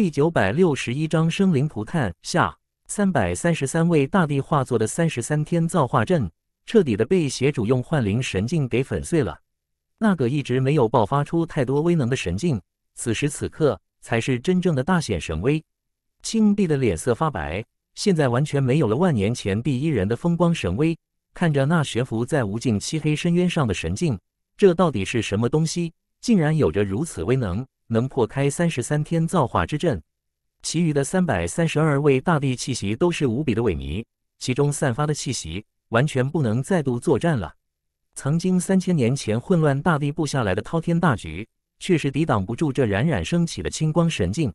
第九百六十一章生灵涂炭下，三百三十三位大帝化作的三十三天造化阵，彻底的被邪主用幻灵神镜给粉碎了。那个一直没有爆发出太多威能的神镜，此时此刻才是真正的大显神威。青帝的脸色发白，现在完全没有了万年前第一人的风光神威。看着那悬浮在无尽漆黑深渊上的神镜，这到底是什么东西？竟然有着如此威能？能破开三十三天造化之阵，其余的三百三十二位大地气息都是无比的萎靡，其中散发的气息完全不能再度作战了。曾经三千年前混乱大地布下来的滔天大局，确实抵挡不住这冉冉升起的青光神境。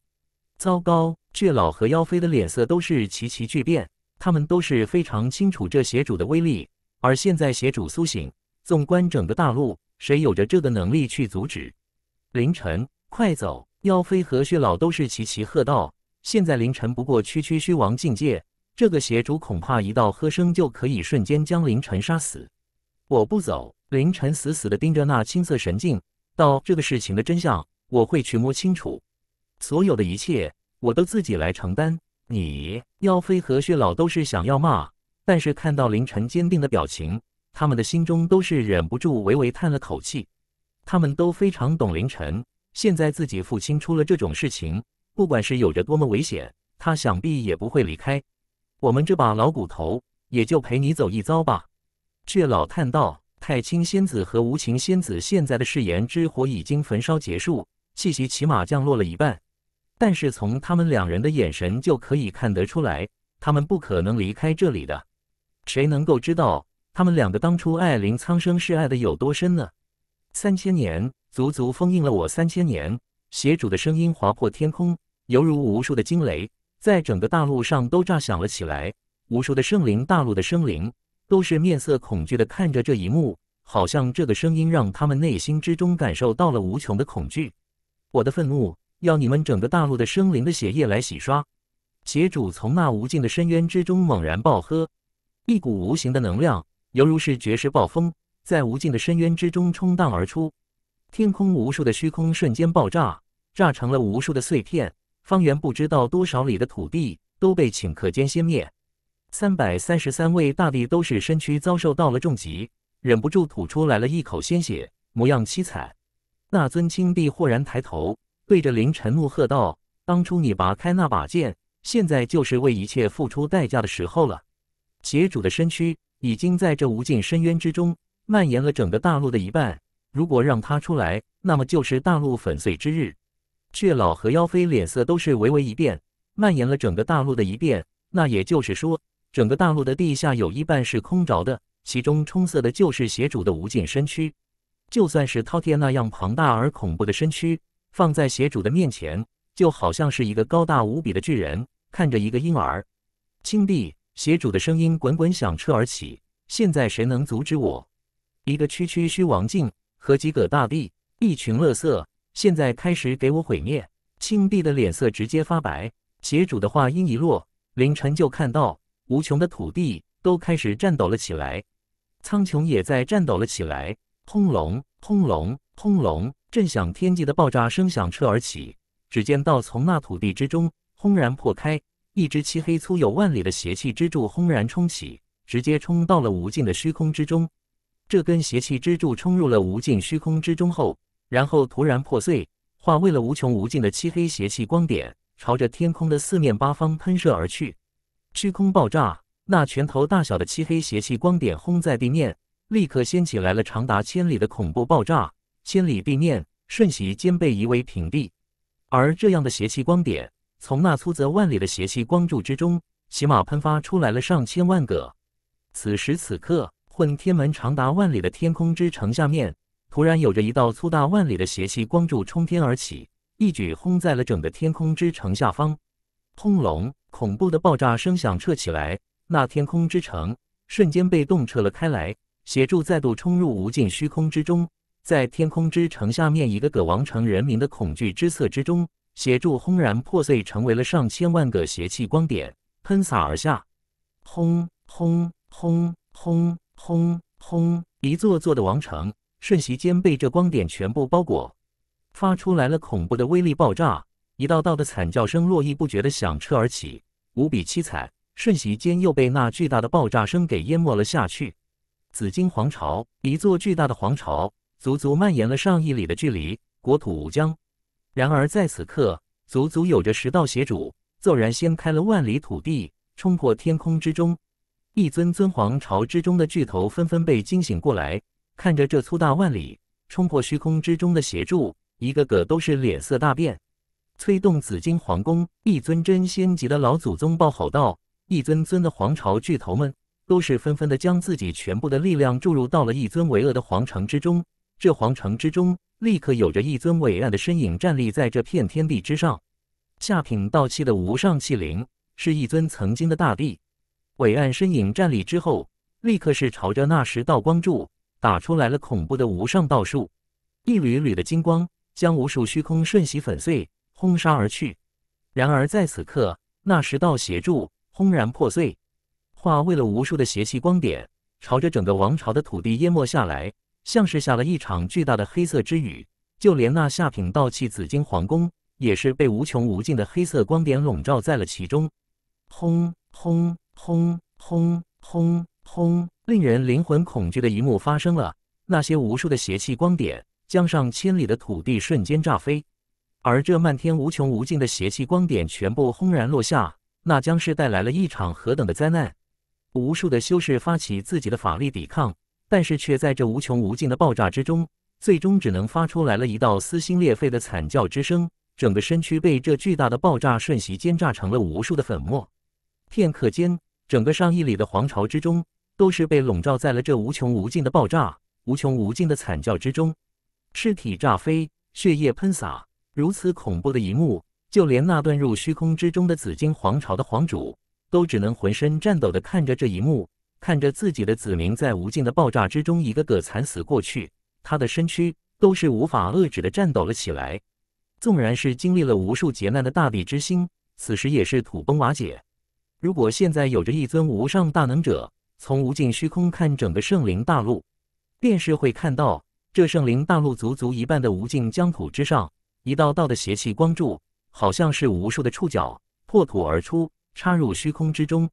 糟糕！倔老和妖妃的脸色都是齐齐巨变，他们都是非常清楚这邪主的威力，而现在邪主苏醒，纵观整个大陆，谁有着这个能力去阻止？凌晨。快走！妖妃和薛老都是齐齐喝道：“现在凌晨不过区区虚王境界，这个邪主恐怕一道喝声就可以瞬间将凌晨杀死。”我不走！凌晨死死的盯着那青色神镜，道：“这个事情的真相，我会去摸清楚，所有的一切我都自己来承担。”你，妖妃和薛老都是想要骂，但是看到凌晨坚定的表情，他们的心中都是忍不住微微叹了口气。他们都非常懂凌晨。现在自己父亲出了这种事情，不管是有着多么危险，他想必也不会离开。我们这把老骨头也就陪你走一遭吧。”这老叹道：“太清仙子和无情仙子现在的誓言之火已经焚烧结束，气息起码降落了一半。但是从他们两人的眼神就可以看得出来，他们不可能离开这里的。谁能够知道他们两个当初爱临苍生是爱的有多深呢？三千年。”足足封印了我三千年，邪主的声音划破天空，犹如无数的惊雷，在整个大陆上都炸响了起来。无数的圣灵大陆的生灵都是面色恐惧的看着这一幕，好像这个声音让他们内心之中感受到了无穷的恐惧。我的愤怒，要你们整个大陆的生灵的血液来洗刷。邪主从那无尽的深渊之中猛然爆喝，一股无形的能量，犹如是绝世暴风，在无尽的深渊之中冲荡而出。天空无数的虚空瞬间爆炸，炸成了无数的碎片。方圆不知道多少里的土地都被顷刻间熄灭。三百三十三位大帝都是身躯遭受到了重击，忍不住吐出来了一口鲜血，模样凄惨。那尊青帝豁然抬头，对着凌晨怒喝道：“当初你拔开那把剑，现在就是为一切付出代价的时候了。”邪主的身躯已经在这无尽深渊之中蔓延了整个大陆的一半。如果让他出来，那么就是大陆粉碎之日。血老和妖妃脸色都是微微一变，蔓延了整个大陆的一变。那也就是说，整个大陆的地下有一半是空着的，其中充塞的就是邪主的无尽身躯。就算是饕餮那样庞大而恐怖的身躯，放在邪主的面前，就好像是一个高大无比的巨人看着一个婴儿。青帝，邪主的声音滚滚响彻而起。现在谁能阻止我？一个区区虚王境！和几个大帝，一群乐色，现在开始给我毁灭！青帝的脸色直接发白。邪主的话音一落，凌晨就看到无穷的土地都开始颤抖了起来，苍穹也在颤抖了起来。轰隆，轰隆，轰隆！震响天际的爆炸声响彻而起。只见到从那土地之中轰然破开，一只漆黑粗有万里的邪气之柱轰然冲起，直接冲到了无尽的虚空之中。这根邪气支柱冲入了无尽虚空之中后，然后突然破碎，化为了无穷无尽的漆黑邪气光点，朝着天空的四面八方喷射而去。虚空爆炸，那拳头大小的漆黑邪气光点轰在地面，立刻掀起来了长达千里的恐怖爆炸，千里地面瞬息间被夷为平地。而这样的邪气光点，从那粗则万里的邪气光柱之中，起码喷发出来了上千万个。此时此刻。混天门长达万里的天空之城下面，突然有着一道粗大万里的邪气光柱冲天而起，一举轰在了整个天空之城下方。轰隆！恐怖的爆炸声响彻起来，那天空之城瞬间被洞彻了开来，协助再度冲入无尽虚空之中。在天空之城下面一个葛王城人民的恐惧之色之中，协助轰然破碎，成为了上千万个邪气光点喷洒而下。轰轰轰轰！轰轰！一座座的王城，瞬息间被这光点全部包裹，发出来了恐怖的威力爆炸。一道道的惨叫声络绎不绝的响彻而起，无比凄惨。瞬息间又被那巨大的爆炸声给淹没了下去。紫金皇朝，一座巨大的皇朝，足足蔓延了上亿里的距离，国土无疆。然而在此刻，足足有着十道邪主，骤然掀开了万里土地，冲破天空之中。一尊尊皇朝之中的巨头纷纷被惊醒过来，看着这粗大万里、冲破虚空之中的协助，一个个都是脸色大变。催动紫金皇宫，一尊真仙级的老祖宗暴吼道：“一尊尊的皇朝巨头们，都是纷纷的将自己全部的力量注入到了一尊巍峨的皇城之中。这皇城之中，立刻有着一尊伟岸的身影站立在这片天地之上。下品道器的无上器灵，是一尊曾经的大帝。”伟岸身影站立之后，立刻是朝着那十道光柱打出来了恐怖的无上道术，一缕缕的金光将无数虚空瞬息粉碎，轰杀而去。然而在此刻，那十道邪柱轰然破碎，化为了无数的邪气光点，朝着整个王朝的土地淹没下来，像是下了一场巨大的黑色之雨。就连那下品道器紫金皇宫，也是被无穷无尽的黑色光点笼罩在了其中。轰轰！轰轰轰轰！令人灵魂恐惧的一幕发生了，那些无数的邪气光点将上千里的土地瞬间炸飞，而这漫天无穷无尽的邪气光点全部轰然落下，那将是带来了一场何等的灾难！无数的修士发起自己的法力抵抗，但是却在这无穷无尽的爆炸之中，最终只能发出来了一道撕心裂肺的惨叫之声，整个身躯被这巨大的爆炸瞬息间炸成了无数的粉末。片刻间，整个上亿里的皇朝之中，都是被笼罩在了这无穷无尽的爆炸、无穷无尽的惨叫之中。尸体炸飞，血液喷洒，如此恐怖的一幕，就连那遁入虚空之中的紫金皇朝的皇主，都只能浑身颤抖的看着这一幕，看着自己的子民在无尽的爆炸之中一个个惨死过去，他的身躯都是无法遏制的颤抖了起来。纵然是经历了无数劫难的大地之心，此时也是土崩瓦解。如果现在有着一尊无上大能者，从无尽虚空看整个圣灵大陆，便是会看到这圣灵大陆足足一半的无尽疆土之上，一道道的邪气光柱，好像是无数的触角破土而出，插入虚空之中。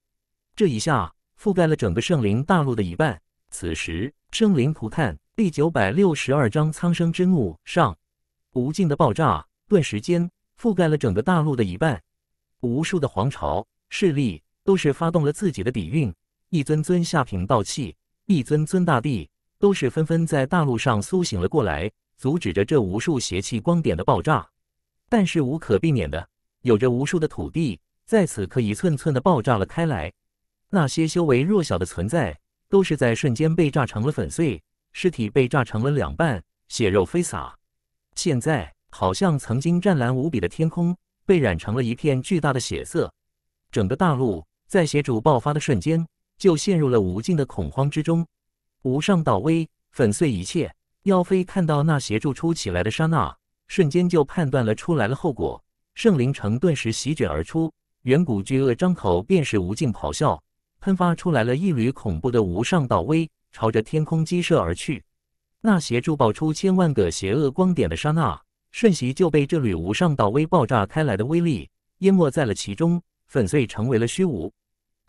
这一下覆盖了整个圣灵大陆的一半。此时，圣灵图探第九百六十二章苍生之怒上，无尽的爆炸顿时间覆盖了整个大陆的一半，无数的皇朝。势力都是发动了自己的底蕴，一尊尊下品道器，一尊尊大帝，都是纷纷在大陆上苏醒了过来，阻止着这无数邪气光点的爆炸。但是无可避免的，有着无数的土地在此刻一寸寸的爆炸了开来。那些修为弱小的存在，都是在瞬间被炸成了粉碎，尸体被炸成了两半，血肉飞洒。现在，好像曾经湛蓝无比的天空，被染成了一片巨大的血色。整个大陆在邪主爆发的瞬间，就陷入了无尽的恐慌之中。无上道威粉碎一切。妖妃看到那邪柱出起来的刹那，瞬间就判断了出来，了后果。圣灵城顿时席卷而出，远古巨鳄张口便是无尽咆哮，喷发出来了一缕恐怖的无上道威，朝着天空激射而去。那邪柱爆出千万个邪恶光点的刹那，瞬息就被这缕无上道威爆炸开来的威力淹没在了其中。粉碎成为了虚无，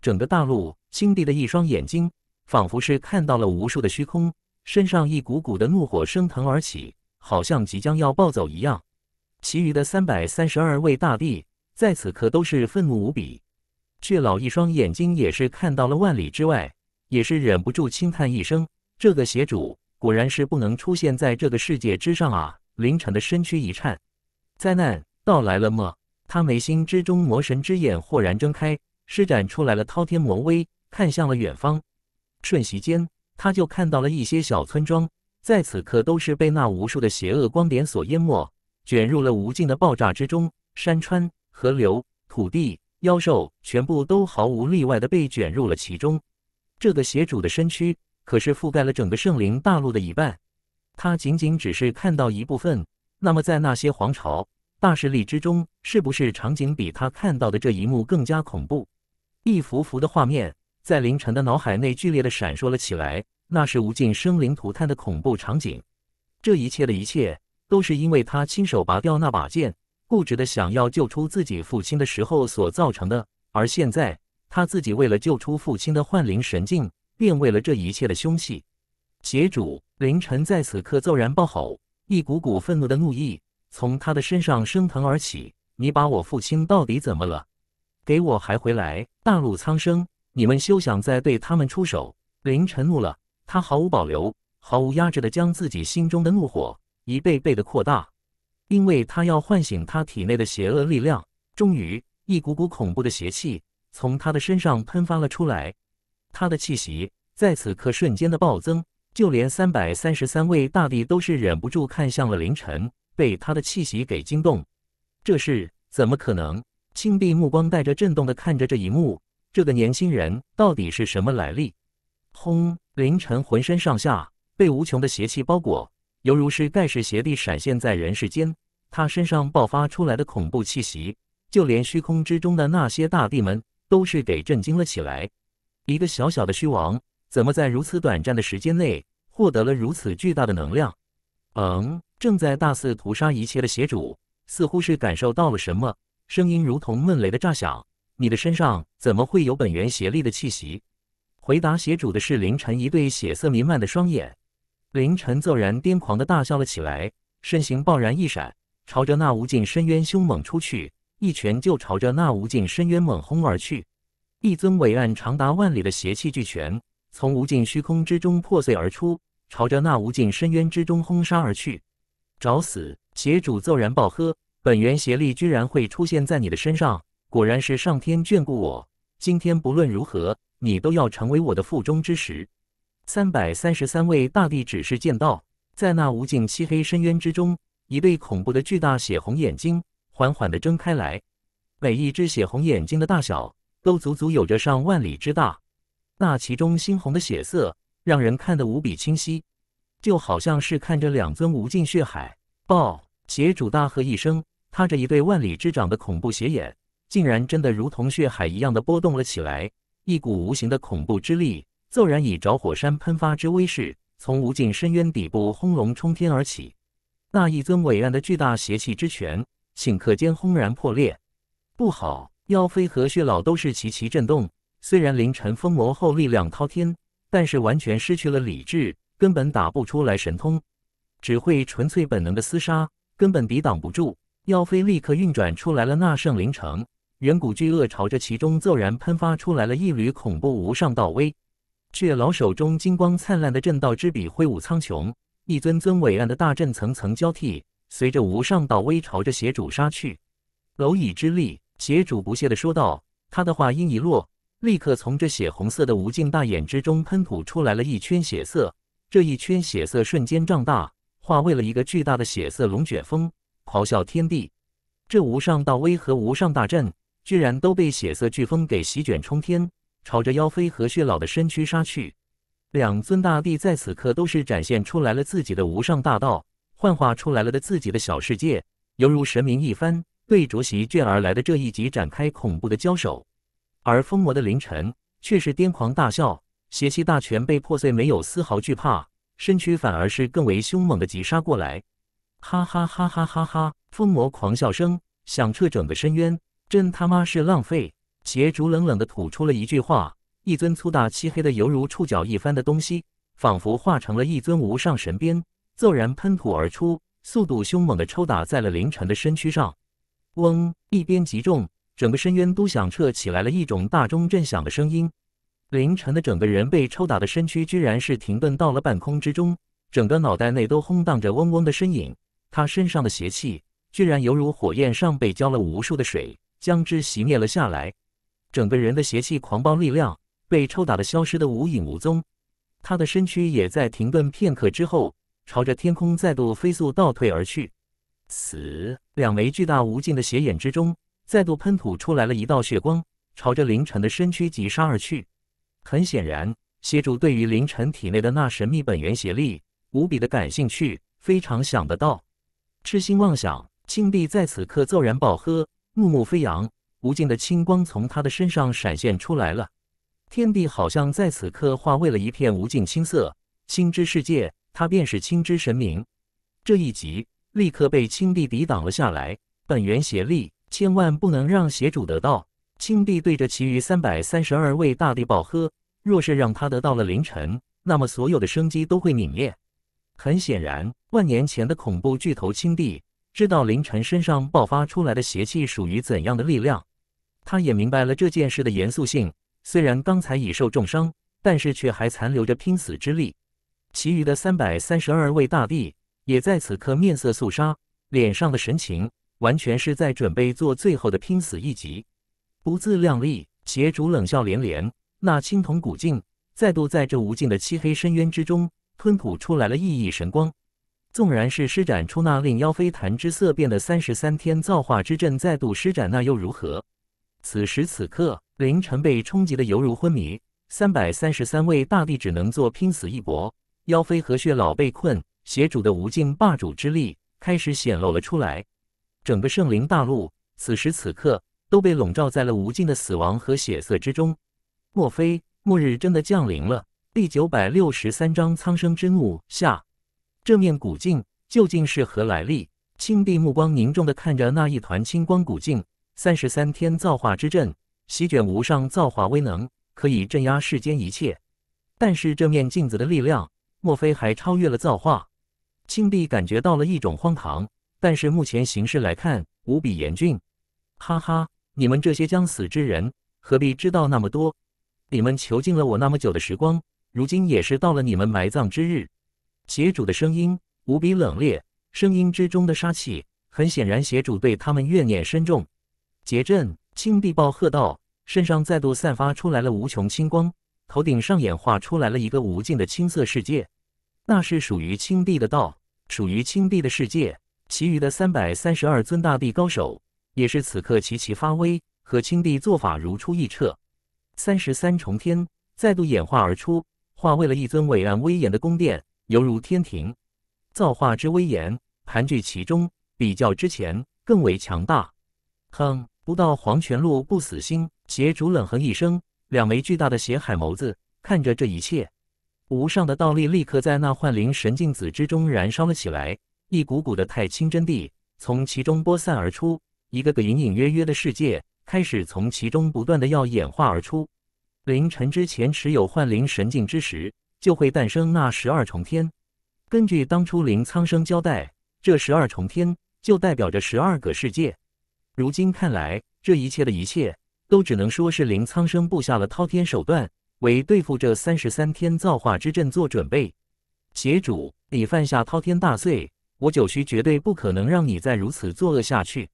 整个大陆青帝的一双眼睛仿佛是看到了无数的虚空，身上一股股的怒火升腾而起，好像即将要暴走一样。其余的三百三十二位大帝在此刻都是愤怒无比，巨老一双眼睛也是看到了万里之外，也是忍不住轻叹一声：“这个邪主果然是不能出现在这个世界之上啊！”凌晨的身躯一颤，灾难到来了吗？他眉心之中魔神之眼豁然睁开，施展出来了滔天魔威，看向了远方。瞬息间，他就看到了一些小村庄，在此刻都是被那无数的邪恶光点所淹没，卷入了无尽的爆炸之中。山川、河流、土地、妖兽，全部都毫无例外的被卷入了其中。这个邪主的身躯可是覆盖了整个圣灵大陆的一半，他仅仅只是看到一部分。那么，在那些皇朝？大势力之中，是不是场景比他看到的这一幕更加恐怖？一幅幅的画面在凌晨的脑海内剧烈的闪烁了起来，那是无尽生灵涂炭的恐怖场景。这一切的一切，都是因为他亲手拔掉那把剑，固执的想要救出自己父亲的时候所造成的。而现在，他自己为了救出父亲的幻灵神境，变为了这一切的凶器。邪主凌晨在此刻骤然暴吼，一股股愤怒的怒意。从他的身上升腾而起，你把我父亲到底怎么了？给我还回来！大陆苍生，你们休想再对他们出手！凌晨怒了，他毫无保留、毫无压制的将自己心中的怒火一倍倍的扩大，因为他要唤醒他体内的邪恶力量。终于，一股股恐怖的邪气从他的身上喷发了出来，他的气息在此刻瞬间的暴增，就连三百三十三位大帝都是忍不住看向了凌晨。被他的气息给惊动，这是怎么可能？青帝目光带着震动的看着这一幕，这个年轻人到底是什么来历？轰！凌晨浑身上下被无穷的邪气包裹，犹如是盖世邪帝闪现在人世间。他身上爆发出来的恐怖气息，就连虚空之中的那些大帝们都是给震惊了起来。一个小小的虚王，怎么在如此短暂的时间内获得了如此巨大的能量？嗯，正在大肆屠杀一切的邪主，似乎是感受到了什么，声音如同闷雷的炸响。你的身上怎么会有本源邪力的气息？回答邪主的是凌晨一对血色弥漫的双眼。凌晨骤然癫狂的大笑了起来，身形暴然一闪，朝着那无尽深渊凶猛出去，一拳就朝着那无尽深渊猛轰而去。一尊伟岸长达万里的邪气巨拳，从无尽虚空之中破碎而出。朝着那无尽深渊之中轰杀而去，找死！邪主骤然暴喝：“本源邪力居然会出现在你的身上，果然是上天眷顾我！今天不论如何，你都要成为我的腹中之食。”三百三十三位大帝只是见到，在那无尽漆黑深渊之中，一对恐怖的巨大血红眼睛缓缓地睁开来，每一只血红眼睛的大小都足足有着上万里之大，那其中猩红的血色。让人看得无比清晰，就好像是看着两尊无尽血海。报邪主大喝一声，他这一对万里之长的恐怖邪眼，竟然真的如同血海一样的波动了起来。一股无形的恐怖之力，骤然以着火山喷发之威势，从无尽深渊底部轰隆冲天而起。那一尊伟岸的巨大邪气之拳，顷刻间轰然破裂。不好！妖妃和血老都是齐齐震动。虽然凌晨封魔后力量滔天。但是完全失去了理智，根本打不出来神通，只会纯粹本能的厮杀，根本抵挡不住。妖妃立刻运转出来了那圣灵城远古巨鳄，朝着其中骤然喷发出来了，一缕恐怖无上道威。却老手中金光灿烂的震道之笔挥舞苍穹，一尊尊伟岸的大阵层层交替，随着无上道威朝着邪主杀去。蝼蚁之力，邪主不屑的说道。他的话音一落。立刻从这血红色的无尽大眼之中喷吐出来了一圈血色，这一圈血色瞬间胀大，化为了一个巨大的血色龙卷风，咆哮天地。这无上道威和无上大阵，居然都被血色飓风给席卷冲天，朝着妖妃和血老的身躯杀去。两尊大帝在此刻都是展现出来了自己的无上大道，幻化出来了的自己的小世界，犹如神明一般，对着席卷而来的这一集展开恐怖的交手。而疯魔的凌晨却是癫狂大笑，邪气大拳被破碎，没有丝毫惧怕，身躯反而是更为凶猛的急杀过来。哈哈哈哈哈！哈疯魔狂笑声响彻整个深渊，真他妈是浪费！邪主冷冷的吐出了一句话，一尊粗大漆黑的犹如触角一般的东西，仿佛化成了一尊无上神鞭，骤然喷吐而出，速度凶猛的抽打在了凌晨的身躯上。嗡，一鞭击中。整个深渊都响彻起来了一种大钟震响的声音。凌晨的整个人被抽打的身躯，居然是停顿到了半空之中，整个脑袋内都轰荡着嗡嗡的声音。他身上的邪气，居然犹如火焰上被浇了无数的水，将之熄灭了下来。整个人的邪气狂暴力量被抽打的消失的无影无踪。他的身躯也在停顿片刻之后，朝着天空再度飞速倒退而去。此两枚巨大无尽的邪眼之中。再度喷吐出来了一道血光，朝着凌晨的身躯急杀而去。很显然，邪主对于凌晨体内的那神秘本源邪力无比的感兴趣，非常想得到。痴心妄想，青帝在此刻骤然暴喝，木木飞扬，无尽的青光从他的身上闪现出来了。天地好像在此刻化为了一片无尽青色。青之世界，他便是青之神明。这一击立刻被青帝抵挡了下来。本源邪力。千万不能让邪主得到！青帝对着其余三百三十二位大帝暴喝：“若是让他得到了凌晨，那么所有的生机都会泯灭。”很显然，万年前的恐怖巨头青帝知道凌晨身上爆发出来的邪气属于怎样的力量，他也明白了这件事的严肃性。虽然刚才已受重伤，但是却还残留着拼死之力。其余的三百三十二位大帝也在此刻面色肃杀，脸上的神情。完全是在准备做最后的拼死一击，不自量力！邪主冷笑连连。那青铜古镜再度在这无尽的漆黑深渊之中吞吐出来了熠熠神光。纵然是施展出那令妖妃谈之色变的三十三天造化之阵，再度施展那又如何？此时此刻，凌晨被冲击的犹如昏迷。三百三十三位大帝只能做拼死一搏。妖妃和血老被困，邪主的无尽霸主之力开始显露了出来。整个圣灵大陆此时此刻都被笼罩在了无尽的死亡和血色之中。莫非末日真的降临了？第九百六十三章《苍生之怒》下，这面古镜究竟是何来历？青帝目光凝重的看着那一团青光古镜。三十三天造化之阵席卷无上造化威能，可以镇压世间一切。但是这面镜子的力量，莫非还超越了造化？青帝感觉到了一种荒唐。但是目前形势来看无比严峻，哈哈！你们这些将死之人何必知道那么多？你们囚禁了我那么久的时光，如今也是到了你们埋葬之日。邪主的声音无比冷冽，声音之中的杀气很显然，邪主对他们怨念深重。劫阵青帝暴喝道，身上再度散发出来了无穷青光，头顶上演化出来了一个无尽的青色世界，那是属于青帝的道，属于青帝的世界。其余的三百三十二尊大帝高手，也是此刻齐齐发威，和青帝做法如出一辙。三十三重天再度演化而出，化为了一尊伟岸威严的宫殿，犹如天庭。造化之威严盘踞其中，比较之前更为强大。哼，不到黄泉路，不死心。邪主冷哼一声，两枚巨大的血海眸子看着这一切，无上的道力立刻在那幻灵神镜子之中燃烧了起来。一股股的太清真谛从其中播散而出，一个个隐隐约约的世界开始从其中不断的要演化而出。凌晨之前持有幻灵神境之时，就会诞生那十二重天。根据当初林苍生交代，这十二重天就代表着十二个世界。如今看来，这一切的一切，都只能说是林苍生布下了滔天手段，为对付这三十三天造化之阵做准备。邪主，你犯下滔天大罪！我九虚绝对不可能让你再如此作恶下去！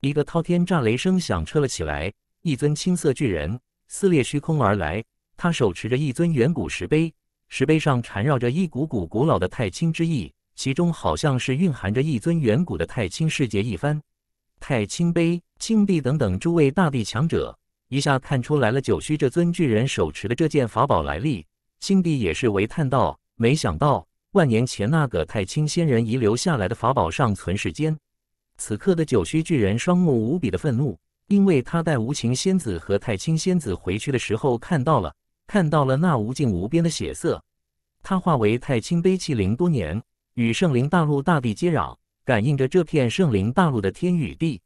一个滔天炸雷声响彻了起来，一尊青色巨人撕裂虚空而来，他手持着一尊远古石碑，石碑上缠绕着一股股古老的太清之意，其中好像是蕴含着一尊远古的太清世界。一番，太清碑，清帝等等诸位大帝强者一下看出来了九虚这尊巨人手持的这件法宝来历，清帝也是为叹道：“没想到。”万年前那个太清仙人遗留下来的法宝上存世间。此刻的九虚巨人双目无比的愤怒，因为他带无情仙子和太清仙子回去的时候看到了，看到了那无尽无边的血色。他化为太清悲泣灵多年，与圣灵大陆大地接壤，感应着这片圣灵大陆的天与地，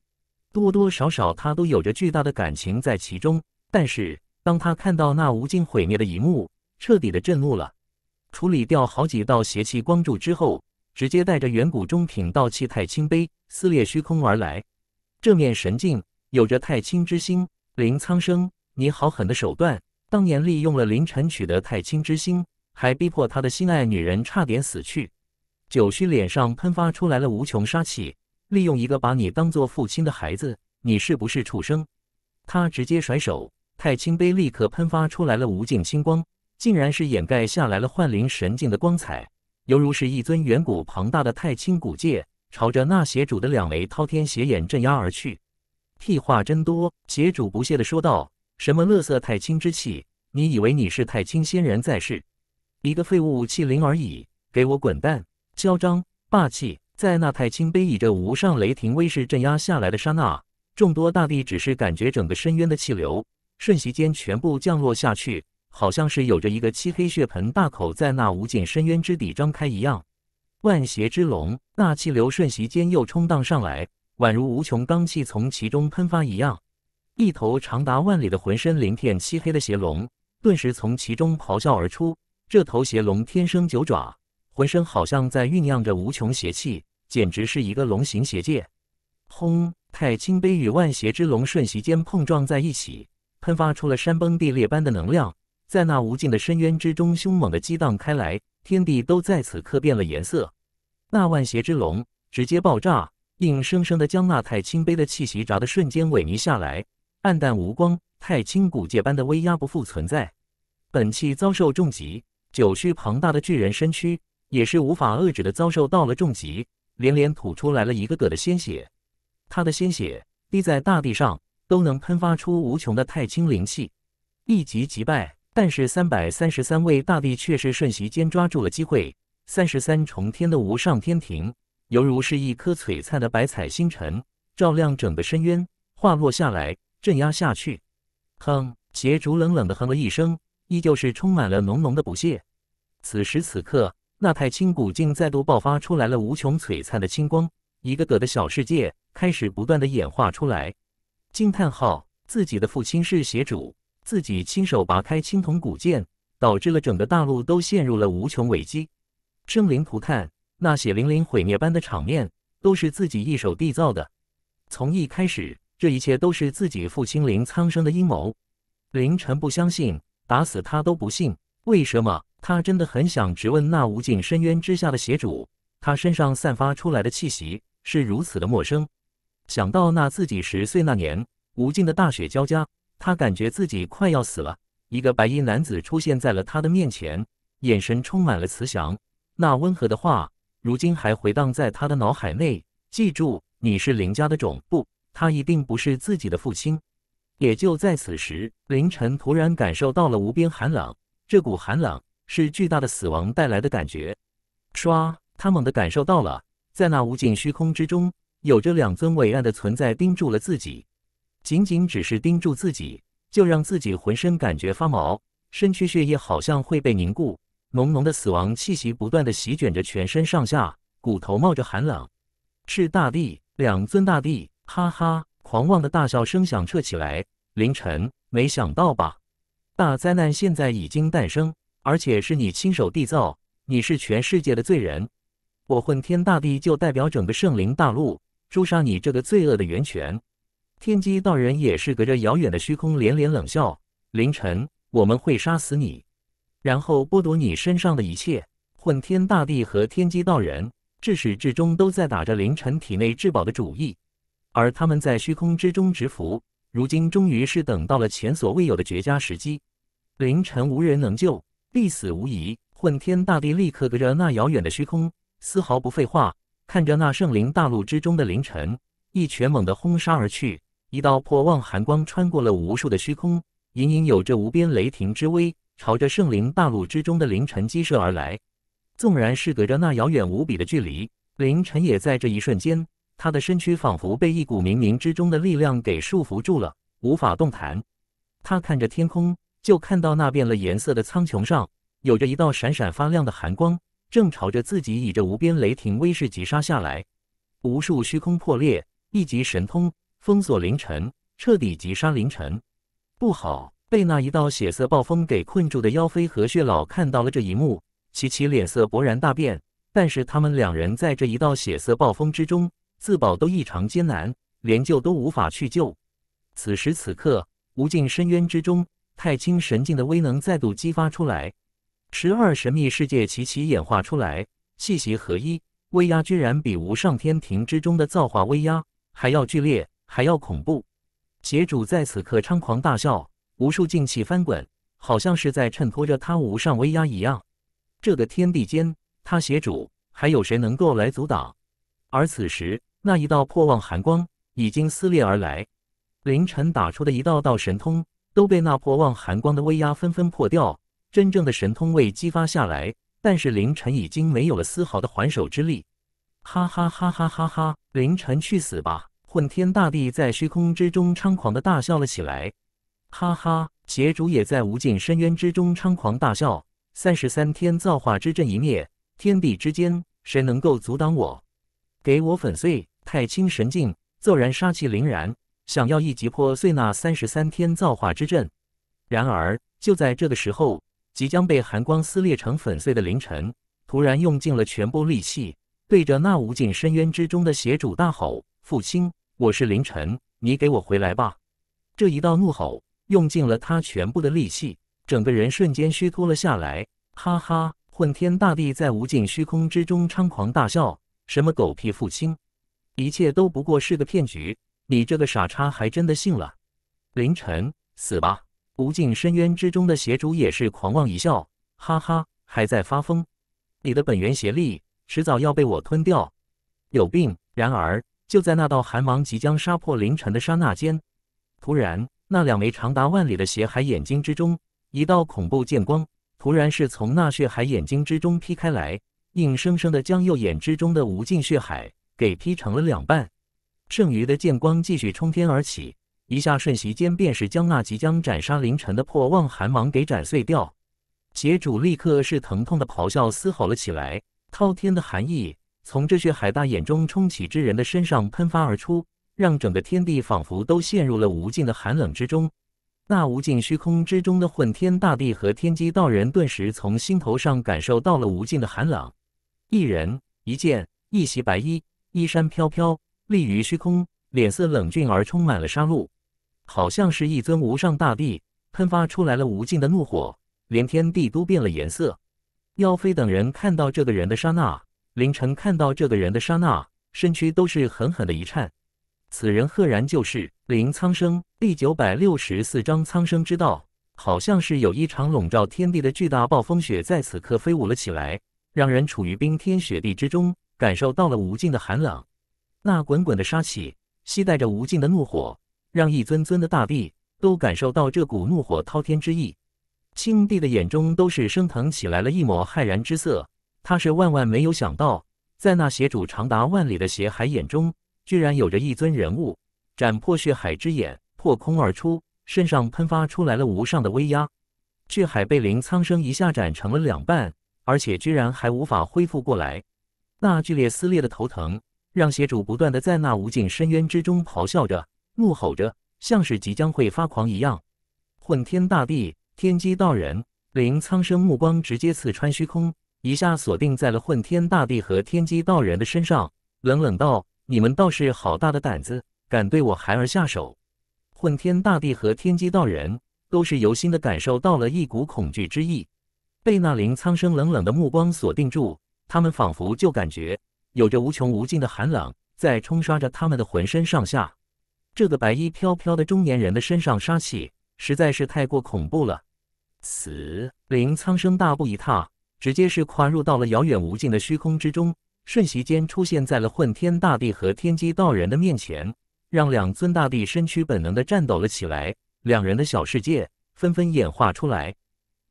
多多少少他都有着巨大的感情在其中。但是当他看到那无尽毁灭的一幕，彻底的震怒了。处理掉好几道邪气光柱之后，直接带着远古中品道器太清杯撕裂虚空而来。这面神镜有着太清之心，林苍生，你好狠的手段！当年利用了林晨取得太清之心，还逼迫他的心爱女人差点死去。九须脸上喷发出来了无穷杀气，利用一个把你当做父亲的孩子，你是不是畜生？他直接甩手，太清杯立刻喷发出来了无尽星光。竟然是掩盖下来了幻灵神境的光彩，犹如是一尊远古庞大的太清古界，朝着那邪主的两枚滔天邪眼镇压而去。屁话真多，邪主不屑的说道：“什么乐色太清之气？你以为你是太清仙人在世？一个废物器灵而已，给我滚蛋！”嚣张霸气，在那太清背倚着无上雷霆威势镇压下来的刹那，众多大地只是感觉整个深渊的气流，瞬息间全部降落下去。好像是有着一个漆黑血盆大口在那无尽深渊之底张开一样，万邪之龙，那气流瞬息间又冲荡上来，宛如无穷罡气从其中喷发一样。一头长达万里的浑身鳞片漆黑的邪龙，顿时从其中咆哮而出。这头邪龙天生九爪，浑身好像在酝酿着无穷邪气，简直是一个龙形邪界。轰！太清碑与万邪之龙瞬息间碰撞在一起，喷发出了山崩地裂般的能量。在那无尽的深渊之中，凶猛的激荡开来，天地都在此刻变了颜色。那万邪之龙直接爆炸，硬生生的将那太清碑的气息砸得瞬间萎靡下来，暗淡无光，太清古界般的威压不复存在。本气遭受重击，九虚庞大的巨人身躯也是无法遏制的遭受到了重击，连连吐出来了一个个的鲜血。他的鲜血滴在大地上，都能喷发出无穷的太清灵气，一击即败。但是三百三十三位大帝却是瞬息间抓住了机会，三十三重天的无上天庭，犹如是一颗璀璨的百彩星辰，照亮整个深渊，化落下来，镇压下去。哼！邪主冷冷的哼了一声，依旧是充满了浓浓的不屑。此时此刻，那太清古镜再度爆发出来了无穷璀璨的青光，一个个的小世界开始不断的演化出来。惊叹号！自己的父亲是邪主。自己亲手拔开青铜古剑，导致了整个大陆都陷入了无穷危机，生灵涂炭。那血淋淋毁灭般的场面，都是自己一手缔造的。从一开始，这一切都是自己负亲林苍生的阴谋。凌晨不相信，打死他都不信。为什么？他真的很想直问那无尽深渊之下的邪主。他身上散发出来的气息是如此的陌生。想到那自己十岁那年，无尽的大雪交加。他感觉自己快要死了。一个白衣男子出现在了他的面前，眼神充满了慈祥。那温和的话，如今还回荡在他的脑海内。记住，你是林家的种，不，他一定不是自己的父亲。也就在此时，林晨突然感受到了无边寒冷。这股寒冷是巨大的死亡带来的感觉。唰，他猛地感受到了，在那无尽虚空之中，有着两尊伟岸的存在盯住了自己。仅仅只是盯住自己，就让自己浑身感觉发毛，身躯血液好像会被凝固，浓浓的死亡气息不断的席卷着全身上下，骨头冒着寒冷。是大地，两尊大地，哈哈，狂妄的大笑声响彻起来。凌晨，没想到吧？大灾难现在已经诞生，而且是你亲手缔造，你是全世界的罪人。我混天大地就代表整个圣灵大陆，诛杀你这个罪恶的源泉。天机道人也是隔着遥远的虚空连连冷笑。凌晨，我们会杀死你，然后剥夺你身上的一切。混天大帝和天机道人至始至终都在打着凌晨体内至宝的主意，而他们在虚空之中蛰伏，如今终于是等到了前所未有的绝佳时机。凌晨无人能救，必死无疑。混天大帝立刻隔着那遥远的虚空，丝毫不废话，看着那圣灵大陆之中的凌晨，一拳猛地轰杀而去。一道破望寒光穿过了无数的虚空，隐隐有着无边雷霆之威，朝着圣灵大陆之中的凌晨击射而来。纵然是隔着那遥远无比的距离，凌晨也在这一瞬间，他的身躯仿佛被一股冥冥之中的力量给束缚住了，无法动弹。他看着天空，就看到那变了颜色的苍穹上，有着一道闪闪发亮的寒光，正朝着自己以着无边雷霆威势急杀下来。无数虚空破裂，一级神通。封锁凌晨，彻底击杀凌晨。不好，被那一道血色暴风给困住的妖妃和血老看到了这一幕，齐齐脸色勃然大变。但是他们两人在这一道血色暴风之中自保都异常艰难，连救都无法去救。此时此刻，无尽深渊之中，太清神境的威能再度激发出来，十二神秘世界齐齐演化出来，气息合一，威压居然比无上天庭之中的造化威压还要剧烈。还要恐怖，邪主在此刻猖狂大笑，无数劲气翻滚，好像是在衬托着他无上威压一样。这个天地间，他邪主还有谁能够来阻挡？而此时，那一道破望寒光已经撕裂而来，凌晨打出的一道道神通都被那破望寒光的威压纷纷破掉，真正的神通未激发下来，但是凌晨已经没有了丝毫的还手之力。哈哈哈哈哈哈！凌晨去死吧！混天大帝在虚空之中猖狂的大笑了起来，哈哈！邪主也在无尽深渊之中猖狂大笑。三十三天造化之阵一灭，天地之间谁能够阻挡我？给我粉碎！太清神境骤然杀气凛然，想要一击破碎那三十三天造化之阵。然而，就在这个时候，即将被寒光撕裂成粉碎的凌晨，突然用尽了全部力气，对着那无尽深渊之中的邪主大吼：“父亲！”我是凌晨，你给我回来吧！这一道怒吼用尽了他全部的力气，整个人瞬间虚脱了下来。哈哈，混天大帝在无尽虚空之中猖狂大笑。什么狗屁父亲，一切都不过是个骗局！你这个傻叉还真的信了？凌晨，死吧！无尽深渊之中的邪主也是狂妄一笑，哈哈，还在发疯？你的本源邪力迟早要被我吞掉。有病！然而。就在那道寒芒即将杀破凌晨的刹那间，突然，那两枚长达万里的血海眼睛之中，一道恐怖剑光，突然是从那血海眼睛之中劈开来，硬生生的将右眼之中的无尽血海给劈成了两半。剩余的剑光继续冲天而起，一下瞬息间便是将那即将斩杀凌晨的破望寒芒给斩碎掉。邪主立刻是疼痛的咆哮嘶吼了起来，滔天的寒意。从这血海大眼中冲起之人的身上喷发而出，让整个天地仿佛都陷入了无尽的寒冷之中。那无尽虚空之中的混天大帝和天机道人顿时从心头上感受到了无尽的寒冷。一人一剑一袭白衣，衣衫飘飘，立于虚空，脸色冷峻而充满了杀戮，好像是一尊无上大帝喷发出来了无尽的怒火，连天地都变了颜色。妖妃等人看到这个人的刹那。凌晨看到这个人的刹那，身躯都是狠狠的一颤。此人赫然就是林苍生。第九百六十四章苍生之道，好像是有一场笼罩天地的巨大暴风雪在此刻飞舞了起来，让人处于冰天雪地之中，感受到了无尽的寒冷。那滚滚的杀气，携带着无尽的怒火，让一尊尊的大帝都感受到这股怒火滔天之意。青帝的眼中都是升腾起来了一抹骇然之色。他是万万没有想到，在那邪主长达万里的血海眼中，居然有着一尊人物斩破血海之眼，破空而出，身上喷发出来了无上的威压，血海被林苍生一下斩成了两半，而且居然还无法恢复过来。那剧烈撕裂的头疼，让邪主不断的在那无尽深渊之中咆哮着、怒吼着，像是即将会发狂一样。混天大帝、天机道人、林苍生目光直接刺穿虚空。一下锁定在了混天大帝和天机道人的身上，冷冷道：“你们倒是好大的胆子，敢对我孩儿下手！”混天大帝和天机道人都是由心的感受到了一股恐惧之意，被那林苍生冷冷的目光锁定住，他们仿佛就感觉有着无穷无尽的寒冷在冲刷着他们的浑身上下。这个白衣飘飘的中年人的身上杀气实在是太过恐怖了。此林苍生大步一踏。直接是跨入到了遥远无尽的虚空之中，瞬息间出现在了混天大帝和天机道人的面前，让两尊大帝身躯本能的颤抖了起来。两人的小世界纷纷演化出来，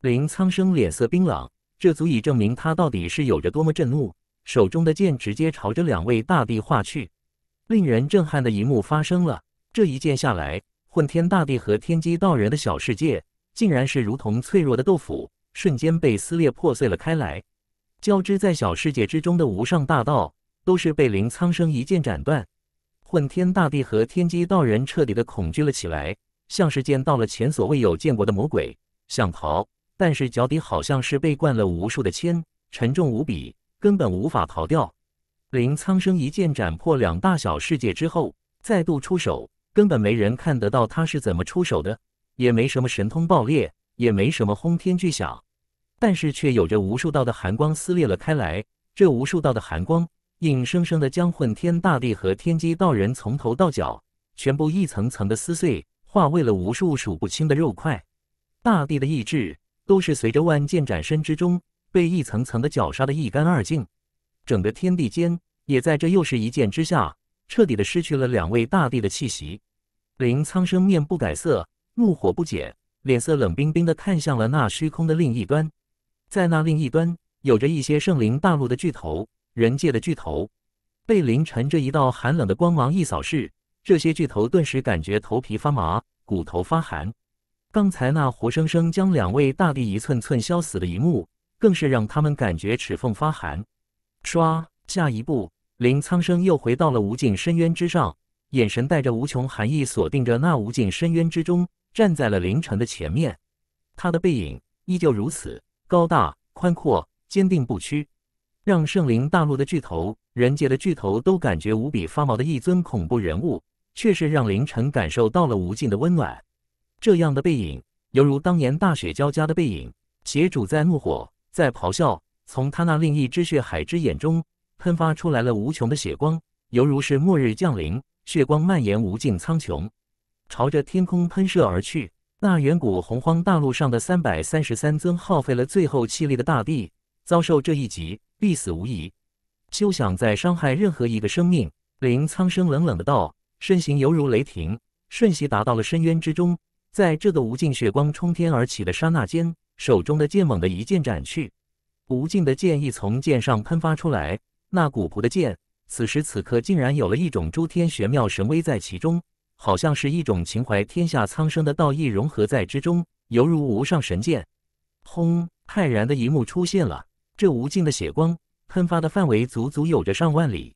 林苍生脸色冰冷，这足以证明他到底是有着多么震怒。手中的剑直接朝着两位大帝划去，令人震撼的一幕发生了。这一剑下来，混天大帝和天机道人的小世界，竟然是如同脆弱的豆腐。瞬间被撕裂破碎了开来，交织在小世界之中的无上大道都是被林苍生一剑斩断，混天大帝和天机道人彻底的恐惧了起来，像是见到了前所未有见过的魔鬼，想逃，但是脚底好像是被灌了无数的铅，沉重无比，根本无法逃掉。林苍生一剑斩破两大小世界之后，再度出手，根本没人看得到他是怎么出手的，也没什么神通爆裂。也没什么轰天巨响，但是却有着无数道的寒光撕裂了开来。这无数道的寒光，硬生生的将混天大帝和天机道人从头到脚全部一层层的撕碎，化为了无数数不清的肉块。大地的意志都是随着万剑斩身之中，被一层层的绞杀的一干二净。整个天地间也在这又是一剑之下，彻底的失去了两位大帝的气息。林苍生面不改色，怒火不减。脸色冷冰冰的看向了那虚空的另一端，在那另一端有着一些圣灵大陆的巨头、人界的巨头。被凌晨这一道寒冷的光芒一扫视，这些巨头顿时感觉头皮发麻、骨头发寒。刚才那活生生将两位大帝一寸寸削死的一幕，更是让他们感觉齿缝发寒。唰，下一步，林苍生又回到了无尽深渊之上，眼神带着无穷寒意，锁定着那无尽深渊之中。站在了凌晨的前面，他的背影依旧如此高大、宽阔、坚定不屈，让圣灵大陆的巨头、人界的巨头都感觉无比发毛的一尊恐怖人物，却是让凌晨感受到了无尽的温暖。这样的背影，犹如当年大雪交加的背影，邪主在怒火在咆哮，从他那另一只血海之眼中喷发出来了无穷的血光，犹如是末日降临，血光蔓延无尽苍穹。朝着天空喷射而去。那远古洪荒大陆上的三百三十三尊耗费了最后气力的大地，遭受这一击必死无疑，休想再伤害任何一个生命！林苍生冷冷的道，身形犹如雷霆，瞬息达到了深渊之中。在这个无尽血光冲天而起的刹那间，手中的剑猛地一剑斩去，无尽的剑意从剑上喷发出来。那古朴的剑，此时此刻竟然有了一种诸天玄妙神威在其中。好像是一种情怀，天下苍生的道义融合在之中，犹如无上神剑。轰！骇然的一幕出现了，这无尽的血光喷发的范围足足有着上万里，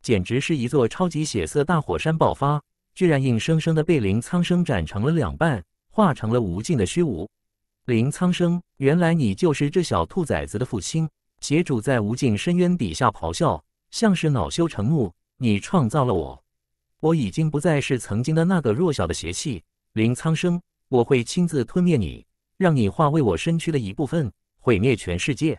简直是一座超级血色大火山爆发，居然硬生生的被林苍生斩成了两半，化成了无尽的虚无。林苍生，原来你就是这小兔崽子的父亲，邪主在无尽深渊底下咆哮，像是恼羞成怒，你创造了我。我已经不再是曾经的那个弱小的邪气林苍生，我会亲自吞灭你，让你化为我身躯的一部分，毁灭全世界。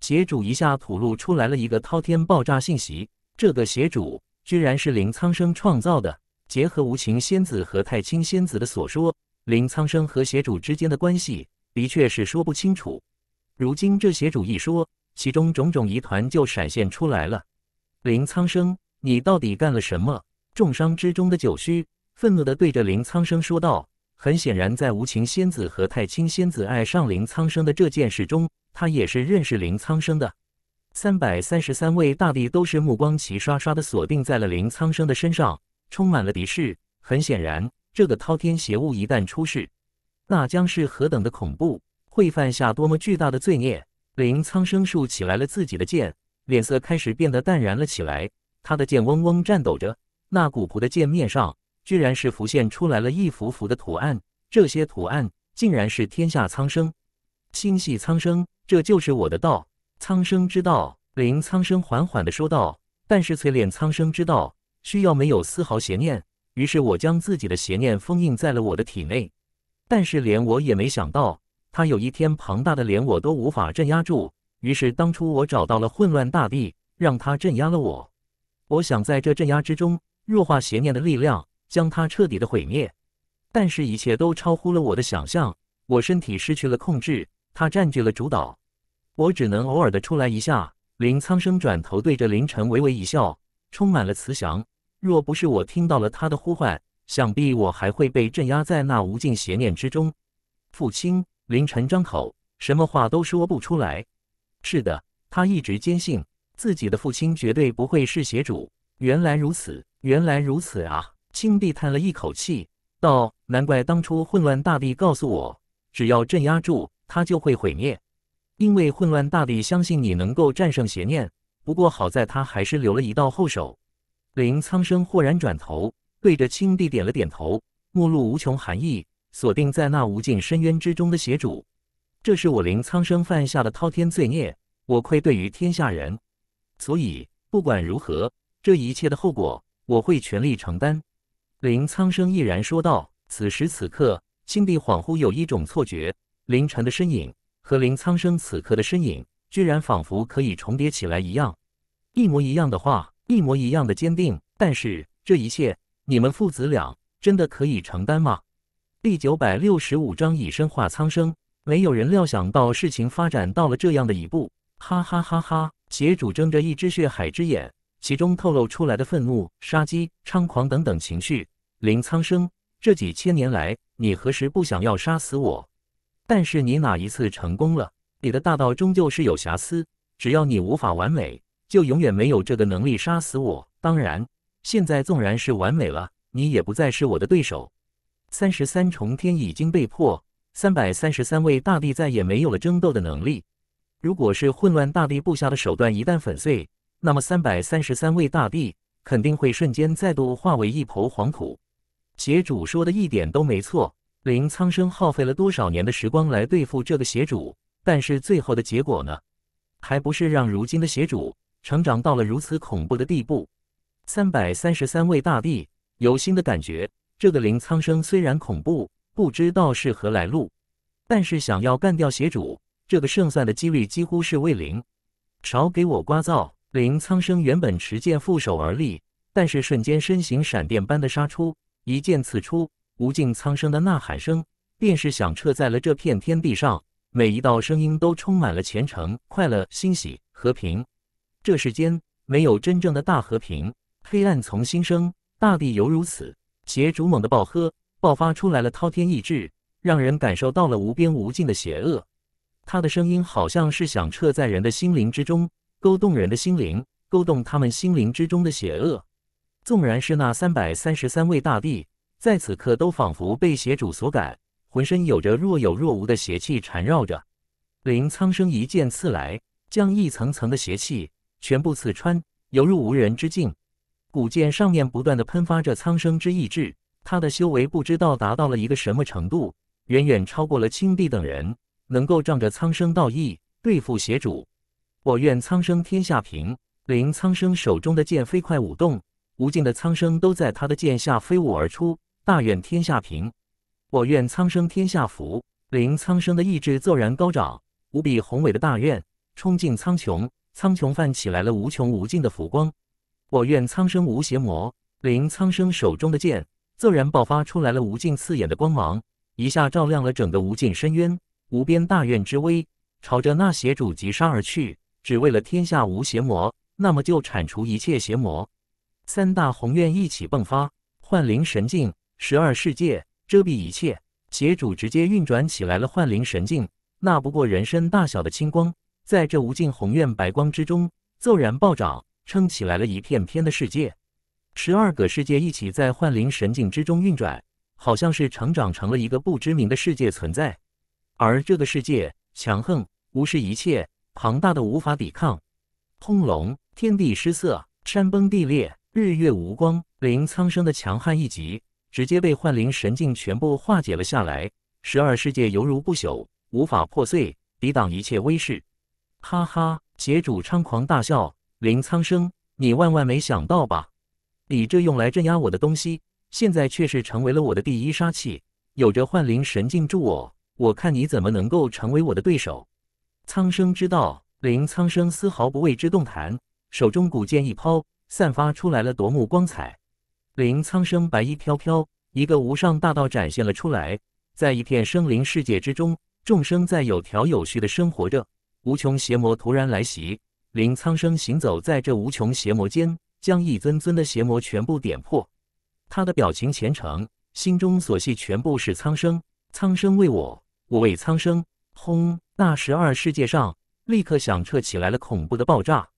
邪主一下吐露出来了一个滔天爆炸信息，这个邪主居然是林苍生创造的。结合无情仙子和太清仙子的所说，林苍生和邪主之间的关系的确是说不清楚。如今这邪主一说，其中种种疑团就闪现出来了。林苍生，你到底干了什么？重伤之中的九虚愤怒地对着林苍生说道：“很显然，在无情仙子和太清仙子爱上林苍生的这件事中，他也是认识林苍生的。”三百三十三位大帝都是目光齐刷刷地锁定在了林苍生的身上，充满了敌视。很显然，这个滔天邪物一旦出世，那将是何等的恐怖，会犯下多么巨大的罪孽！林苍生竖起来了自己的剑，脸色开始变得淡然了起来，他的剑嗡嗡颤抖着。那古朴的界面上，居然是浮现出来了一幅幅的图案。这些图案，竟然是天下苍生，心系苍生，这就是我的道，苍生之道。林苍生缓缓的说道。但是淬炼苍生之道，需要没有丝毫邪念。于是我将自己的邪念封印在了我的体内。但是连我也没想到，他有一天庞大的连我都无法镇压住。于是当初我找到了混乱大帝，让他镇压了我。我想在这镇压之中。弱化邪念的力量，将它彻底的毁灭。但是，一切都超乎了我的想象，我身体失去了控制，它占据了主导，我只能偶尔的出来一下。林苍生转头对着凌晨微微一笑，充满了慈祥。若不是我听到了他的呼唤，想必我还会被镇压在那无尽邪念之中。父亲，凌晨张口，什么话都说不出来。是的，他一直坚信自己的父亲绝对不会是邪主。原来如此，原来如此啊！青帝叹了一口气，道：“难怪当初混乱大帝告诉我，只要镇压住他就会毁灭，因为混乱大帝相信你能够战胜邪念。不过好在他还是留了一道后手。”林苍生豁然转头，对着青帝点了点头，目露无穷寒意，锁定在那无尽深渊之中的邪主。这是我林苍生犯下的滔天罪孽，我愧对于天下人，所以不管如何。这一切的后果，我会全力承担。”林苍生毅然说道。此时此刻，心底恍惚有一种错觉，林晨的身影和林苍生此刻的身影，居然仿佛可以重叠起来一样，一模一样的话，一模一样的坚定。但是，这一切，你们父子俩真的可以承担吗？第九百六十五章以身化苍生。没有人料想到事情发展到了这样的一步。哈哈哈哈！邪主睁着一只血海之眼。其中透露出来的愤怒、杀机、猖狂等等情绪，林苍生，这几千年来，你何时不想要杀死我？但是你哪一次成功了？你的大道终究是有瑕疵，只要你无法完美，就永远没有这个能力杀死我。当然，现在纵然是完美了，你也不再是我的对手。三十三重天已经被破，三百三十三位大帝再也没有了争斗的能力。如果是混乱大帝布下的手段，一旦粉碎。那么三百三十三位大帝肯定会瞬间再度化为一抔黄土。邪主说的一点都没错，林苍生耗费了多少年的时光来对付这个邪主，但是最后的结果呢？还不是让如今的邪主成长到了如此恐怖的地步？三百三十三位大帝有新的感觉，这个林苍生虽然恐怖，不知道是何来路，但是想要干掉邪主，这个胜算的几率几乎是为零。少给我刮燥！林苍生原本持剑负手而立，但是瞬间身形闪电般的杀出，一剑刺出，无尽苍生的呐喊声便是响彻在了这片天地上，每一道声音都充满了虔诚、快乐、欣喜、和平。这世间没有真正的大和平，黑暗从心生，大地犹如此。邪主猛的暴喝，爆发出来了滔天意志，让人感受到了无边无尽的邪恶。他的声音好像是响彻在人的心灵之中。勾动人的心灵，勾动他们心灵之中的邪恶。纵然是那三百三十三位大帝，在此刻都仿佛被邪主所感，浑身有着若有若无的邪气缠绕着。林苍生一剑刺来，将一层层的邪气全部刺穿，犹如无人之境。古剑上面不断的喷发着苍生之意志，他的修为不知道达到了一个什么程度，远远超过了青帝等人，能够仗着苍生道义对付邪主。我愿苍生天下平，林苍生手中的剑飞快舞动，无尽的苍生都在他的剑下飞舞而出。大愿天下平，我愿苍生天下福，林苍生的意志骤然高涨，无比宏伟的大愿冲进苍穹，苍穹泛起来了无穷无尽的浮光。我愿苍生无邪魔，林苍生手中的剑骤然爆发出来了无尽刺眼的光芒，一下照亮了整个无尽深渊。无边大愿之威，朝着那邪主急杀而去。只为了天下无邪魔，那么就铲除一切邪魔。三大宏愿一起迸发，幻灵神境、十二世界遮蔽一切，邪主直接运转起来了。幻灵神境那不过人身大小的青光，在这无尽宏愿白光之中骤然暴涨，撑起来了一片片的世界。十二个世界一起在幻灵神境之中运转，好像是成长成了一个不知名的世界存在，而这个世界强横，无视一切。庞大的无法抵抗，轰隆！天地失色，山崩地裂，日月无光。林苍生的强悍一击，直接被幻灵神境全部化解了下来。十二世界犹如不朽，无法破碎，抵挡一切威势。哈哈！邪主猖狂大笑：“林苍生，你万万没想到吧？你这用来镇压我的东西，现在却是成为了我的第一杀器。有着幻灵神境助我，我看你怎么能够成为我的对手！”苍生之道，林苍生丝毫不为之动弹，手中古剑一抛，散发出来了夺目光彩。林苍生白衣飘飘，一个无上大道展现了出来。在一片生灵世界之中，众生在有条有序的生活着。无穷邪魔突然来袭，林苍生行走在这无穷邪魔间，将一尊尊的邪魔全部点破。他的表情虔诚，心中所系全部是苍生，苍生为我，我为苍生。轰！那十二世界上立刻响彻起来了恐怖的爆炸，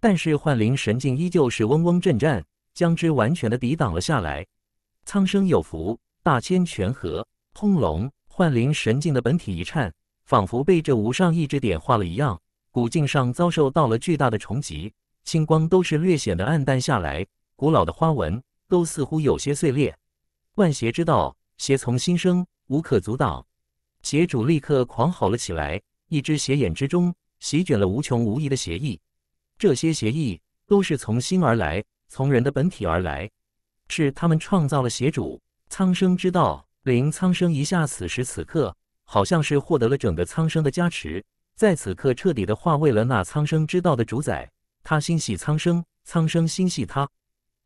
但是幻灵神境依旧是嗡嗡震颤，将之完全的抵挡了下来。苍生有福，大千全和。轰隆！幻灵神境的本体一颤，仿佛被这无上意志点化了一样，古镜上遭受到了巨大的冲击，青光都是略显得暗淡下来，古老的花纹都似乎有些碎裂。万邪之道，邪从心生，无可阻挡。邪主立刻狂吼了起来，一只邪眼之中席卷了无穷无尽的邪意，这些邪意都是从心而来，从人的本体而来，是他们创造了邪主。苍生之道，灵苍生一下，此时此刻好像是获得了整个苍生的加持，在此刻彻底的化为了那苍生之道的主宰。他心系苍生，苍生心系他，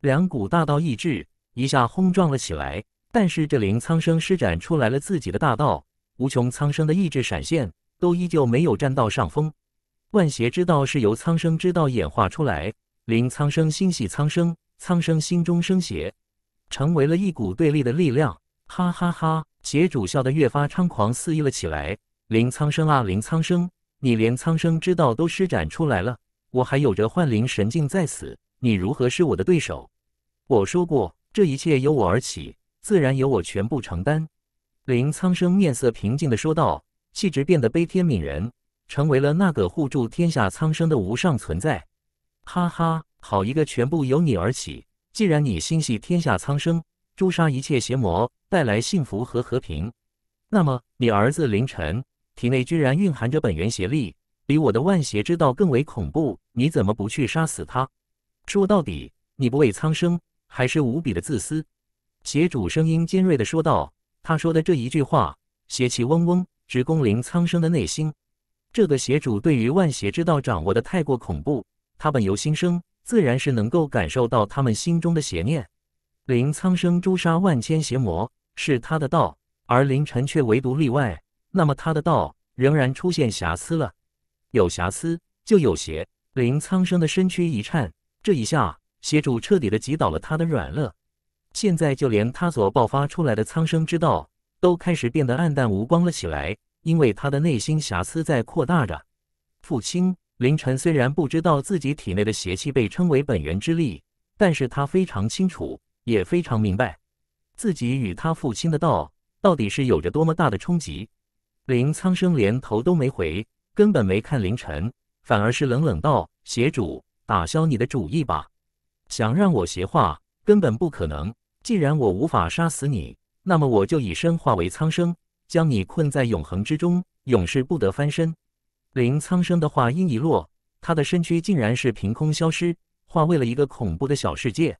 两股大道意志一下轰撞了起来。但是这灵苍生施展出来了自己的大道。无穷苍生的意志闪现，都依旧没有占到上风。万邪之道是由苍生之道演化出来，林苍生心系苍生，苍生心中生邪，成为了一股对立的力量。哈哈哈！邪主笑得越发猖狂肆意了起来。林苍生啊，林苍生，你连苍生之道都施展出来了，我还有着幻灵神境在此，你如何是我的对手？我说过，这一切由我而起，自然由我全部承担。林苍生面色平静地说道，气质变得悲天悯人，成为了那个护助天下苍生的无上存在。哈哈，好一个全部由你而起！既然你心系天下苍生，诛杀一切邪魔，带来幸福和和平，那么你儿子林晨体内居然蕴含着本源邪力，比我的万邪之道更为恐怖。你怎么不去杀死他？说到底，你不为苍生，还是无比的自私。邪主声音尖锐地说道。他说的这一句话，邪气嗡嗡直攻林苍生的内心。这个邪主对于万邪之道掌握的太过恐怖，他本由心生，自然是能够感受到他们心中的邪念。林苍生诛杀万千邪魔是他的道，而凌晨却唯独例外，那么他的道仍然出现瑕疵了。有瑕疵就有邪。林苍生的身躯一颤，这一下，邪主彻底的击倒了他的软肋。现在就连他所爆发出来的苍生之道，都开始变得暗淡无光了起来，因为他的内心瑕疵在扩大着。父亲林晨虽然不知道自己体内的邪气被称为本源之力，但是他非常清楚，也非常明白，自己与他父亲的道到底是有着多么大的冲击。林苍生连头都没回，根本没看林晨，反而是冷冷道：“邪主，打消你的主意吧，想让我邪化，根本不可能。”既然我无法杀死你，那么我就以身化为苍生，将你困在永恒之中，永世不得翻身。林苍生的话音一落，他的身躯竟然是凭空消失，化为了一个恐怖的小世界。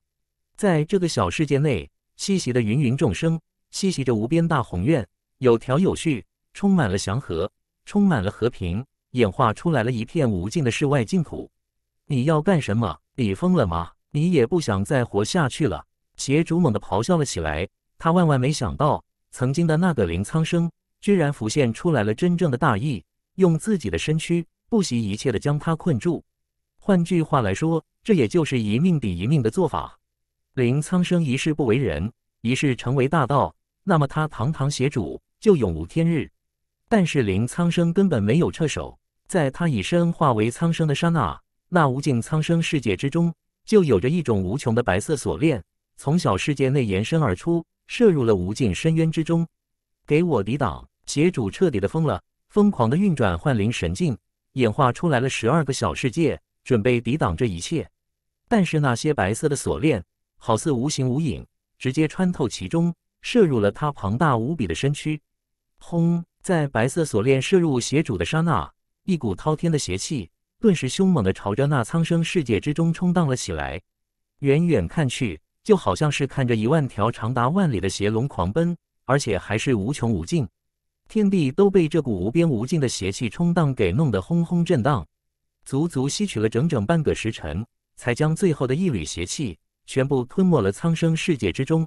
在这个小世界内，栖息的芸芸众生，栖息着无边大宏愿，有条有序，充满了祥和，充满了和平，演化出来了一片无尽的世外净土。你要干什么？你疯了吗？你也不想再活下去了？邪主猛地咆哮了起来，他万万没想到，曾经的那个林苍生居然浮现出来了真正的大义，用自己的身躯不惜一切的将他困住。换句话来说，这也就是一命抵一命的做法。林苍生一世不为人，一世成为大道，那么他堂堂邪主就永无天日。但是林苍生根本没有撤手，在他以身化为苍生的刹那，那无尽苍生世界之中就有着一种无穷的白色锁链。从小世界内延伸而出，射入了无尽深渊之中。给我抵挡！邪主彻底的疯了，疯狂的运转幻灵神境，演化出来了十二个小世界，准备抵挡这一切。但是那些白色的锁链好似无形无影，直接穿透其中，射入了他庞大无比的身躯。轰！在白色锁链射入邪主的刹那，一股滔天的邪气顿时凶猛的朝着那苍生世界之中冲荡了起来。远远看去。就好像是看着一万条长达万里的邪龙狂奔，而且还是无穷无尽，天地都被这股无边无尽的邪气冲荡给弄得轰轰震荡，足足吸取了整整半个时辰，才将最后的一缕邪气全部吞没了苍生世界之中。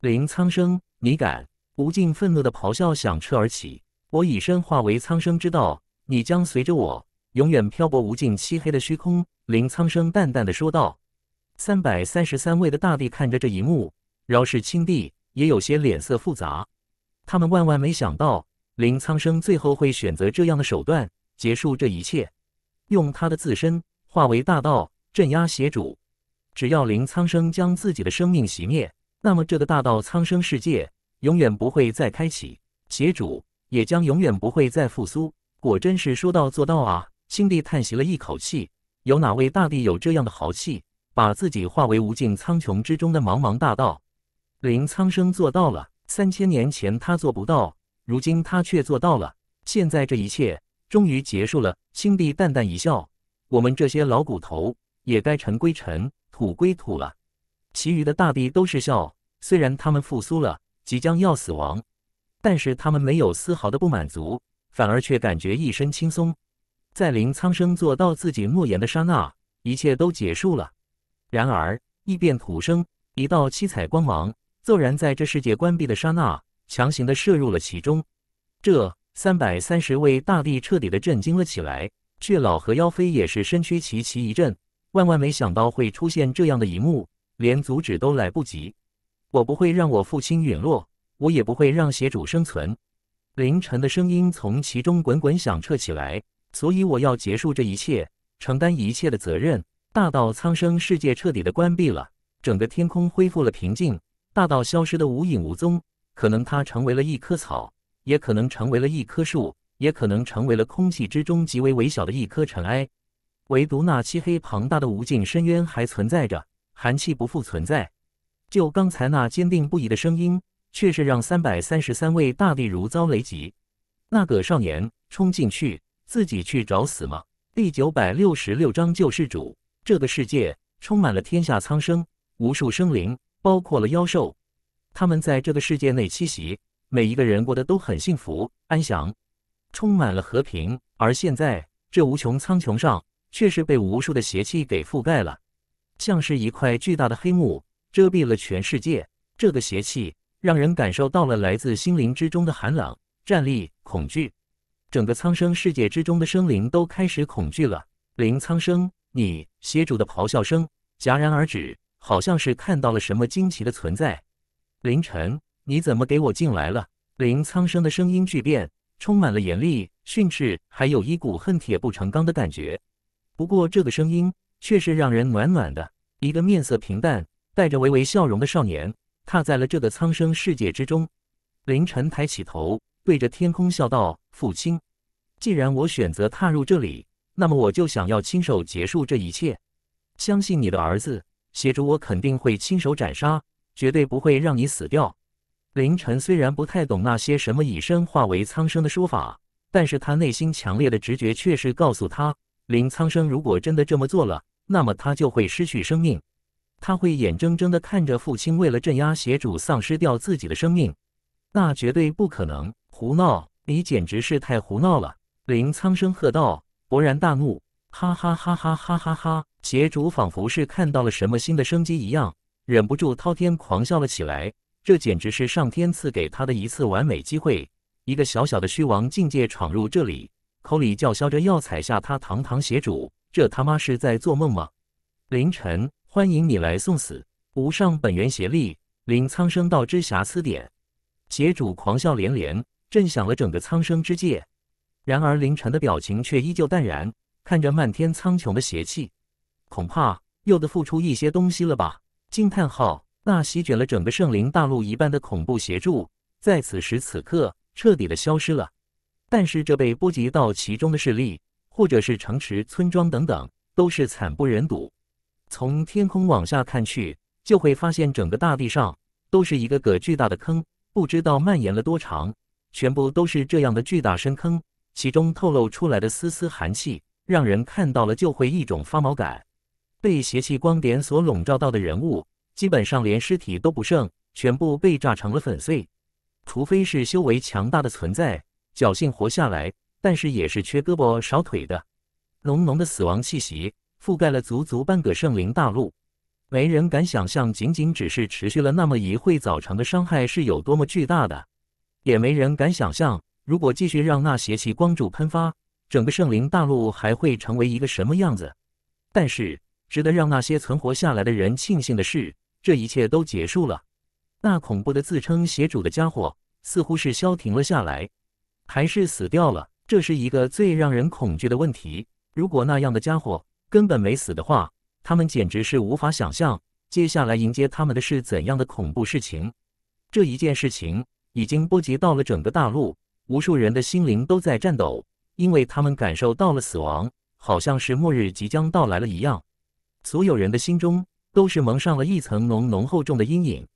林苍生，你敢？无尽愤怒的咆哮响彻而起，我以身化为苍生之道，你将随着我，永远漂泊无尽漆黑的虚空。林苍生淡淡的说道。三百三十三位的大地看着这一幕，饶是青帝也有些脸色复杂。他们万万没想到，林苍生最后会选择这样的手段结束这一切，用他的自身化为大道镇压邪主。只要林苍生将自己的生命熄灭，那么这个大道苍生世界永远不会再开启，邪主也将永远不会再复苏。果真是说到做到啊！青帝叹息了一口气，有哪位大帝有这样的豪气？把自己化为无尽苍穹之中的茫茫大道，林苍生做到了。三千年前他做不到，如今他却做到了。现在这一切终于结束了。星帝淡淡一笑：“我们这些老骨头也该尘归尘，土归土了。”其余的大帝都是笑，虽然他们复苏了，即将要死亡，但是他们没有丝毫的不满足，反而却感觉一身轻松。在林苍生做到自己莫言的刹那，一切都结束了。然而，异变突生，一道七彩光芒骤然在这世界关闭的刹那，强行的射入了其中。这三百三十位大帝彻底的震惊了起来，巨老和妖妃也是身躯齐齐一震，万万没想到会出现这样的一幕，连阻止都来不及。我不会让我父亲陨落，我也不会让邪主生存。凌晨的声音从其中滚滚响彻起来，所以我要结束这一切，承担一切的责任。大道苍生世界彻底的关闭了，整个天空恢复了平静，大道消失的无影无踪。可能它成为了一棵草，也可能成为了一棵树，也可能成为了空气之中极为微小的一颗尘埃。唯独那漆黑庞大的无尽深渊还存在着，寒气不复存在。就刚才那坚定不移的声音，却是让三百三十三位大帝如遭雷击。那个少年冲进去，自己去找死吗？第九百六十六章救世主。这个世界充满了天下苍生，无数生灵，包括了妖兽。他们在这个世界内栖息，每一个人过得都很幸福、安详，充满了和平。而现在，这无穷苍穹上却是被无数的邪气给覆盖了，像是一块巨大的黑幕遮蔽了全世界。这个邪气让人感受到了来自心灵之中的寒冷、战栗、恐惧。整个苍生世界之中的生灵都开始恐惧了，林苍生。你蝎主的咆哮声戛然而止，好像是看到了什么惊奇的存在。凌晨，你怎么给我进来了？林苍生的声音巨变，充满了严厉训斥，还有一股恨铁不成钢的感觉。不过这个声音却是让人暖暖的。一个面色平淡、带着微微笑容的少年踏在了这个苍生世界之中。凌晨抬起头，对着天空笑道：“父亲，既然我选择踏入这里。”那么我就想要亲手结束这一切。相信你的儿子，邪主，我肯定会亲手斩杀，绝对不会让你死掉。凌晨虽然不太懂那些什么以身化为苍生的说法，但是他内心强烈的直觉却是告诉他，林苍生如果真的这么做了，那么他就会失去生命，他会眼睁睁的看着父亲为了镇压邪主丧失掉自己的生命，那绝对不可能！胡闹！你简直是太胡闹了！林苍生喝道。勃然大怒，哈哈哈哈哈哈哈！邪主仿佛是看到了什么新的生机一样，忍不住滔天狂笑了起来。这简直是上天赐给他的一次完美机会！一个小小的虚王境界闯入这里，口里叫嚣着要踩下他堂堂邪主，这他妈是在做梦吗？凌晨，欢迎你来送死！无上本源邪力，领苍生道之瑕疵点，邪主狂笑连连，震响了整个苍生之界。然而，凌晨的表情却依旧淡然，看着漫天苍穹的邪气，恐怕又得付出一些东西了吧？惊叹号！那席卷了整个圣灵大陆一般的恐怖邪柱，在此时此刻彻底的消失了。但是，这被波及到其中的势力，或者是城池、村庄等等，都是惨不忍睹。从天空往下看去，就会发现整个大地上都是一个个巨大的坑，不知道蔓延了多长，全部都是这样的巨大深坑。其中透露出来的丝丝寒气，让人看到了就会一种发毛感。被邪气光点所笼罩到的人物，基本上连尸体都不剩，全部被炸成了粉碎。除非是修为强大的存在，侥幸活下来，但是也是缺胳膊少腿的。浓浓的死亡气息覆盖了足足半个圣灵大陆，没人敢想象，仅仅只是持续了那么一会造成的伤害是有多么巨大的，也没人敢想象。如果继续让那邪气光柱喷发，整个圣灵大陆还会成为一个什么样子？但是值得让那些存活下来的人庆幸的是，这一切都结束了。那恐怖的自称邪主的家伙似乎是消停了下来，还是死掉了？这是一个最让人恐惧的问题。如果那样的家伙根本没死的话，他们简直是无法想象接下来迎接他们的是怎样的恐怖事情。这一件事情已经波及到了整个大陆。无数人的心灵都在颤抖，因为他们感受到了死亡，好像是末日即将到来了一样。所有人的心中都是蒙上了一层浓浓厚重的阴影，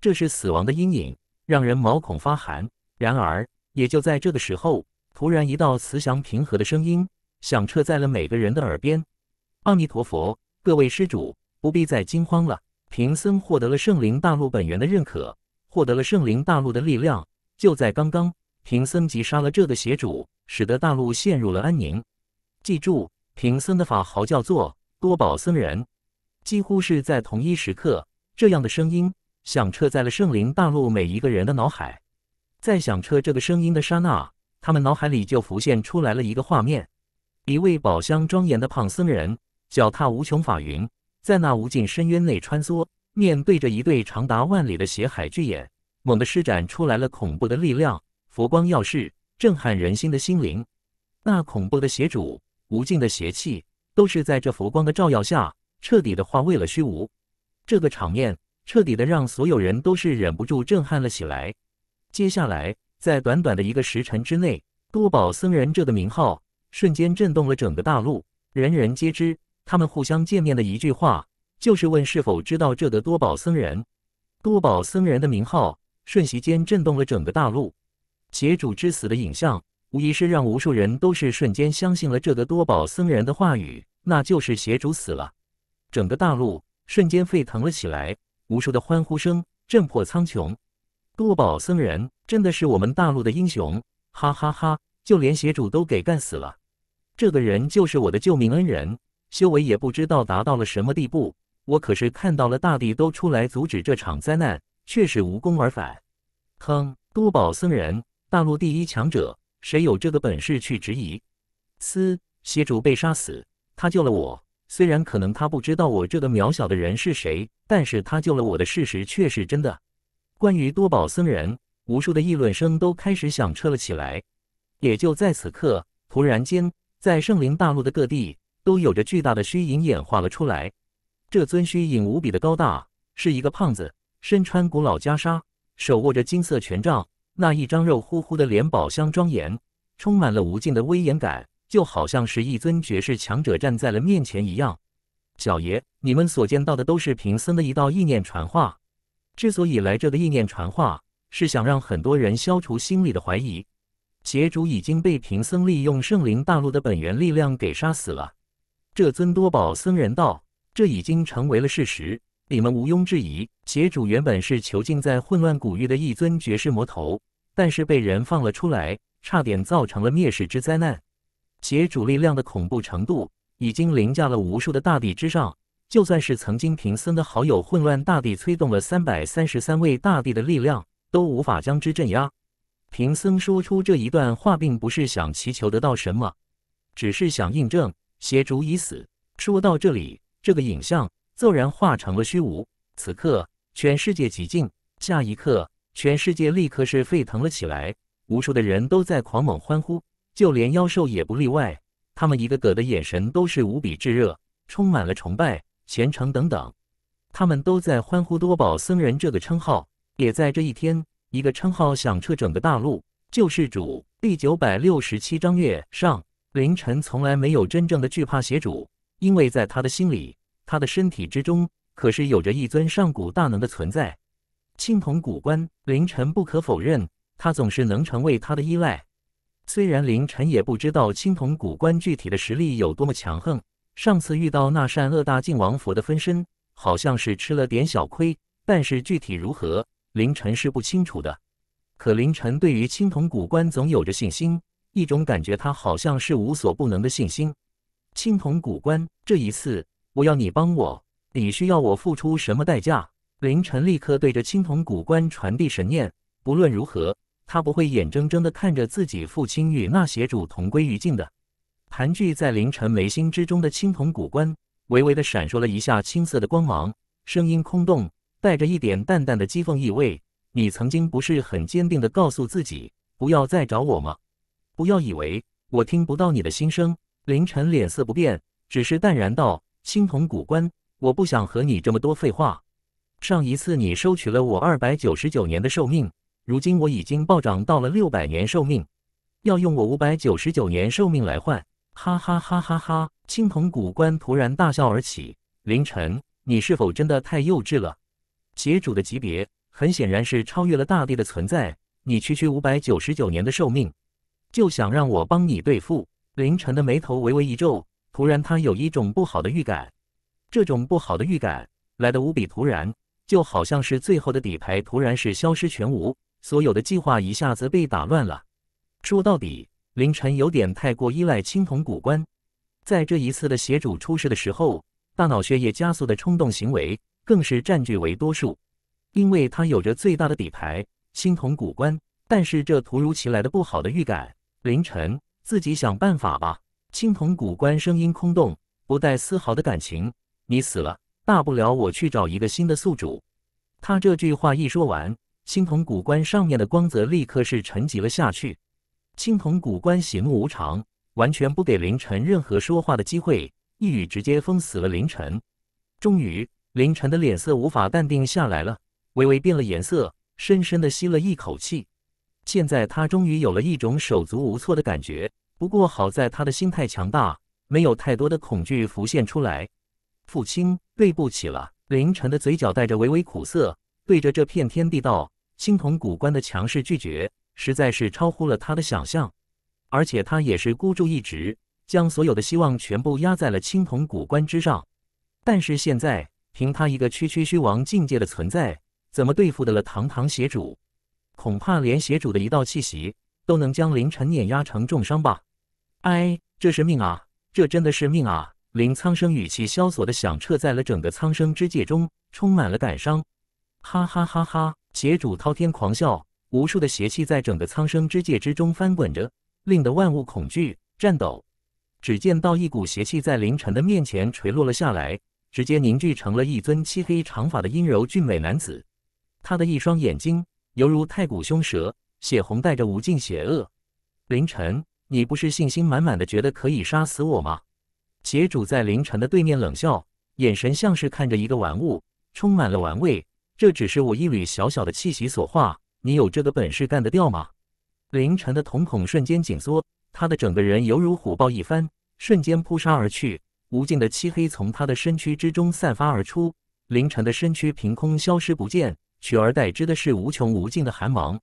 这是死亡的阴影，让人毛孔发寒。然而，也就在这个时候，突然一道慈祥平和的声音响彻在了每个人的耳边：“阿弥陀佛，各位施主，不必再惊慌了。贫僧获得了圣灵大陆本源的认可，获得了圣灵大陆的力量。就在刚刚。”贫僧即杀了这个邪主，使得大陆陷入了安宁。记住，贫僧的法号叫做多宝僧人。几乎是在同一时刻，这样的声音响彻在了圣灵大陆每一个人的脑海。在响彻这个声音的刹那，他们脑海里就浮现出来了一个画面：一位宝箱庄严的胖僧人，脚踏无穷法云，在那无尽深渊内穿梭，面对着一对长达万里的血海巨眼，猛地施展出来了恐怖的力量。佛光耀世，震撼人心的心灵，那恐怖的邪主，无尽的邪气，都是在这佛光的照耀下，彻底的化为了虚无。这个场面彻底的让所有人都是忍不住震撼了起来。接下来，在短短的一个时辰之内，多宝僧人这个名号瞬间震动了整个大陆，人人皆知。他们互相见面的一句话，就是问是否知道这的多宝僧人。多宝僧人的名号瞬息间震动了整个大陆。邪主之死的影像，无疑是让无数人都是瞬间相信了这个多宝僧人的话语，那就是邪主死了。整个大陆瞬间沸腾了起来，无数的欢呼声震破苍穹。多宝僧人真的是我们大陆的英雄！哈哈哈！就连邪主都给干死了。这个人就是我的救命恩人，修为也不知道达到了什么地步。我可是看到了大帝都出来阻止这场灾难，却是无功而返。哼，多宝僧人。大陆第一强者，谁有这个本事去质疑？司邪主被杀死，他救了我。虽然可能他不知道我这个渺小的人是谁，但是他救了我的事实却是真的。关于多宝僧人，无数的议论声都开始响彻了起来。也就在此刻，突然间，在圣灵大陆的各地都有着巨大的虚影演化了出来。这尊虚影无比的高大，是一个胖子，身穿古老袈裟，手握着金色权杖。那一张肉乎乎的脸，宝相庄严，充满了无尽的威严感，就好像是一尊绝世强者站在了面前一样。小爷，你们所见到的都是贫僧的一道意念传话。之所以来这的意念传话，是想让很多人消除心里的怀疑。邪主已经被贫僧利用圣灵大陆的本源力量给杀死了。这尊多宝僧人道，这已经成为了事实。你们毋庸置疑，邪主原本是囚禁在混乱古域的一尊绝世魔头，但是被人放了出来，差点造成了灭世之灾难。邪主力量的恐怖程度，已经凌驾了无数的大帝之上。就算是曾经贫僧的好友混乱大帝催动了三百三十三位大帝的力量，都无法将之镇压。贫僧说出这一段话，并不是想祈求得到什么，只是想印证邪主已死。说到这里，这个影像。骤然化成了虚无。此刻，全世界寂静。下一刻，全世界立刻是沸腾了起来。无数的人都在狂猛欢呼，就连妖兽也不例外。他们一个个的眼神都是无比炙热，充满了崇拜、虔诚等等。他们都在欢呼“多宝僧人”这个称号。也在这一天，一个称号响彻整个大陆。救世主第九百六十七章：月上凌晨，从来没有真正的惧怕邪主，因为在他的心里。他的身体之中可是有着一尊上古大能的存在，青铜古棺。凌晨不可否认，他总是能成为他的依赖。虽然凌晨也不知道青铜古棺具体的实力有多么强横，上次遇到那扇恶大靖王府的分身，好像是吃了点小亏，但是具体如何，凌晨是不清楚的。可凌晨对于青铜古棺总有着信心，一种感觉他好像是无所不能的信心。青铜古棺这一次。我要你帮我，你需要我付出什么代价？凌晨立刻对着青铜古棺传递神念，不论如何，他不会眼睁睁的看着自己父亲与那邪主同归于尽的。盘踞在凌晨眉心之中的青铜古棺微微的闪烁了一下青色的光芒，声音空洞，带着一点淡淡的讥讽意味。你曾经不是很坚定的告诉自己，不要再找我吗？不要以为我听不到你的心声。凌晨脸色不变，只是淡然道。青铜古棺，我不想和你这么多废话。上一次你收取了我二百九十九年的寿命，如今我已经暴涨到了六百年寿命，要用我五百九十九年寿命来换？哈哈哈哈哈！青铜古棺突然大笑而起。凌晨，你是否真的太幼稚了？邪主的级别很显然是超越了大帝的存在，你区区五百九十九年的寿命，就想让我帮你对付？凌晨的眉头微微一皱。突然，他有一种不好的预感，这种不好的预感来的无比突然，就好像是最后的底牌突然是消失全无，所有的计划一下子被打乱了。说到底，凌晨有点太过依赖青铜古棺，在这一次的邪主出事的时候，大脑血液加速的冲动行为更是占据为多数，因为他有着最大的底牌青铜古棺。但是这突如其来的不好的预感，凌晨自己想办法吧。青铜古棺声音空洞，不带丝毫的感情。你死了，大不了我去找一个新的宿主。他这句话一说完，青铜古棺上面的光泽立刻是沉寂了下去。青铜古棺喜怒无常，完全不给凌晨任何说话的机会，一语直接封死了凌晨。终于，凌晨的脸色无法淡定下来了，微微变了颜色，深深的吸了一口气。现在他终于有了一种手足无措的感觉。不过好在他的心态强大，没有太多的恐惧浮现出来。父亲，对不起了。凌晨的嘴角带着微微苦涩，对着这片天地道：“青铜古棺的强势拒绝，实在是超乎了他的想象。而且他也是孤注一掷，将所有的希望全部压在了青铜古棺之上。但是现在，凭他一个区区虚王境界的存在，怎么对付得了堂堂邪主？恐怕连邪主的一道气息，都能将凌晨碾压成重伤吧。”哎，这是命啊！这真的是命啊！林苍生语气萧索的响彻在了整个苍生之界中，充满了感伤。哈哈哈哈！邪主滔天狂笑，无数的邪气在整个苍生之界之中翻滚着，令得万物恐惧颤抖。只见到一股邪气在凌晨的面前垂落了下来，直接凝聚成了一尊漆黑长发的阴柔俊美男子。他的一双眼睛犹如太古凶蛇，血红带着无尽邪恶。凌晨。你不是信心满满的觉得可以杀死我吗？邪主在凌晨的对面冷笑，眼神像是看着一个玩物，充满了玩味。这只是我一缕小小的气息所化，你有这个本事干得掉吗？凌晨的瞳孔瞬间紧缩，他的整个人犹如虎豹一般，瞬间扑杀而去。无尽的漆黑从他的身躯之中散发而出，凌晨的身躯凭空消失不见，取而代之的是无穷无尽的寒芒，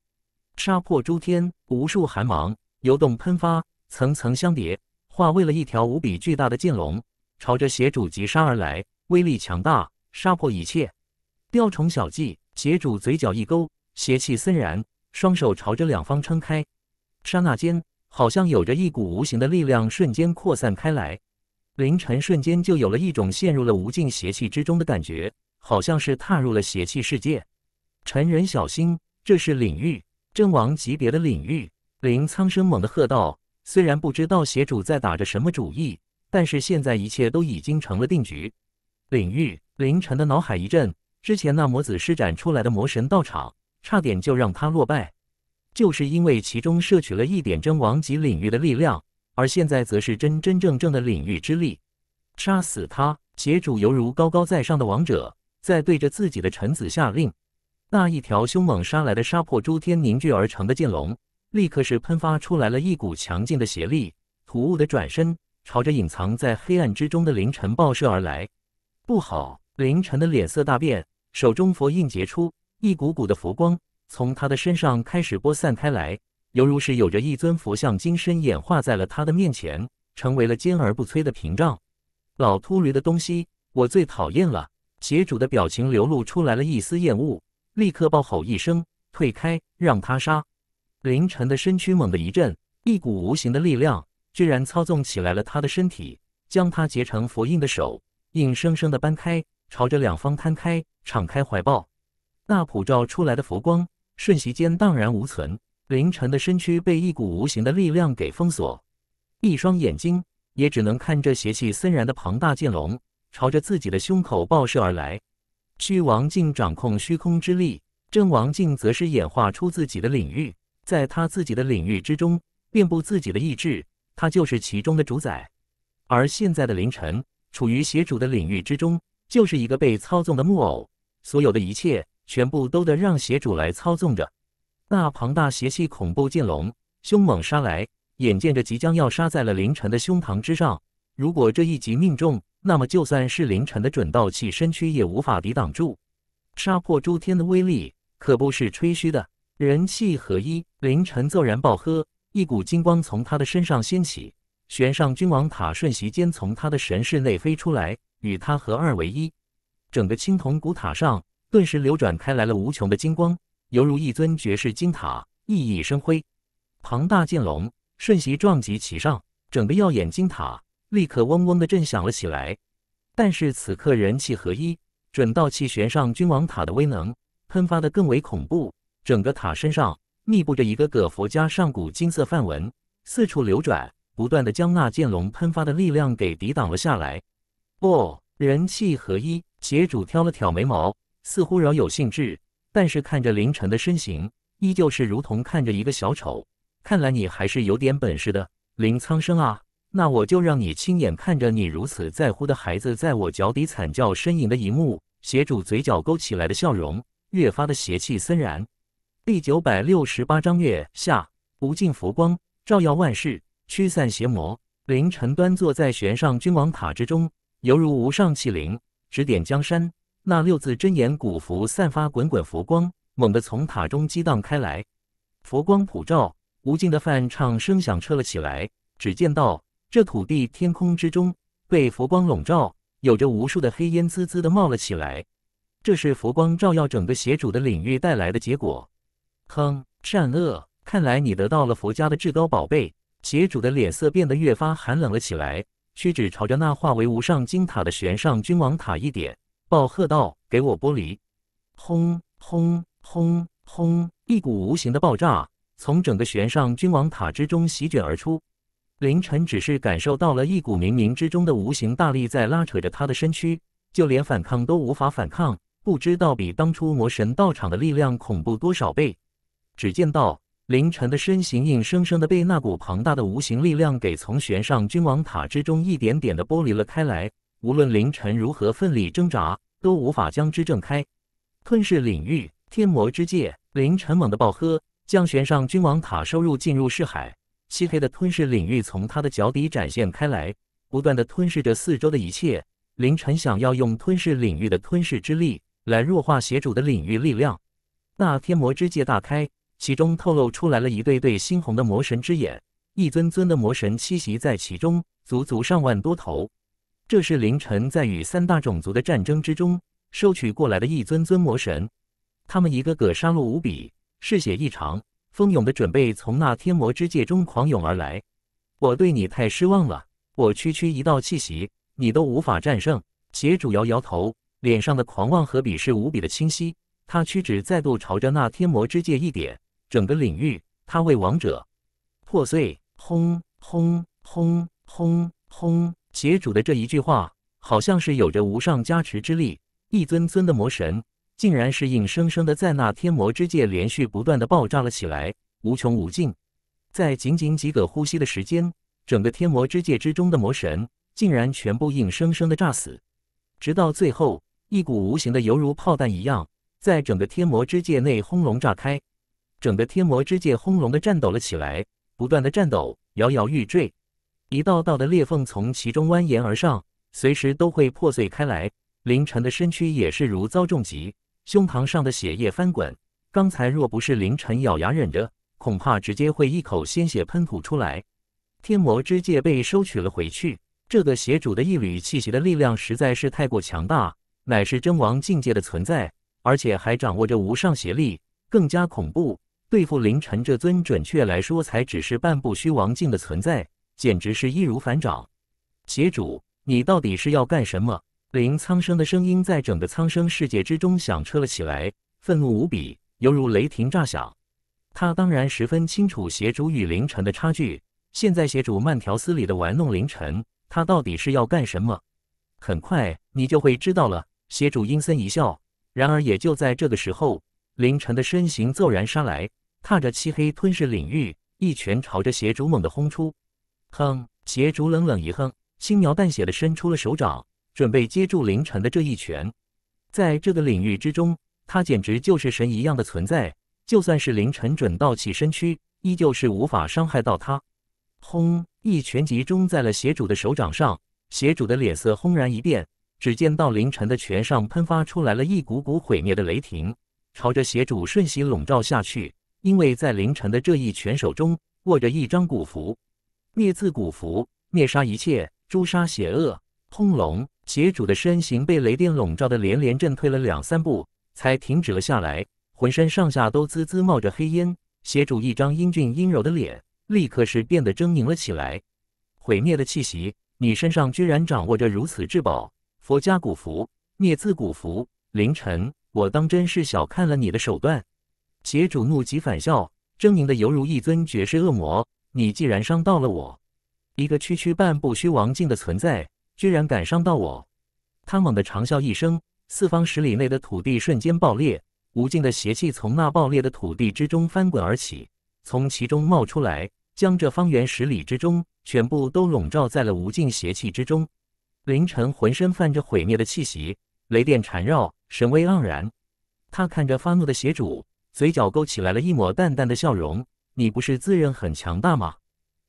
杀破诸天，无数寒芒。游动喷发，层层相叠，化为了一条无比巨大的剑龙，朝着邪主疾杀而来，威力强大，杀破一切。雕虫小技，邪主嘴角一勾，邪气森然，双手朝着两方撑开，刹那间，好像有着一股无形的力量瞬间扩散开来。凌晨瞬间就有了一种陷入了无尽邪气之中的感觉，好像是踏入了邪气世界。陈人小心，这是领域，阵王级别的领域。林苍生猛地喝道：“虽然不知道邪主在打着什么主意，但是现在一切都已经成了定局。”领域，林晨的脑海一震，之前那魔子施展出来的魔神道场，差点就让他落败，就是因为其中摄取了一点真王级领域的力量，而现在则是真真正正的领域之力，杀死他！邪主犹如高高在上的王者，在对着自己的臣子下令。那一条凶猛杀来的杀破诸天凝聚而成的剑龙。立刻是喷发出来了一股强劲的邪力，突兀的转身，朝着隐藏在黑暗之中的凌晨爆射而来。不好！凌晨的脸色大变，手中佛印结出，一股股的佛光从他的身上开始播散开来，犹如是有着一尊佛像金身演化在了他的面前，成为了坚而不摧的屏障。老秃驴的东西，我最讨厌了！邪主的表情流露出来了一丝厌恶，立刻暴吼一声，退开，让他杀。凌晨的身躯猛地一震，一股无形的力量居然操纵起来了他的身体，将他结成佛印的手硬生生的掰开，朝着两方摊开，敞开怀抱。那普照出来的佛光，瞬息间荡然无存。凌晨的身躯被一股无形的力量给封锁，一双眼睛也只能看着邪气森然的庞大剑龙朝着自己的胸口爆射而来。虚王境掌控虚空之力，真王境则是演化出自己的领域。在他自己的领域之中，遍布自己的意志，他就是其中的主宰。而现在的凌晨处于邪主的领域之中，就是一个被操纵的木偶，所有的一切全部都得让邪主来操纵着。那庞大邪系恐怖剑龙凶猛杀来，眼见着即将要杀在了凌晨的胸膛之上。如果这一击命中，那么就算是凌晨的准道器身躯也无法抵挡住，杀破诸天的威力可不是吹嘘的。人气合一，凌晨骤然暴喝，一股金光从他的身上掀起，玄上君王塔，瞬息间从他的神室内飞出来，与他合二为一。整个青铜古塔上顿时流转开来了无穷的金光，犹如一尊绝世金塔，熠熠生辉。庞大剑龙瞬息撞击其上，整个耀眼金塔立刻嗡嗡的震响了起来。但是此刻人气合一，准道气悬上君王塔的威能喷发的更为恐怖。整个塔身上密布着一个个佛家上古金色梵文，四处流转，不断的将那剑龙喷发的力量给抵挡了下来。哦，人气合一，邪主挑了挑眉毛，似乎饶有兴致，但是看着凌晨的身形，依旧是如同看着一个小丑。看来你还是有点本事的，林苍生啊，那我就让你亲眼看着你如此在乎的孩子，在我脚底惨叫呻吟的一幕。邪主嘴角勾起来的笑容越发的邪气森然。第九百六十八章月下无尽佛光照耀万事，驱散邪魔。凌晨端坐在悬上君王塔之中，犹如无上气灵，指点江山。那六字真言古符散发滚滚佛光，猛地从塔中激荡开来。佛光普照，无尽的梵唱声响彻了起来。只见到这土地、天空之中被佛光笼罩，有着无数的黑烟滋滋地冒了起来。这是佛光照耀整个邪主的领域带来的结果。哼，善恶，看来你得到了佛家的至高宝贝。邪主的脸色变得越发寒冷了起来，屈指朝着那化为无上金塔的玄上君王塔一点，暴喝道：“给我剥离！”轰轰轰轰！一股无形的爆炸从整个玄上君王塔之中席卷而出。凌晨只是感受到了一股冥冥之中的无形大力在拉扯着他的身躯，就连反抗都无法反抗，不知道比当初魔神道场的力量恐怖多少倍。只见到凌晨的身形硬生生的被那股庞大的无形力量给从悬上君王塔之中一点点的剥离了开来，无论凌晨如何奋力挣扎，都无法将之挣开。吞噬领域，天魔之界，凌晨猛地暴喝，将悬上君王塔收入进入视海，漆黑的吞噬领域从他的脚底展现开来，不断的吞噬着四周的一切。凌晨想要用吞噬领域的吞噬之力来弱化邪主的领域力量，那天魔之界大开。其中透露出来了一对对猩红的魔神之眼，一尊尊的魔神栖息在其中，足足上万多头。这是凌晨在与三大种族的战争之中收取过来的一尊尊魔神，他们一个个杀戮无比，嗜血异常，蜂拥的准备从那天魔之界中狂涌而来。我对你太失望了，我区区一道气息你都无法战胜。邪主摇摇头，脸上的狂妄和鄙视无比的清晰。他屈指再度朝着那天魔之界一点。整个领域，他为王者，破碎，轰轰轰轰轰！邪主的这一句话，好像是有着无上加持之力，一尊尊的魔神，竟然是硬生生的在那天魔之界连续不断的爆炸了起来，无穷无尽。在仅仅几个呼吸的时间，整个天魔之界之中的魔神，竟然全部硬生生的炸死。直到最后，一股无形的犹如炮弹一样，在整个天魔之界内轰隆炸开。整个天魔之界轰隆的颤抖了起来，不断的颤抖，摇摇欲坠，一道道的裂缝从其中蜿蜒而上，随时都会破碎开来。凌晨的身躯也是如遭重击，胸膛上的血液翻滚。刚才若不是凌晨咬牙忍着，恐怕直接会一口鲜血喷吐出来。天魔之界被收取了回去，这个邪主的一缕气息的力量实在是太过强大，乃是真王境界的存在，而且还掌握着无上邪力，更加恐怖。对付凌晨这尊，准确来说，才只是半步虚王境的存在，简直是易如反掌。邪主，你到底是要干什么？林苍生的声音在整个苍生世界之中响彻了起来，愤怒无比，犹如雷霆炸响。他当然十分清楚邪主与凌晨的差距，现在邪主慢条斯理的玩弄凌晨，他到底是要干什么？很快你就会知道了。邪主阴森一笑。然而也就在这个时候，凌晨的身形骤然杀来。踏着漆黑吞噬领域，一拳朝着邪主猛地轰出。哼！邪主冷冷一哼，轻描淡写的伸出了手掌，准备接住凌晨的这一拳。在这个领域之中，他简直就是神一样的存在，就算是凌晨准道起身躯，依旧是无法伤害到他。轰！一拳集中在了邪主的手掌上，邪主的脸色轰然一变，只见到凌晨的拳上喷发出来了一股股毁灭的雷霆，朝着邪主瞬息笼罩下去。因为在凌晨的这一拳手中握着一张古符，灭字古符，灭杀一切，诛杀邪恶。轰隆！邪主的身形被雷电笼罩的连连震退了两三步，才停止了下来，浑身上下都滋滋冒着黑烟。邪主一张英俊阴柔的脸立刻是变得狰狞了起来，毁灭的气息，你身上居然掌握着如此至宝，佛家古符，灭字古符。凌晨，我当真是小看了你的手段。邪主怒极反笑，狰狞的犹如一尊绝世恶魔。你既然伤到了我，一个区区半步虚王境的存在，居然敢伤到我！他猛地长啸一声，四方十里内的土地瞬间爆裂，无尽的邪气从那爆裂的土地之中翻滚而起，从其中冒出来，将这方圆十里之中全部都笼罩在了无尽邪气之中。凌晨浑身泛着毁灭的气息，雷电缠绕，神威盎然。他看着发怒的邪主。嘴角勾起来了一抹淡淡的笑容。你不是自认很强大吗？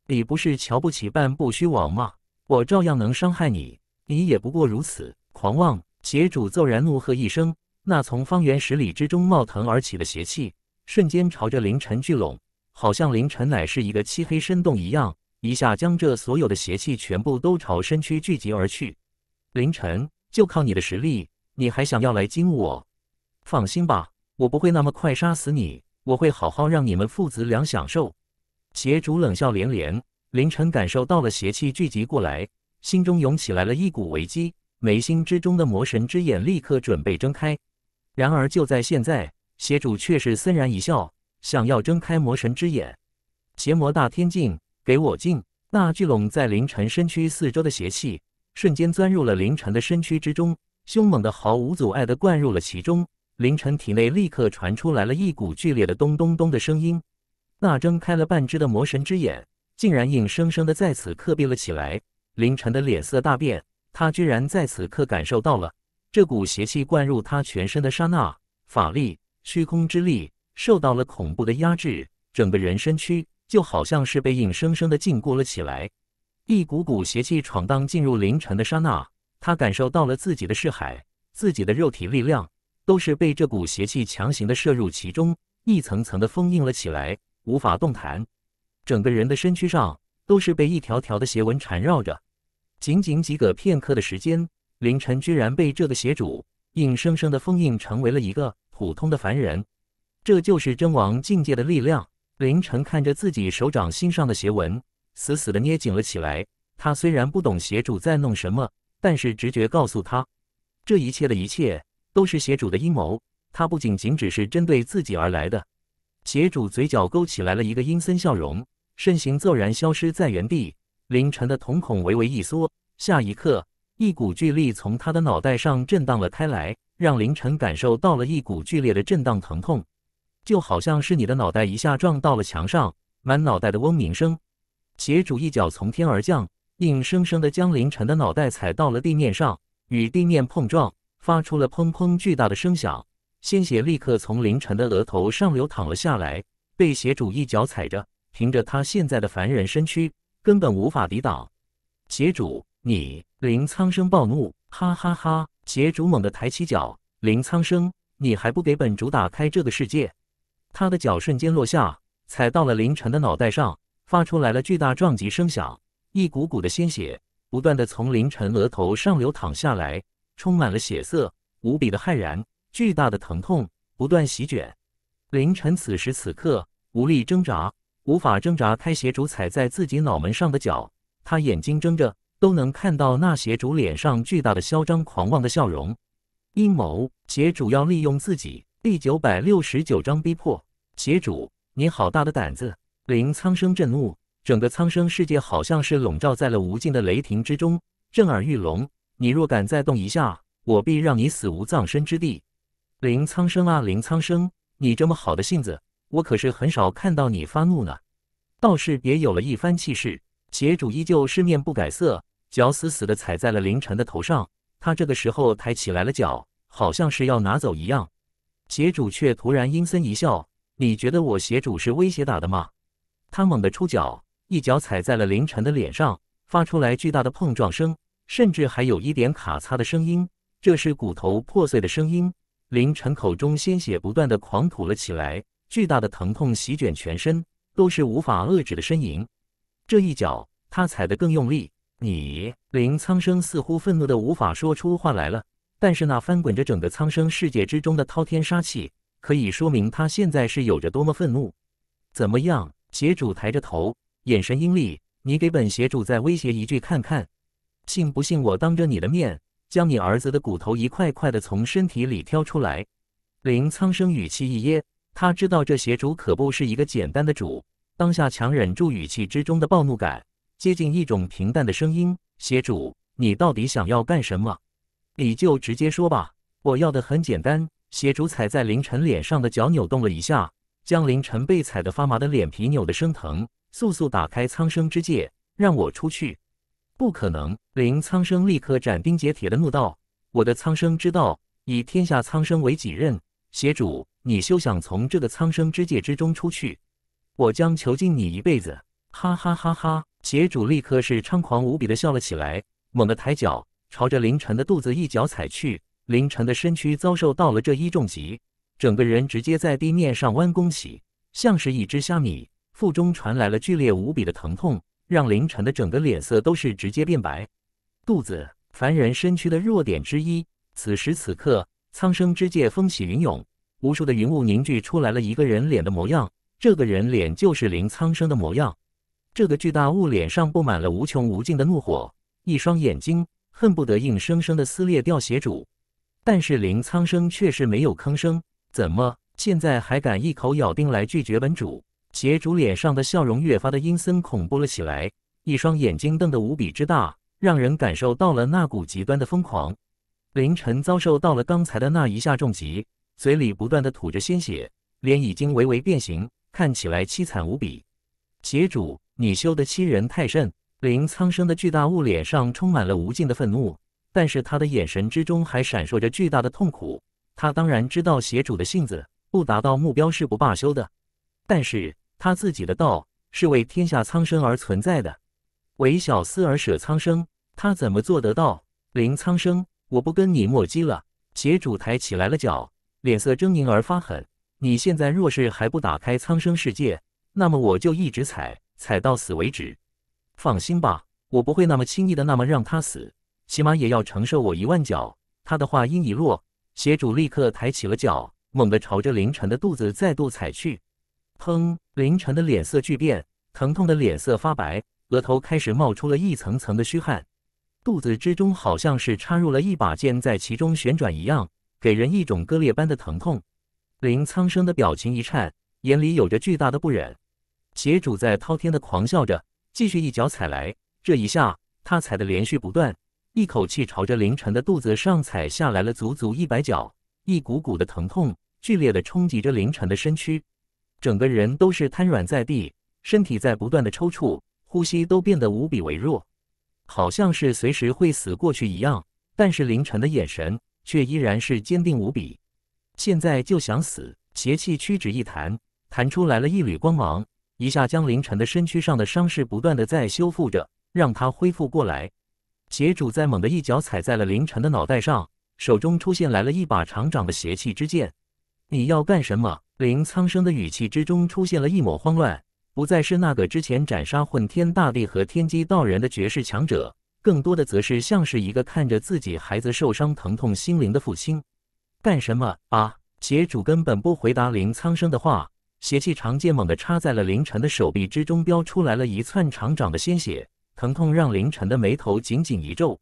你不是瞧不起半步虚王吗？我照样能伤害你。你也不过如此，狂妄！邪主骤然怒喝一声，那从方圆十里之中冒腾而起的邪气，瞬间朝着凌晨聚拢，好像凌晨乃是一个漆黑深洞一样，一下将这所有的邪气全部都朝身躯聚集而去。凌晨，就靠你的实力，你还想要来惊我？放心吧。我不会那么快杀死你，我会好好让你们父子俩享受。邪主冷笑连连，凌晨感受到了邪气聚集过来，心中涌起来了一股危机，眉心之中的魔神之眼立刻准备睁开。然而就在现在，邪主却是森然一笑，想要睁开魔神之眼。邪魔大天镜，给我进！那聚拢在凌晨身躯四周的邪气，瞬间钻入了凌晨的身躯之中，凶猛的毫无阻碍的灌入了其中。凌晨体内立刻传出来了一股剧烈的咚咚咚的声音，那睁开了半只的魔神之眼，竟然硬生生的在此刻闭了起来。凌晨的脸色大变，他居然在此刻感受到了这股邪气灌入他全身的刹那，法力、虚空之力受到了恐怖的压制，整个人身躯就好像是被硬生生的禁锢了起来。一股股邪气闯荡进入凌晨的刹那，他感受到了自己的视海、自己的肉体力量。都是被这股邪气强行的摄入其中，一层层的封印了起来，无法动弹。整个人的身躯上都是被一条条的邪纹缠绕着。仅仅几个片刻的时间，凌晨居然被这个邪主硬生生的封印，成为了一个普通的凡人。这就是真王境界的力量。凌晨看着自己手掌心上的邪纹，死死的捏紧了起来。他虽然不懂邪主在弄什么，但是直觉告诉他，这一切的一切。都是邪主的阴谋，他不仅仅只是针对自己而来的。邪主嘴角勾起来了一个阴森笑容，身形骤然消失在原地。凌晨的瞳孔微微一缩，下一刻，一股巨力从他的脑袋上震荡了开来，让凌晨感受到了一股剧烈的震荡疼痛，就好像是你的脑袋一下撞到了墙上，满脑袋的嗡鸣声。邪主一脚从天而降，硬生生的将凌晨的脑袋踩到了地面上，与地面碰撞。发出了砰砰巨大的声响，鲜血立刻从凌晨的额头上流淌了下来，被邪主一脚踩着，凭着他现在的凡人身躯，根本无法抵挡。邪主，你林苍生暴怒，哈哈哈！邪主猛地抬起脚，林苍生，你还不给本主打开这个世界？他的脚瞬间落下，踩到了凌晨的脑袋上，发出来了巨大撞击声响，一股股的鲜血不断的从凌晨额头上流淌下来。充满了血色，无比的骇然，巨大的疼痛不断席卷。林晨此时此刻无力挣扎，无法挣扎开邪主踩在自己脑门上的脚。他眼睛睁着，都能看到那邪主脸上巨大的嚣张狂妄的笑容。阴谋，邪主要利用自己。第九百六十九章：逼迫。邪主，你好大的胆子！林苍生震怒，整个苍生世界好像是笼罩在了无尽的雷霆之中，震耳欲聋。你若敢再动一下，我必让你死无葬身之地！林苍生啊，林苍生，你这么好的性子，我可是很少看到你发怒呢。道士也有了一番气势，邪主依旧是面不改色，脚死死的踩在了凌晨的头上。他这个时候抬起来了脚，好像是要拿走一样。邪主却突然阴森一笑：“你觉得我邪主是威胁打的吗？”他猛地出脚，一脚踩在了凌晨的脸上，发出来巨大的碰撞声。甚至还有一点卡擦的声音，这是骨头破碎的声音。凌晨口中鲜血不断的狂吐了起来，巨大的疼痛席卷全身，都是无法遏制的呻吟。这一脚他踩得更用力。你林苍生似乎愤怒的无法说出话来了，但是那翻滚着整个苍生世界之中的滔天杀气，可以说明他现在是有着多么愤怒。怎么样，邪主抬着头，眼神阴戾，你给本邪主再威胁一句看看。信不信我当着你的面将你儿子的骨头一块块的从身体里挑出来？林苍生语气一噎，他知道这邪主可不是一个简单的主，当下强忍住语气之中的暴怒感，接近一种平淡的声音：“邪主，你到底想要干什么？你就直接说吧，我要的很简单。”邪主踩在凌晨脸上的脚扭动了一下，将凌晨被踩得发麻的脸皮扭得生疼。速速打开苍生之界，让我出去。不可能！林苍生立刻斩钉截铁的怒道：“我的苍生之道，以天下苍生为己任。邪主，你休想从这个苍生之界之中出去，我将囚禁你一辈子！”哈哈哈哈！邪主立刻是猖狂无比的笑了起来，猛地抬脚朝着凌晨的肚子一脚踩去。凌晨的身躯遭受到了这一重击，整个人直接在地面上弯弓起，像是一只虾米，腹中传来了剧烈无比的疼痛。让凌晨的整个脸色都是直接变白，肚子凡人身躯的弱点之一。此时此刻，苍生之界风起云涌，无数的云雾凝聚出来了一个人脸的模样。这个人脸就是林苍生的模样。这个巨大物脸上布满了无穷无尽的怒火，一双眼睛恨不得硬生生的撕裂掉邪主。但是林苍生却是没有吭声，怎么现在还敢一口咬定来拒绝本主？邪主脸上的笑容越发的阴森恐怖了起来，一双眼睛瞪得无比之大，让人感受到了那股极端的疯狂。凌晨遭受到了刚才的那一下重击，嘴里不断的吐着鲜血，脸已经微微变形，看起来凄惨无比。邪主，你修的欺人太甚！林苍生的巨大物脸上充满了无尽的愤怒，但是他的眼神之中还闪烁着巨大的痛苦。他当然知道邪主的性子，不达到目标是不罢休的，但是。他自己的道是为天下苍生而存在的，为小厮而舍苍生，他怎么做得到？林苍生，我不跟你磨叽了。邪主抬起来了脚，脸色狰狞而发狠。你现在若是还不打开苍生世界，那么我就一直踩，踩到死为止。放心吧，我不会那么轻易的那么让他死，起码也要承受我一万脚。他的话音一落，邪主立刻抬起了脚，猛地朝着凌晨的肚子再度踩去。砰！凌晨的脸色剧变，疼痛的脸色发白，额头开始冒出了一层层的虚汗，肚子之中好像是插入了一把剑在其中旋转一样，给人一种割裂般的疼痛。林苍生的表情一颤，眼里有着巨大的不忍。邪主在滔天的狂笑着，继续一脚踩来。这一下他踩的连续不断，一口气朝着凌晨的肚子上踩下来了，足足一百脚，一股股的疼痛剧烈的冲击着凌晨的身躯。整个人都是瘫软在地，身体在不断的抽搐，呼吸都变得无比微弱，好像是随时会死过去一样。但是凌晨的眼神却依然是坚定无比。现在就想死，邪气屈指一弹，弹出来了一缕光芒，一下将凌晨的身躯上的伤势不断的在修复着，让他恢复过来。邪主在猛的一脚踩在了凌晨的脑袋上，手中出现来了一把长长的邪气之剑。你要干什么？林苍生的语气之中出现了一抹慌乱，不再是那个之前斩杀混天大帝和天机道人的绝世强者，更多的则是像是一个看着自己孩子受伤疼痛心灵的父亲。干什么啊？邪主根本不回答林苍生的话，邪气长剑猛地插在了凌晨的手臂之中，飙出来了一窜长长的鲜血，疼痛让凌晨的眉头紧紧一皱。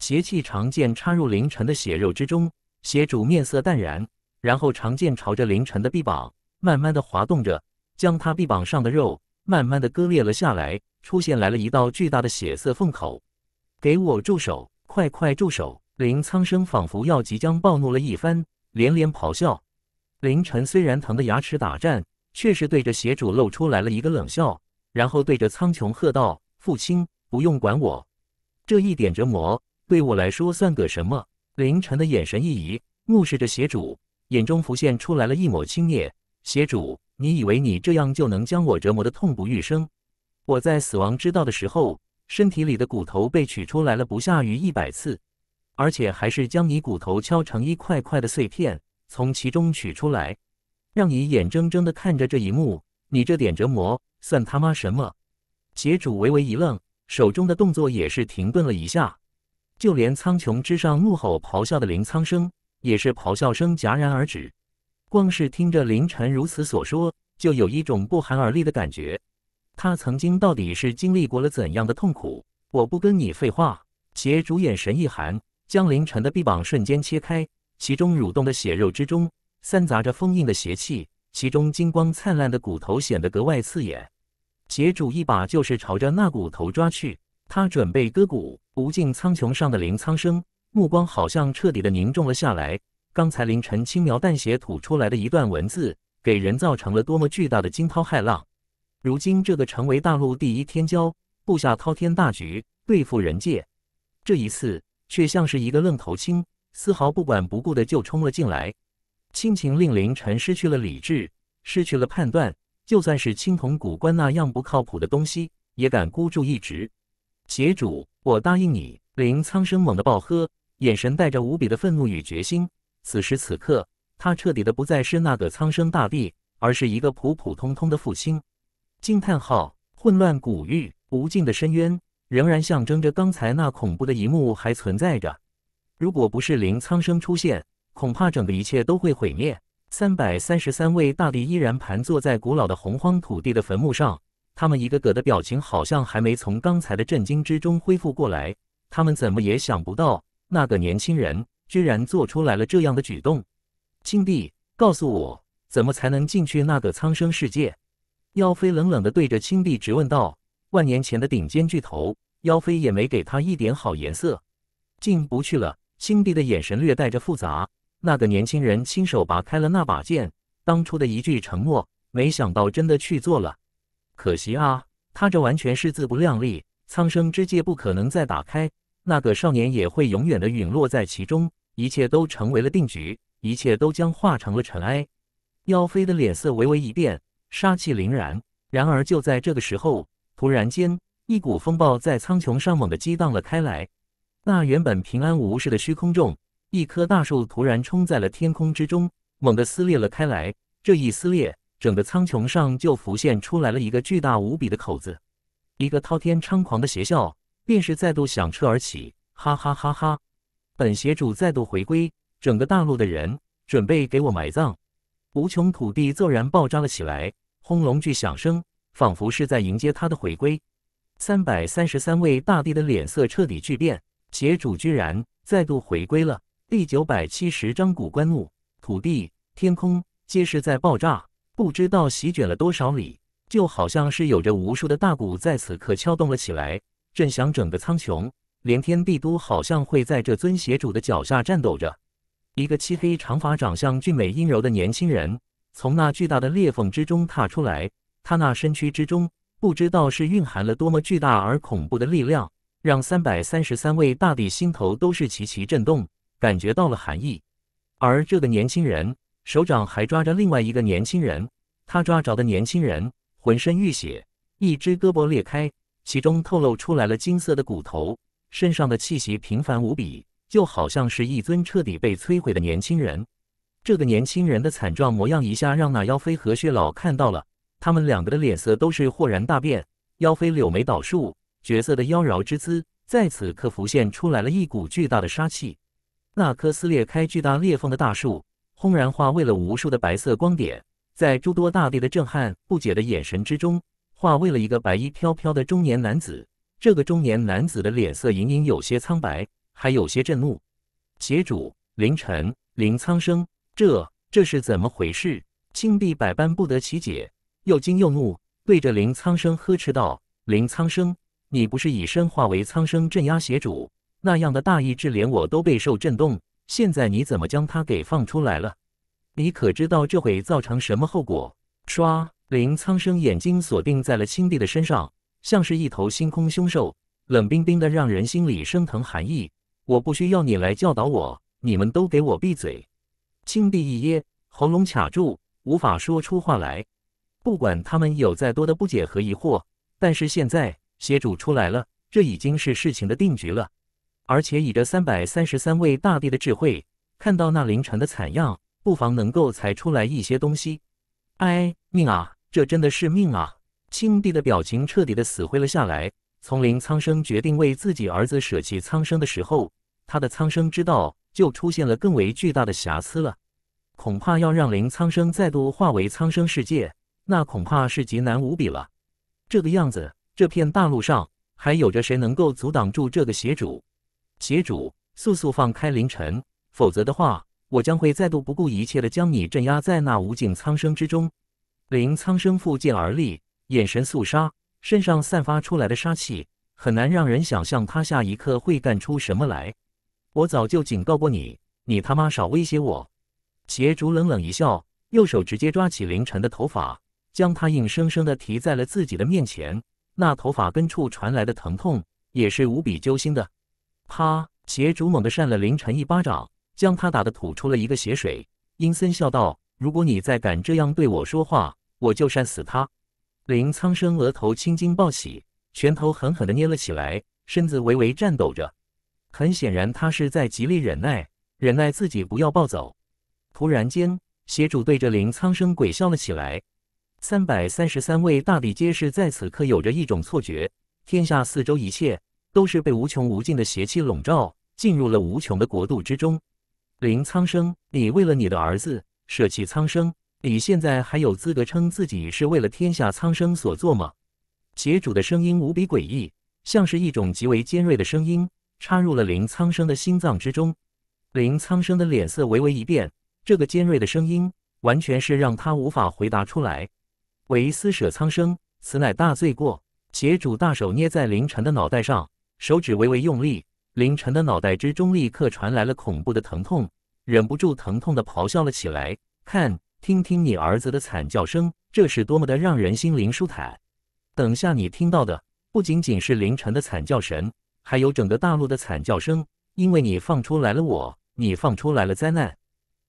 邪气长剑插入凌晨的血肉之中，邪主面色淡然。然后长剑朝着凌晨的臂膀慢慢的滑动着，将他臂膀上的肉慢慢的割裂了下来，出现来了一道巨大的血色缝口。给我住手！快快住手！林苍生仿佛要即将暴怒了一番，连连咆哮。凌晨虽然疼得牙齿打颤，却是对着邪主露出来了一个冷笑，然后对着苍穹喝道：“父亲，不用管我，这一点折磨对我来说算个什么？”凌晨的眼神一移，目视着邪主。眼中浮现出来了一抹轻蔑，邪主，你以为你这样就能将我折磨的痛不欲生？我在死亡之道的时候，身体里的骨头被取出来了不下于一百次，而且还是将你骨头敲成一块块的碎片，从其中取出来，让你眼睁睁的看着这一幕，你这点折磨算他妈什么？邪主微微一愣，手中的动作也是停顿了一下，就连苍穹之上怒吼咆哮的林苍生。也是咆哮声戛然而止，光是听着凌晨如此所说，就有一种不寒而栗的感觉。他曾经到底是经历过了怎样的痛苦？我不跟你废话。邪主眼神一寒，将凌晨的臂膀瞬间切开，其中蠕动的血肉之中，散杂着封印的邪气，其中金光灿烂的骨头显得格外刺眼。邪主一把就是朝着那骨头抓去，他准备割骨。无尽苍穹上的林苍生。目光好像彻底的凝重了下来。刚才凌晨轻描淡写吐出来的一段文字，给人造成了多么巨大的惊涛骇浪！如今这个成为大陆第一天骄，布下滔天大局对付人界，这一次却像是一个愣头青，丝毫不管不顾的就冲了进来。亲情令凌晨失去了理智，失去了判断。就算是青铜古棺那样不靠谱的东西，也敢孤注一掷。邪主，我答应你！林苍生猛地暴喝。眼神带着无比的愤怒与决心。此时此刻，他彻底的不再是那个苍生大帝，而是一个普普通通的父亲。惊叹号！混乱古域，无尽的深渊，仍然象征着刚才那恐怖的一幕还存在着。如果不是灵苍生出现，恐怕整个一切都会毁灭。三百三十三位大帝依然盘坐在古老的洪荒土地的坟墓上，他们一个个的表情好像还没从刚才的震惊之中恢复过来。他们怎么也想不到。那个年轻人居然做出来了这样的举动，青帝，告诉我怎么才能进去那个苍生世界？妖妃冷冷的对着青帝直问道。万年前的顶尖巨头，妖妃也没给他一点好颜色。进不去了，青帝的眼神略带着复杂。那个年轻人亲手拔开了那把剑，当初的一句承诺，没想到真的去做了。可惜啊，他这完全是自不量力，苍生之界不可能再打开。那个少年也会永远的陨落在其中，一切都成为了定局，一切都将化成了尘埃。妖妃的脸色微微一变，杀气凛然。然而就在这个时候，突然间，一股风暴在苍穹上猛地激荡了开来。那原本平安无事的虚空中，一棵大树突然冲在了天空之中，猛地撕裂了开来。这一撕裂，整个苍穹上就浮现出来了一个巨大无比的口子，一个滔天猖狂的邪笑。便是再度响彻而起，哈哈哈哈！本邪主再度回归，整个大陆的人准备给我埋葬。无穷土地骤然爆炸了起来，轰隆巨响声仿佛是在迎接他的回归。三百三十三位大帝的脸色彻底巨变，邪主居然再度回归了。第九百七十张古棺木，土地、天空皆是在爆炸，不知道席卷了多少里，就好像是有着无数的大鼓在此刻敲动了起来。震响整个苍穹，连天地都好像会在这尊邪主的脚下颤抖着。一个漆黑长发、长相俊美阴柔的年轻人从那巨大的裂缝之中踏出来，他那身躯之中不知道是蕴含了多么巨大而恐怖的力量，让三百三十三位大帝心头都是齐齐震动，感觉到了寒意。而这个年轻人手掌还抓着另外一个年轻人，他抓着的年轻人浑身浴血，一只胳膊裂开。其中透露出来了金色的骨头，身上的气息平凡无比，就好像是一尊彻底被摧毁的年轻人。这个年轻人的惨状模样一下让那妖妃和血老看到了，他们两个的脸色都是豁然大变。妖妃柳眉倒竖，绝色的妖娆之姿在此刻浮现出来了一股巨大的杀气。那棵撕裂开巨大裂缝的大树，轰然化为了无数的白色光点，在诸多大地的震撼、不解的眼神之中。化为了一个白衣飘飘的中年男子，这个中年男子的脸色隐隐有些苍白，还有些震怒。邪主林晨、林苍生，这这是怎么回事？青帝百般不得其解，又惊又怒，对着林苍生呵斥道：“林苍生，你不是以身化为苍生镇压邪主那样的大义之，连我都备受震动。现在你怎么将他给放出来了？你可知道这会造成什么后果？”唰。林苍生眼睛锁定在了青帝的身上，像是一头星空凶兽，冷冰冰的，让人心里升腾寒意。我不需要你来教导我，你们都给我闭嘴！青帝一噎，喉咙卡住，无法说出话来。不管他们有再多的不解和疑惑，但是现在邪主出来了，这已经是事情的定局了。而且以这三百三十三位大帝的智慧，看到那凌晨的惨样，不妨能够猜出来一些东西。哎，命啊！这真的是命啊！青帝的表情彻底的死灰了下来。从林苍生决定为自己儿子舍弃苍生的时候，他的苍生之道就出现了更为巨大的瑕疵了。恐怕要让林苍生再度化为苍生世界，那恐怕是极难无比了。这个样子，这片大陆上还有着谁能够阻挡住这个邪主？邪主，速速放开凌晨，否则的话，我将会再度不顾一切的将你镇压在那无尽苍生之中。临苍生附近而立，眼神肃杀，身上散发出来的杀气很难让人想象他下一刻会干出什么来。我早就警告过你，你他妈少威胁我！邪主冷冷一笑，右手直接抓起凌晨的头发，将他硬生生的提在了自己的面前。那头发根处传来的疼痛也是无比揪心的。啪！邪主猛地扇了凌晨一巴掌，将他打得吐出了一个血水，阴森笑道：“如果你再敢这样对我说话，”我就扇死他！林苍生额头青筋暴起，拳头狠狠地捏了起来，身子微微颤抖着。很显然，他是在极力忍耐，忍耐自己不要暴走。突然间，邪主对着林苍生鬼笑了起来。三百三十三位大帝皆是在此刻有着一种错觉：天下四周一切，都是被无穷无尽的邪气笼罩，进入了无穷的国度之中。林苍生，你为了你的儿子，舍弃苍生！你现在还有资格称自己是为了天下苍生所做吗？邪主的声音无比诡异，像是一种极为尖锐的声音，插入了林苍生的心脏之中。林苍生的脸色微微一变，这个尖锐的声音完全是让他无法回答出来。为私舍苍生，此乃大罪过。邪主大手捏在凌晨的脑袋上，手指微微用力，凌晨的脑袋之中立刻传来了恐怖的疼痛，忍不住疼痛的咆哮了起来。看。听听你儿子的惨叫声，这是多么的让人心灵舒坦！等下你听到的不仅仅是凌晨的惨叫声，还有整个大陆的惨叫声，因为你放出来了我，你放出来了灾难，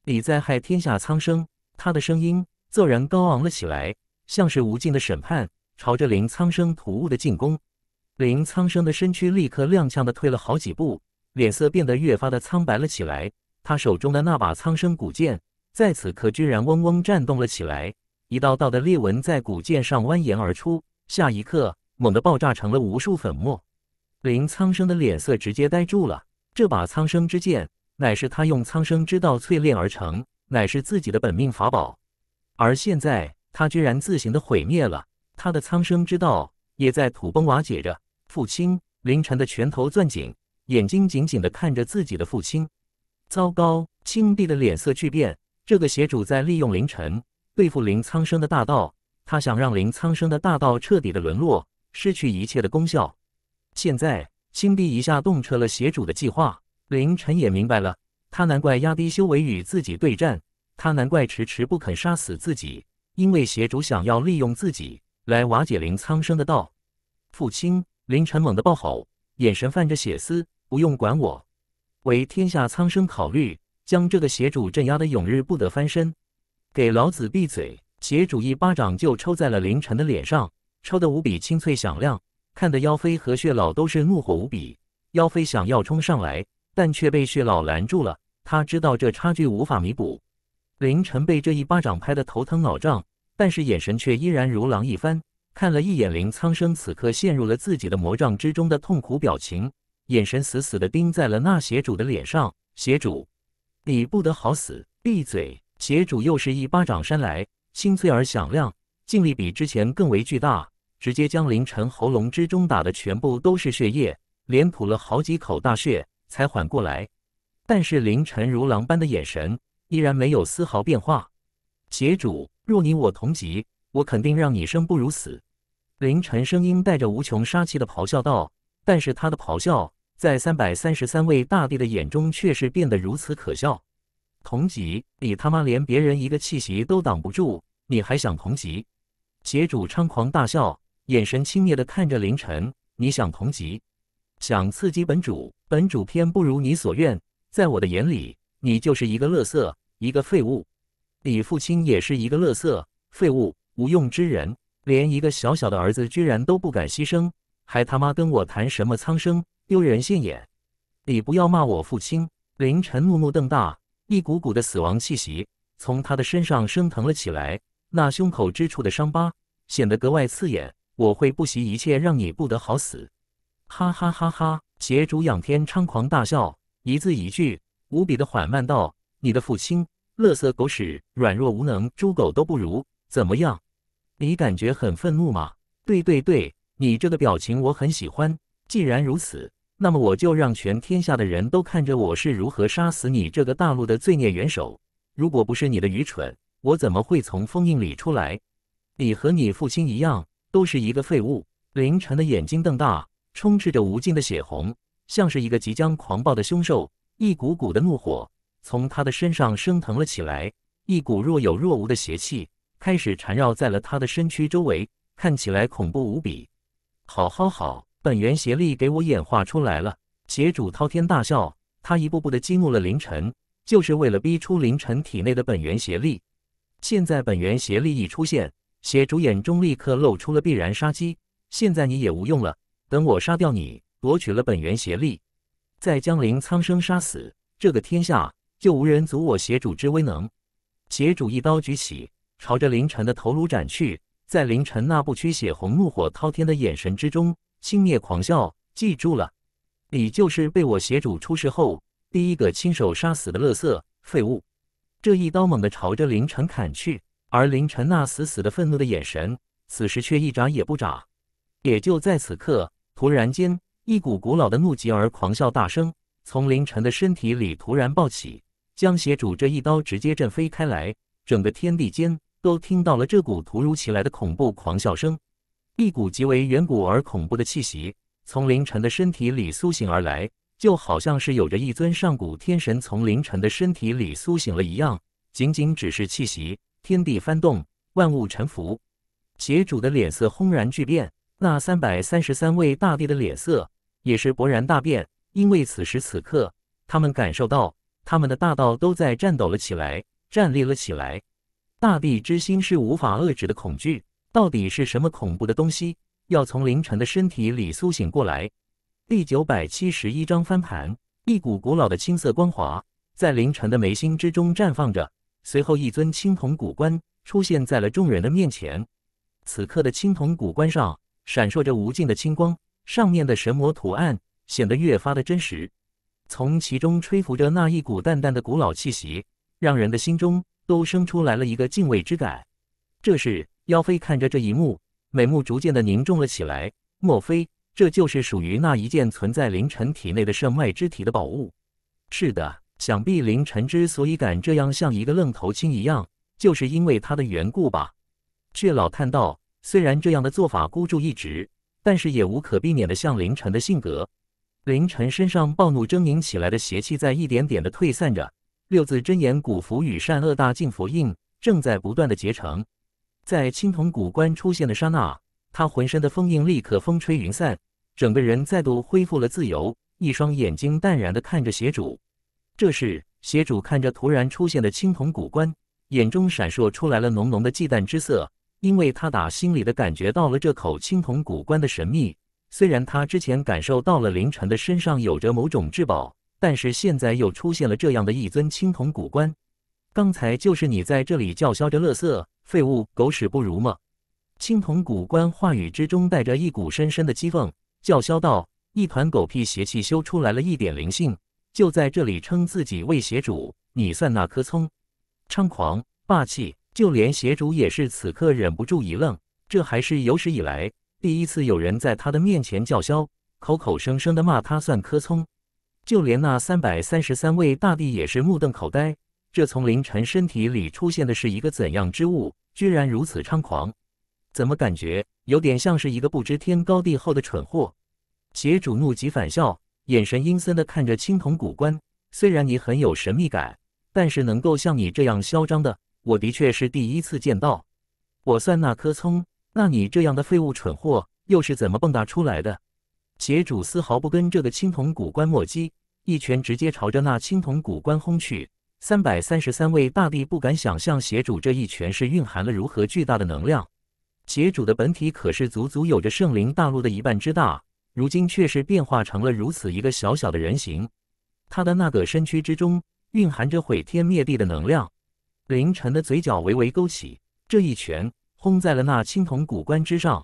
你灾害天下苍生。他的声音骤然高昂了起来，像是无尽的审判，朝着林苍生突兀的进攻。林苍生的身躯立刻踉跄的退了好几步，脸色变得越发的苍白了起来。他手中的那把苍生古剑。在此刻，居然嗡嗡颤动了起来，一道道的裂纹在古剑上蜿蜒而出。下一刻，猛地爆炸成了无数粉末。林苍生的脸色直接呆住了。这把苍生之剑，乃是他用苍生之道淬炼而成，乃是自己的本命法宝。而现在，他居然自行的毁灭了。他的苍生之道也在土崩瓦解着。父亲林晨的拳头攥紧，眼睛紧紧的看着自己的父亲。糟糕！青帝的脸色巨变。这个邪主在利用林晨对付林苍生的大道，他想让林苍生的大道彻底的沦落，失去一切的功效。现在，轻帝一下，洞彻了邪主的计划。林晨也明白了，他难怪压低修为与自己对战，他难怪迟迟不肯杀死自己，因为邪主想要利用自己来瓦解林苍生的道。父亲，林晨猛地暴吼，眼神泛着血丝。不用管我，为天下苍生考虑。将这个邪主镇压的永日不得翻身，给老子闭嘴！邪主一巴掌就抽在了凌晨的脸上，抽的无比清脆响亮，看得妖妃和血老都是怒火无比。妖妃想要冲上来，但却被血老拦住了。他知道这差距无法弥补。凌晨被这一巴掌拍得头疼脑胀，但是眼神却依然如狼一般，看了一眼林苍生此刻陷入了自己的魔障之中的痛苦表情，眼神死死的盯在了那邪主的脸上，邪主。你不得好死！闭嘴！邪主又是一巴掌扇来，清脆而响亮，劲力比之前更为巨大，直接将凌晨喉咙之中打的全部都是血液，连吐了好几口大血才缓过来。但是凌晨如狼般的眼神依然没有丝毫变化。邪主，若你我同级，我肯定让你生不如死！凌晨声音带着无穷杀气的咆哮道，但是他的咆哮。在三百三十三位大帝的眼中，却是变得如此可笑。同级，你他妈连别人一个气息都挡不住，你还想同级？邪主猖狂大笑，眼神轻蔑的看着凌晨。你想同级？想刺激本主？本主偏不如你所愿。在我的眼里，你就是一个垃圾，一个废物。你父亲也是一个垃圾，废物，无用之人，连一个小小的儿子居然都不敢牺牲，还他妈跟我谈什么苍生？丢人现眼！你不要骂我父亲！凌晨怒目瞪大，一股股的死亡气息从他的身上升腾了起来。那胸口之处的伤疤显得格外刺眼。我会不惜一切让你不得好死！哈哈哈哈！邪主仰天猖狂大笑，一字一句无比的缓慢道：“你的父亲，乐色狗屎，软弱无能，猪狗都不如。怎么样？你感觉很愤怒吗？对对对，你这个表情我很喜欢。既然如此。”那么我就让全天下的人都看着我是如何杀死你这个大陆的罪孽元首。如果不是你的愚蠢，我怎么会从封印里出来？你和你父亲一样，都是一个废物。凌晨的眼睛瞪大，充斥着无尽的血红，像是一个即将狂暴的凶兽。一股股的怒火从他的身上升腾了起来，一股若有若无的邪气开始缠绕在了他的身躯周围，看起来恐怖无比。好好好。本源邪力给我演化出来了，邪主滔天大笑，他一步步的激怒了凌晨，就是为了逼出凌晨体内的本源邪力。现在本源邪力一出现，邪主眼中立刻露出了必然杀机。现在你也无用了，等我杀掉你，夺取了本源邪力，再将灵苍生杀死，这个天下就无人阻我邪主之威能。邪主一刀举起，朝着凌晨的头颅斩去，在凌晨那不屈血红、怒火滔天的眼神之中。星蔑狂笑，记住了，你就是被我邪主出世后第一个亲手杀死的乐色废物！这一刀猛地朝着凌晨砍去，而凌晨那死死的、愤怒的眼神，此时却一眨也不眨。也就在此刻，突然间，一股古老的怒极而狂笑大声，从凌晨的身体里突然爆起，将邪主这一刀直接震飞开来。整个天地间都听到了这股突如其来的恐怖狂笑声。一股极为远古而恐怖的气息从凌晨的身体里苏醒而来，就好像是有着一尊上古天神从凌晨的身体里苏醒了一样。仅仅只是气息，天地翻动，万物沉浮。邪主的脸色轰然巨变，那三百三十三位大帝的脸色也是勃然大变，因为此时此刻，他们感受到他们的大道都在颤抖了起来，站立了起来。大地之心是无法遏制的恐惧。到底是什么恐怖的东西要从凌晨的身体里苏醒过来？第九百七十一章翻盘。一股古老的青色光华在凌晨的眉心之中绽放着，随后一尊青铜古棺出现在了众人的面前。此刻的青铜古棺上闪烁着无尽的青光，上面的神魔图案显得越发的真实。从其中吹拂着那一股淡淡的古老气息，让人的心中都生出来了一个敬畏之感。这是。妖妃看着这一幕，眉目逐渐的凝重了起来。莫非这就是属于那一件存在凌晨体内的圣脉之体的宝物？是的，想必凌晨之所以敢这样，像一个愣头青一样，就是因为他的缘故吧。却老叹道：“虽然这样的做法孤注一掷，但是也无可避免的像凌晨的性格。”凌晨身上暴怒狰狞起来的邪气在一点点的退散着，六字真言古符与善恶大净佛印正在不断的结成。在青铜古棺出现的刹那，他浑身的封印立刻风吹云散，整个人再度恢复了自由。一双眼睛淡然的看着邪主。这时，邪主看着突然出现的青铜古棺，眼中闪烁出来了浓浓的忌惮之色，因为他打心里的感觉到了这口青铜古棺的神秘。虽然他之前感受到了凌晨的身上有着某种至宝，但是现在又出现了这样的一尊青铜古棺。刚才就是你在这里叫嚣着乐色废物狗屎不如吗？青铜古棺话语之中带着一股深深的讥讽，叫嚣道：“一团狗屁邪气修出来了一点灵性，就在这里称自己为邪主，你算那棵葱？”猖狂霸气，就连邪主也是此刻忍不住一愣，这还是有史以来第一次有人在他的面前叫嚣，口口声声的骂他算棵葱。就连那三百三十三位大帝也是目瞪口呆。这从凌晨身体里出现的是一个怎样之物？居然如此猖狂，怎么感觉有点像是一个不知天高地厚的蠢货？邪主怒极反笑，眼神阴森的看着青铜古棺。虽然你很有神秘感，但是能够像你这样嚣张的，我的确是第一次见到。我算那棵葱，那你这样的废物蠢货又是怎么蹦跶出来的？邪主丝毫不跟这个青铜古棺磨叽，一拳直接朝着那青铜古棺轰去。三百三十三位大帝不敢想象，邪主这一拳是蕴含了如何巨大的能量。邪主的本体可是足足有着圣灵大陆的一半之大，如今却是变化成了如此一个小小的人形。他的那个身躯之中蕴含着毁天灭地的能量。凌晨的嘴角微微勾起，这一拳轰在了那青铜古棺之上，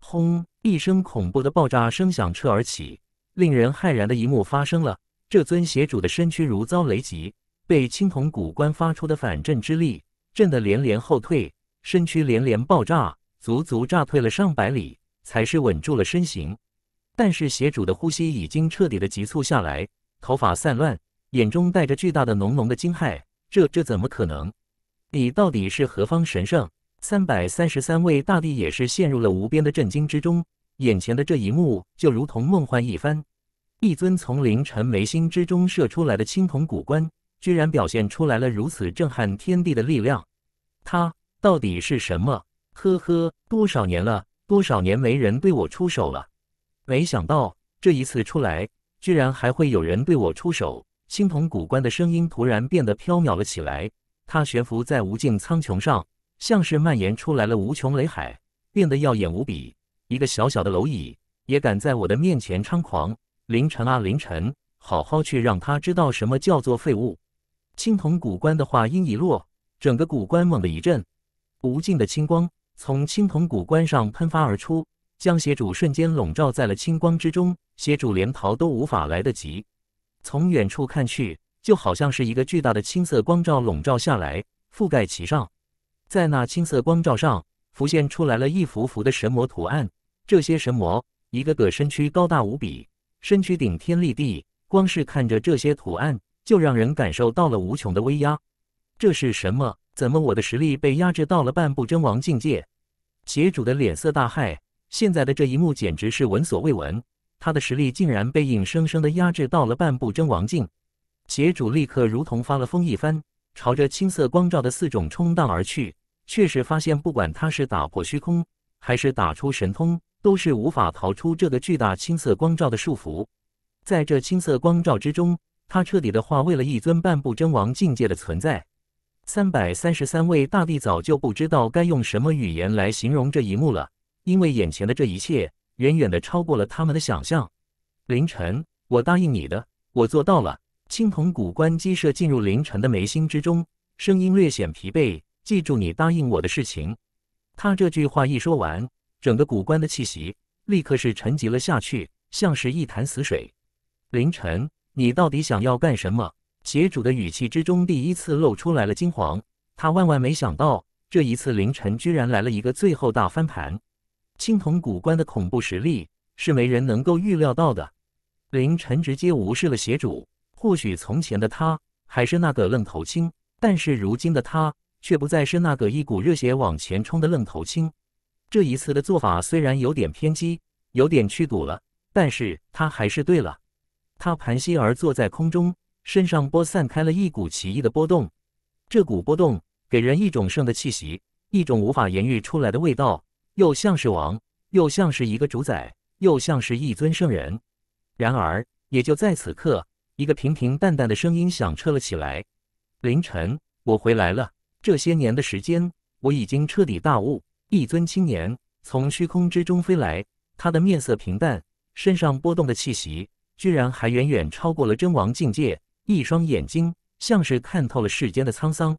轰！一声恐怖的爆炸声响彻而起，令人骇然的一幕发生了：这尊邪主的身躯如遭雷击。被青铜古棺发出的反震之力震得连连后退，身躯连连爆炸，足足炸退了上百里，才是稳住了身形。但是邪主的呼吸已经彻底的急促下来，头发散乱，眼中带着巨大的、浓浓的惊骇。这这怎么可能？你到底是何方神圣？三百三十三位大帝也是陷入了无边的震惊之中，眼前的这一幕就如同梦幻一般，一尊从凌晨眉心之中射出来的青铜古棺。居然表现出来了如此震撼天地的力量，他到底是什么？呵呵，多少年了，多少年没人对我出手了，没想到这一次出来，居然还会有人对我出手。青铜古棺的声音突然变得飘渺了起来，它悬浮在无尽苍穹上，像是蔓延出来了无穷雷海，变得耀眼无比。一个小小的蝼蚁也敢在我的面前猖狂？凌晨啊，凌晨，好好去让他知道什么叫做废物！青铜古棺的话音一落，整个古棺猛地一震，无尽的青光从青铜古棺上喷发而出，将邪主瞬间笼罩在了青光之中。邪主连逃都无法来得及。从远处看去，就好像是一个巨大的青色光照笼罩下来，覆盖其上。在那青色光照上浮现出来了一幅幅的神魔图案，这些神魔一个个身躯高大无比，身躯顶天立地，光是看着这些图案。就让人感受到了无穷的威压，这是什么？怎么我的实力被压制到了半步真王境界？邪主的脸色大骇，现在的这一幕简直是闻所未闻，他的实力竟然被硬生生的压制到了半步真王境。邪主立刻如同发了疯一般，朝着青色光照的四种冲荡而去，却是发现不管他是打破虚空，还是打出神通，都是无法逃出这个巨大青色光照的束缚，在这青色光照之中。他彻底的化为了一尊半步真王境界的存在。三百三十三位大帝早就不知道该用什么语言来形容这一幕了，因为眼前的这一切远远的超过了他们的想象。凌晨，我答应你的，我做到了。青铜古棺鸡舍进入凌晨的眉心之中，声音略显疲惫。记住你答应我的事情。他这句话一说完，整个古棺的气息立刻是沉寂了下去，像是一潭死水。凌晨。你到底想要干什么？邪主的语气之中，第一次露出来了惊惶。他万万没想到，这一次林晨居然来了一个最后大翻盘。青铜古棺的恐怖实力，是没人能够预料到的。林晨直接无视了邪主。或许从前的他还是那个愣头青，但是如今的他却不再是那个一股热血往前冲的愣头青。这一次的做法虽然有点偏激，有点去赌了，但是他还是对了。他盘膝而坐在空中，身上播散开了一股奇异的波动。这股波动给人一种圣的气息，一种无法言喻出来的味道，又像是王，又像是一个主宰，又像是一尊圣人。然而，也就在此刻，一个平平淡淡的声音响彻了起来：“凌晨，我回来了。这些年的时间，我已经彻底大悟。”一尊青年从虚空之中飞来，他的面色平淡，身上波动的气息。居然还远远超过了真王境界，一双眼睛像是看透了世间的沧桑。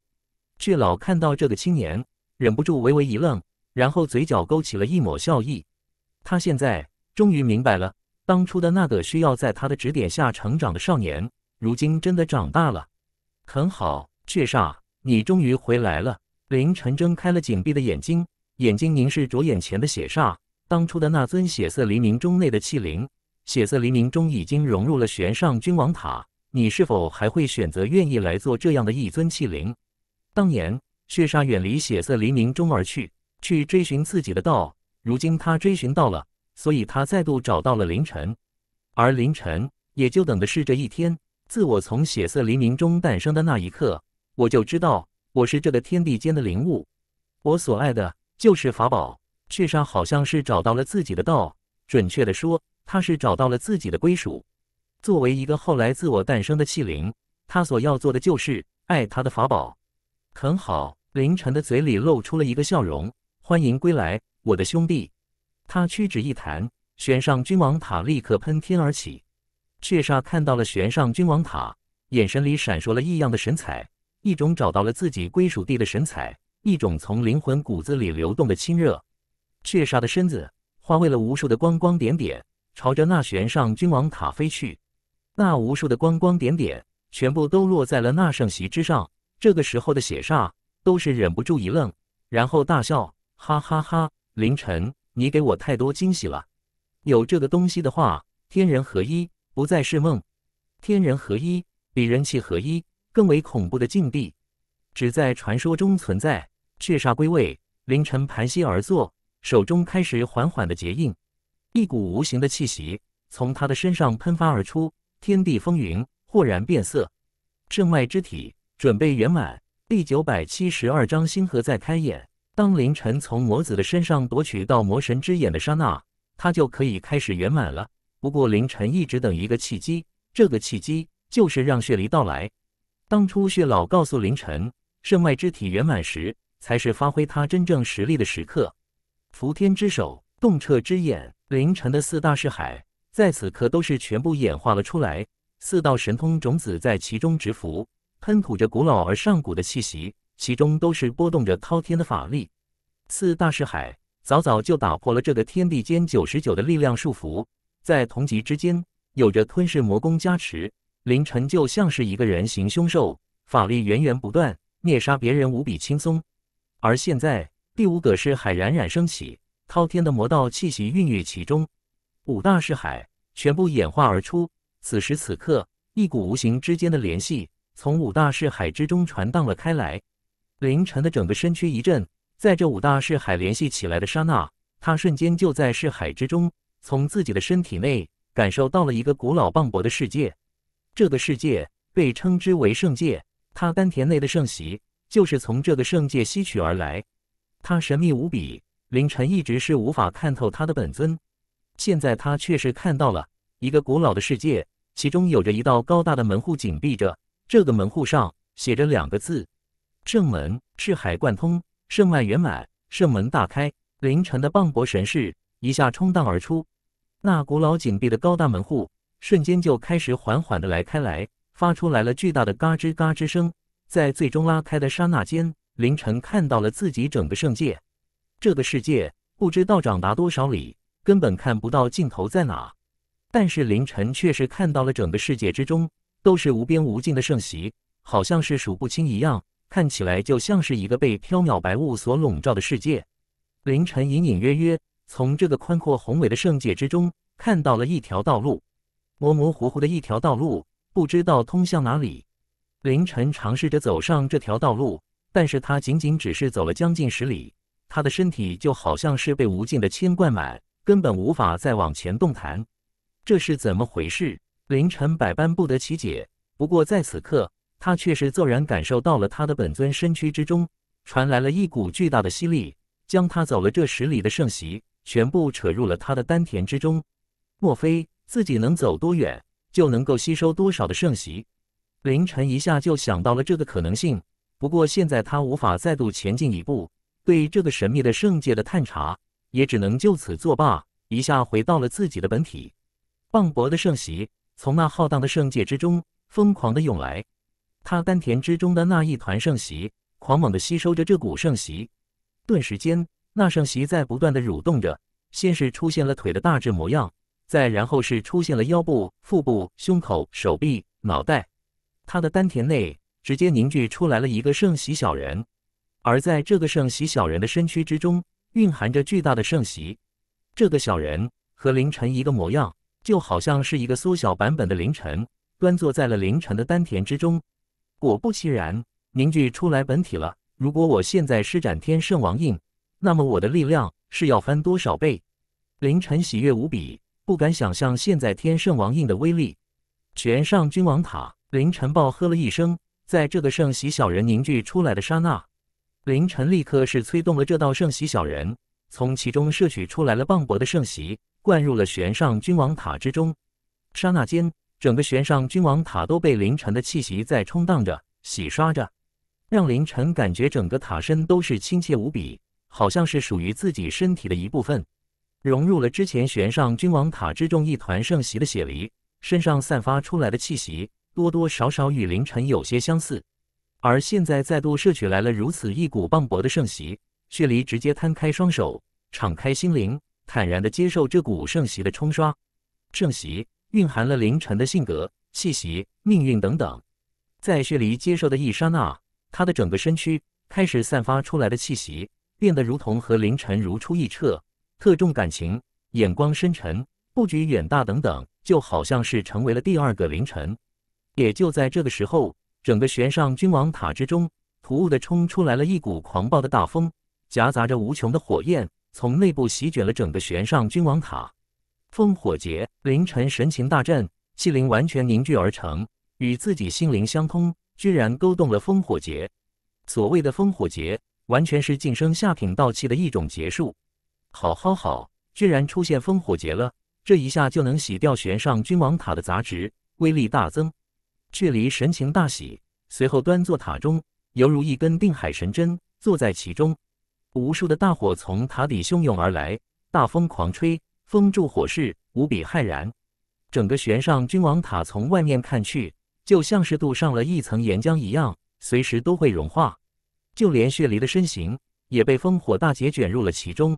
巨老看到这个青年，忍不住微微一愣，然后嘴角勾起了一抹笑意。他现在终于明白了，当初的那个需要在他的指点下成长的少年，如今真的长大了。很好，血煞，你终于回来了。凌晨睁开了紧闭的眼睛，眼睛凝视着眼前的血煞，当初的那尊血色黎明中内的气灵。血色黎明中已经融入了玄上君王塔，你是否还会选择愿意来做这样的一尊器灵？当年血煞远离血色黎明中而去，去追寻自己的道。如今他追寻到了，所以他再度找到了凌晨。而凌晨也就等的是这一天。自我从血色黎明中诞生的那一刻，我就知道我是这个天地间的灵物。我所爱的就是法宝。血煞好像是找到了自己的道，准确的说。他是找到了自己的归属。作为一个后来自我诞生的器灵，他所要做的就是爱他的法宝。很好，凌晨的嘴里露出了一个笑容，欢迎归来，我的兄弟。他屈指一弹，玄上君王塔立刻喷天而起。雀煞看到了玄上君王塔，眼神里闪烁了异样的神采，一种找到了自己归属地的神采，一种从灵魂骨子里流动的亲热。雀煞的身子化为了无数的光光点点。朝着那悬上君王塔飞去，那无数的光光点点全部都落在了那圣席之上。这个时候的血煞都是忍不住一愣，然后大笑：“哈哈哈！凌晨，你给我太多惊喜了。有这个东西的话，天人合一不再是梦。天人合一比人气合一更为恐怖的境地，只在传说中存在。血煞归位，凌晨盘膝而坐，手中开始缓缓的结印。”一股无形的气息从他的身上喷发而出，天地风云豁然变色。圣外之体准备圆满。第九百七十二章：星河在开眼。当凌晨从魔子的身上夺取到魔神之眼的刹那，他就可以开始圆满了。不过凌晨一直等一个契机，这个契机就是让血离到来。当初血老告诉凌晨，圣外之体圆满时，才是发挥他真正实力的时刻。伏天之手。洞彻之眼，凌晨的四大势海在此刻都是全部演化了出来，四道神通种子在其中直伏，喷吐着古老而上古的气息，其中都是波动着滔天的法力。四大势海早早就打破了这个天地间九十九的力量束缚，在同级之间有着吞噬魔功加持，凌晨就像是一个人形凶兽，法力源源不断，灭杀别人无比轻松。而现在，第五个是海冉冉升起。滔天的魔道气息孕育其中，五大势海全部演化而出。此时此刻，一股无形之间的联系从五大势海之中传荡了开来。凌晨的整个身躯一震，在这五大势海联系起来的刹那，他瞬间就在势海之中，从自己的身体内感受到了一个古老磅礴的世界。这个世界被称之为圣界，他丹田内的圣息就是从这个圣界吸取而来。他神秘无比。凌晨一直是无法看透他的本尊，现在他却是看到了一个古老的世界，其中有着一道高大的门户紧闭着。这个门户上写着两个字：“正门”。是海贯通，圣脉圆满，圣门大开。凌晨的磅礴神势一下冲荡而出，那古老紧闭的高大门户瞬间就开始缓缓的来开来，发出来了巨大的嘎吱嘎吱声。在最终拉开的刹那间，凌晨看到了自己整个圣界。这个世界不知道长达多少里，根本看不到尽头在哪。但是凌晨却是看到了整个世界之中都是无边无尽的圣席，好像是数不清一样，看起来就像是一个被缥缈白雾所笼罩的世界。凌晨隐隐约约从这个宽阔宏伟的圣界之中看到了一条道路，模模糊糊的一条道路，不知道通向哪里。凌晨尝试着走上这条道路，但是他仅仅只是走了将近十里。他的身体就好像是被无尽的铅灌满，根本无法再往前动弹。这是怎么回事？凌晨百般不得其解。不过在此刻，他却是骤然感受到了他的本尊身躯之中传来了一股巨大的吸力，将他走了这十里的圣席全部扯入了他的丹田之中。莫非自己能走多远，就能够吸收多少的圣席？凌晨一下就想到了这个可能性。不过现在他无法再度前进一步。对这个神秘的圣界的探查也只能就此作罢，一下回到了自己的本体。磅礴的圣息从那浩荡的圣界之中疯狂的涌来，他丹田之中的那一团圣息狂猛的吸收着这股圣息。顿时间，那圣息在不断的蠕动着，先是出现了腿的大致模样，再然后是出现了腰部、腹部、胸口、手臂、脑袋。他的丹田内直接凝聚出来了一个圣息小人。而在这个圣袭小人的身躯之中，蕴含着巨大的圣袭。这个小人和凌晨一个模样，就好像是一个缩小版本的凌晨，端坐在了凌晨的丹田之中。果不其然，凝聚出来本体了。如果我现在施展天圣王印，那么我的力量是要翻多少倍？凌晨喜悦无比，不敢想象现在天圣王印的威力。全上君王塔，凌晨暴喝了一声，在这个圣袭小人凝聚出来的刹那。凌晨立刻是催动了这道圣袭小人，从其中摄取出来了磅礴的圣袭，灌入了玄上君王塔之中。刹那间，整个玄上君王塔都被凌晨的气息在冲荡着、洗刷着，让凌晨感觉整个塔身都是亲切无比，好像是属于自己身体的一部分。融入了之前玄上君王塔之中一团圣袭的血离，身上散发出来的气息多多少少与凌晨有些相似。而现在再度摄取来了如此一股磅礴的圣息，血离直接摊开双手，敞开心灵，坦然的接受这股圣息的冲刷。圣息蕴含了凌晨的性格、气息、命运等等。在血离接受的一刹那，他的整个身躯开始散发出来的气息，变得如同和凌晨如出一辙，特重感情，眼光深沉，布局远大等等，就好像是成为了第二个凌晨。也就在这个时候。整个悬上君王塔之中，突兀地冲出来了一股狂暴的大风，夹杂着无穷的火焰，从内部席卷了整个悬上君王塔。烽火劫，凌晨神情大震，气灵完全凝聚而成，与自己心灵相通，居然勾动了烽火劫。所谓的烽火劫，完全是晋升下品道器的一种结束。好，好，好，居然出现烽火劫了，这一下就能洗掉悬上君王塔的杂质，威力大增。血离神情大喜，随后端坐塔中，犹如一根定海神针，坐在其中。无数的大火从塔底汹涌而来，大风狂吹，封住火势，无比骇然。整个悬上君王塔从外面看去，就像是镀上了一层岩浆一样，随时都会融化。就连血离的身形也被烽火大劫卷入了其中。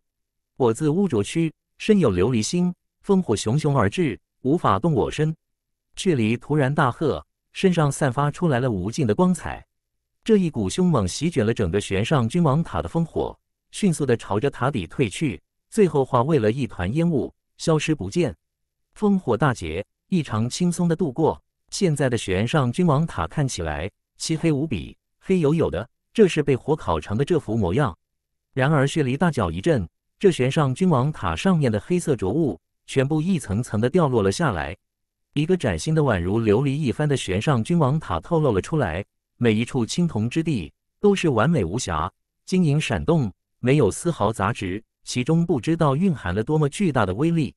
我自污浊区，身有琉璃心，烽火熊熊而至，无法动我身。血离突然大喝。身上散发出来了无尽的光彩，这一股凶猛席卷了整个悬上君王塔的烽火，迅速的朝着塔底退去，最后化为了一团烟雾，消失不见。烽火大捷，异常轻松的度过。现在的悬上君王塔看起来漆黑无比，黑黝黝的，这是被火烤成的这副模样。然而雪梨大脚一震，这悬上君王塔上面的黑色浊物全部一层层的掉落了下来。一个崭新的宛如琉璃一般的悬上君王塔透露了出来，每一处青铜之地都是完美无瑕，晶莹闪动，没有丝毫杂质，其中不知道蕴含了多么巨大的威力。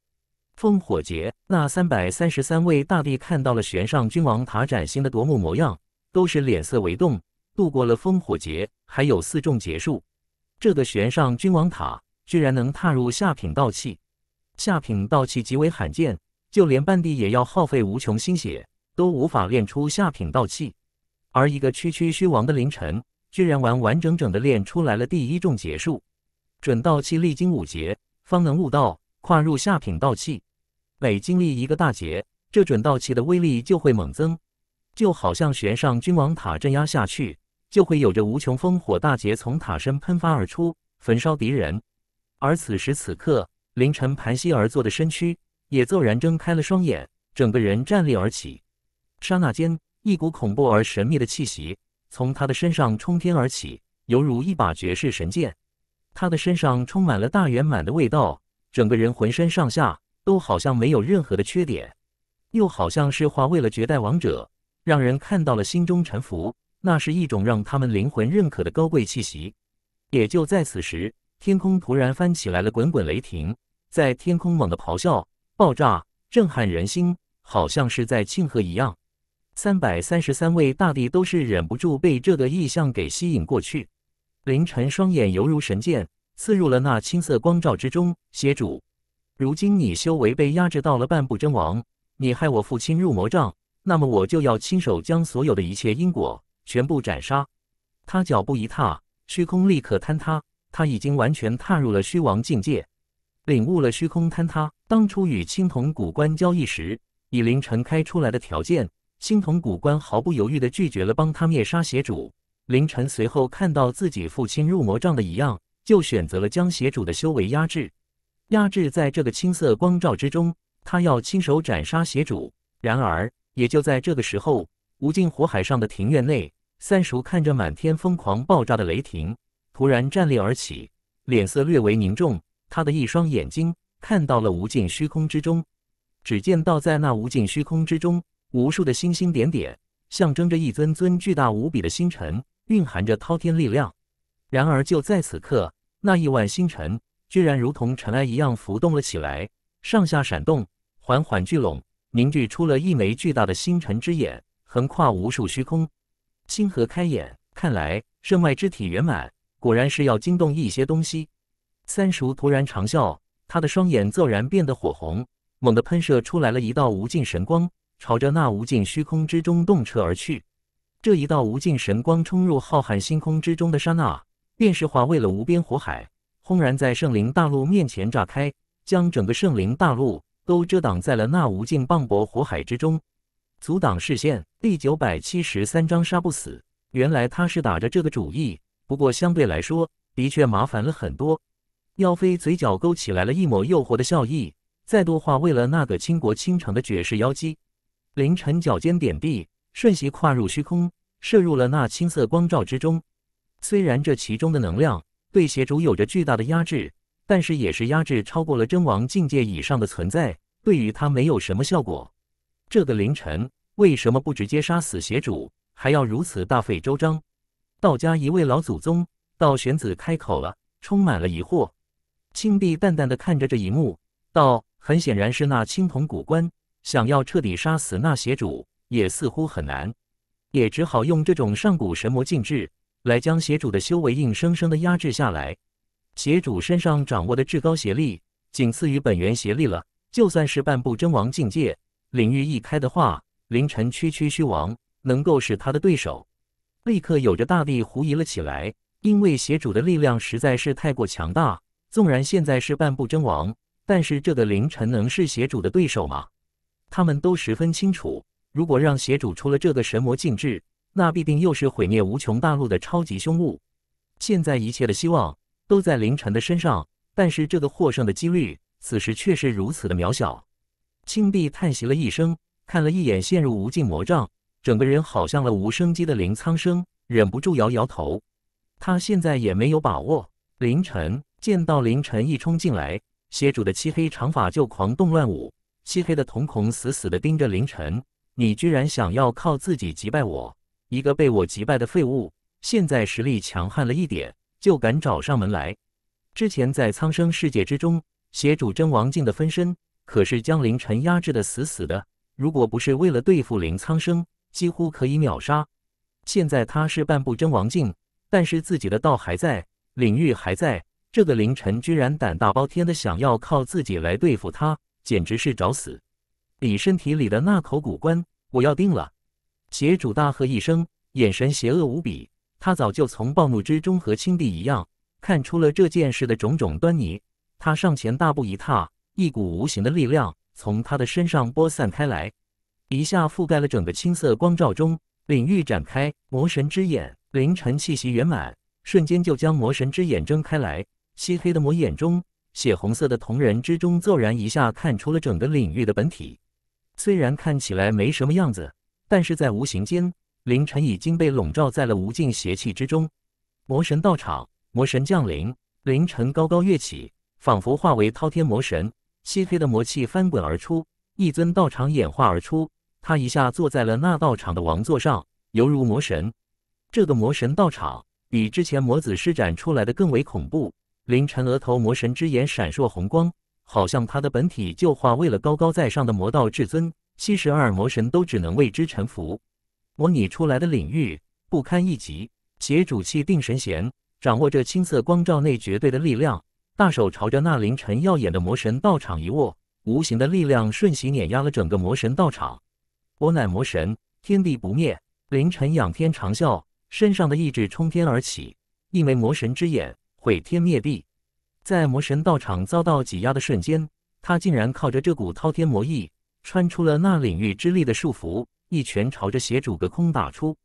烽火节，那三百三十三位大帝看到了悬上君王塔崭新的夺目模样，都是脸色为动。度过了烽火节，还有四重结束，这个悬上君王塔居然能踏入下品道器，下品道器极为罕见。就连半地也要耗费无穷心血，都无法练出下品道器。而一个区区虚王的凌晨，居然完完整整的练出来了第一重劫术。准道器历经五劫，方能悟道，跨入下品道器。每经历一个大劫，这准道器的威力就会猛增，就好像悬上君王塔镇压下去，就会有着无穷烽火大劫从塔身喷发而出，焚烧敌人。而此时此刻，凌晨盘膝而坐的身躯。也骤然睁开了双眼，整个人站立而起，刹那间，一股恐怖而神秘的气息从他的身上冲天而起，犹如一把绝世神剑。他的身上充满了大圆满的味道，整个人浑身上下都好像没有任何的缺点，又好像是化为了绝代王者，让人看到了心中沉浮。那是一种让他们灵魂认可的高贵气息。也就在此时，天空突然翻起来了滚滚雷霆，在天空猛地咆哮。爆炸震撼人心，好像是在庆贺一样。三百三十三位大帝都是忍不住被这个异象给吸引过去。凌晨双眼犹如神剑，刺入了那青色光照之中。邪主，如今你修为被压制到了半步真王，你害我父亲入魔障，那么我就要亲手将所有的一切因果全部斩杀。他脚步一踏，虚空立刻坍塌。他已经完全踏入了虚王境界。领悟了虚空坍塌。当初与青铜古棺交易时，以凌晨开出来的条件，青铜古棺毫不犹豫地拒绝了帮他灭杀邪主。凌晨随后看到自己父亲入魔障的一样，就选择了将邪主的修为压制。压制在这个青色光照之中，他要亲手斩杀邪主。然而，也就在这个时候，无尽火海上的庭院内，三叔看着满天疯狂爆炸的雷霆，突然站立而起，脸色略为凝重。他的一双眼睛看到了无尽虚空之中，只见到在那无尽虚空之中，无数的星星点点，象征着一尊尊巨大无比的星辰，蕴含着滔天力量。然而就在此刻，那亿万星辰居然如同尘埃一样浮动了起来，上下闪动，缓缓聚拢，凝聚出了一枚巨大的星辰之眼，横跨无数虚空，星河开眼。看来身外之体圆满，果然是要惊动一些东西。三叔突然长啸，他的双眼骤然变得火红，猛地喷射出来了一道无尽神光，朝着那无尽虚空之中洞彻而去。这一道无尽神光冲入浩瀚星空之中的刹那，便是化为了无边火海，轰然在圣灵大陆面前炸开，将整个圣灵大陆都遮挡在了那无尽磅礴火海之中，阻挡视线。第九百七十三章杀不死。原来他是打着这个主意，不过相对来说的确麻烦了很多。妖妃嘴角勾起来了一抹诱惑的笑意，再多话，为了那个倾国倾城的绝世妖姬，凌晨脚尖点地，瞬息跨入虚空，射入了那青色光照之中。虽然这其中的能量对邪主有着巨大的压制，但是也是压制超过了真王境界以上的存在，对于他没有什么效果。这个凌晨为什么不直接杀死邪主，还要如此大费周章？道家一位老祖宗道玄子开口了，充满了疑惑。青帝淡淡的看着这一幕，道：“很显然是那青铜古棺想要彻底杀死那邪主，也似乎很难，也只好用这种上古神魔禁制来将邪主的修为硬生生的压制下来。邪主身上掌握的至高邪力，仅次于本源邪力了。就算是半步真王境界，领域一开的话，凌晨区区虚王能够是他的对手？”立刻有着大力狐疑了起来，因为邪主的力量实在是太过强大。纵然现在是半步真王，但是这个凌晨能是邪主的对手吗？他们都十分清楚，如果让邪主出了这个神魔禁制，那必定又是毁灭无穷大陆的超级凶物。现在一切的希望都在凌晨的身上，但是这个获胜的几率，此时却是如此的渺小。青帝叹息了一声，看了一眼陷入无尽魔障，整个人好像了无生机的林苍生，忍不住摇摇头。他现在也没有把握，凌晨。见到凌晨一冲进来，邪主的漆黑长发就狂动乱舞，漆黑的瞳孔死死的盯着凌晨。你居然想要靠自己击败我一个被我击败的废物？现在实力强悍了一点，就敢找上门来？之前在苍生世界之中，邪主真王境的分身可是将凌晨压制的死死的。如果不是为了对付林苍生，几乎可以秒杀。现在他是半步真王境，但是自己的道还在，领域还在。这个凌晨居然胆大包天的想要靠自己来对付他，简直是找死！你身体里的那口古棺，我要定了！邪主大喝一声，眼神邪恶无比。他早就从暴怒之中和青帝一样，看出了这件事的种种端倪。他上前大步一踏，一股无形的力量从他的身上播散开来，一下覆盖了整个青色光照中领域展开。魔神之眼，凌晨气息圆满，瞬间就将魔神之眼睁开来。漆黑的魔眼中，血红色的瞳仁之中，骤然一下看出了整个领域的本体。虽然看起来没什么样子，但是在无形间，凌晨已经被笼罩在了无尽邪气之中。魔神道场，魔神降临。凌晨高高跃起，仿佛化为滔天魔神。漆黑的魔气翻滚而出，一尊道场演化而出。他一下坐在了那道场的王座上，犹如魔神。这个魔神道场比之前魔子施展出来的更为恐怖。凌晨额头魔神之眼闪烁红光，好像他的本体就化为了高高在上的魔道至尊，七十二魔神都只能为之臣服。模拟出来的领域不堪一击，且主气定神闲，掌握着青色光照内绝对的力量，大手朝着那凌晨耀眼的魔神道场一握，无形的力量瞬息碾压了整个魔神道场。我乃魔神，天地不灭。凌晨仰天长啸，身上的意志冲天而起，一枚魔神之眼。毁天灭地，在魔神道场遭到挤压的瞬间，他竟然靠着这股滔天魔意，穿出了那领域之力的束缚，一拳朝着邪主隔空打出，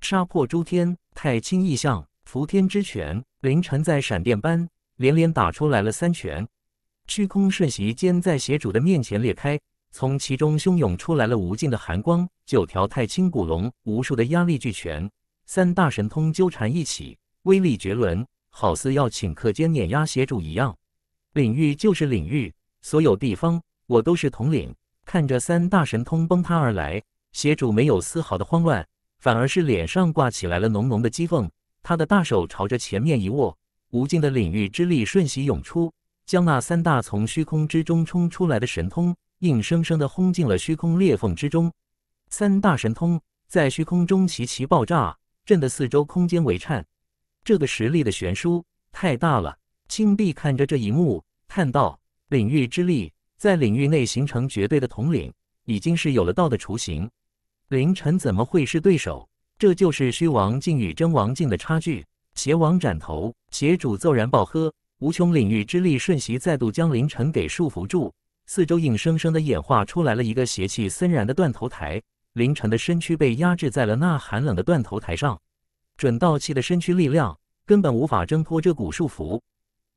杀破诸天，太清异象，伏天之拳，凌晨在闪电般连连打出来了三拳，虚空瞬息间在邪主的面前裂开，从其中汹涌出来了无尽的寒光，九条太清古龙，无数的压力俱全，三大神通纠缠一起，威力绝伦。好似要顷刻间碾压邪主一样，领域就是领域，所有地方我都是统领。看着三大神通崩塌而来，邪主没有丝毫的慌乱，反而是脸上挂起来了浓浓的讥讽。他的大手朝着前面一握，无尽的领域之力瞬息涌出，将那三大从虚空之中冲出来的神通硬生生的轰进了虚空裂缝之中。三大神通在虚空中齐齐爆炸，震得四周空间微颤。这个实力的悬殊太大了。青帝看着这一幕，叹道：“领域之力在领域内形成绝对的统领，已经是有了道的雏形。凌晨怎么会是对手？这就是虚王境与真王境的差距。”邪王斩头，邪主骤然暴喝，无穷领域之力瞬息再度将凌晨给束缚住，四周硬生生的演化出来了一个邪气森然的断头台。凌晨的身躯被压制在了那寒冷的断头台上。准道气的身躯力量根本无法挣脱这股束缚，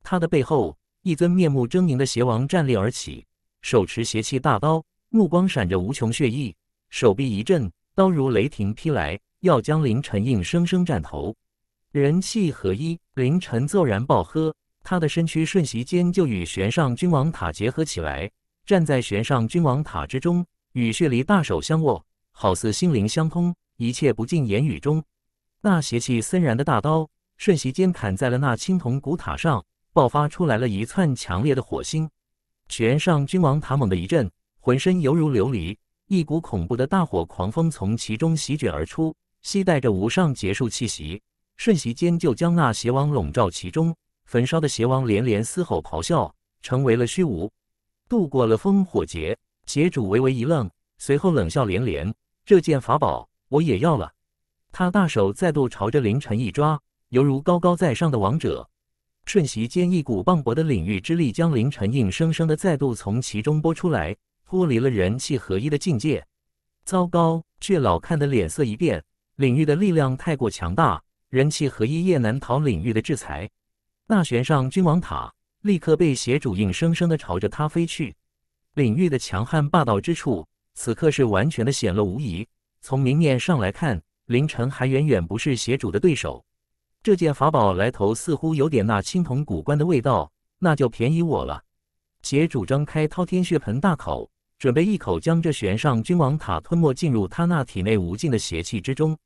他的背后一尊面目狰狞的邪王站立而起，手持邪气大刀，目光闪着无穷血意，手臂一震，刀如雷霆劈来，要将凌晨硬生生斩头。人气合一，凌晨骤然暴喝，他的身躯瞬息间就与玄上君王塔结合起来，站在玄上君王塔之中，与血离大手相握，好似心灵相通，一切不尽言语中。那邪气森然的大刀瞬息间砍在了那青铜古塔上，爆发出来了一窜强烈的火星。悬上君王塔猛地一震，浑身犹如琉璃，一股恐怖的大火狂风从其中席卷而出，携带着无上劫数气息，瞬息间就将那邪王笼罩其中。焚烧的邪王连连嘶吼咆哮，成为了虚无。度过了烽火劫，邪主微微一愣，随后冷笑连连：“这件法宝我也要了。”他大手再度朝着凌晨一抓，犹如高高在上的王者。瞬息间，一股磅礴的领域之力将凌晨硬生生的再度从其中拨出来，脱离了人气合一的境界。糟糕！却老看的脸色一变，领域的力量太过强大，人气合一也难逃领域的制裁。大玄上君王塔立刻被邪主硬生生的朝着他飞去，领域的强悍霸道之处，此刻是完全的显露无疑。从明面上来看。凌晨还远远不是邪主的对手，这件法宝来头似乎有点那青铜古棺的味道，那就便宜我了。邪主张开滔天血盆大口，准备一口将这悬上君王塔吞没，进入他那体内无尽的邪气之中。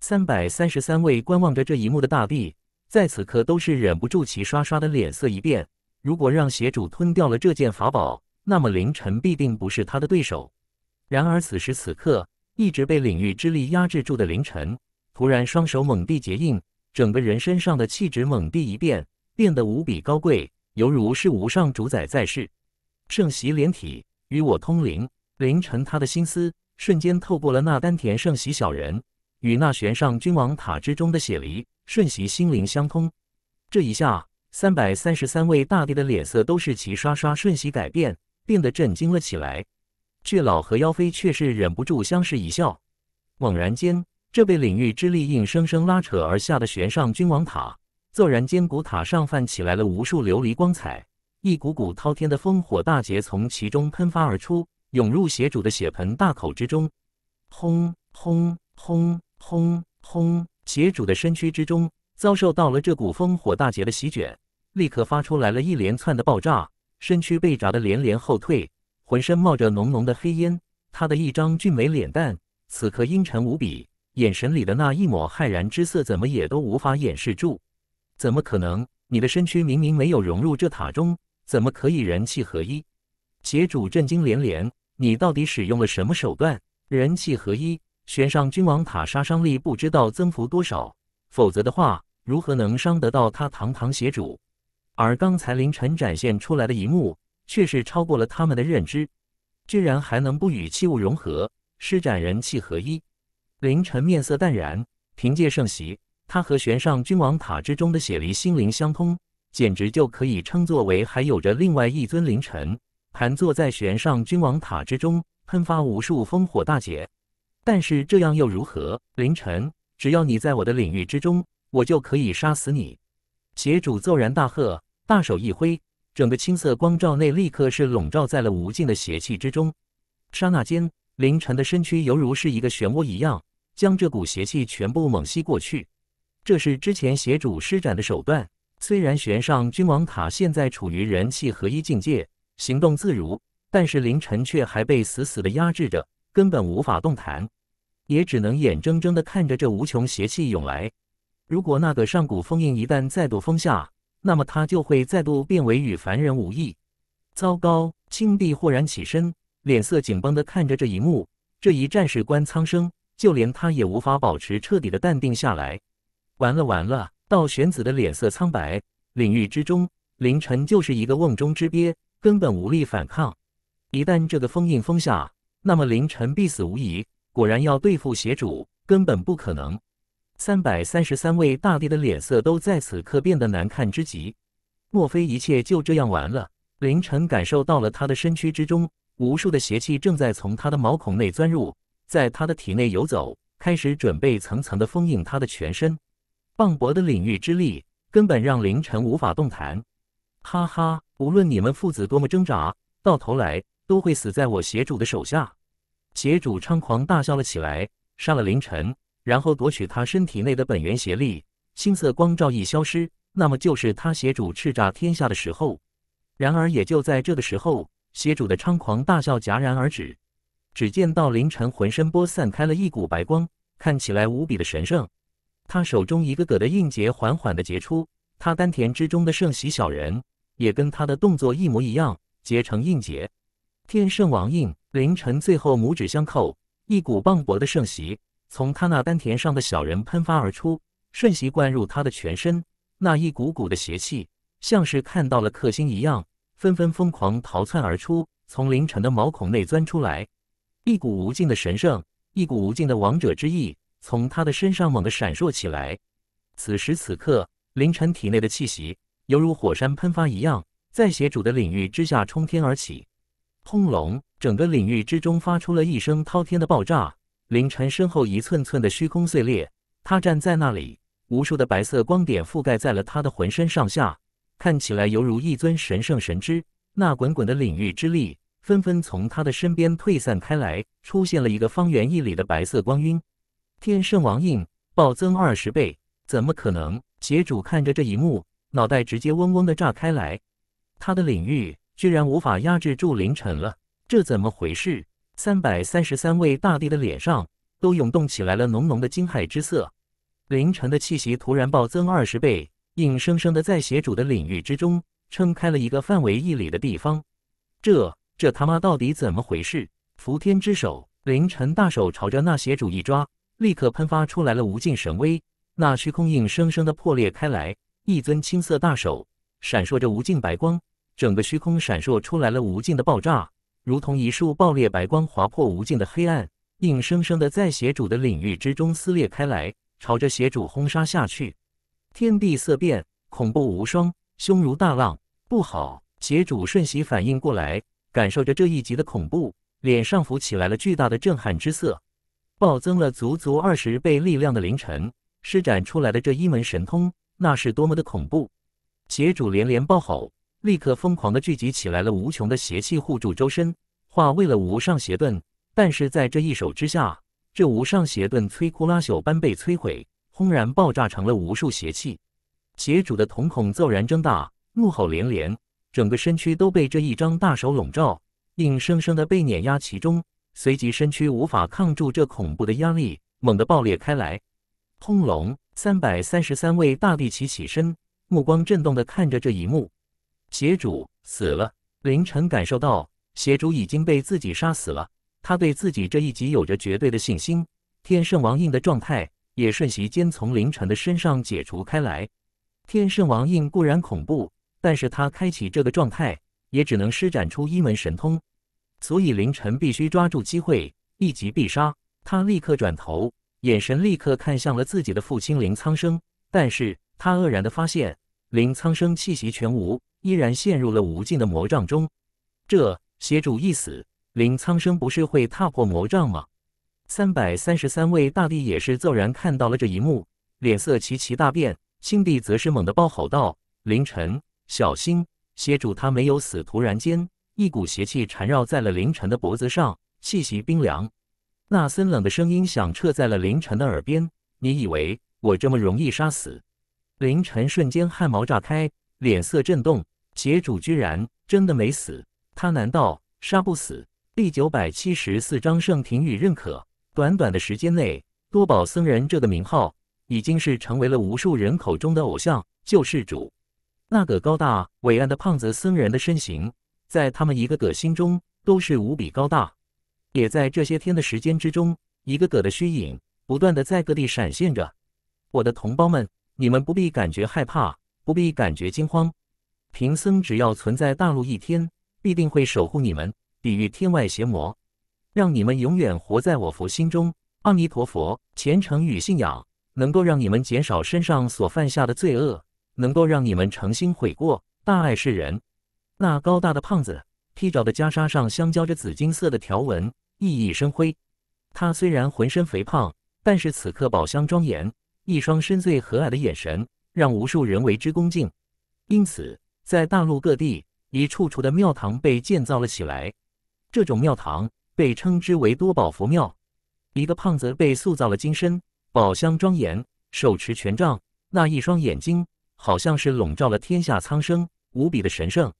三百三十三位观望着这一幕的大帝，在此刻都是忍不住齐刷刷的脸色一变。如果让邪主吞掉了这件法宝，那么凌晨必定不是他的对手。然而此时此刻。一直被领域之力压制住的凌晨，突然双手猛地结印，整个人身上的气质猛地一变，变得无比高贵，犹如是无上主宰在世。圣袭连体与我通灵，凌晨他的心思瞬间透过了那丹田圣袭小人，与那悬上君王塔之中的血离瞬息心灵相通。这一下，三百三十三位大帝的脸色都是齐刷刷瞬息改变，变得震惊了起来。巨老和妖妃却是忍不住相视一笑。猛然间，这被领域之力硬生生拉扯而下的悬上君王塔，骤然间古塔上泛起来了无数琉璃光彩，一股股滔天的烽火大劫从其中喷发而出，涌入邪主的血盆大口之中。轰轰轰轰轰！邪主的身躯之中遭受到了这股烽火大劫的席卷，立刻发出来了一连串的爆炸，身躯被炸得连连后退。浑身冒着浓浓的黑烟，他的一张俊美脸蛋此刻阴沉无比，眼神里的那一抹骇然之色怎么也都无法掩饰住。怎么可能？你的身躯明明没有融入这塔中，怎么可以人气合一？邪主震惊连连，你到底使用了什么手段？人气合一，悬上君王塔，杀伤力不知道增幅多少。否则的话，如何能伤得到他堂堂邪主？而刚才凌晨展现出来的一幕。却是超过了他们的认知，居然还能不与器物融合施展人气合一。凌晨面色淡然，凭借圣袭，他和玄上君王塔之中的血离心灵相通，简直就可以称作为还有着另外一尊凌晨盘坐在玄上君王塔之中，喷发无数烽火大劫。但是这样又如何？凌晨，只要你在我的领域之中，我就可以杀死你！邪主骤然大喝，大手一挥。整个青色光照内立刻是笼罩在了无尽的邪气之中，刹那间，凌晨的身躯犹如是一个漩涡一样，将这股邪气全部猛吸过去。这是之前邪主施展的手段。虽然悬上君王塔现在处于人气合一境界，行动自如，但是凌晨却还被死死的压制着，根本无法动弹，也只能眼睁睁的看着这无穷邪气涌来。如果那个上古封印一旦再度封下，那么他就会再度变为与凡人无异。糟糕！青帝豁然起身，脸色紧绷地看着这一幕。这一战事关苍生，就连他也无法保持彻底的淡定下来。完了完了！道玄子的脸色苍白，领域之中，凌晨就是一个瓮中之鳖，根本无力反抗。一旦这个封印封下，那么凌晨必死无疑。果然，要对付邪主，根本不可能。三百三十三位大帝的脸色都在此刻变得难看之极，莫非一切就这样完了？凌晨感受到了他的身躯之中，无数的邪气正在从他的毛孔内钻入，在他的体内游走，开始准备层层的封印他的全身。磅礴的领域之力根本让凌晨无法动弹。哈哈，无论你们父子多么挣扎，到头来都会死在我邪主的手下。邪主猖狂大笑了起来，杀了凌晨。然后夺取他身体内的本源邪力，青色光照一消失，那么就是他邪主叱咤天下的时候。然而也就在这个时候，邪主的猖狂大笑戛然而止。只见到凌晨浑身波散开了一股白光，看起来无比的神圣。他手中一个个的印结缓缓的结出，他丹田之中的圣玺小人也跟他的动作一模一样，结成印结。天圣王印，凌晨最后拇指相扣，一股磅礴的圣玺。从他那丹田上的小人喷发而出，瞬息灌入他的全身。那一股股的邪气，像是看到了克星一样，纷纷疯狂逃窜而出，从凌晨的毛孔内钻出来。一股无尽的神圣，一股无尽的王者之意，从他的身上猛地闪烁起来。此时此刻，凌晨体内的气息，犹如火山喷发一样，在邪主的领域之下冲天而起。轰隆！整个领域之中发出了一声滔天的爆炸。凌晨身后一寸寸的虚空碎裂，他站在那里，无数的白色光点覆盖在了他的浑身上下，看起来犹如一尊神圣神祗。那滚滚的领域之力纷纷从他的身边退散开来，出现了一个方圆一里的白色光晕。天圣王印暴增二十倍，怎么可能？邪主看着这一幕，脑袋直接嗡嗡的炸开来，他的领域居然无法压制住凌晨了，这怎么回事？三百三十三位大帝的脸上都涌动起来了浓浓的惊骇之色。凌晨的气息突然暴增二十倍，硬生生的在邪主的领域之中撑开了一个范围一里的地方。这这他妈到底怎么回事？伏天之手，凌晨大手朝着那邪主一抓，立刻喷发出来了无尽神威。那虚空硬生生的破裂开来，一尊青色大手闪烁着无尽白光，整个虚空闪烁出来了无尽的爆炸。如同一束爆裂白光划破无尽的黑暗，硬生生的在邪主的领域之中撕裂开来，朝着邪主轰杀下去。天地色变，恐怖无双，凶如大浪。不好！邪主瞬息反应过来，感受着这一击的恐怖，脸上浮起来了巨大的震撼之色。暴增了足足二十倍力量的凌晨施展出来的这一门神通，那是多么的恐怖！邪主连连暴吼。立刻疯狂地聚集起来了，无穷的邪气护住周身，化为了无上邪盾。但是在这一手之下，这无上邪盾摧枯拉朽般被摧毁，轰然爆炸成了无数邪气。邪主的瞳孔骤然睁大，怒吼连连，整个身躯都被这一张大手笼罩，硬生生地被碾压其中。随即身躯无法抗住这恐怖的压力，猛地爆裂开来。轰隆！三百三十三位大帝齐起身，目光震动地看着这一幕。邪主死了。凌晨感受到邪主已经被自己杀死了，他对自己这一击有着绝对的信心。天圣王印的状态也瞬息间从凌晨的身上解除开来。天圣王印固然恐怖，但是他开启这个状态也只能施展出一门神通，所以凌晨必须抓住机会一击必杀。他立刻转头，眼神立刻看向了自己的父亲林苍生，但是他愕然的发现林苍生气息全无。依然陷入了无尽的魔障中。这邪主一死，林苍生不是会踏破魔障吗？三百三十三位大帝也是骤然看到了这一幕，脸色齐齐大变，心底则是猛地暴吼道：“凌晨，小心！邪主他没有死！”突然间，一股邪气缠绕在了凌晨的脖子上，气息冰凉。那森冷的声音响彻在了凌晨的耳边：“你以为我这么容易杀死？”凌晨瞬间汗毛炸开，脸色震动。邪主居然真的没死，他难道杀不死？第九百七十四章，圣廷与认可。短短的时间内，多宝僧人这个名号已经是成为了无数人口中的偶像、救世主。那个高大伟岸的胖子僧人的身形，在他们一个个心中都是无比高大。也在这些天的时间之中，一个个的虚影不断的在各地闪现着。我的同胞们，你们不必感觉害怕，不必感觉惊慌。贫僧只要存在大陆一天，必定会守护你们，抵御天外邪魔，让你们永远活在我佛心中。阿弥陀佛，虔诚与信仰能够让你们减少身上所犯下的罪恶，能够让你们诚心悔过。大爱世人。那高大的胖子，披着的袈裟上相交着紫金色的条纹，熠熠生辉。他虽然浑身肥胖，但是此刻宝相庄严，一双深邃和蔼的眼神让无数人为之恭敬。因此。在大陆各地，一处处的庙堂被建造了起来。这种庙堂被称之为多宝佛庙。一个胖子被塑造了金身，宝箱庄严，手持权杖，那一双眼睛好像是笼罩了天下苍生，无比的神圣。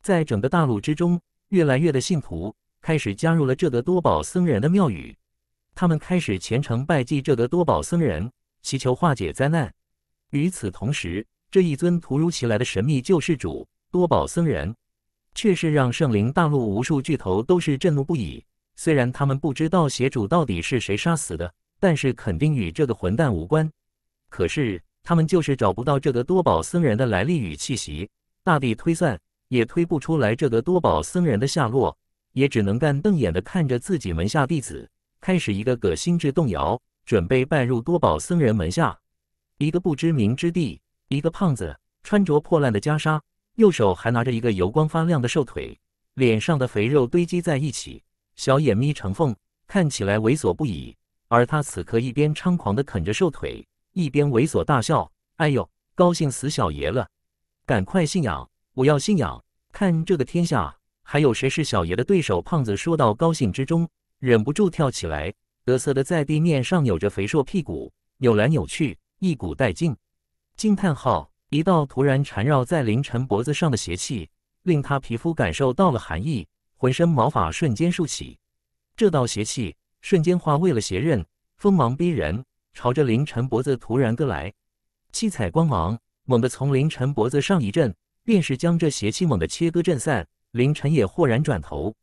在整个大陆之中，越来越的信徒开始加入了这个多宝僧人的庙宇，他们开始虔诚拜祭这个多宝僧人，祈求化解灾难。与此同时，这一尊突如其来的神秘救世主多宝僧人，却是让圣灵大陆无数巨头都是震怒不已。虽然他们不知道邪主到底是谁杀死的，但是肯定与这个混蛋无关。可是他们就是找不到这个多宝僧人的来历与气息，大帝推算也推不出来这个多宝僧人的下落，也只能干瞪眼的看着自己门下弟子开始一个个心智动摇，准备拜入多宝僧人门下。一个不知名之地。一个胖子穿着破烂的袈裟，右手还拿着一个油光发亮的瘦腿，脸上的肥肉堆积在一起，小眼眯成缝，看起来猥琐不已。而他此刻一边猖狂地啃着瘦腿，一边猥琐大笑：“哎呦，高兴死小爷了！赶快信仰，我要信仰！看这个天下还有谁是小爷的对手？”胖子说到高兴之中，忍不住跳起来，嘚瑟地在地面上扭着肥硕屁股，扭来扭去，一股带劲。惊叹号！一道突然缠绕在凌晨脖子上的邪气，令他皮肤感受到了寒意，浑身毛发瞬间竖起。这道邪气瞬间化为了邪刃，锋芒逼人，朝着凌晨脖子突然割来。七彩光芒猛地从凌晨脖子上一震，便是将这邪气猛地切割震散。凌晨也豁然转头，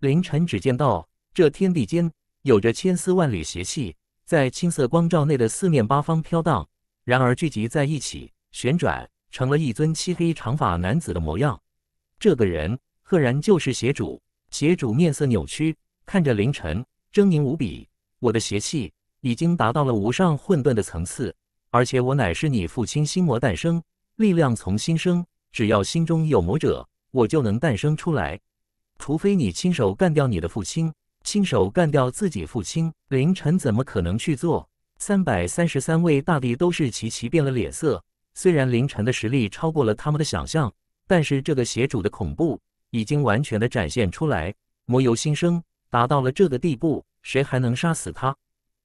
凌晨只见到这天地间有着千丝万缕邪气，在青色光照内的四面八方飘荡。然而聚集在一起，旋转成了一尊漆黑长发男子的模样。这个人赫然就是邪主。邪主面色扭曲，看着凌晨，狰狞无比。我的邪气已经达到了无上混沌的层次，而且我乃是你父亲心魔诞生，力量从心生。只要心中有魔者，我就能诞生出来。除非你亲手干掉你的父亲，亲手干掉自己父亲，凌晨怎么可能去做？三百三十三位大帝都是齐齐变了脸色。虽然凌晨的实力超过了他们的想象，但是这个邪主的恐怖已经完全的展现出来。魔由心生，达到了这个地步，谁还能杀死他？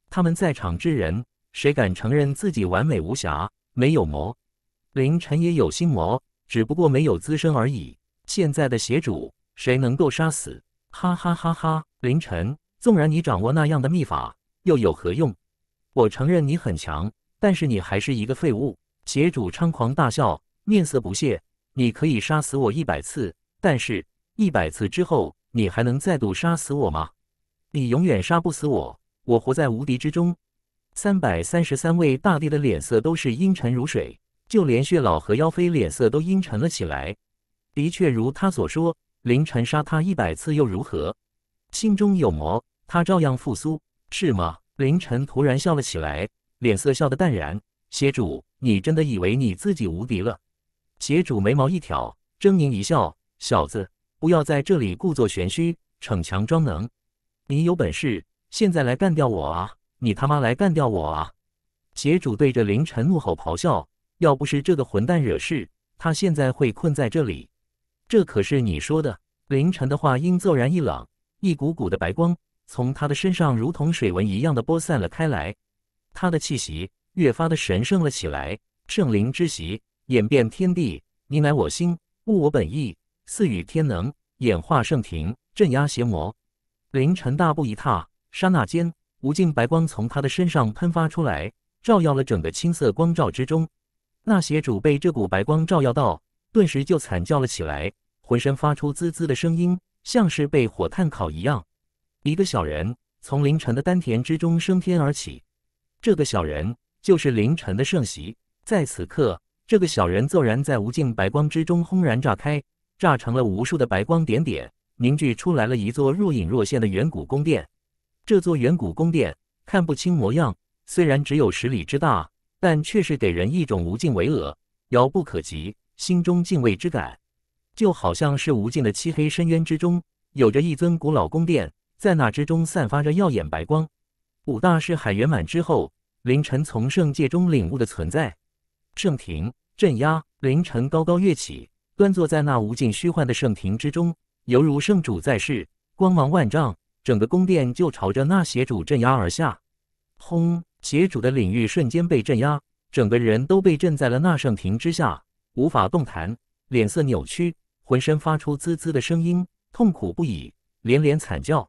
他们在场之人，谁敢承认自己完美无瑕没有魔？凌晨也有心魔，只不过没有滋生而已。现在的邪主，谁能够杀死？哈哈哈哈！凌晨，纵然你掌握那样的秘法，又有何用？我承认你很强，但是你还是一个废物。邪主猖狂大笑，面色不屑。你可以杀死我一百次，但是一百次之后，你还能再度杀死我吗？你永远杀不死我，我活在无敌之中。三百三十三位大帝的脸色都是阴沉如水，就连血老和妖妃脸色都阴沉了起来。的确如他所说，凌晨杀他一百次又如何？心中有魔，他照样复苏，是吗？凌晨突然笑了起来，脸色笑得淡然。邪主，你真的以为你自己无敌了？邪主眉毛一挑，狰狞一笑：“小子，不要在这里故作玄虚，逞强装能。你有本事，现在来干掉我啊！你他妈来干掉我啊！”邪主对着凌晨怒吼咆哮：“要不是这个混蛋惹事，他现在会困在这里？这可是你说的。”凌晨的话音骤然一冷，一股股的白光。从他的身上，如同水纹一样的播散了开来，他的气息越发的神圣了起来。圣灵之息，演变天地，你乃我心，悟我本意，赐予天能，演化圣庭，镇压邪魔。凌晨大步一踏，刹那间，无尽白光从他的身上喷发出来，照耀了整个青色光照之中。那邪主被这股白光照耀到，顿时就惨叫了起来，浑身发出滋滋的声音，像是被火炭烤一样。一个小人从凌晨的丹田之中升天而起，这个小人就是凌晨的圣席。在此刻，这个小人骤然在无尽白光之中轰然炸开，炸成了无数的白光点点，凝聚出来了一座若隐若现的远古宫殿。这座远古宫殿看不清模样，虽然只有十里之大，但却是给人一种无尽巍峨、遥不可及、心中敬畏之感，就好像是无尽的漆黑深渊之中，有着一尊古老宫殿。在那之中散发着耀眼白光，五大是海圆满之后，凌晨从圣界中领悟的存在。圣庭镇压凌晨高高跃起，端坐在那无尽虚幻的圣庭之中，犹如圣主在世，光芒万丈，整个宫殿就朝着那邪主镇压而下。轰！邪主的领域瞬间被镇压，整个人都被震在了那圣庭之下，无法动弹，脸色扭曲，浑身发出滋滋的声音，痛苦不已，连连惨叫。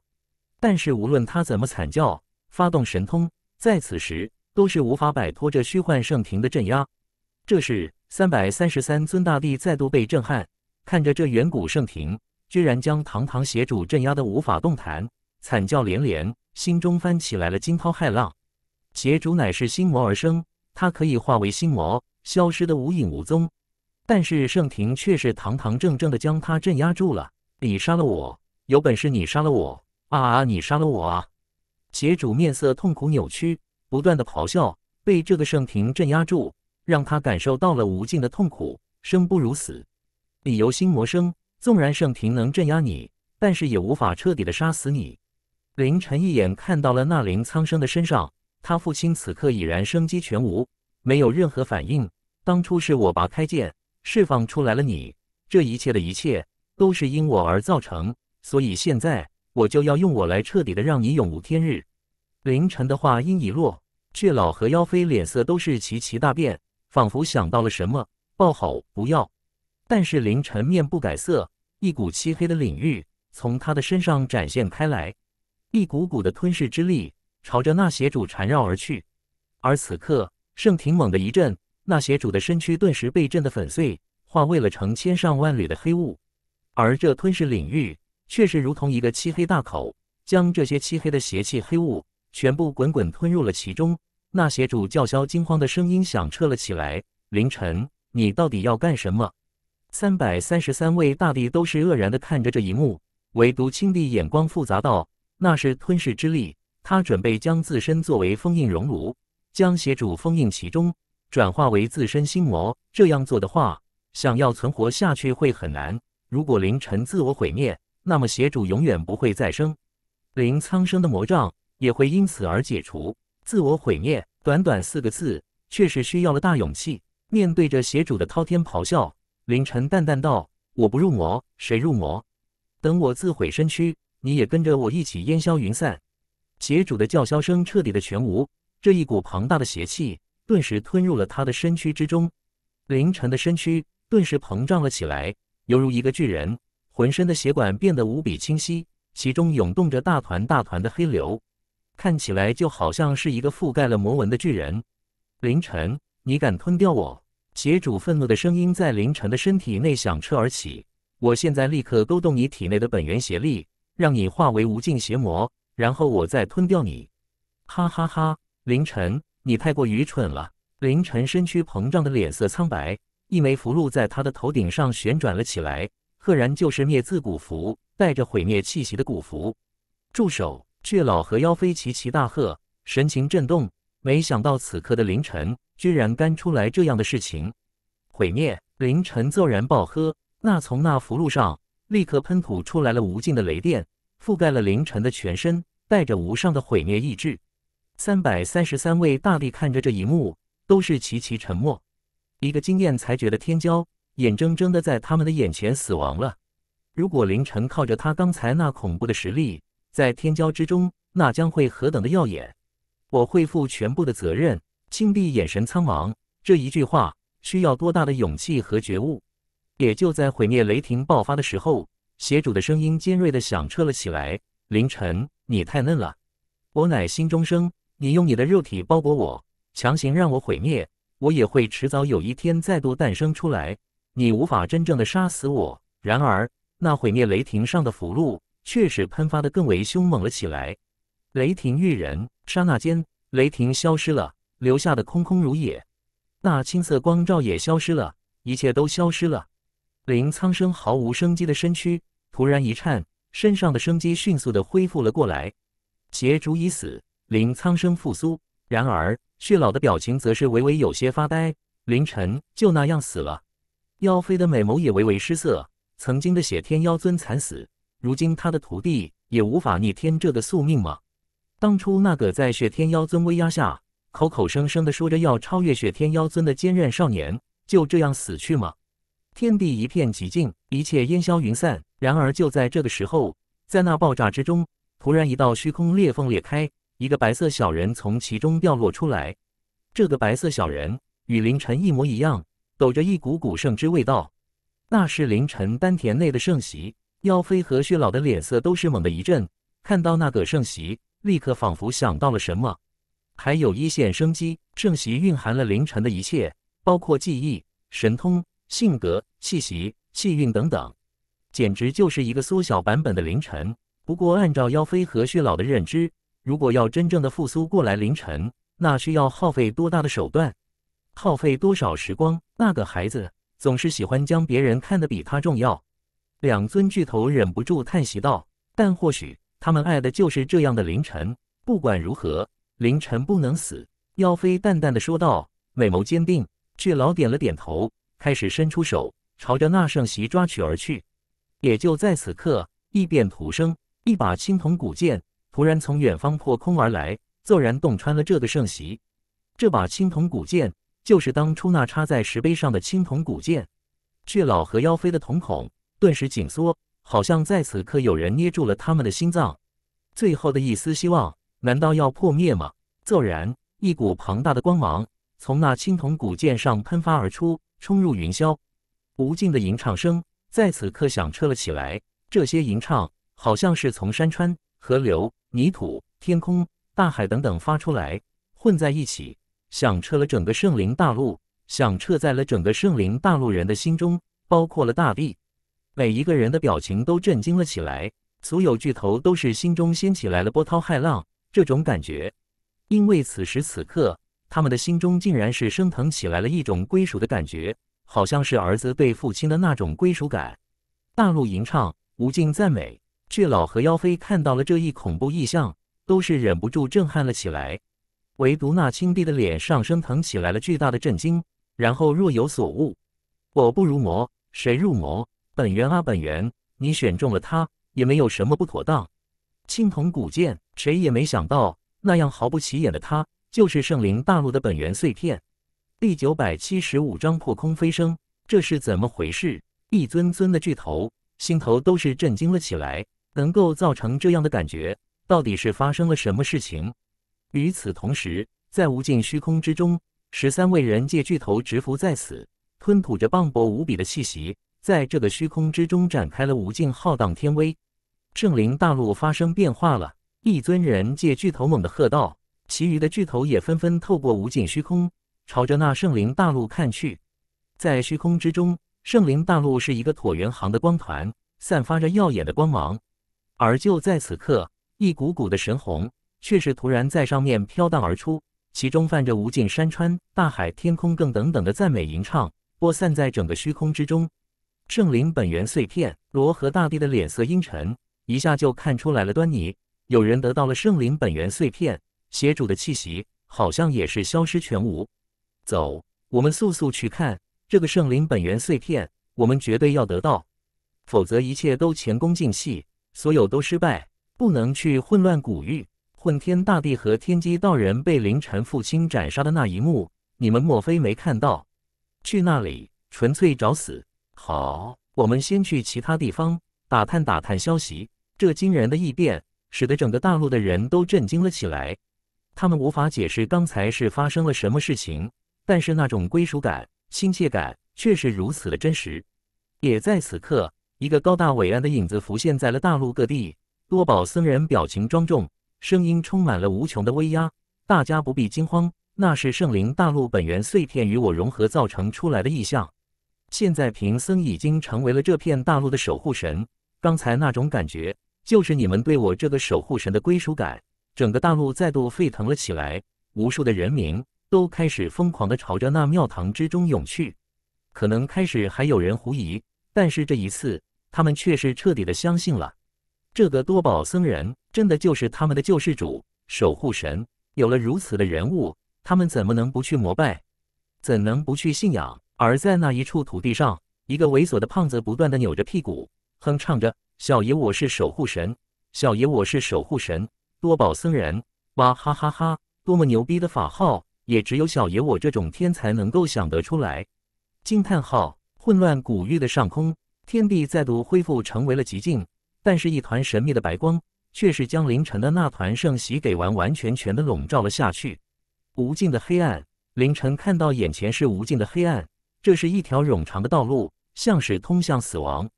但是无论他怎么惨叫，发动神通，在此时都是无法摆脱这虚幻圣庭的镇压。这是三百三十三尊大帝再度被震撼，看着这远古圣庭，居然将堂堂邪主镇压的无法动弹，惨叫连连，心中翻起来了惊涛骇浪。邪主乃是心魔而生，他可以化为心魔，消失的无影无踪，但是圣庭却是堂堂正正的将他镇压住了。你杀了我，有本事你杀了我！啊！你杀了我啊！邪主面色痛苦扭曲，不断的咆哮，被这个圣庭镇压住，让他感受到了无尽的痛苦，生不如死。理由心魔生，纵然圣庭能镇压你，但是也无法彻底的杀死你。林晨一眼看到了那林苍生的身上，他父亲此刻已然生机全无，没有任何反应。当初是我拔开剑，释放出来了你，这一切的一切都是因我而造成，所以现在。我就要用我来彻底的让你永无天日。凌晨的话音一落，血老和妖妃脸色都是齐齐大变，仿佛想到了什么，暴吼不要！但是凌晨面不改色，一股漆黑的领域从他的身上展现开来，一股股的吞噬之力朝着那邪主缠绕而去。而此刻，圣庭猛的一震，那邪主的身躯顿时被震得粉碎，化为了成千上万缕的黑雾。而这吞噬领域。却是如同一个漆黑大口，将这些漆黑的邪气黑雾全部滚滚吞入了其中。那邪主叫嚣惊慌的声音响彻了起来。凌晨，你到底要干什么？三百三十三位大帝都是愕然的看着这一幕，唯独青帝眼光复杂到，那是吞噬之力。他准备将自身作为封印熔炉，将邪主封印其中，转化为自身心魔。这样做的话，想要存活下去会很难。如果凌晨自我毁灭，那么邪主永远不会再生，灵苍生的魔障也会因此而解除，自我毁灭。短短四个字，确实需要了大勇气。面对着邪主的滔天咆哮，凌晨淡淡道：“我不入魔，谁入魔？等我自毁身躯，你也跟着我一起烟消云散。”邪主的叫嚣声彻底的全无，这一股庞大的邪气顿时吞入了他的身躯之中，凌晨的身躯顿时膨胀了起来，犹如一个巨人。浑身的血管变得无比清晰，其中涌动着大团大团的黑流，看起来就好像是一个覆盖了魔纹的巨人。凌晨，你敢吞掉我？邪主愤怒的声音在凌晨的身体内响彻而起。我现在立刻勾动你体内的本源邪力，让你化为无尽邪魔，然后我再吞掉你！哈哈哈！凌晨，你太过愚蠢了。凌晨身躯膨胀的脸色苍白，一枚符箓在他的头顶上旋转了起来。赫然就是灭字古符，带着毁灭气息的古符。住手！血老和妖妃齐齐大喝，神情震动。没想到此刻的凌晨居然干出来这样的事情。毁灭！凌晨骤然暴喝，那从那符箓上立刻喷吐出来了无尽的雷电，覆盖了凌晨的全身，带着无上的毁灭意志。三百三十三位大帝看着这一幕，都是齐齐沉默。一个惊艳才决的天骄。眼睁睁的在他们的眼前死亡了。如果凌晨靠着他刚才那恐怖的实力，在天骄之中，那将会何等的耀眼！我会负全部的责任。庆帝眼神苍茫，这一句话需要多大的勇气和觉悟？也就在毁灭雷霆爆发的时候，邪主的声音尖锐的响彻了起来：“凌晨，你太嫩了！我乃心中生，你用你的肉体包裹我，强行让我毁灭，我也会迟早有一天再度诞生出来。”你无法真正的杀死我，然而那毁灭雷霆上的符箓却使喷发的更为凶猛了起来。雷霆遇人，刹那间雷霆消失了，留下的空空如也。那青色光照也消失了，一切都消失了。林苍生毫无生机的身躯突然一颤，身上的生机迅速的恢复了过来。邪主已死，林苍生复苏。然而血老的表情则是微微有些发呆。凌晨就那样死了。妖妃的美眸也微微失色。曾经的血天妖尊惨死，如今他的徒弟也无法逆天这个宿命吗？当初那个在血天妖尊威压下口口声声的说着要超越血天妖尊的坚韧少年，就这样死去吗？天地一片寂静，一切烟消云散。然而就在这个时候，在那爆炸之中，突然一道虚空裂缝裂开，一个白色小人从其中掉落出来。这个白色小人与凌晨一模一样。抖着一股股圣之味道，那是凌晨丹田内的圣席，妖妃和血老的脸色都是猛的一震，看到那个圣席，立刻仿佛想到了什么。还有一线生机，圣席蕴含了凌晨的一切，包括记忆、神通、性格、气息、气运等等，简直就是一个缩小版本的凌晨。不过，按照妖妃和血老的认知，如果要真正的复苏过来凌晨，那需要耗费多大的手段，耗费多少时光？那个孩子总是喜欢将别人看得比他重要。两尊巨头忍不住叹息道：“但或许他们爱的就是这样的凌晨。不管如何，凌晨不能死。”妖妃淡淡的说道，美眸坚定，却老点了点头，开始伸出手，朝着那圣席抓取而去。也就在此刻，异变徒生，一把青铜古剑突然从远方破空而来，骤然洞穿了这个圣席。这把青铜古剑。就是当初那插在石碑上的青铜古剑，巨老和妖妃的瞳孔顿时紧缩，好像在此刻有人捏住了他们的心脏。最后的一丝希望，难道要破灭吗？骤然，一股庞大的光芒从那青铜古剑上喷发而出，冲入云霄。无尽的吟唱声在此刻响彻了起来。这些吟唱好像是从山川、河流、泥土、天空、大海等等发出来，混在一起。响彻了整个圣灵大陆，响彻在了整个圣灵大陆人的心中，包括了大地，每一个人的表情都震惊了起来。所有巨头都是心中掀起来了波涛骇浪，这种感觉，因为此时此刻，他们的心中竟然是升腾起来了一种归属的感觉，好像是儿子对父亲的那种归属感。大陆吟唱，无尽赞美，巨老和妖妃看到了这一恐怖异象，都是忍不住震撼了起来。唯独那青帝的脸上升腾起来了巨大的震惊，然后若有所悟。我不入魔，谁入魔？本源啊，本源，你选中了他，也没有什么不妥当。青铜古剑，谁也没想到，那样毫不起眼的他，就是圣灵大陆的本源碎片。第九百七十五章破空飞升，这是怎么回事？一尊尊的巨头心头都是震惊了起来，能够造成这样的感觉，到底是发生了什么事情？与此同时，在无尽虚空之中，十三位人界巨头直伏在此，吞吐着磅礴无比的气息，在这个虚空之中展开了无尽浩荡天威。圣灵大陆发生变化了，一尊人界巨头猛地喝道，其余的巨头也纷纷透过无尽虚空，朝着那圣灵大陆看去。在虚空之中，圣灵大陆是一个椭圆形的光团，散发着耀眼的光芒。而就在此刻，一股股的神虹。却是突然在上面飘荡而出，其中泛着无尽山川、大海、天空更等等的赞美吟唱，播散在整个虚空之中。圣灵本源碎片，罗和大帝的脸色阴沉，一下就看出来了端倪。有人得到了圣灵本源碎片，邪主的气息好像也是消失全无。走，我们速速去看这个圣灵本源碎片，我们绝对要得到，否则一切都前功尽弃，所有都失败，不能去混乱古域。混天大帝和天机道人被凌晨父亲斩杀的那一幕，你们莫非没看到？去那里纯粹找死！好，我们先去其他地方打探打探消息。这惊人的异变，使得整个大陆的人都震惊了起来。他们无法解释刚才是发生了什么事情，但是那种归属感、亲切感却是如此的真实。也在此刻，一个高大伟岸的影子浮现在了大陆各地。多宝僧人表情庄重。声音充满了无穷的威压，大家不必惊慌，那是圣灵大陆本源碎片与我融合造成出来的异象。现在贫僧已经成为了这片大陆的守护神，刚才那种感觉就是你们对我这个守护神的归属感。整个大陆再度沸腾了起来，无数的人民都开始疯狂地朝着那庙堂之中涌去。可能开始还有人狐疑，但是这一次他们却是彻底的相信了这个多宝僧人。真的就是他们的救世主、守护神。有了如此的人物，他们怎么能不去膜拜，怎能不去信仰？而在那一处土地上，一个猥琐的胖子不断的扭着屁股，哼唱着：“小爷我是守护神，小爷我是守护神。”多宝僧人，哇哈哈哈！多么牛逼的法号，也只有小爷我这种天才能够想得出来。惊叹号！混乱古域的上空，天地再度恢复成为了寂静，但是一团神秘的白光。却是将凌晨的那团圣息给完完全全的笼罩了下去，无尽的黑暗。凌晨看到眼前是无尽的黑暗，这是一条冗长的道路，像是通向死亡。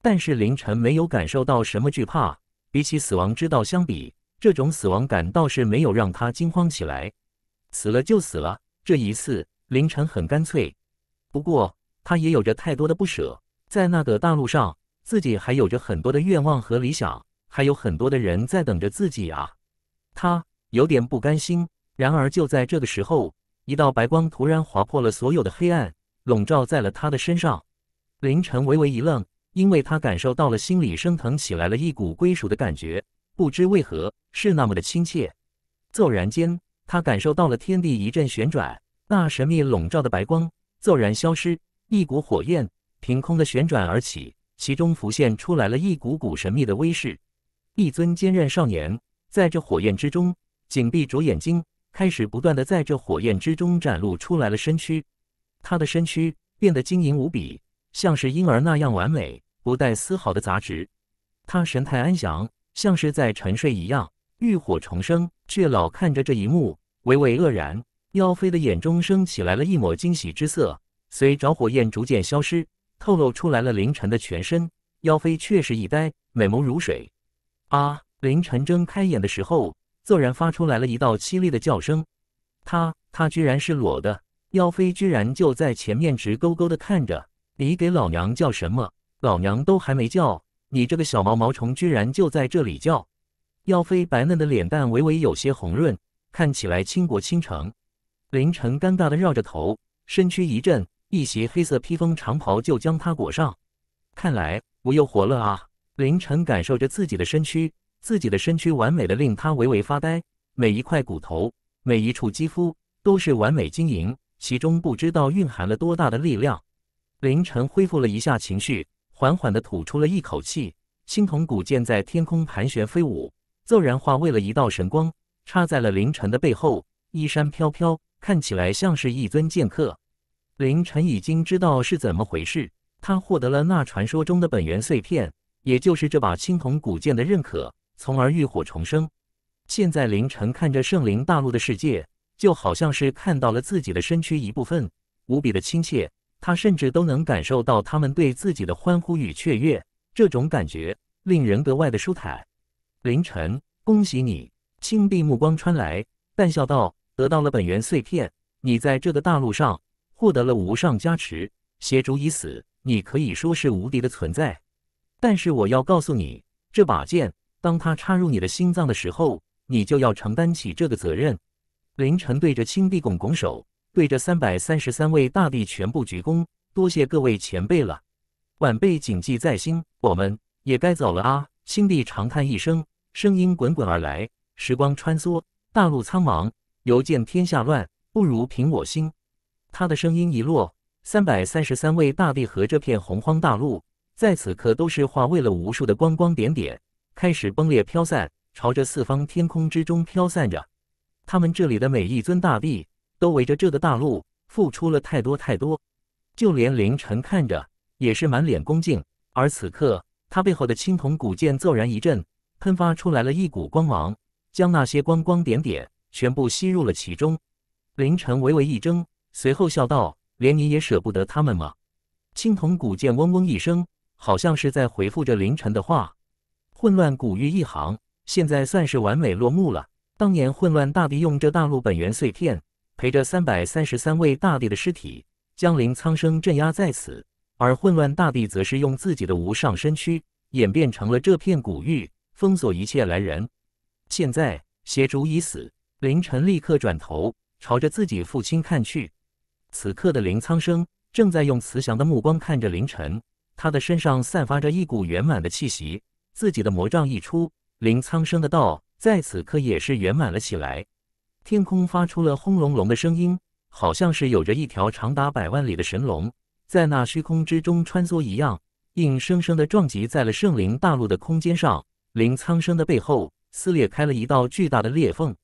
但是凌晨没有感受到什么惧怕，比起死亡之道相比，这种死亡感倒是没有让他惊慌起来。死了就死了，这一次凌晨很干脆。不过他也有着太多的不舍，在那个大陆上，自己还有着很多的愿望和理想。还有很多的人在等着自己啊，他有点不甘心。然而就在这个时候，一道白光突然划破了所有的黑暗，笼罩在了他的身上。凌晨微微一愣，因为他感受到了心里升腾起来了一股归属的感觉，不知为何是那么的亲切。骤然间，他感受到了天地一阵旋转，那神秘笼罩的白光骤然消失，一股火焰凭空的旋转而起，其中浮现出来了一股股神秘的威势。一尊坚韧少年，在这火焰之中紧闭着眼睛，开始不断的在这火焰之中展露出来了身躯。他的身躯变得晶莹无比，像是婴儿那样完美，不带丝毫的杂质。他神态安详，像是在沉睡一样。浴火重生，却老看着这一幕，微微愕然。妖妃的眼中升起来了一抹惊喜之色，随着火焰逐渐消失，透露出来了凌晨的全身。妖妃却是一呆，美眸如水。啊！凌晨睁开眼的时候，骤然发出来了一道凄厉的叫声。他他居然是裸的，妖妃居然就在前面直勾勾的看着你，给老娘叫什么？老娘都还没叫，你这个小毛毛虫居然就在这里叫！妖妃白嫩的脸蛋微微有些红润，看起来倾国倾城。凌晨尴尬的绕着头，身躯一震，一袭黑色披风长袍就将他裹上。看来我又活了啊！凌晨感受着自己的身躯，自己的身躯完美的令他微微发呆，每一块骨头，每一处肌肤都是完美晶莹，其中不知道蕴含了多大的力量。凌晨恢复了一下情绪，缓缓的吐出了一口气。青铜古剑在天空盘旋飞舞，骤然化为了一道神光，插在了凌晨的背后，衣衫飘飘，看起来像是一尊剑客。凌晨已经知道是怎么回事，他获得了那传说中的本源碎片。也就是这把青铜古剑的认可，从而浴火重生。现在凌晨看着圣灵大陆的世界，就好像是看到了自己的身躯一部分，无比的亲切。他甚至都能感受到他们对自己的欢呼与雀跃，这种感觉令人格外的舒坦。凌晨，恭喜你！青帝目光穿来，淡笑道：“得到了本源碎片，你在这个大陆上获得了无上加持。邪主已死，你可以说是无敌的存在。”但是我要告诉你，这把剑，当它插入你的心脏的时候，你就要承担起这个责任。凌晨对着青帝拱拱手，对着三百三十三位大帝全部鞠躬，多谢各位前辈了，晚辈谨记在心。我们也该走了啊！青帝长叹一声，声音滚滚而来。时光穿梭，大陆苍茫，犹见天下乱，不如凭我心。他的声音一落，三百三十三位大帝和这片洪荒大陆。在此刻，都是化为了无数的光光点点，开始崩裂飘散，朝着四方天空之中飘散着。他们这里的每一尊大帝，都围着这个大陆付出了太多太多。就连凌晨看着也是满脸恭敬，而此刻他背后的青铜古剑骤然一震，喷发出来了一股光芒，将那些光光点点全部吸入了其中。凌晨微微一怔，随后笑道：“连你也舍不得他们吗？”青铜古剑嗡嗡一声。好像是在回复着凌晨的话。混乱古域一行，现在算是完美落幕了。当年混乱大帝用这大陆本源碎片，陪着三百三十三位大帝的尸体，将林苍生镇压在此，而混乱大帝则是用自己的无上身躯，演变成了这片古域，封锁一切来人。现在邪主已死，凌晨立刻转头朝着自己父亲看去。此刻的林苍生正在用慈祥的目光看着凌晨。他的身上散发着一股圆满的气息，自己的魔杖一出，林苍生的道在此刻也是圆满了起来。天空发出了轰隆隆的声音，好像是有着一条长达百万里的神龙，在那虚空之中穿梭一样，硬生生的撞击在了圣灵大陆的空间上。林苍生的背后撕裂开了一道巨大的裂缝，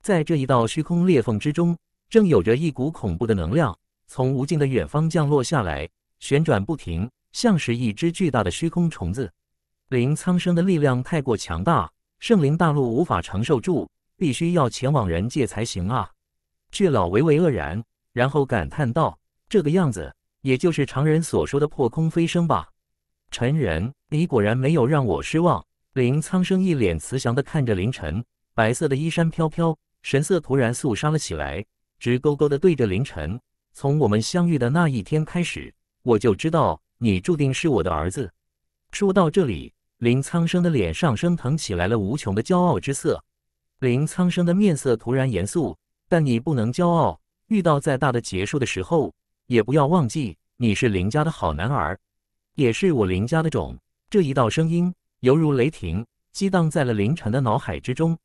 在这一道虚空裂缝之中，正有着一股恐怖的能量从无尽的远方降落下来，旋转不停。像是一只巨大的虚空虫子，林苍生的力量太过强大，圣灵大陆无法承受住，必须要前往人界才行啊！巨老微微愕然，然后感叹道：“这个样子，也就是常人所说的破空飞升吧。”陈仁，你果然没有让我失望。林苍生一脸慈祥的看着凌晨，白色的衣衫飘飘，神色突然肃杀了起来，直勾勾的对着凌晨。从我们相遇的那一天开始，我就知道。你注定是我的儿子。说到这里，林苍生的脸上升腾起来了无穷的骄傲之色。林苍生的面色突然严肃，但你不能骄傲。遇到再大的劫数的时候，也不要忘记你是林家的好男儿，也是我林家的种。这一道声音犹如雷霆，激荡在了林晨的脑海之中。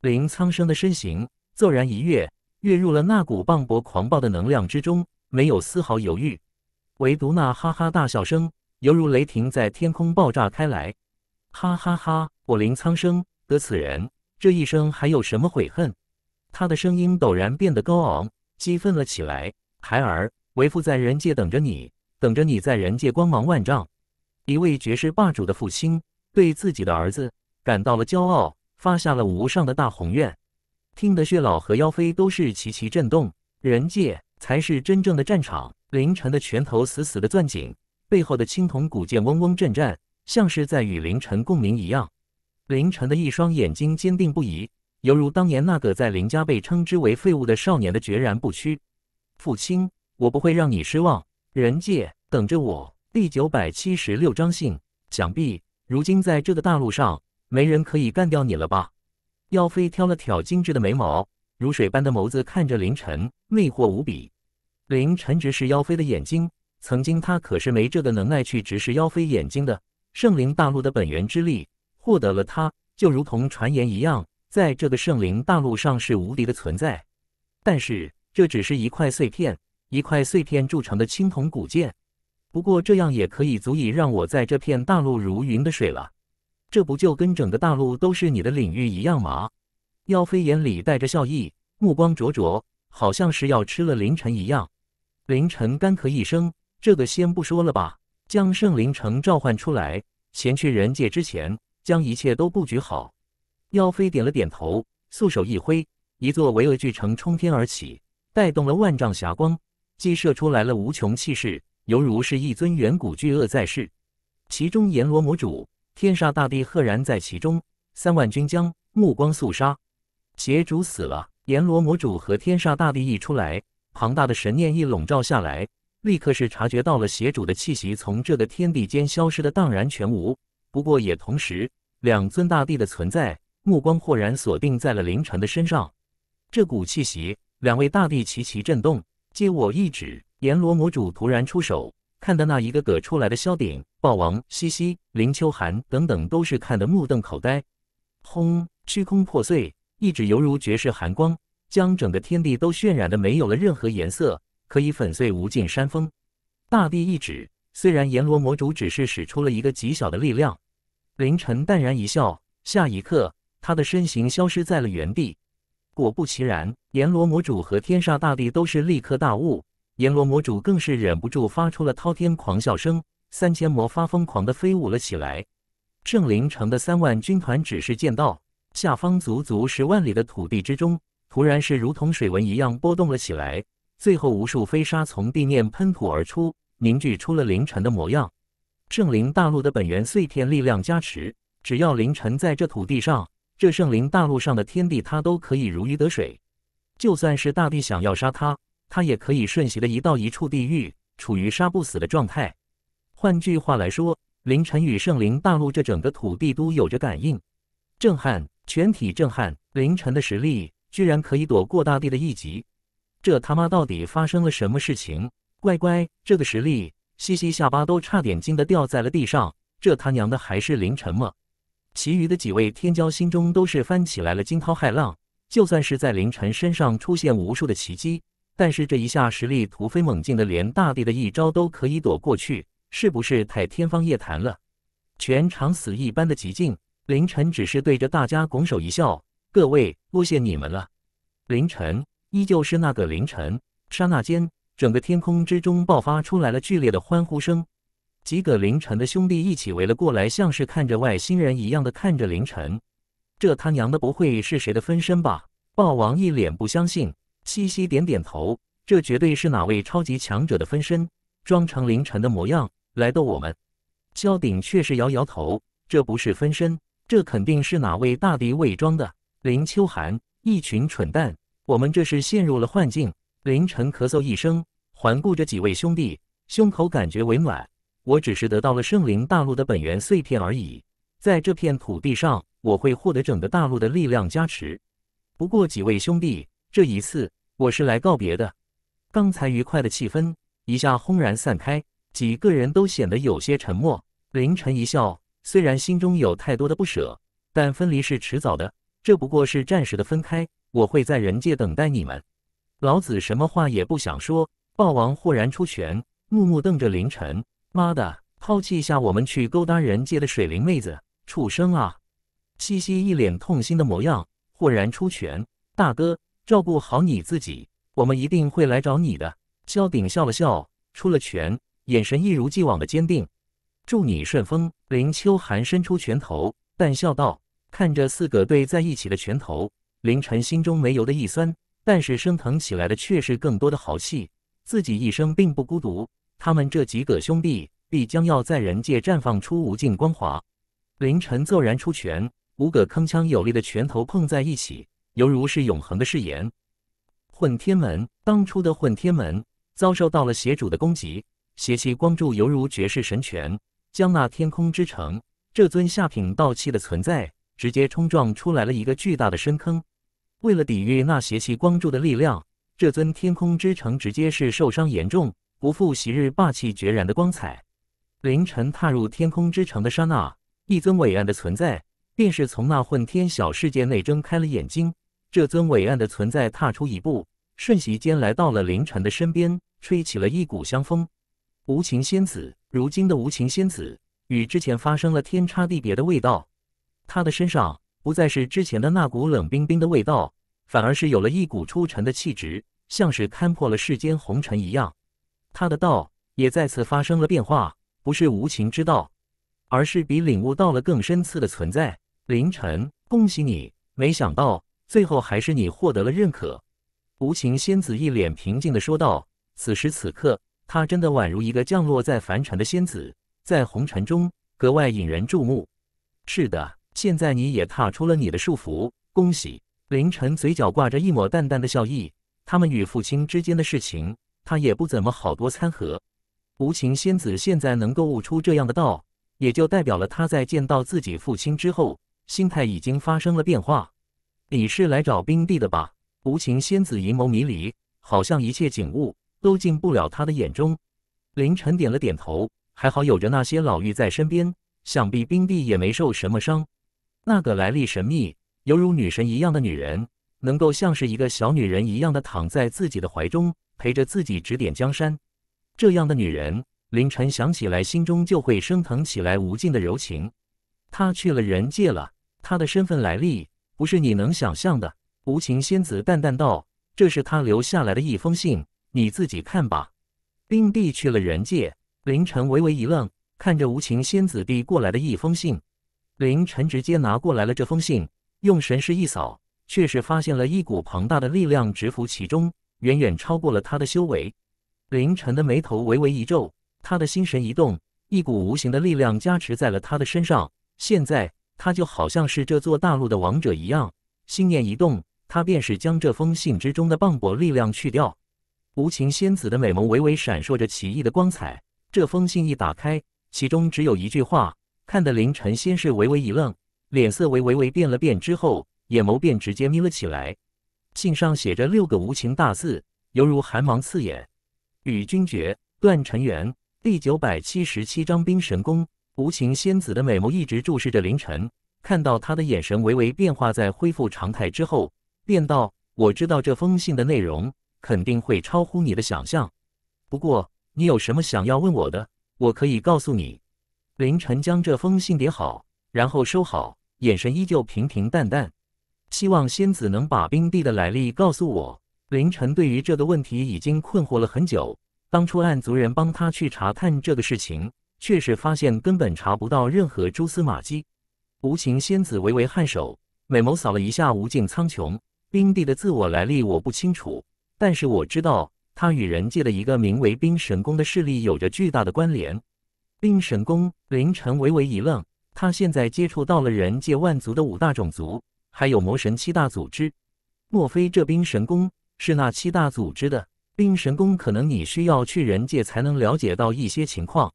林苍生的身形骤然一跃，跃入了那股磅礴狂暴的能量之中，没有丝毫犹豫。唯独那哈哈大笑声，犹如雷霆在天空爆炸开来，哈哈哈！我临苍生得此人，这一生还有什么悔恨？他的声音陡然变得高昂，激愤了起来。孩儿，为父在人界等着你，等着你在人界光芒万丈。一位绝世霸主的父亲，对自己的儿子感到了骄傲，发下了无上的大宏愿。听得血老和妖妃都是齐齐震动。人界才是真正的战场。凌晨的拳头死死的攥紧，背后的青铜古剑嗡嗡震颤，像是在与凌晨共鸣一样。凌晨的一双眼睛坚定不移，犹如当年那个在林家被称之为废物的少年的决然不屈。父亲，我不会让你失望。人界等着我。第九百七十六章信，想必如今在这个大陆上，没人可以干掉你了吧？妖妃挑了挑精致的眉毛，如水般的眸子看着凌晨，魅惑无比。凌晨直视妖妃的眼睛，曾经他可是没这个能耐去直视妖妃眼睛的。圣灵大陆的本源之力获得了他，就如同传言一样，在这个圣灵大陆上是无敌的存在。但是这只是一块碎片，一块碎片铸成的青铜古剑。不过这样也可以足以让我在这片大陆如云的水了。这不就跟整个大陆都是你的领域一样吗？妖妃眼里带着笑意，目光灼灼，好像是要吃了凌晨一样。凌晨干咳一声，这个先不说了吧。将圣灵城召唤出来，前去人界之前，将一切都布局好。妖妃点了点头，素手一挥，一座巍峨巨城冲天而起，带动了万丈霞光，激射出来了无穷气势，犹如是一尊远古巨鳄在世。其中阎罗魔主、天煞大帝赫然在其中。三万军将目光肃杀，邪主死了。阎罗魔主和天煞大帝一出来。庞大的神念一笼罩下来，立刻是察觉到了邪主的气息从这个天地间消失的荡然全无。不过也同时，两尊大帝的存在目光豁然锁定在了凌晨的身上。这股气息，两位大帝齐齐震动。借我一指！阎罗魔主突然出手，看的那一个个出来的萧鼎、暴王、西西、林秋寒等等，都是看得目瞪口呆。轰！虚空破碎，一指犹如绝世寒光。将整个天地都渲染的没有了任何颜色，可以粉碎无尽山峰。大地一指，虽然阎罗魔主只是使出了一个极小的力量，凌晨淡然一笑，下一刻他的身形消失在了原地。果不其然，阎罗魔主和天煞大帝都是立刻大悟，阎罗魔主更是忍不住发出了滔天狂笑声，三千魔发疯狂的飞舞了起来。圣灵城的三万军团只是见到下方足足十万里的土地之中。突然，是如同水纹一样波动了起来。最后，无数飞沙从地面喷吐而出，凝聚出了凌晨的模样。圣灵大陆的本源碎片力量加持，只要凌晨在这土地上，这圣灵大陆上的天地，他都可以如鱼得水。就算是大帝想要杀他，他也可以瞬息的移到一处地狱，处于杀不死的状态。换句话来说，凌晨与圣灵大陆这整个土地都有着感应。震撼，全体震撼！凌晨的实力。居然可以躲过大帝的一击，这他妈到底发生了什么事情？乖乖，这个实力，西西下巴都差点惊得掉在了地上。这他娘的还是凌晨吗？其余的几位天骄心中都是翻起来了惊涛骇浪。就算是在凌晨身上出现无数的奇迹，但是这一下实力突飞猛进的，连大帝的一招都可以躲过去，是不是太天方夜谭了？全场死一般的寂静。凌晨只是对着大家拱手一笑。各位多谢你们了。凌晨依旧是那个凌晨，刹那间，整个天空之中爆发出来了剧烈的欢呼声。几个凌晨的兄弟一起围了过来，像是看着外星人一样的看着凌晨。这他娘的不会是谁的分身吧？豹王一脸不相信，嘻嘻点点头，这绝对是哪位超级强者的分身，装成凌晨的模样来逗我们。萧鼎却是摇摇头，这不是分身，这肯定是哪位大敌伪装的。林秋寒，一群蠢蛋，我们这是陷入了幻境。凌晨咳嗽一声，环顾着几位兄弟，胸口感觉温暖。我只是得到了圣灵大陆的本源碎片而已，在这片土地上，我会获得整个大陆的力量加持。不过，几位兄弟，这一次我是来告别的。刚才愉快的气氛一下轰然散开，几个人都显得有些沉默。凌晨一笑，虽然心中有太多的不舍，但分离是迟早的。这不过是暂时的分开，我会在人界等待你们。老子什么话也不想说。豹王豁然出拳，怒目瞪着林晨：“妈的，抛弃下我们去勾搭人界的水灵妹子，畜生啊！”西西一脸痛心的模样，豁然出拳：“大哥，照顾好你自己，我们一定会来找你的。”萧鼎笑了笑，出了拳，眼神一如既往的坚定：“祝你顺风。”林秋寒伸出拳头，淡笑道。看着四个对在一起的拳头，凌晨心中没由的一酸，但是升腾起来的却是更多的豪气。自己一生并不孤独，他们这几个兄弟必将要在人界绽放出无尽光华。凌晨骤然出拳，五个铿锵有力的拳头碰在一起，犹如是永恒的誓言。混天门当初的混天门遭受到了邪主的攻击，邪气光柱犹如绝世神拳，将那天空之城这尊下品道器的存在。直接冲撞出来了一个巨大的深坑。为了抵御那邪气光柱的力量，这尊天空之城直接是受伤严重，不复昔日霸气决然的光彩。凌晨踏入天空之城的刹那，一尊伟岸的存在便是从那混天小世界内睁开了眼睛。这尊伟岸的存在踏出一步，瞬息间来到了凌晨的身边，吹起了一股香风。无情仙子，如今的无情仙子与之前发生了天差地别的味道。他的身上不再是之前的那股冷冰冰的味道，反而是有了一股出尘的气质，像是看破了世间红尘一样。他的道也再次发生了变化，不是无情之道，而是比领悟到了更深次的存在。凌晨，恭喜你，没想到最后还是你获得了认可。无情仙子一脸平静的说道。此时此刻，他真的宛如一个降落在凡尘的仙子，在红尘中格外引人注目。是的。现在你也踏出了你的束缚，恭喜！凌晨嘴角挂着一抹淡淡的笑意。他们与父亲之间的事情，他也不怎么好多掺和。无情仙子现在能够悟出这样的道，也就代表了他在见到自己父亲之后，心态已经发生了变化。你是来找冰帝的吧？无情仙子阴谋迷离，好像一切景物都进不了他的眼中。凌晨点了点头，还好有着那些老妪在身边，想必冰帝也没受什么伤。那个来历神秘，犹如女神一样的女人，能够像是一个小女人一样的躺在自己的怀中，陪着自己指点江山，这样的女人，凌晨想起来心中就会升腾起来无尽的柔情。他去了人界了，他的身份来历不是你能想象的。无情仙子淡淡道：“这是他留下来的一封信，你自己看吧。”冰帝去了人界，凌晨微微一愣，看着无情仙子递过来的一封信。凌晨直接拿过来了这封信，用神识一扫，却是发现了一股庞大的力量直伏其中，远远超过了他的修为。凌晨的眉头微微一皱，他的心神一动，一股无形的力量加持在了他的身上。现在他就好像是这座大陆的王者一样。心念一动，他便是将这封信之中的磅礴力量去掉。无情仙子的美眸微微闪烁着奇异的光彩。这封信一打开，其中只有一句话。看得凌晨先是微微一愣，脸色微微微变了变之后，眼眸便直接眯了起来。信上写着六个无情大字，犹如寒芒刺眼。与君绝，断尘缘，第九百七十七章冰神功。无情仙子的美眸一直注视着凌晨，看到他的眼神微微变化，在恢复常态之后，便道：“我知道这封信的内容肯定会超乎你的想象，不过你有什么想要问我的，我可以告诉你。”凌晨将这封信叠好，然后收好，眼神依旧平平淡淡。希望仙子能把冰帝的来历告诉我。凌晨对于这个问题已经困惑了很久。当初暗族人帮他去查探这个事情，却是发现根本查不到任何蛛丝马迹。无情仙子微微颔首，美眸扫了一下无尽苍穹。冰帝的自我来历我不清楚，但是我知道他与人界的一个名为冰神宫的势力有着巨大的关联。冰神宫，凌晨微微一愣。他现在接触到了人界万族的五大种族，还有魔神七大组织。莫非这冰神宫是那七大组织的？冰神宫？可能你需要去人界才能了解到一些情况。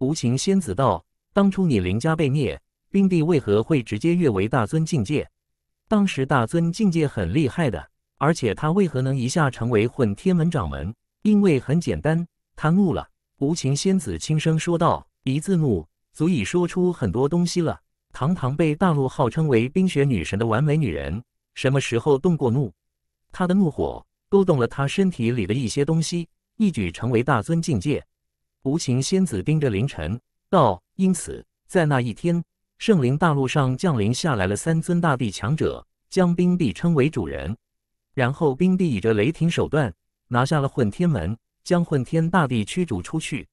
无情仙子道：“当初你林家被灭，冰帝为何会直接跃为大尊境界？当时大尊境界很厉害的，而且他为何能一下成为混天门掌门？因为很简单，他怒了。”无情仙子轻声说道：“一字怒，足以说出很多东西了。堂堂被大陆号称为冰雪女神的完美女人，什么时候动过怒？她的怒火勾动了她身体里的一些东西，一举成为大尊境界。”无情仙子盯着凌晨道：“因此，在那一天，圣灵大陆上降临下来了三尊大帝强者，将冰帝称为主人。然后，冰帝以着雷霆手段拿下了混天门。”将混天大帝驱逐出去。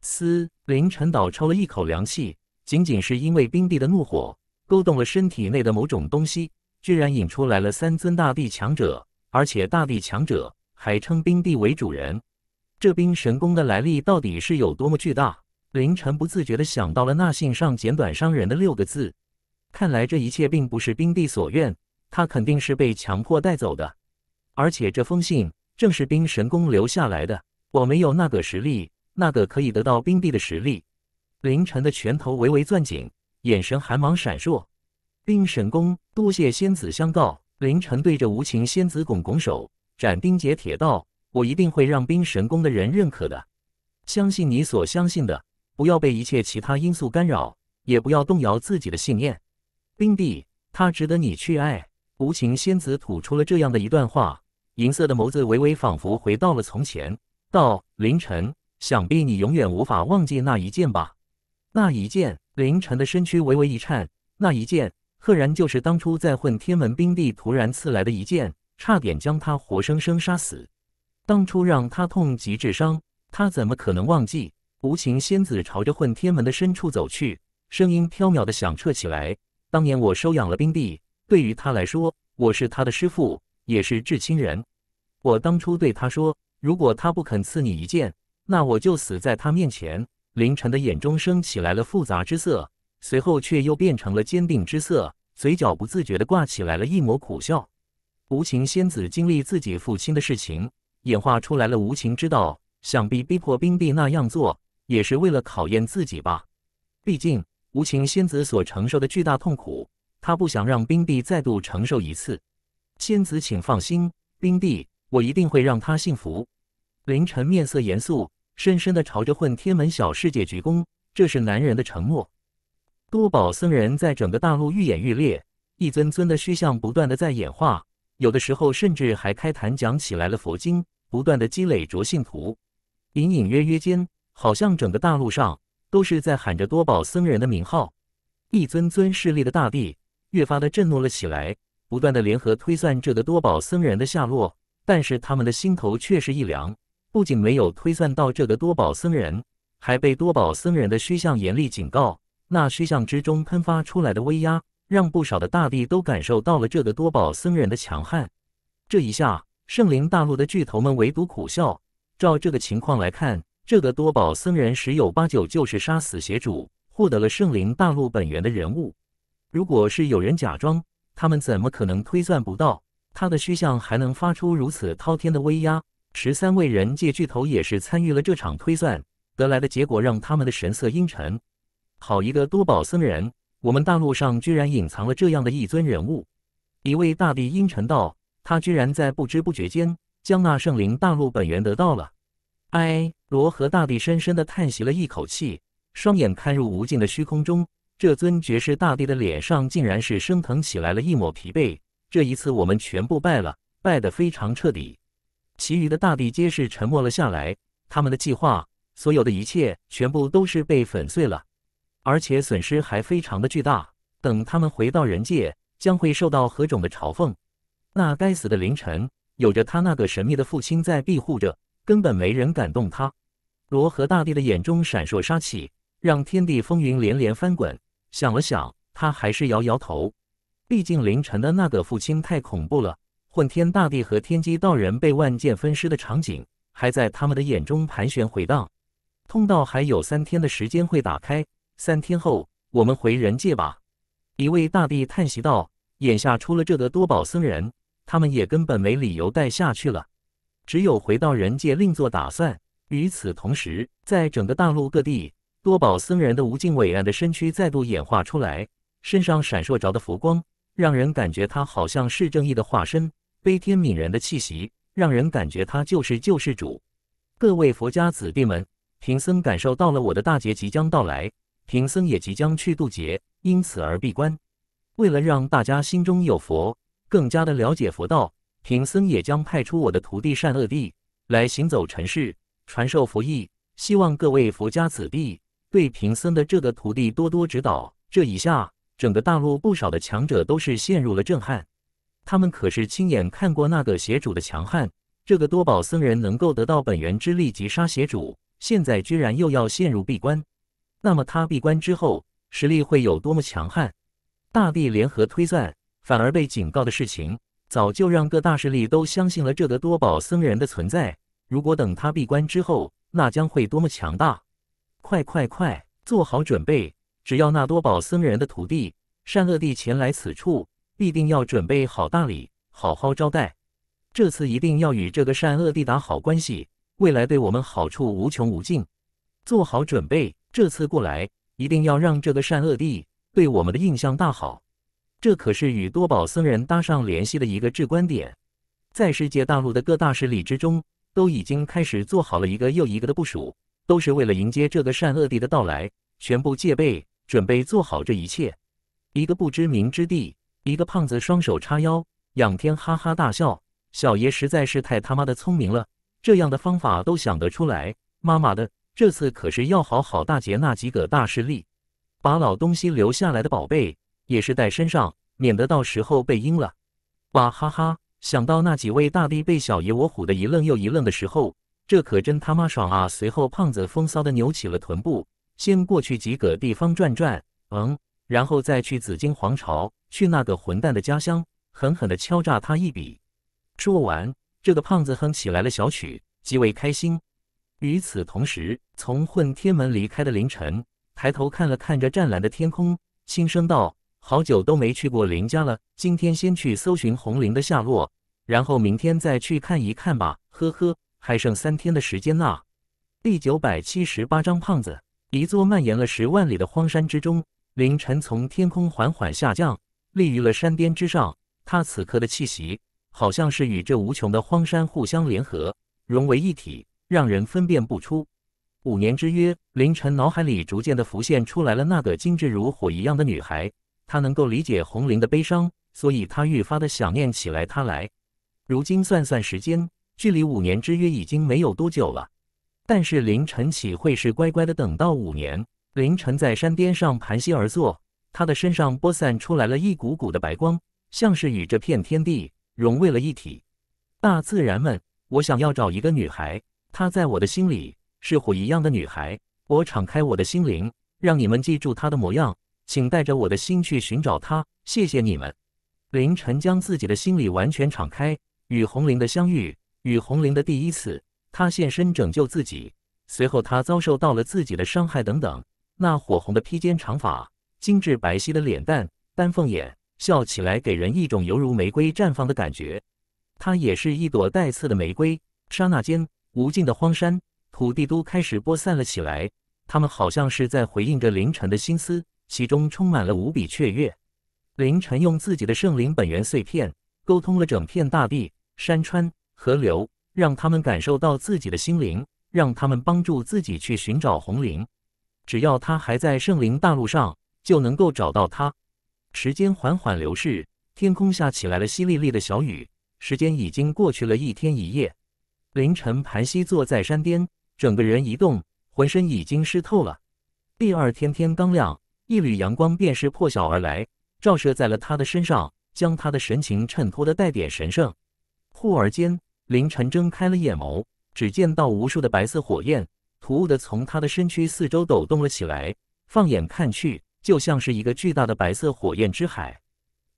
嘶！凌晨倒抽了一口凉气。仅仅是因为冰帝的怒火勾动了身体内的某种东西，居然引出来了三尊大帝强者，而且大帝强者还称冰帝为主人。这冰神功的来历到底是有多么巨大？凌晨不自觉的想到了那信上简短伤人的六个字。看来这一切并不是冰帝所愿，他肯定是被强迫带走的。而且这封信正是冰神宫留下来的。我没有那个实力，那个可以得到冰帝的实力。凌晨的拳头微微攥紧，眼神寒芒闪烁。冰神宫，多谢仙子相告。凌晨对着无情仙子拱拱手，斩钉截铁道：“我一定会让冰神宫的人认可的。相信你所相信的，不要被一切其他因素干扰，也不要动摇自己的信念。冰帝，他值得你去爱。”无情仙子吐出了这样的一段话，银色的眸子微微，仿佛回到了从前。到凌晨，想必你永远无法忘记那一剑吧？那一剑。”凌晨的身躯微微一颤。那一剑赫然就是当初在混天门冰地突然刺来的一剑，差点将他活生生杀死。当初让他痛及至伤，他怎么可能忘记？无情仙子朝着混天门的深处走去，声音飘渺的响彻起来。当年我收养了冰帝，对于他来说，我是他的师父，也是至亲人。我当初对他说。如果他不肯赐你一剑，那我就死在他面前。凌晨的眼中升起来了复杂之色，随后却又变成了坚定之色，嘴角不自觉地挂起来了一抹苦笑。无情仙子经历自己父亲的事情，演化出来了无情之道，想必逼迫冰帝那样做，也是为了考验自己吧。毕竟无情仙子所承受的巨大痛苦，他不想让冰帝再度承受一次。仙子请放心，冰帝。我一定会让他幸福。凌晨面色严肃，深深的朝着混天门小世界鞠躬，这是男人的承诺。多宝僧人在整个大陆愈演愈烈，一尊尊的虚像不断的在演化，有的时候甚至还开坛讲起来了佛经，不断的积累着信徒。隐隐约约间，好像整个大陆上都是在喊着多宝僧人的名号。一尊尊势力的大帝越发的震怒了起来，不断的联合推算这个多宝僧人的下落。但是他们的心头却是一凉，不仅没有推算到这个多宝僧人，还被多宝僧人的虚像严厉警告。那虚像之中喷发出来的威压，让不少的大地都感受到了这个多宝僧人的强悍。这一下，圣灵大陆的巨头们唯独苦笑。照这个情况来看，这个多宝僧人十有八九就是杀死邪主，获得了圣灵大陆本源的人物。如果是有人假装，他们怎么可能推算不到？他的虚像还能发出如此滔天的威压，十三位人界巨头也是参与了这场推算，得来的结果让他们的神色阴沉。好一个多宝僧人，我们大陆上居然隐藏了这样的一尊人物。一位大帝阴沉道：“他居然在不知不觉间将那圣灵大陆本源得到了。”哎，罗和大帝深深的叹息了一口气，双眼看入无尽的虚空中，这尊绝世大帝的脸上竟然是升腾起来了一抹疲惫。这一次我们全部败了，败得非常彻底。其余的大地皆是沉默了下来，他们的计划，所有的一切，全部都是被粉碎了，而且损失还非常的巨大。等他们回到人界，将会受到何种的嘲讽？那该死的凌晨，有着他那个神秘的父亲在庇护着，根本没人敢动他。罗和大地的眼中闪烁杀气，让天地风云连连翻滚。想了想，他还是摇摇头。毕竟凌晨的那个父亲太恐怖了，混天大帝和天机道人被万剑分尸的场景还在他们的眼中盘旋回荡。通道还有三天的时间会打开，三天后我们回人界吧。”一位大帝叹息道：“眼下出了这个多宝僧人，他们也根本没理由待下去了，只有回到人界另做打算。”与此同时，在整个大陆各地，多宝僧人的无尽伟岸的身躯再度演化出来，身上闪烁着的佛光。让人感觉他好像是正义的化身，悲天悯人的气息，让人感觉他就是救世主。各位佛家子弟们，贫僧感受到了我的大劫即将到来，贫僧也即将去渡劫，因此而闭关。为了让大家心中有佛，更加的了解佛道，贫僧也将派出我的徒弟善恶地来行走尘世，传授佛意。希望各位佛家子弟对贫僧的这个徒弟多多指导。这一下。整个大陆不少的强者都是陷入了震撼，他们可是亲眼看过那个邪主的强悍。这个多宝僧人能够得到本源之力击杀邪主，现在居然又要陷入闭关，那么他闭关之后实力会有多么强悍？大帝联合推算，反而被警告的事情早就让各大势力都相信了这个多宝僧人的存在。如果等他闭关之后，那将会多么强大！快快快，做好准备！只要那多宝僧人的徒弟善恶帝前来此处，必定要准备好大礼，好好招待。这次一定要与这个善恶帝打好关系，未来对我们好处无穷无尽。做好准备，这次过来一定要让这个善恶帝对我们的印象大好。这可是与多宝僧人搭上联系的一个至观点。在世界大陆的各大势力之中，都已经开始做好了一个又一个的部署，都是为了迎接这个善恶帝的到来，全部戒备。准备做好这一切。一个不知名之地，一个胖子双手叉腰，仰天哈哈大笑：“小爷实在是太他妈的聪明了，这样的方法都想得出来！妈妈的，这次可是要好好大劫那几个大势力，把老东西留下来的宝贝也是带身上，免得到时候被阴了。”哇哈哈！想到那几位大帝被小爷我唬得一愣又一愣的时候，这可真他妈爽啊！随后，胖子风骚的扭起了臀部。先过去几个地方转转，嗯，然后再去紫金皇朝，去那个混蛋的家乡，狠狠地敲诈他一笔。说完，这个胖子哼起来了小曲，极为开心。与此同时，从混天门离开的凌晨抬头看了看着湛蓝的天空，轻声道：“好久都没去过林家了，今天先去搜寻红绫的下落，然后明天再去看一看吧。呵呵，还剩三天的时间呐。”第九百七十八章胖子。一座蔓延了十万里的荒山之中，凌晨从天空缓缓下降，立于了山巅之上。他此刻的气息，好像是与这无穷的荒山互相联合，融为一体，让人分辨不出。五年之约，凌晨脑海里逐渐的浮现出来了那个精致如火一样的女孩。他能够理解红玲的悲伤，所以他愈发的想念起来她来。如今算算时间，距离五年之约已经没有多久了。但是凌晨岂会是乖乖的等到五年？凌晨在山巅上盘膝而坐，他的身上播散出来了一股股的白光，像是与这片天地融为了一体。大自然们，我想要找一个女孩，她在我的心里是火一样的女孩。我敞开我的心灵，让你们记住她的模样，请带着我的心去寻找她。谢谢你们。凌晨将自己的心里完全敞开，与红绫的相遇，与红绫的第一次。他现身拯救自己，随后他遭受到了自己的伤害等等。那火红的披肩长发，精致白皙的脸蛋，丹凤眼，笑起来给人一种犹如玫瑰绽放的感觉。她也是一朵带刺的玫瑰。刹那间，无尽的荒山土地都开始播散了起来，他们好像是在回应着凌晨的心思，其中充满了无比雀跃。凌晨用自己的圣灵本源碎片沟通了整片大地、山川、河流。让他们感受到自己的心灵，让他们帮助自己去寻找红灵。只要他还在圣灵大陆上，就能够找到他。时间缓缓流逝，天空下起来了淅沥沥的小雨。时间已经过去了一天一夜。凌晨，盘膝坐在山巅，整个人一动，浑身已经湿透了。第二天天刚亮，一缕阳光便是破晓而来，照射在了他的身上，将他的神情衬托的带点神圣。忽而间。凌晨睁开了眼眸，只见到无数的白色火焰突兀的从他的身躯四周抖动了起来。放眼看去，就像是一个巨大的白色火焰之海。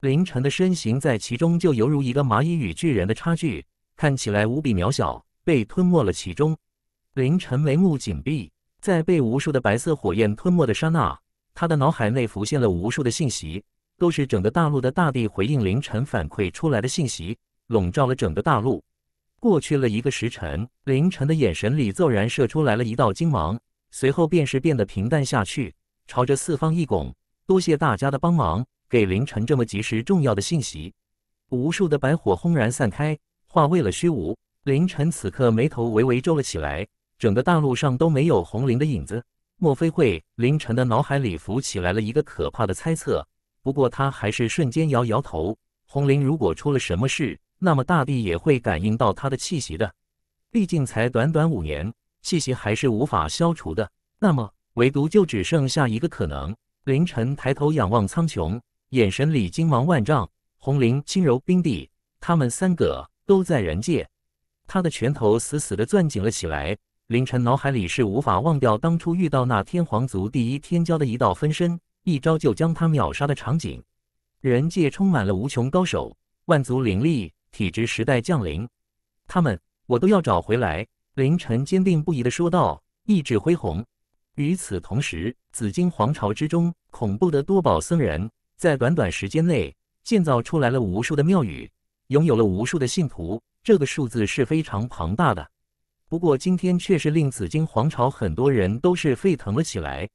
凌晨的身形在其中就犹如一个蚂蚁与巨人的差距，看起来无比渺小，被吞没了其中。凌晨眉目紧闭，在被无数的白色火焰吞没的刹那，他的脑海内浮现了无数的信息，都是整个大陆的大地回应凌晨反馈出来的信息，笼罩了整个大陆。过去了一个时辰，凌晨的眼神里骤然射出来了一道金芒，随后便是变得平淡下去，朝着四方一拱：“多谢大家的帮忙，给凌晨这么及时重要的信息。”无数的白火轰然散开，化为了虚无。凌晨此刻眉头微微皱了起来，整个大陆上都没有红灵的影子，莫非会？凌晨的脑海里浮起来了一个可怕的猜测，不过他还是瞬间摇摇头：“红灵如果出了什么事。”那么大地也会感应到他的气息的，毕竟才短短五年，气息还是无法消除的。那么唯独就只剩下一个可能。凌晨抬头仰望苍穹，眼神里金芒万丈。红绫、轻柔、冰帝，他们三个都在人界。他的拳头死死的攥紧了起来。凌晨脑海里是无法忘掉当初遇到那天皇族第一天骄的一道分身，一招就将他秒杀的场景。人界充满了无穷高手，万族灵力体质时代降临，他们我都要找回来！凌晨坚定不移的说道，意志恢宏。与此同时，紫金皇朝之中，恐怖的多宝僧人，在短短时间内建造出来了无数的庙宇，拥有了无数的信徒，这个数字是非常庞大的。不过今天却是令紫金皇朝很多人都是沸腾了起来，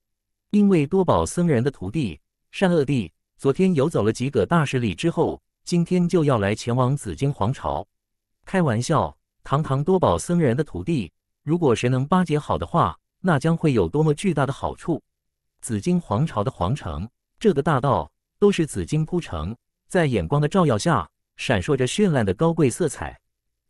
因为多宝僧人的徒弟善恶帝，昨天游走了几个大势力之后。今天就要来前往紫金皇朝，开玩笑，堂堂多宝僧人的徒弟，如果谁能巴结好的话，那将会有多么巨大的好处！紫金皇朝的皇城，这个大道都是紫金铺成，在眼光的照耀下，闪烁着绚烂的高贵色彩。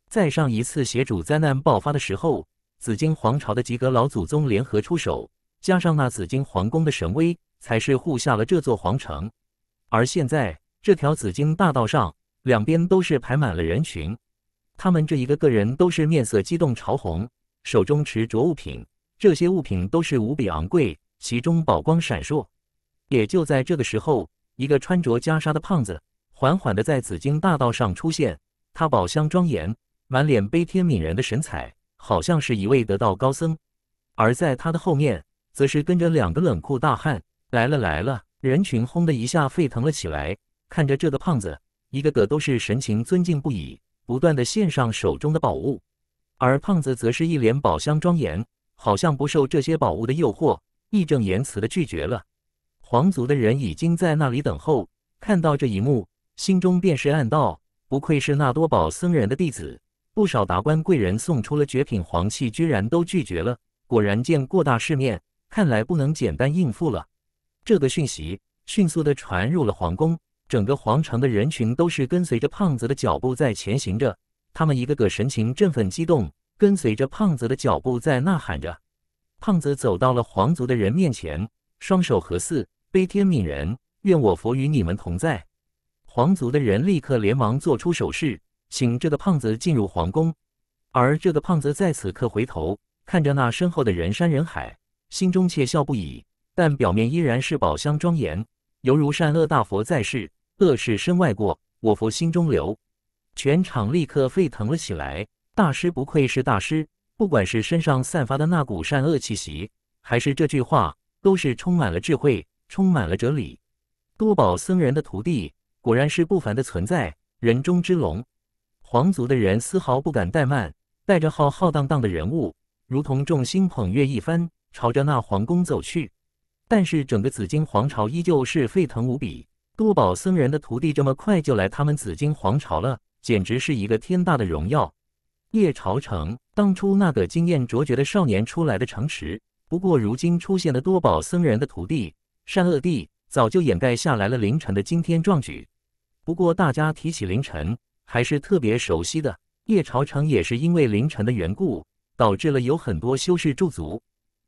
在上一次邪主灾难爆发的时候，紫金皇朝的及格老祖宗联合出手，加上那紫金皇宫的神威，才是护下了这座皇城。而现在。这条紫金大道上，两边都是排满了人群，他们这一个个人都是面色激动潮红，手中持着物品，这些物品都是无比昂贵，其中宝光闪烁。也就在这个时候，一个穿着袈裟的胖子缓缓的在紫金大道上出现，他宝相庄严，满脸悲天悯人的神采，好像是一位得道高僧。而在他的后面，则是跟着两个冷酷大汉。来了来了，人群轰的一下沸腾了起来。看着这个胖子，一个个都是神情尊敬不已，不断的献上手中的宝物，而胖子则是一脸宝箱庄严，好像不受这些宝物的诱惑，义正言辞的拒绝了。皇族的人已经在那里等候，看到这一幕，心中便是暗道：不愧是那多宝僧人的弟子，不少达官贵人送出了绝品黄器，居然都拒绝了。果然见过大世面，看来不能简单应付了。这个讯息迅速的传入了皇宫。整个皇城的人群都是跟随着胖子的脚步在前行着，他们一个个神情振奋激动，跟随着胖子的脚步在呐喊着。胖子走到了皇族的人面前，双手合四，悲天悯人，愿我佛与你们同在。皇族的人立刻连忙做出手势，请这个胖子进入皇宫。而这个胖子在此刻回头看着那身后的人山人海，心中窃笑不已，但表面依然是宝箱庄严，犹如善恶大佛在世。恶事身外过，我佛心中留。全场立刻沸腾了起来。大师不愧是大师，不管是身上散发的那股善恶气息，还是这句话，都是充满了智慧，充满了哲理。多宝僧人的徒弟果然是不凡的存在，人中之龙。皇族的人丝毫不敢怠慢，带着浩浩荡荡的人物，如同众星捧月一般，朝着那皇宫走去。但是整个紫金皇朝依旧是沸腾无比。多宝僧人的徒弟这么快就来他们紫金皇朝了，简直是一个天大的荣耀！叶朝城当初那个惊艳卓绝的少年出来的城池，不过如今出现的多宝僧人的徒弟善恶帝，早就掩盖下来了凌晨的惊天壮举。不过大家提起凌晨，还是特别熟悉的。叶朝城也是因为凌晨的缘故，导致了有很多修士驻足。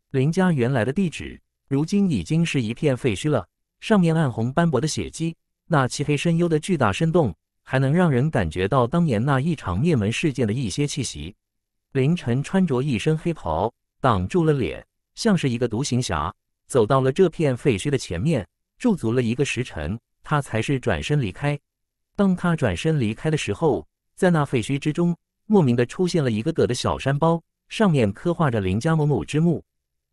林家原来的地址，如今已经是一片废墟了。上面暗红斑驳的血迹，那漆黑深幽的巨大深洞，还能让人感觉到当年那一场灭门事件的一些气息。凌晨穿着一身黑袍，挡住了脸，像是一个独行侠，走到了这片废墟的前面，驻足了一个时辰，他才是转身离开。当他转身离开的时候，在那废墟之中，莫名的出现了一个个的小山包，上面刻画着林家某某之墓，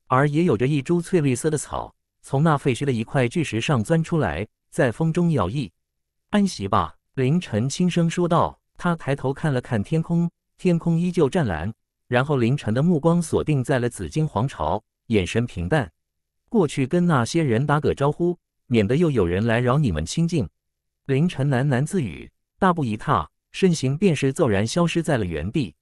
而也有着一株翠绿色的草。从那废墟的一块巨石上钻出来，在风中摇曳。安息吧，凌晨轻声说道。他抬头看了看天空，天空依旧湛蓝。然后凌晨的目光锁定在了紫金皇朝，眼神平淡。过去跟那些人打个招呼，免得又有人来扰你们清静。凌晨喃喃自语，大步一踏，身形便是骤然消失在了原地。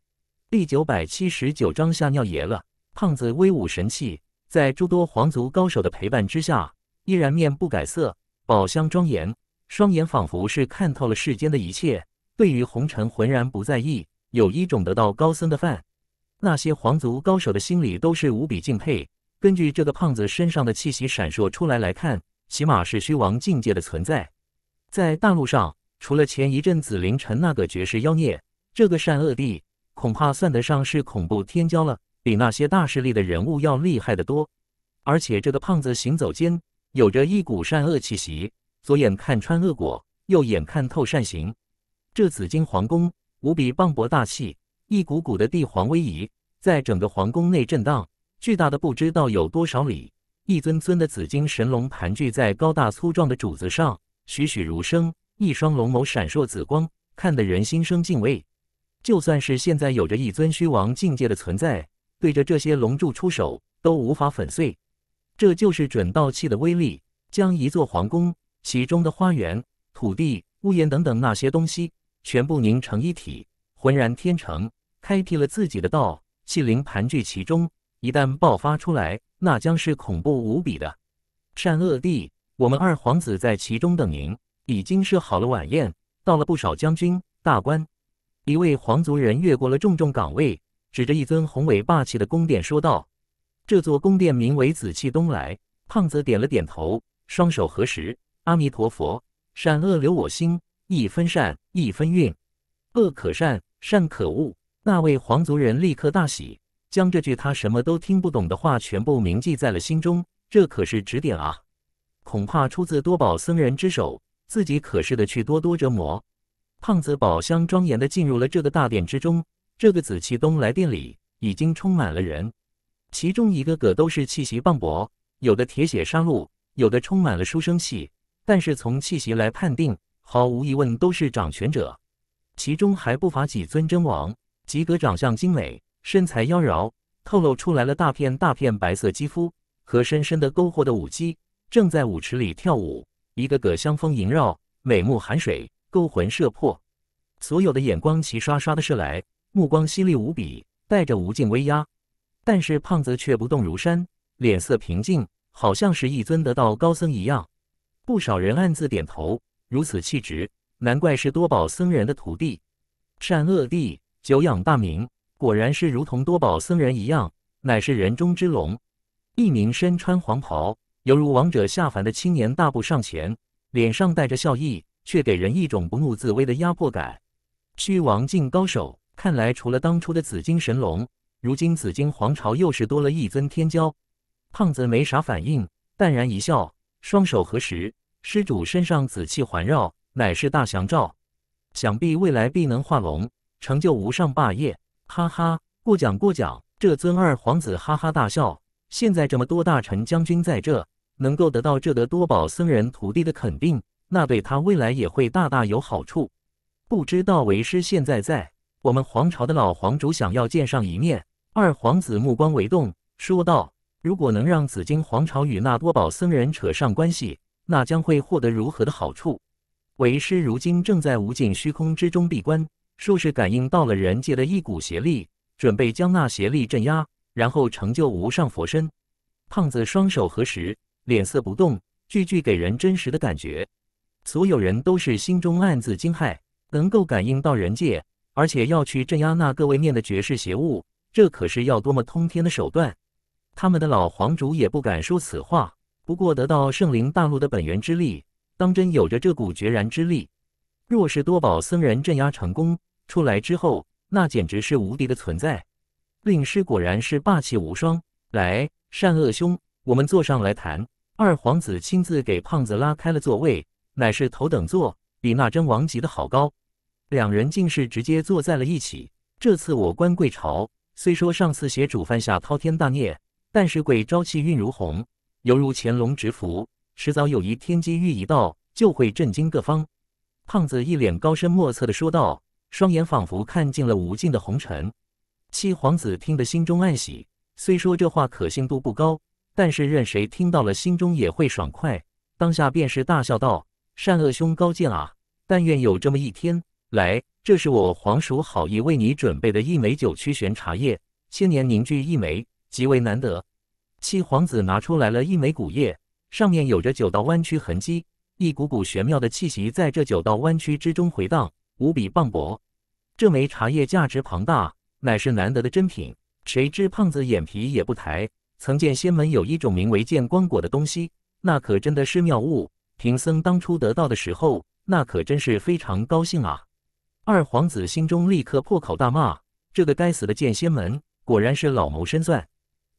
第九百七十九章吓尿爷了，胖子威武神气。在诸多皇族高手的陪伴之下，依然面不改色，宝箱庄严，双眼仿佛是看透了世间的一切，对于红尘浑然不在意，有一种得到高僧的范。那些皇族高手的心里都是无比敬佩。根据这个胖子身上的气息闪烁出来来看，起码是虚王境界的存在。在大陆上，除了前一阵子凌晨那个绝世妖孽，这个善恶帝恐怕算得上是恐怖天骄了。比那些大势力的人物要厉害得多，而且这个胖子行走间有着一股善恶气息，左眼看穿恶果，右眼看透善行。这紫金皇宫无比磅礴大气，一股股的帝皇威仪在整个皇宫内震荡，巨大的不知道有多少里。一尊尊的紫金神龙盘踞在高大粗壮的主子上，栩栩如生，一双龙眸闪烁紫光，看得人心生敬畏。就算是现在有着一尊虚王境界的存在。对着这些龙柱出手都无法粉碎，这就是准道器的威力。将一座皇宫其中的花园、土地、屋檐等等那些东西全部凝成一体，浑然天成，开辟了自己的道气灵盘踞其中。一旦爆发出来，那将是恐怖无比的。善恶帝，我们二皇子在其中等您，已经是好了晚宴，到了不少将军、大官，一位皇族人越过了重重岗位。指着一尊宏伟霸气的宫殿说道：“这座宫殿名为紫气东来。”胖子点了点头，双手合十：“阿弥陀佛，善恶留我心，一分善一分运，恶可善，善可恶。”那位皇族人立刻大喜，将这句他什么都听不懂的话全部铭记在了心中。这可是指点啊！恐怕出自多宝僧人之手，自己可是得去多多折磨。胖子宝箱庄严地进入了这个大殿之中。这个紫气东来殿里已经充满了人，其中一个个都是气息磅礴，有的铁血杀戮，有的充满了书生气。但是从气息来判定，毫无疑问都是掌权者。其中还不乏几尊真王，几个长相精美、身材妖娆、透露出来了大片大片白色肌肤和深深的沟壑的舞姬，正在舞池里跳舞，一个个香风萦绕，美目含水，勾魂摄魄，所有的眼光齐刷刷的射来。目光犀利无比，带着无尽威压，但是胖子却不动如山，脸色平静，好像是一尊得道高僧一样。不少人暗自点头，如此气质，难怪是多宝僧人的徒弟。善恶帝，久仰大名，果然是如同多宝僧人一样，乃是人中之龙。一名身穿黄袍，犹如王者下凡的青年大步上前，脸上带着笑意，却给人一种不怒自威的压迫感。虚王境高手。看来，除了当初的紫金神龙，如今紫金皇朝又是多了一尊天骄。胖子没啥反应，淡然一笑，双手合十。施主身上紫气环绕，乃是大祥兆，想必未来必能化龙，成就无上霸业。哈哈，过奖过奖！这尊二皇子哈哈大笑。现在这么多大臣将军在这，能够得到这得多宝僧人徒弟的肯定，那对他未来也会大大有好处。不知道为师现在在？我们皇朝的老皇主想要见上一面。二皇子目光微动，说道：“如果能让紫金皇朝与那多宝僧人扯上关系，那将会获得如何的好处？”为师如今正在无尽虚空之中闭关，术士感应到了人界的一股邪力，准备将那邪力镇压，然后成就无上佛身。胖子双手合十，脸色不动，句句给人真实的感觉。所有人都是心中暗自惊骇，能够感应到人界。而且要去镇压那各位面的绝世邪物，这可是要多么通天的手段！他们的老皇主也不敢说此话。不过得到圣灵大陆的本源之力，当真有着这股决然之力。若是多宝僧人镇压成功，出来之后，那简直是无敌的存在。令师果然是霸气无双。来，善恶兄，我们坐上来谈。二皇子亲自给胖子拉开了座位，乃是头等座，比那真王级的好高。两人竟是直接坐在了一起。这次我观贵朝，虽说上次邪主犯下滔天大孽，但是贵朝气运如虹，犹如潜龙之福，迟早有一天机遇一到，就会震惊各方。胖子一脸高深莫测的说道，双眼仿佛看尽了无尽的红尘。七皇子听得心中暗喜，虽说这话可信度不高，但是任谁听到了心中也会爽快，当下便是大笑道：“善恶兄高见啊！但愿有这么一天。”来，这是我皇叔好意为你准备的一枚九曲玄茶叶，千年凝聚一枚，极为难得。七皇子拿出来了一枚古叶，上面有着九道弯曲痕迹，一股股玄妙的气息在这九道弯曲之中回荡，无比磅礴。这枚茶叶价值庞大，乃是难得的珍品。谁知胖子眼皮也不抬，曾见仙门有一种名为见光果的东西，那可真的是妙物。贫僧当初得到的时候，那可真是非常高兴啊。二皇子心中立刻破口大骂：“这个该死的剑仙门，果然是老谋深算，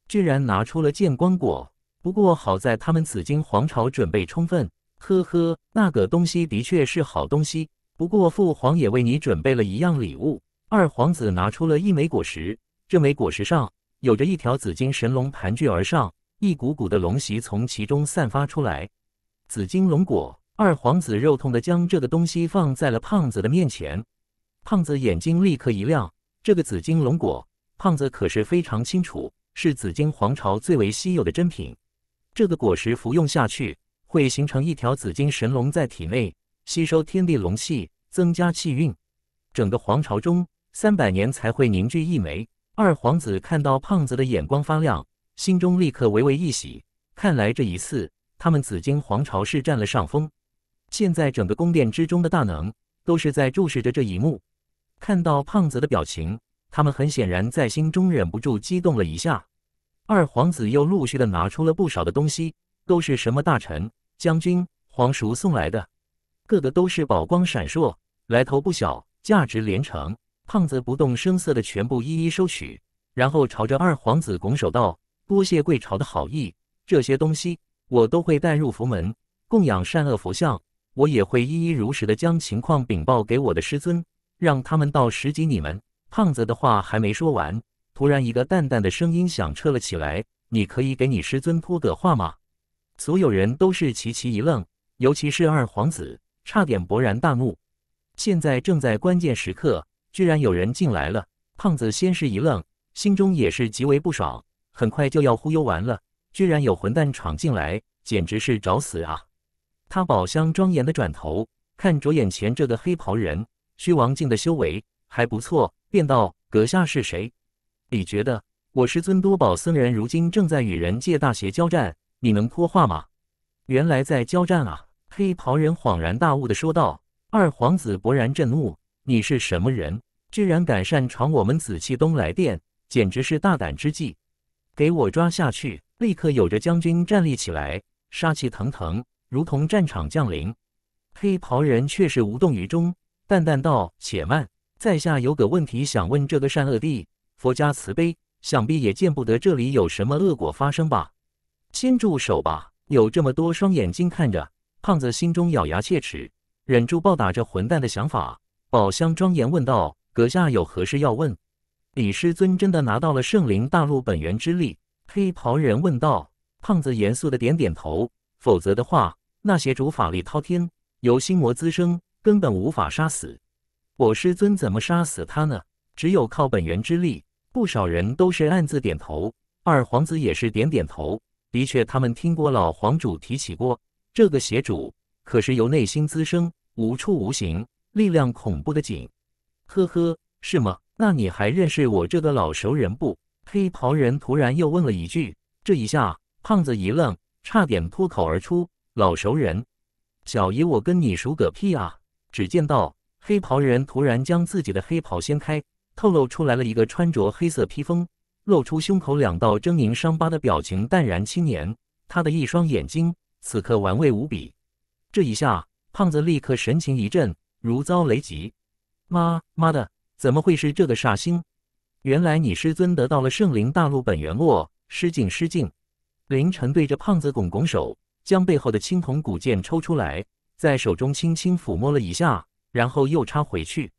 居然拿出了剑光果。不过好在他们紫金皇朝准备充分，呵呵，那个东西的确是好东西。不过父皇也为你准备了一样礼物。”二皇子拿出了一枚果实，这枚果实上有着一条紫金神龙盘踞而上，一股股的龙息从其中散发出来。紫金龙果。二皇子肉痛的将这个东西放在了胖子的面前。胖子眼睛立刻一亮，这个紫金龙果，胖子可是非常清楚，是紫金皇朝最为稀有的珍品。这个果实服用下去，会形成一条紫金神龙在体内，吸收天地龙气，增加气运。整个皇朝中，三百年才会凝聚一枚。二皇子看到胖子的眼光发亮，心中立刻微微一喜，看来这一次他们紫金皇朝是占了上风。现在整个宫殿之中的大能，都是在注视着这一幕。看到胖子的表情，他们很显然在心中忍不住激动了一下。二皇子又陆续的拿出了不少的东西，都是什么大臣、将军、皇叔送来的，个个都是宝光闪烁，来头不小，价值连城。胖子不动声色的全部一一收取，然后朝着二皇子拱手道：“多谢贵朝的好意，这些东西我都会带入佛门，供养善恶佛像。我也会一一如实的将情况禀报给我的师尊。”让他们到十级，你们胖子的话还没说完，突然一个淡淡的声音响彻了起来：“你可以给你师尊托个话吗？”所有人都是齐齐一愣，尤其是二皇子，差点勃然大怒。现在正在关键时刻，居然有人进来了。胖子先是一愣，心中也是极为不爽。很快就要忽悠完了，居然有混蛋闯进来，简直是找死啊！他宝箱庄严的转头，看着眼前这个黑袍人。虚王境的修为还不错，便道：“阁下是谁？”你觉得我师尊多宝僧人如今正在与人界大邪交战，你能泼话吗？原来在交战啊！黑袍人恍然大悟的说道：“二皇子勃然震怒，你是什么人？居然敢擅闯我们紫气东来殿，简直是大胆之极！给我抓下去！”立刻有着将军站立起来，杀气腾腾，如同战场降临。黑袍人却是无动于衷。淡淡道：“且慢，在下有个问题想问这个善恶地佛家慈悲，想必也见不得这里有什么恶果发生吧？先住手吧，有这么多双眼睛看着。”胖子心中咬牙切齿，忍住暴打着混蛋的想法。宝箱庄严问道：“阁下有何事要问？”李师尊真的拿到了圣灵大陆本源之力？黑袍人问道。胖子严肃的点点头。否则的话，那邪主法力滔天，由心魔滋生。根本无法杀死我师尊，怎么杀死他呢？只有靠本源之力。不少人都是暗自点头，二皇子也是点点头。的确，他们听过老皇主提起过这个邪主，可是由内心滋生，无处无形，力量恐怖的紧。呵呵，是吗？那你还认识我这个老熟人不？黑袍人突然又问了一句。这一下，胖子一愣，差点脱口而出：“老熟人，小爷我跟你熟个屁啊！”只见到黑袍人突然将自己的黑袍掀开，透露出来了一个穿着黑色披风、露出胸口两道狰狞伤疤的表情淡然青年。他的一双眼睛此刻玩味无比。这一下，胖子立刻神情一震，如遭雷击：“妈妈的，怎么会是这个煞星？原来你师尊得到了圣灵大陆本源物，失敬失敬。”凌晨对着胖子拱拱手，将背后的青铜古剑抽出来。在手中轻轻抚摸了一下，然后又插回去。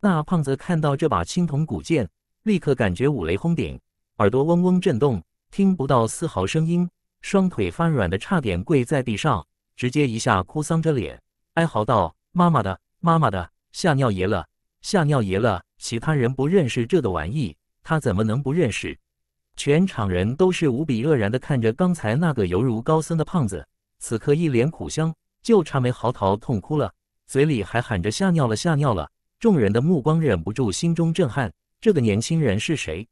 那胖子看到这把青铜古剑，立刻感觉五雷轰顶，耳朵嗡嗡震动，听不到丝毫声音，双腿发软的差点跪在地上，直接一下哭丧着脸哀嚎道：“妈妈的，妈妈的，吓尿爷了，吓尿爷了！”其他人不认识这个玩意，他怎么能不认识？全场人都是无比愕然的看着刚才那个犹如高僧的胖子，此刻一脸苦相。就差没嚎啕痛哭了，嘴里还喊着“吓尿了，吓尿了”。众人的目光忍不住心中震撼：这个年轻人是谁？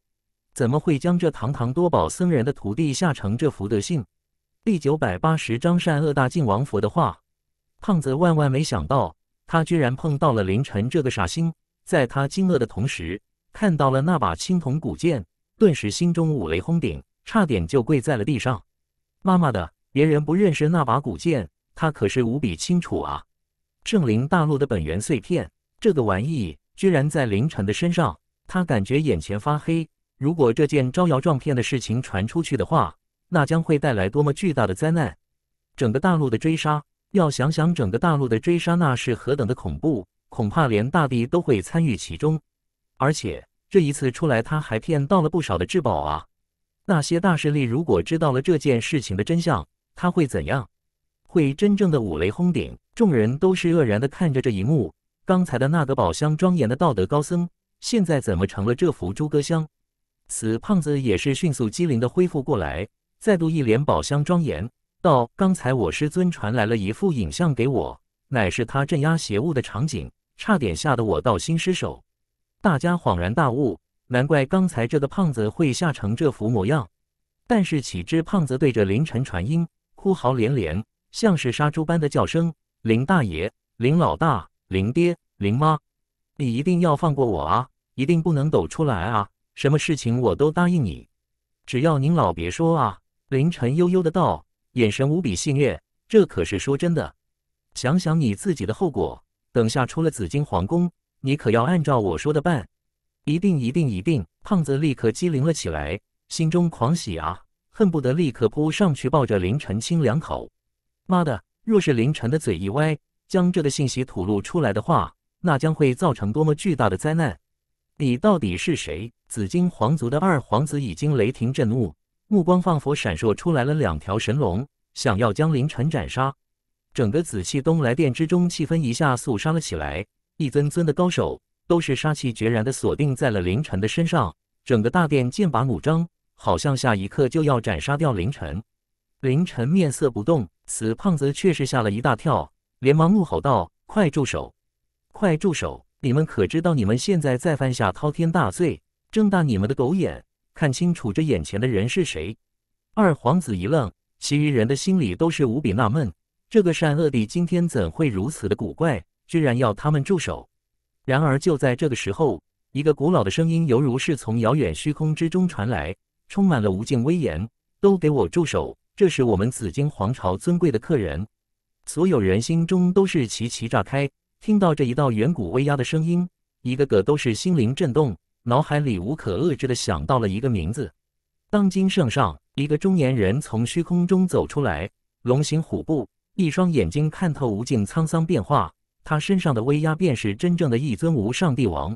怎么会将这堂堂多宝僧人的徒弟吓成这副德性？第九百八十章善恶大晋王佛的话。胖子万万没想到，他居然碰到了凌晨这个傻星。在他惊愕的同时，看到了那把青铜古剑，顿时心中五雷轰顶，差点就跪在了地上。妈妈的，别人不认识那把古剑。他可是无比清楚啊！圣灵大陆的本源碎片，这个玩意居然在凌晨的身上。他感觉眼前发黑。如果这件招摇撞骗的事情传出去的话，那将会带来多么巨大的灾难！整个大陆的追杀，要想想整个大陆的追杀，那是何等的恐怖！恐怕连大帝都会参与其中。而且这一次出来，他还骗到了不少的至宝啊！那些大势力如果知道了这件事情的真相，他会怎样？会真正的五雷轰顶，众人都是愕然的看着这一幕。刚才的那个宝箱庄严的道德高僧，现在怎么成了这幅猪哥香？死胖子也是迅速机灵的恢复过来，再度一脸宝箱庄严道：“刚才我师尊传来了一副影像给我，乃是他镇压邪物的场景，差点吓得我道心失守。”大家恍然大悟，难怪刚才这个胖子会吓成这副模样。但是岂知胖子对着凌晨传音，哭嚎连连。像是杀猪般的叫声，林大爷、林老大、林爹、林妈，你一定要放过我啊！一定不能抖出来啊！什么事情我都答应你，只要您老别说啊！林晨悠悠的道，眼神无比信任。这可是说真的，想想你自己的后果。等下出了紫金皇宫，你可要按照我说的办。一定一定一定！胖子立刻机灵了起来，心中狂喜啊，恨不得立刻扑上去抱着林晨亲两口。妈的！若是凌晨的嘴一歪，将这个信息吐露出来的话，那将会造成多么巨大的灾难！你到底是谁？紫金皇族的二皇子已经雷霆震怒，目光仿佛闪烁出来了两条神龙，想要将凌晨斩杀。整个紫气东来殿之中，气氛一下肃杀了起来，一尊尊的高手都是杀气决然的锁定在了凌晨的身上，整个大殿剑拔弩张，好像下一刻就要斩杀掉凌晨。凌晨面色不动。死胖子却是吓了一大跳，连忙怒吼道：“快住手！快住手！你们可知道你们现在在犯下滔天大罪？睁大你们的狗眼，看清楚这眼前的人是谁！”二皇子一愣，其余人的心里都是无比纳闷：这个善恶帝今天怎会如此的古怪，居然要他们住手？然而就在这个时候，一个古老的声音犹如是从遥远虚空之中传来，充满了无尽威严：“都给我住手！”这是我们紫金皇朝尊贵的客人，所有人心中都是齐齐炸开，听到这一道远古威压的声音，一个个都是心灵震动，脑海里无可遏制的想到了一个名字。当今圣上，一个中年人从虚空中走出来，龙行虎步，一双眼睛看透无尽沧桑变化，他身上的威压便是真正的一尊无上帝王。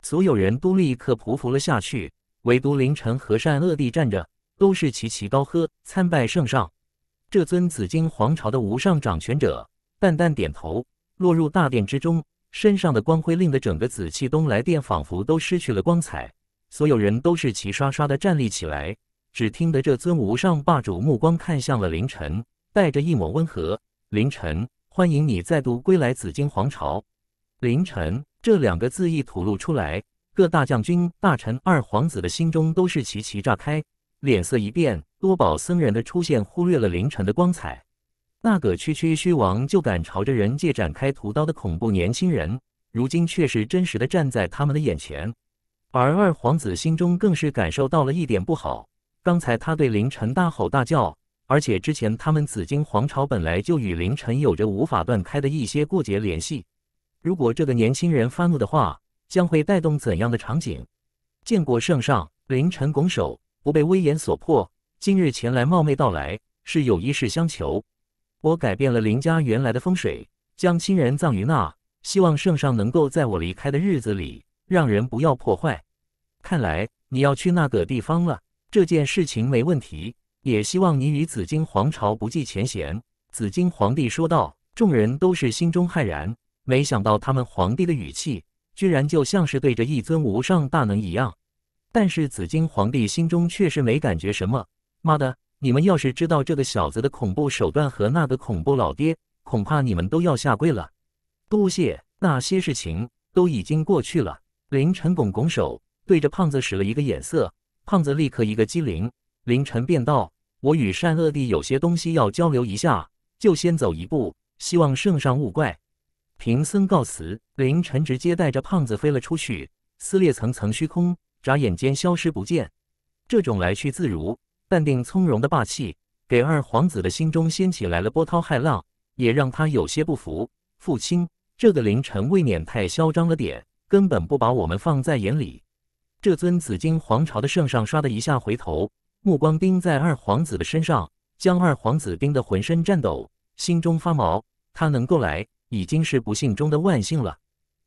所有人都立刻匍匐了下去，唯独凌晨和善恶地站着。都是齐齐高喝参拜圣上，这尊紫金皇朝的无上掌权者淡淡点头，落入大殿之中，身上的光辉令得整个紫气东来殿仿佛都失去了光彩。所有人都是齐刷刷的站立起来，只听得这尊无上霸主目光看向了凌晨，带着一抹温和：“凌晨，欢迎你再度归来紫金皇朝。”凌晨这两个字一吐露出来，各大将军、大臣、二皇子的心中都是齐齐炸开。脸色一变，多宝僧人的出现忽略了凌晨的光彩。那个区区虚王就敢朝着人界展开屠刀的恐怖年轻人，如今却是真实的站在他们的眼前。而二皇子心中更是感受到了一点不好。刚才他对凌晨大吼大叫，而且之前他们紫金皇朝本来就与凌晨有着无法断开的一些过节联系。如果这个年轻人发怒的话，将会带动怎样的场景？见过圣上，凌晨拱手。不被威严所迫，今日前来冒昧到来，是有一事相求。我改变了林家原来的风水，将亲人葬于那，希望圣上能够在我离开的日子里，让人不要破坏。看来你要去那个地方了，这件事情没问题，也希望你与紫金皇朝不计前嫌。”紫金皇帝说道。众人都是心中骇然，没想到他们皇帝的语气，居然就像是对着一尊无上大能一样。但是紫金皇帝心中却是没感觉什么。妈的，你们要是知道这个小子的恐怖手段和那个恐怖老爹，恐怕你们都要下跪了。多谢，那些事情都已经过去了。凌晨拱拱手，对着胖子使了一个眼色，胖子立刻一个机灵。凌晨便道：“我与善恶帝有些东西要交流一下，就先走一步，希望圣上勿怪。”贫僧告辞。凌晨直接带着胖子飞了出去，撕裂层层虚空。眨眼间消失不见，这种来去自如、淡定从容的霸气，给二皇子的心中掀起来了波涛骇浪，也让他有些不服。父亲，这个凌晨未免太嚣张了点，根本不把我们放在眼里。这尊紫金皇朝的圣上刷的一下回头，目光盯在二皇子的身上，将二皇子盯得浑身颤抖，心中发毛。他能够来，已经是不幸中的万幸了。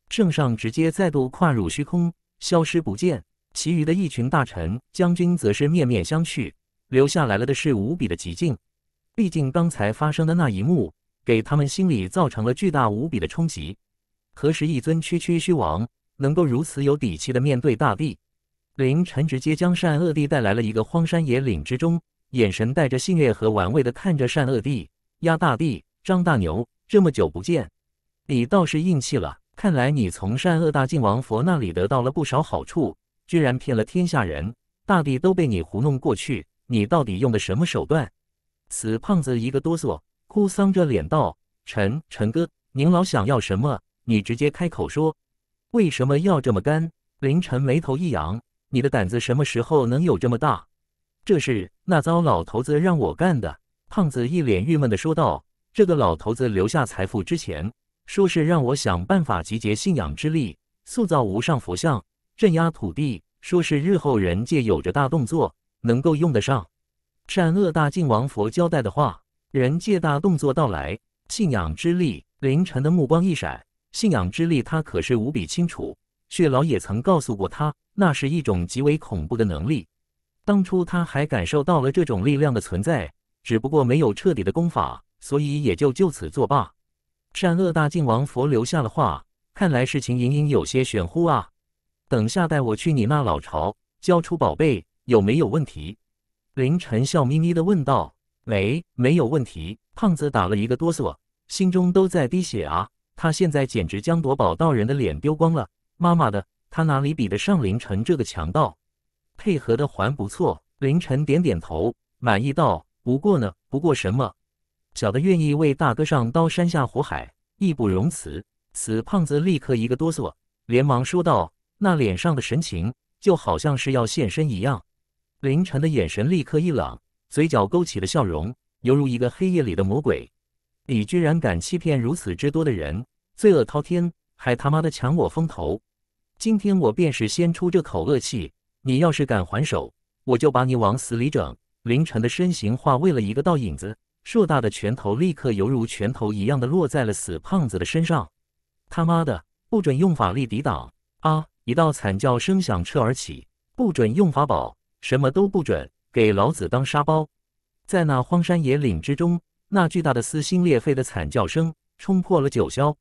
圣上直接再度跨入虚空，消失不见。其余的一群大臣、将军则是面面相觑，留下来了的是无比的寂静。毕竟刚才发生的那一幕，给他们心里造成了巨大无比的冲击。何时一尊区区虚王能够如此有底气的面对大帝？林晨直接将善恶帝带来了一个荒山野岭之中，眼神带着戏谑和玩味的看着善恶帝。压大帝，张大牛，这么久不见，你倒是硬气了。看来你从善恶大晋王佛那里得到了不少好处。居然骗了天下人，大地都被你糊弄过去，你到底用的什么手段？死胖子一个哆嗦，哭丧着脸道：“陈陈哥，您老想要什么？你直接开口说。为什么要这么干？”凌晨眉头一扬：“你的胆子什么时候能有这么大？”这是那糟老头子让我干的。胖子一脸郁闷的说道：“这个老头子留下财富之前，说是让我想办法集结信仰之力，塑造无上佛像。”镇压土地，说是日后人界有着大动作，能够用得上。善恶大晋王佛交代的话，人界大动作到来，信仰之力。凌晨的目光一闪，信仰之力，他可是无比清楚。血老也曾告诉过他，那是一种极为恐怖的能力。当初他还感受到了这种力量的存在，只不过没有彻底的功法，所以也就就此作罢。善恶大晋王佛留下了话，看来事情隐隐有些玄乎啊。等下带我去你那老巢，交出宝贝，有没有问题？凌晨笑眯眯地问道。没，没有问题。胖子打了一个哆嗦，心中都在滴血啊！他现在简直将夺宝道人的脸丢光了。妈妈的，他哪里比得上凌晨这个强盗？配合的还不错。凌晨点点头，满意道：“不过呢，不过什么？小的愿意为大哥上刀山下火海，义不容辞。”死胖子立刻一个哆嗦，连忙说道。那脸上的神情就好像是要现身一样，凌晨的眼神立刻一冷，嘴角勾起了笑容，犹如一个黑夜里的魔鬼。你居然敢欺骗如此之多的人，罪恶滔天，还他妈的抢我风头！今天我便是先出这口恶气，你要是敢还手，我就把你往死里整！凌晨的身形化为了一个倒影子，硕大的拳头立刻犹如拳头一样的落在了死胖子的身上。他妈的，不准用法力抵挡啊！一道惨叫声响彻而起，不准用法宝，什么都不准，给老子当沙包！在那荒山野岭之中，那巨大的撕心裂肺的惨叫声冲破了九霄。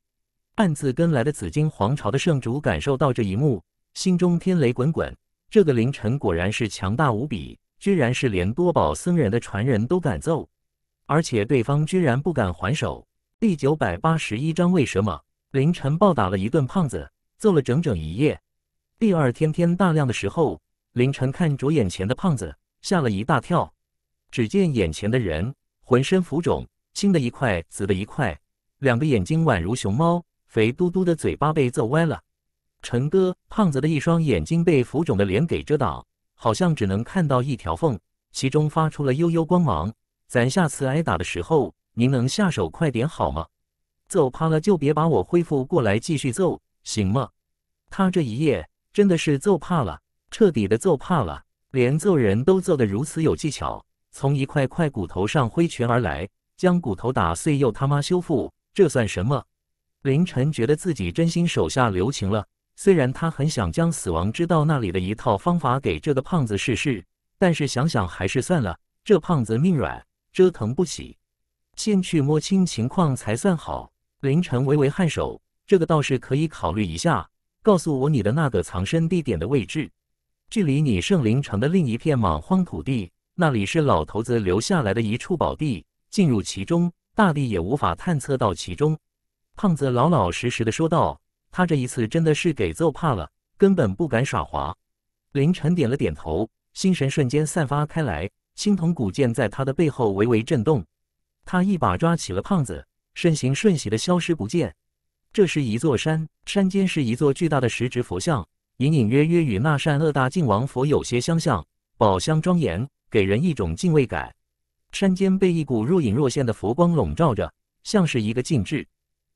暗自跟来的紫金皇朝的圣主感受到这一幕，心中天雷滚滚。这个凌晨果然是强大无比，居然是连多宝僧人的传人都敢揍，而且对方居然不敢还手。第九百八十一章为什么凌晨暴打了一顿胖子，揍了整整一夜。第二天天大亮的时候，凌晨看着眼前的胖子，吓了一大跳。只见眼前的人浑身浮肿，青的一块，紫的一块，两个眼睛宛如熊猫，肥嘟嘟的嘴巴被揍歪了。陈哥，胖子的一双眼睛被浮肿的脸给遮挡，好像只能看到一条缝，其中发出了幽幽光芒。咱下次挨打的时候，您能下手快点好吗？揍趴了就别把我恢复过来继续揍，行吗？他这一夜。真的是揍怕了，彻底的揍怕了，连揍人都揍得如此有技巧，从一块块骨头上挥拳而来，将骨头打碎又他妈修复，这算什么？凌晨觉得自己真心手下留情了，虽然他很想将死亡之道那里的一套方法给这个胖子试试，但是想想还是算了，这胖子命软，折腾不起，先去摸清情况才算好。凌晨微微颔首，这个倒是可以考虑一下。告诉我你的那个藏身地点的位置，距离你圣灵城的另一片莽荒土地，那里是老头子留下来的一处宝地，进入其中，大地也无法探测到其中。胖子老老实实的说道，他这一次真的是给揍怕了，根本不敢耍滑。凌晨点了点头，心神瞬间散发开来，青铜古剑在他的背后微微震动，他一把抓起了胖子，身形瞬息的消失不见。这是一座山，山间是一座巨大的石指佛像，隐隐约约与那扇恶大靖王佛有些相像，宝相庄严，给人一种敬畏感。山间被一股若隐若现的佛光笼罩着，像是一个禁制。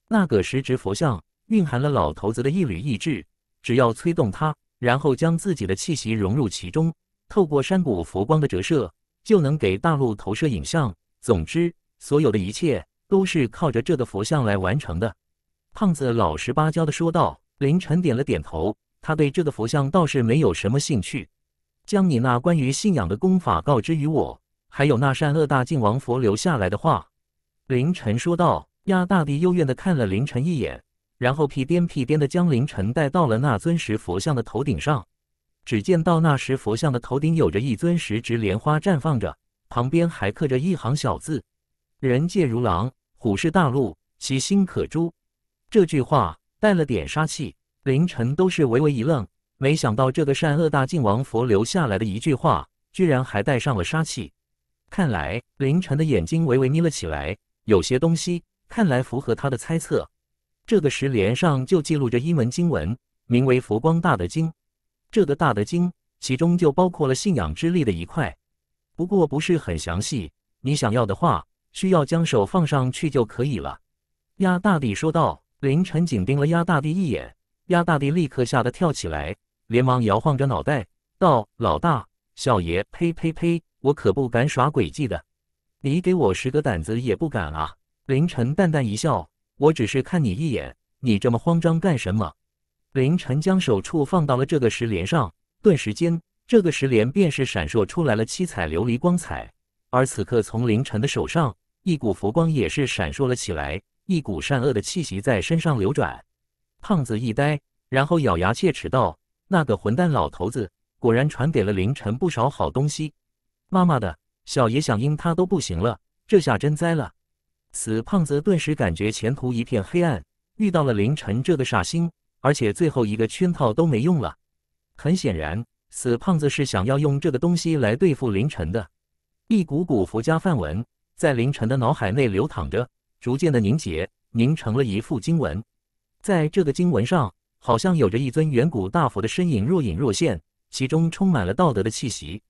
那个石指佛像蕴含了老头子的一缕意志，只要催动它，然后将自己的气息融入其中，透过山谷佛光的折射，就能给大陆投射影像。总之，所有的一切都是靠着这个佛像来完成的。胖子老实巴交的说道。凌晨点了点头。他对这个佛像倒是没有什么兴趣。将你那关于信仰的功法告知于我，还有那善恶大靖王佛留下来的话。凌晨说道。亚大帝幽怨的看了凌晨一眼，然后屁颠屁颠的将凌晨带到了那尊石佛像的头顶上。只见到那石佛像的头顶有着一尊石质莲花绽放着，旁边还刻着一行小字：人界如狼，虎视大路，其心可诛。这句话带了点杀气，凌晨都是微微一愣，没想到这个善恶大晋王佛留下来的一句话，居然还带上了杀气。看来凌晨的眼睛微微眯了起来，有些东西看来符合他的猜测。这个石莲上就记录着英文经文，名为《佛光大德经》。这个大德经其中就包括了信仰之力的一块，不过不是很详细。你想要的话，需要将手放上去就可以了。亚大帝说道。凌晨紧盯了压大帝一眼，压大帝立刻吓得跳起来，连忙摇晃着脑袋道：“老大，小爷，呸呸呸，我可不敢耍诡计的，你给我十个胆子也不敢啊！”凌晨淡淡一笑：“我只是看你一眼，你这么慌张干什么？”凌晨将手触放到了这个石莲上，顿时间，这个石莲便是闪烁出来了七彩琉璃光彩，而此刻从凌晨的手上，一股佛光也是闪烁了起来。一股善恶的气息在身上流转，胖子一呆，然后咬牙切齿道：“那个混蛋老头子果然传给了凌晨不少好东西，妈妈的小爷想阴他都不行了，这下真栽了。”死胖子顿时感觉前途一片黑暗，遇到了凌晨这个煞星，而且最后一个圈套都没用了。很显然，死胖子是想要用这个东西来对付凌晨的。一股股佛家梵文在凌晨的脑海内流淌着。逐渐的凝结，凝成了一副经文。在这个经文上，好像有着一尊远古大佛的身影若隐若现，其中充满了道德的气息。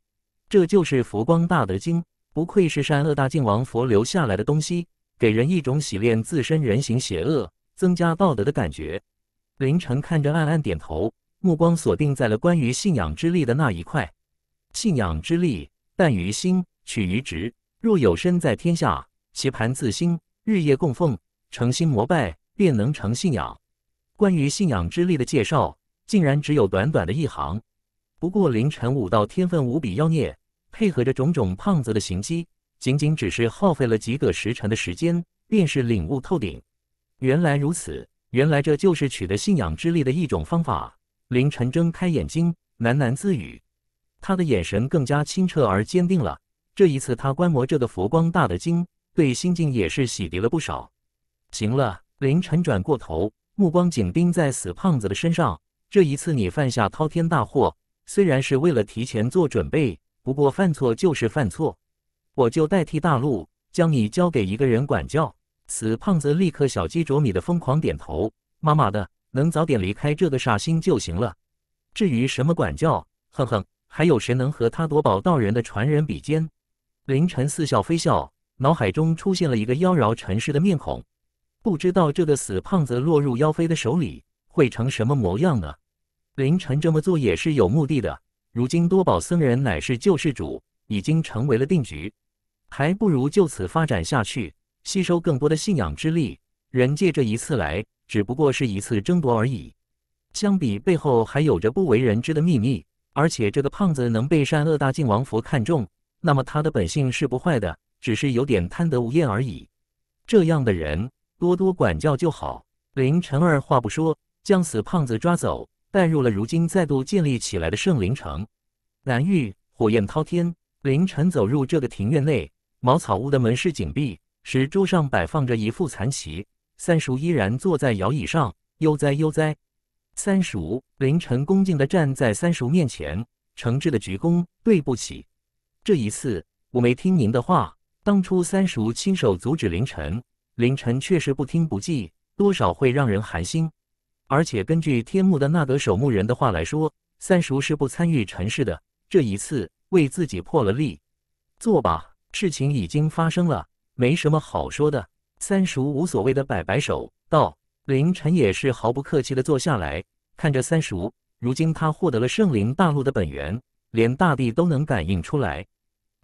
这就是《佛光大德经》，不愧是善恶大净王佛留下来的东西，给人一种洗练自身人形邪恶、增加道德的感觉。林晨看着，暗暗点头，目光锁定在了关于信仰之力的那一块：“信仰之力，但于心，取于直。若有身在天下，其盘自心。”日夜供奉，诚心膜拜，便能成信仰。关于信仰之力的介绍，竟然只有短短的一行。不过凌晨悟到天分无比妖孽，配合着种种胖子的行迹，仅仅只是耗费了几个时辰的时间，便是领悟透顶。原来如此，原来这就是取得信仰之力的一种方法。凌晨睁开眼睛，喃喃自语，他的眼神更加清澈而坚定了。这一次，他观摩这个佛光大的经。对心境也是洗涤了不少。行了，凌晨转过头，目光紧盯在死胖子的身上。这一次你犯下滔天大祸，虽然是为了提前做准备，不过犯错就是犯错。我就代替大陆，将你交给一个人管教。死胖子立刻小鸡啄米的疯狂点头。妈妈的，能早点离开这个煞星就行了。至于什么管教，哼哼，还有谁能和他夺宝道人的传人比肩？凌晨似笑非笑。脑海中出现了一个妖娆尘世的面孔，不知道这个死胖子落入妖妃的手里会成什么模样呢？林晨这么做也是有目的的。如今多宝僧人乃是救世主，已经成为了定局，还不如就此发展下去，吸收更多的信仰之力。人借这一次来，只不过是一次争夺而已。相比背后还有着不为人知的秘密，而且这个胖子能被善恶大晋王佛看中，那么他的本性是不坏的。只是有点贪得无厌而已，这样的人多多管教就好。凌晨二话不说，将死胖子抓走，带入了如今再度建立起来的圣灵城。蓝玉火焰滔天，凌晨走入这个庭院内，茅草屋的门是紧闭，石桌上摆放着一副残棋，三叔依然坐在摇椅上悠哉悠哉。三叔，凌晨恭敬的站在三叔面前，诚挚的鞠躬：“对不起，这一次我没听您的话。”当初三叔亲手阻止凌晨，凌晨确实不听不计，多少会让人寒心。而且根据天幕的那个守墓人的话来说，三叔是不参与尘世的。这一次为自己破了例，坐吧，事情已经发生了，没什么好说的。三叔无所谓的摆摆手道，凌晨也是毫不客气的坐下来，看着三叔。如今他获得了圣灵大陆的本源，连大地都能感应出来。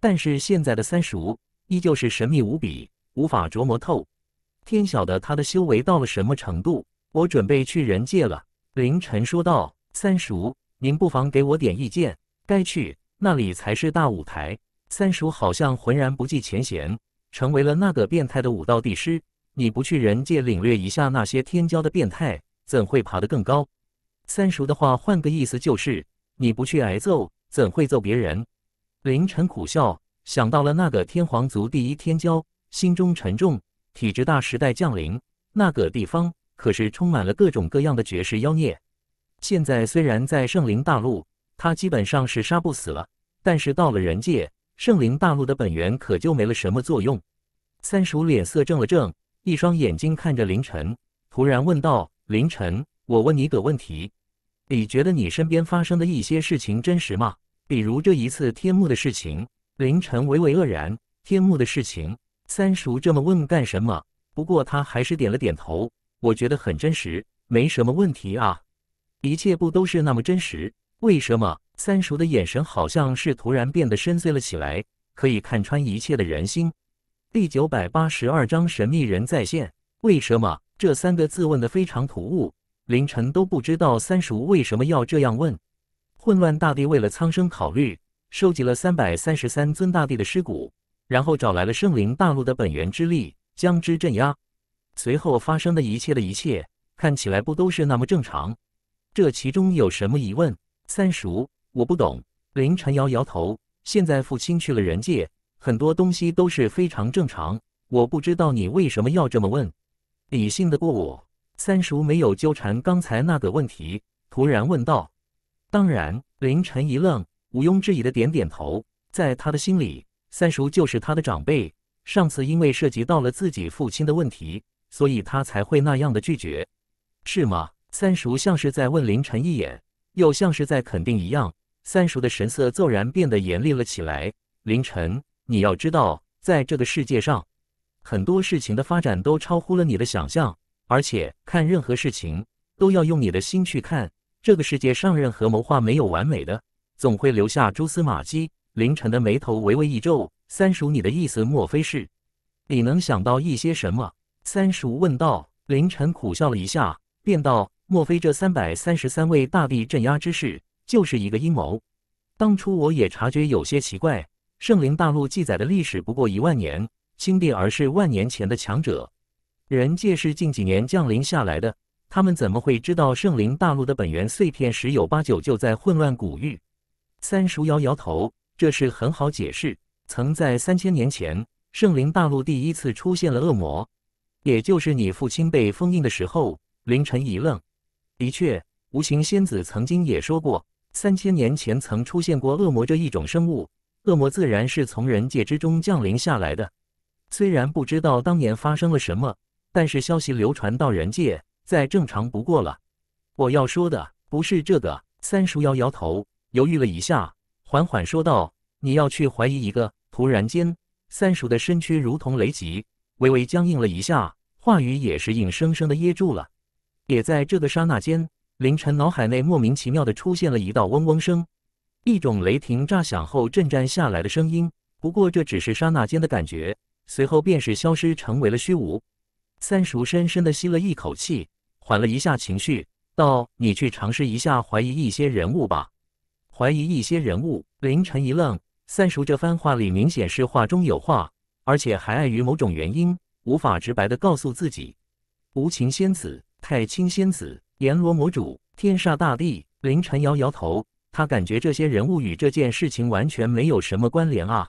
但是现在的三叔。依旧是神秘无比，无法琢磨透。天晓得他的修为到了什么程度。我准备去人界了。凌晨说道：“三叔，您不妨给我点意见。该去那里才是大舞台。”三叔好像浑然不计前嫌，成为了那个变态的武道帝师。你不去人界领略一下那些天骄的变态，怎会爬得更高？三叔的话换个意思就是：你不去挨揍，怎会揍别人？凌晨苦笑。想到了那个天皇族第一天骄，心中沉重。体质大时代降临，那个地方可是充满了各种各样的绝世妖孽。现在虽然在圣灵大陆，他基本上是杀不死了，但是到了人界，圣灵大陆的本源可就没了什么作用。三叔脸色怔了怔，一双眼睛看着凌晨，突然问道：“凌晨，我问你个问题，你觉得你身边发生的一些事情真实吗？比如这一次天幕的事情。”凌晨唯唯愕然，天幕的事情，三叔这么问干什么？不过他还是点了点头。我觉得很真实，没什么问题啊。一切不都是那么真实？为什么？三叔的眼神好像是突然变得深邃了起来，可以看穿一切的人心。第九百八十二章神秘人在线。为什么？这三个字问得非常突兀。凌晨都不知道三叔为什么要这样问。混乱大地为了苍生考虑。收集了三百三十三尊大帝的尸骨，然后找来了圣灵大陆的本源之力，将之镇压。随后发生的一切的一切，看起来不都是那么正常？这其中有什么疑问？三叔，我不懂。凌晨摇摇头。现在父亲去了人界，很多东西都是非常正常。我不知道你为什么要这么问。理性的过我？三叔没有纠缠刚才那个问题，突然问道。当然。凌晨一愣。毋庸置疑的点点头，在他的心里，三叔就是他的长辈。上次因为涉及到了自己父亲的问题，所以他才会那样的拒绝，是吗？三叔像是在问凌晨一眼，又像是在肯定一样。三叔的神色骤然变得严厉了起来。凌晨，你要知道，在这个世界上，很多事情的发展都超乎了你的想象，而且看任何事情都要用你的心去看。这个世界上任何谋划没有完美的。总会留下蛛丝马迹。凌晨的眉头微微一皱：“三叔，你的意思莫非是……你能想到一些什么？”三叔问道。凌晨苦笑了一下，便道：“莫非这三百三十三位大帝镇压之事，就是一个阴谋？当初我也察觉有些奇怪。圣灵大陆记载的历史不过一万年，清帝而是万年前的强者，人界是近几年降临下来的，他们怎么会知道圣灵大陆的本源碎片？十有八九就在混乱古域。”三叔摇摇头，这是很好解释。曾在三千年前，圣灵大陆第一次出现了恶魔，也就是你父亲被封印的时候。凌晨一愣，的确，无形仙子曾经也说过，三千年前曾出现过恶魔这一种生物。恶魔自然是从人界之中降临下来的。虽然不知道当年发生了什么，但是消息流传到人界，再正常不过了。我要说的不是这个。三叔摇摇头。犹豫了一下，缓缓说道：“你要去怀疑一个。”突然间，三叔的身躯如同雷击，微微僵硬了一下，话语也是硬生生的噎住了。也在这个刹那间，凌晨脑海内莫名其妙的出现了一道嗡嗡声，一种雷霆炸响后震颤下来的声音。不过这只是刹那间的感觉，随后便是消失，成为了虚无。三叔深深的吸了一口气，缓了一下情绪，道：“你去尝试一下怀疑一些人物吧。”怀疑一些人物，凌晨一愣，三叔这番话里明显是话中有话，而且还碍于某种原因无法直白的告诉自己。无情仙子、太清仙子、阎罗魔主、天煞大帝，凌晨摇摇头，他感觉这些人物与这件事情完全没有什么关联啊。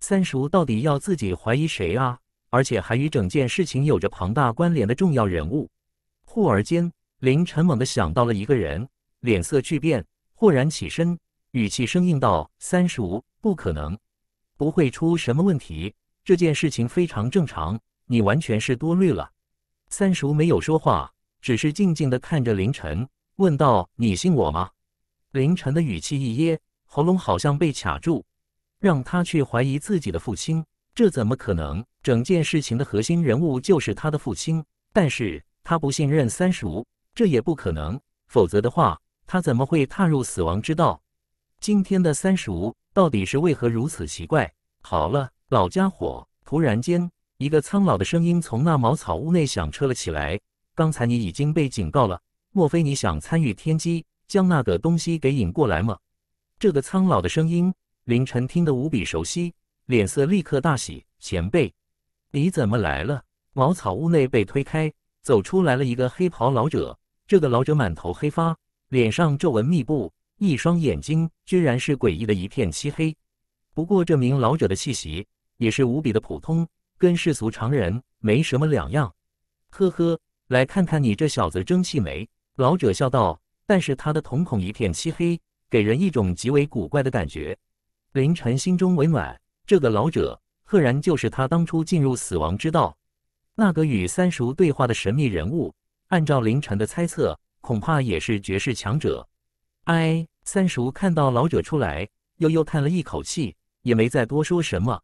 三叔到底要自己怀疑谁啊？而且还与整件事情有着庞大关联的重要人物。忽而间，凌晨猛地想到了一个人，脸色巨变。豁然起身，语气生硬道：“三叔，不可能，不会出什么问题。这件事情非常正常，你完全是多虑了。”三叔没有说话，只是静静的看着凌晨，问道：“你信我吗？”凌晨的语气一噎，喉咙好像被卡住，让他去怀疑自己的父亲，这怎么可能？整件事情的核心人物就是他的父亲，但是他不信任三叔，这也不可能。否则的话。他怎么会踏入死亡之道？今天的三叔到底是为何如此奇怪？好了，老家伙！突然间，一个苍老的声音从那茅草屋内响彻了起来：“刚才你已经被警告了，莫非你想参与天机，将那个东西给引过来吗？”这个苍老的声音，凌晨听得无比熟悉，脸色立刻大喜：“前辈，你怎么来了？”茅草屋内被推开，走出来了一个黑袍老者。这个老者满头黑发。脸上皱纹密布，一双眼睛居然是诡异的一片漆黑。不过，这名老者的气息也是无比的普通，跟世俗常人没什么两样。呵呵，来看看你这小子争气没？老者笑道。但是他的瞳孔一片漆黑，给人一种极为古怪的感觉。凌晨心中为暖，这个老者赫然就是他当初进入死亡之道那个与三叔对话的神秘人物。按照凌晨的猜测。恐怕也是绝世强者。哎，三叔看到老者出来，悠悠叹了一口气，也没再多说什么。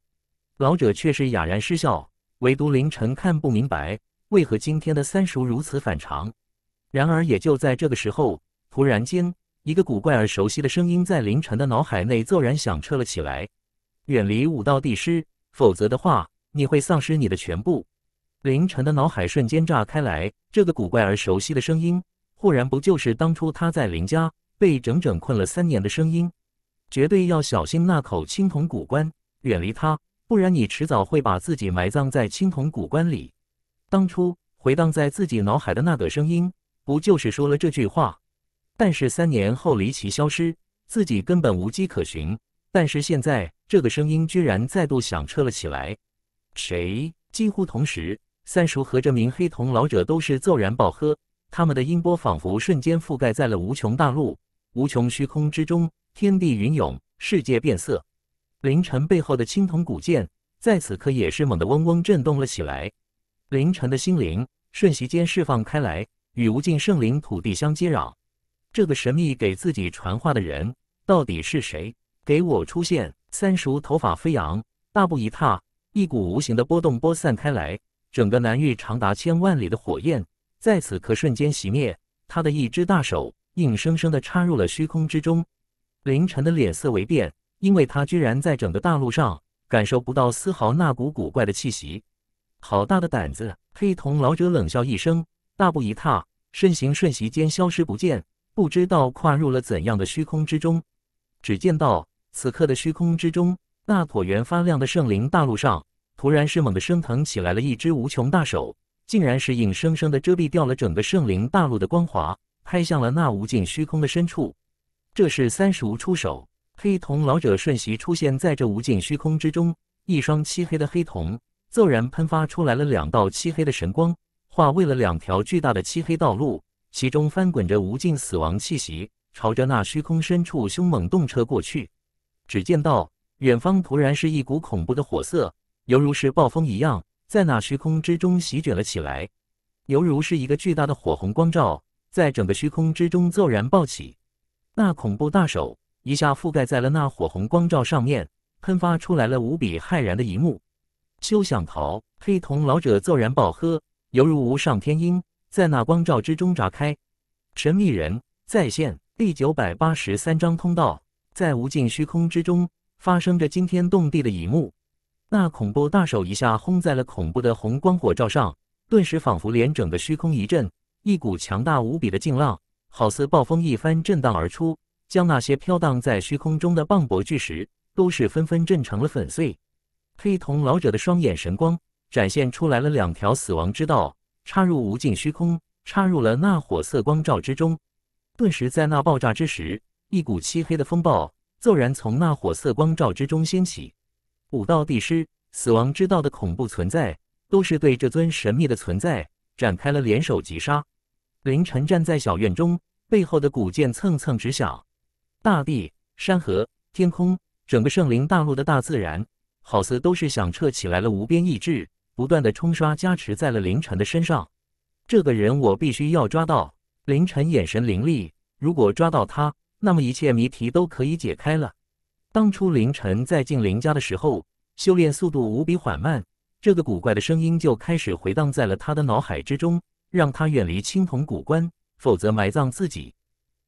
老者却是哑然失笑，唯独凌晨看不明白，为何今天的三叔如此反常。然而也就在这个时候，突然间，一个古怪而熟悉的声音在凌晨的脑海内骤然响彻了起来：“远离武道帝师，否则的话，你会丧失你的全部。”凌晨的脑海瞬间炸开来，这个古怪而熟悉的声音。忽然，不就是当初他在林家被整整困了三年的声音？绝对要小心那口青铜古棺，远离他，不然你迟早会把自己埋葬在青铜古棺里。当初回荡在自己脑海的那个声音，不就是说了这句话？但是三年后离奇消失，自己根本无迹可寻。但是现在，这个声音居然再度响彻了起来。谁？几乎同时，三叔和这名黑瞳老者都是骤然暴喝。他们的音波仿佛瞬间覆盖在了无穷大陆、无穷虚空之中，天地云涌，世界变色。凌晨背后的青铜古剑在此刻也是猛地嗡嗡震动了起来。凌晨的心灵瞬息间释放开来，与无尽圣灵土地相接壤。这个神秘给自己传话的人到底是谁？给我出现！三叔头发飞扬，大步一踏，一股无形的波动播散开来，整个南域长达千万里的火焰。在此刻瞬间熄灭，他的一只大手硬生生的插入了虚空之中。凌晨的脸色微变，因为他居然在整个大陆上感受不到丝毫那股古怪的气息。好大的胆子！黑瞳老者冷笑一声，大步一踏，身形瞬息间消失不见，不知道跨入了怎样的虚空之中。只见到此刻的虚空之中，那椭圆发亮的圣灵大陆上，突然是猛地升腾起来了一只无穷大手。竟然是硬生生的遮蔽掉了整个圣灵大陆的光华，拍向了那无尽虚空的深处。这是三叔出手，黑瞳老者瞬息出现在这无尽虚空之中，一双漆黑的黑瞳骤然喷发出来了两道漆黑的神光，化为了两条巨大的漆黑道路，其中翻滚着无尽死亡气息，朝着那虚空深处凶猛动车过去。只见到远方突然是一股恐怖的火色，犹如是暴风一样。在那虚空之中席卷了起来，犹如是一个巨大的火红光照，在整个虚空之中骤然暴起。那恐怖大手一下覆盖在了那火红光照上面，喷发出来了无比骇然的一幕。休想逃！黑瞳老者骤然暴喝，犹如无上天鹰，在那光照之中炸开。神秘人在线第九百八十三章通道，在无尽虚空之中发生着惊天动地的一幕。那恐怖大手一下轰在了恐怖的红光火罩上，顿时仿佛连整个虚空一震，一股强大无比的劲浪，好似暴风一番震荡而出，将那些飘荡在虚空中的磅礴巨石，都是纷纷震成了粉碎。黑瞳老者的双眼神光展现出来了两条死亡之道，插入无尽虚空，插入了那火色光照之中，顿时在那爆炸之时，一股漆黑的风暴骤然从那火色光照之中掀起。武道帝师、死亡之道的恐怖存在，都是对这尊神秘的存在展开了联手击杀。凌晨站在小院中，背后的古剑蹭蹭直响。大地、山河、天空，整个圣灵大陆的大自然，好似都是响彻起来了无边意志，不断的冲刷加持在了凌晨的身上。这个人，我必须要抓到。凌晨眼神凌厉，如果抓到他，那么一切谜题都可以解开了。当初凌晨在进林家的时候，修炼速度无比缓慢，这个古怪的声音就开始回荡在了他的脑海之中，让他远离青铜古棺，否则埋葬自己。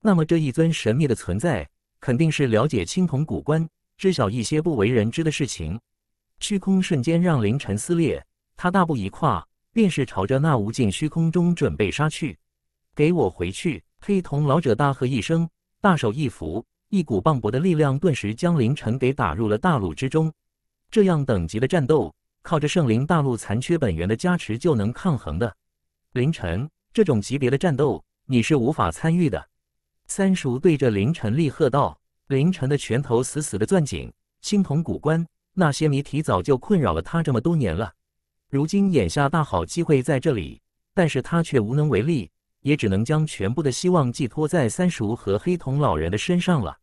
那么这一尊神秘的存在，肯定是了解青铜古棺，知晓一些不为人知的事情。虚空瞬间让凌晨撕裂，他大步一跨，便是朝着那无尽虚空中准备杀去。给我回去！黑瞳老者大喝一声，大手一扶。一股磅礴的力量顿时将凌晨给打入了大陆之中。这样等级的战斗，靠着圣灵大陆残缺本源的加持就能抗衡的。凌晨，这种级别的战斗你是无法参与的。三叔对着凌晨厉喝道：“凌晨的拳头死死的攥紧，青铜古关那些谜题早就困扰了他这么多年了。如今眼下大好机会在这里，但是他却无能为力，也只能将全部的希望寄托在三叔和黑瞳老人的身上了。”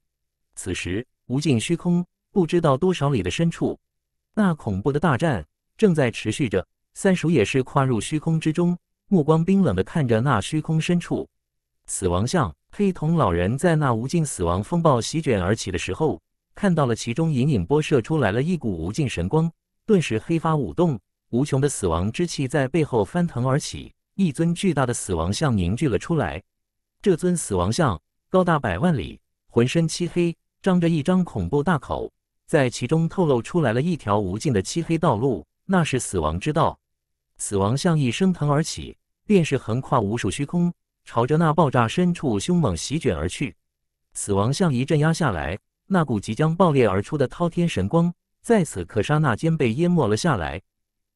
此时，无尽虚空不知道多少里的深处，那恐怖的大战正在持续着。三叔也是跨入虚空之中，目光冰冷地看着那虚空深处。死亡像黑瞳老人在那无尽死亡风暴席卷而起的时候，看到了其中隐隐波射出来了一股无尽神光，顿时黑发舞动，无穷的死亡之气在背后翻腾而起，一尊巨大的死亡像凝聚了出来。这尊死亡像高达百万里，浑身漆黑。张着一张恐怖大口，在其中透露出来了一条无尽的漆黑道路，那是死亡之道。死亡像一升腾而起，便是横跨无数虚空，朝着那爆炸深处凶猛席卷而去。死亡像一镇压下来，那股即将爆裂而出的滔天神光，在此刻刹那间被淹没了下来。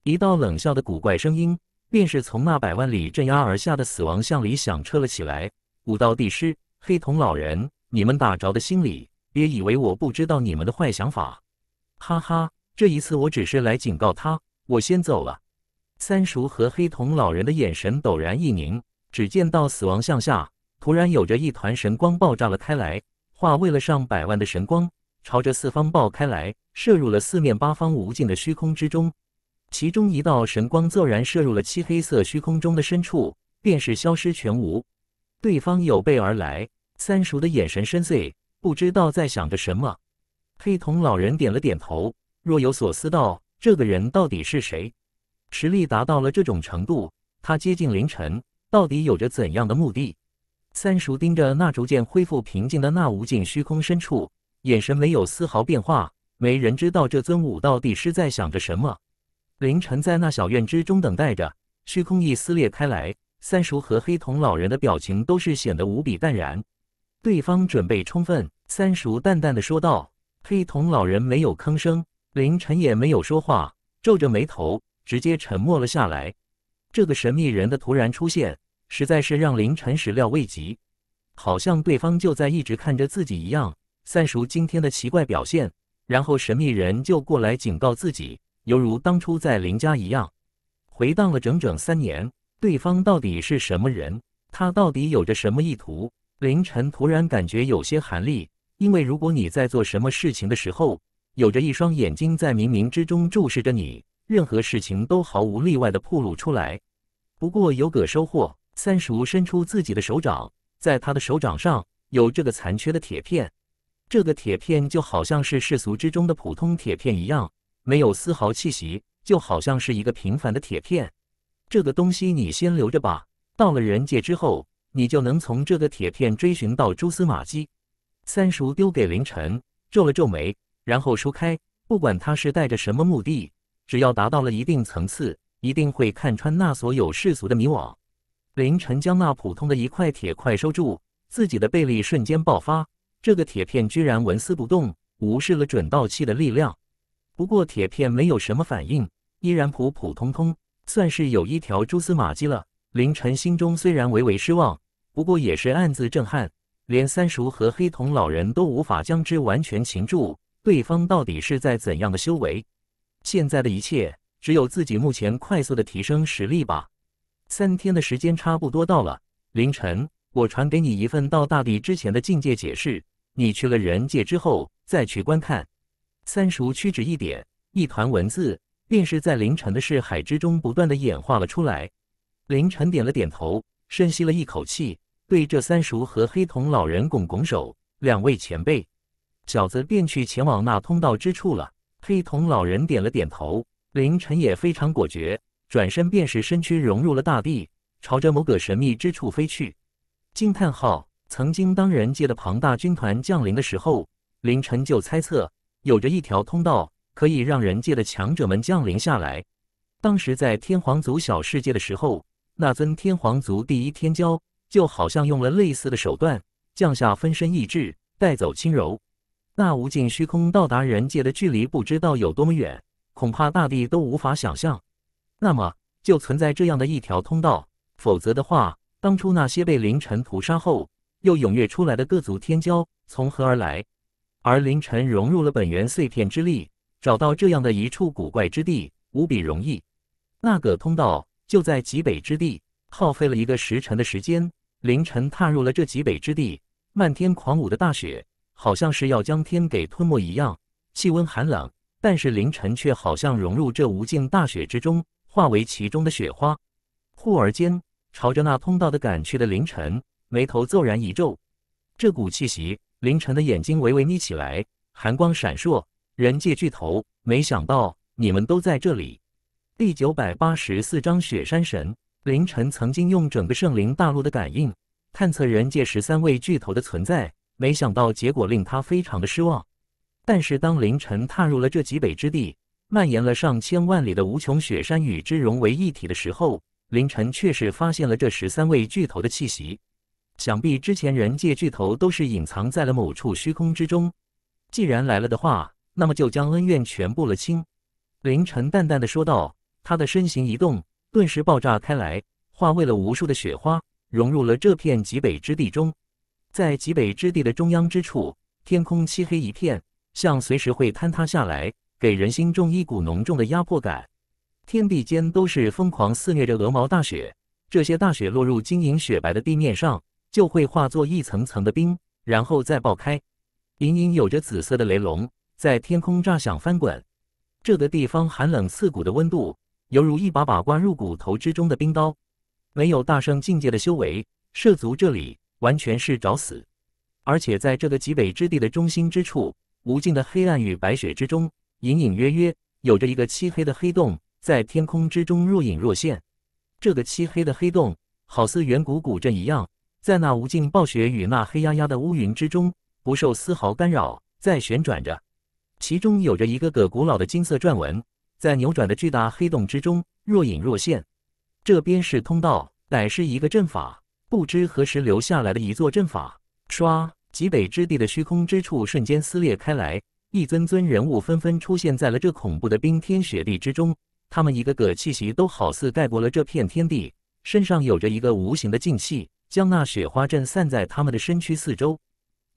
一道冷笑的古怪声音，便是从那百万里镇压而下的死亡像里响彻了起来：“武道帝师，黑瞳老人，你们打着的心理。”别以为我不知道你们的坏想法，哈哈！这一次我只是来警告他，我先走了。三叔和黑瞳老人的眼神陡然一凝，只见到死亡向下，突然有着一团神光爆炸了开来，化为了上百万的神光，朝着四方爆开来，射入了四面八方无尽的虚空之中。其中一道神光骤然射入了漆黑色虚空中的深处，便是消失全无。对方有备而来，三叔的眼神深邃。不知道在想着什么，黑瞳老人点了点头，若有所思道：“这个人到底是谁？实力达到了这种程度，他接近凌晨，到底有着怎样的目的？”三叔盯着那逐渐恢复平静的那无尽虚空深处，眼神没有丝毫变化。没人知道这尊武到底是在想着什么。凌晨在那小院之中等待着，虚空一撕裂开来，三叔和黑瞳老人的表情都是显得无比淡然。对方准备充分，三叔淡淡的说道。黑瞳老人没有吭声，凌晨也没有说话，皱着眉头，直接沉默了下来。这个神秘人的突然出现，实在是让凌晨始料未及。好像对方就在一直看着自己一样。三叔今天的奇怪表现，然后神秘人就过来警告自己，犹如当初在林家一样。回荡了整整三年，对方到底是什么人？他到底有着什么意图？凌晨突然感觉有些寒栗，因为如果你在做什么事情的时候，有着一双眼睛在冥冥之中注视着你，任何事情都毫无例外的暴露出来。不过有个收获，三叔伸出自己的手掌，在他的手掌上有这个残缺的铁片，这个铁片就好像是世俗之中的普通铁片一样，没有丝毫气息，就好像是一个平凡的铁片。这个东西你先留着吧，到了人界之后。你就能从这个铁片追寻到蛛丝马迹。三叔丢给凌晨，皱了皱眉，然后收开。不管他是带着什么目的，只要达到了一定层次，一定会看穿那所有世俗的迷惘。凌晨将那普通的一块铁块收住，自己的背力瞬间爆发。这个铁片居然纹丝不动，无视了准道器的力量。不过铁片没有什么反应，依然普普通通，算是有一条蛛丝马迹了。凌晨心中虽然微微失望。不过也是暗自震撼，连三叔和黑瞳老人都无法将之完全擒住，对方到底是在怎样的修为？现在的一切，只有自己目前快速的提升实力吧。三天的时间差不多到了，凌晨，我传给你一份到大地之前的境界解释，你去了人界之后再去观看。三叔屈指一点，一团文字，便是在凌晨的视海之中不断的演化了出来。凌晨点了点头，深吸了一口气。对这三叔和黑瞳老人拱拱手，两位前辈，小子便去前往那通道之处了。黑瞳老人点了点头，凌晨也非常果决，转身便是身躯融入了大地，朝着某个神秘之处飞去。惊叹号！曾经当人界的庞大军团降临的时候，凌晨就猜测有着一条通道可以让人界的强者们降临下来。当时在天皇族小世界的时候，那尊天皇族第一天骄。就好像用了类似的手段降下分身意志，带走轻柔。那无尽虚空到达人界的距离不知道有多么远，恐怕大地都无法想象。那么就存在这样的一条通道，否则的话，当初那些被凌晨屠杀后又踊跃出来的各族天骄从何而来？而凌晨融入了本源碎片之力，找到这样的一处古怪之地无比容易。那个通道就在极北之地，耗费了一个时辰的时间。凌晨踏入了这极北之地，漫天狂舞的大雪好像是要将天给吞没一样。气温寒冷，但是凌晨却好像融入这无尽大雪之中，化为其中的雪花。忽而间，朝着那通道的赶去的凌晨，眉头骤然一皱。这股气息，凌晨的眼睛微微眯起来，寒光闪烁。人界巨头，没想到你们都在这里。第九百八十四章雪山神。凌晨曾经用整个圣灵大陆的感应探测人界十三位巨头的存在，没想到结果令他非常的失望。但是当凌晨踏入了这极北之地，蔓延了上千万里的无穷雪山与之融为一体的时候，凌晨却是发现了这十三位巨头的气息。想必之前人界巨头都是隐藏在了某处虚空之中。既然来了的话，那么就将恩怨全部了清。凌晨淡淡的说道，他的身形一动。顿时爆炸开来，化为了无数的雪花，融入了这片极北之地中。在极北之地的中央之处，天空漆黑一片，像随时会坍塌下来，给人心中一股浓重的压迫感。天地间都是疯狂肆虐着鹅毛大雪，这些大雪落入晶莹雪白的地面上，就会化作一层层的冰，然后再爆开。隐隐有着紫色的雷龙在天空炸响翻滚，这个地方寒冷刺骨的温度。犹如一把把关入骨头之中的冰刀，没有大圣境界的修为涉足这里，完全是找死。而且在这个极北之地的中心之处，无尽的黑暗与白雪之中，隐隐约约有着一个漆黑的黑洞，在天空之中若隐若现。这个漆黑的黑洞好似远古古镇一样，在那无尽暴雪与那黑压压的乌云之中，不受丝毫干扰，在旋转着，其中有着一个个古老的金色篆文。在扭转的巨大黑洞之中，若隐若现。这边是通道，乃是一个阵法，不知何时留下来的一座阵法。唰！极北之地的虚空之处瞬间撕裂开来，一尊尊人物纷纷出现在了这恐怖的冰天雪地之中。他们一个个气息都好似盖过了这片天地，身上有着一个无形的静气，将那雪花震散在他们的身躯四周。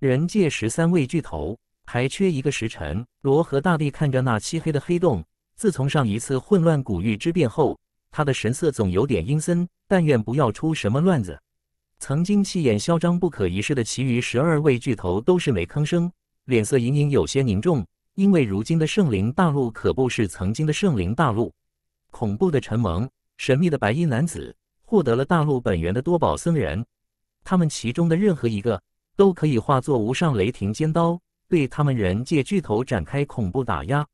人界十三位巨头，还缺一个时辰。罗和大帝看着那漆黑的黑洞。自从上一次混乱古域之变后，他的神色总有点阴森。但愿不要出什么乱子。曾经气焰嚣张不可一世的其余十二位巨头都是没吭声，脸色隐隐有些凝重。因为如今的圣灵大陆可不是曾经的圣灵大陆。恐怖的陈蒙，神秘的白衣男子，获得了大陆本源的多宝僧人，他们其中的任何一个都可以化作无上雷霆尖刀，对他们人界巨头展开恐怖打压。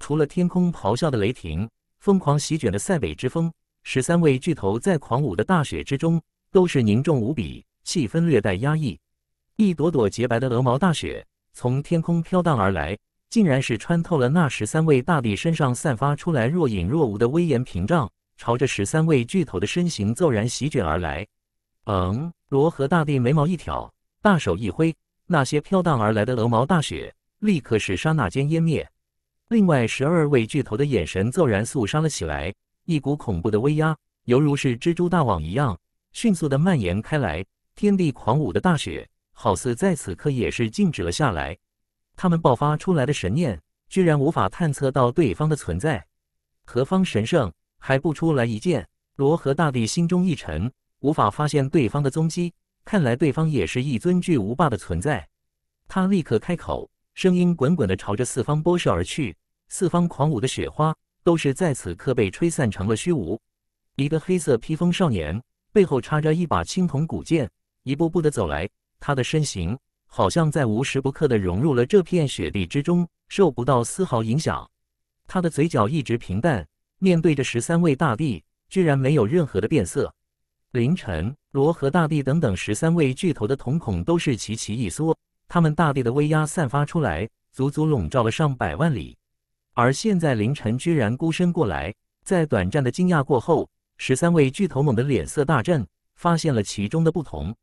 除了天空咆哮的雷霆，疯狂席卷的塞北之风，十三位巨头在狂舞的大雪之中都是凝重无比，气氛略带压抑。一朵朵洁白的鹅毛大雪从天空飘荡而来，竟然是穿透了那十三位大帝身上散发出来若隐若无的威严屏障，朝着十三位巨头的身形骤然席卷而来。嗯，罗和大帝眉毛一挑，大手一挥，那些飘荡而来的鹅毛大雪立刻是刹那间湮灭。另外十二位巨头的眼神骤然肃杀了起来，一股恐怖的威压，犹如是蜘蛛大网一样，迅速的蔓延开来。天地狂舞的大雪，好似在此刻也是静止了下来。他们爆发出来的神念，居然无法探测到对方的存在。何方神圣，还不出来一见？罗和大帝心中一沉，无法发现对方的踪迹。看来对方也是一尊巨无霸的存在。他立刻开口，声音滚滚的朝着四方波射而去。四方狂舞的雪花都是在此刻被吹散成了虚无。一个黑色披风少年，背后插着一把青铜古剑，一步步的走来。他的身形好像在无时不刻的融入了这片雪地之中，受不到丝毫影响。他的嘴角一直平淡，面对着十三位大帝，居然没有任何的变色。凌晨，罗和大帝等等十三位巨头的瞳孔都是齐齐一缩。他们大帝的威压散发出来，足足笼罩了上百万里。而现在，凌晨居然孤身过来，在短暂的惊讶过后，十三位巨头猛的脸色大震，发现了其中的不同。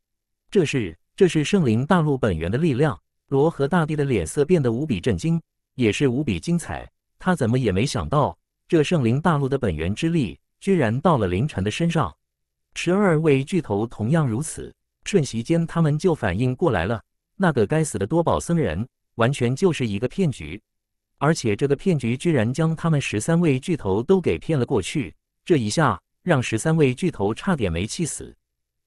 这是，这是圣灵大陆本源的力量。罗和大帝的脸色变得无比震惊，也是无比精彩。他怎么也没想到，这圣灵大陆的本源之力居然到了凌晨的身上。十二位巨头同样如此，瞬息间他们就反应过来了。那个该死的多宝僧人，完全就是一个骗局。而且这个骗局居然将他们十三位巨头都给骗了过去，这一下让十三位巨头差点没气死。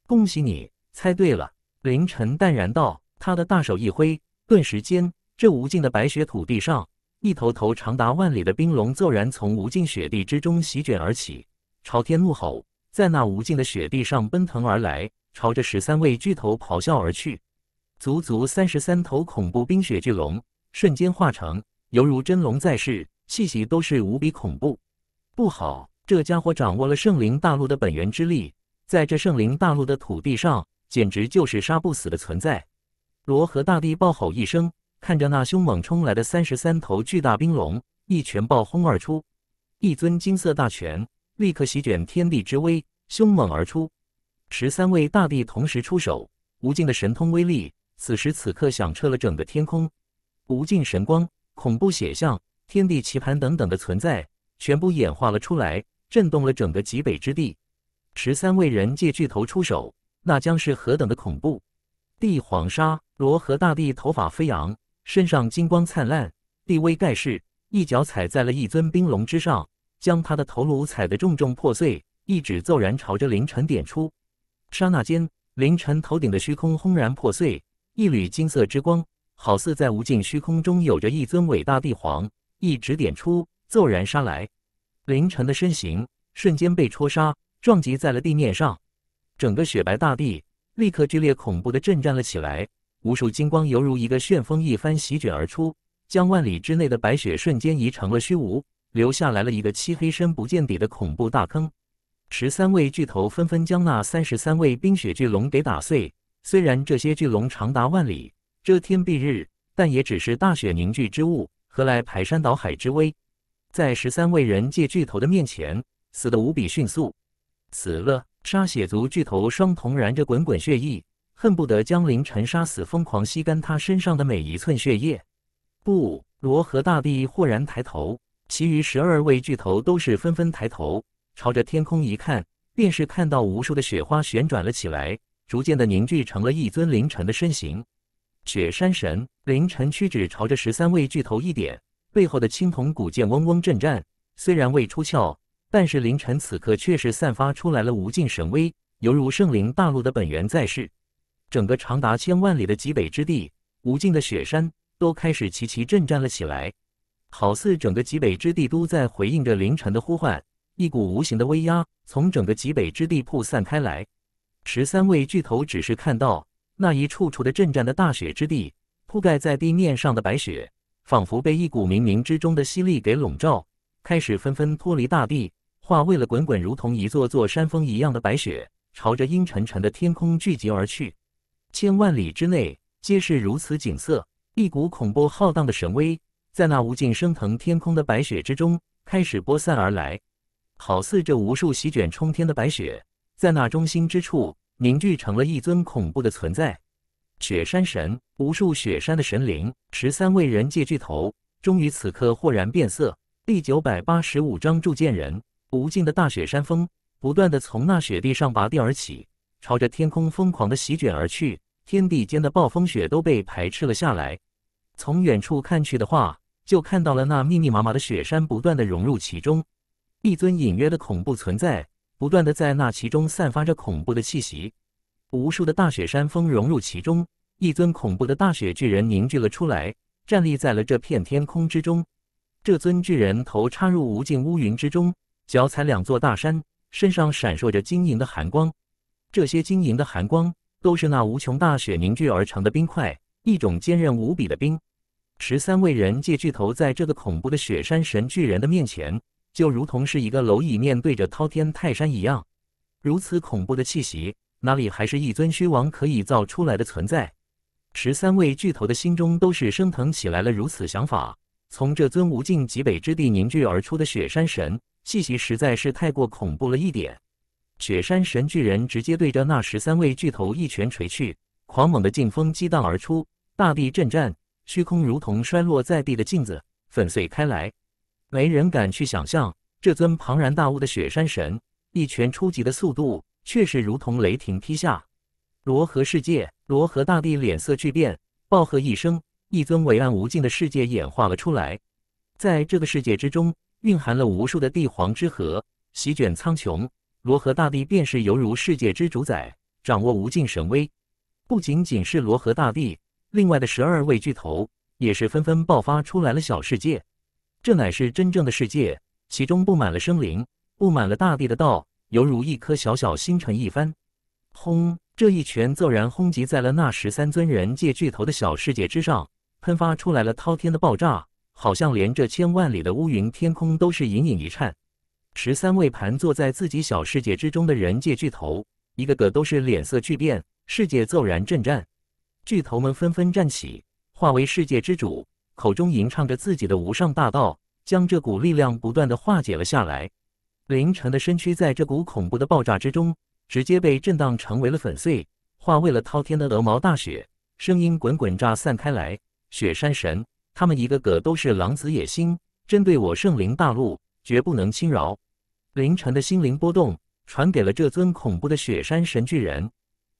恭喜你猜对了，凌晨淡然道。他的大手一挥，顿时间，这无尽的白雪土地上，一头头长达万里的冰龙骤然从无尽雪地之中席卷而起，朝天怒吼，在那无尽的雪地上奔腾而来，朝着十三位巨头咆哮而去。足足三十三头恐怖冰雪巨龙，瞬间化成。犹如真龙在世，气息都是无比恐怖。不好，这家伙掌握了圣灵大陆的本源之力，在这圣灵大陆的土地上，简直就是杀不死的存在。罗和大帝暴吼一声，看着那凶猛冲来的三十三头巨大冰龙，一拳爆轰而出，一尊金色大拳立刻席卷天地之威，凶猛而出。十三位大帝同时出手，无尽的神通威力，此时此刻响彻了整个天空，无尽神光。恐怖写像、天地棋盘等等的存在，全部演化了出来，震动了整个极北之地。十三位人界巨头出手，那将是何等的恐怖！帝皇沙罗和大帝头发飞扬，身上金光灿烂，地位盖世，一脚踩在了一尊冰龙之上，将他的头颅踩得重重破碎。一指骤然朝着凌晨点出，刹那间，凌晨头顶的虚空轰然破碎，一缕金色之光。好似在无尽虚空中有着一尊伟大帝皇，一指点出，骤然杀来。凌晨的身形瞬间被戳杀，撞击在了地面上。整个雪白大地立刻剧烈恐怖的震颤了起来，无数金光犹如一个旋风一般席卷而出，将万里之内的白雪瞬间移成了虚无，留下来了一个漆黑深不见底的恐怖大坑。十三位巨头纷纷将那三十三位冰雪巨龙给打碎，虽然这些巨龙长达万里。遮天蔽日，但也只是大雪凝聚之物，何来排山倒海之威？在十三位人界巨头的面前，死得无比迅速。死了！杀血族巨头双瞳燃着滚滚血意，恨不得将凌晨杀死，疯狂吸干他身上的每一寸血液。不罗和大帝豁然抬头，其余十二位巨头都是纷纷抬头，朝着天空一看，便是看到无数的雪花旋转了起来，逐渐的凝聚成了一尊凌晨的身形。雪山神凌晨屈指朝着十三位巨头一点，背后的青铜古剑嗡嗡震颤。虽然未出鞘，但是凌晨此刻却是散发出来了无尽神威，犹如圣灵大陆的本源在世。整个长达千万里的极北之地，无尽的雪山都开始齐齐震颤了起来，好似整个极北之地都在回应着凌晨的呼唤。一股无形的威压从整个极北之地铺散开来。十三位巨头只是看到。那一处处的震颤的大雪之地，铺盖在地面上的白雪，仿佛被一股冥冥之中的吸力给笼罩，开始纷纷脱离大地，化为了滚滚如同一座座山峰一样的白雪，朝着阴沉沉的天空聚集而去。千万里之内皆是如此景色，一股恐怖浩荡的神威，在那无尽升腾天空的白雪之中开始播散而来，好似这无数席卷冲天的白雪，在那中心之处。凝聚成了一尊恐怖的存在，雪山神，无数雪山的神灵，十三位人界巨头，终于此刻豁然变色。第九百八十五章铸剑人。无尽的大雪山峰，不断的从那雪地上拔地而起，朝着天空疯狂的席卷而去，天地间的暴风雪都被排斥了下来。从远处看去的话，就看到了那密密麻麻的雪山，不断的融入其中，一尊隐约的恐怖存在。不断的在那其中散发着恐怖的气息，无数的大雪山峰融入其中，一尊恐怖的大雪巨人凝聚了出来，站立在了这片天空之中。这尊巨人头插入无尽乌云之中，脚踩两座大山，身上闪烁着晶莹的寒光。这些晶莹的寒光都是那无穷大雪凝聚而成的冰块，一种坚韧无比的冰。十三位人界巨头在这个恐怖的雪山神巨人的面前。就如同是一个蝼蚁面对着滔天泰山一样，如此恐怖的气息，哪里还是一尊虚王可以造出来的存在？十三位巨头的心中都是升腾起来了如此想法。从这尊无尽极北之地凝聚而出的雪山神气息，实在是太过恐怖了一点。雪山神巨人直接对着那十三位巨头一拳锤去，狂猛的劲风激荡而出，大地震颤，虚空如同摔落在地的镜子，粉碎开来。没人敢去想象这尊庞然大物的雪山神一拳出击的速度，确实如同雷霆劈下。罗河世界，罗河大帝脸色巨变，暴喝一声，一尊伟岸无尽的世界演化了出来。在这个世界之中，蕴含了无数的帝皇之河，席卷苍穹。罗河大帝便是犹如世界之主宰，掌握无尽神威。不仅仅是罗河大帝，另外的十二位巨头也是纷纷爆发出来了小世界。这乃是真正的世界，其中布满了生灵，布满了大地的道，犹如一颗小小星辰一般。轰！这一拳骤然轰击在了那十三尊人界巨头的小世界之上，喷发出来了滔天的爆炸，好像连这千万里的乌云天空都是隐隐一颤。十三位盘坐在自己小世界之中的人界巨头，一个个都是脸色巨变，世界骤然震颤，巨头们纷纷站起，化为世界之主。口中吟唱着自己的无上大道，将这股力量不断的化解了下来。凌晨的身躯在这股恐怖的爆炸之中，直接被震荡成为了粉碎，化为了滔天的鹅毛大雪，声音滚滚炸散开来。雪山神，他们一个个都是狼子野心，针对我圣灵大陆，绝不能轻饶。凌晨的心灵波动传给了这尊恐怖的雪山神巨人，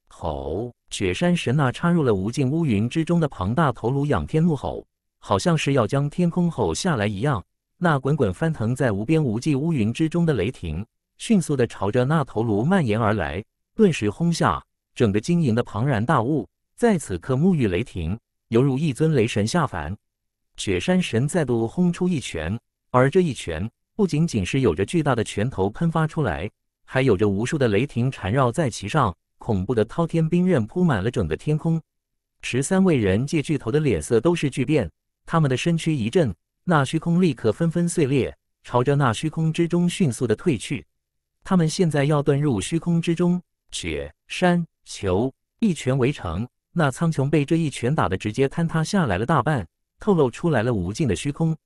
吼！雪山神那插入了无尽乌云之中的庞大头颅仰天怒吼。好像是要将天空吼下来一样，那滚滚翻腾在无边无际乌云之中的雷霆，迅速的朝着那头颅蔓延而来，顿时轰下整个晶莹的庞然大物，在此刻沐浴雷霆，犹如一尊雷神下凡。雪山神再度轰出一拳，而这一拳不仅仅是有着巨大的拳头喷发出来，还有着无数的雷霆缠绕在其上，恐怖的滔天冰刃铺满了整个天空。十三位人界巨头的脸色都是巨变。他们的身躯一震，那虚空立刻纷纷碎裂，朝着那虚空之中迅速的退去。他们现在要遁入虚空之中。雪山球一拳围城，那苍穹被这一拳打的直接坍塌下来了大半，透露出来了无尽的虚空。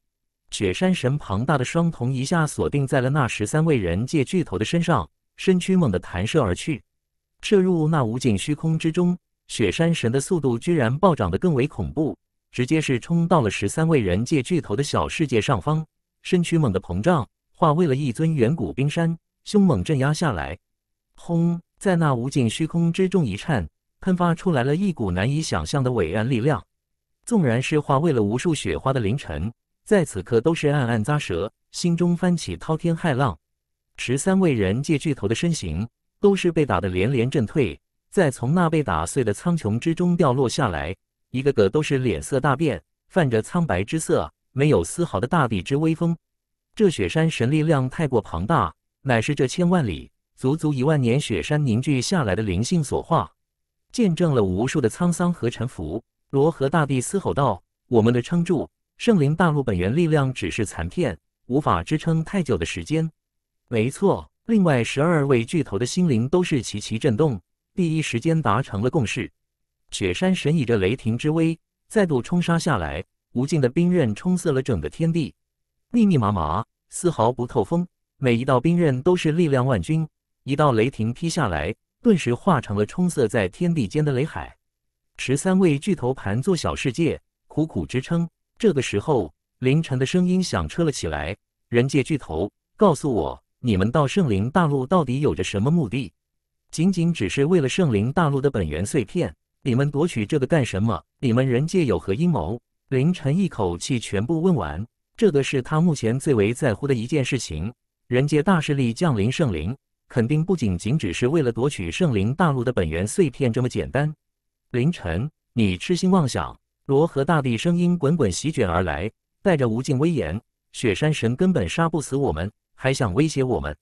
雪山神庞大的双瞳一下锁定在了那十三位人界巨头的身上，身躯猛地弹射而去，射入那无尽虚空之中。雪山神的速度居然暴涨的更为恐怖。直接是冲到了十三位人界巨头的小世界上方，身躯猛地膨胀，化为了一尊远古冰山，凶猛镇压下来。轰！在那无尽虚空之中一颤，喷发出来了一股难以想象的伟岸力量。纵然是化为了无数雪花的凌晨，在此刻都是暗暗咂舌，心中翻起滔天骇浪。十三位人界巨头的身形都是被打得连连震退，再从那被打碎的苍穹之中掉落下来。一个个都是脸色大变，泛着苍白之色，没有丝毫的大地之威风。这雪山神力量太过庞大，乃是这千万里足足一万年雪山凝聚下来的灵性所化，见证了无数的沧桑和沉浮。罗和大地嘶吼道：“我们的撑住，圣灵大陆本源力量只是残片，无法支撑太久的时间。”没错，另外十二位巨头的心灵都是齐齐震动，第一时间达成了共识。雪山神以着雷霆之威再度冲杀下来，无尽的冰刃冲塞了整个天地，密密麻麻，丝毫不透风。每一道冰刃都是力量万钧，一道雷霆劈下来，顿时化成了冲塞在天地间的雷海。十三位巨头盘坐小世界，苦苦支撑。这个时候，凌晨的声音响彻了起来：“人界巨头，告诉我，你们到圣灵大陆到底有着什么目的？仅仅只是为了圣灵大陆的本源碎片？”你们夺取这个干什么？你们人界有何阴谋？凌晨一口气全部问完。这个是他目前最为在乎的一件事情。人界大势力降临圣灵，肯定不仅仅只是为了夺取圣灵大陆的本源碎片这么简单。凌晨，你痴心妄想！罗河大地声音滚滚席卷而来，带着无尽威严。雪山神根本杀不死我们，还想威胁我们？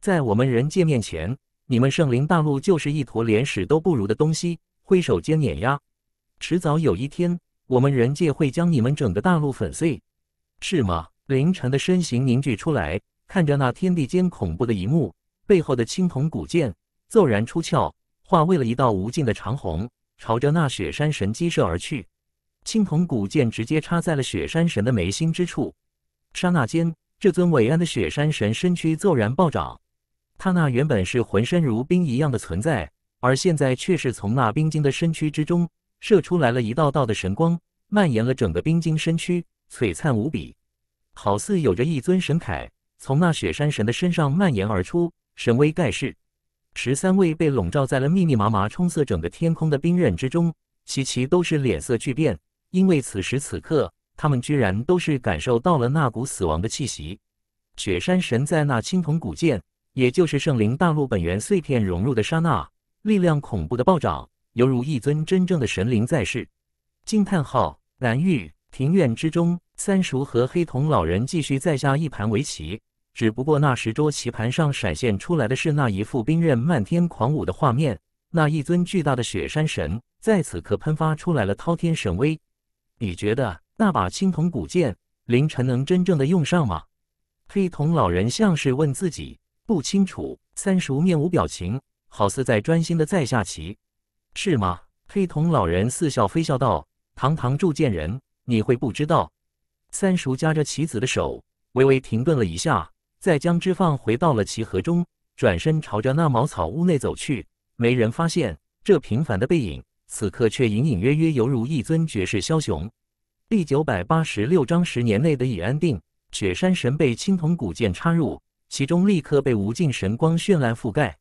在我们人界面前，你们圣灵大陆就是一坨连屎都不如的东西！挥手间碾压，迟早有一天，我们人界会将你们整个大陆粉碎，是吗？凌晨的身形凝聚出来，看着那天地间恐怖的一幕，背后的青铜古剑骤然出鞘，化为了一道无尽的长虹，朝着那雪山神击射而去。青铜古剑直接插在了雪山神的眉心之处，刹那间，这尊伟岸的雪山神身躯骤然暴涨，他那原本是浑身如冰一样的存在。而现在却是从那冰晶的身躯之中射出来了一道道的神光，蔓延了整个冰晶身躯，璀璨无比，好似有着一尊神铠从那雪山神的身上蔓延而出，神威盖世。十三位被笼罩在了密密麻麻、充塞整个天空的冰刃之中，齐齐都是脸色巨变，因为此时此刻，他们居然都是感受到了那股死亡的气息。雪山神在那青铜古剑，也就是圣灵大陆本源碎片融入的刹那。力量恐怖的暴涨，犹如一尊真正的神灵在世。惊叹号！蓝玉庭院之中，三叔和黑瞳老人继续再下一盘围棋。只不过那十桌棋盘上闪现出来的是那一副冰刃漫天狂舞的画面，那一尊巨大的雪山神在此刻喷发出来了滔天神威。你觉得那把青铜古剑凌晨能真正的用上吗？黑瞳老人像是问自己。不清楚。三叔面无表情。好似在专心的在下棋，是吗？黑瞳老人似笑非笑道：“堂堂铸剑人，你会不知道？”三叔夹着棋子的手微微停顿了一下，再将之放回到了棋盒中，转身朝着那茅草屋内走去。没人发现这平凡的背影，此刻却隐隐约约犹如一尊绝世枭雄。第九百八十六章十年内的已安定。雪山神被青铜古剑插入其中，立刻被无尽神光绚烂覆盖。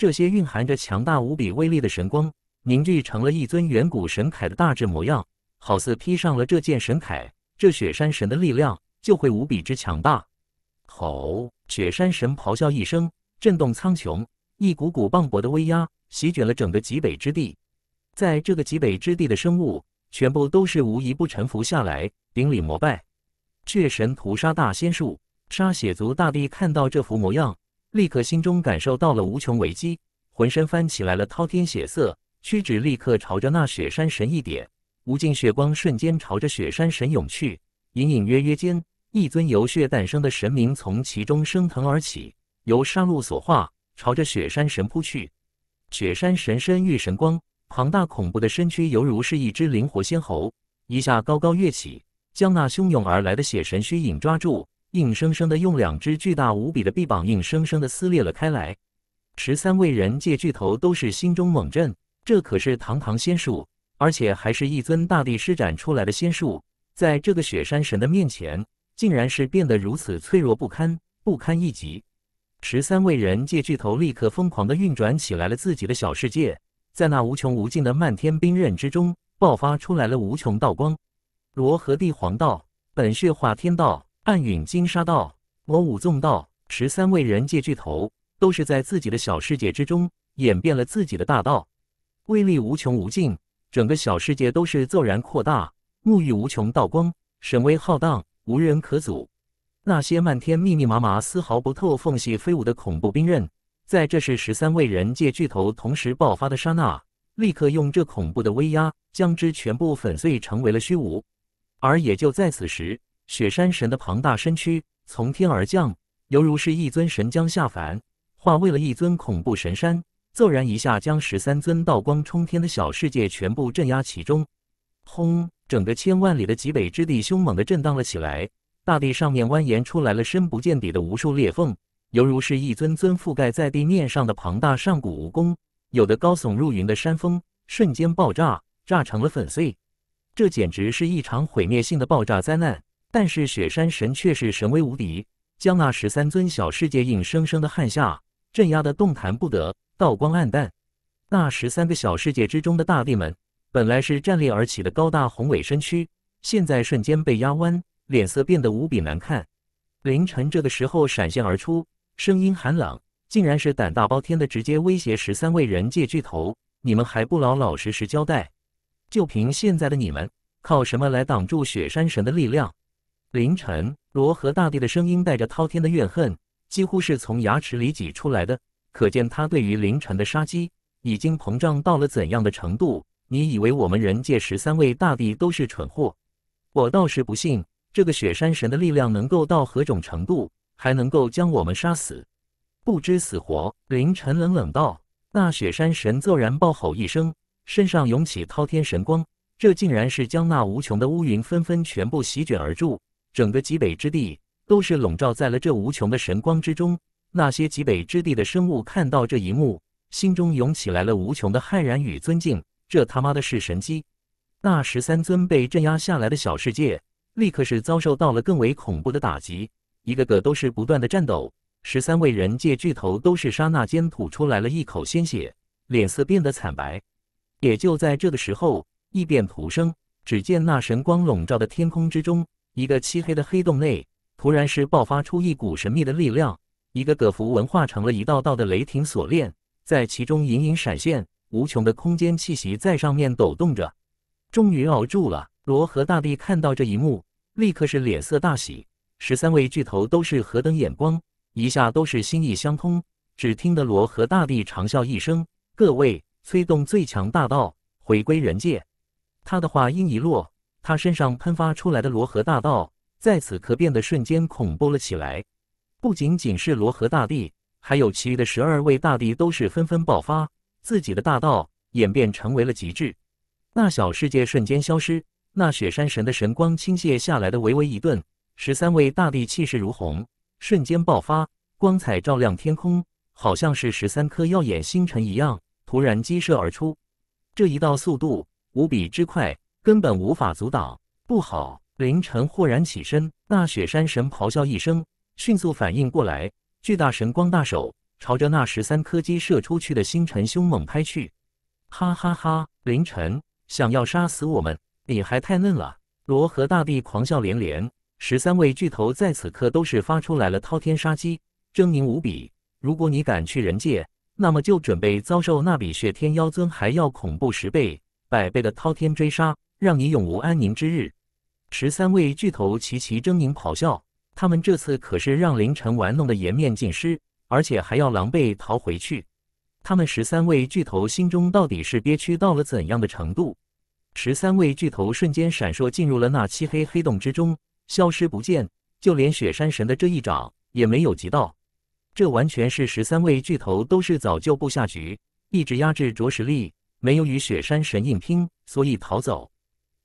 这些蕴含着强大无比威力的神光凝聚成了一尊远古神铠的大致模样，好似披上了这件神铠，这雪山神的力量就会无比之强大。吼！雪山神咆哮一声，震动苍穹，一股股磅礴的威压席卷了整个极北之地。在这个极北之地的生物全部都是无一不臣服下来，顶礼膜拜。雀神屠杀大仙术，杀血族大帝看到这幅模样。立刻心中感受到了无穷危机，浑身翻起来了滔天血色，屈指立刻朝着那雪山神一点，无尽血光瞬间朝着雪山神涌去。隐隐约约间，一尊由血诞生的神明从其中升腾而起，由杀戮所化，朝着雪山神扑去。雪山神身遇神光，庞大恐怖的身躯犹如是一只灵活仙猴，一下高高跃起，将那汹涌而来的血神虚影抓住。硬生生的用两只巨大无比的臂膀，硬生生的撕裂了开来。十三位人界巨头都是心中猛震，这可是堂堂仙术，而且还是一尊大帝施展出来的仙术，在这个雪山神的面前，竟然是变得如此脆弱不堪，不堪一击。十三位人界巨头立刻疯狂的运转起来了自己的小世界，在那无穷无尽的漫天冰刃之中，爆发出来了无穷道光。罗和帝黄道本是化天道。暗陨金沙道、魔武纵道，十三位人界巨头都是在自己的小世界之中演变了自己的大道，威力无穷无尽，整个小世界都是骤然扩大，沐浴无穷道光，神威浩荡，无人可阻。那些漫天密密麻麻、丝毫不透缝隙飞舞的恐怖兵刃，在这是十三位人界巨头同时爆发的刹那，立刻用这恐怖的威压将之全部粉碎，成为了虚无。而也就在此时。雪山神的庞大身躯从天而降，犹如是一尊神将下凡，化为了一尊恐怖神山，骤然一下将十三尊道光冲天的小世界全部镇压其中。轰！整个千万里的极北之地凶猛的震荡了起来，大地上面蜿蜒出来了深不见底的无数裂缝，犹如是一尊尊覆盖在地面上的庞大上古蜈蚣。有的高耸入云的山峰瞬间爆炸，炸成了粉碎。这简直是一场毁灭性的爆炸灾难。但是雪山神却是神威无敌，将那十三尊小世界硬生生的撼下，镇压的动弹不得，道光暗淡。那十三个小世界之中的大帝们，本来是站立而起的高大宏伟身躯，现在瞬间被压弯，脸色变得无比难看。凌晨这个时候闪现而出，声音寒冷，竟然是胆大包天的直接威胁十三位人界巨头：“你们还不老老实实交代？就凭现在的你们，靠什么来挡住雪山神的力量？”凌晨，罗和大地的声音带着滔天的怨恨，几乎是从牙齿里挤出来的。可见他对于凌晨的杀机已经膨胀到了怎样的程度？你以为我们人界十三位大帝都是蠢货？我倒是不信，这个雪山神的力量能够到何种程度，还能够将我们杀死？不知死活！凌晨冷冷道。那雪山神骤然暴吼一声，身上涌起滔天神光，这竟然是将那无穷的乌云纷纷全部席卷而住。整个极北之地都是笼罩在了这无穷的神光之中。那些极北之地的生物看到这一幕，心中涌起来了无穷的骇然与尊敬。这他妈的是神机！那十三尊被镇压下来的小世界，立刻是遭受到了更为恐怖的打击，一个个都是不断的颤抖。十三位人界巨头都是刹那间吐出来了一口鲜血，脸色变得惨白。也就在这个时候，异变徒生。只见那神光笼罩的天空之中。一个漆黑的黑洞内，突然是爆发出一股神秘的力量，一个葛符纹化成了一道道的雷霆锁链，在其中隐隐闪现，无穷的空间气息在上面抖动着。终于熬住了！罗和大帝看到这一幕，立刻是脸色大喜。十三位巨头都是何等眼光，一下都是心意相通。只听得罗和大帝长笑一声：“各位，催动最强大道，回归人界！”他的话音一落。他身上喷发出来的罗河大道在此刻变得瞬间恐怖了起来，不仅仅是罗河大帝，还有其余的十二位大帝都是纷纷爆发自己的大道，演变成为了极致。那小世界瞬间消失，那雪山神的神光倾泻下来的微微一顿，十三位大帝气势如虹，瞬间爆发，光彩照亮天空，好像是十三颗耀眼星辰一样，突然激射而出。这一道速度无比之快。根本无法阻挡！不好！凌晨豁然起身，那雪山神咆哮一声，迅速反应过来，巨大神光大手朝着那十三颗鸡射出去的星辰凶猛拍去！哈哈哈！凌晨想要杀死我们，你还太嫩了！罗和大帝狂笑连连，十三位巨头在此刻都是发出来了滔天杀机，狰狞无比。如果你敢去人界，那么就准备遭受那比血天妖尊还要恐怖十倍、百倍的滔天追杀！让你永无安宁之日！十三位巨头齐齐狰狞咆哮，他们这次可是让凌晨玩弄的颜面尽失，而且还要狼狈逃回去。他们十三位巨头心中到底是憋屈到了怎样的程度？十三位巨头瞬间闪烁，进入了那漆黑黑洞之中，消失不见，就连雪山神的这一掌也没有及到。这完全是十三位巨头都是早就布下局，一直压制着实力，没有与雪山神硬拼，所以逃走。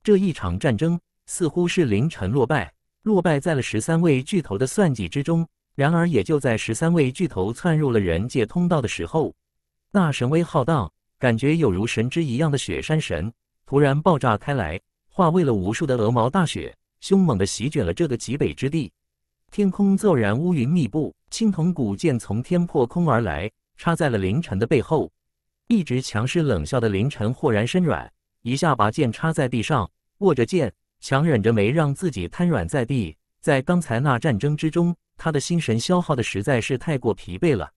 这一场战争似乎是凌晨落败，落败在了十三位巨头的算计之中。然而，也就在十三位巨头窜入了人界通道的时候，那神威浩荡，感觉有如神之一样的雪山神突然爆炸开来，化为了无数的鹅毛大雪，凶猛地席卷了这个极北之地。天空骤然乌云密布，青铜古剑从天破空而来，插在了凌晨的背后。一直强势冷笑的凌晨，豁然身软。一下把剑插在地上，握着剑，强忍着没让自己瘫软在地。在刚才那战争之中，他的心神消耗的实在是太过疲惫了。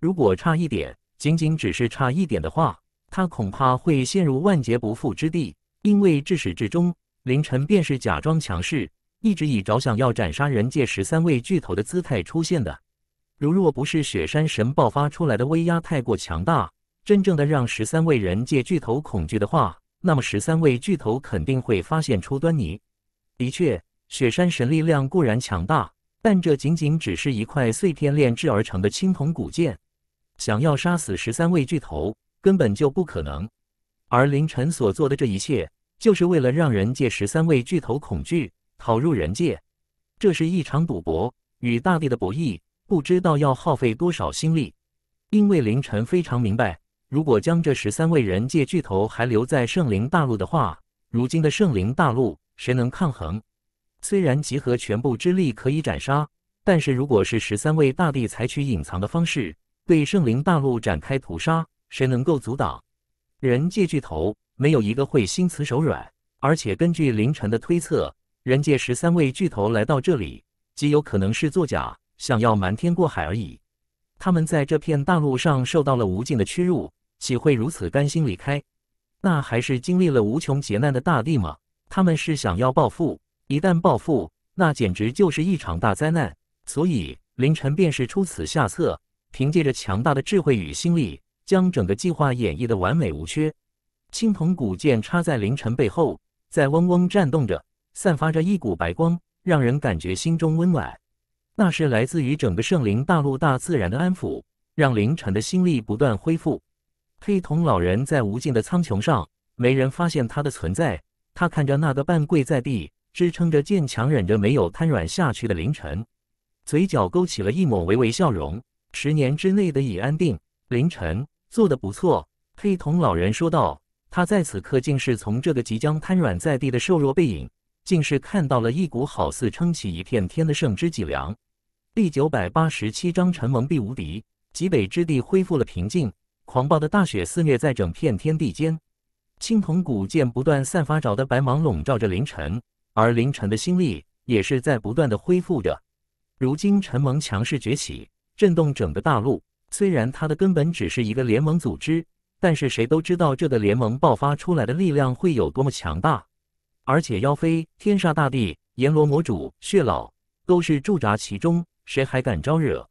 如果差一点，仅仅只是差一点的话，他恐怕会陷入万劫不复之地。因为至始至终，凌晨便是假装强势，一直以着想要斩杀人界十三位巨头的姿态出现的。如若不是雪山神爆发出来的威压太过强大，真正的让十三位人界巨头恐惧的话。那么十三位巨头肯定会发现出端倪。的确，雪山神力量固然强大，但这仅仅只是一块碎片炼制而成的青铜古剑，想要杀死十三位巨头，根本就不可能。而凌晨所做的这一切，就是为了让人界十三位巨头恐惧，逃入人界。这是一场赌博，与大地的博弈，不知道要耗费多少心力。因为凌晨非常明白。如果将这十三位人界巨头还留在圣灵大陆的话，如今的圣灵大陆谁能抗衡？虽然集合全部之力可以斩杀，但是如果是十三位大帝采取隐藏的方式对圣灵大陆展开屠杀，谁能够阻挡？人界巨头没有一个会心慈手软，而且根据凌晨的推测，人界十三位巨头来到这里极有可能是作假，想要瞒天过海而已。他们在这片大陆上受到了无尽的屈辱。岂会如此甘心离开？那还是经历了无穷劫难的大地吗？他们是想要暴富，一旦暴富，那简直就是一场大灾难。所以凌晨便是出此下策，凭借着强大的智慧与心力，将整个计划演绎的完美无缺。青铜古剑插在凌晨背后，在嗡嗡颤动着，散发着一股白光，让人感觉心中温暖。那是来自于整个圣灵大陆大自然的安抚，让凌晨的心力不断恢复。黑瞳老人在无尽的苍穹上，没人发现他的存在。他看着那个半跪在地、支撑着剑、强忍着没有瘫软下去的凌晨，嘴角勾起了一抹微微笑容。十年之内的已安定，凌晨做得不错。”黑瞳老人说道。他在此刻竟是从这个即将瘫软在地的瘦弱背影，竟是看到了一股好似撑起一片天的圣之脊梁。第九百八十七章：陈蒙蔽无敌。极北之地恢复了平静。狂暴的大雪肆虐在整片天地间，青铜古剑不断散发着的白芒笼罩着凌晨，而凌晨的心力也是在不断的恢复着。如今陈萌强势崛起，震动整个大陆。虽然他的根本只是一个联盟组织，但是谁都知道这个联盟爆发出来的力量会有多么强大。而且妖妃、天煞大帝、阎罗魔主、血老都是驻扎其中，谁还敢招惹？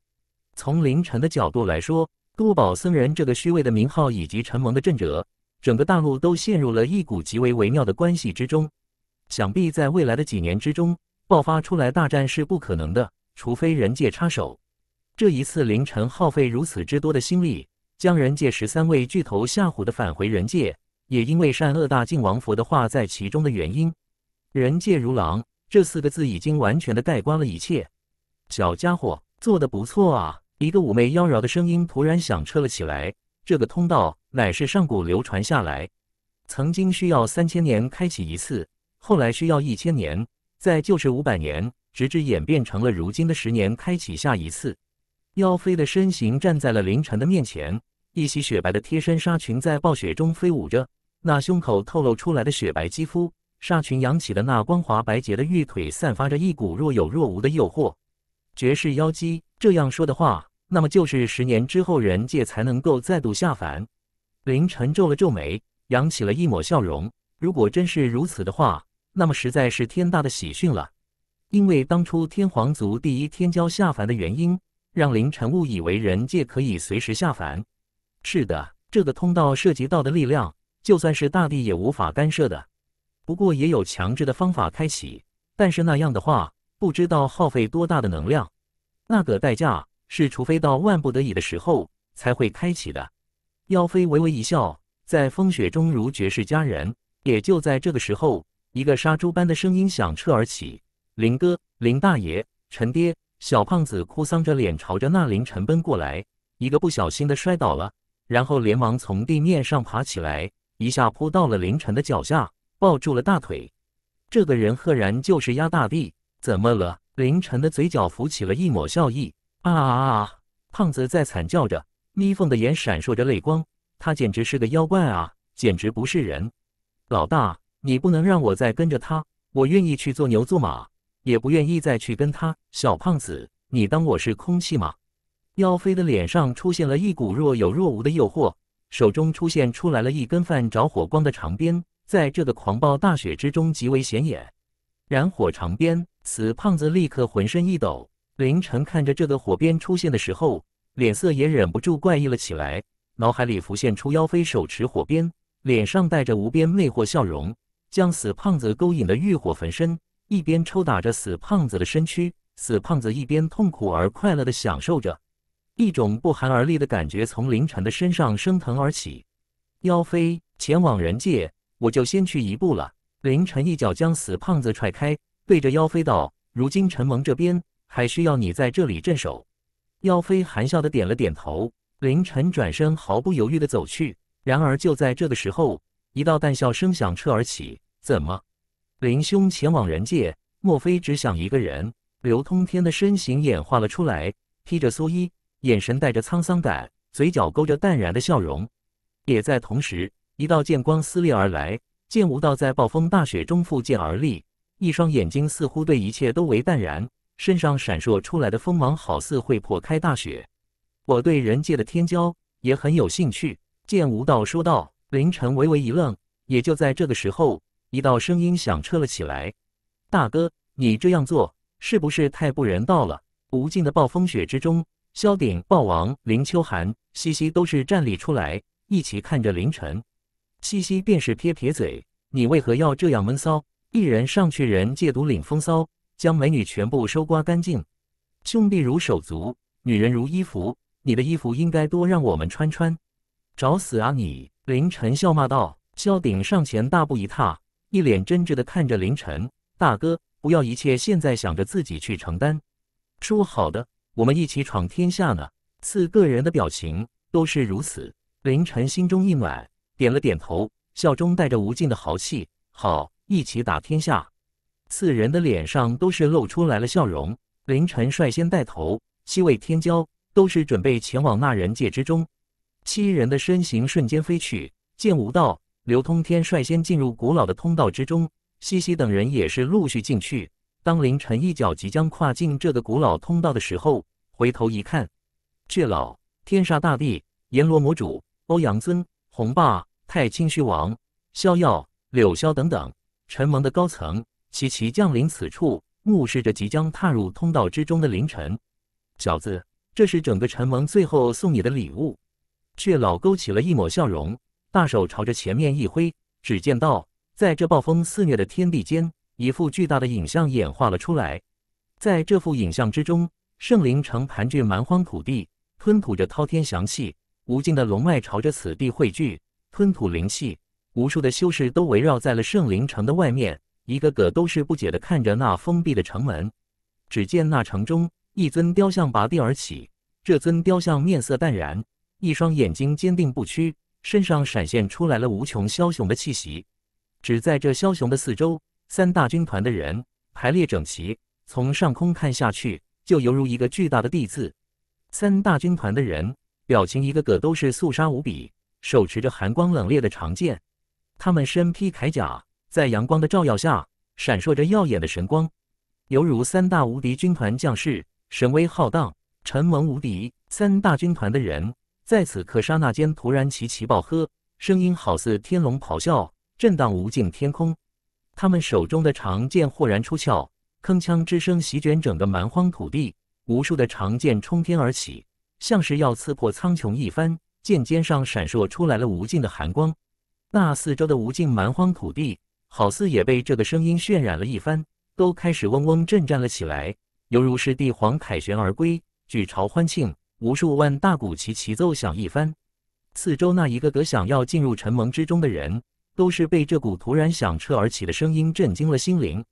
从凌晨的角度来说。多宝僧人这个虚伪的名号以及陈蒙的阵者，整个大陆都陷入了一股极为微妙的关系之中。想必在未来的几年之中，爆发出来大战是不可能的，除非人界插手。这一次凌晨耗费如此之多的心力，将人界十三位巨头吓唬的返回人界，也因为善恶大晋王佛的话在其中的原因。人界如狼这四个字已经完全的盖棺了一切。小家伙做的不错啊！一个妩媚妖娆的声音突然响彻了起来。这个通道乃是上古流传下来，曾经需要三千年开启一次，后来需要一千年，再就是五百年，直至演变成了如今的十年开启下一次。妖妃的身形站在了凌晨的面前，一袭雪白的贴身纱裙在暴雪中飞舞着，那胸口透露出来的雪白肌肤，纱裙扬起的那光滑白洁的玉腿，散发着一股若有若无的诱惑，绝世妖姬。这样说的话，那么就是十年之后人界才能够再度下凡。凌晨皱了皱眉，扬起了一抹笑容。如果真是如此的话，那么实在是天大的喜讯了。因为当初天皇族第一天骄下凡的原因，让凌晨误以为人界可以随时下凡。是的，这个通道涉及到的力量，就算是大地也无法干涉的。不过也有强制的方法开启，但是那样的话，不知道耗费多大的能量。那个代价是，除非到万不得已的时候才会开启的。妖妃微微一笑，在风雪中如绝世佳人。也就在这个时候，一个杀猪般的声音响彻而起：“林哥，林大爷，陈爹，小胖子！”哭丧着脸朝着那凌晨奔过来，一个不小心的摔倒了，然后连忙从地面上爬起来，一下扑到了凌晨的脚下，抱住了大腿。这个人赫然就是压大帝，怎么了？凌晨的嘴角浮起了一抹笑意。啊！胖子在惨叫着，眯缝的眼闪烁着泪光。他简直是个妖怪啊，简直不是人！老大，你不能让我再跟着他，我愿意去做牛做马，也不愿意再去跟他。小胖子，你当我是空气吗？妖妃的脸上出现了一股若有若无的诱惑，手中出现出来了一根泛着火光的长鞭，在这个狂暴大雪之中极为显眼。燃火长鞭。死胖子立刻浑身一抖，凌晨看着这个火鞭出现的时候，脸色也忍不住怪异了起来，脑海里浮现出妖妃手持火鞭，脸上带着无边魅惑笑容，将死胖子勾引的欲火焚身，一边抽打着死胖子的身躯，死胖子一边痛苦而快乐的享受着，一种不寒而栗的感觉从凌晨的身上升腾而起。妖妃前往人界，我就先去一步了。凌晨一脚将死胖子踹开。对着妖妃道：“如今陈蒙这边还需要你在这里镇守。”妖妃含笑的点了点头。林晨转身，毫不犹豫的走去。然而就在这个时候，一道淡笑声响彻而起：“怎么，林兄前往人界，莫非只想一个人？”刘通天的身形演化了出来，披着蓑衣，眼神带着沧桑感，嘴角勾着淡然的笑容。也在同时，一道剑光撕裂而来，剑无道在暴风大雪中负剑而立。一双眼睛似乎对一切都为淡然，身上闪烁出来的锋芒好似会破开大雪。我对人界的天骄也很有兴趣。”见吴道说道。凌晨微微一愣，也就在这个时候，一道声音响彻了起来：“大哥，你这样做是不是太不人道了？”无尽的暴风雪之中，萧鼎、豹王、林秋寒、西西都是站立出来，一起看着凌晨。西西便是撇撇嘴：“你为何要这样闷骚？”一人上去，人借毒领风骚，将美女全部收刮干净。兄弟如手足，女人如衣服，你的衣服应该多让我们穿穿。找死啊你！凌晨笑骂道。萧鼎上前大步一踏，一脸真挚的看着凌晨大哥，不要一切现在想着自己去承担。说好的我们一起闯天下呢。四个人的表情都是如此。凌晨心中一暖，点了点头，笑中带着无尽的豪气。好。一起打天下，四人的脸上都是露出来了笑容。凌晨率先带头，七位天骄都是准备前往那人界之中。七人的身形瞬间飞去。剑无道、刘通天率先进入古老的通道之中。西西等人也是陆续进去。当凌晨一脚即将跨进这个古老通道的时候，回头一看，巨老、天煞大帝、阎罗魔主、欧阳尊、红霸、太清虚王、逍遥、柳萧等等。陈蒙的高层齐齐降临此处，目视着即将踏入通道之中的凌晨。小子，这是整个陈蒙最后送你的礼物。却老勾起了一抹笑容，大手朝着前面一挥，只见到在这暴风肆虐的天地间，一幅巨大的影像演化了出来。在这幅影像之中，圣灵城盘踞蛮荒土地，吞吐着滔天祥气，无尽的龙脉朝着此地汇聚，吞吐灵气。无数的修士都围绕在了圣灵城的外面，一个个都是不解的看着那封闭的城门。只见那城中一尊雕像拔地而起，这尊雕像面色淡然，一双眼睛坚定不屈，身上闪现出来了无穷枭雄的气息。只在这枭雄的四周，三大军团的人排列整齐，从上空看下去，就犹如一个巨大的“地”字。三大军团的人表情一个个都是肃杀无比，手持着寒光冷冽的长剑。他们身披铠甲，在阳光的照耀下闪烁着耀眼的神光，犹如三大无敌军团将士，神威浩荡，沉稳无敌。三大军团的人在此刻刹那间突然齐齐爆喝，声音好似天龙咆哮，震荡无尽天空。他们手中的长剑豁然出鞘，铿锵之声席卷整个蛮荒土地，无数的长剑冲天而起，像是要刺破苍穹一般，剑尖上闪烁出来了无尽的寒光。那四周的无尽蛮荒土地，好似也被这个声音渲染了一番，都开始嗡嗡震颤了起来，犹如是帝皇凯旋而归，举朝欢庆，无数万大鼓齐齐奏响一番。四周那一个个想要进入陈盟之中的人，都是被这股突然响彻而起的声音震惊了心灵。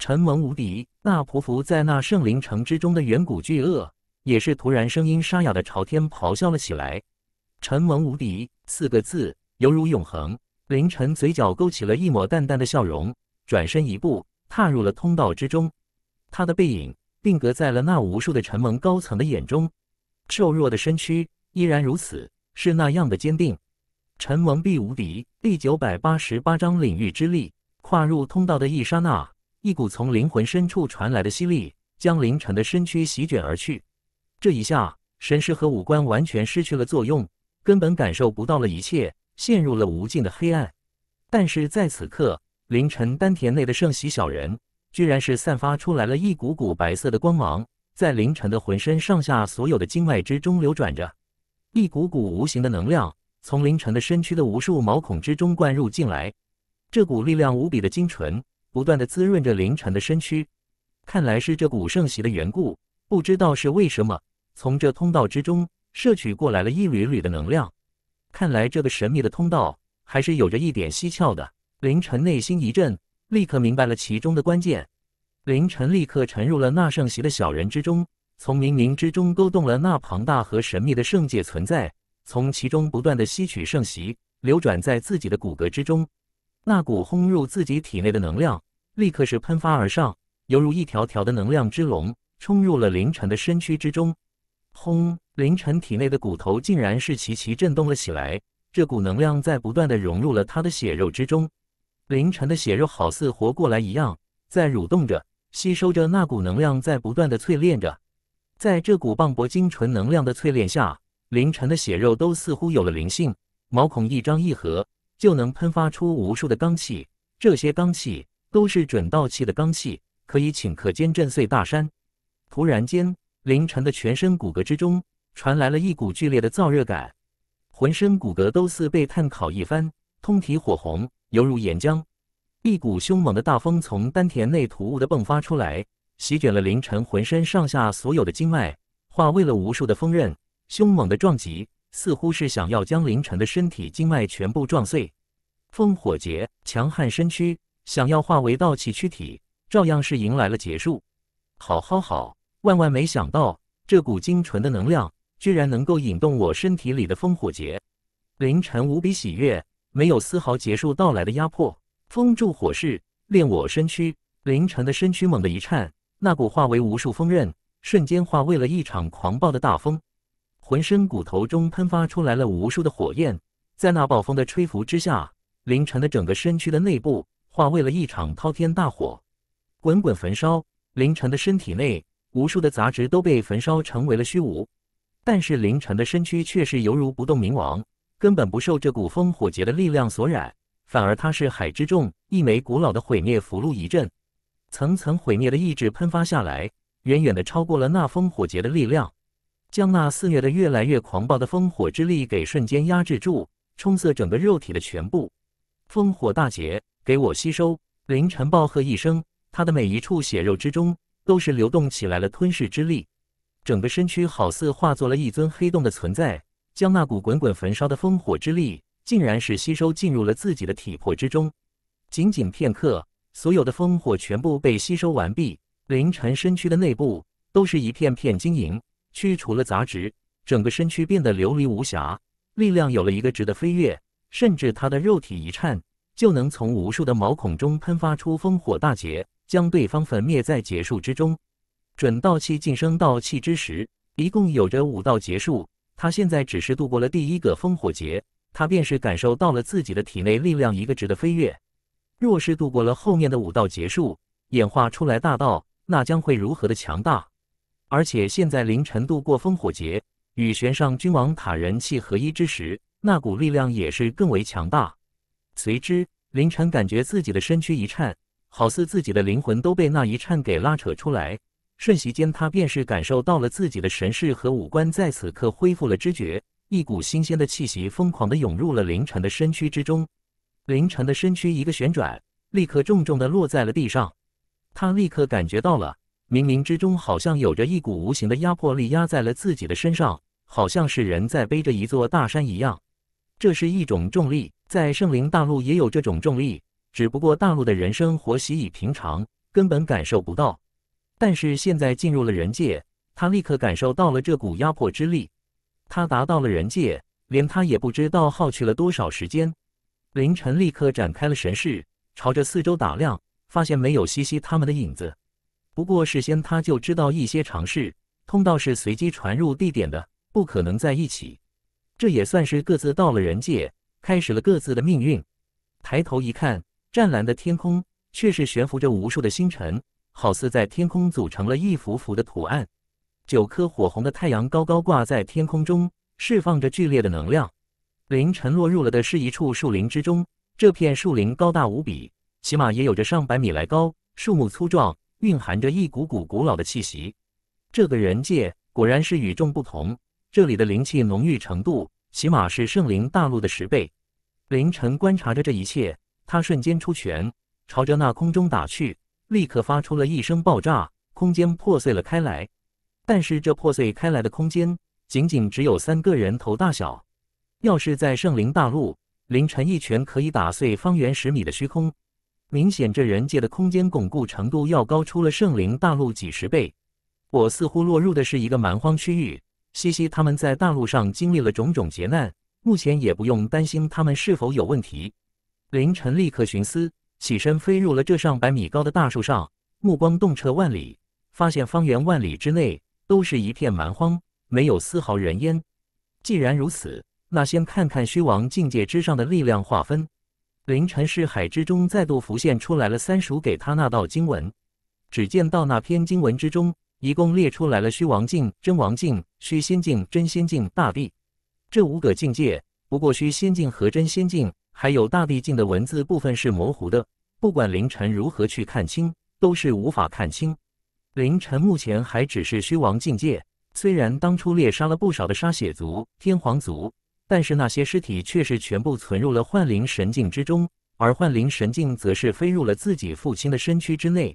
陈蒙无敌！那匍匐在那圣灵城之中的远古巨鳄，也是突然声音沙哑的朝天咆哮了起来，“陈蒙无敌”四个字。犹如永恒，凌晨嘴角勾起了一抹淡淡的笑容，转身一步踏入了通道之中。他的背影定格在了那无数的承蒙高层的眼中，瘦弱的身躯依然如此，是那样的坚定。陈蒙必无敌第九百八十八章领域之力。跨入通道的一刹那，一股从灵魂深处传来的吸力将凌晨的身躯席卷而去。这一下，神识和五官完全失去了作用，根本感受不到了一切。陷入了无尽的黑暗，但是在此刻，凌晨丹田内的圣血小人居然是散发出来了一股股白色的光芒，在凌晨的浑身上下所有的经脉之中流转着一股股无形的能量，从凌晨的身躯的无数毛孔之中灌入进来。这股力量无比的精纯，不断的滋润着凌晨的身躯。看来是这股圣血的缘故，不知道是为什么，从这通道之中摄取过来了一缕缕的能量。看来这个神秘的通道还是有着一点蹊跷的。凌晨内心一震，立刻明白了其中的关键。凌晨立刻沉入了那圣席的小人之中，从冥冥之中勾动了那庞大和神秘的圣界存在，从其中不断的吸取圣席，流转在自己的骨骼之中。那股轰入自己体内的能量，立刻是喷发而上，犹如一条条的能量之龙，冲入了凌晨的身躯之中。轰！凌晨体内的骨头竟然是齐齐震动了起来，这股能量在不断的融入了他的血肉之中。凌晨的血肉好似活过来一样，在蠕动着，吸收着那股能量，在不断的淬炼着。在这股磅礴精纯能量的淬炼下，凌晨的血肉都似乎有了灵性，毛孔一张一合，就能喷发出无数的罡气。这些罡气都是准道气的罡气，可以顷刻间震碎大山。突然间。凌晨的全身骨骼之中传来了一股剧烈的燥热感，浑身骨骼都似被炭烤一番，通体火红，犹如岩浆。一股凶猛的大风从丹田内突兀的迸发出来，席卷了凌晨浑身上下所有的经脉，化为了无数的风刃，凶猛的撞击，似乎是想要将凌晨的身体经脉全部撞碎。烽火劫，强悍身躯想要化为道气躯体，照样是迎来了结束。好好好。万万没想到，这股精纯的能量居然能够引动我身体里的烽火劫！凌晨无比喜悦，没有丝毫结束到来的压迫。风助火势，炼我身躯。凌晨的身躯猛地一颤，那股化为无数风刃，瞬间化为了一场狂暴的大风。浑身骨头中喷发出来了无数的火焰，在那暴风的吹拂之下，凌晨的整个身躯的内部化为了一场滔天大火，滚滚焚烧。凌晨的身体内。无数的杂质都被焚烧成为了虚无，但是凌晨的身躯却是犹如不动冥王，根本不受这股风火劫的力量所染。反而他是海之众一枚古老的毁灭符箓一震，层层毁灭的意志喷发下来，远远的超过了那风火劫的力量，将那肆虐的越来越狂暴的风火之力给瞬间压制住，冲塞整个肉体的全部。烽火大劫，给我吸收！凌晨暴喝一声，他的每一处血肉之中。都是流动起来了，吞噬之力，整个身躯好似化作了一尊黑洞的存在，将那股滚滚焚烧的烽火之力，竟然是吸收进入了自己的体魄之中。仅仅片刻，所有的烽火全部被吸收完毕，凌晨身躯的内部都是一片片晶莹，去除了杂质，整个身躯变得琉璃无瑕，力量有了一个质的飞跃，甚至他的肉体一颤，就能从无数的毛孔中喷发出烽火大劫。将对方焚灭在结束之中。准道气晋升道气之时，一共有着五道结束。他现在只是度过了第一个烽火劫，他便是感受到了自己的体内力量一个值的飞跃。若是度过了后面的五道结束，演化出来大道，那将会如何的强大？而且现在凌晨度过烽火劫，与玄上君王塔人气合一之时，那股力量也是更为强大。随之，凌晨感觉自己的身躯一颤。好似自己的灵魂都被那一颤给拉扯出来，瞬息间他便是感受到了自己的神识和五官在此刻恢复了知觉，一股新鲜的气息疯狂的涌入了凌晨的身躯之中。凌晨的身躯一个旋转，立刻重重的落在了地上。他立刻感觉到了，冥冥之中好像有着一股无形的压迫力压在了自己的身上，好像是人在背着一座大山一样。这是一种重力，在圣灵大陆也有这种重力。只不过大陆的人生活习以平常，根本感受不到。但是现在进入了人界，他立刻感受到了这股压迫之力。他达到了人界，连他也不知道耗去了多少时间。凌晨立刻展开了神视，朝着四周打量，发现没有西西他们的影子。不过事先他就知道一些常识，通道是随机传入地点的，不可能在一起。这也算是各自到了人界，开始了各自的命运。抬头一看。湛蓝的天空却是悬浮着无数的星辰，好似在天空组成了一幅幅的图案。九颗火红的太阳高高挂在天空中，释放着剧烈的能量。凌晨落入了的是一处树林之中，这片树林高大无比，起码也有着上百米来高，树木粗壮，蕴含着一股股古老的气息。这个人界果然是与众不同，这里的灵气浓郁程度起码是圣灵大陆的十倍。凌晨观察着这一切。他瞬间出拳，朝着那空中打去，立刻发出了一声爆炸，空间破碎了开来。但是这破碎开来的空间，仅仅只有三个人头大小。要是在圣灵大陆，凌晨一拳可以打碎方圆十米的虚空，明显这人界的空间巩固程度要高出了圣灵大陆几十倍。我似乎落入的是一个蛮荒区域。西西他们在大陆上经历了种种劫难，目前也不用担心他们是否有问题。凌晨立刻寻思，起身飞入了这上百米高的大树上，目光洞彻万里，发现方圆万里之内都是一片蛮荒，没有丝毫人烟。既然如此，那先看看虚王境界之上的力量划分。凌晨是海之中再度浮现出来了三叔给他那道经文，只见到那篇经文之中，一共列出来了虚王境、真王境、虚仙境、真仙境、大帝这五个境界。不过虚仙境和真仙境。还有大地镜的文字部分是模糊的，不管凌晨如何去看清，都是无法看清。凌晨目前还只是虚王境界，虽然当初猎杀了不少的杀血族、天皇族，但是那些尸体却是全部存入了幻灵神境之中，而幻灵神境则是飞入了自己父亲的身躯之内，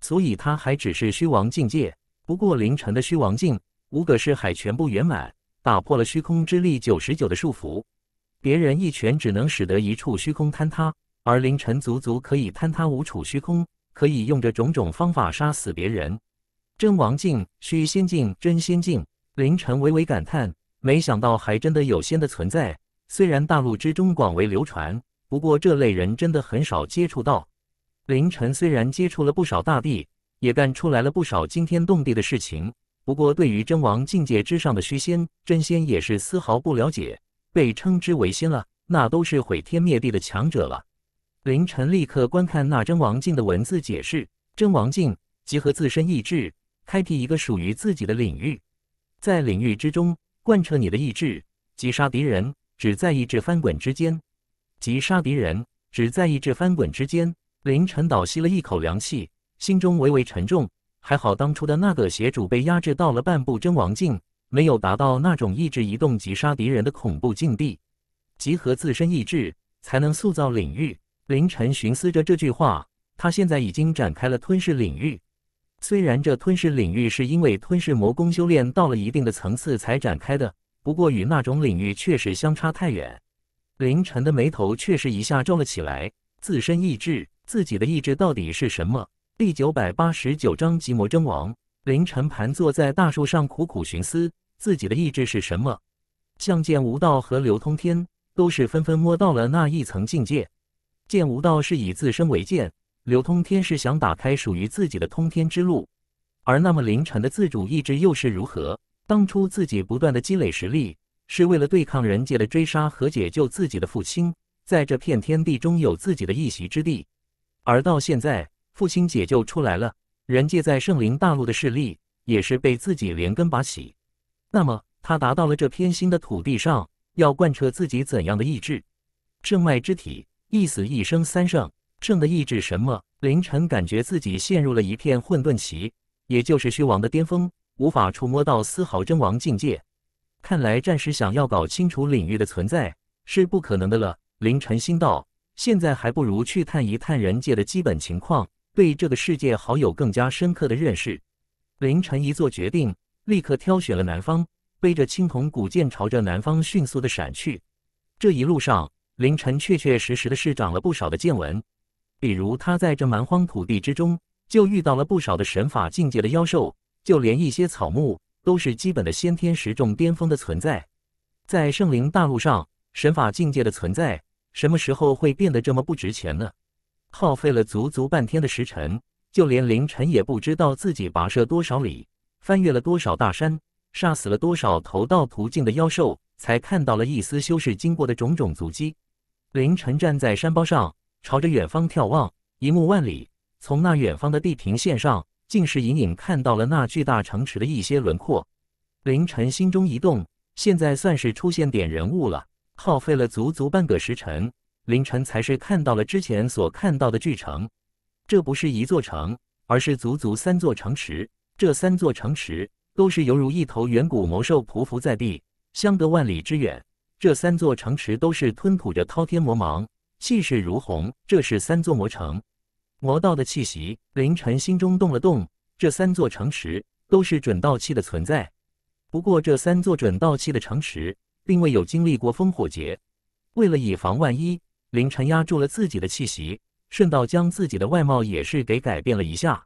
所以他还只是虚王境界。不过凌晨的虚王境五个尸海全部圆满，打破了虚空之力九十九的束缚。别人一拳只能使得一处虚空坍塌，而凌晨足足可以坍塌五处虚空，可以用着种种方法杀死别人。真王境、虚仙境、真仙境，凌晨微微感叹：，没想到还真的有仙的存在。虽然大陆之中广为流传，不过这类人真的很少接触到。凌晨虽然接触了不少大帝，也干出来了不少惊天动地的事情，不过对于真王境界之上的虚仙、真仙也是丝毫不了解。被称之为仙了，那都是毁天灭地的强者了。凌晨立刻观看那真王境的文字解释：真王境集合自身意志，开辟一个属于自己的领域，在领域之中贯彻你的意志，击杀敌人只在意志翻滚之间。击杀敌人只在意志翻滚之间。凌晨倒吸了一口凉气，心中微微沉重。还好当初的那个邪主被压制到了半步真王境。没有达到那种意志移动即杀敌人的恐怖境地，集合自身意志才能塑造领域。凌晨寻思着这句话，他现在已经展开了吞噬领域。虽然这吞噬领域是因为吞噬魔功修炼到了一定的层次才展开的，不过与那种领域确实相差太远。凌晨的眉头确实一下皱了起来。自身意志，自己的意志到底是什么？第九百八十九章：极魔争王。凌晨盘坐在大树上，苦苦寻思自己的意志是什么。像剑无道和刘通天都是纷纷摸到了那一层境界。剑无道是以自身为剑，刘通天是想打开属于自己的通天之路。而那么凌晨的自主意志又是如何？当初自己不断的积累实力，是为了对抗人界的追杀和解救自己的父亲，在这片天地中有自己的一席之地。而到现在，父亲解救出来了。人界在圣灵大陆的势力也是被自己连根拔起，那么他达到了这偏心的土地上，要贯彻自己怎样的意志？正脉之体，一死一生三圣，正的意志什么？凌晨感觉自己陷入了一片混沌棋，也就是虚王的巅峰，无法触摸到丝毫真王境界。看来暂时想要搞清楚领域的存在是不可能的了。凌晨心道，现在还不如去探一探人界的基本情况。对这个世界，好有更加深刻的认识。凌晨一做决定，立刻挑选了南方，背着青铜古剑，朝着南方迅速的闪去。这一路上，凌晨确确实实的是长了不少的见闻，比如他在这蛮荒土地之中，就遇到了不少的神法境界的妖兽，就连一些草木，都是基本的先天十重巅峰的存在。在圣灵大陆上，神法境界的存在，什么时候会变得这么不值钱呢？耗费了足足半天的时辰，就连凌晨也不知道自己跋涉多少里，翻越了多少大山，杀死了多少头道途径的妖兽，才看到了一丝修士经过的种种足迹。凌晨站在山包上，朝着远方眺望，一目万里。从那远方的地平线上，竟是隐隐看到了那巨大城池的一些轮廓。凌晨心中一动，现在算是出现点人物了。耗费了足足半个时辰。凌晨才是看到了之前所看到的巨城，这不是一座城，而是足足三座城池。这三座城池都是犹如一头远古魔兽匍匐在地，相隔万里之远。这三座城池都是吞吐着滔天魔芒，气势如虹。这是三座魔城，魔道的气息。凌晨心中动了动，这三座城池都是准道器的存在。不过，这三座准道器的城池并未有经历过烽火劫。为了以防万一。凌晨压住了自己的气息，顺道将自己的外貌也是给改变了一下。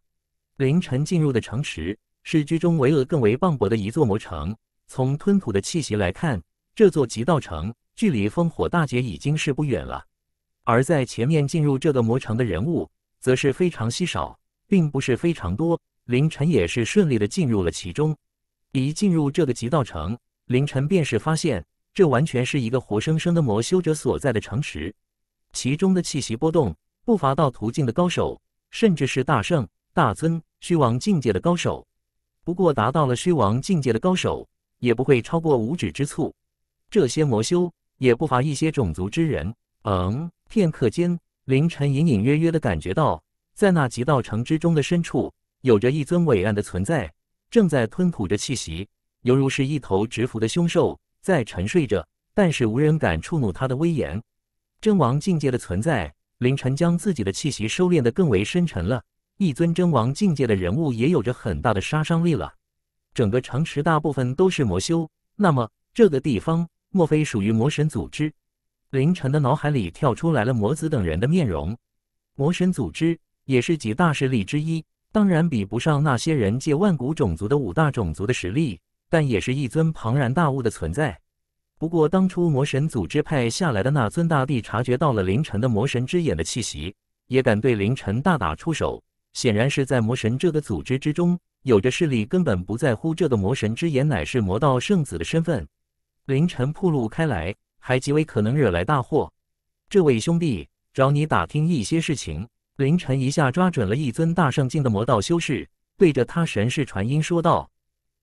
凌晨进入的城池是居中巍峨更为磅礴的一座魔城。从吞吐的气息来看，这座极道城距离烽火大劫已经是不远了。而在前面进入这个魔城的人物，则是非常稀少，并不是非常多。凌晨也是顺利的进入了其中。一进入这个极道城，凌晨便是发现，这完全是一个活生生的魔修者所在的城池。其中的气息波动不乏到途径的高手，甚至是大圣、大尊虚王境界的高手。不过，达到了虚王境界的高手也不会超过五指之粗。这些魔修也不乏一些种族之人。嗯，片刻间，凌晨隐隐约约的感觉到，在那极道城之中的深处，有着一尊伟岸的存在，正在吞吐着气息，犹如是一头蛰伏的凶兽在沉睡着，但是无人敢触怒他的威严。真王境界的存在，凌晨将自己的气息收敛得更为深沉了。一尊真王境界的人物也有着很大的杀伤力了。整个城池大部分都是魔修，那么这个地方莫非属于魔神组织？凌晨的脑海里跳出来了魔子等人的面容。魔神组织也是几大势力之一，当然比不上那些人界万古种族的五大种族的实力，但也是一尊庞然大物的存在。不过，当初魔神组织派下来的那尊大帝察觉到了凌晨的魔神之眼的气息，也敢对凌晨大打出手，显然是在魔神这个组织之中有着势力，根本不在乎这个魔神之眼乃是魔道圣子的身份。凌晨铺露开来，还极为可能惹来大祸。这位兄弟，找你打听一些事情。凌晨一下抓准了一尊大圣境的魔道修士，对着他神识传音说道：“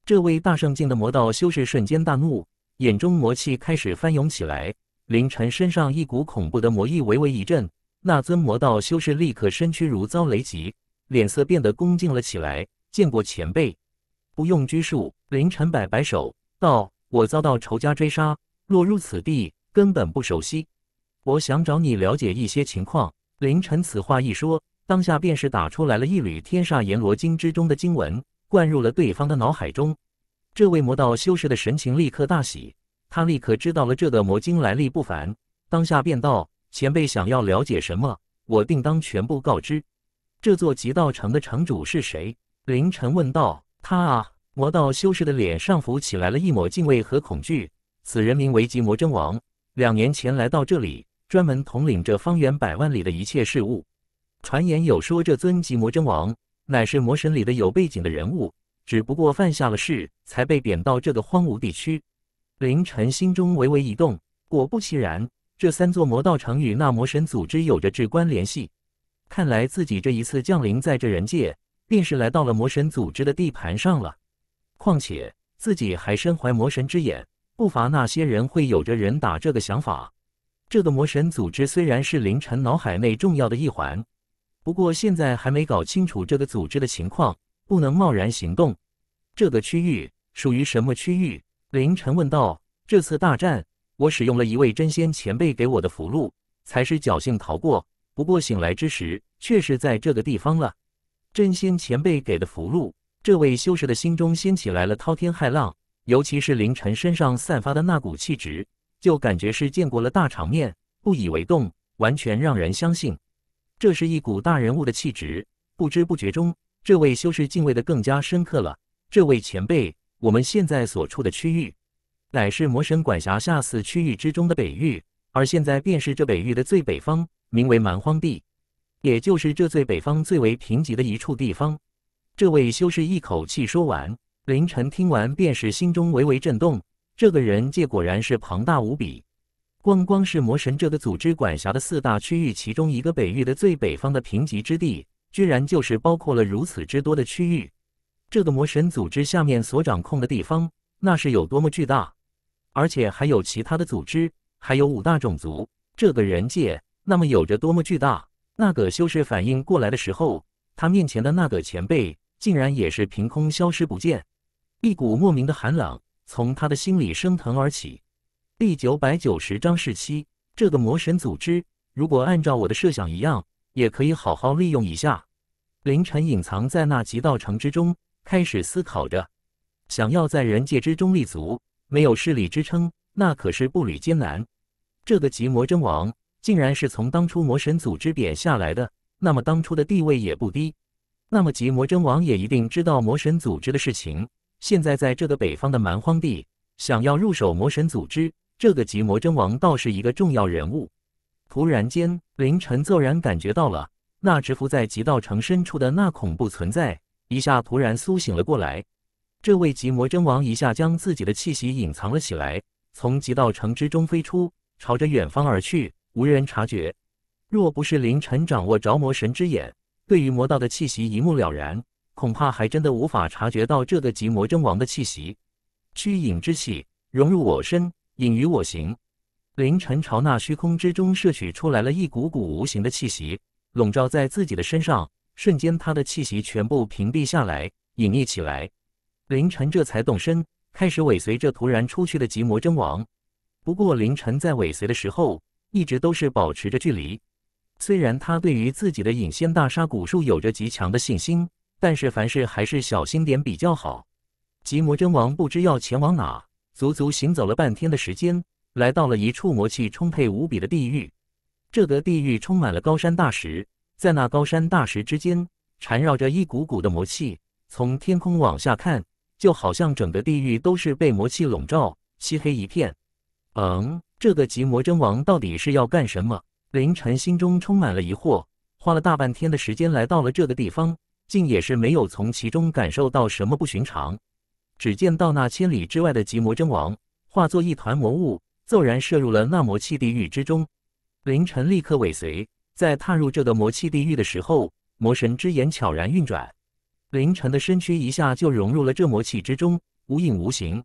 这位大圣境的魔道修士瞬间大怒。”眼中魔气开始翻涌起来，凌晨身上一股恐怖的魔意微微一震，那尊魔道修士立刻身躯如遭雷击，脸色变得恭敬了起来。见过前辈，不用拘束。凌晨摆摆手道：“我遭到仇家追杀，落入此地根本不熟悉，我想找你了解一些情况。”凌晨此话一说，当下便是打出来了一缕天煞阎罗经之中的经文，灌入了对方的脑海中。这位魔道修士的神情立刻大喜，他立刻知道了这个魔晶来历不凡，当下便道：“前辈想要了解什么，我定当全部告知。”这座极道城的城主是谁？凌晨问道。他啊，魔道修士的脸上浮起来了一抹敬畏和恐惧。此人名为极魔真王，两年前来到这里，专门统领着方圆百万里的一切事物。传言有说，这尊极魔真王乃是魔神里的有背景的人物。只不过犯下了事，才被贬到这个荒芜地区。凌晨心中微微一动，果不其然，这三座魔道城与那魔神组织有着至关联系。看来自己这一次降临在这人界，便是来到了魔神组织的地盘上了。况且自己还身怀魔神之眼，不乏那些人会有着人打这个想法。这个魔神组织虽然是凌晨脑海内重要的一环，不过现在还没搞清楚这个组织的情况。不能贸然行动。这个区域属于什么区域？凌晨问道。这次大战，我使用了一位真仙前辈给我的符箓，才是侥幸逃过。不过醒来之时，却是在这个地方了。真仙前辈给的符箓，这位修士的心中掀起来了滔天骇浪。尤其是凌晨身上散发的那股气质，就感觉是见过了大场面，不以为动，完全让人相信，这是一股大人物的气质。不知不觉中。这位修士敬畏的更加深刻了。这位前辈，我们现在所处的区域，乃是魔神管辖下四区域之中的北域，而现在便是这北域的最北方，名为蛮荒地，也就是这最北方最为贫瘠的一处地方。这位修士一口气说完，凌晨听完便是心中微微震动。这个人界果然是庞大无比，光光是魔神这个组织管辖的四大区域，其中一个北域的最北方的贫瘠之地。居然就是包括了如此之多的区域，这个魔神组织下面所掌控的地方，那是有多么巨大，而且还有其他的组织，还有五大种族，这个人界那么有着多么巨大？那个修士反应过来的时候，他面前的那个前辈竟然也是凭空消失不见，一股莫名的寒冷从他的心里升腾而起。第九百九十章十七，这个魔神组织如果按照我的设想一样，也可以好好利用一下。凌晨隐藏在那极道城之中，开始思考着，想要在人界之中立足，没有势力支撑，那可是步履艰难。这个极魔真王，竟然是从当初魔神组织贬下来的，那么当初的地位也不低。那么极魔真王也一定知道魔神组织的事情。现在在这个北方的蛮荒地，想要入手魔神组织，这个极魔真王倒是一个重要人物。突然间，凌晨骤然感觉到了。那蛰伏在极道城深处的那恐怖存在，一下突然苏醒了过来。这位极魔真王一下将自己的气息隐藏了起来，从极道城之中飞出，朝着远方而去，无人察觉。若不是凌晨掌握着魔神之眼，对于魔道的气息一目了然，恐怕还真的无法察觉到这个极魔真王的气息。虚影之气融入我身，隐于我形。凌晨朝那虚空之中摄取出来了一股股无形的气息。笼罩在自己的身上，瞬间他的气息全部屏蔽下来，隐匿起来。凌晨这才动身，开始尾随着突然出去的极魔真王。不过凌晨在尾随的时候，一直都是保持着距离。虽然他对于自己的隐仙大杀古术有着极强的信心，但是凡事还是小心点比较好。极魔真王不知要前往哪，足足行走了半天的时间，来到了一处魔气充沛无比的地狱。这个地狱充满了高山大石，在那高山大石之间缠绕着一股股的魔气，从天空往下看，就好像整个地狱都是被魔气笼罩，漆黑一片。嗯，这个极魔真王到底是要干什么？凌晨心中充满了疑惑。花了大半天的时间来到了这个地方，竟也是没有从其中感受到什么不寻常。只见到那千里之外的极魔真王化作一团魔物，骤然射入了那魔气地狱之中。凌晨立刻尾随，在踏入这个魔气地狱的时候，魔神之眼悄然运转。凌晨的身躯一下就融入了这魔气之中，无影无形。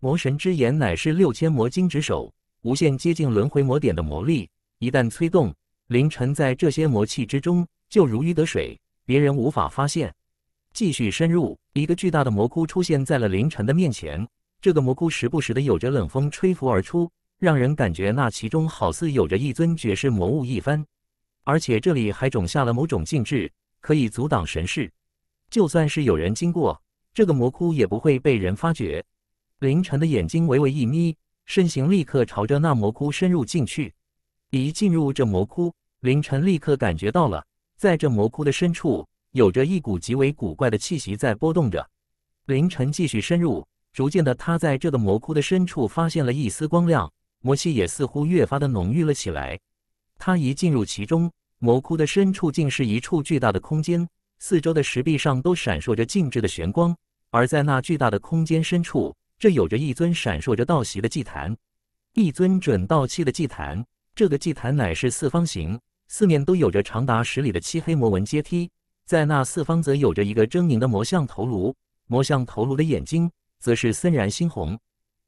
魔神之眼乃是六千魔晶之首，无限接近轮回魔点的魔力，一旦催动，凌晨在这些魔气之中就如鱼得水，别人无法发现。继续深入，一个巨大的魔窟出现在了凌晨的面前。这个魔窟时不时的有着冷风吹拂而出。让人感觉那其中好似有着一尊绝世魔物一番，而且这里还种下了某种禁制，可以阻挡神识。就算是有人经过这个魔窟，也不会被人发觉。凌晨的眼睛微微一眯，身形立刻朝着那魔窟深入进去。一进入这魔窟，凌晨立刻感觉到了，在这魔窟的深处有着一股极为古怪的气息在波动着。凌晨继续深入，逐渐的，他在这个魔窟的深处发现了一丝光亮。魔气也似乎越发的浓郁了起来。他一进入其中，魔窟的深处竟是一处巨大的空间，四周的石壁上都闪烁着静止的玄光。而在那巨大的空间深处，这有着一尊闪烁着道息的祭坛，一尊准道期的祭坛。这个祭坛乃是四方形，四面都有着长达十里的漆黑魔纹阶梯。在那四方，则有着一个狰狞的魔像头颅，魔像头颅的眼睛则是森然猩红。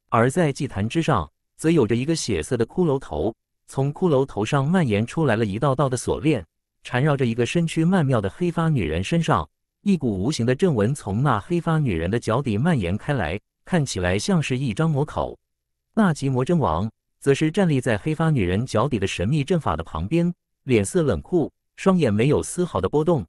而在祭坛之上。则有着一个血色的骷髅头，从骷髅头上蔓延出来了一道道的锁链，缠绕着一个身躯曼妙的黑发女人身上。一股无形的阵纹从那黑发女人的脚底蔓延开来，看起来像是一张魔口。那极魔真王则是站立在黑发女人脚底的神秘阵法的旁边，脸色冷酷，双眼没有丝毫的波动。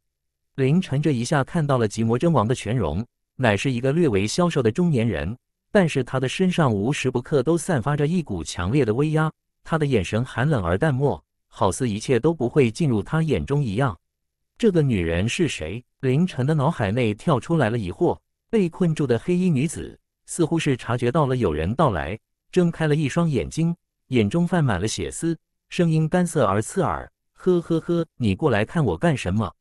凌晨这一下看到了极魔真王的全容，乃是一个略为消瘦的中年人。但是他的身上无时不刻都散发着一股强烈的威压，他的眼神寒冷而淡漠，好似一切都不会进入他眼中一样。这个女人是谁？凌晨的脑海内跳出来了疑惑。被困住的黑衣女子似乎是察觉到了有人到来，睁开了一双眼睛，眼中泛满了血丝，声音干涩而刺耳：“呵呵呵，你过来看我干什么？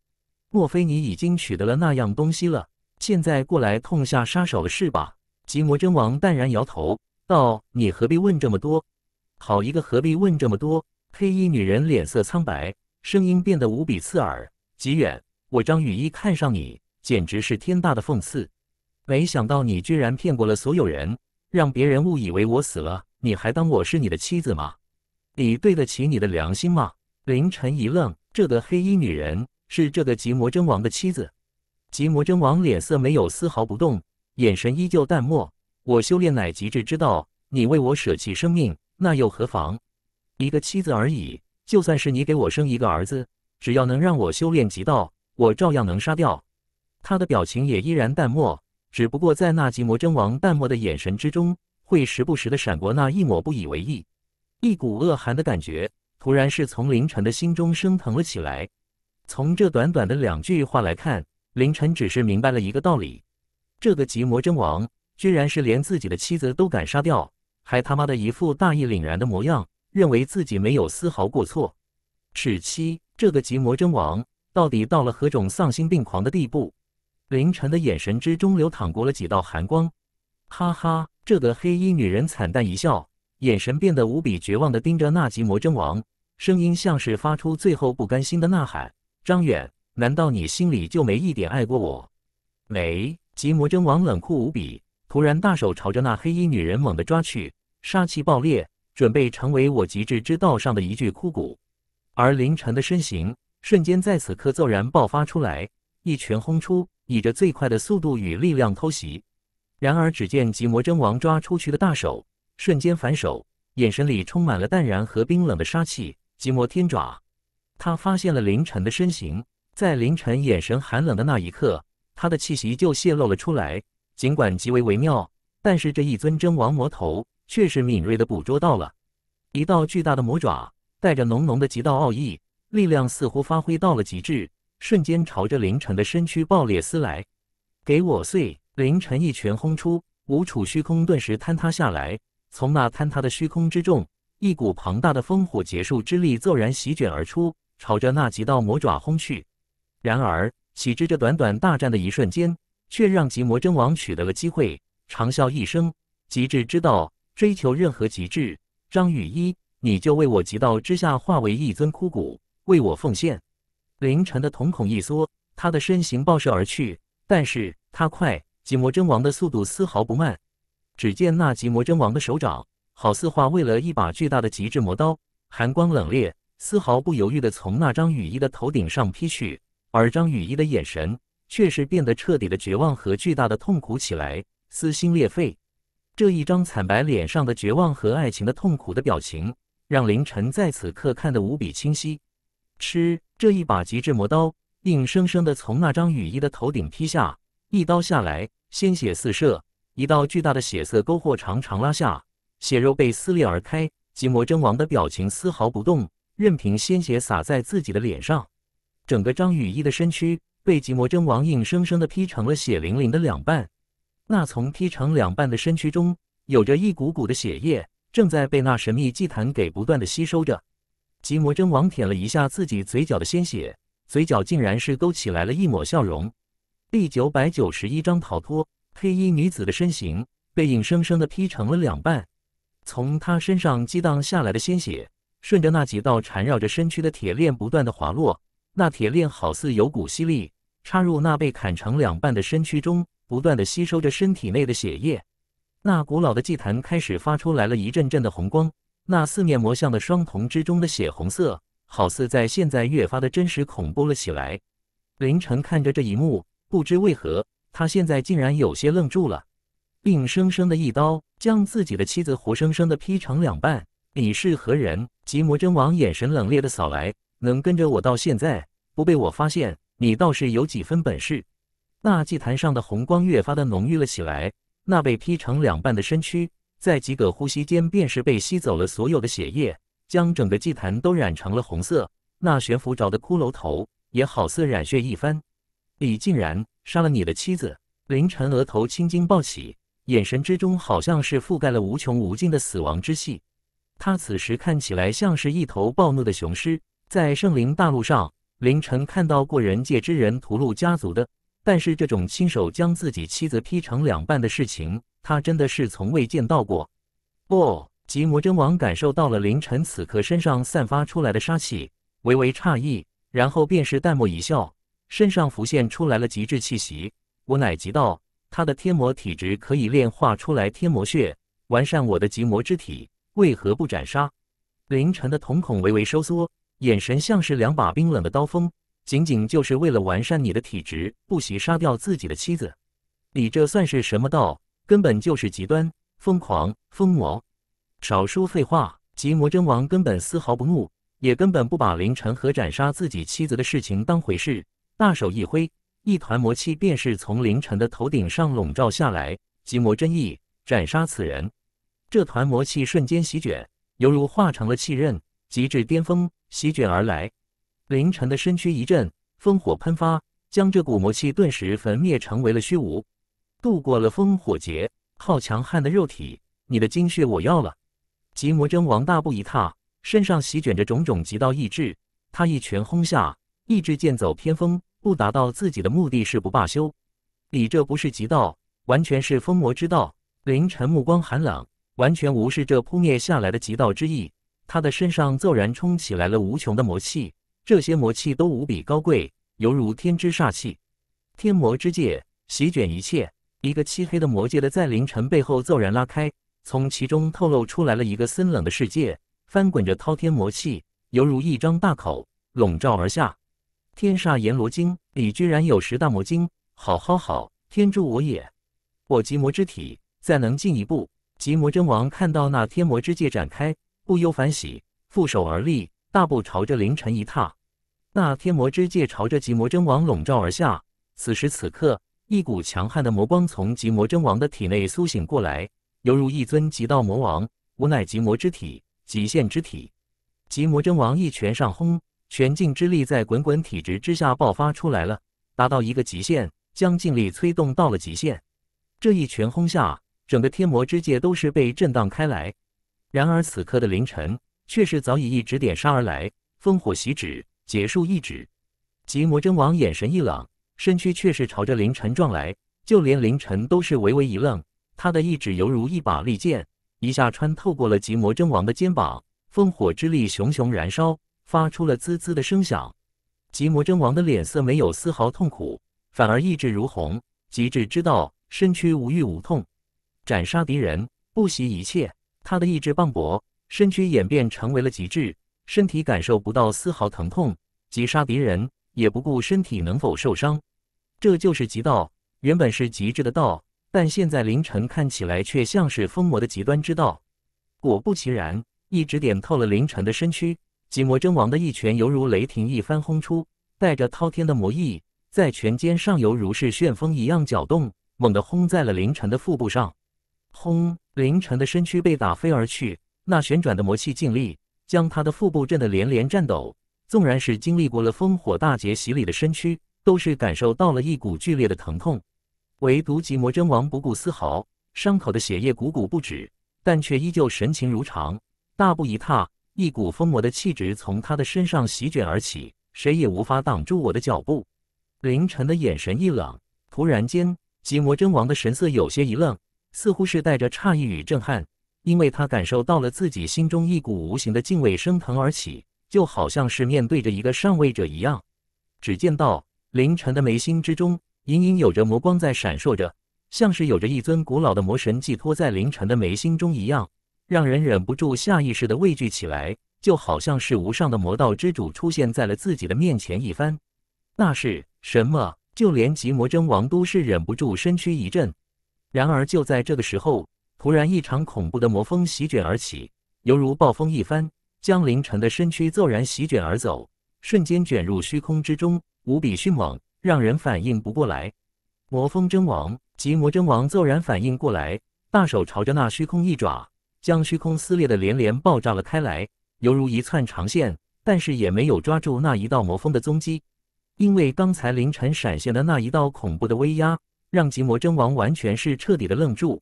莫非你已经取得了那样东西了？现在过来痛下杀手了是吧？”极魔真王淡然摇头道：“你何必问这么多？好一个何必问这么多！”黑衣女人脸色苍白，声音变得无比刺耳：“极远，我张雨衣看上你，简直是天大的讽刺！没想到你居然骗过了所有人，让别人误以为我死了，你还当我是你的妻子吗？你对得起你的良心吗？”凌晨一愣，这个黑衣女人是这个极魔真王的妻子。极魔真王脸色没有丝毫不动。眼神依旧淡漠。我修炼乃极致之道，你为我舍弃生命，那又何妨？一个妻子而已，就算是你给我生一个儿子，只要能让我修炼极道，我照样能杀掉。他的表情也依然淡漠，只不过在那极魔真王淡漠的眼神之中，会时不时的闪过那一抹不以为意。一股恶寒的感觉，突然是从凌晨的心中升腾了起来。从这短短的两句话来看，凌晨只是明白了一个道理。这个极魔真王居然是连自己的妻子都敢杀掉，还他妈的一副大义凛然的模样，认为自己没有丝毫过错。十七，这个极魔真王到底到了何种丧心病狂的地步？凌晨的眼神之中流淌过了几道寒光。哈哈，这个黑衣女人惨淡一笑，眼神变得无比绝望的盯着那极魔真王，声音像是发出最后不甘心的呐喊：“张远，难道你心里就没一点爱过我？没。”极魔真王冷酷无比，突然大手朝着那黑衣女人猛地抓去，杀气爆裂，准备成为我极致之道上的一具枯骨。而凌晨的身形瞬间在此刻骤然爆发出来，一拳轰出，以着最快的速度与力量偷袭。然而，只见极魔真王抓出去的大手瞬间反手，眼神里充满了淡然和冰冷的杀气。极魔天爪，他发现了凌晨的身形，在凌晨眼神寒冷的那一刻。他的气息就泄露了出来，尽管极为微妙，但是这一尊真王魔头却是敏锐的捕捉到了，一道巨大的魔爪带着浓浓的极道奥义，力量似乎发挥到了极致，瞬间朝着凌晨的身躯爆裂撕来，给我碎！凌晨一拳轰出，无处虚空顿时坍塌下来，从那坍塌的虚空之中，一股庞大的风火结束之力骤然席卷而出，朝着那极道魔爪轰去，然而。岂知这短短大战的一瞬间，却让极魔真王取得了机会，长啸一声，极致之道，追求任何极致。张雨衣，你就为我极道之下化为一尊枯骨，为我奉献。凌晨的瞳孔一缩，他的身形爆射而去，但是他快，极魔真王的速度丝毫不慢。只见那极魔真王的手掌好似化为了一把巨大的极致魔刀，寒光冷冽，丝毫不犹豫地从那张雨衣的头顶上劈去。而张雨衣的眼神却是变得彻底的绝望和巨大的痛苦起来，撕心裂肺。这一张惨白脸上的绝望和爱情的痛苦的表情，让凌晨在此刻看得无比清晰。吃这一把极致魔刀，硬生生的从那张雨衣的头顶劈下，一刀下来，鲜血四射，一道巨大的血色沟壑长长拉下，血肉被撕裂而开。极魔真王的表情丝毫不动，任凭鲜血洒在自己的脸上。整个张羽衣的身躯被极魔真王硬生生的劈成了血淋淋的两半，那从劈成两半的身躯中，有着一股股的血液正在被那神秘祭坛给不断的吸收着。极魔真王舔了一下自己嘴角的鲜血，嘴角竟然是勾起来了一抹笑容。第九百九十一章逃脱。黑衣女子的身形被硬生生的劈成了两半，从她身上激荡下来的鲜血，顺着那几道缠绕着身躯的铁链不断的滑落。那铁链好似有股吸力，插入那被砍成两半的身躯中，不断的吸收着身体内的血液。那古老的祭坛开始发出来了一阵阵的红光，那四面魔像的双瞳之中的血红色，好似在现在越发的真实恐怖了起来。林晨看着这一幕，不知为何，他现在竟然有些愣住了。硬生生的一刀，将自己的妻子活生生的劈成两半。你是何人？极魔真王眼神冷冽的扫来，能跟着我到现在。不被我发现，你倒是有几分本事。那祭坛上的红光越发的浓郁了起来。那被劈成两半的身躯，在几个呼吸间便是被吸走了所有的血液，将整个祭坛都染成了红色。那悬浮着的骷髅头也好似染血一番。你竟然杀了你的妻子！凌晨，额头青筋暴起，眼神之中好像是覆盖了无穷无尽的死亡之气。他此时看起来像是一头暴怒的雄狮，在圣灵大陆上。凌晨看到过人界之人屠戮家族的，但是这种亲手将自己妻子劈成两半的事情，他真的是从未见到过。哦，极魔真王感受到了凌晨此刻身上散发出来的杀气，微微诧异，然后便是淡漠一笑，身上浮现出来了极致气息。我乃极道，他的天魔体质可以炼化出来天魔血，完善我的极魔之体，为何不斩杀？凌晨的瞳孔微微收缩。眼神像是两把冰冷的刀锋，仅仅就是为了完善你的体质，不惜杀掉自己的妻子，你这算是什么道？根本就是极端疯狂疯魔！少说废话！极魔真王根本丝毫不怒，也根本不把凌晨和斩杀自己妻子的事情当回事。大手一挥，一团魔气便是从凌晨的头顶上笼罩下来。极魔真意斩杀此人，这团魔气瞬间席卷，犹如化成了气刃，极致巅峰。席卷而来，凌晨的身躯一震，烽火喷发，将这股魔气顿时焚灭，成为了虚无。度过了烽火劫，好强悍的肉体！你的精血我要了。极魔真王大步一踏，身上席卷着种种极道意志，他一拳轰下，意志剑走偏锋，不达到自己的目的誓不罢休。你这不是极道，完全是封魔之道。凌晨目光寒冷，完全无视这扑灭下来的极道之意。他的身上骤然冲起来了无穷的魔气，这些魔气都无比高贵，犹如天之煞气。天魔之界席卷一切，一个漆黑的魔界的在凌晨背后骤然拉开，从其中透露出来了一个森冷的世界，翻滚着滔天魔气，犹如一张大口笼罩而下。天煞阎罗经里居然有十大魔经，好好好，天助我也！我极魔之体再能进一步。极魔真王看到那天魔之界展开。不由反喜，负手而立，大步朝着凌晨一踏。那天魔之界朝着极魔真王笼罩而下。此时此刻，一股强悍的魔光从极魔真王的体内苏醒过来，犹如一尊极道魔王。吾乃极魔之体，极限之体。极魔真王一拳上轰，全境之力在滚滚体质之下爆发出来了，达到一个极限，将劲力催动到了极限。这一拳轰下，整个天魔之界都是被震荡开来。然而此刻的凌晨却是早已一指点杀而来，烽火袭指结束一指，极魔真王眼神一冷，身躯却是朝着凌晨撞来，就连凌晨都是微微一愣。他的一指犹如一把利剑，一下穿透过了极魔真王的肩膀，烽火之力熊熊燃烧，发出了滋滋的声响。极魔真王的脸色没有丝毫痛苦，反而意志如虹，极致之道，身躯无欲无痛，斩杀敌人不惜一切。他的意志磅礴，身躯演变成为了极致，身体感受不到丝毫疼痛，击杀敌人也不顾身体能否受伤。这就是极道，原本是极致的道，但现在凌晨看起来却像是疯魔的极端之道。果不其然，一指点透了凌晨的身躯，极魔真王的一拳犹如雷霆一般轰出，带着滔天的魔意，在拳尖上犹如是旋风一样搅动，猛地轰在了凌晨的腹部上，轰。凌晨的身躯被打飞而去，那旋转的魔气劲力将他的腹部震得连连颤抖。纵然是经历过了烽火大劫洗礼的身躯，都是感受到了一股剧烈的疼痛。唯独极魔真王不顾丝毫伤口的血液汩汩不止，但却依旧神情如常，大步一踏，一股疯魔的气质从他的身上席卷而起，谁也无法挡住我的脚步。凌晨的眼神一冷，突然间，极魔真王的神色有些一愣。似乎是带着诧异与震撼，因为他感受到了自己心中一股无形的敬畏升腾而起，就好像是面对着一个上位者一样。只见到凌晨的眉心之中，隐隐有着魔光在闪烁着，像是有着一尊古老的魔神寄托在凌晨的眉心中一样，让人忍不住下意识的畏惧起来，就好像是无上的魔道之主出现在了自己的面前一般。那是什么？就连极魔真王都是忍不住身躯一震。然而就在这个时候，突然一场恐怖的魔风席卷而起，犹如暴风一般，将凌晨的身躯骤然席卷而走，瞬间卷入虚空之中，无比迅猛，让人反应不过来。魔风真王及魔真王骤然反应过来，大手朝着那虚空一爪，将虚空撕裂的连连爆炸了开来，犹如一串长线，但是也没有抓住那一道魔风的踪迹，因为刚才凌晨闪现的那一道恐怖的威压。让极魔真王完全是彻底的愣住，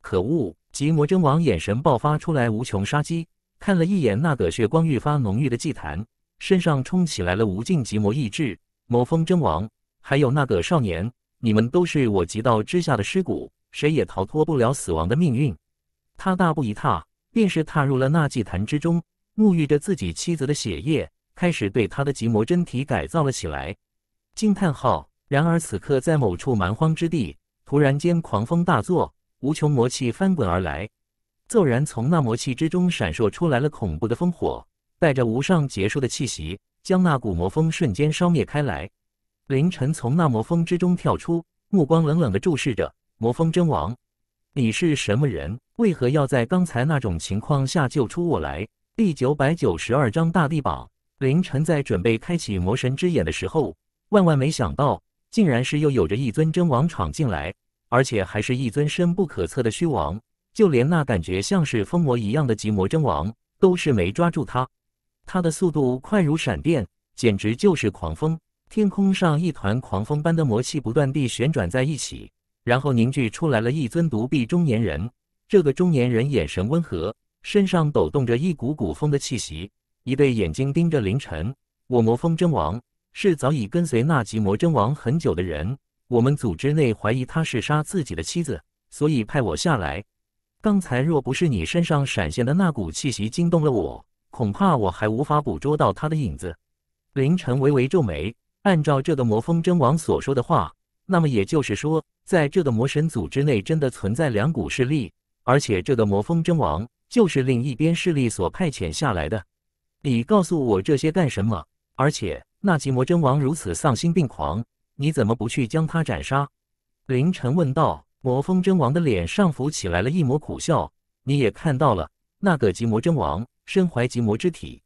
可恶！极魔真王眼神爆发出来无穷杀机，看了一眼那个血光愈发浓郁的祭坛，身上冲起来了无尽极魔意志。魔风真王，还有那个少年，你们都是我极道之下的尸骨，谁也逃脱不了死亡的命运。他大步一踏，便是踏入了那祭坛之中，沐浴着自己妻子的血液，开始对他的极魔真体改造了起来。惊叹号。然而，此刻在某处蛮荒之地，突然间狂风大作，无穷魔气翻滚而来。骤然从那魔气之中闪烁出来了恐怖的烽火，带着无上结束的气息，将那股魔风瞬间烧灭开来。凌晨从那魔风之中跳出，目光冷冷地注视着魔风真王：“你是什么人？为何要在刚才那种情况下救出我来？”第九百九十二章大地榜。凌晨在准备开启魔神之眼的时候，万万没想到。竟然是又有着一尊真王闯进来，而且还是一尊深不可测的虚王，就连那感觉像是疯魔一样的极魔真王都是没抓住他。他的速度快如闪电，简直就是狂风。天空上一团狂风般的魔气不断地旋转在一起，然后凝聚出来了一尊独臂中年人。这个中年人眼神温和，身上抖动着一股股风的气息，一对眼睛盯着凌晨。我魔风真王。是早已跟随那吉魔真王很久的人。我们组织内怀疑他是杀自己的妻子，所以派我下来。刚才若不是你身上闪现的那股气息惊动了我，恐怕我还无法捕捉到他的影子。凌晨微微皱眉，按照这个魔风真王所说的话，那么也就是说，在这个魔神组织内真的存在两股势力，而且这个魔风真王就是另一边势力所派遣下来的。你告诉我这些干什么？而且。那极魔真王如此丧心病狂，你怎么不去将他斩杀？”凌晨问道。魔风真王的脸上浮起来了一抹苦笑。你也看到了，那个极魔真王身怀极魔之体，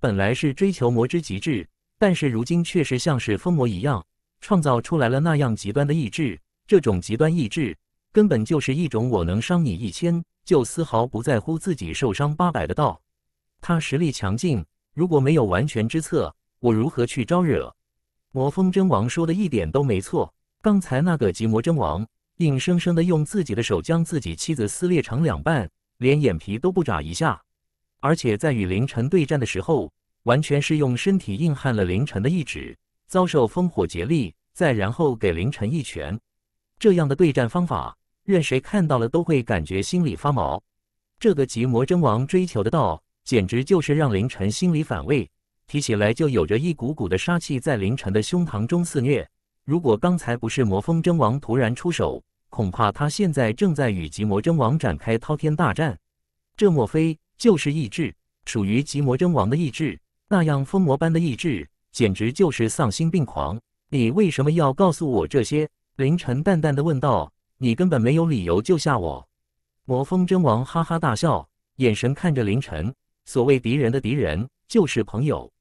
本来是追求魔之极致，但是如今却是像是疯魔一样，创造出来了那样极端的意志。这种极端意志，根本就是一种我能伤你一千，就丝毫不在乎自己受伤八百的道。他实力强劲，如果没有完全之策。我如何去招惹？魔风真王说的一点都没错。刚才那个极魔真王，硬生生的用自己的手将自己妻子撕裂成两半，连眼皮都不眨一下。而且在与凌晨对战的时候，完全是用身体硬撼了凌晨的一指，遭受烽火竭力，再然后给凌晨一拳。这样的对战方法，任谁看到了都会感觉心里发毛。这个极魔真王追求的道，简直就是让凌晨心里反胃。提起来就有着一股股的杀气在凌晨的胸膛中肆虐。如果刚才不是魔风真王突然出手，恐怕他现在正在与极魔真王展开滔天大战。这莫非就是意志？属于极魔真王的意志？那样疯魔般的意志，简直就是丧心病狂！你为什么要告诉我这些？凌晨淡淡的问道：“你根本没有理由救下我。”魔风真王哈哈大笑，眼神看着凌晨：“所谓敌人的敌人。”就是朋友，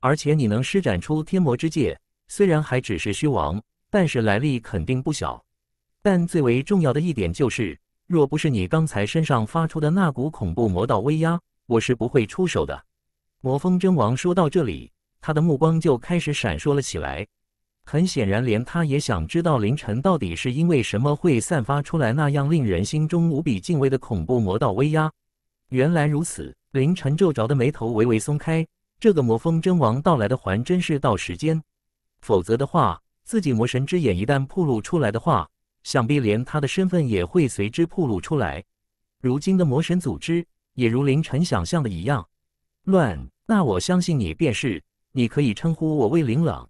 而且你能施展出天魔之戒，虽然还只是虚王，但是来历肯定不小。但最为重要的一点就是，若不是你刚才身上发出的那股恐怖魔道威压，我是不会出手的。魔风真王说到这里，他的目光就开始闪烁了起来。很显然，连他也想知道凌晨到底是因为什么会散发出来那样令人心中无比敬畏的恐怖魔道威压。原来如此，凌晨皱着的眉头微微松开。这个魔风真王到来的还真是到时间，否则的话，自己魔神之眼一旦暴露出来的话，想必连他的身份也会随之暴露出来。如今的魔神组织也如凌晨想象的一样乱。那我相信你便是，你可以称呼我为林朗。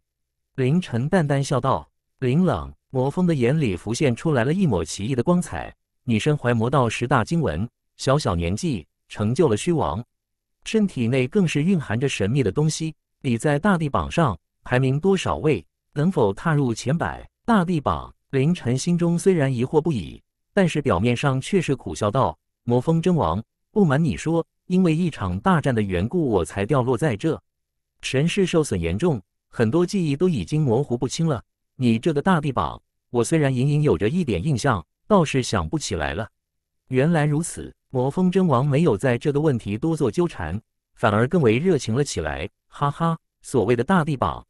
林晨淡淡笑道。林朗，魔风的眼里浮现出来了一抹奇异的光彩。你身怀魔道十大经文。小小年纪成就了虚王，身体内更是蕴含着神秘的东西。你在大地榜上排名多少位？能否踏入前百？大地榜，凌晨心中虽然疑惑不已，但是表面上却是苦笑道：“魔峰真王，不瞒你说，因为一场大战的缘故，我才掉落在这，神识受损严重，很多记忆都已经模糊不清了。你这个大地榜，我虽然隐隐有着一点印象，倒是想不起来了。”原来如此，魔风真王没有在这个问题多做纠缠，反而更为热情了起来。哈哈，所谓的大地榜，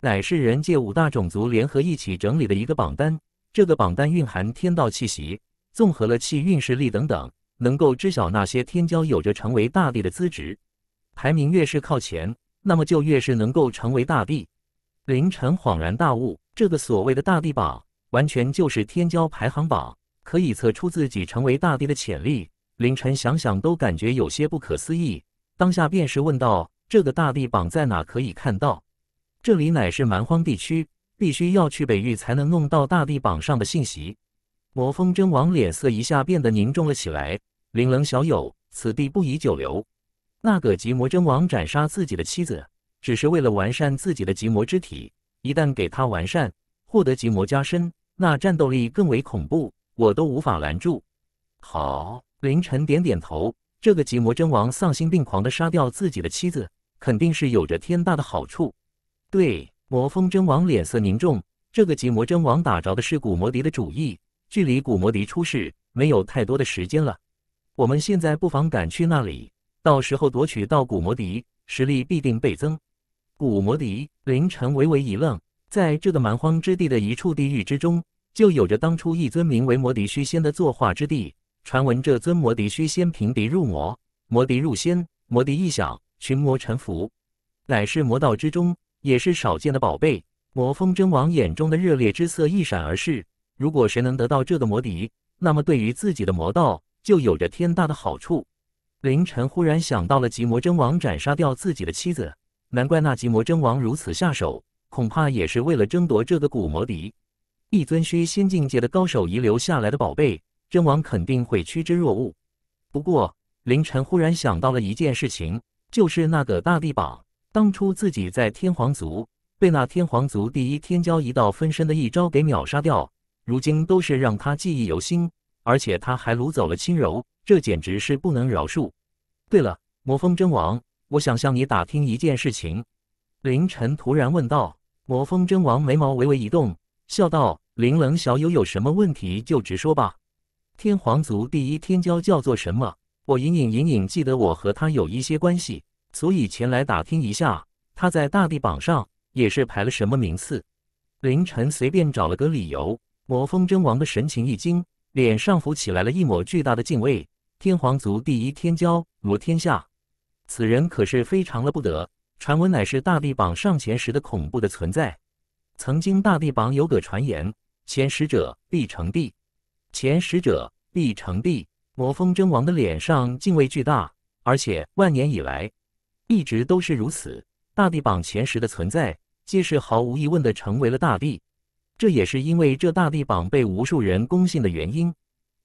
乃是人界五大种族联合一起整理的一个榜单。这个榜单蕴含天道气息，综合了气运、势力等等，能够知晓那些天骄有着成为大地的资质。排名越是靠前，那么就越是能够成为大地。凌晨恍然大悟，这个所谓的大地榜，完全就是天骄排行榜。可以测出自己成为大帝的潜力。凌晨想想都感觉有些不可思议，当下便是问道：“这个大地榜在哪？可以看到。”这里乃是蛮荒地区，必须要去北域才能弄到大地榜上的信息。魔风真王脸色一下变得凝重了起来：“凌冷小友，此地不宜久留。那个极魔真王斩杀自己的妻子，只是为了完善自己的极魔之体。一旦给他完善，获得极魔加身，那战斗力更为恐怖。”我都无法拦住。好，凌晨点点头。这个极魔真王丧心病狂的杀掉自己的妻子，肯定是有着天大的好处。对，魔风真王脸色凝重。这个极魔真王打着的是古魔笛的主意，距离古魔笛出世没有太多的时间了。我们现在不妨赶去那里，到时候夺取到古魔笛，实力必定倍增。古魔笛，凌晨微微一愣，在这个蛮荒之地的一处地狱之中。就有着当初一尊名为魔笛虚仙的作画之地，传闻这尊魔笛虚仙平敌入魔，魔笛入仙，魔笛一响，群魔臣服，乃是魔道之中也是少见的宝贝。魔风真王眼中的热烈之色一闪而逝。如果谁能得到这个魔笛，那么对于自己的魔道就有着天大的好处。凌晨忽然想到了极魔真王斩杀掉自己的妻子，难怪那极魔真王如此下手，恐怕也是为了争夺这个古魔笛。一尊虚仙境界的高手遗留下来的宝贝，真王肯定会趋之若鹜。不过凌晨忽然想到了一件事情，就是那个大地榜。当初自己在天皇族被那天皇族第一天骄一道分身的一招给秒杀掉，如今都是让他记忆犹新。而且他还掳走了轻柔，这简直是不能饶恕。对了，魔风真王，我想向你打听一件事情。凌晨突然问道。魔风真王眉毛微微一动。笑道：“玲珑小友有什么问题就直说吧。天皇族第一天骄叫做什么？我隐隐隐隐记得我和他有一些关系，所以前来打听一下。他在大地榜上也是排了什么名次？”凌晨随便找了个理由，魔风真王的神情一惊，脸上浮起来了一抹巨大的敬畏。天皇族第一天骄，如天下，此人可是非常了不得，传闻乃是大地榜上前十的恐怖的存在。曾经大地榜有个传言：前十者必成帝。前十者必成帝。魔风真王的脸上敬畏巨大，而且万年以来一直都是如此。大地榜前十的存在，皆是毫无疑问的成为了大帝。这也是因为这大地榜被无数人公信的原因。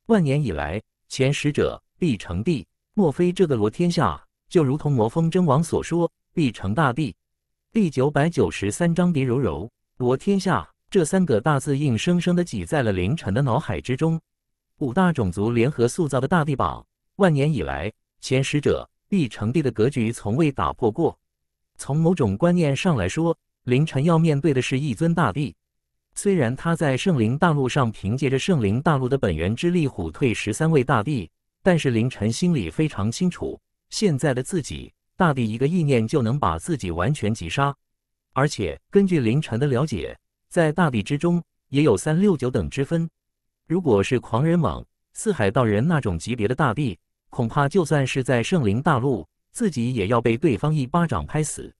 万年以来，前十者必成帝。莫非这个罗天下就如同魔风真王所说，必成大帝？第九百九十三章：蝶柔柔。“夺天下”这三个大字硬生生的挤在了凌晨的脑海之中。五大种族联合塑造的大地堡，万年以来，前十者必成帝的格局从未打破过。从某种观念上来说，凌晨要面对的是一尊大帝。虽然他在圣灵大陆上凭借着圣灵大陆的本源之力虎退十三位大帝，但是凌晨心里非常清楚，现在的自己，大帝一个意念就能把自己完全击杀。而且根据凌晨的了解，在大地之中也有三六九等之分。如果是狂人蟒、四海道人那种级别的大帝，恐怕就算是在圣灵大陆，自己也要被对方一巴掌拍死。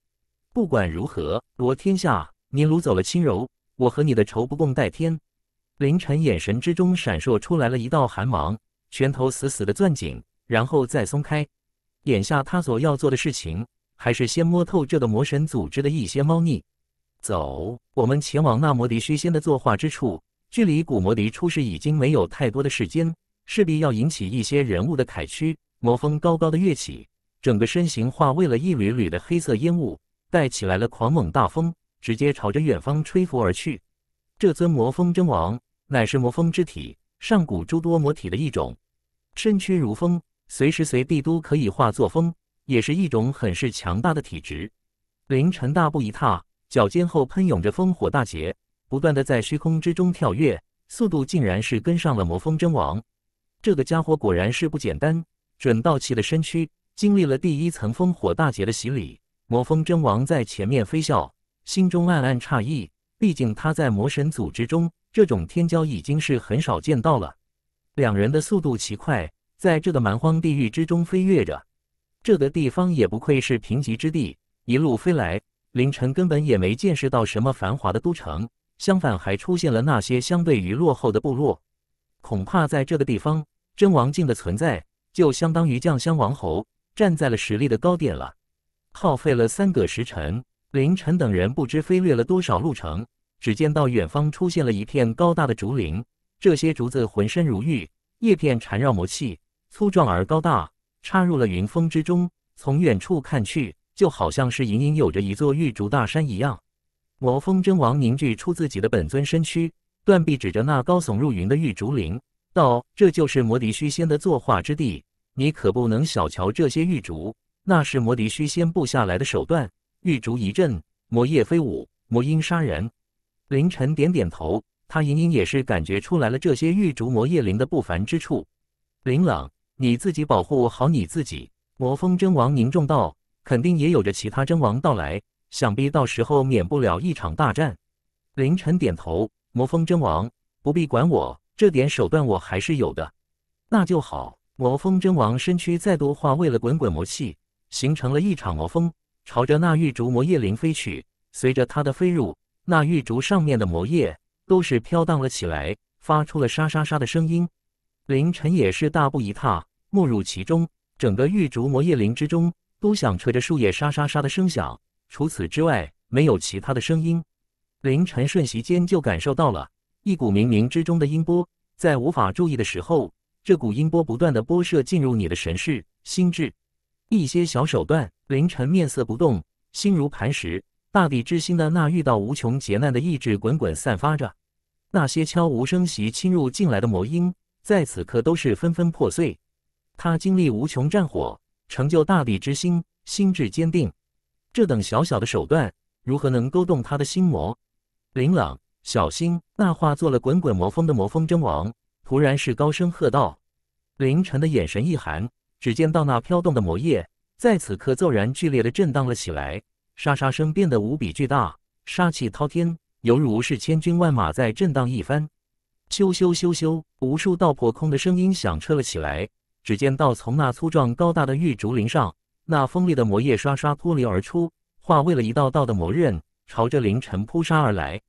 不管如何，罗天下，你掳走了青柔，我和你的仇不共戴天。凌晨眼神之中闪烁出来了一道寒芒，拳头死死的攥紧，然后再松开。眼下他所要做的事情。还是先摸透这个魔神组织的一些猫腻。走，我们前往那魔笛虚仙的作画之处。距离古魔笛出世已经没有太多的时间，势必要引起一些人物的凯觎。魔风高高的跃起，整个身形化为了一缕缕的黑色烟雾，带起来了狂猛大风，直接朝着远方吹拂而去。这尊魔风真王乃是魔风之体，上古诸多魔体的一种，身躯如风，随时随地都可以化作风。也是一种很是强大的体质。凌晨大步一踏，脚尖后喷涌着烽火大劫，不断的在虚空之中跳跃，速度竟然是跟上了魔风真王。这个家伙果然是不简单。准道器的身躯经历了第一层烽火大劫的洗礼。魔风真王在前面飞笑，心中暗暗诧异，毕竟他在魔神组织中，这种天骄已经是很少见到了。两人的速度奇快，在这个蛮荒地狱之中飞跃着。这个地方也不愧是贫瘠之地，一路飞来，凌晨根本也没见识到什么繁华的都城，相反还出现了那些相对于落后的部落。恐怕在这个地方，真王境的存在就相当于将相王侯，站在了实力的高点了。耗费了三个时辰，凌晨等人不知飞掠了多少路程，只见到远方出现了一片高大的竹林，这些竹子浑身如玉，叶片缠绕魔气，粗壮而高大。插入了云峰之中，从远处看去，就好像是隐隐有着一座玉竹大山一样。魔峰真王凝聚出自己的本尊身躯，断臂指着那高耸入云的玉竹林，道：“这就是魔笛虚仙的作画之地，你可不能小瞧这些玉竹，那是魔笛虚仙布下来的手段。玉竹一震，魔叶飞舞，魔音杀人。”凌晨点点头，他隐隐也是感觉出来了这些玉竹魔叶林的不凡之处。林朗。你自己保护好你自己。魔风真王凝重道：“肯定也有着其他真王到来，想必到时候免不了一场大战。”凌晨点头：“魔风真王不必管我，这点手段我还是有的。”那就好。魔风真王身躯再度化为了滚滚魔气，形成了一场魔风，朝着那玉竹魔叶林飞去。随着他的飞入，那玉竹上面的魔叶都是飘荡了起来，发出了沙沙沙的声音。凌晨也是大步一踏，没入其中。整个玉竹魔叶林之中，都响彻着树叶沙沙沙的声响。除此之外，没有其他的声音。凌晨瞬息间就感受到了一股冥冥之中的音波，在无法注意的时候，这股音波不断的波射进入你的神识、心智。一些小手段，凌晨面色不动，心如磐石，大地之心的那遇到无穷劫难的意志滚滚散发着。那些悄无声息侵入进来的魔音。在此刻都是纷纷破碎。他经历无穷战火，成就大地之心，心智坚定。这等小小的手段，如何能勾动他的心魔？林朗，小心！那化作了滚滚魔风的魔风真王，突然是高声喝道。凌晨的眼神一寒，只见到那飘动的魔叶，在此刻骤然剧烈的震荡了起来，沙沙声变得无比巨大，杀气滔天，犹如是千军万马在震荡一番。咻咻咻咻！无数道破空的声音响彻了起来。只见道从那粗壮高大的玉竹林上，那锋利的魔叶刷刷脱离而出，化为了一道道的魔刃，朝着凌晨扑杀而来。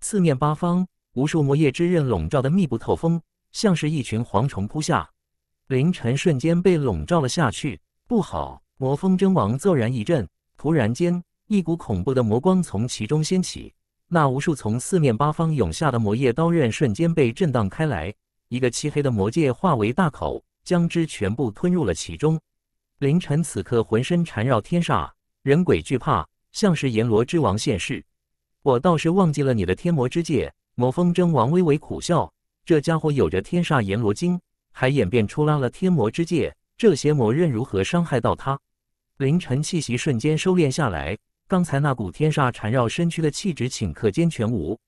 四面八方，无数魔叶之刃笼罩的密不透风，像是一群蝗虫扑下，凌晨瞬间被笼罩了下去。不好！魔风真王骤然一震，突然间，一股恐怖的魔光从其中掀起。那无数从四面八方涌下的魔液刀刃瞬间被震荡开来，一个漆黑的魔界化为大口，将之全部吞入了其中。凌晨此刻浑身缠绕天煞，人鬼惧怕，像是阎罗之王现世。我倒是忘记了你的天魔之界，魔风真王微微苦笑。这家伙有着天煞阎罗经，还演变出拉了天魔之界，这邪魔任如何伤害到他。凌晨气息瞬间收敛下来。刚才那股天煞缠绕身躯的气质，顷刻间全无。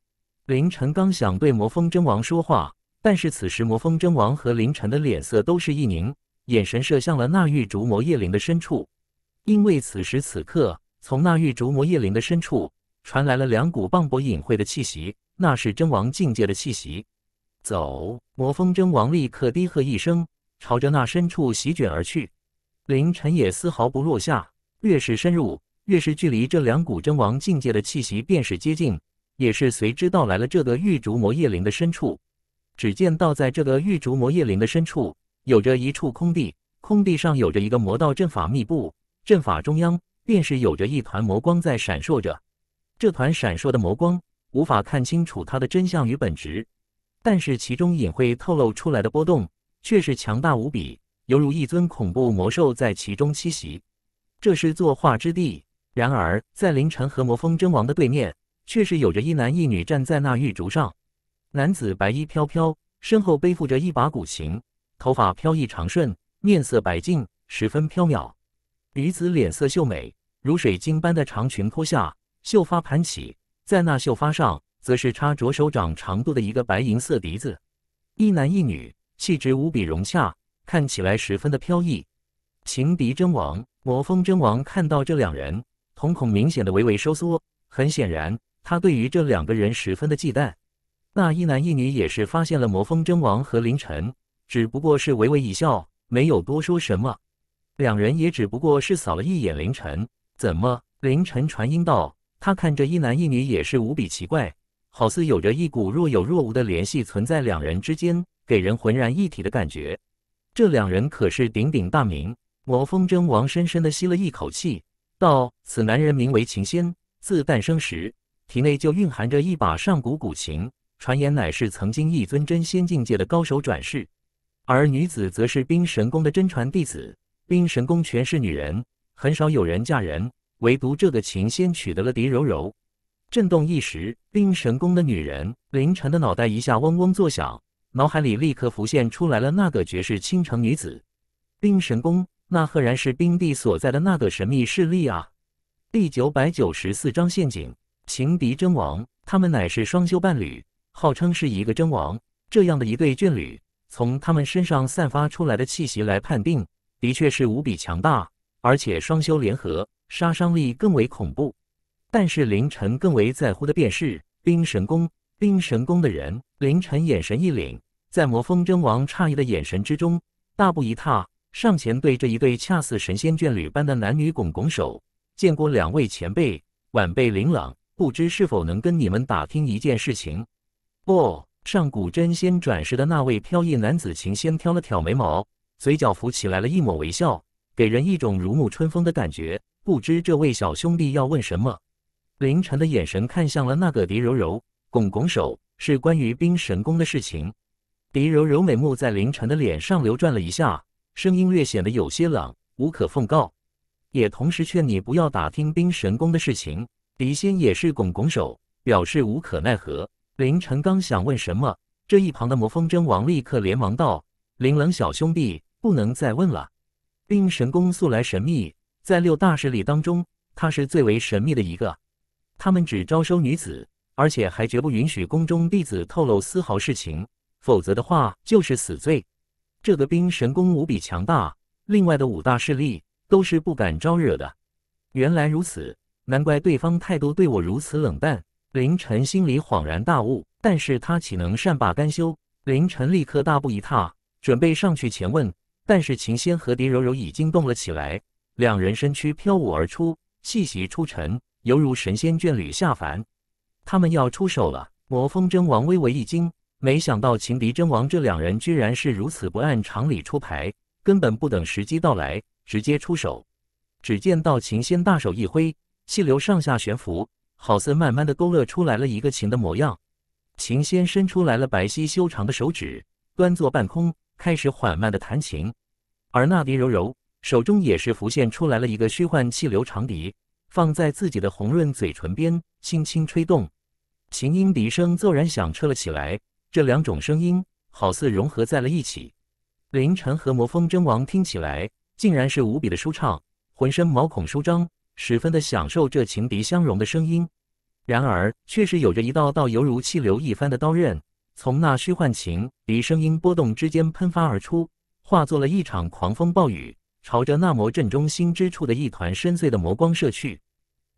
凌晨刚想对魔风真王说话，但是此时魔风真王和凌晨的脸色都是一凝，眼神射向了那玉竹魔叶林的深处。因为此时此刻，从那玉竹魔叶林的深处传来了两股磅礴隐晦的气息，那是真王境界的气息。走！魔风真王立刻低喝一声，朝着那深处席卷而去。凌晨也丝毫不落下，略是深入。越是距离这两股真王境界的气息，便是接近，也是随之到来了这个玉竹魔叶林的深处。只见到在这个玉竹魔叶林的深处，有着一处空地，空地上有着一个魔道阵法密布，阵法中央便是有着一团魔光在闪烁着。这团闪烁的魔光无法看清楚它的真相与本质，但是其中隐晦透露出来的波动却是强大无比，犹如一尊恐怖魔兽在其中栖息。这是作画之地。然而，在凌晨和魔风真王的对面，却是有着一男一女站在那玉竹上。男子白衣飘飘，身后背负着一把古琴，头发飘逸长顺，面色白净，十分飘渺。女子脸色秀美，如水晶般的长裙脱下，秀发盘起，在那秀发上则是插着手掌长度的一个白银色笛子。一男一女气质无比融洽，看起来十分的飘逸。情敌真王，魔风真王看到这两人。瞳孔明显的微微收缩，很显然，他对于这两个人十分的忌惮。那一男一女也是发现了魔风真王和凌晨，只不过是微微一笑，没有多说什么。两人也只不过是扫了一眼凌晨，怎么？凌晨传音道：“他看着一男一女也是无比奇怪，好似有着一股若有若无的联系存在两人之间，给人浑然一体的感觉。这两人可是鼎鼎大名，魔风真王。”深深的吸了一口气。到此，男人名为琴仙，自诞生时体内就蕴含着一把上古古琴，传言乃是曾经一尊真仙境界的高手转世。而女子则是冰神宫的真传弟子，冰神宫全是女人，很少有人嫁人，唯独这个琴仙取得了狄柔柔。震动一时，冰神宫的女人，凌晨的脑袋一下嗡嗡作响，脑海里立刻浮现出来了那个绝世倾城女子，冰神宫。那赫然是冰帝所在的那个神秘势力啊！第九百九十四章陷阱，情敌争王，他们乃是双修伴侣，号称是一个争王。这样的一对眷侣，从他们身上散发出来的气息来判定，的确是无比强大，而且双修联合，杀伤力更为恐怖。但是凌晨更为在乎的便是冰神宫，冰神宫的人。凌晨眼神一凛，在魔风争王诧异的眼神之中，大步一踏。上前对这一对恰似神仙眷侣般的男女拱拱手：“见过两位前辈，晚辈琳琅，不知是否能跟你们打听一件事情？”“哦。”上古真仙转世的那位飘逸男子琴仙挑了挑眉毛，嘴角浮起来了一抹微笑，给人一种如沐春风的感觉。不知这位小兄弟要问什么？凌晨的眼神看向了那个狄柔柔，拱拱手：“是关于冰神功的事情。”狄柔柔美目在凌晨的脸上流转了一下。声音略显得有些冷，无可奉告，也同时劝你不要打听冰神宫的事情。李仙也是拱拱手，表示无可奈何。林晨刚想问什么，这一旁的魔风真王立刻连忙道：“林冷小兄弟，不能再问了。冰神宫素来神秘，在六大势力当中，它是最为神秘的一个。他们只招收女子，而且还绝不允许宫中弟子透露丝毫事情，否则的话就是死罪。”这个兵神功无比强大，另外的五大势力都是不敢招惹的。原来如此，难怪对方态度对我如此冷淡。凌晨心里恍然大悟，但是他岂能善罢甘休？凌晨立刻大步一踏，准备上去前问。但是秦仙和狄柔柔已经动了起来，两人身躯飘舞而出，气息出尘，犹如神仙眷侣下凡。他们要出手了，魔风真王微微一惊。没想到秦敌真王这两人居然是如此不按常理出牌，根本不等时机到来，直接出手。只见道琴先大手一挥，气流上下悬浮，好似慢慢的勾勒出来了一个琴的模样。琴先伸出来了白皙修长的手指，端坐半空，开始缓慢的弹琴。而那笛柔柔手中也是浮现出来了一个虚幻气流长笛，放在自己的红润嘴唇边，轻轻吹动，琴音笛声骤然响彻了起来。这两种声音好似融合在了一起，林晨和魔风真王听起来竟然是无比的舒畅，浑身毛孔舒张，十分的享受这情敌相融的声音。然而，却是有着一道道犹如气流一般的刀刃，从那虚幻情敌声音波动之间喷发而出，化作了一场狂风暴雨，朝着那魔阵中心之处的一团深邃的魔光射去。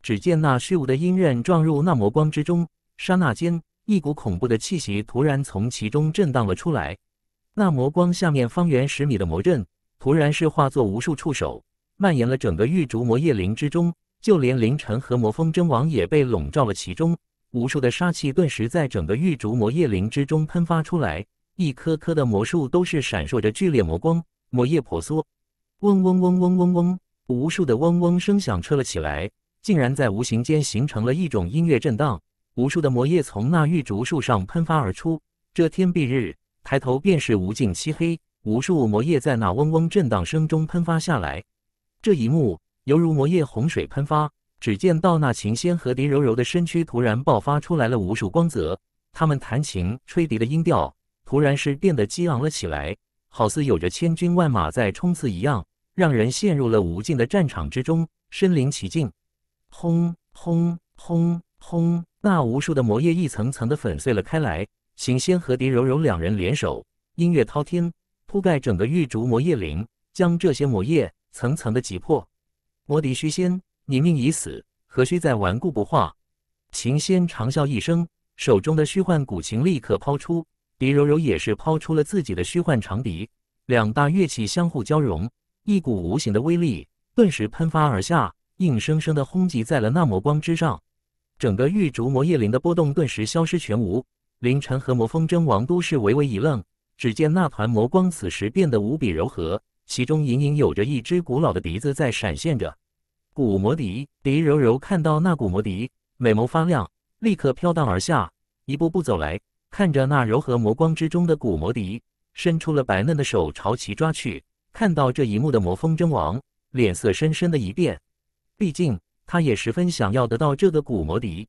只见那虚无的阴刃撞入那魔光之中，刹那间。一股恐怖的气息突然从其中震荡了出来，那魔光下面方圆十米的魔阵，突然是化作无数触手，蔓延了整个玉竹魔叶林之中，就连凌晨和魔风真王也被笼罩了其中。无数的杀气顿时在整个玉竹魔叶林之中喷发出来，一颗颗的魔术都是闪烁着剧烈魔光，魔叶婆娑，嗡嗡嗡嗡嗡嗡，无数的嗡嗡声响彻了起来，竟然在无形间形成了一种音乐震荡。无数的魔液从那玉竹树上喷发而出，遮天蔽日，抬头便是无尽漆黑。无数魔液在那嗡嗡震荡声中喷发下来，这一幕犹如魔液洪水喷发。只见到那琴仙和笛柔柔的身躯突然爆发出来了无数光泽，他们弹琴吹笛的音调突然是变得激昂了起来，好似有着千军万马在冲刺一样，让人陷入了无尽的战场之中，身临其境。轰轰轰！轰！那无数的魔叶一层层的粉碎了开来。琴仙和狄柔柔两人联手，音乐滔天，铺盖整个玉竹魔叶林，将这些魔叶层层的击破。魔笛虚仙，你命已死，何须再顽固不化？琴仙长啸一声，手中的虚幻古琴立刻抛出，狄柔柔也是抛出了自己的虚幻长笛，两大乐器相互交融，一股无形的威力顿时喷发而下，硬生生的轰击在了那魔光之上。整个玉竹魔叶林的波动顿时消失全无，凌晨和魔风筝王都是微微一愣。只见那团魔光此时变得无比柔和，其中隐隐有着一只古老的笛子在闪现着。古魔笛，笛柔柔看到那古魔笛，美眸发亮，立刻飘荡而下，一步步走来，看着那柔和魔光之中的古魔笛，伸出了白嫩的手朝其抓去。看到这一幕的魔风筝王，脸色深深的一变，毕竟。他也十分想要得到这个古魔笛，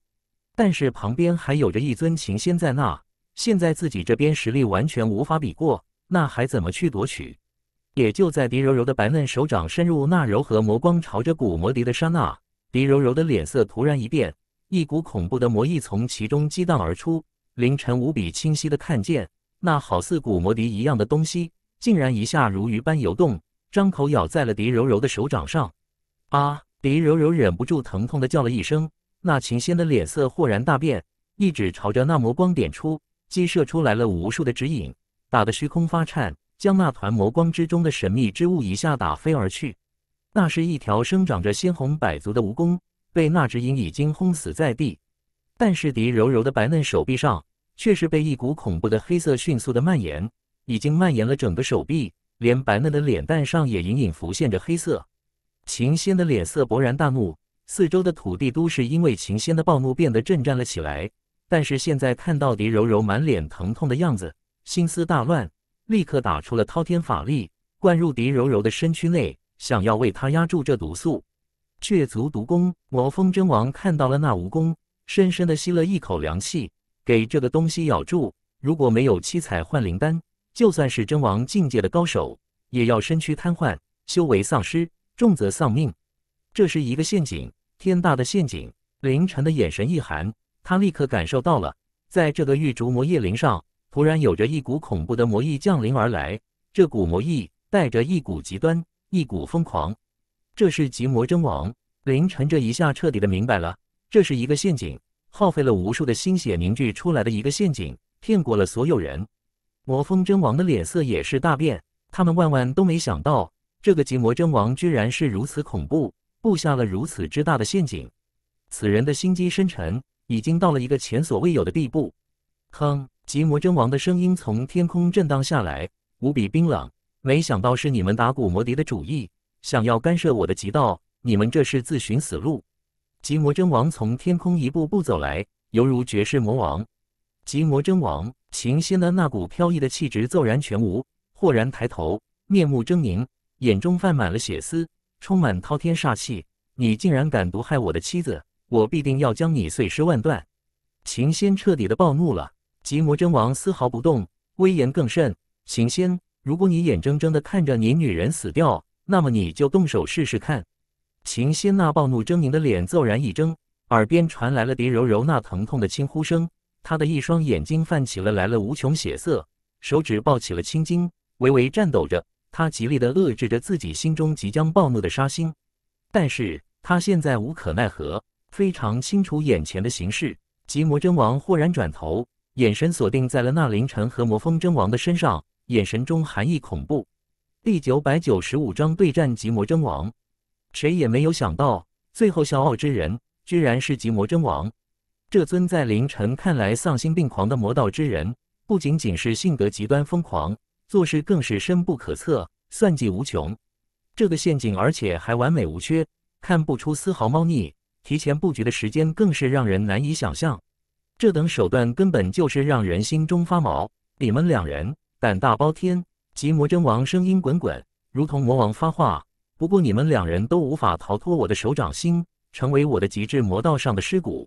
但是旁边还有着一尊琴仙在那，现在自己这边实力完全无法比过，那还怎么去夺取？也就在狄柔柔的白嫩手掌深入那柔和魔光朝着古魔笛的刹那，狄柔柔的脸色突然一变，一股恐怖的魔意从其中激荡而出。凌晨无比清晰的看见，那好似古魔笛一样的东西，竟然一下如鱼般游动，张口咬在了狄柔柔的手掌上。啊！狄柔柔忍不住疼痛的叫了一声，那琴仙的脸色豁然大变，一指朝着那魔光点出，激射出来了无数的指引，打得虚空发颤，将那团魔光之中的神秘之物一下打飞而去。那是一条生长着鲜红百足的蜈蚣，被那指引已经轰死在地。但是狄柔柔的白嫩手臂上却是被一股恐怖的黑色迅速的蔓延，已经蔓延了整个手臂，连白嫩的脸蛋上也隐隐浮现着黑色。秦仙的脸色勃然大怒，四周的土地都是因为秦仙的暴怒变得震颤了起来。但是现在看到狄柔柔满脸疼痛的样子，心思大乱，立刻打出了滔天法力，灌入狄柔柔的身躯内，想要为她压住这毒素。血族毒弓，魔风真王看到了那蜈蚣，深深的吸了一口凉气，给这个东西咬住。如果没有七彩幻灵丹，就算是真王境界的高手，也要身躯瘫痪，修为丧失。重则丧命，这是一个陷阱，天大的陷阱！凌晨的眼神一寒，他立刻感受到了，在这个玉竹魔叶林上，突然有着一股恐怖的魔意降临而来。这股魔意带着一股极端，一股疯狂，这是极魔真王。凌晨这一下彻底的明白了，这是一个陷阱，耗费了无数的心血凝聚出来的一个陷阱，骗过了所有人。魔风真王的脸色也是大变，他们万万都没想到。这个极魔真王居然是如此恐怖，布下了如此之大的陷阱。此人的心机深沉，已经到了一个前所未有的地步。哼！极魔真王的声音从天空震荡下来，无比冰冷。没想到是你们打古魔笛的主意，想要干涉我的极道，你们这是自寻死路！极魔真王从天空一步步走来，犹如绝世魔王。极魔真王，秦仙的那股飘逸的气质骤然全无，豁然抬头，面目狰狞。眼中泛满了血丝，充满滔天煞气。你竟然敢毒害我的妻子，我必定要将你碎尸万段！秦仙彻底的暴怒了。极魔真王丝毫不动，威严更甚。秦仙，如果你眼睁睁的看着你女人死掉，那么你就动手试试看。秦仙那暴怒狰狞的脸骤然一睁，耳边传来了蝶柔柔那疼痛的轻呼声。他的一双眼睛泛起了来了无穷血色，手指抱起了青筋，微微颤抖着。他极力地遏制着自己心中即将暴怒的杀心，但是他现在无可奈何，非常清楚眼前的形势。极魔真王豁然转头，眼神锁定在了那凌晨和魔风真王的身上，眼神中含义恐怖。第九百九十五章对战极魔真王。谁也没有想到，最后笑傲之人居然是极魔真王。这尊在凌晨看来丧心病狂的魔道之人，不仅仅是性格极端疯狂。做事更是深不可测，算计无穷，这个陷阱而且还完美无缺，看不出丝毫猫腻。提前布局的时间更是让人难以想象，这等手段根本就是让人心中发毛。你们两人胆大包天，极魔真王声音滚滚，如同魔王发话。不过你们两人都无法逃脱我的手掌心，成为我的极致魔道上的尸骨。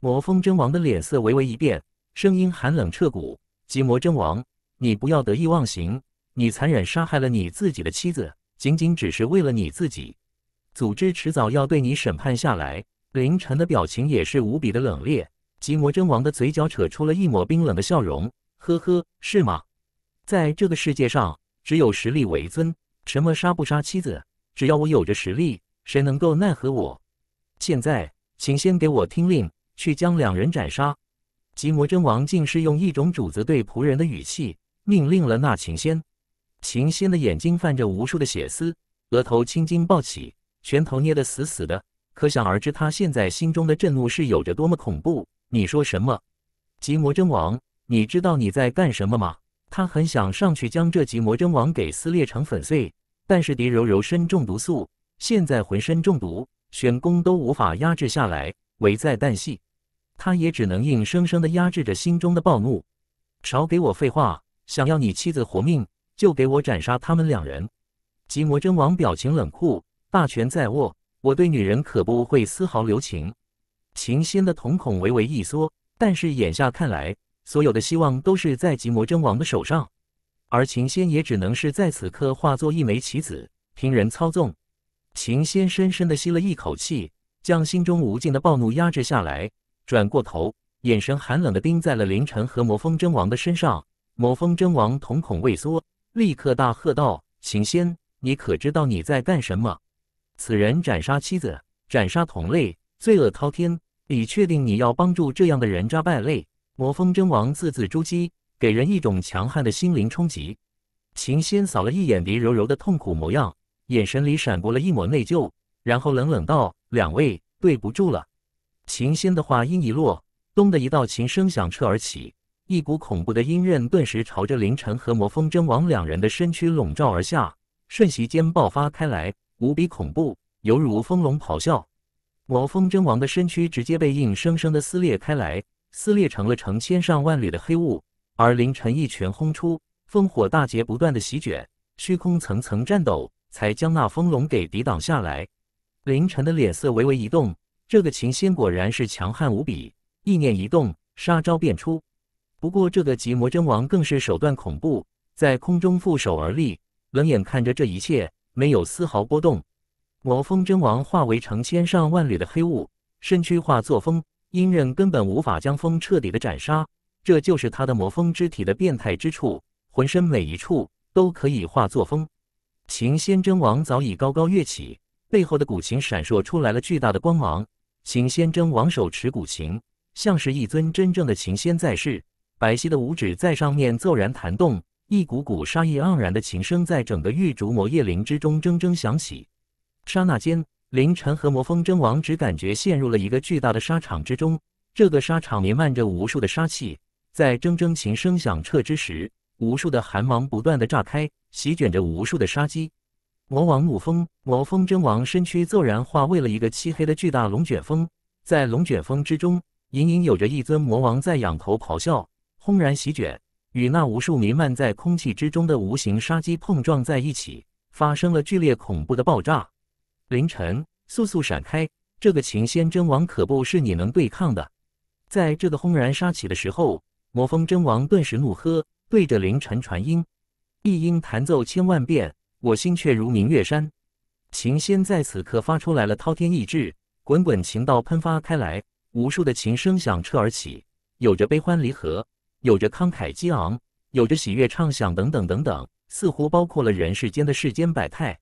魔风真王的脸色微微一变，声音寒冷彻骨。极魔真王。你不要得意忘形！你残忍杀害了你自己的妻子，仅仅只是为了你自己。组织迟早要对你审判下来。凌晨的表情也是无比的冷冽。极魔真王的嘴角扯出了一抹冰冷的笑容：“呵呵，是吗？在这个世界上，只有实力为尊。什么杀不杀妻子，只要我有着实力，谁能够奈何我？现在，请先给我听令，去将两人斩杀。”极魔真王竟是用一种主子对仆人的语气。命令了那琴仙，琴仙的眼睛泛着无数的血丝，额头青筋暴起，拳头捏得死死的。可想而知，他现在心中的震怒是有着多么恐怖。你说什么？极魔真王，你知道你在干什么吗？他很想上去将这极魔真王给撕裂成粉碎，但是狄柔柔身中毒素，现在浑身中毒，玄功都无法压制下来，危在旦夕。他也只能硬生生的压制着心中的暴怒。少给我废话！想要你妻子活命，就给我斩杀他们两人！极魔真王表情冷酷，大权在握，我对女人可不会丝毫留情。秦仙的瞳孔微微一缩，但是眼下看来，所有的希望都是在极魔真王的手上，而秦仙也只能是在此刻化作一枚棋子，听人操纵。秦仙深深的吸了一口气，将心中无尽的暴怒压制下来，转过头，眼神寒冷的盯在了凌晨和魔风真王的身上。魔风真王瞳孔畏缩，立刻大喝道：“琴仙，你可知道你在干什么？此人斩杀妻子，斩杀同类，罪恶滔天！你确定你要帮助这样的人渣败类？”魔风真王字字珠玑，给人一种强悍的心灵冲击。琴仙扫了一眼黎柔柔的痛苦模样，眼神里闪过了一抹内疚，然后冷冷道：“两位，对不住了。”琴仙的话音一落，咚的一道琴声响彻而起。一股恐怖的阴刃顿时朝着凌晨和魔风真王两人的身躯笼罩而下，瞬息间爆发开来，无比恐怖，犹如风龙咆哮。魔风真王的身躯直接被硬生生的撕裂开来，撕裂成了成千上万缕的黑雾。而凌晨一拳轰出，烽火大劫不断的席卷虚空，层层颤抖，才将那风龙给抵挡下来。凌晨的脸色微微一动，这个琴仙果然是强悍无比，意念一动，杀招便出。不过，这个极魔真王更是手段恐怖，在空中负手而立，冷眼看着这一切，没有丝毫波动。魔风真王化为成千上万缕的黑雾，身躯化作风，阴刃根本无法将风彻底的斩杀。这就是他的魔风之体的变态之处，浑身每一处都可以化作风。琴仙真王早已高高跃起，背后的古琴闪烁出来了巨大的光芒。琴仙真王手持古琴，像是一尊真正的琴仙在世。白皙的五指在上面骤然弹动，一股股杀意盎然的琴声在整个玉竹魔夜林之中铮铮响起。刹那间，凌晨和魔风真王只感觉陷入了一个巨大的沙场之中。这个沙场弥漫着无数的杀气，在铮铮琴声响彻之时，无数的寒芒不断的炸开，席卷着无数的杀机。魔王怒风，魔风真王身躯骤然化为了一个漆黑的巨大龙卷风，在龙卷风之中，隐隐有着一尊魔王在仰头咆哮。轰然席卷，与那无数弥漫在空气之中的无形杀机碰撞在一起，发生了剧烈恐怖的爆炸。凌晨，速速闪开！这个琴仙真王可不是你能对抗的。在这个轰然杀起的时候，魔风真王顿时怒喝，对着凌晨传音：“一音弹奏千万遍，我心却如明月山。”琴仙在此刻发出来了滔天意志，滚滚琴道喷发开来，无数的琴声响彻而起，有着悲欢离合。有着慷慨激昂，有着喜悦畅想，等等等等，似乎包括了人世间的世间百态。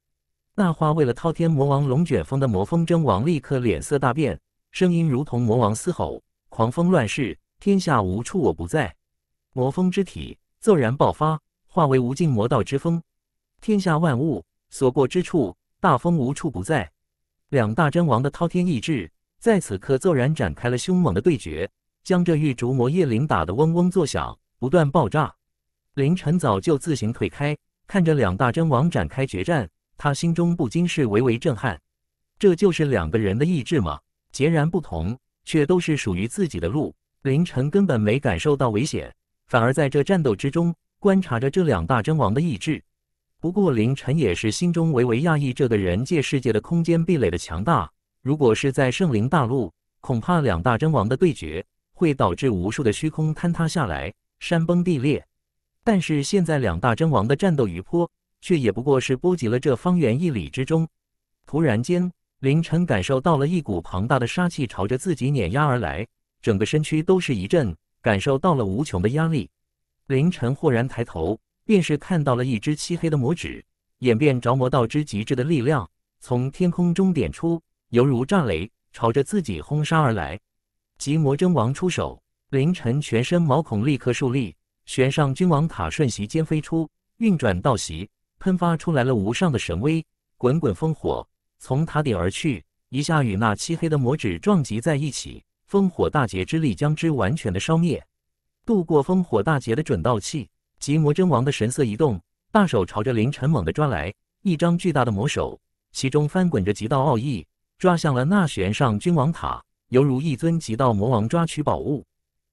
那花为了滔天魔王龙卷风的魔风真王，立刻脸色大变，声音如同魔王嘶吼：“狂风乱世，天下无处我不在！”魔风之体骤然爆发，化为无尽魔道之风，天下万物所过之处，大风无处不在。两大真王的滔天意志在此刻骤然展开了凶猛的对决。将这玉竹魔叶灵打得嗡嗡作响，不断爆炸。凌晨早就自行退开，看着两大真王展开决战，他心中不禁是微微震撼。这就是两个人的意志吗？截然不同，却都是属于自己的路。凌晨根本没感受到危险，反而在这战斗之中观察着这两大真王的意志。不过凌晨也是心中微微讶异，这个人界世界的空间壁垒的强大。如果是在圣灵大陆，恐怕两大真王的对决。会导致无数的虚空坍塌下来，山崩地裂。但是现在两大真王的战斗余波，却也不过是波及了这方圆一里之中。突然间，凌晨感受到了一股庞大的杀气朝着自己碾压而来，整个身躯都是一震，感受到了无穷的压力。凌晨豁然抬头，便是看到了一只漆黑的魔指，演变着魔道之极致的力量，从天空中点出，犹如炸雷，朝着自己轰杀而来。极魔真王出手，凌晨全身毛孔立刻竖立，悬上君王塔瞬息间飞出，运转道袭，喷发出来了无上的神威，滚滚烽火从塔底而去，一下与那漆黑的魔指撞击在一起，烽火大劫之力将之完全的烧灭。度过烽火大劫的准道器，极魔真王的神色一动，大手朝着凌晨猛地抓来，一张巨大的魔手，其中翻滚着几道奥义，抓向了那悬上君王塔。犹如一尊极道魔王抓取宝物，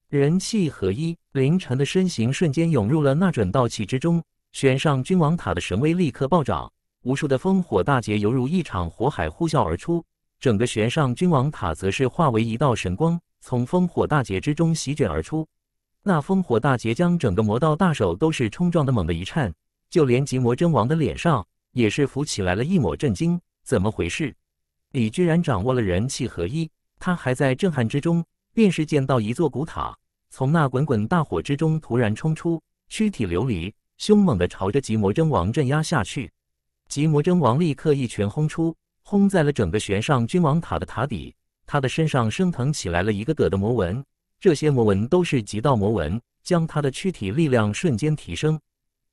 人气合一，凌晨的身形瞬间涌入了那准道气之中。悬上君王塔的神威立刻暴涨，无数的烽火大劫犹如一场火海呼啸而出，整个悬上君王塔则是化为一道神光，从烽火大劫之中席卷而出。那烽火大劫将整个魔道大手都是冲撞的猛的一颤，就连极魔真王的脸上也是浮起来了一抹震惊：怎么回事？你居然掌握了人气合一！他还在震撼之中，便是见到一座古塔从那滚滚大火之中突然冲出，躯体流离，凶猛地朝着极魔真王镇压下去。极魔真王立刻一拳轰出，轰在了整个悬上君王塔的塔底，他的身上升腾起来了一个个的魔纹，这些魔纹都是极道魔纹，将他的躯体力量瞬间提升。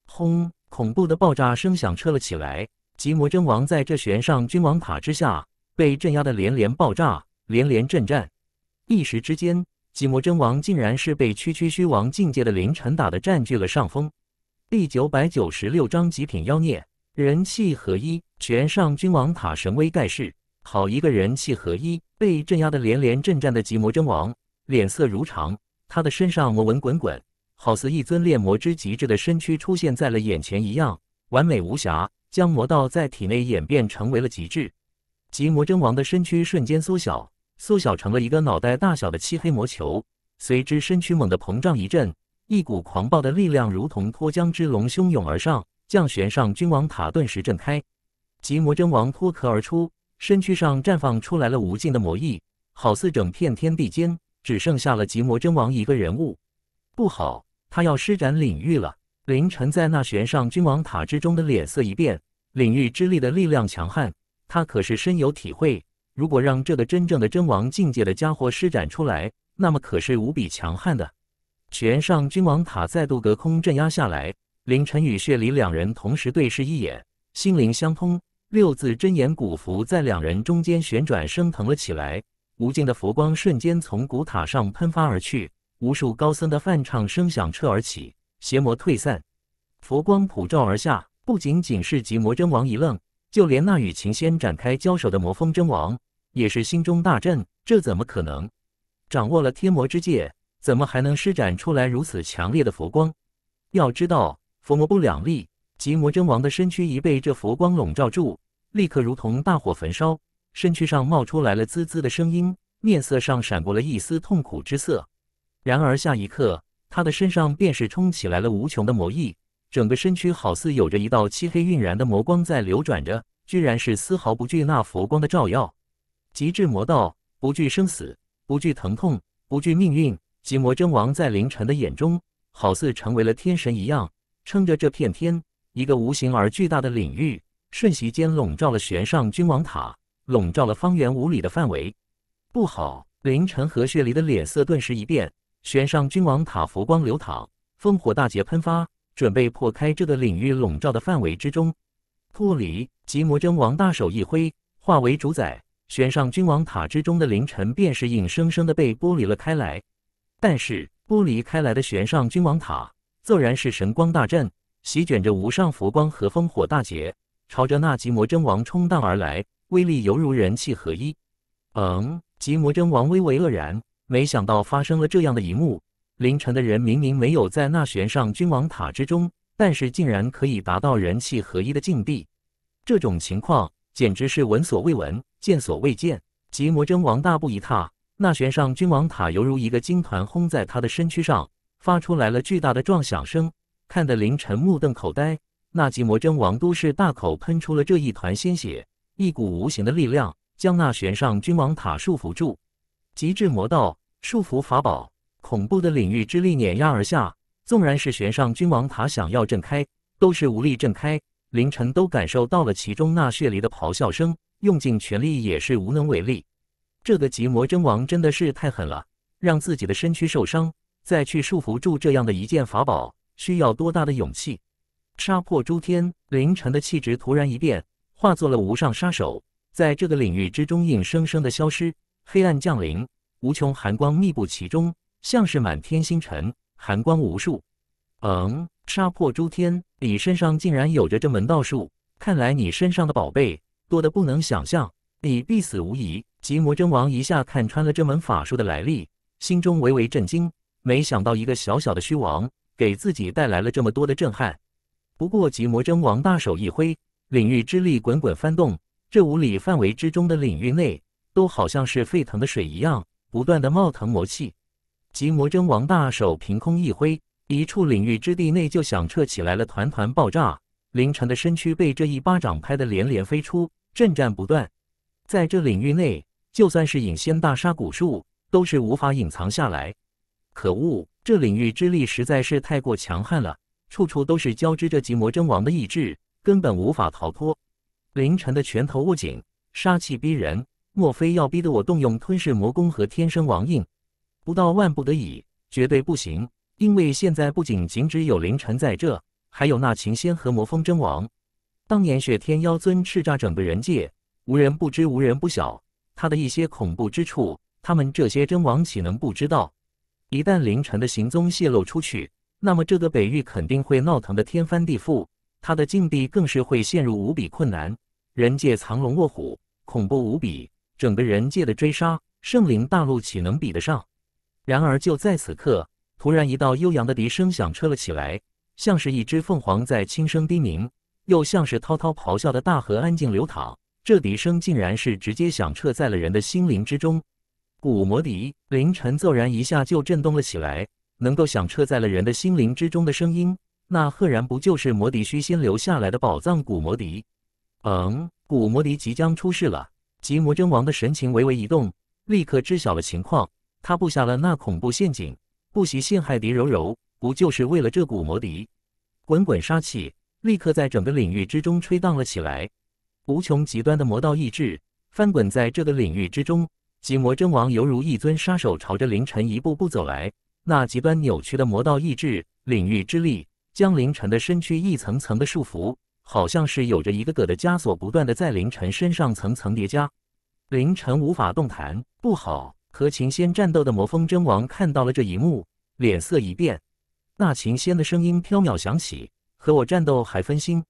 轰！恐怖的爆炸声响彻了起来，极魔真王在这悬上君王塔之下被镇压的连连爆炸。连连阵战，一时之间，极魔真王竟然是被区区虚王境界的凌晨打得占据了上风。第九百九十六章极品妖孽，人气合一，全上君王塔，神威盖世，好一个人气合一，被镇压的连连阵战的极魔真王脸色如常，他的身上魔纹滚滚，好似一尊炼魔之极致的身躯出现在了眼前一样，完美无瑕，将魔道在体内演变成为了极致。极魔真王的身躯瞬间缩小。缩小成了一个脑袋大小的漆黑魔球，随之身躯猛地膨胀一阵，一股狂暴的力量如同脱缰之龙汹涌而上，将悬上君王塔顿时震开。极魔真王脱壳而出，身躯上绽放出来了无尽的魔意，好似整片天地间只剩下了极魔真王一个人物。不好，他要施展领域了！凌晨在那悬上君王塔之中的脸色一变，领域之力的力量强悍，他可是深有体会。如果让这个真正的真王境界的家伙施展出来，那么可是无比强悍的。拳上君王塔再度隔空镇压下来，凌晨与血离两人同时对视一眼，心灵相通。六字真言古符在两人中间旋转升腾了起来，无尽的佛光瞬间从古塔上喷发而去，无数高僧的梵唱声响彻而起，邪魔退散，佛光普照而下，不仅仅是极魔真王一愣。就连那与琴仙展开交手的魔风真王也是心中大震，这怎么可能？掌握了天魔之戒，怎么还能施展出来如此强烈的佛光？要知道佛魔不两立，即魔真王的身躯已被这佛光笼罩住，立刻如同大火焚烧，身躯上冒出来了滋滋的声音，面色上闪过了一丝痛苦之色。然而下一刻，他的身上便是冲起来了无穷的魔意。整个身躯好似有着一道漆黑晕染的魔光在流转着，居然是丝毫不惧那佛光的照耀。极致魔道，不惧生死，不惧疼痛，不惧命运。极魔真王在凌晨的眼中，好似成为了天神一样，撑着这片天。一个无形而巨大的领域，瞬息间笼罩了玄上君王塔，笼罩了方圆五里的范围。不好！凌晨和血离的脸色顿时一变，玄上君王塔佛光流淌，烽火大劫喷发。准备破开这个领域笼罩的范围之中，脱离极魔真王大手一挥，化为主宰，悬上君王塔之中的凌晨便是硬生生的被剥离了开来。但是剥离开来的悬上君王塔，骤然是神光大阵席卷着无上佛光和烽火大劫，朝着那极魔真王冲荡而来，威力犹如人气合一。嗯，极魔真王微微愕然，没想到发生了这样的一幕。凌晨的人明明没有在那悬上君王塔之中，但是竟然可以达到人气合一的境地，这种情况简直是闻所未闻、见所未见。极魔真王大步一踏，那悬上君王塔犹如一个金团轰在他的身躯上，发出来了巨大的撞响声，看得凌晨目瞪口呆。那极魔真王都是大口喷出了这一团鲜血，一股无形的力量将那悬上君王塔束缚住，极致魔道束缚法宝。恐怖的领域之力碾压而下，纵然是悬上君王塔想要震开，都是无力震开。凌晨都感受到了其中那血离的咆哮声，用尽全力也是无能为力。这个极魔真王真的是太狠了，让自己的身躯受伤，再去束缚住这样的一件法宝，需要多大的勇气？杀破诸天，凌晨的气质突然一变，化作了无上杀手，在这个领域之中硬生生的消失。黑暗降临，无穷寒光密布其中。像是满天星辰，寒光无数。嗯，杀破诸天！你身上竟然有着这门道术，看来你身上的宝贝多得不能想象，你必死无疑！极魔真王一下看穿了这门法术的来历，心中微微震惊，没想到一个小小的虚王给自己带来了这么多的震撼。不过，极魔真王大手一挥，领域之力滚滚翻动，这五里范围之中的领域内，都好像是沸腾的水一样，不断的冒腾魔气。极魔真王大手凭空一挥，一处领域之地内就响彻起来了，团团爆炸。凌晨的身躯被这一巴掌拍得连连飞出，阵战不断。在这领域内，就算是隐仙大杀古树，都是无法隐藏下来。可恶，这领域之力实在是太过强悍了，处处都是交织着极魔真王的意志，根本无法逃脱。凌晨的拳头握紧，杀气逼人，莫非要逼得我动用吞噬魔功和天生王印？不到万不得已，绝对不行。因为现在不仅仅只有凌晨在这，还有那琴仙和魔风真王。当年雪天妖尊叱咤整个人界，无人不知，无人不晓。他的一些恐怖之处，他们这些真王岂能不知道？一旦凌晨的行踪泄露出去，那么这个北域肯定会闹腾的天翻地覆，他的境地更是会陷入无比困难。人界藏龙卧虎，恐怖无比，整个人界的追杀，圣灵大陆岂能比得上？然而，就在此刻，突然一道悠扬的笛声响彻了起来，像是一只凤凰在轻声低鸣，又像是滔滔咆哮的大河安静流淌。这笛声竟然是直接响彻在了人的心灵之中。古魔笛，凌晨骤然一下就震动了起来，能够响彻在了人的心灵之中的声音，那赫然不就是魔笛虚心留下来的宝藏——古魔笛？嗯，古魔笛即将出世了。极魔真王的神情微微一动，立刻知晓了情况。他布下了那恐怖陷阱，不惜陷害狄柔柔，不就是为了这股魔笛？滚滚杀气立刻在整个领域之中吹荡了起来，无穷极端的魔道意志翻滚在这个领域之中。极魔真王犹如一尊杀手，朝着凌晨一步步走来。那极端扭曲的魔道意志、领域之力，将凌晨的身躯一层层的束缚，好像是有着一个个的枷锁，不断的在凌晨身上层层叠加，凌晨无法动弹。不好！和琴仙战斗的魔风真王看到了这一幕，脸色一变。那琴仙的声音飘渺响起：“和我战斗还分心，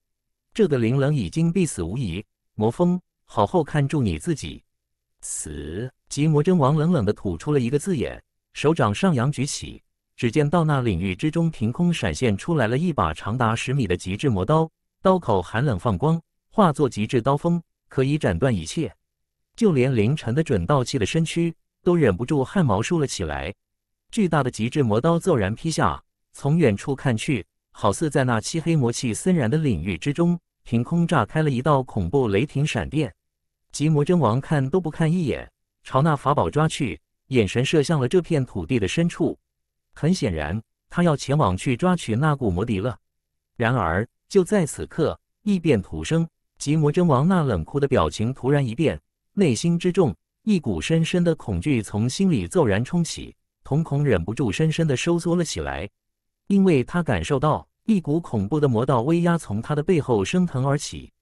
这个林冷已经必死无疑。”魔风，好后看住你自己。死！极魔真王冷冷地吐出了一个字眼，手掌上扬举起，只见到那领域之中凭空闪现出来了一把长达十米的极致魔刀，刀口寒冷放光，化作极致刀锋，可以斩断一切，就连凌晨的准道器的身躯。都忍不住汗毛竖了起来，巨大的极致魔刀骤然劈下，从远处看去，好似在那漆黑魔气森然的领域之中，凭空炸开了一道恐怖雷霆闪电。极魔真王看都不看一眼，朝那法宝抓去，眼神射向了这片土地的深处。很显然，他要前往去抓取那股魔笛了。然而，就在此刻，异变土生，极魔真王那冷酷的表情突然一变，内心之重。一股深深的恐惧从心里骤然冲起，瞳孔忍不住深深地收缩了起来，因为他感受到一股恐怖的魔道威压从他的背后升腾而起，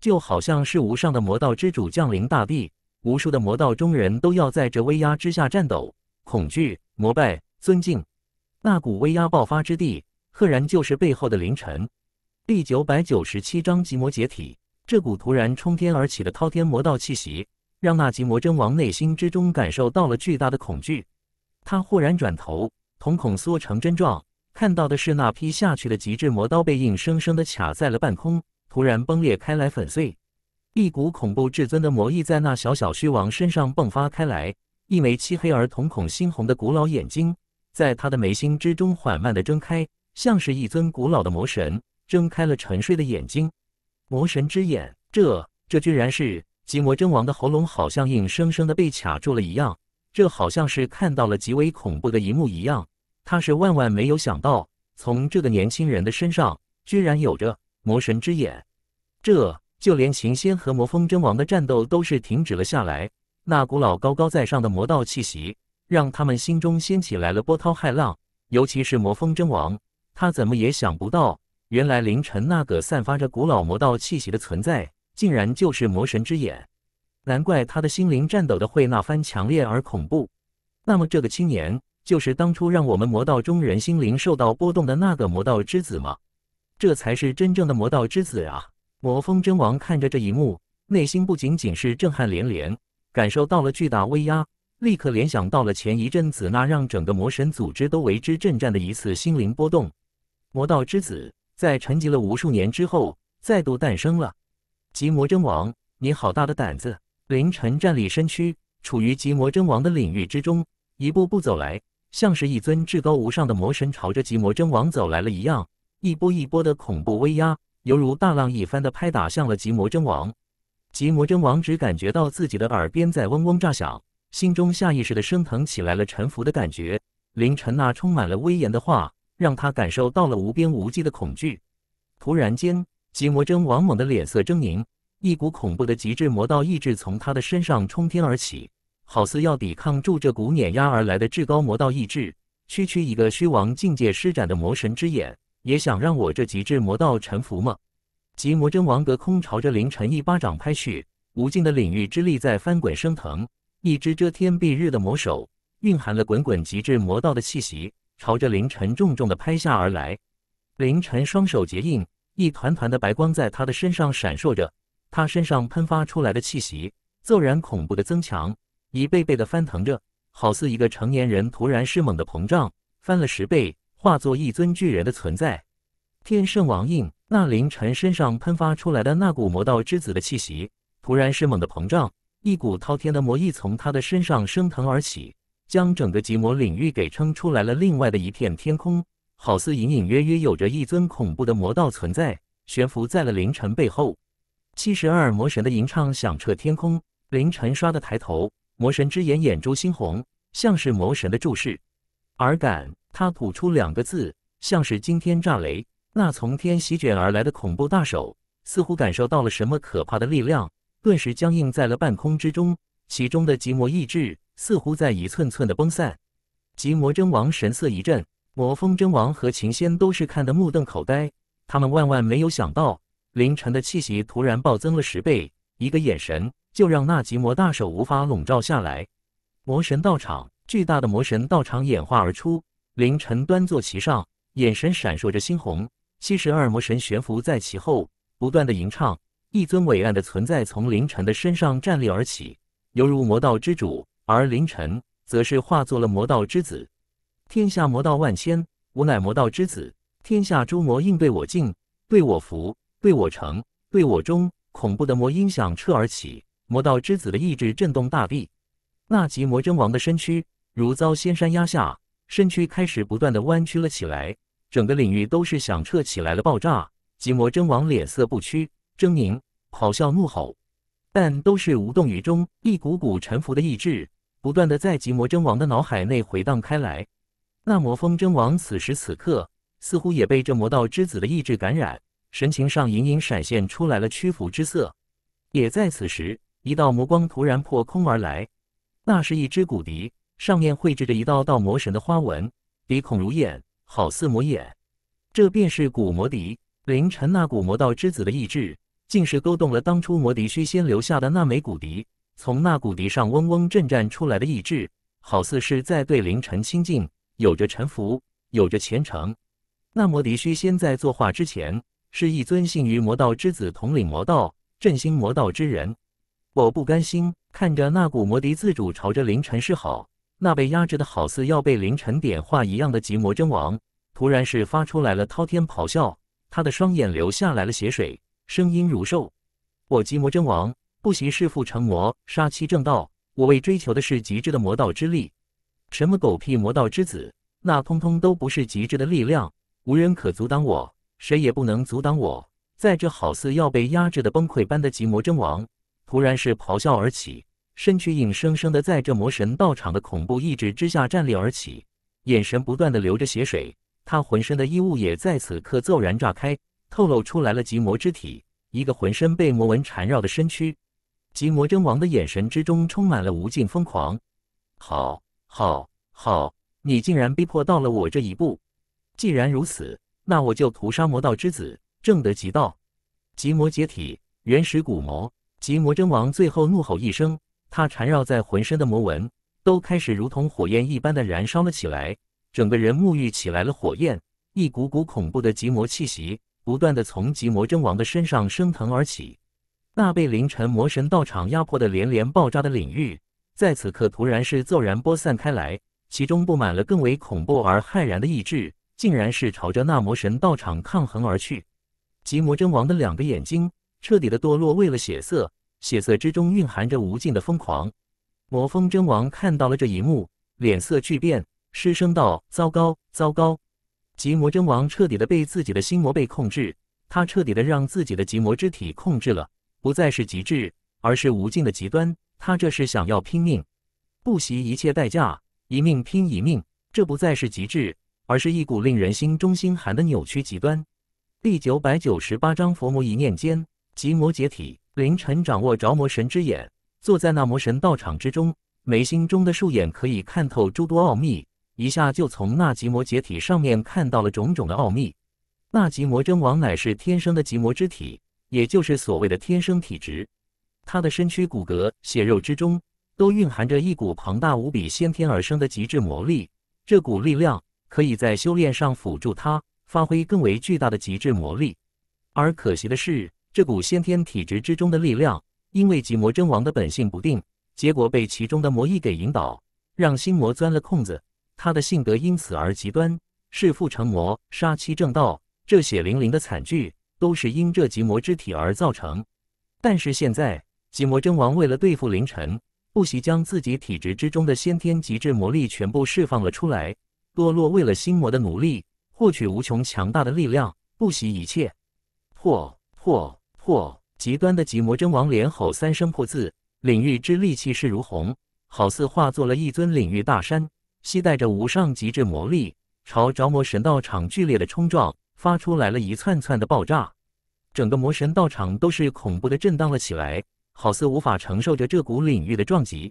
就好像是无上的魔道之主降临大地，无数的魔道中人都要在这威压之下颤抖。恐惧、膜拜、尊敬，那股威压爆发之地，赫然就是背后的凌晨。第九百九十七章集魔解体，这股突然冲天而起的滔天魔道气息。让那极魔真王内心之中感受到了巨大的恐惧，他豁然转头，瞳孔缩成针状，看到的是那劈下去的极致魔刀被硬生生的卡在了半空，突然崩裂开来，粉碎。一股恐怖至尊的魔意在那小小虚王身上迸发开来，一枚漆黑而瞳孔猩红的古老眼睛在他的眉心之中缓慢的睁开，像是一尊古老的魔神睁开了沉睡的眼睛。魔神之眼，这这居然是。极魔真王的喉咙好像硬生生的被卡住了一样，这好像是看到了极为恐怖的一幕一样。他是万万没有想到，从这个年轻人的身上居然有着魔神之眼。这就连秦仙和魔风真王的战斗都是停止了下来。那古老高高在上的魔道气息，让他们心中掀起来了波涛骇浪。尤其是魔风真王，他怎么也想不到，原来凌晨那个散发着古老魔道气息的存在。竟然就是魔神之眼，难怪他的心灵战斗的会那番强烈而恐怖。那么这个青年就是当初让我们魔道中人心灵受到波动的那个魔道之子吗？这才是真正的魔道之子啊！魔风真王看着这一幕，内心不仅仅是震撼连连，感受到了巨大威压，立刻联想到了前一阵子那让整个魔神组织都为之震颤的一次心灵波动。魔道之子在沉寂了无数年之后，再度诞生了。极魔真王，你好大的胆子！凌晨站立身躯，处于极魔真王的领域之中，一步步走来，像是一尊至高无上的魔神朝着极魔真王走来了一样，一波一波的恐怖威压，犹如大浪一般的拍打向了极魔真王。极魔真王只感觉到自己的耳边在嗡嗡炸响，心中下意识的升腾起来了臣服的感觉。凌晨那充满了威严的话，让他感受到了无边无际的恐惧。突然间。极魔真王猛的脸色狰狞，一股恐怖的极致魔道意志从他的身上冲天而起，好似要抵抗住这股碾压而来的至高魔道意志。区区一个虚王境界施展的魔神之眼，也想让我这极致魔道臣服吗？极魔真王隔空朝着凌晨一巴掌拍去，无尽的领域之力在翻滚升腾，一只遮天蔽日的魔手，蕴含了滚滚极致魔道的气息，朝着凌晨重重的拍下而来。凌晨双手结印。一团团的白光在他的身上闪烁着，他身上喷发出来的气息骤然恐怖的增强，一倍倍的翻腾着，好似一个成年人突然是猛的膨胀，翻了十倍，化作一尊巨人的存在。天圣王印，那凌晨身上喷发出来的那股魔道之子的气息，突然是猛的膨胀，一股滔天的魔意从他的身上升腾而起，将整个极魔领域给撑出来了，另外的一片天空。好似隐隐约约有着一尊恐怖的魔道存在悬浮在了凌晨背后，七十二魔神的吟唱响彻天空。凌晨刷的抬头，魔神之眼眼珠猩红，像是魔神的注视。而敢！他吐出两个字，像是惊天炸雷。那从天席卷而来的恐怖大手，似乎感受到了什么可怕的力量，顿时僵硬在了半空之中。其中的极魔意志似乎在一寸寸的崩散。极魔真王神色一震。魔风真王和琴仙都是看得目瞪口呆，他们万万没有想到，凌晨的气息突然暴增了十倍，一个眼神就让那极魔大手无法笼罩下来。魔神道场，巨大的魔神道场演化而出，凌晨端坐其上，眼神闪烁着猩红。七十二魔神悬浮在其后，不断的吟唱。一尊伟岸的存在从凌晨的身上站立而起，犹如魔道之主，而凌晨则是化作了魔道之子。天下魔道万千，吾乃魔道之子。天下诸魔应对我敬，对我服，对我诚，对我忠。恐怖的魔音响彻而起，魔道之子的意志震动大地。那极魔真王的身躯如遭仙山压下，身躯开始不断的弯曲了起来。整个领域都是响彻起来了爆炸。极魔真王脸色不屈，狰狞咆哮怒吼，但都是无动于衷。一股股臣服的意志不断的在极魔真王的脑海内回荡开来。那魔风真王此时此刻似乎也被这魔道之子的意志感染，神情上隐隐闪现出来了屈服之色。也在此时，一道魔光突然破空而来，那是一只骨笛，上面绘制着一道道魔神的花纹，鼻孔如眼，好似魔眼。这便是古魔笛。凌晨那古魔道之子的意志，竟是勾动了当初魔笛虚仙留下的那枚骨笛。从那骨笛上嗡嗡震颤出来的意志，好似是在对凌晨亲近。有着沉浮，有着虔诚。那魔笛须先在作画之前，是一尊信于魔道之子统领魔道、振兴魔道之人。我不甘心，看着那股魔笛自主朝着凌晨示好。那被压制的好似要被凌晨点化一样的极魔真王，突然是发出来了滔天咆哮。他的双眼流下来了血水，声音如兽。我极魔真王，不惜弑父成魔，杀妻正道。我为追求的是极致的魔道之力。什么狗屁魔道之子，那通通都不是极致的力量，无人可阻挡我，谁也不能阻挡我！在这好似要被压制的崩溃般的极魔真王，突然是咆哮而起，身躯硬生生的在这魔神道场的恐怖意志之下站立而起，眼神不断的流着血水，他浑身的衣物也在此刻骤然炸开，透露出来了极魔之体，一个浑身被魔纹缠绕的身躯。极魔真王的眼神之中充满了无尽疯狂，好。好好，你竟然逼迫到了我这一步。既然如此，那我就屠杀魔道之子，正德极道，极魔解体，原始古魔，极魔真王。最后怒吼一声，他缠绕在浑身的魔纹都开始如同火焰一般的燃烧了起来，整个人沐浴起来了火焰，一股股恐怖的极魔气息不断的从极魔真王的身上升腾而起。那被凌晨魔神道场压迫的连连爆炸的领域。在此刻，突然是骤然播散开来，其中布满了更为恐怖而骇然的意志，竟然是朝着那魔神道场抗衡而去。极魔真王的两个眼睛彻底的堕落为了血色，血色之中蕴含着无尽的疯狂。魔风真王看到了这一幕，脸色巨变，失声道：“糟糕，糟糕！”极魔真王彻底的被自己的心魔被控制，他彻底的让自己的极魔之体控制了，不再是极致，而是无尽的极端。他这是想要拼命，不惜一切代价，一命拼一命。这不再是极致，而是一股令人心中心寒的扭曲极端。第九百九十八章佛魔一念间，极魔解体。凌晨掌握着魔神之眼，坐在那魔神道场之中，眉心中的树眼可以看透诸多奥秘，一下就从那极魔解体上面看到了种种的奥秘。那极魔真王乃是天生的极魔之体，也就是所谓的天生体质。他的身躯、骨骼、血肉之中，都蕴含着一股庞大无比、先天而生的极致魔力。这股力量可以在修炼上辅助他，发挥更为巨大的极致魔力。而可惜的是，这股先天体质之中的力量，因为极魔真王的本性不定，结果被其中的魔意给引导，让心魔钻了空子。他的性格因此而极端，弑父成魔，杀妻正道。这血淋淋的惨剧，都是因这极魔之体而造成。但是现在。极魔真王为了对付凌晨，不惜将自己体质之中的先天极致魔力全部释放了出来。堕落为了心魔的努力，获取无穷强大的力量，不惜一切。破破破！极端的极魔真王连吼三声“破”字，领域之力气势如虹，好似化作了一尊领域大山，携带着无上极致魔力，朝着魔神道场剧烈的冲撞，发出来了一串串的爆炸，整个魔神道场都是恐怖的震荡了起来。好似无法承受着这股领域的撞击，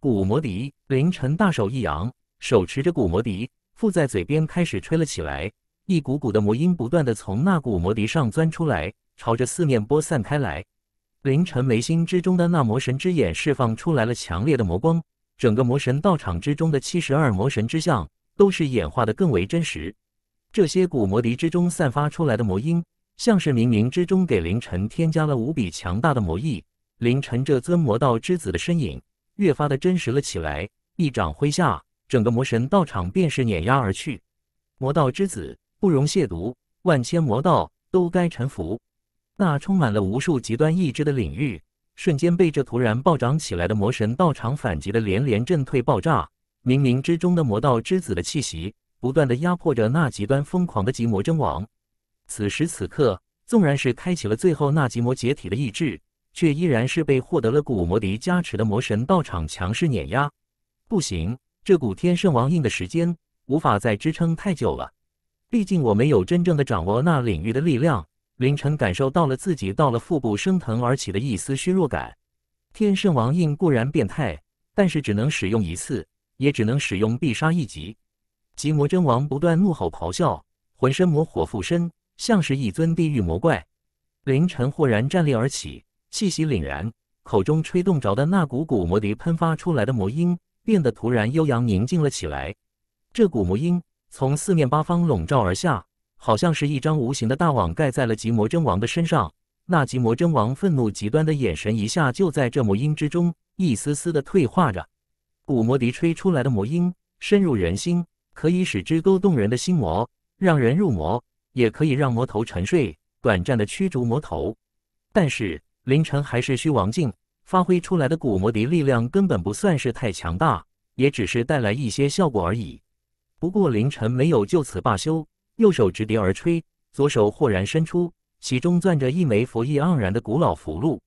古魔笛。凌晨大手一扬，手持着古魔笛，附在嘴边开始吹了起来。一股股的魔音不断的从那股魔笛上钻出来，朝着四面播散开来。凌晨眉心之中的那魔神之眼释放出来了强烈的魔光，整个魔神道场之中的七十二魔神之相都是演化的更为真实。这些古魔笛之中散发出来的魔音，像是冥冥之中给凌晨添加了无比强大的魔意。凌晨，这尊魔道之子的身影越发的真实了起来。一掌挥下，整个魔神道场便是碾压而去。魔道之子不容亵渎，万千魔道都该臣服。那充满了无数极端意志的领域，瞬间被这突然暴涨起来的魔神道场反击的连连震退、爆炸。冥冥之中的魔道之子的气息，不断的压迫着那极端疯狂的极魔真王。此时此刻，纵然是开启了最后那极魔解体的意志。却依然是被获得了古魔笛加持的魔神道场强势碾压。不行，这古天圣王印的时间无法再支撑太久了。毕竟我没有真正的掌握那领域的力量。凌晨感受到了自己到了腹部升腾而起的一丝虚弱感。天圣王印固然变态，但是只能使用一次，也只能使用必杀一击。极魔真王不断怒吼咆哮，浑身魔火附身，像是一尊地狱魔怪。凌晨豁然站立而起。气息凛然，口中吹动着的那股股魔笛喷发出来的魔音，变得突然悠扬宁静了起来。这股魔音从四面八方笼罩而下，好像是一张无形的大网盖在了极魔真王的身上。那极魔真王愤怒极端的眼神一下就在这魔音之中一丝丝的退化着。古魔笛吹出来的魔音深入人心，可以使之勾动人的心魔，让人入魔，也可以让魔头沉睡，短暂的驱逐魔头。但是。凌晨还是虚王境发挥出来的古魔笛力量，根本不算是太强大，也只是带来一些效果而已。不过凌晨没有就此罢休，右手执笛而吹，左手豁然伸出，其中攥着一枚佛意盎然的古老符箓。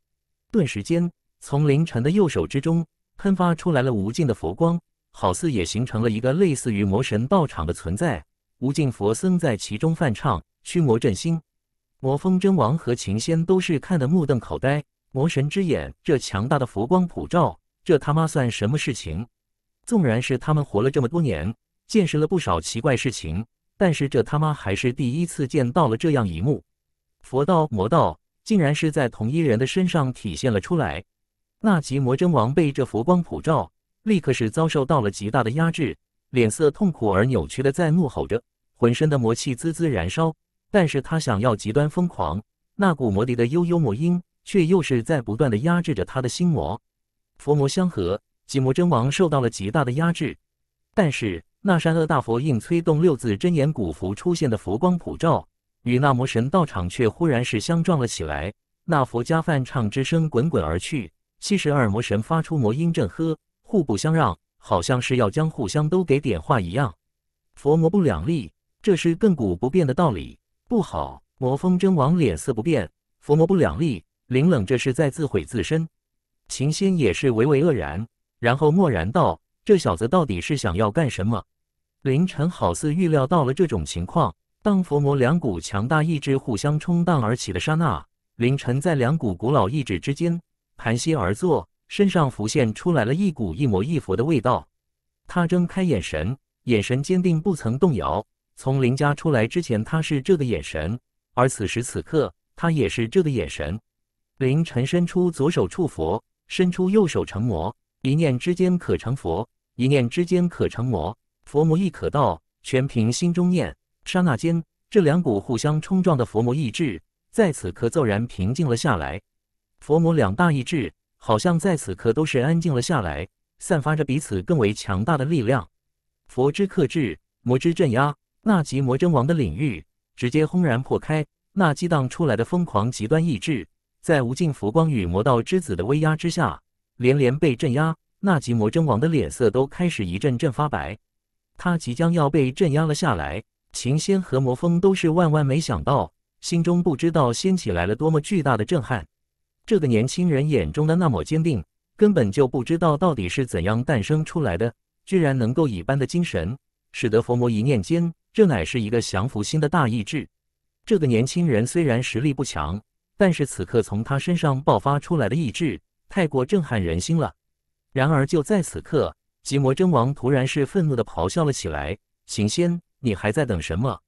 顿时间，从凌晨的右手之中喷发出来了无尽的佛光，好似也形成了一个类似于魔神道场的存在。无尽佛僧在其中泛唱，驱魔振兴。魔风真王和琴仙都是看得目瞪口呆。魔神之眼这强大的佛光普照，这他妈算什么事情？纵然是他们活了这么多年，见识了不少奇怪事情，但是这他妈还是第一次见到了这样一幕。佛道魔道竟然是在同一人的身上体现了出来。那极魔真王被这佛光普照，立刻是遭受到了极大的压制，脸色痛苦而扭曲的在怒吼着，浑身的魔气滋滋燃烧。但是他想要极端疯狂，那股魔笛的悠悠魔音却又是在不断的压制着他的心魔。佛魔相合，极魔真王受到了极大的压制。但是那山恶大佛印催动六字真言古符出现的佛光普照，与那魔神道场却忽然是相撞了起来。那佛家梵唱之声滚滚而去，七十二魔神发出魔音震喝，互不相让，好像是要将互相都给点化一样。佛魔不两立，这是亘古不变的道理。不好！魔风真王脸色不变，佛魔不两立，林冷这是在自毁自身。秦心也是微微愕然，然后默然道：“这小子到底是想要干什么？”凌晨好似预料到了这种情况。当佛魔两股强大意志互相冲荡而起的刹那，凌晨在两股古老意志之间盘膝而坐，身上浮现出来了一股一魔一佛的味道。他睁开眼神，眼神坚定，不曾动摇。从林家出来之前，他是这个眼神，而此时此刻，他也是这个眼神。林晨伸出左手触佛，伸出右手成魔，一念之间可成佛，一念之间可成魔，佛魔亦可道，全凭心中念。刹那间，这两股互相冲撞的佛魔意志，在此刻骤然平静了下来。佛魔两大意志，好像在此刻都是安静了下来，散发着彼此更为强大的力量。佛之克制，魔之镇压。纳吉魔真王的领域直接轰然破开，那激荡出来的疯狂极端意志，在无尽浮光与魔道之子的威压之下，连连被镇压。纳吉魔真王的脸色都开始一阵阵发白，他即将要被镇压了下来。秦仙和魔风都是万万没想到，心中不知道掀起来了多么巨大的震撼。这个年轻人眼中的那抹坚定，根本就不知道到底是怎样诞生出来的，居然能够以般的精神，使得佛魔一念间。这乃是一个降服心的大意志。这个年轻人虽然实力不强，但是此刻从他身上爆发出来的意志太过震撼人心了。然而就在此刻，极魔真王突然是愤怒的咆哮了起来：“秦仙，你还在等什么？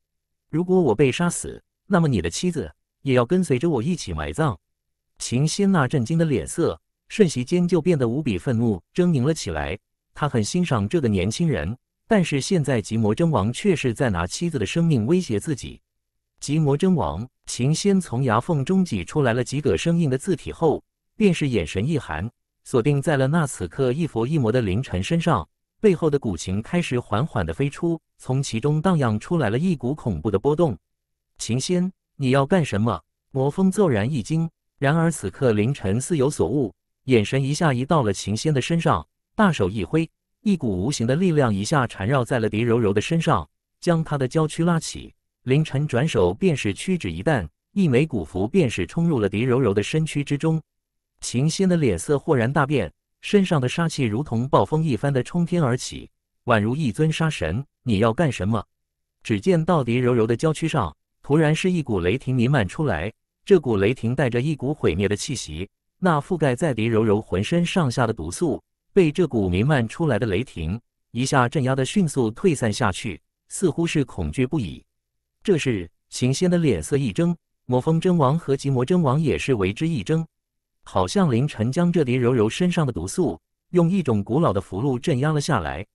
如果我被杀死，那么你的妻子也要跟随着我一起埋葬。”秦仙那震惊的脸色，瞬息间就变得无比愤怒、狰狞了起来。他很欣赏这个年轻人。但是现在，极魔真王却是在拿妻子的生命威胁自己。极魔真王，琴仙从牙缝中挤出来了几个生硬的字体后，便是眼神一寒，锁定在了那此刻一佛一魔的凌晨身上。背后的古琴开始缓缓的飞出，从其中荡漾出来了一股恐怖的波动。琴仙，你要干什么？魔风骤然一惊。然而此刻，凌晨似有所悟，眼神一下移到了琴仙的身上，大手一挥。一股无形的力量一下缠绕在了狄柔柔的身上，将她的娇躯拉起。凌晨转手便是屈指一弹，一枚古符便是冲入了狄柔柔的身躯之中。秦仙的脸色豁然大变，身上的杀气如同暴风一般的冲天而起，宛如一尊杀神。你要干什么？只见到狄柔柔的娇躯上，突然是一股雷霆弥漫出来，这股雷霆带着一股毁灭的气息，那覆盖在狄柔柔浑身上下的毒素。被这股弥漫出来的雷霆一下镇压的迅速退散下去，似乎是恐惧不已。这时，秦仙的脸色一怔，魔风真王和极魔真王也是为之一怔，好像凌晨将这叠柔柔身上的毒素用一种古老的符箓镇压了下来。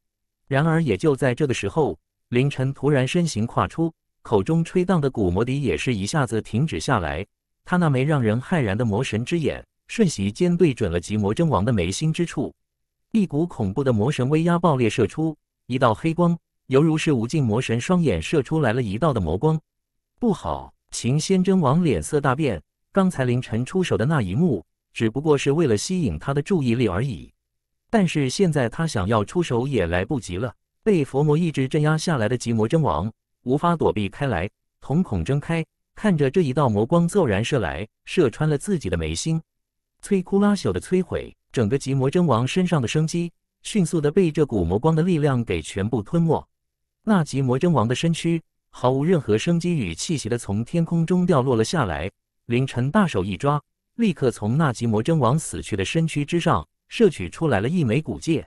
然而，也就在这个时候，凌晨突然身形跨出，口中吹荡的古魔笛也是一下子停止下来。他那枚让人骇然的魔神之眼，瞬息间对准了极魔真王的眉心之处。一股恐怖的魔神威压爆裂射出，一道黑光，犹如是无尽魔神双眼射出来了一道的魔光。不好！秦仙真王脸色大变，刚才凌晨出手的那一幕，只不过是为了吸引他的注意力而已。但是现在他想要出手也来不及了，被佛魔意志镇压下来的极魔真王无法躲避开来，瞳孔睁开，看着这一道魔光骤然射来，射穿了自己的眉心，摧枯拉朽的摧毁。整个极魔真王身上的生机迅速的被这股魔光的力量给全部吞没，那极魔真王的身躯毫无任何生机与气息的从天空中掉落了下来。凌晨大手一抓，立刻从那极魔真王死去的身躯之上摄取出来了一枚古戒。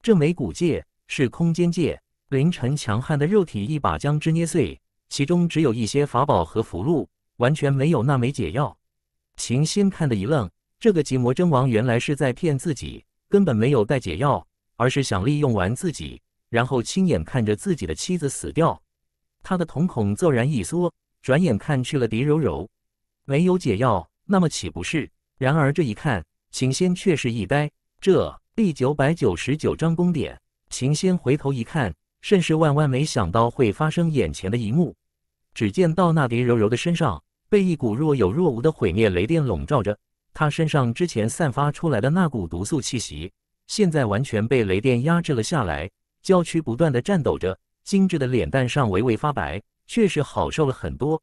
这枚古戒是空间戒，凌晨强悍的肉体一把将之捏碎，其中只有一些法宝和符箓，完全没有那枚解药。秦心看得一愣。这个极魔真王原来是在骗自己，根本没有带解药，而是想利用完自己，然后亲眼看着自己的妻子死掉。他的瞳孔骤然一缩，转眼看去了狄柔柔，没有解药，那么岂不是？然而这一看，秦仙却是一呆。这第九百九十九章功典，秦仙回头一看，甚是万万没想到会发生眼前的一幕。只见到那狄柔柔的身上被一股若有若无的毁灭雷电笼罩着。他身上之前散发出来的那股毒素气息，现在完全被雷电压制了下来，娇躯不断的颤抖着，精致的脸蛋上微微发白，确实好受了很多。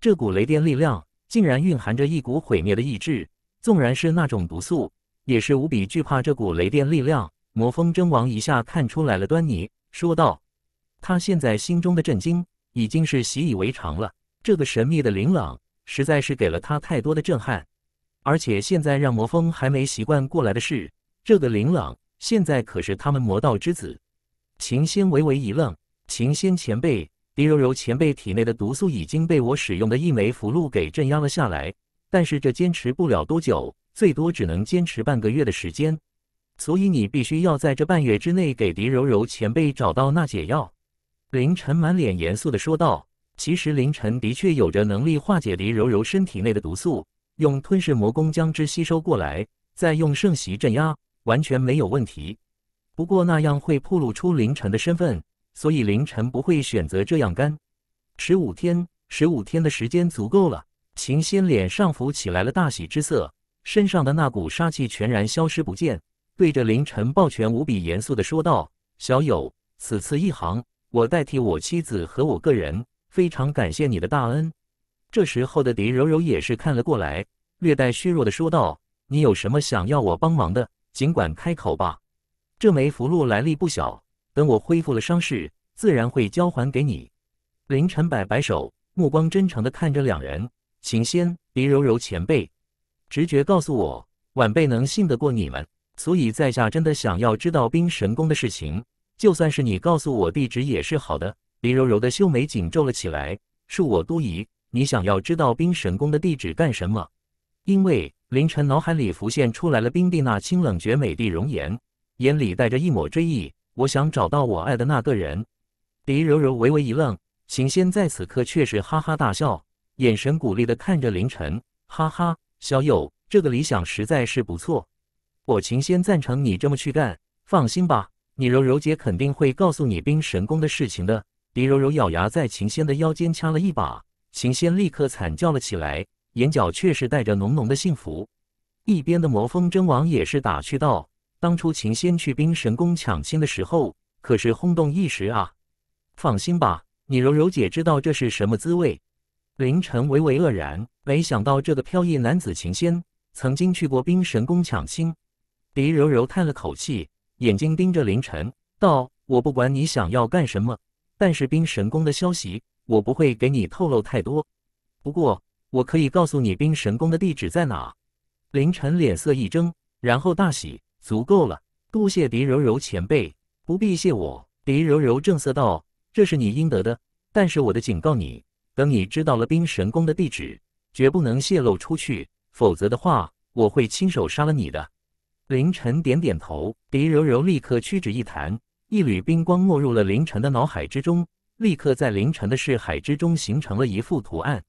这股雷电力量竟然蕴含着一股毁灭的意志，纵然是那种毒素，也是无比惧怕这股雷电力量。魔风真王一下看出来了端倪，说道：“他现在心中的震惊已经是习以为常了，这个神秘的琳琅实在是给了他太多的震撼。”而且现在让魔风还没习惯过来的是，这个林朗现在可是他们魔道之子。秦仙微微一愣：“秦仙前辈，狄柔柔前辈体内的毒素已经被我使用的一枚符箓给镇压了下来，但是这坚持不了多久，最多只能坚持半个月的时间。所以你必须要在这半月之内给狄柔柔前辈找到那解药。”凌晨满脸严肃的说道：“其实凌晨的确有着能力化解狄柔柔身体内的毒素。”用吞噬魔功将之吸收过来，再用圣袭镇压，完全没有问题。不过那样会暴露出凌晨的身份，所以凌晨不会选择这样干。十五天，十五天的时间足够了。秦仙脸上浮起来了大喜之色，身上的那股杀气全然消失不见，对着凌晨抱拳，无比严肃地说道：“小友，此次一行，我代替我妻子和我个人，非常感谢你的大恩。”这时候的狄柔柔也是看了过来。略带虚弱的说道：“你有什么想要我帮忙的，尽管开口吧。这枚符箓来历不小，等我恢复了伤势，自然会交还给你。”凌晨摆摆手，目光真诚地看着两人：“秦仙、林柔柔前辈，直觉告诉我，晚辈能信得过你们，所以，在下真的想要知道冰神宫的事情。就算是你告诉我地址也是好的。”林柔柔的秀眉紧皱了起来：“恕我多疑，你想要知道冰神宫的地址干什么？”因为凌晨脑海里浮现出来了冰帝那清冷绝美的容颜，眼里带着一抹追忆。我想找到我爱的那个人。狄柔柔微微一愣，秦仙在此刻却是哈哈大笑，眼神鼓励的看着凌晨。哈哈，小友，这个理想实在是不错，我秦仙赞成你这么去干。放心吧，你柔柔姐肯定会告诉你冰神宫的事情的。狄柔柔咬牙在秦仙的腰间掐了一把，秦仙立刻惨叫了起来。眼角却是带着浓浓的幸福。一边的魔风真王也是打趣道：“当初秦仙去冰神宫抢亲的时候，可是轰动一时啊！放心吧，你柔柔姐知道这是什么滋味。”凌晨微微愕然，没想到这个飘逸男子秦仙曾经去过冰神宫抢亲。狄柔柔叹了口气，眼睛盯着凌晨道：“我不管你想要干什么，但是冰神宫的消息，我不会给你透露太多。不过……”我可以告诉你冰神宫的地址在哪？凌晨脸色一怔，然后大喜，足够了。多谢狄柔柔前辈，不必谢我。狄柔柔正色道：“这是你应得的，但是我的警告你，等你知道了冰神宫的地址，绝不能泄露出去，否则的话，我会亲手杀了你的。”凌晨点点头，狄柔柔立刻屈指一弹，一缕冰光没入了凌晨的脑海之中，立刻在凌晨的视海之中形成了一幅图案。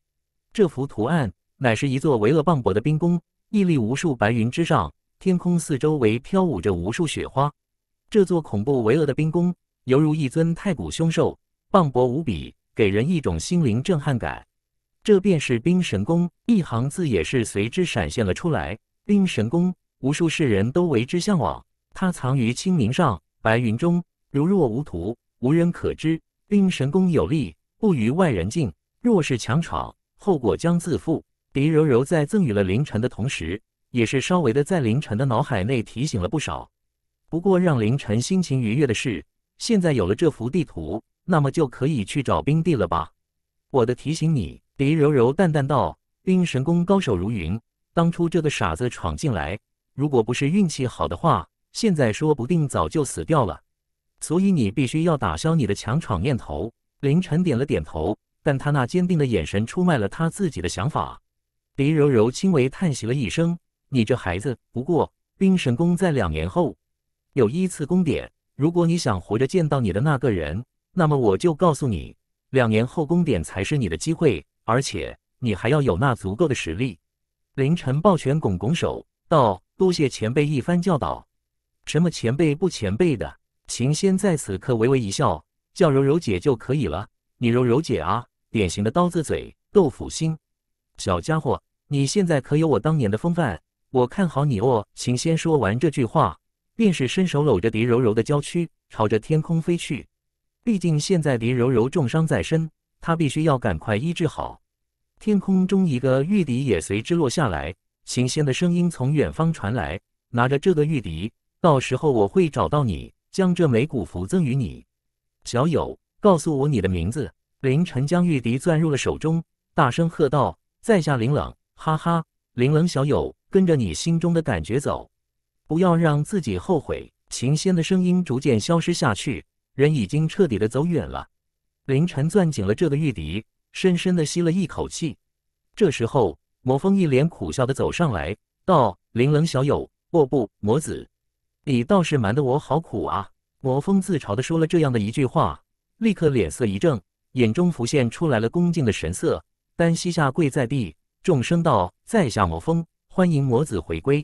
这幅图案乃是一座巍峨磅礴的冰宫，屹立无数白云之上，天空四周围飘舞着无数雪花。这座恐怖巍峨的冰宫，犹如一尊太古凶兽，磅礴无比，给人一种心灵震撼感。这便是冰神宫，一行字也是随之闪现了出来。冰神宫，无数世人都为之向往。它藏于清明上，白云中，如若无图，无人可知。冰神宫有力，不与外人近。若是强闯，后果将自负。狄柔柔在赠予了凌晨的同时，也是稍微的在凌晨的脑海内提醒了不少。不过让凌晨心情愉悦的是，现在有了这幅地图，那么就可以去找冰帝了吧？我的提醒你，狄柔柔淡淡道。冰神宫高手如云，当初这个傻子闯进来，如果不是运气好的话，现在说不定早就死掉了。所以你必须要打消你的强闯念头。凌晨点了点头。但他那坚定的眼神出卖了他自己的想法。林柔柔轻微叹息了一声：“你这孩子。不过冰神宫在两年后有一次宫点，如果你想活着见到你的那个人，那么我就告诉你，两年后宫点才是你的机会，而且你还要有那足够的实力。”凌晨抱拳拱拱手道：“多谢前辈一番教导。什么前辈不前辈的？秦仙在此刻微微一笑，叫柔柔姐就可以了。你柔柔姐啊。”典型的刀子嘴豆腐心，小家伙，你现在可有我当年的风范？我看好你哦！秦仙说完这句话，便是伸手搂着狄柔柔的娇躯，朝着天空飞去。毕竟现在狄柔柔重伤在身，他必须要赶快医治好。天空中一个玉笛也随之落下来，秦仙的声音从远方传来：“拿着这个玉笛，到时候我会找到你，将这枚古符赠与你。小友，告诉我你的名字。”凌晨将玉笛攥入了手中，大声喝道：“在下林冷，哈哈，林冷小友，跟着你心中的感觉走，不要让自己后悔。”琴仙的声音逐渐消失下去，人已经彻底的走远了。凌晨攥紧了这个玉笛，深深的吸了一口气。这时候，魔风一脸苦笑的走上来，道：“林冷小友，哦不，魔子，你倒是瞒得我好苦啊！”魔风自嘲的说了这样的一句话，立刻脸色一正。眼中浮现出来了恭敬的神色，单膝下跪在地，众生道：“在下魔风，欢迎魔子回归。”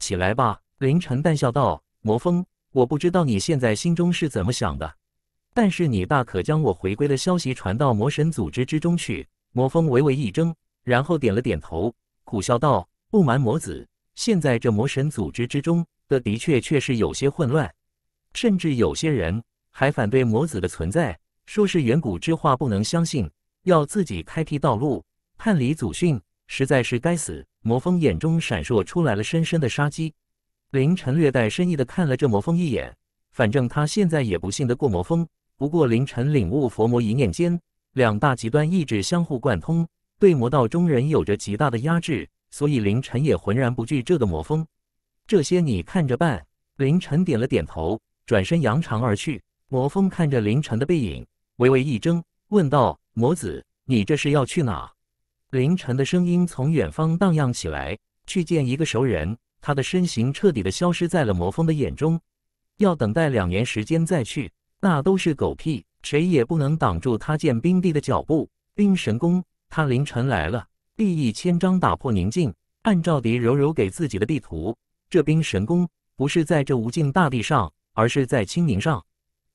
起来吧，凌晨淡笑道：“魔风，我不知道你现在心中是怎么想的，但是你大可将我回归的消息传到魔神组织之中去。”魔风微微一怔，然后点了点头，苦笑道：“不瞒魔子，现在这魔神组织之中的的确确是有些混乱，甚至有些人还反对魔子的存在。”说是远古之话不能相信，要自己开辟道路，叛离祖训，实在是该死。魔风眼中闪烁出来了深深的杀机，凌晨略带深意的看了这魔风一眼，反正他现在也不信得过魔风。不过凌晨领悟佛魔一念间，两大极端意志相互贯通，对魔道中人有着极大的压制，所以凌晨也浑然不惧这个魔风。这些你看着办。凌晨点了点头，转身扬长而去。魔风看着凌晨的背影。微微一怔，问道：“魔子，你这是要去哪？”凌晨的声音从远方荡漾起来。去见一个熟人。他的身形彻底的消失在了魔风的眼中。要等待两年时间再去，那都是狗屁。谁也不能挡住他见冰帝的脚步。冰神宫，他凌晨来了。第一千章打破宁静。按照狄柔柔给自己的地图，这冰神宫不是在这无尽大地上，而是在清明上。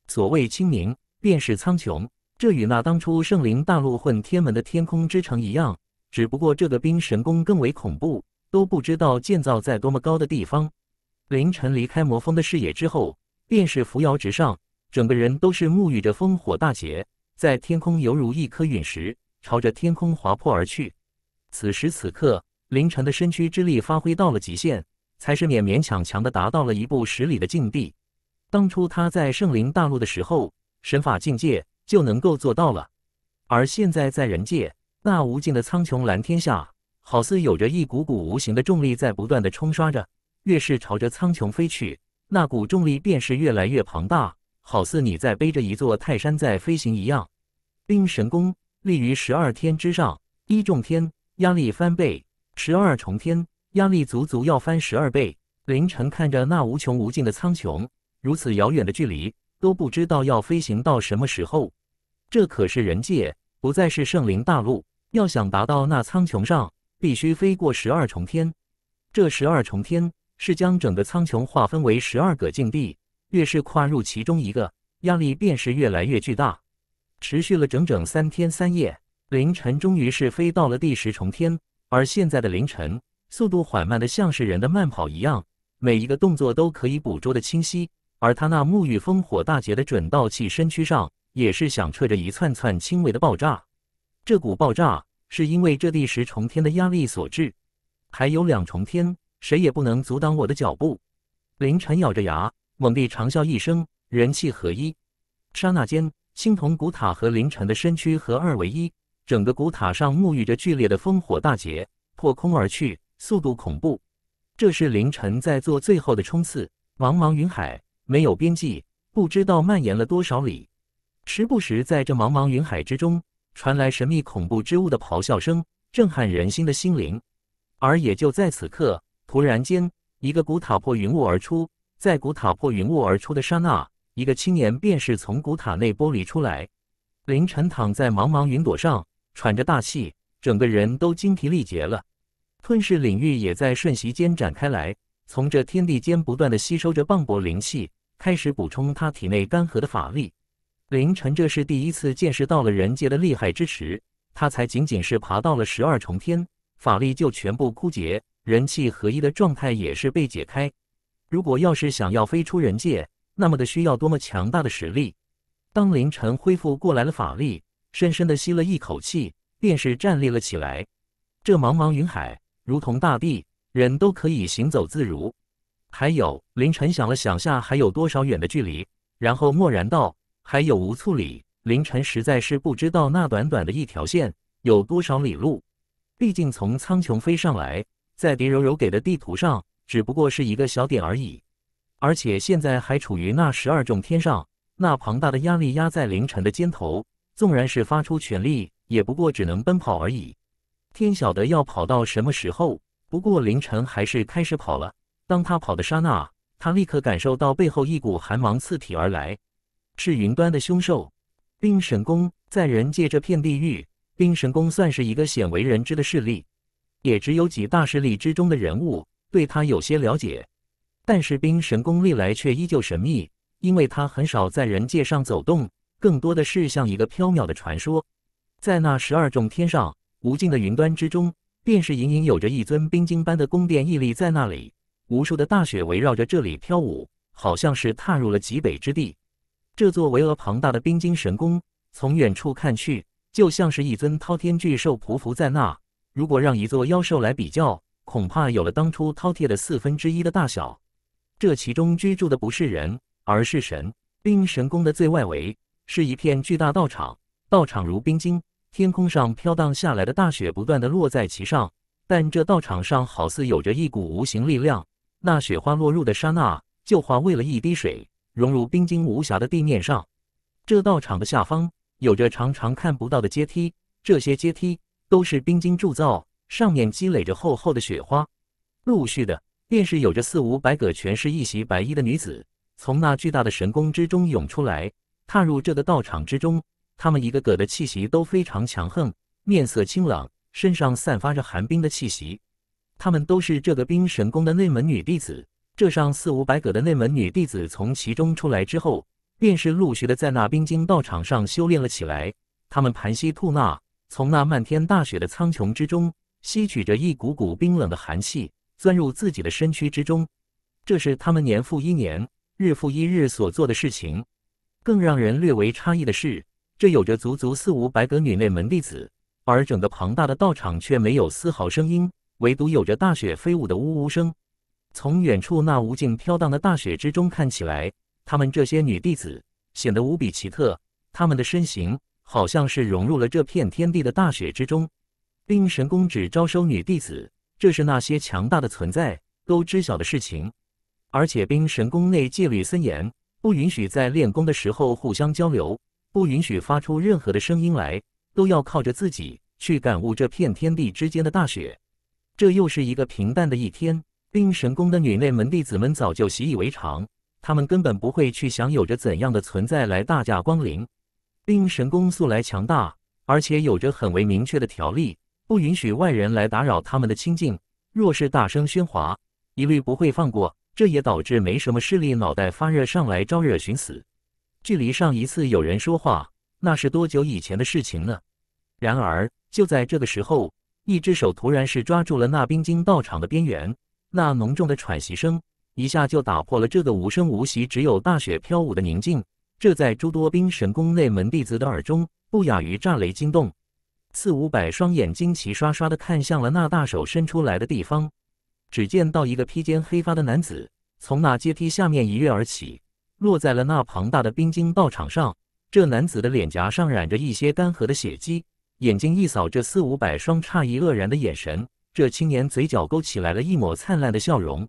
所谓清明。便是苍穹，这与那当初圣灵大陆混天门的天空之城一样，只不过这个冰神宫更为恐怖，都不知道建造在多么高的地方。凌晨离开魔峰的视野之后，便是扶摇直上，整个人都是沐浴着烽火大劫，在天空犹如一颗陨石，朝着天空划破而去。此时此刻，凌晨的身躯之力发挥到了极限，才是勉勉强强的达到了一步十里的境地。当初他在圣灵大陆的时候。神法境界就能够做到了，而现在在人界，那无尽的苍穹蓝天下，好似有着一股股无形的重力在不断的冲刷着。越是朝着苍穹飞去，那股重力便是越来越庞大，好似你在背着一座泰山在飞行一样。冰神功立于十二天之上，一重天压力翻倍，十二重天压力足足要翻十二倍。凌晨看着那无穷无尽的苍穹，如此遥远的距离。都不知道要飞行到什么时候，这可是人界，不再是圣灵大陆。要想达到那苍穹上，必须飞过十二重天。这十二重天是将整个苍穹划分为十二个境地，越是跨入其中一个，压力便是越来越巨大。持续了整整三天三夜，凌晨终于是飞到了第十重天。而现在的凌晨，速度缓慢的像是人的慢跑一样，每一个动作都可以捕捉的清晰。而他那沐浴烽火大劫的准道器身躯上，也是响彻着一串串轻微的爆炸。这股爆炸是因为这第十重天的压力所致。还有两重天，谁也不能阻挡我的脚步。凌晨咬着牙，猛地长啸一声，人气合一。刹那间，青铜古塔和凌晨的身躯合二为一，整个古塔上沐浴着剧烈的烽火大劫，破空而去，速度恐怖。这是凌晨在做最后的冲刺。茫茫云海。没有边际，不知道蔓延了多少里。时不时在这茫茫云海之中，传来神秘恐怖之物的咆哮声，震撼人心的心灵。而也就在此刻，突然间，一个古塔破云雾而出。在古塔破云雾而出的刹那，一个青年便是从古塔内剥离出来。凌晨躺在茫茫云朵上，喘着大气，整个人都精疲力竭了。吞噬领域也在瞬息间展开来。从这天地间不断的吸收着磅礴灵气，开始补充他体内干涸的法力。凌晨这是第一次见识到了人界的厉害之时，他才仅仅是爬到了十二重天，法力就全部枯竭，人气合一的状态也是被解开。如果要是想要飞出人界，那么的需要多么强大的实力？当凌晨恢复过来了法力，深深的吸了一口气，便是站立了起来。这茫茫云海如同大地。人都可以行走自如，还有林晨想了想下还有多少远的距离，然后默然道：“还有无处里。”林晨实在是不知道那短短的一条线有多少里路，毕竟从苍穹飞上来，在狄柔柔给的地图上只不过是一个小点而已。而且现在还处于那十二重天上，那庞大的压力压在林晨的肩头，纵然是发出全力，也不过只能奔跑而已。天晓得要跑到什么时候！不过，凌晨还是开始跑了。当他跑的刹那，他立刻感受到背后一股寒芒刺体而来，是云端的凶兽冰神宫。在人界这片地域，冰神宫算是一个鲜为人知的势力，也只有几大势力之中的人物对他有些了解。但是，冰神宫历来却依旧神秘，因为他很少在人界上走动，更多的是像一个缥缈的传说。在那十二重天上无尽的云端之中。便是隐隐有着一尊冰晶般的宫殿屹立在那里，无数的大雪围绕着这里飘舞，好像是踏入了极北之地。这座巍峨庞大的冰晶神宫，从远处看去，就像是一尊滔天巨兽匍匐在那。如果让一座妖兽来比较，恐怕有了当初饕餮的四分之一的大小。这其中居住的不是人，而是神。冰神宫的最外围是一片巨大道场，道场如冰晶。天空上飘荡下来的大雪，不断的落在其上，但这道场上好似有着一股无形力量，那雪花落入的刹那，就化为了一滴水，融入冰晶无瑕的地面上。这道场的下方，有着常常看不到的阶梯，这些阶梯都是冰晶铸造，上面积累着厚厚的雪花。陆续的，便是有着四五百个全是一袭白衣的女子，从那巨大的神宫之中涌出来，踏入这个道场之中。他们一个个的气息都非常强横，面色清冷，身上散发着寒冰的气息。他们都是这个冰神宫的内门女弟子。这上四五百个的内门女弟子从其中出来之后，便是陆续的在那冰晶道场上修炼了起来。他们盘膝吐纳，从那漫天大雪的苍穹之中吸取着一股股冰冷的寒气，钻入自己的身躯之中。这是他们年复一年、日复一日所做的事情。更让人略为诧异的是。这有着足足四五百个女内门弟子，而整个庞大的道场却没有丝毫声音，唯独有着大雪飞舞的呜呜声。从远处那无尽飘荡的大雪之中，看起来，他们这些女弟子显得无比奇特。他们的身形好像是融入了这片天地的大雪之中。冰神宫只招收女弟子，这是那些强大的存在都知晓的事情。而且，冰神宫内戒律森严，不允许在练功的时候互相交流。不允许发出任何的声音来，都要靠着自己去感悟这片天地之间的大雪。这又是一个平淡的一天。冰神宫的女内门弟子们早就习以为常，他们根本不会去想有着怎样的存在来大驾光临。冰神宫素来强大，而且有着很为明确的条例，不允许外人来打扰他们的清静。若是大声喧哗，一律不会放过。这也导致没什么势力脑袋发热上来招惹寻死。距离上一次有人说话，那是多久以前的事情呢？然而就在这个时候，一只手突然是抓住了那冰晶道场的边缘，那浓重的喘息声一下就打破了这个无声无息、只有大雪飘舞的宁静。这在诸多冰神宫内门弟子的耳中，不亚于炸雷惊动。四五百双眼睛齐刷刷地看向了那大手伸出来的地方，只见到一个披肩黑发的男子从那阶梯下面一跃而起。落在了那庞大的冰晶道场上。这男子的脸颊上染着一些干涸的血迹，眼睛一扫这四五百双诧异愕然的眼神，这青年嘴角勾起来了一抹灿烂的笑容。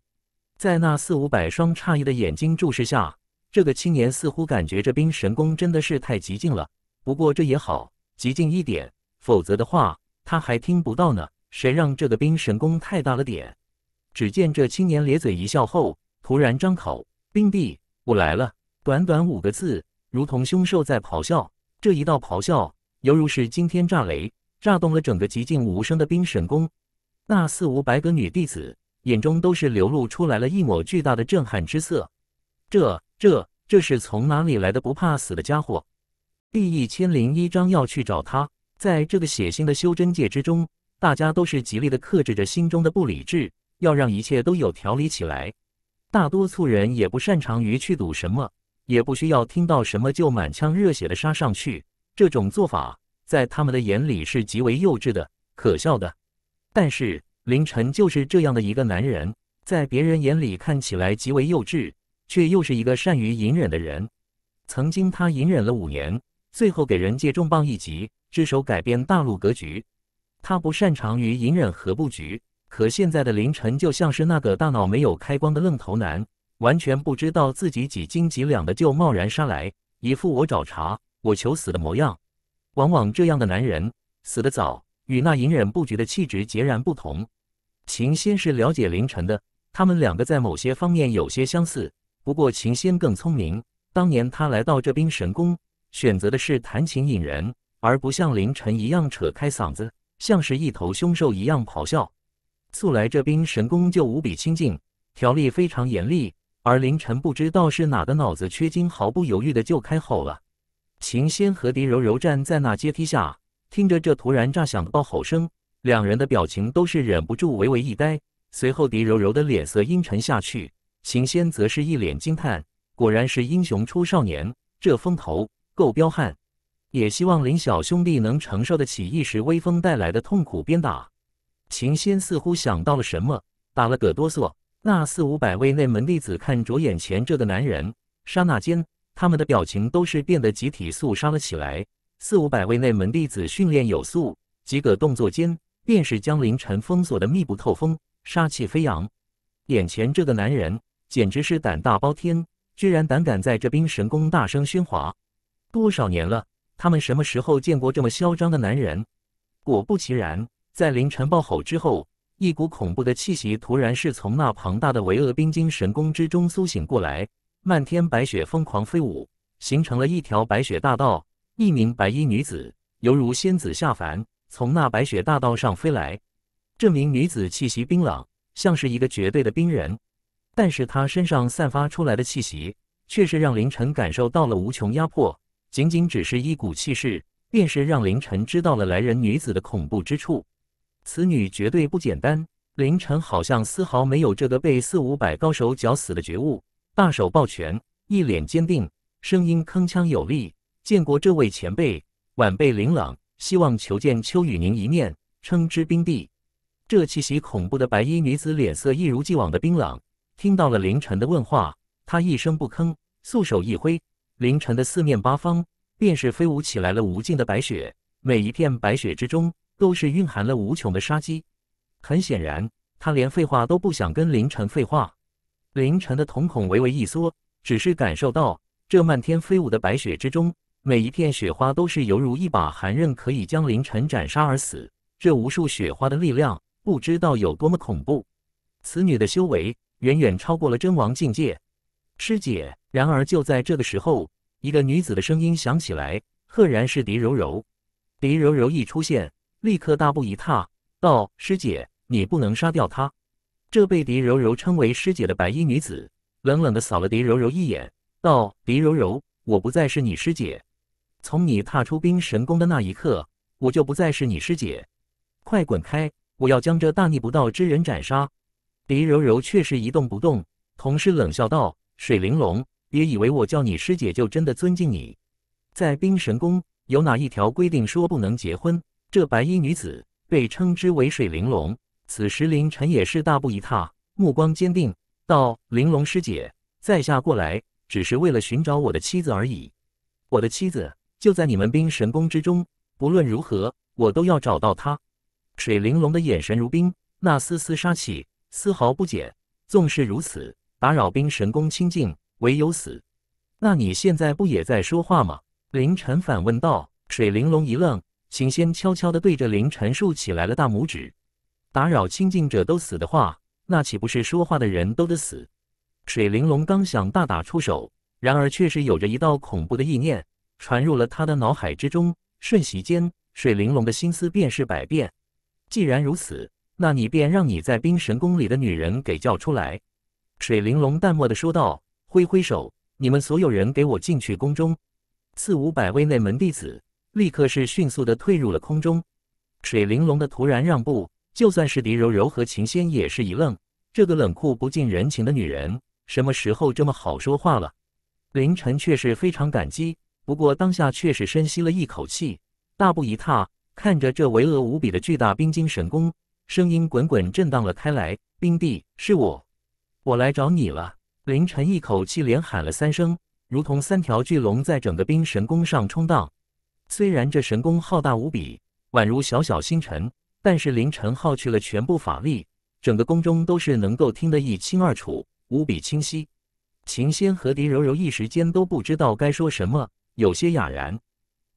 在那四五百双诧异的眼睛注视下，这个青年似乎感觉这冰神功真的是太极尽了。不过这也好，极尽一点，否则的话他还听不到呢。谁让这个冰神功太大了点？只见这青年咧嘴一笑后，突然张口，冰帝。我来了！短短五个字，如同凶兽在咆哮。这一道咆哮，犹如是惊天炸雷，炸动了整个寂静无声的冰神宫。那四五百个女弟子眼中，都是流露出来了一抹巨大的震撼之色。这、这、这是从哪里来的不怕死的家伙？第一千零一章要去找他。在这个血腥的修真界之中，大家都是极力的克制着心中的不理智，要让一切都有条理起来。大多数人也不擅长于去赌什么，也不需要听到什么就满腔热血的杀上去。这种做法在他们的眼里是极为幼稚的、可笑的。但是凌晨就是这样的一个男人，在别人眼里看起来极为幼稚，却又是一个善于隐忍的人。曾经他隐忍了五年，最后给人界重磅一击，之手改变大陆格局。他不擅长于隐忍和布局。可现在的凌晨就像是那个大脑没有开光的愣头男，完全不知道自己几斤几两的就贸然杀来，一副我找茬、我求死的模样。往往这样的男人死得早，与那隐忍不决的气质截然不同。秦先是了解凌晨的，他们两个在某些方面有些相似，不过秦先更聪明。当年他来到这冰神宫，选择的是弹琴引人，而不像凌晨一样扯开嗓子，像是一头凶兽一样咆哮。素来这兵神功就无比清静，条例非常严厉，而凌晨不知道是哪个脑子缺筋，毫不犹豫的就开吼了。秦仙和狄柔柔站在那阶梯下，听着这突然炸响的爆吼声，两人的表情都是忍不住微微一呆。随后，狄柔柔的脸色阴沉下去，秦仙则是一脸惊叹：果然是英雄出少年，这风头够彪悍。也希望林小兄弟能承受得起一时威风带来的痛苦鞭打。秦仙似乎想到了什么，打了个哆嗦。那四五百位内门弟子看着眼前这个男人，刹那间，他们的表情都是变得集体肃杀了起来。四五百位内门弟子训练有素，几个动作间，便是将凌晨封锁的密不透风，杀气飞扬。眼前这个男人简直是胆大包天，居然胆敢在这冰神宫大声喧哗！多少年了，他们什么时候见过这么嚣张的男人？果不其然。在凌晨暴吼之后，一股恐怖的气息突然是从那庞大的维厄冰晶神宫之中苏醒过来。漫天白雪疯狂飞舞，形成了一条白雪大道。一名白衣女子犹如仙子下凡，从那白雪大道上飞来。这名女子气息冰冷，像是一个绝对的冰人，但是她身上散发出来的气息却是让凌晨感受到了无穷压迫。仅仅只是一股气势，便是让凌晨知道了来人女子的恐怖之处。此女绝对不简单。凌晨好像丝毫没有这个被四五百高手绞死的觉悟，大手抱拳，一脸坚定，声音铿锵有力：“见过这位前辈，晚辈林朗，希望求见邱雨宁一面，称之冰帝。”这气息恐怖的白衣女子脸色一如既往的冰冷。听到了凌晨的问话，她一声不吭，素手一挥，凌晨的四面八方便是飞舞起来了无尽的白雪，每一片白雪之中。都是蕴含了无穷的杀机。很显然，他连废话都不想跟凌晨废话。凌晨的瞳孔微微一缩，只是感受到这漫天飞舞的白雪之中，每一片雪花都是犹如一把寒刃，可以将凌晨斩杀而死。这无数雪花的力量，不知道有多么恐怖。此女的修为远远超过了真王境界。师姐。然而就在这个时候，一个女子的声音响起来，赫然是狄柔柔。狄柔柔一出现。立刻大步一踏，道：“师姐，你不能杀掉他。”这被狄柔柔称为师姐的白衣女子冷冷的扫了狄柔柔一眼，道：“狄柔柔，我不再是你师姐。从你踏出冰神宫的那一刻，我就不再是你师姐。快滚开！我要将这大逆不道之人斩杀。”狄柔柔却是一动不动，同时冷笑道：“水玲珑，别以为我叫你师姐就真的尊敬你。在冰神宫有哪一条规定说不能结婚？”这白衣女子被称之为水玲珑。此时，凌晨也是大步一踏，目光坚定，道：“玲珑师姐，在下过来只是为了寻找我的妻子而已。我的妻子就在你们冰神宫之中，不论如何，我都要找到她。”水玲珑的眼神如冰，那丝丝杀气丝毫不减。纵是如此，打扰冰神宫清静，唯有死。那你现在不也在说话吗？”凌晨反问道。水玲珑一愣。请仙悄悄地对着林陈述起来了大拇指，打扰清近者都死的话，那岂不是说话的人都得死？水玲珑刚想大打出手，然而却是有着一道恐怖的意念传入了他的脑海之中。瞬息间，水玲珑的心思便是百变。既然如此，那你便让你在冰神宫里的女人给叫出来。”水玲珑淡漠地说道，挥挥手：“你们所有人给我进去宫中，四五百位内门弟子。”立刻是迅速的退入了空中。水玲珑的突然让步，就算是狄柔柔和秦仙也是一愣。这个冷酷不近人情的女人，什么时候这么好说话了？凌晨却是非常感激，不过当下却是深吸了一口气，大步一踏，看着这巍峨无比的巨大冰晶神宫，声音滚滚震荡了开来。冰帝，是我，我来找你了！凌晨一口气连喊了三声，如同三条巨龙在整个冰神宫上冲荡。虽然这神功浩大无比，宛如小小星辰，但是凌晨耗去了全部法力，整个宫中都是能够听得一清二楚，无比清晰。秦仙和狄柔柔一时间都不知道该说什么，有些哑然。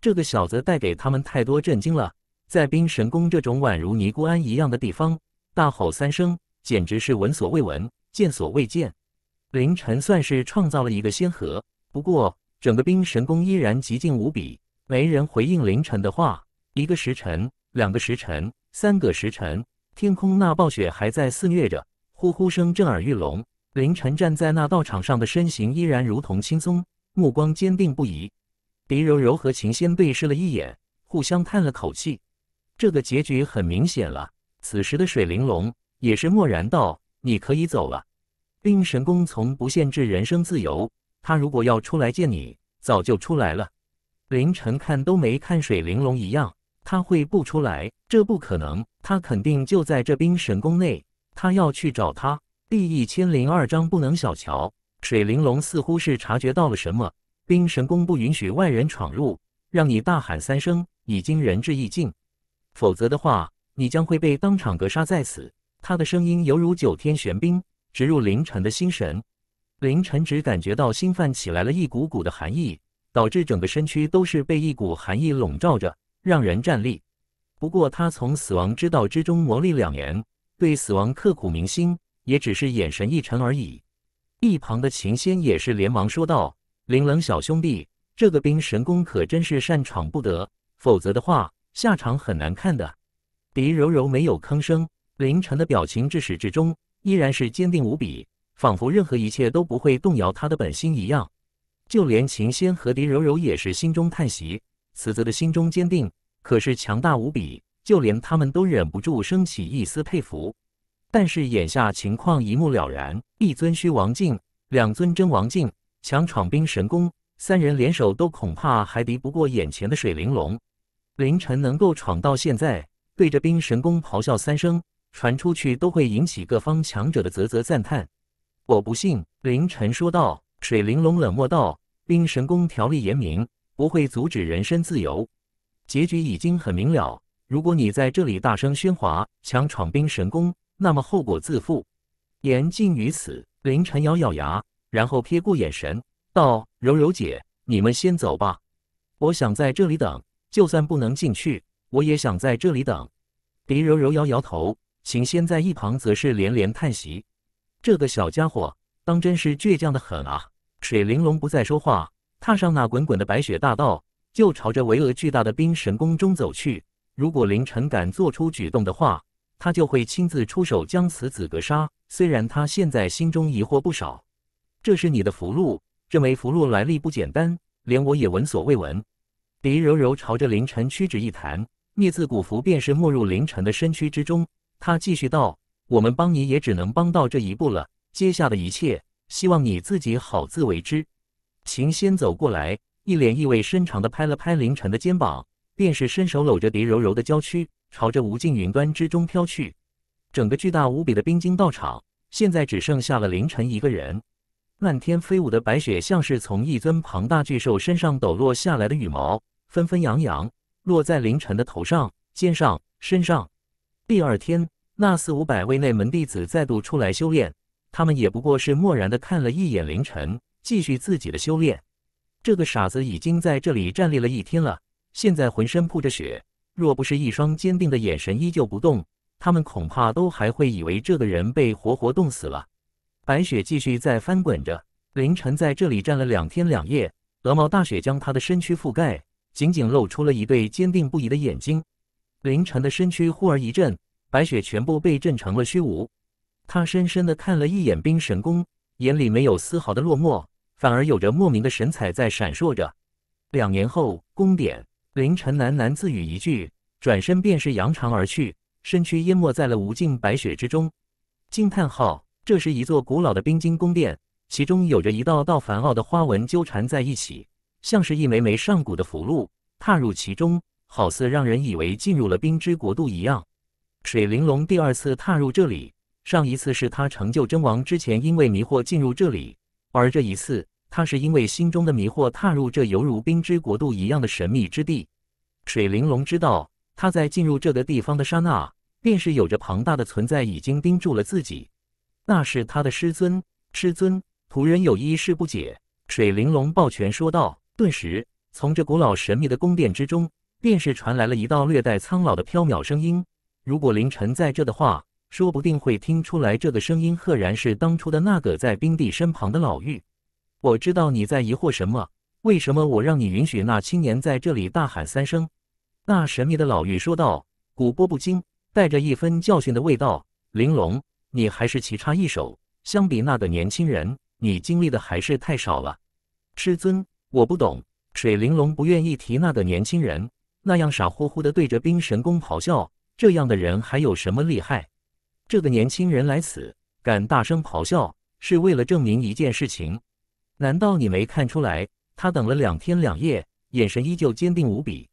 这个小子带给他们太多震惊了，在冰神宫这种宛如尼姑庵一样的地方，大吼三声，简直是闻所未闻，见所未见。凌晨算是创造了一个仙河，不过整个冰神宫依然寂静无比。没人回应凌晨的话。一个时辰，两个时辰，三个时辰，天空那暴雪还在肆虐着，呼呼声震耳欲聋。凌晨站在那道场上的身形依然如同青松，目光坚定不移。狄柔柔和琴仙对视了一眼，互相叹了口气。这个结局很明显了。此时的水玲珑也是默然道：“你可以走了。”冰神宫从不限制人生自由，他如果要出来见你，早就出来了。凌晨看都没看水玲珑一样，他会不出来？这不可能，他肯定就在这冰神宫内。他要去找他。第一千零二章不能小瞧水玲珑，似乎是察觉到了什么。冰神宫不允许外人闯入，让你大喊三声，已经仁至义尽，否则的话，你将会被当场格杀在此。他的声音犹如九天玄冰，直入凌晨的心神。凌晨只感觉到心泛起来了一股股的寒意。导致整个身躯都是被一股寒意笼罩着，让人站栗。不过他从死亡之道之中磨砺两年，对死亡刻骨铭心，也只是眼神一沉而已。一旁的秦仙也是连忙说道：“林冷小兄弟，这个冰神功可真是擅闯不得，否则的话，下场很难看的。”狄柔柔没有吭声，凌晨的表情至始至终依然是坚定无比，仿佛任何一切都不会动摇他的本心一样。就连秦仙和狄柔柔也是心中叹息，慈泽的心中坚定，可是强大无比，就连他们都忍不住升起一丝佩服。但是眼下情况一目了然，一尊虚王境，两尊真王境，强闯冰神宫，三人联手都恐怕还敌不过眼前的水玲珑。凌晨能够闯到现在，对着冰神宫咆哮三声，传出去都会引起各方强者的啧啧赞叹。我不信，凌晨说道。水玲珑冷漠道：“冰神宫条例严明，不会阻止人身自由。结局已经很明了。如果你在这里大声喧哗，想闯冰神宫，那么后果自负。言尽于此。”凌晨咬咬牙，然后瞥过眼神道：“柔柔姐，你们先走吧，我想在这里等。就算不能进去，我也想在这里等。”李柔柔摇摇头，秦仙在一旁则是连连叹息：“这个小家伙。”当真是倔强的很啊！水玲珑不再说话，踏上那滚滚的白雪大道，就朝着巍峨巨大的冰神宫中走去。如果凌晨敢做出举动的话，他就会亲自出手将此子格杀。虽然他现在心中疑惑不少，这是你的符箓，认为符箓来历不简单，连我也闻所未闻。狄柔柔朝着凌晨屈指一弹，灭字古符便是没入凌晨的身躯之中。他继续道：“我们帮你也只能帮到这一步了。”接下的一切，希望你自己好自为之。秦仙走过来，一脸意味深长的拍了拍凌晨的肩膀，便是伸手搂着叠柔柔的娇躯，朝着无尽云端之中飘去。整个巨大无比的冰晶道场，现在只剩下了凌晨一个人。漫天飞舞的白雪，像是从一尊庞大巨兽身上抖落下来的羽毛，纷纷扬扬，落在凌晨的头上、肩上、身上。第二天，那四五百位内门弟子再度出来修炼。他们也不过是漠然的看了一眼凌晨，继续自己的修炼。这个傻子已经在这里站立了一天了，现在浑身铺着雪，若不是一双坚定的眼神依旧不动，他们恐怕都还会以为这个人被活活冻死了。白雪继续在翻滚着，凌晨在这里站了两天两夜，鹅毛大雪将他的身躯覆盖，仅仅露出了一对坚定不移的眼睛。凌晨的身躯忽而一震，白雪全部被震成了虚无。他深深地看了一眼冰神宫，眼里没有丝毫的落寞，反而有着莫名的神采在闪烁着。两年后，宫殿凌晨喃喃自语一句，转身便是扬长而去，身躯淹没在了无尽白雪之中。惊叹号！这是一座古老的冰晶宫殿，其中有着一道道繁奥的花纹纠缠在一起，像是一枚枚上古的符箓。踏入其中，好似让人以为进入了冰之国度一样。水玲珑第二次踏入这里。上一次是他成就真王之前，因为迷惑进入这里，而这一次他是因为心中的迷惑踏入这犹如冰之国度一样的神秘之地。水玲珑知道，他在进入这个地方的刹那，便是有着庞大的存在已经盯住了自己。那是他的师尊。师尊，徒人有一事不解。水玲珑抱拳说道。顿时，从这古老神秘的宫殿之中，便是传来了一道略带苍老的飘渺声音：“如果凌晨在这的话。”说不定会听出来，这个声音赫然是当初的那个在冰帝身旁的老妪。我知道你在疑惑什么？为什么我让你允许那青年在这里大喊三声？那神秘的老妪说道：“古波不惊，带着一分教训的味道。”玲珑，你还是棋差一手，相比那个年轻人，你经历的还是太少了。师尊，我不懂。水玲珑不愿意提那个年轻人，那样傻乎乎的对着冰神功咆哮，这样的人还有什么厉害？这个年轻人来此，敢大声咆哮，是为了证明一件事情。难道你没看出来？他等了两天两夜，眼神依旧坚定无比，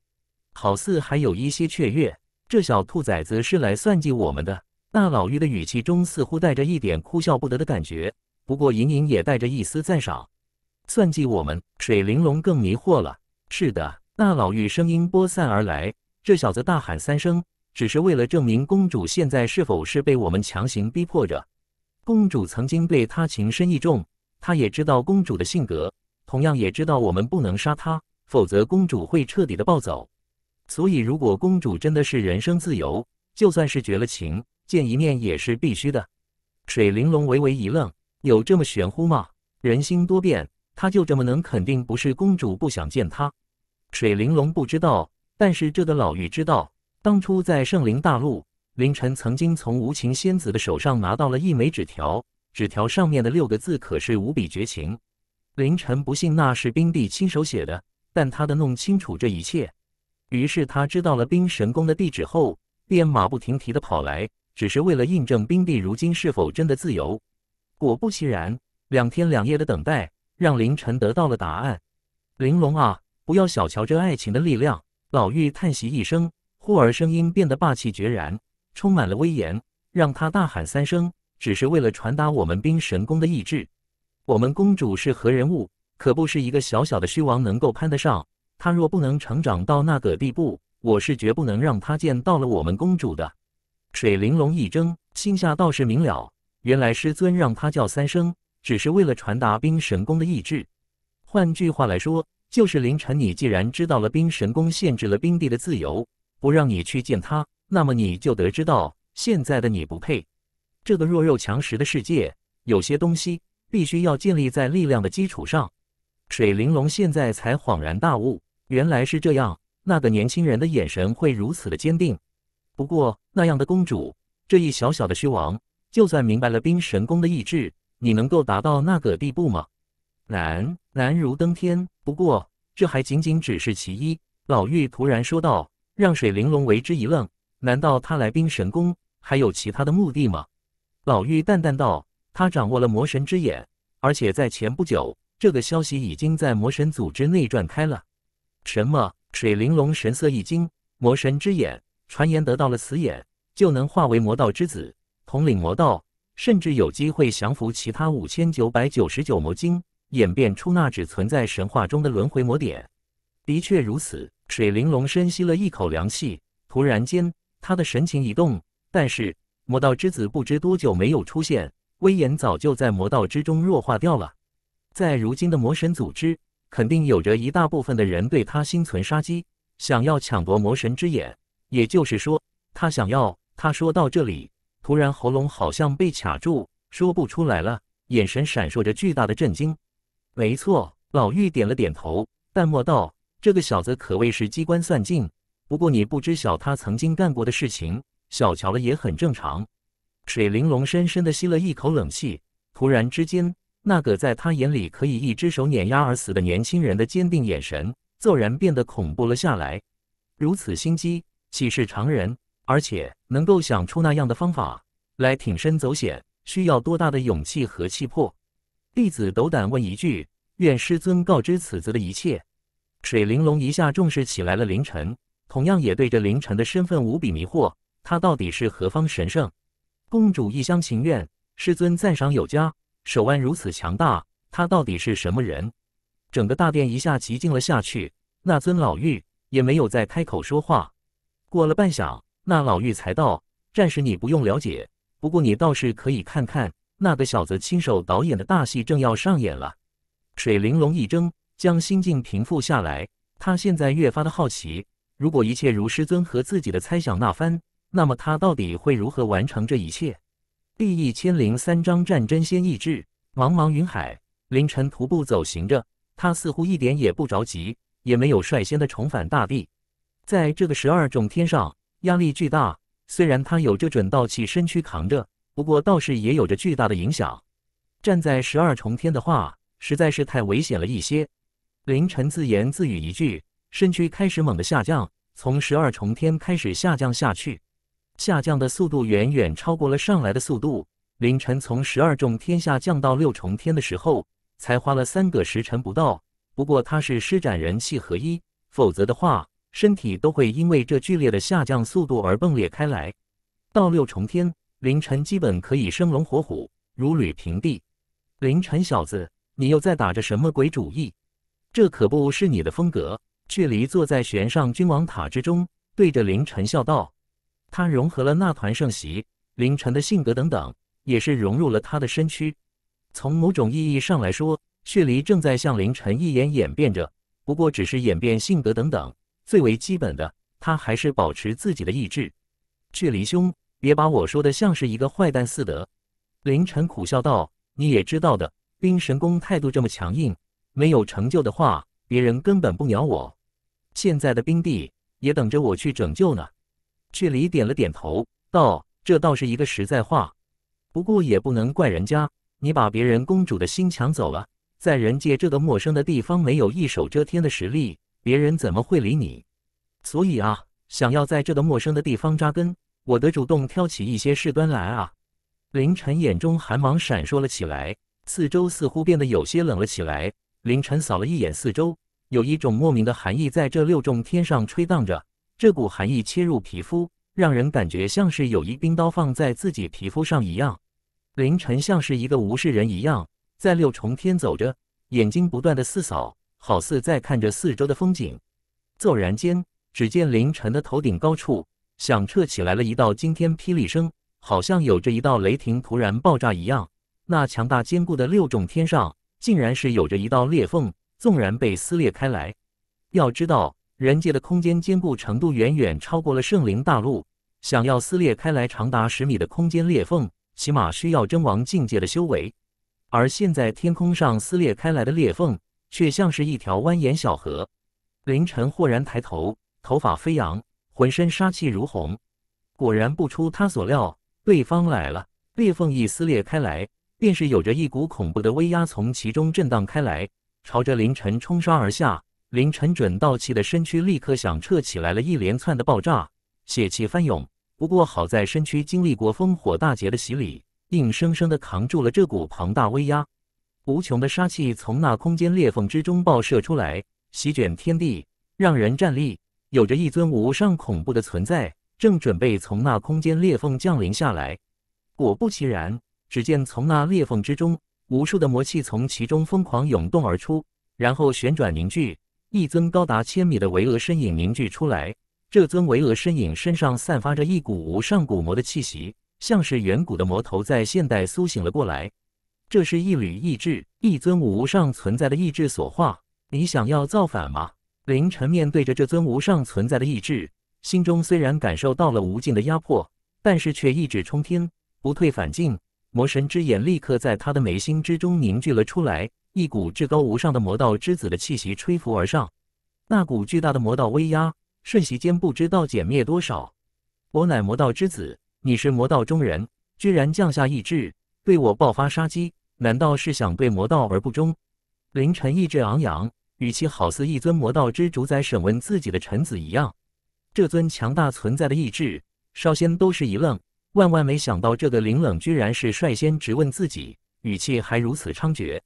好似还有一些雀跃。这小兔崽子是来算计我们的。那老妪的语气中似乎带着一点哭笑不得的感觉，不过隐隐也带着一丝赞赏。算计我们？水玲珑更迷惑了。是的，那老妪声音播散而来。这小子大喊三声。只是为了证明公主现在是否是被我们强行逼迫着。公主曾经对他情深意重，他也知道公主的性格，同样也知道我们不能杀她，否则公主会彻底的暴走。所以，如果公主真的是人身自由，就算是绝了情，见一面也是必须的。水玲珑微微一愣，有这么玄乎吗？人心多变，他就这么能肯定不是公主不想见他？水玲珑不知道，但是这个老妪知道。当初在圣灵大陆，凌晨曾经从无情仙子的手上拿到了一枚纸条，纸条上面的六个字可是无比绝情。凌晨不信那是冰帝亲手写的，但他的弄清楚这一切，于是他知道了冰神宫的地址后，便马不停蹄的跑来，只是为了印证冰帝如今是否真的自由。果不其然，两天两夜的等待让凌晨得到了答案。玲珑啊，不要小瞧这爱情的力量。老妪叹息一声。忽而，声音变得霸气决然，充满了威严，让他大喊三声，只是为了传达我们冰神宫的意志。我们公主是何人物，可不是一个小小的虚王能够攀得上。他若不能成长到那个地步，我是绝不能让他见到了我们公主的。水玲珑一怔，心下倒是明了，原来师尊让他叫三声，只是为了传达冰神宫的意志。换句话来说，就是凌晨，你既然知道了冰神宫限制了冰帝的自由。不让你去见他，那么你就得知道，现在的你不配。这个弱肉强食的世界，有些东西必须要建立在力量的基础上。水玲珑现在才恍然大悟，原来是这样。那个年轻人的眼神会如此的坚定。不过，那样的公主，这一小小的虚王，就算明白了冰神宫的意志，你能够达到那个地步吗？难，难如登天。不过，这还仅仅只是其一。老妪突然说道。让水玲珑为之一愣，难道他来冰神宫还有其他的目的吗？老妪淡淡道：“他掌握了魔神之眼，而且在前不久，这个消息已经在魔神组织内传开了。”什么？水玲珑神色一惊：“魔神之眼，传言得到了此眼，就能化为魔道之子，统领魔道，甚至有机会降服其他五千九百九十九魔晶，演变出那只存在神话中的轮回魔典。”的确如此。水玲珑深吸了一口凉气，突然间，她的神情一动。但是魔道之子不知多久没有出现，威严早就在魔道之中弱化掉了。在如今的魔神组织，肯定有着一大部分的人对他心存杀机，想要抢夺魔神之眼。也就是说，他想要……他说到这里，突然喉咙好像被卡住，说不出来了，眼神闪烁着巨大的震惊。没错，老妪点了点头，淡漠道。这个小子可谓是机关算尽，不过你不知晓他曾经干过的事情，小瞧了也很正常。水玲珑深深的吸了一口冷气，突然之间，那个在他眼里可以一只手碾压而死的年轻人的坚定眼神，骤然变得恐怖了下来。如此心机，岂是常人？而且能够想出那样的方法来挺身走险，需要多大的勇气和气魄？弟子斗胆问一句，愿师尊告知此子的一切。水玲珑一下重视起来了，凌晨同样也对着凌晨的身份无比迷惑，他到底是何方神圣？公主一厢情愿，师尊赞赏有加，手腕如此强大，他到底是什么人？整个大殿一下寂静了下去，那尊老妪也没有再开口说话。过了半晌，那老妪才道：“暂时你不用了解，不过你倒是可以看看，那个小子亲手导演的大戏正要上演了。”水玲珑一怔。将心境平复下来，他现在越发的好奇。如果一切如师尊和自己的猜想那番，那么他到底会如何完成这一切？第一千零三章战争先意志。茫茫云海，凌晨徒步走行着，他似乎一点也不着急，也没有率先的重返大地。在这个十二重天上，压力巨大。虽然他有这准道器身躯扛着，不过倒是也有着巨大的影响。站在十二重天的话，实在是太危险了一些。凌晨自言自语一句，身躯开始猛地下降，从十二重天开始下降下去，下降的速度远远超过了上来的速度。凌晨从十二重天下降到六重天的时候，才花了三个时辰不到。不过他是施展人气合一，否则的话，身体都会因为这剧烈的下降速度而崩裂开来。到六重天，凌晨基本可以生龙活虎，如履平地。凌晨小子，你又在打着什么鬼主意？这可不是你的风格。雀离坐在悬上君王塔之中，对着凌晨笑道：“他融合了那团圣息，凌晨的性格等等，也是融入了他的身躯。从某种意义上来说，雀离正在向凌晨一眼演变着。不过，只是演变性格等等，最为基本的，他还是保持自己的意志。”雀离兄，别把我说的像是一个坏蛋似的。”凌晨苦笑道：“你也知道的，冰神宫态度这么强硬。”没有成就的话，别人根本不鸟我。现在的冰帝也等着我去拯救呢。赤里点了点头，道：“这倒是一个实在话。不过也不能怪人家，你把别人公主的心抢走了，在人界这个陌生的地方，没有一手遮天的实力，别人怎么会理你？所以啊，想要在这个陌生的地方扎根，我得主动挑起一些事端来啊。”凌晨眼中寒芒闪烁了起来，四周似乎变得有些冷了起来。凌晨扫了一眼四周，有一种莫名的寒意在这六重天上吹荡着。这股寒意切入皮肤，让人感觉像是有一冰刀放在自己皮肤上一样。凌晨像是一个无视人一样，在六重天走着，眼睛不断的四扫，好似在看着四周的风景。骤然间，只见凌晨的头顶高处响彻起来了一道惊天霹雳声，好像有着一道雷霆突然爆炸一样。那强大坚固的六重天上。竟然是有着一道裂缝，纵然被撕裂开来。要知道，人界的空间坚固程度远远超过了圣灵大陆，想要撕裂开来长达十米的空间裂缝，起码需要真王境界的修为。而现在，天空上撕裂开来的裂缝，却像是一条蜿蜒小河。凌晨豁然抬头，头发飞扬，浑身杀气如虹。果然不出他所料，对方来了。裂缝一撕裂开来。便是有着一股恐怖的威压从其中震荡开来，朝着凌晨冲刷而下。凌晨准道气的身躯立刻响彻起来了一连串的爆炸，血气翻涌。不过好在身躯经历过烽火大劫的洗礼，硬生生的扛住了这股庞大威压。无穷的杀气从那空间裂缝之中爆射出来，席卷天地，让人站立。有着一尊无上恐怖的存在，正准备从那空间裂缝降临下来。果不其然。只见从那裂缝之中，无数的魔气从其中疯狂涌动而出，然后旋转凝聚，一尊高达千米的巍峨身影凝聚出来。这尊巍峨身影身上散发着一股无上古魔的气息，像是远古的魔头在现代苏醒了过来。这是一缕意志，一尊无上存在的意志所化。你想要造反吗？凌晨面对着这尊无上存在的意志，心中虽然感受到了无尽的压迫，但是却意志冲天，不退反进。魔神之眼立刻在他的眉心之中凝聚了出来，一股至高无上的魔道之子的气息吹拂而上，那股巨大的魔道威压，瞬息间不知道减灭多少。我乃魔道之子，你是魔道中人，居然降下意志对我爆发杀机，难道是想对魔道而不忠？凌晨意志昂扬，语气好似一尊魔道之主宰审问自己的臣子一样。这尊强大存在的意志，少先都是一愣。万万没想到，这个林冷居然是率先直问自己，语气还如此猖獗。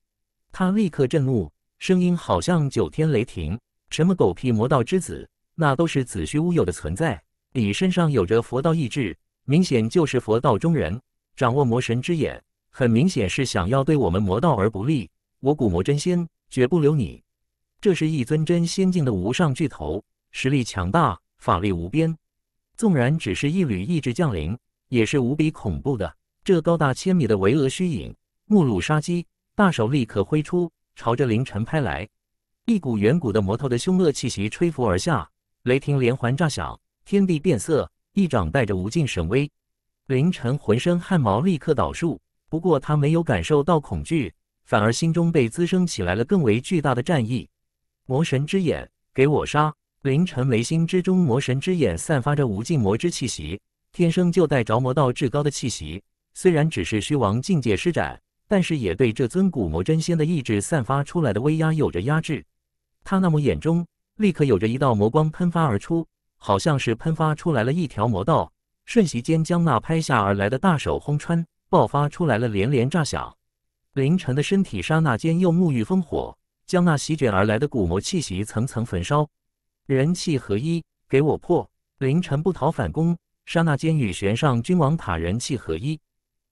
他立刻震怒，声音好像九天雷霆：“什么狗屁魔道之子，那都是子虚乌有的存在。你身上有着佛道意志，明显就是佛道中人，掌握魔神之眼，很明显是想要对我们魔道而不利。我古魔真仙绝不留你。这是一尊真仙境的无上巨头，实力强大，法力无边，纵然只是一缕意志降临。”也是无比恐怖的，这高大千米的巍峨虚影目露杀机，大手立刻挥出，朝着凌晨拍来。一股远古的魔头的凶恶气息吹拂而下，雷霆连环炸响，天地变色。一掌带着无尽神威，凌晨浑身汗毛立刻倒竖。不过他没有感受到恐惧，反而心中被滋生起来了更为巨大的战意。魔神之眼，给我杀！凌晨眉心之中，魔神之眼散发着无尽魔之气息。天生就带着魔道至高的气息，虽然只是虚王境界施展，但是也对这尊古魔真仙的意志散发出来的威压有着压制。他那么眼中立刻有着一道魔光喷发而出，好像是喷发出来了一条魔道，瞬息间将那拍下而来的大手轰穿，爆发出来了连连炸响。凌晨的身体刹那间又沐浴烽火，将那席卷而来的古魔气息层层焚烧。人气合一，给我破！凌晨不逃反攻。刹那间，与玄上君王塔人气合一。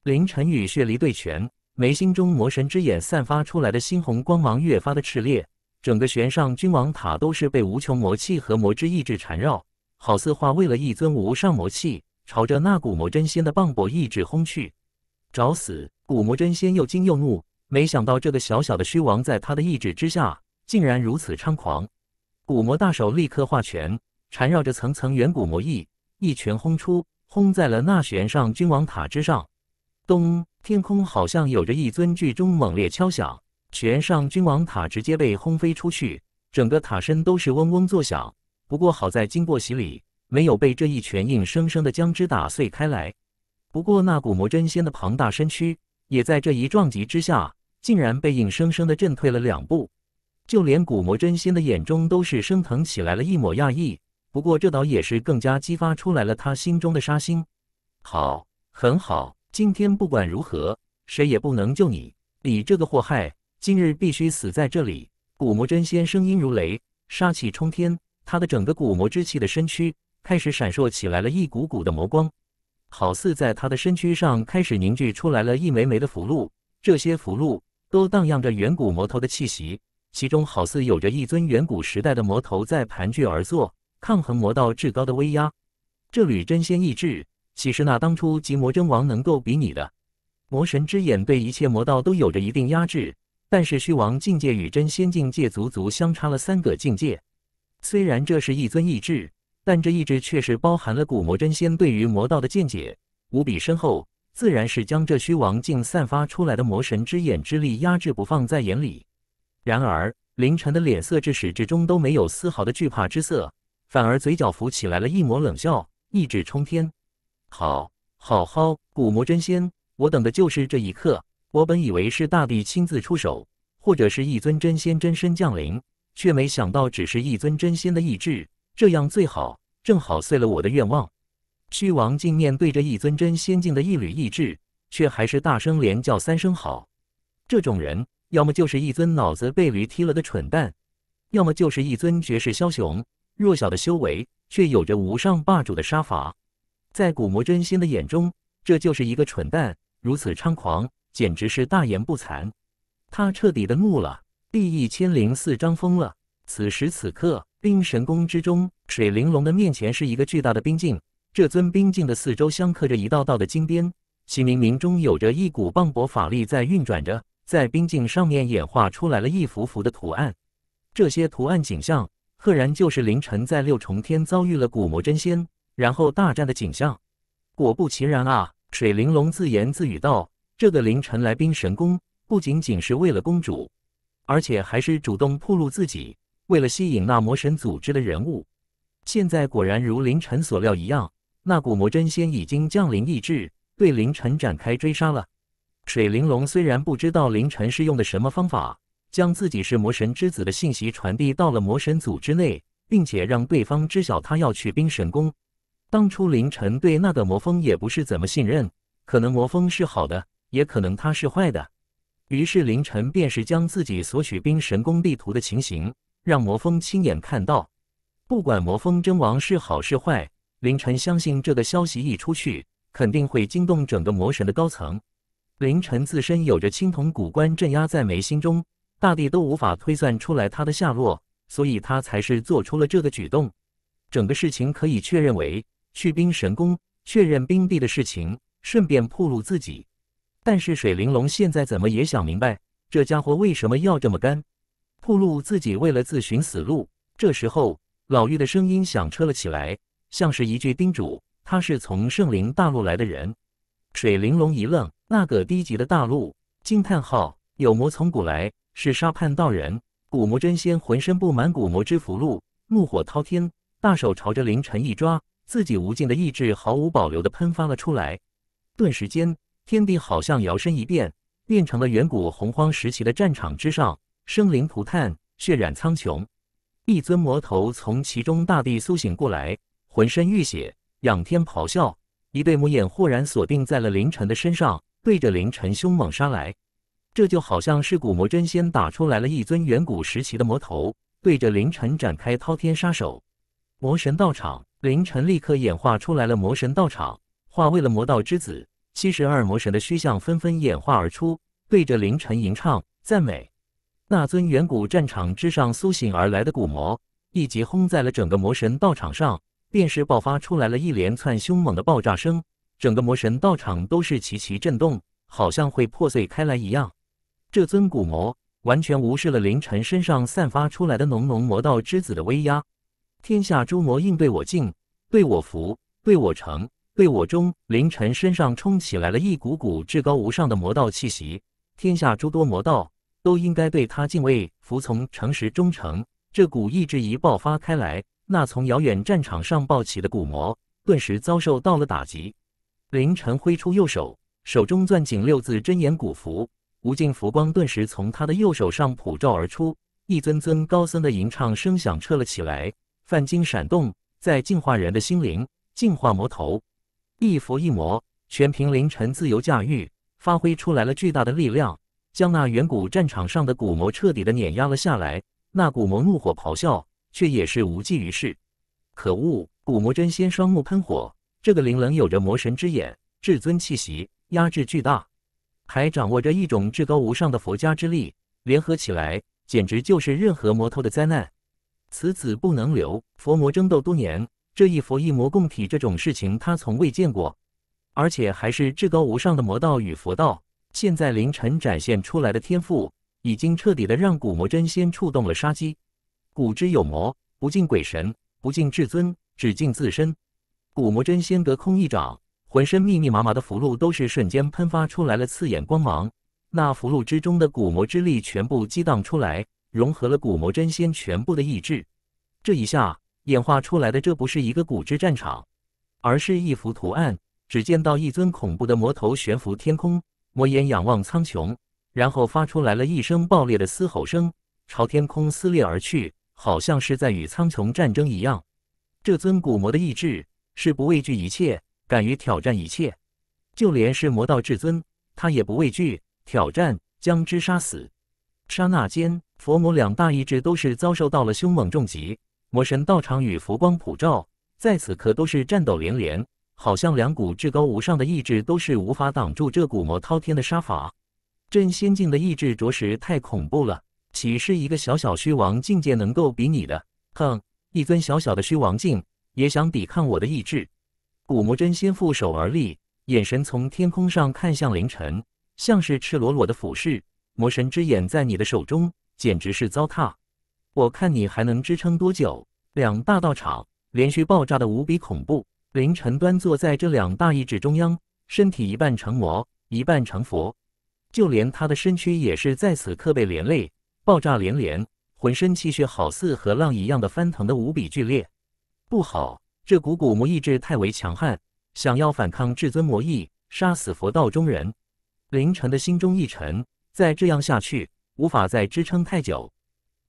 凌晨与血离对拳，眉心中魔神之眼散发出来的猩红光芒越发的炽烈，整个悬上君王塔都是被无穷魔气和魔之意志缠绕，好似化为了一尊无上魔气，朝着那古魔真仙的磅礴意志轰去。找死！古魔真仙又惊又怒，没想到这个小小的虚王在他的意志之下竟然如此猖狂。古魔大手立刻化拳，缠绕着层层远古魔意。一拳轰出，轰在了那悬上君王塔之上。咚！天空好像有着一尊巨钟猛烈敲响，悬上君王塔直接被轰飞出去，整个塔身都是嗡嗡作响。不过好在经过洗礼，没有被这一拳硬生生的将之打碎开来。不过那古魔真仙的庞大身躯，也在这一撞击之下，竟然被硬生生的震退了两步。就连古魔真仙的眼中，都是升腾起来了一抹讶异。不过这倒也是更加激发出来了他心中的杀心。好，很好。今天不管如何，谁也不能救你。你这个祸害，今日必须死在这里！古魔真仙声音如雷，杀气冲天。他的整个古魔之气的身躯开始闪烁起来，了一股股的魔光，好似在他的身躯上开始凝聚出来了一枚枚的符箓。这些符箓都荡漾着远古魔头的气息，其中好似有着一尊远古时代的魔头在盘踞而坐。抗衡魔道至高的威压，这缕真仙意志岂是那当初极魔真王能够比拟的？魔神之眼对一切魔道都有着一定压制，但是虚王境界与真仙境界足足相差了三个境界。虽然这是一尊意志，但这意志却是包含了古魔真仙对于魔道的见解，无比深厚，自然是将这虚王境散发出来的魔神之眼之力压制不放在眼里。然而，凌晨的脸色至始至终都没有丝毫的惧怕之色。反而嘴角浮起来了一抹冷笑，意志冲天。好，好好，古魔真仙，我等的就是这一刻。我本以为是大帝亲自出手，或者是一尊真仙真身降临，却没想到只是一尊真仙的意志。这样最好，正好碎了我的愿望。虚王竟面对着一尊真仙境的一缕意志，却还是大声连叫三声好。这种人，要么就是一尊脑子被驴踢了的蠢蛋，要么就是一尊绝世枭雄。弱小的修为，却有着无上霸主的杀伐，在古魔真心的眼中，这就是一个蠢蛋，如此猖狂，简直是大言不惭。他彻底的怒了。第一千零四章疯了。此时此刻，冰神宫之中，水玲珑的面前是一个巨大的冰镜。这尊冰镜的四周镶刻着一道道的金边，其冥冥中有着一股磅礴法力在运转着，在冰镜上面演化出来了一幅幅的图案。这些图案景象。赫然就是凌晨在六重天遭遇了古魔真仙，然后大战的景象。果不其然啊！水玲珑自言自语道：“这个凌晨来冰神宫，不仅仅是为了公主，而且还是主动暴露自己，为了吸引那魔神组织的人物。现在果然如凌晨所料一样，那古魔真仙已经降临异志，对凌晨展开追杀了。”水玲珑虽然不知道凌晨是用的什么方法。将自己是魔神之子的信息传递到了魔神组织内，并且让对方知晓他要去冰神宫。当初凌晨对那个魔风也不是怎么信任，可能魔风是好的，也可能他是坏的。于是凌晨便是将自己索取冰神宫地图的情形让魔风亲眼看到。不管魔风真王是好是坏，凌晨相信这个消息一出去，肯定会惊动整个魔神的高层。凌晨自身有着青铜古棺镇压在眉心中。大地都无法推算出来他的下落，所以他才是做出了这个举动。整个事情可以确认为去冰神宫确认冰帝的事情，顺便暴露自己。但是水玲珑现在怎么也想明白，这家伙为什么要这么干？暴露自己为了自寻死路。这时候老妪的声音响彻了起来，像是一句叮嘱。他是从圣灵大陆来的人。水玲珑一愣，那个低级的大陆？惊叹号有魔从古来。是沙畔道人，古魔真仙浑身布满古魔之符箓，怒火滔天，大手朝着凌晨一抓，自己无尽的意志毫无保留的喷发了出来。顿时间，天地好像摇身一变，变成了远古洪荒时期的战场之上，生灵涂炭，血染苍穹。一尊魔头从其中大地苏醒过来，浑身浴血，仰天咆哮，一对母眼豁然锁定在了凌晨的身上，对着凌晨凶猛杀来。这就好像是古魔真仙打出来了一尊远古时期的魔头，对着凌晨展开滔天杀手。魔神道场，凌晨立刻演化出来了魔神道场，化为了魔道之子七十二魔神的虚像，纷纷演化而出，对着凌晨吟唱赞美。那尊远古战场之上苏醒而来的古魔，一击轰在了整个魔神道场上，便是爆发出来了一连串凶猛的爆炸声，整个魔神道场都是齐齐震动，好像会破碎开来一样。这尊古魔完全无视了凌晨身上散发出来的浓浓魔道之子的威压。天下诸魔应对我敬，对我服，对我诚，对我忠。凌晨身上冲起来了一股股至高无上的魔道气息，天下诸多魔道都应该对他敬畏、服从、诚实、忠诚。这股意志一爆发开来，那从遥远战场上暴起的古魔顿时遭受到了打击。凌晨挥出右手，手中攥紧六字真言古符。无尽浮光顿时从他的右手上普照而出，一尊尊高僧的吟唱声响彻了起来，梵经闪动，在净化人的心灵，净化魔头。一佛一魔，全凭凌晨自由驾驭，发挥出来了巨大的力量，将那远古战场上的古魔彻底的碾压了下来。那古魔怒火咆哮，却也是无济于事。可恶！古魔真仙双目喷火，这个灵冷有着魔神之眼，至尊气息压制巨大。还掌握着一种至高无上的佛家之力，联合起来简直就是任何魔头的灾难。此子不能留，佛魔争斗多年，这一佛一魔共体这种事情他从未见过，而且还是至高无上的魔道与佛道。现在凌晨展现出来的天赋，已经彻底的让古魔真仙触动了杀机。古之有魔，不敬鬼神，不敬至尊，只敬自身。古魔真仙得空一掌。浑身密密麻麻的符箓都是瞬间喷发出来了刺眼光芒，那符箓之中的古魔之力全部激荡出来，融合了古魔真仙全部的意志。这一下演化出来的这不是一个古之战场，而是一幅图案。只见到一尊恐怖的魔头悬浮天空，魔眼仰望苍穹，然后发出来了一声爆裂的嘶吼声，朝天空撕裂而去，好像是在与苍穹战争一样。这尊古魔的意志是不畏惧一切。敢于挑战一切，就连是魔道至尊，他也不畏惧挑战，将之杀死。刹那间，佛魔两大意志都是遭受到了凶猛重击。魔神道场与佛光普照，在此刻都是战斗连连，好像两股至高无上的意志都是无法挡住这股魔滔天的杀伐。真仙境的意志着实太恐怖了，岂是一个小小虚王境界能够比拟的？哼，一尊小小的虚王境也想抵抗我的意志？古魔真仙负手而立，眼神从天空上看向凌晨，像是赤裸裸的俯视。魔神之眼在你的手中，简直是糟蹋。我看你还能支撑多久？两大道场连续爆炸的无比恐怖。凌晨端坐在这两大意志中央，身体一半成魔，一半成佛，就连他的身躯也是在此刻被连累，爆炸连连，浑身气血好似和浪一样的翻腾的无比剧烈。不好！这股古魔意志太为强悍，想要反抗至尊魔意，杀死佛道中人。凌晨的心中一沉，再这样下去，无法再支撑太久。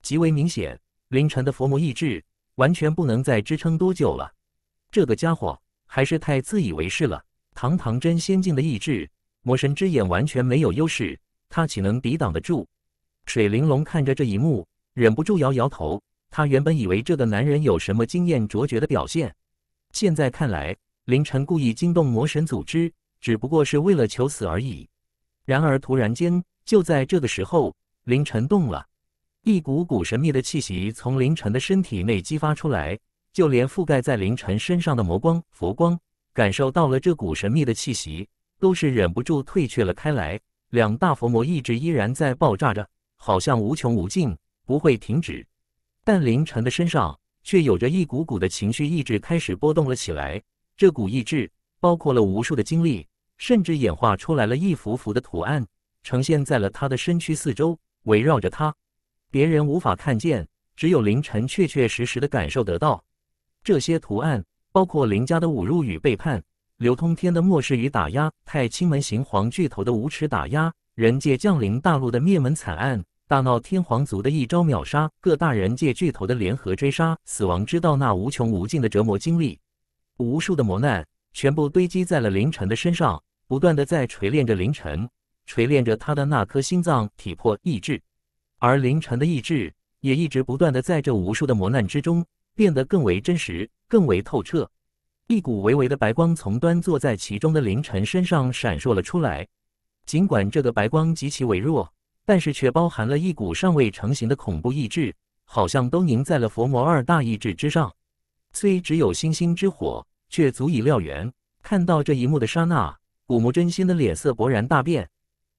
极为明显，凌晨的佛魔意志完全不能再支撑多久了。这个家伙还是太自以为是了。堂堂真仙境的意志，魔神之眼完全没有优势，他岂能抵挡得住？水玲珑看着这一幕，忍不住摇摇头。他原本以为这个男人有什么惊艳卓绝的表现。现在看来，凌晨故意惊动魔神组织，只不过是为了求死而已。然而，突然间，就在这个时候，凌晨动了，一股股神秘的气息从凌晨的身体内激发出来，就连覆盖在凌晨身上的魔光、佛光，感受到了这股神秘的气息，都是忍不住退却了开来。两大佛魔意志依然在爆炸着，好像无穷无尽，不会停止。但凌晨的身上。却有着一股股的情绪意志开始波动了起来，这股意志包括了无数的经历，甚至演化出来了一幅幅的图案，呈现在了他的身躯四周，围绕着他，别人无法看见，只有凌晨确确实实的感受得到。这些图案包括林家的侮辱与背叛，刘通天的漠视与打压，太清门行黄巨头的无耻打压，人界降临大陆的灭门惨案。大闹天皇族的一招秒杀，各大人界巨头的联合追杀，死亡之道那无穷无尽的折磨经历，无数的磨难全部堆积在了凌晨的身上，不断的在锤炼着凌晨，锤炼着他的那颗心脏、体魄、意志。而凌晨的意志也一直不断的在这无数的磨难之中变得更为真实、更为透彻。一股微微的白光从端坐在其中的凌晨身上闪烁了出来，尽管这个白光极其微弱。但是却包含了一股尚未成型的恐怖意志，好像都凝在了佛魔二大意志之上。虽只有星星之火，却足以燎原。看到这一幕的刹那，古魔真心的脸色勃然大变，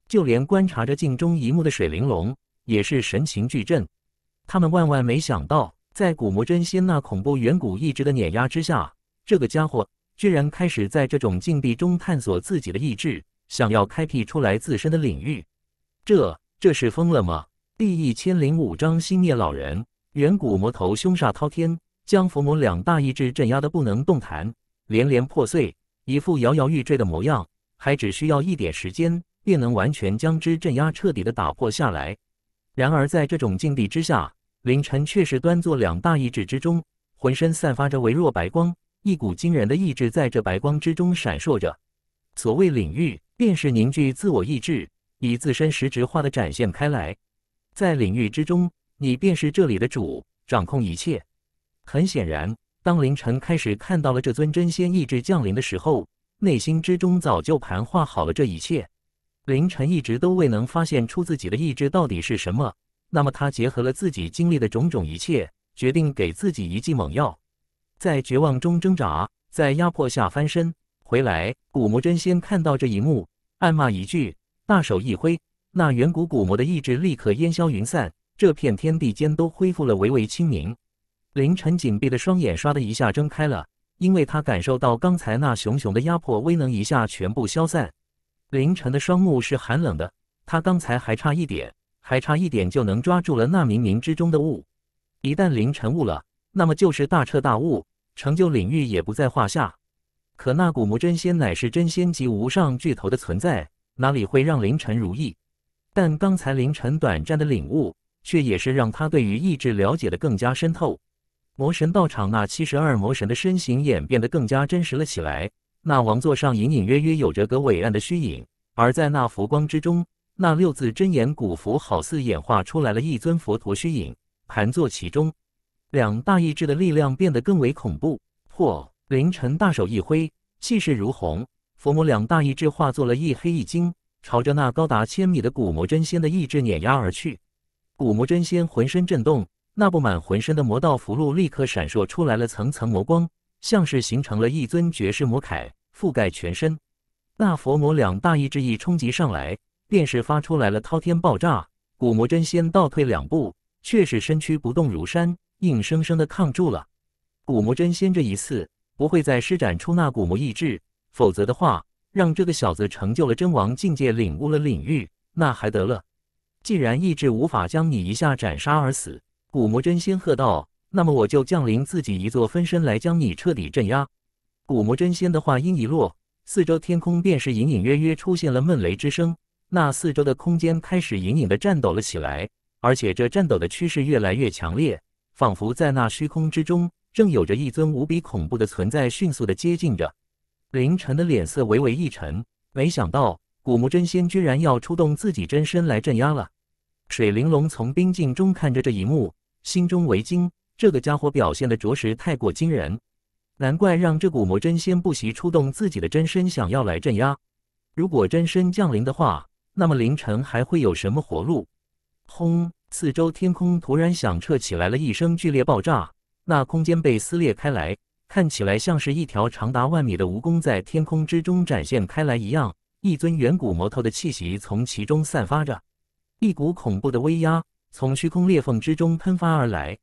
就连观察着镜中一幕的水玲珑也是神情巨震。他们万万没想到，在古魔真心那恐怖远古意志的碾压之下，这个家伙居然开始在这种禁地中探索自己的意志，想要开辟出来自身的领域。这。这是疯了吗？第一千零五章星念老人，远古魔头凶煞滔天，将佛魔两大意志镇压的不能动弹，连连破碎，一副摇摇欲坠的模样，还只需要一点时间，便能完全将之镇压彻底的打破下来。然而在这种境地之下，凌晨却是端坐两大意志之中，浑身散发着微弱白光，一股惊人的意志在这白光之中闪烁着。所谓领域，便是凝聚自我意志。以自身实质化的展现开来，在领域之中，你便是这里的主，掌控一切。很显然，当凌晨开始看到了这尊真仙意志降临的时候，内心之中早就盘化好了这一切。凌晨一直都未能发现出自己的意志到底是什么，那么他结合了自己经历的种种一切，决定给自己一剂猛药，在绝望中挣扎，在压迫下翻身回来。古魔真仙看到这一幕，暗骂一句。大手一挥，那远古古魔的意志立刻烟消云散，这片天地间都恢复了微微清明。凌晨紧闭的双眼唰的一下睁开了，因为他感受到刚才那熊熊的压迫威能一下全部消散。凌晨的双目是寒冷的，他刚才还差一点，还差一点就能抓住了那冥冥之中的雾。一旦凌晨悟了，那么就是大彻大悟，成就领域也不在话下。可那古魔真仙乃是真仙级无上巨头的存在。哪里会让凌晨如意？但刚才凌晨短暂的领悟，却也是让他对于意志了解的更加深透。魔神道场那七十二魔神的身形演变得更加真实了起来。那王座上隐隐约约有着个伟岸的虚影，而在那浮光之中，那六字真言古符好似演化出来了一尊佛陀虚影，盘坐其中。两大意志的力量变得更为恐怖。破！凌晨大手一挥，气势如虹。佛魔两大意志化作了一黑一金，朝着那高达千米的古魔真仙的意志碾压而去。古魔真仙浑身震动，那布满浑身的魔道符箓立刻闪烁出来了层层魔光，像是形成了一尊绝世魔铠，覆盖全身。那佛魔两大意志一冲击上来，便是发出来了滔天爆炸。古魔真仙倒退两步，却是身躯不动如山，硬生生的抗住了。古魔真仙这一次不会再施展出那古魔意志。否则的话，让这个小子成就了真王境界，领悟了领域，那还得了？既然意志无法将你一下斩杀而死，古魔真仙喝道：“那么我就降临自己一座分身来将你彻底镇压。”古魔真仙的话音一落，四周天空便是隐隐约约出现了闷雷之声，那四周的空间开始隐隐的颤抖了起来，而且这颤抖的趋势越来越强烈，仿佛在那虚空之中正有着一尊无比恐怖的存在迅速的接近着。凌晨的脸色微微一沉，没想到古魔真仙居然要出动自己真身来镇压了。水玲珑从冰镜中看着这一幕，心中为惊，这个家伙表现的着实太过惊人，难怪让这古魔真仙不惜出动自己的真身想要来镇压。如果真身降临的话，那么凌晨还会有什么活路？轰！四周天空突然响彻起来了一声剧烈爆炸，那空间被撕裂开来。看起来像是一条长达万米的蜈蚣在天空之中展现开来一样，一尊远古魔头的气息从其中散发着，一股恐怖的威压从虚空裂缝之中喷发而来。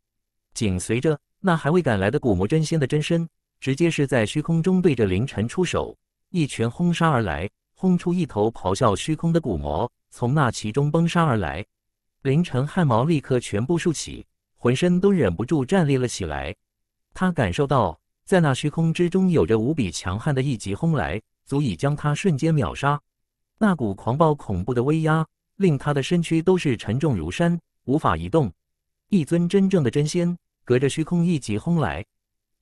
紧随着那还未赶来的古魔真仙的真身，直接是在虚空中对着凌晨出手，一拳轰杀而来，轰出一头咆哮虚空的古魔从那其中崩杀而来。凌晨汗毛立刻全部竖起，浑身都忍不住站立了起来，他感受到。在那虚空之中，有着无比强悍的一击轰来，足以将他瞬间秒杀。那股狂暴恐怖的威压，令他的身躯都是沉重如山，无法移动。一尊真正的真仙，隔着虚空一击轰来，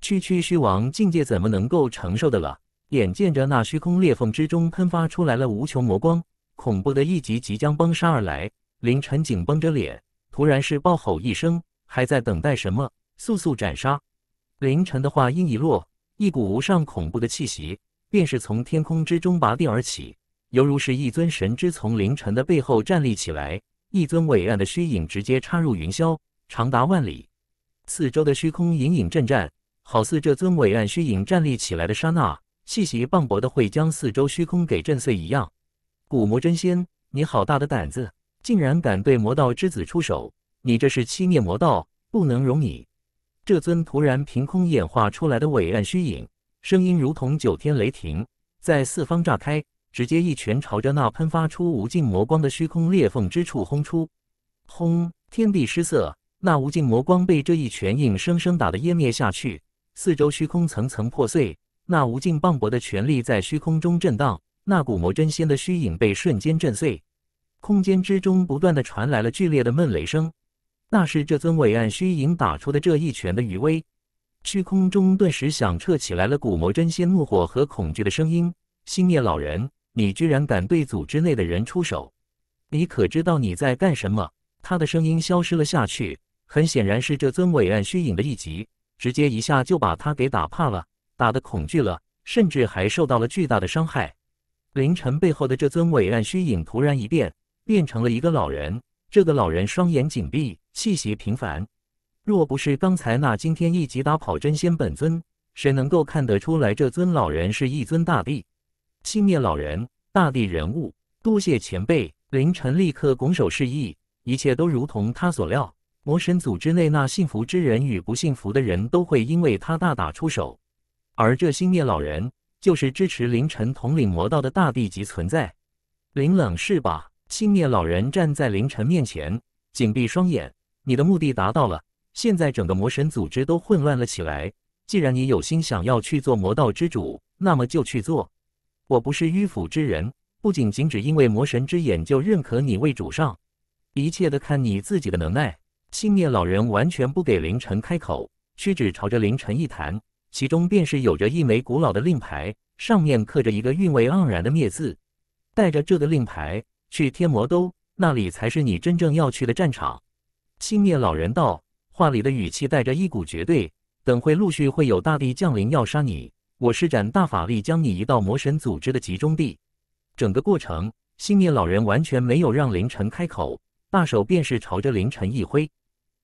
区区虚王境界怎么能够承受的了？眼见着那虚空裂缝之中喷发出来了无穷魔光，恐怖的一击即将崩杀而来。林晨紧绷着脸，突然是暴吼一声：“还在等待什么？速速斩杀！”凌晨的话音一落，一股无上恐怖的气息便是从天空之中拔地而起，犹如是一尊神之从凌晨的背后站立起来，一尊伟岸的虚影直接插入云霄，长达万里。四周的虚空隐隐震颤，好似这尊伟岸虚影站立起来的刹那，气息磅礴的会将四周虚空给震碎一样。古魔真仙，你好大的胆子，竟然敢对魔道之子出手！你这是欺孽魔道，不能容你！这尊突然凭空演化出来的伟岸虚影，声音如同九天雷霆，在四方炸开，直接一拳朝着那喷发出无尽魔光的虚空裂缝之处轰出。轰！天地失色，那无尽魔光被这一拳硬生生打得湮灭下去，四周虚空层层破碎，那无尽磅礴的权力在虚空中震荡，那古魔真仙的虚影被瞬间震碎，空间之中不断的传来了剧烈的闷雷声。那是这尊伟岸虚影打出的这一拳的余威，虚空中顿时响彻起来了古魔真仙怒火和恐惧的声音。星夜老人，你居然敢对组织内的人出手，你可知道你在干什么？他的声音消失了下去，很显然是这尊伟岸虚影的一击，直接一下就把他给打怕了，打得恐惧了，甚至还受到了巨大的伤害。凌晨背后的这尊伟岸虚影突然一变，变成了一个老人。这个老人双眼紧闭，气息平凡。若不是刚才那惊天一击打跑真仙本尊，谁能够看得出来这尊老人是一尊大帝？星灭老人，大帝人物，多谢前辈！凌晨立刻拱手示意，一切都如同他所料。魔神组织内那幸福之人与不幸福的人都会因为他大打出手，而这星灭老人就是支持凌晨统领魔道的大帝级存在。林冷是吧？信念老人站在凌晨面前，紧闭双眼。你的目的达到了，现在整个魔神组织都混乱了起来。既然你有心想要去做魔道之主，那么就去做。我不是迂腐之人，不仅仅只因为魔神之眼就认可你为主上，一切的看你自己的能耐。信念老人完全不给凌晨开口，屈指朝着凌晨一弹，其中便是有着一枚古老的令牌，上面刻着一个韵味盎然的灭字。带着这个令牌。去天魔都那里才是你真正要去的战场。星灭老人道，话里的语气带着一股绝对。等会陆续会有大帝降临，要杀你。我施展大法力，将你移到魔神组织的集中地。整个过程，星灭老人完全没有让凌晨开口，大手便是朝着凌晨一挥，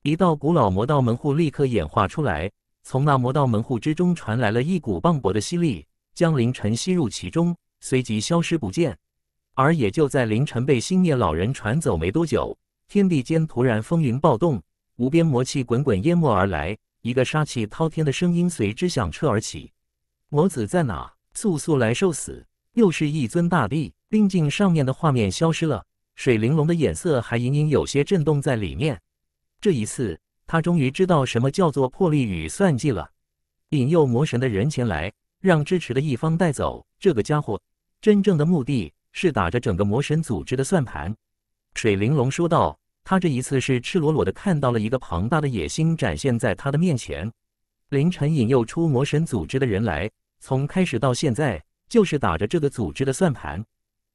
一道古老魔道门户立刻演化出来。从那魔道门户之中传来了一股磅礴的吸力，将凌晨吸入其中，随即消失不见。而也就在凌晨被星夜老人传走没多久，天地间突然风云暴动，无边魔气滚滚淹没而来，一个杀气滔天的声音随之响彻而起：“魔子在哪？速速来受死！”又是一尊大帝。毕镜上面的画面消失了，水玲珑的眼色还隐隐有些震动在里面。这一次，他终于知道什么叫做魄力与算计了：引诱魔神的人前来，让支持的一方带走这个家伙，真正的目的。是打着整个魔神组织的算盘，水玲珑说道：“他这一次是赤裸裸的看到了一个庞大的野心展现在他的面前。凌晨引诱出魔神组织的人来，从开始到现在就是打着这个组织的算盘。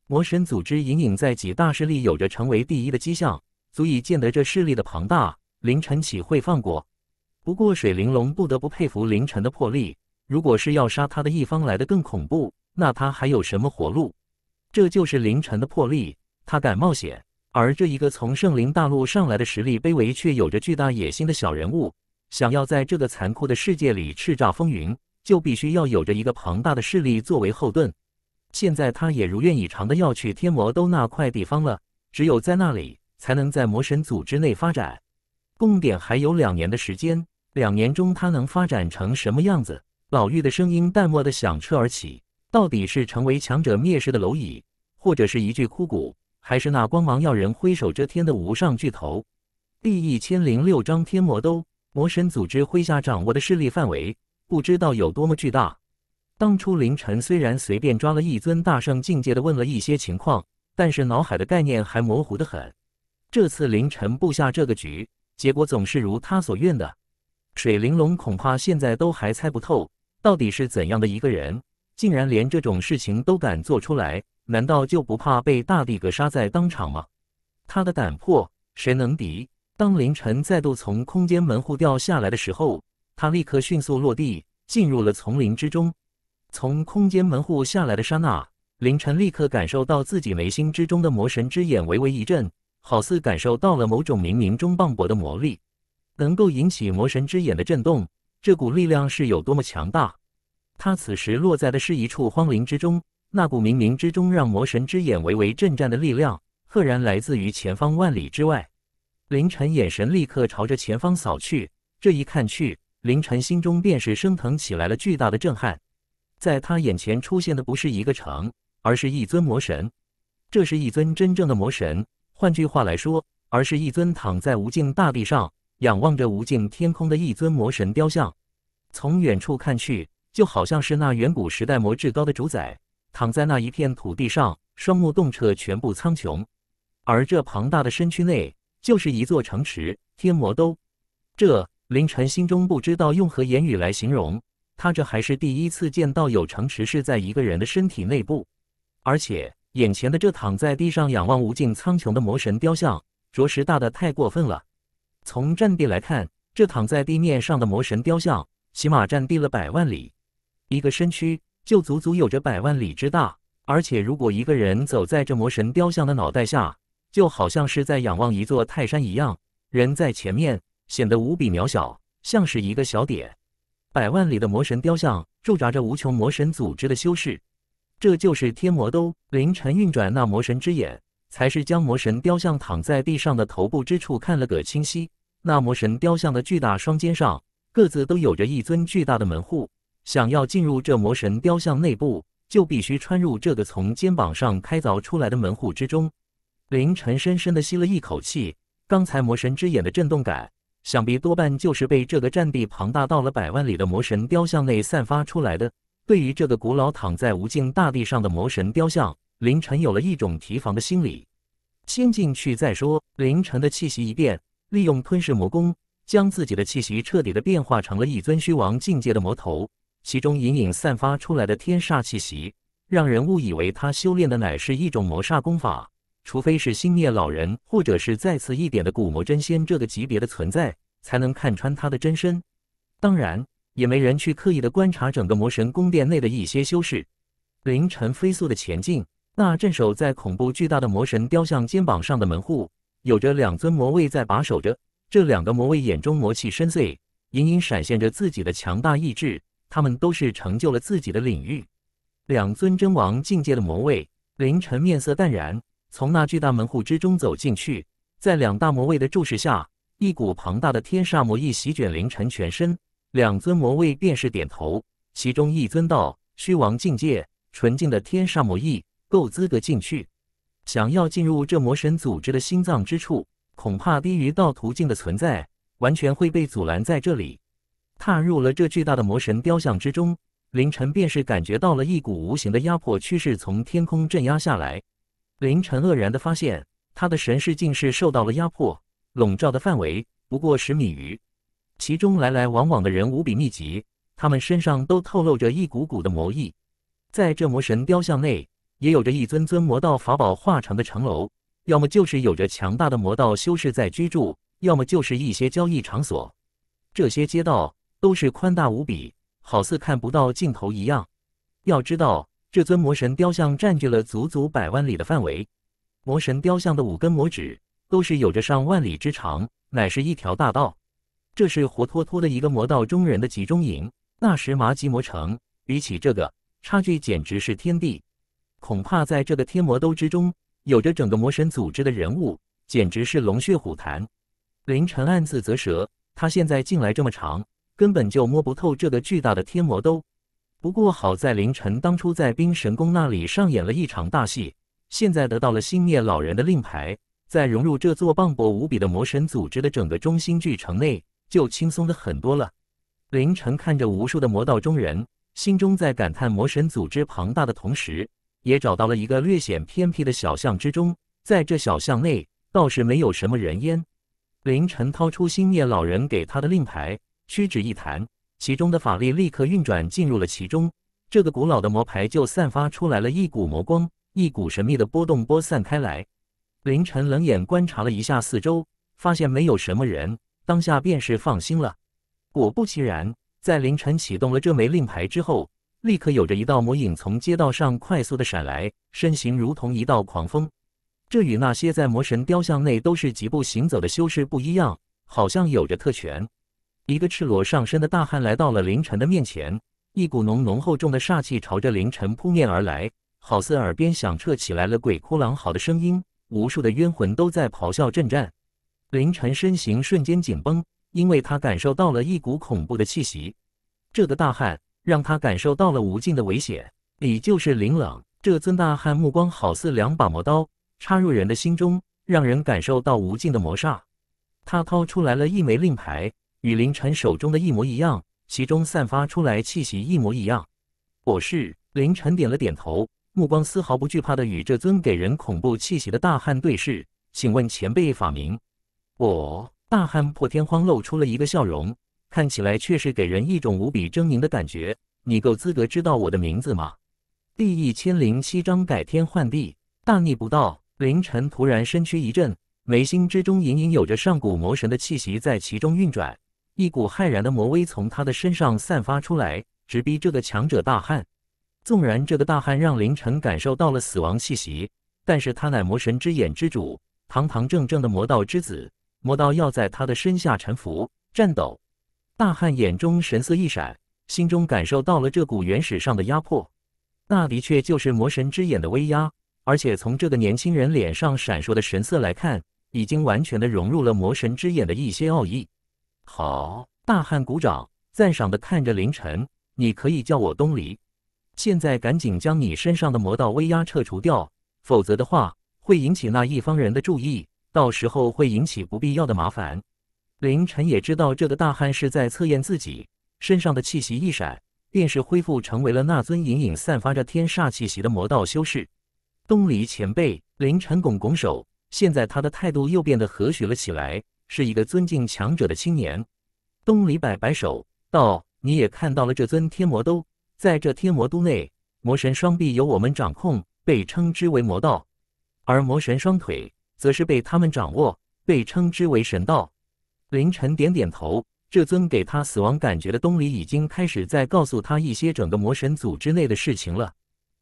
魔神组织隐隐在几大势力有着成为第一的迹象，足以见得这势力的庞大。凌晨岂会放过？不过水玲珑不得不佩服凌晨的魄力。如果是要杀他的一方来的更恐怖，那他还有什么活路？”这就是凌晨的魄力，他敢冒险。而这一个从圣灵大陆上来的实力卑微却有着巨大野心的小人物，想要在这个残酷的世界里叱咤风云，就必须要有着一个庞大的势力作为后盾。现在他也如愿以偿的要去天魔都那块地方了，只有在那里才能在魔神组织内发展。共点还有两年的时间，两年中他能发展成什么样子？老妪的声音淡漠的响彻而起，到底是成为强者蔑视的蝼蚁？或者是一具枯骨，还是那光芒耀人、挥手遮天的无上巨头？第一千零六章天魔都魔神组织麾下掌握的势力范围，不知道有多么巨大。当初凌晨虽然随便抓了一尊大圣境界的，问了一些情况，但是脑海的概念还模糊的很。这次凌晨布下这个局，结果总是如他所愿的。水玲珑恐怕现在都还猜不透，到底是怎样的一个人，竟然连这种事情都敢做出来。难道就不怕被大帝格杀在当场吗？他的胆魄谁能敌？当凌晨再度从空间门户掉下来的时候，他立刻迅速落地，进入了丛林之中。从空间门户下来的刹那，凌晨立刻感受到自己眉心之中的魔神之眼微微一震，好似感受到了某种冥冥中磅礴的魔力，能够引起魔神之眼的震动。这股力量是有多么强大？他此时落在的是一处荒林之中。那股冥冥之中让魔神之眼微微震颤的力量，赫然来自于前方万里之外。凌晨眼神立刻朝着前方扫去，这一看去，凌晨心中便是升腾起来了巨大的震撼。在他眼前出现的不是一个城，而是一尊魔神，这是一尊真正的魔神。换句话来说，而是一尊躺在无尽大地上，仰望着无尽天空的一尊魔神雕像。从远处看去，就好像是那远古时代魔至高的主宰。躺在那一片土地上，双目洞彻全部苍穹，而这庞大的身躯内就是一座城池——天魔都。这凌晨心中不知道用何言语来形容，他这还是第一次见到有城池是在一个人的身体内部。而且眼前的这躺在地上仰望无尽苍穹的魔神雕像，着实大的太过分了。从占地来看，这躺在地面上的魔神雕像起码占地了百万里，一个身躯。就足足有着百万里之大，而且如果一个人走在这魔神雕像的脑袋下，就好像是在仰望一座泰山一样，人在前面显得无比渺小，像是一个小点。百万里的魔神雕像驻扎着无穷魔神组织的修士，这就是天魔都凌晨运转那魔神之眼，才是将魔神雕像躺在地上的头部之处看了个清晰。那魔神雕像的巨大双肩上，各自都有着一尊巨大的门户。想要进入这魔神雕像内部，就必须穿入这个从肩膀上开凿出来的门户之中。凌晨深深的吸了一口气，刚才魔神之眼的震动感，想必多半就是被这个占地庞大到了百万里的魔神雕像内散发出来的。对于这个古老躺在无尽大地上的魔神雕像，凌晨有了一种提防的心理。先进去再说。凌晨的气息一变，利用吞噬魔功，将自己的气息彻底的变化成了一尊虚王境界的魔头。其中隐隐散发出来的天煞气息，让人误以为他修炼的乃是一种魔煞功法。除非是星夜老人，或者是再次一点的古魔真仙这个级别的存在，才能看穿他的真身。当然，也没人去刻意的观察整个魔神宫殿内的一些修士。凌晨飞速的前进，那镇守在恐怖巨大的魔神雕像肩膀上的门户，有着两尊魔卫在把守着。这两个魔卫眼中魔气深邃，隐隐闪现着自己的强大意志。他们都是成就了自己的领域，两尊真王境界的魔位，凌晨面色淡然，从那巨大门户之中走进去，在两大魔位的注视下，一股庞大的天煞魔意席卷凌晨全身。两尊魔位便是点头，其中一尊道：“虚王境界，纯净的天煞魔意，够资格进去。想要进入这魔神组织的心脏之处，恐怕低于道途径的存在，完全会被阻拦在这里。”踏入了这巨大的魔神雕像之中，凌晨便是感觉到了一股无形的压迫趋势从天空镇压下来。凌晨愕然的发现，他的神识竟是受到了压迫，笼罩的范围不过十米余，其中来来往往的人无比密集，他们身上都透露着一股股的魔意。在这魔神雕像内，也有着一尊尊魔道法宝化成的城楼，要么就是有着强大的魔道修士在居住，要么就是一些交易场所。这些街道。都是宽大无比，好似看不到尽头一样。要知道，这尊魔神雕像占据了足足百万里的范围。魔神雕像的五根魔指都是有着上万里之长，乃是一条大道。这是活脱脱的一个魔道中人的集中营。那时麻吉魔城，比起这个差距简直是天地。恐怕在这个天魔都之中，有着整个魔神组织的人物，简直是龙血虎潭。凌晨暗自咋舌，他现在进来这么长。根本就摸不透这个巨大的天魔兜。不过好在凌晨当初在冰神宫那里上演了一场大戏，现在得到了星灭老人的令牌，在融入这座磅礴无比的魔神组织的整个中心巨城内，就轻松的很多了。凌晨看着无数的魔道中人，心中在感叹魔神组织庞大的同时，也找到了一个略显偏僻的小巷之中。在这小巷内倒是没有什么人烟。凌晨掏出星灭老人给他的令牌。屈指一弹，其中的法力立刻运转进入了其中。这个古老的魔牌就散发出来了，一股魔光，一股神秘的波动波散开来。凌晨冷眼观察了一下四周，发现没有什么人，当下便是放心了。果不其然，在凌晨启动了这枚令牌之后，立刻有着一道魔影从街道上快速的闪来，身形如同一道狂风。这与那些在魔神雕像内都是疾步行走的修士不一样，好像有着特权。一个赤裸上身的大汉来到了凌晨的面前，一股浓浓厚重的煞气朝着凌晨扑面而来，好似耳边响彻起来了鬼哭狼嚎的声音，无数的冤魂都在咆哮震颤。凌晨身形瞬间紧绷，因为他感受到了一股恐怖的气息。这个大汉让他感受到了无尽的危险。你就是林冷，这尊大汉目光好似两把魔刀插入人的心中，让人感受到无尽的魔煞。他掏出来了一枚令牌。与凌晨手中的一模一样，其中散发出来气息一模一样。我是凌晨，点了点头，目光丝毫不惧怕的与这尊给人恐怖气息的大汉对视。请问前辈法名？我大汉破天荒露出了一个笑容，看起来却是给人一种无比狰狞的感觉。你够资格知道我的名字吗？第一千零七章改天换地，大逆不道。凌晨突然身躯一震，眉心之中隐隐有着上古魔神的气息在其中运转。一股骇然的魔威从他的身上散发出来，直逼这个强者大汉。纵然这个大汉让凌晨感受到了死亡气息，但是他乃魔神之眼之主，堂堂正正的魔道之子，魔道要在他的身下臣服、颤抖。大汉眼中神色一闪，心中感受到了这股原始上的压迫，那的确就是魔神之眼的威压。而且从这个年轻人脸上闪烁的神色来看，已经完全的融入了魔神之眼的一些奥义。好，大汉鼓掌，赞赏的看着凌晨。你可以叫我东离。现在赶紧将你身上的魔道威压撤除掉，否则的话会引起那一方人的注意，到时候会引起不必要的麻烦。凌晨也知道这个大汉是在测验自己身上的气息，一闪，便是恢复成为了那尊隐隐散发着天煞气息的魔道修士。东离前辈，凌晨拱拱手。现在他的态度又变得和煦了起来。是一个尊敬强者的青年，东离摆摆手道：“你也看到了，这尊天魔都在这天魔都内，魔神双臂由我们掌控，被称之为魔道；而魔神双腿则是被他们掌握，被称之为神道。”凌晨点点头，这尊给他死亡感觉的东离已经开始在告诉他一些整个魔神组织内的事情了。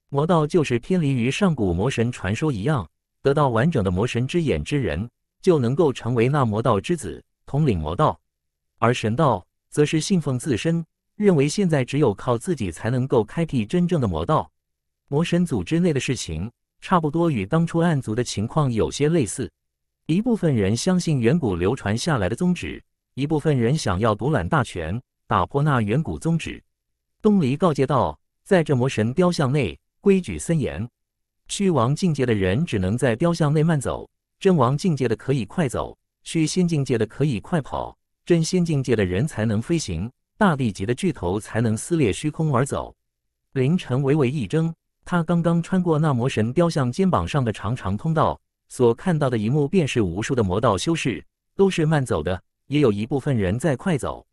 魔道就是偏离于上古魔神传说一样，得到完整的魔神之眼之人。就能够成为那魔道之子，统领魔道；而神道则是信奉自身，认为现在只有靠自己才能够开辟真正的魔道。魔神组织内的事情，差不多与当初暗族的情况有些类似：一部分人相信远古流传下来的宗旨，一部分人想要独揽大权，打破那远古宗旨。东离告诫道：“在这魔神雕像内，规矩森严，虚王境界的人只能在雕像内慢走。”真王境界的可以快走，虚仙境界的可以快跑，真仙境界的人才能飞行，大地级的巨头才能撕裂虚空而走。凌晨微微一怔，他刚刚穿过那魔神雕像肩膀上的长长通道，所看到的一幕便是无数的魔道修士，都是慢走的，也有一部分人在快走。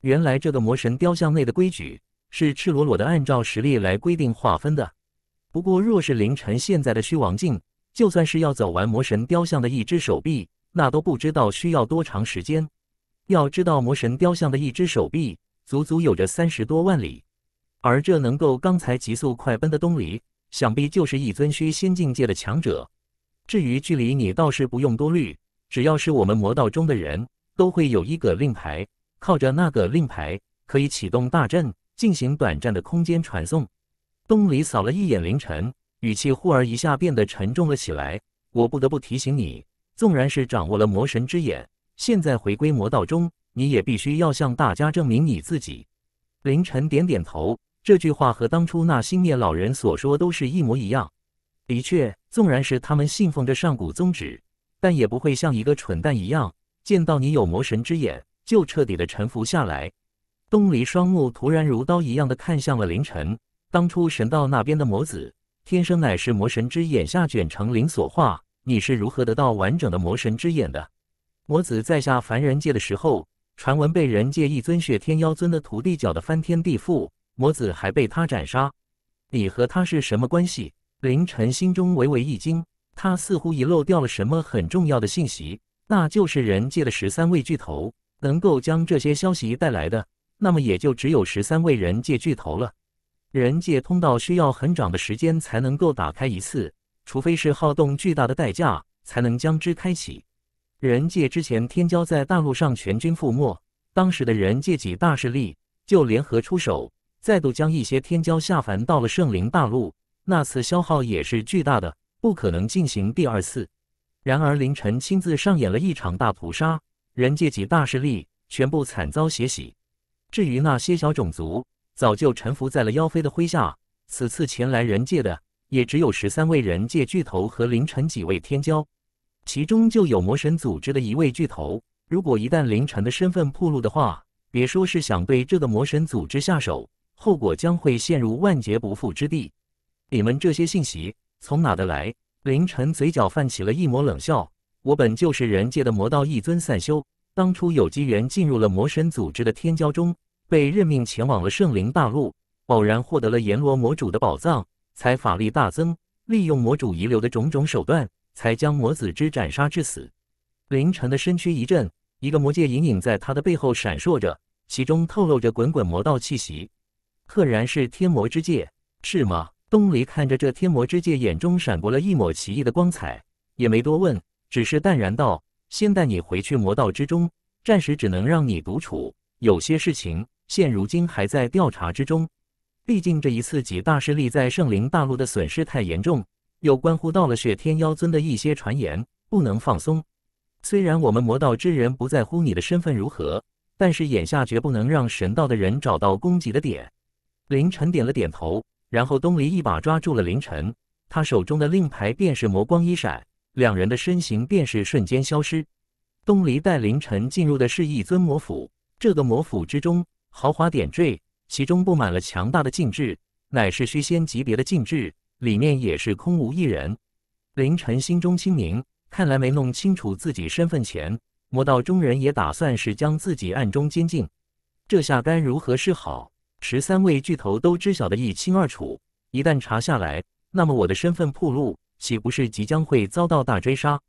原来这个魔神雕像内的规矩是赤裸裸的按照实力来规定划分的。不过若是凌晨现在的虚王境，就算是要走完魔神雕像的一只手臂，那都不知道需要多长时间。要知道，魔神雕像的一只手臂足足有着三十多万里，而这能够刚才急速快奔的东离，想必就是一尊虚仙境界的强者。至于距离，你倒是不用多虑，只要是我们魔道中的人都会有一个令牌，靠着那个令牌可以启动大阵，进行短暂的空间传送。东离扫了一眼凌晨。语气忽而一下变得沉重了起来。我不得不提醒你，纵然是掌握了魔神之眼，现在回归魔道中，你也必须要向大家证明你自己。凌晨点点头，这句话和当初那星夜老人所说都是一模一样。的确，纵然是他们信奉着上古宗旨，但也不会像一个蠢蛋一样，见到你有魔神之眼就彻底的臣服下来。东离双目突然如刀一样的看向了凌晨，当初神道那边的魔子。天生乃是魔神之眼下卷成灵所化，你是如何得到完整的魔神之眼的？魔子在下凡人界的时候，传闻被人界一尊血天妖尊的徒弟搅得翻天地覆，魔子还被他斩杀。你和他是什么关系？林晨心中微微一惊，他似乎遗漏掉了什么很重要的信息，那就是人界的十三位巨头能够将这些消息带来的，那么也就只有十三位人界巨头了。人界通道需要很长的时间才能够打开一次，除非是耗动巨大的代价才能将之开启。人界之前天骄在大陆上全军覆没，当时的人界几大势力就联合出手，再度将一些天骄下凡到了圣灵大陆。那次消耗也是巨大的，不可能进行第二次。然而凌晨亲自上演了一场大屠杀，人界几大势力全部惨遭血洗。至于那些小种族，早就臣服在了妖妃的麾下。此次前来人界的，也只有十三位人界巨头和凌晨几位天骄，其中就有魔神组织的一位巨头。如果一旦凌晨的身份暴露的话，别说是想对这个魔神组织下手，后果将会陷入万劫不复之地。你们这些信息从哪得来？凌晨嘴角泛起了一抹冷笑：“我本就是人界的魔道一尊散修，当初有机缘进入了魔神组织的天骄中。”被任命前往了圣灵大陆，偶然获得了阎罗魔主的宝藏，才法力大增。利用魔主遗留的种种手段，才将魔子之斩杀致死。凌晨的身躯一震，一个魔戒隐隐在他的背后闪烁着，其中透露着滚滚魔道气息，赫然是天魔之戒，是吗？东离看着这天魔之戒，眼中闪过了一抹奇异的光彩，也没多问，只是淡然道：“先带你回去魔道之中，暂时只能让你独处，有些事情。”现如今还在调查之中，毕竟这一次几大势力在圣灵大陆的损失太严重，又关乎到了血天妖尊的一些传言，不能放松。虽然我们魔道之人不在乎你的身份如何，但是眼下绝不能让神道的人找到攻击的点。凌晨点了点头，然后东离一把抓住了凌晨，他手中的令牌便是魔光一闪，两人的身形便是瞬间消失。东离带凌晨进入的是一尊魔府，这个魔府之中。豪华点缀，其中布满了强大的禁制，乃是虚仙级别的禁制，里面也是空无一人。凌晨心中清明，看来没弄清楚自己身份前，魔道中人也打算是将自己暗中监禁。这下该如何是好？十三位巨头都知晓得一清二楚，一旦查下来，那么我的身份暴露，岂不是即将会遭到大追杀？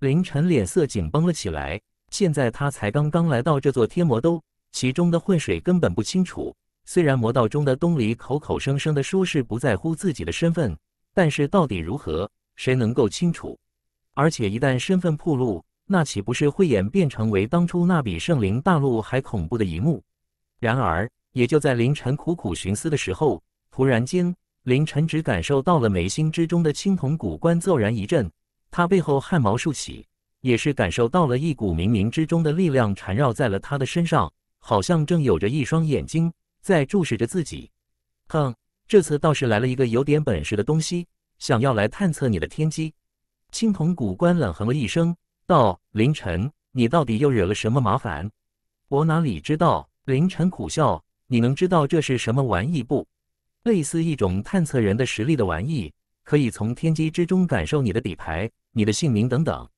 凌晨脸色紧绷了起来。现在他才刚刚来到这座天魔都。其中的混水根本不清楚。虽然魔道中的东离口口声声的说是不在乎自己的身份，但是到底如何，谁能够清楚？而且一旦身份暴露，那岂不是会演变成为当初那比圣灵大陆还恐怖的一幕？然而，也就在凌晨苦苦寻思的时候，突然间，凌晨只感受到了眉心之中的青铜古棺骤然一震，他背后汗毛竖起，也是感受到了一股冥冥之中的力量缠绕在了他的身上。好像正有着一双眼睛在注视着自己，哼，这次倒是来了一个有点本事的东西，想要来探测你的天机。青铜古官冷哼了一声，道：“凌晨，你到底又惹了什么麻烦？”我哪里知道？凌晨苦笑，你能知道这是什么玩意不？类似一种探测人的实力的玩意，可以从天机之中感受你的底牌、你的姓名等等。”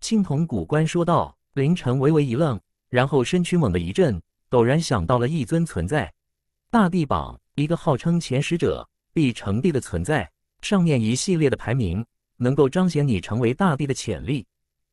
青铜古官说道。凌晨微微一愣。然后身躯猛地一震，陡然想到了一尊存在，大地榜，一个号称前十者必成帝的存在，上面一系列的排名能够彰显你成为大帝的潜力。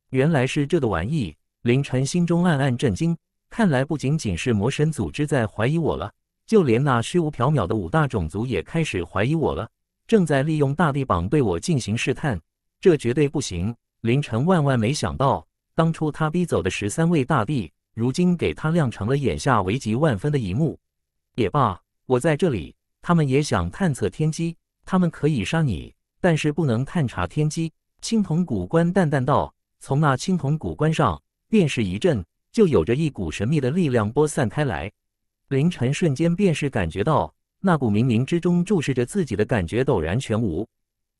原来是这个玩意！凌晨心中暗暗震惊，看来不仅仅是魔神组织在怀疑我了，就连那虚无缥缈的五大种族也开始怀疑我了，正在利用大地榜对我进行试探。这绝对不行！凌晨万万没想到，当初他逼走的十三位大帝。如今给他酿成了眼下危急万分的一幕，也罢，我在这里，他们也想探测天机，他们可以杀你，但是不能探查天机。青铜古棺淡淡道：“从那青铜古棺上，便是一阵，就有着一股神秘的力量播散开来。”凌晨瞬间便是感觉到那股冥冥之中注视着自己的感觉陡然全无。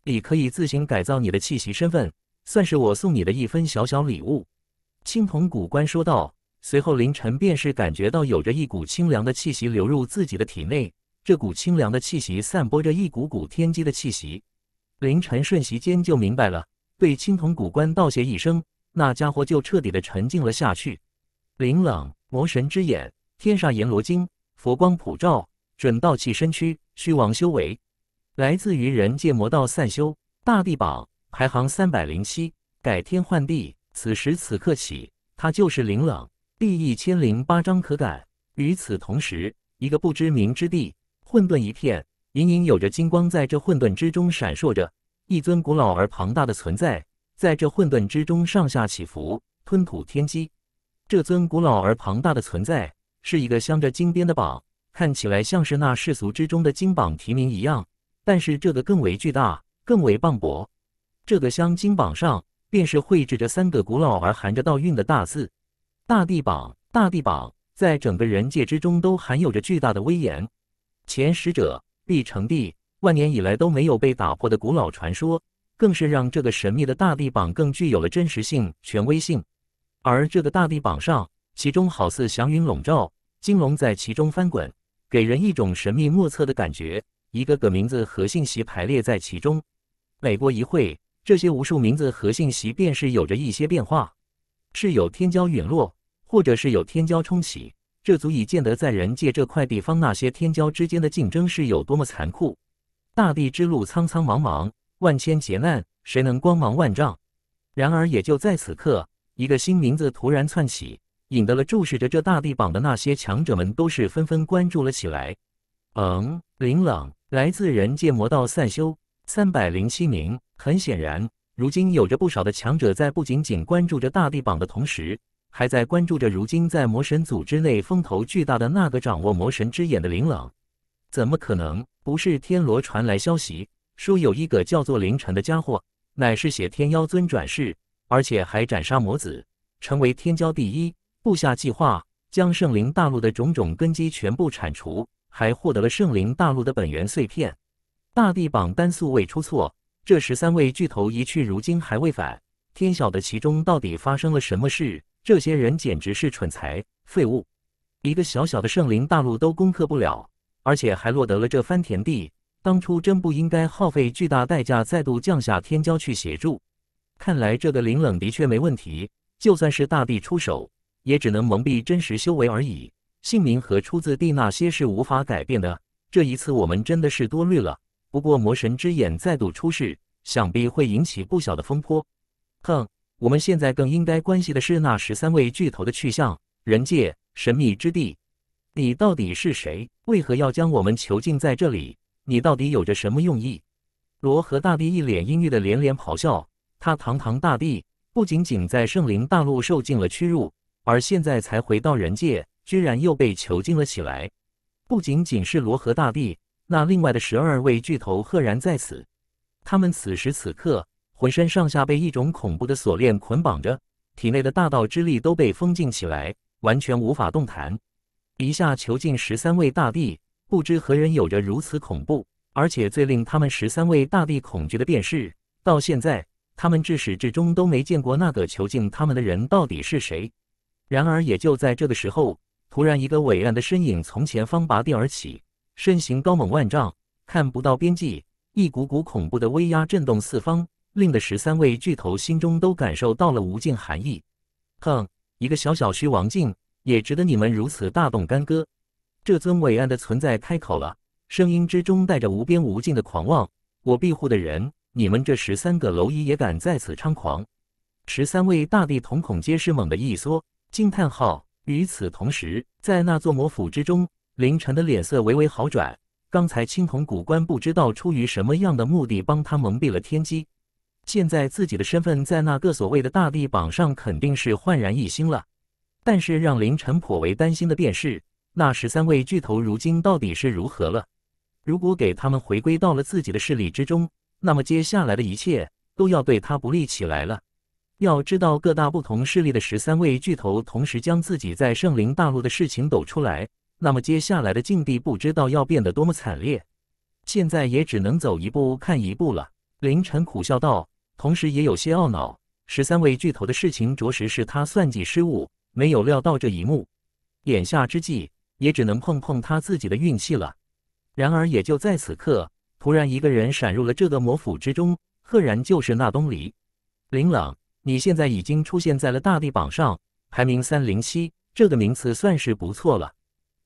你可以自行改造你的气息身份，算是我送你的一份小小礼物。”青铜古棺说道。随后，凌晨便是感觉到有着一股清凉的气息流入自己的体内，这股清凉的气息散播着一股股天机的气息。凌晨瞬息间就明白了，对青铜古棺道谢一声，那家伙就彻底的沉静了下去。林冷，魔神之眼，天煞阎罗经，佛光普照，准道器身躯，虚王修为，来自于人界魔道散修，大地榜排行三百零七，改天换地，此时此刻起，他就是林冷。第一千零八章可改。与此同时，一个不知名之地，混沌一片，隐隐有着金光在这混沌之中闪烁着。一尊古老而庞大的存在，在这混沌之中上下起伏，吞吐天机。这尊古老而庞大的存在，是一个镶着金边的榜，看起来像是那世俗之中的金榜题名一样，但是这个更为巨大，更为磅礴。这个镶金榜上，便是绘制着三个古老而含着道韵的大字。大地榜，大地榜在整个人界之中都含有着巨大的威严，前使者必成帝。万年以来都没有被打破的古老传说，更是让这个神秘的大地榜更具有了真实性、权威性。而这个大地榜上，其中好似祥云笼罩，金龙在其中翻滚，给人一种神秘莫测的感觉。一个个名字和信息排列在其中，每过一会，这些无数名字和信息便是有着一些变化。是有天骄陨落，或者是有天骄冲洗，这足以见得在人界这块地方，那些天骄之间的竞争是有多么残酷。大地之路苍苍茫茫，万千劫难，谁能光芒万丈？然而，也就在此刻，一个新名字突然窜起，引得了注视着这大地榜的那些强者们，都是纷纷关注了起来。嗯，林冷，来自人界魔道散修，三百零七名。很显然。如今有着不少的强者在不仅仅关注着大地榜的同时，还在关注着如今在魔神组织内风头巨大的那个掌握魔神之眼的林冷。怎么可能？不是天罗传来消息，说有一个叫做凌晨的家伙，乃是血天妖尊转世，而且还斩杀魔子，成为天骄第一。部下计划将圣灵大陆的种种根基全部铲除，还获得了圣灵大陆的本源碎片。大地榜单素未出错。这十三位巨头一去，如今还未返，天晓得其中到底发生了什么事？这些人简直是蠢材废物，一个小小的圣灵大陆都攻克不了，而且还落得了这番田地。当初真不应该耗费巨大代价再度降下天骄去协助。看来这个林冷的确没问题，就算是大帝出手，也只能蒙蔽真实修为而已。姓名和出自地那些是无法改变的。这一次我们真的是多虑了。不过魔神之眼再度出世，想必会引起不小的风波。哼，我们现在更应该关心的是那十三位巨头的去向。人界，神秘之地，你到底是谁？为何要将我们囚禁在这里？你到底有着什么用意？罗和大帝一脸阴郁的连连咆哮。他堂堂大帝，不仅仅在圣灵大陆受尽了屈辱，而现在才回到人界，居然又被囚禁了起来。不仅仅是罗和大帝。那另外的十二位巨头赫然在此，他们此时此刻浑身上下被一种恐怖的锁链捆绑着，体内的大道之力都被封禁起来，完全无法动弹。一下囚禁十三位大帝，不知何人有着如此恐怖，而且最令他们十三位大帝恐惧的，便是到现在他们至始至终都没见过那个囚禁他们的人到底是谁。然而，也就在这个时候，突然一个伟岸的身影从前方拔地而起。身形高猛万丈，看不到边际，一股股恐怖的威压震动四方，令得十三位巨头心中都感受到了无尽寒意。哼，一个小小虚王境也值得你们如此大动干戈？这尊伟岸的存在开口了，声音之中带着无边无尽的狂妄。我庇护的人，你们这十三个蝼蚁也敢在此猖狂？十三位大帝瞳孔皆是猛地一缩。惊叹号！与此同时，在那座魔府之中。凌晨的脸色微微好转。刚才青铜古棺不知道出于什么样的目的帮他蒙蔽了天机，现在自己的身份在那个所谓的大地榜上肯定是焕然一新了。但是让凌晨颇为担心的便是，那十三位巨头如今到底是如何了？如果给他们回归到了自己的势力之中，那么接下来的一切都要对他不利起来了。要知道，各大不同势力的十三位巨头同时将自己在圣灵大陆的事情抖出来。那么接下来的境地不知道要变得多么惨烈，现在也只能走一步看一步了。凌晨苦笑道，同时也有些懊恼。十三位巨头的事情，着实是他算计失误，没有料到这一幕。眼下之际，也只能碰碰他自己的运气了。然而也就在此刻，突然一个人闪入了这个魔府之中，赫然就是那东离。林冷，你现在已经出现在了大地榜上，排名三零七，这个名次算是不错了。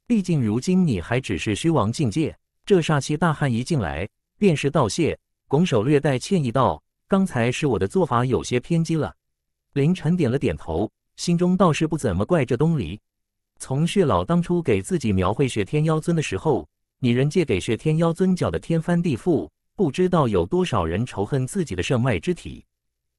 毕竟如今你还只是虚王境界，这煞气大汉一进来便是道谢，拱手略带歉意道：“刚才是我的做法有些偏激了。”林晨点了点头，心中倒是不怎么怪这东离。从血老当初给自己描绘血天妖尊的时候，你人界给血天妖尊搅得天翻地覆，不知道有多少人仇恨自己的圣脉之体。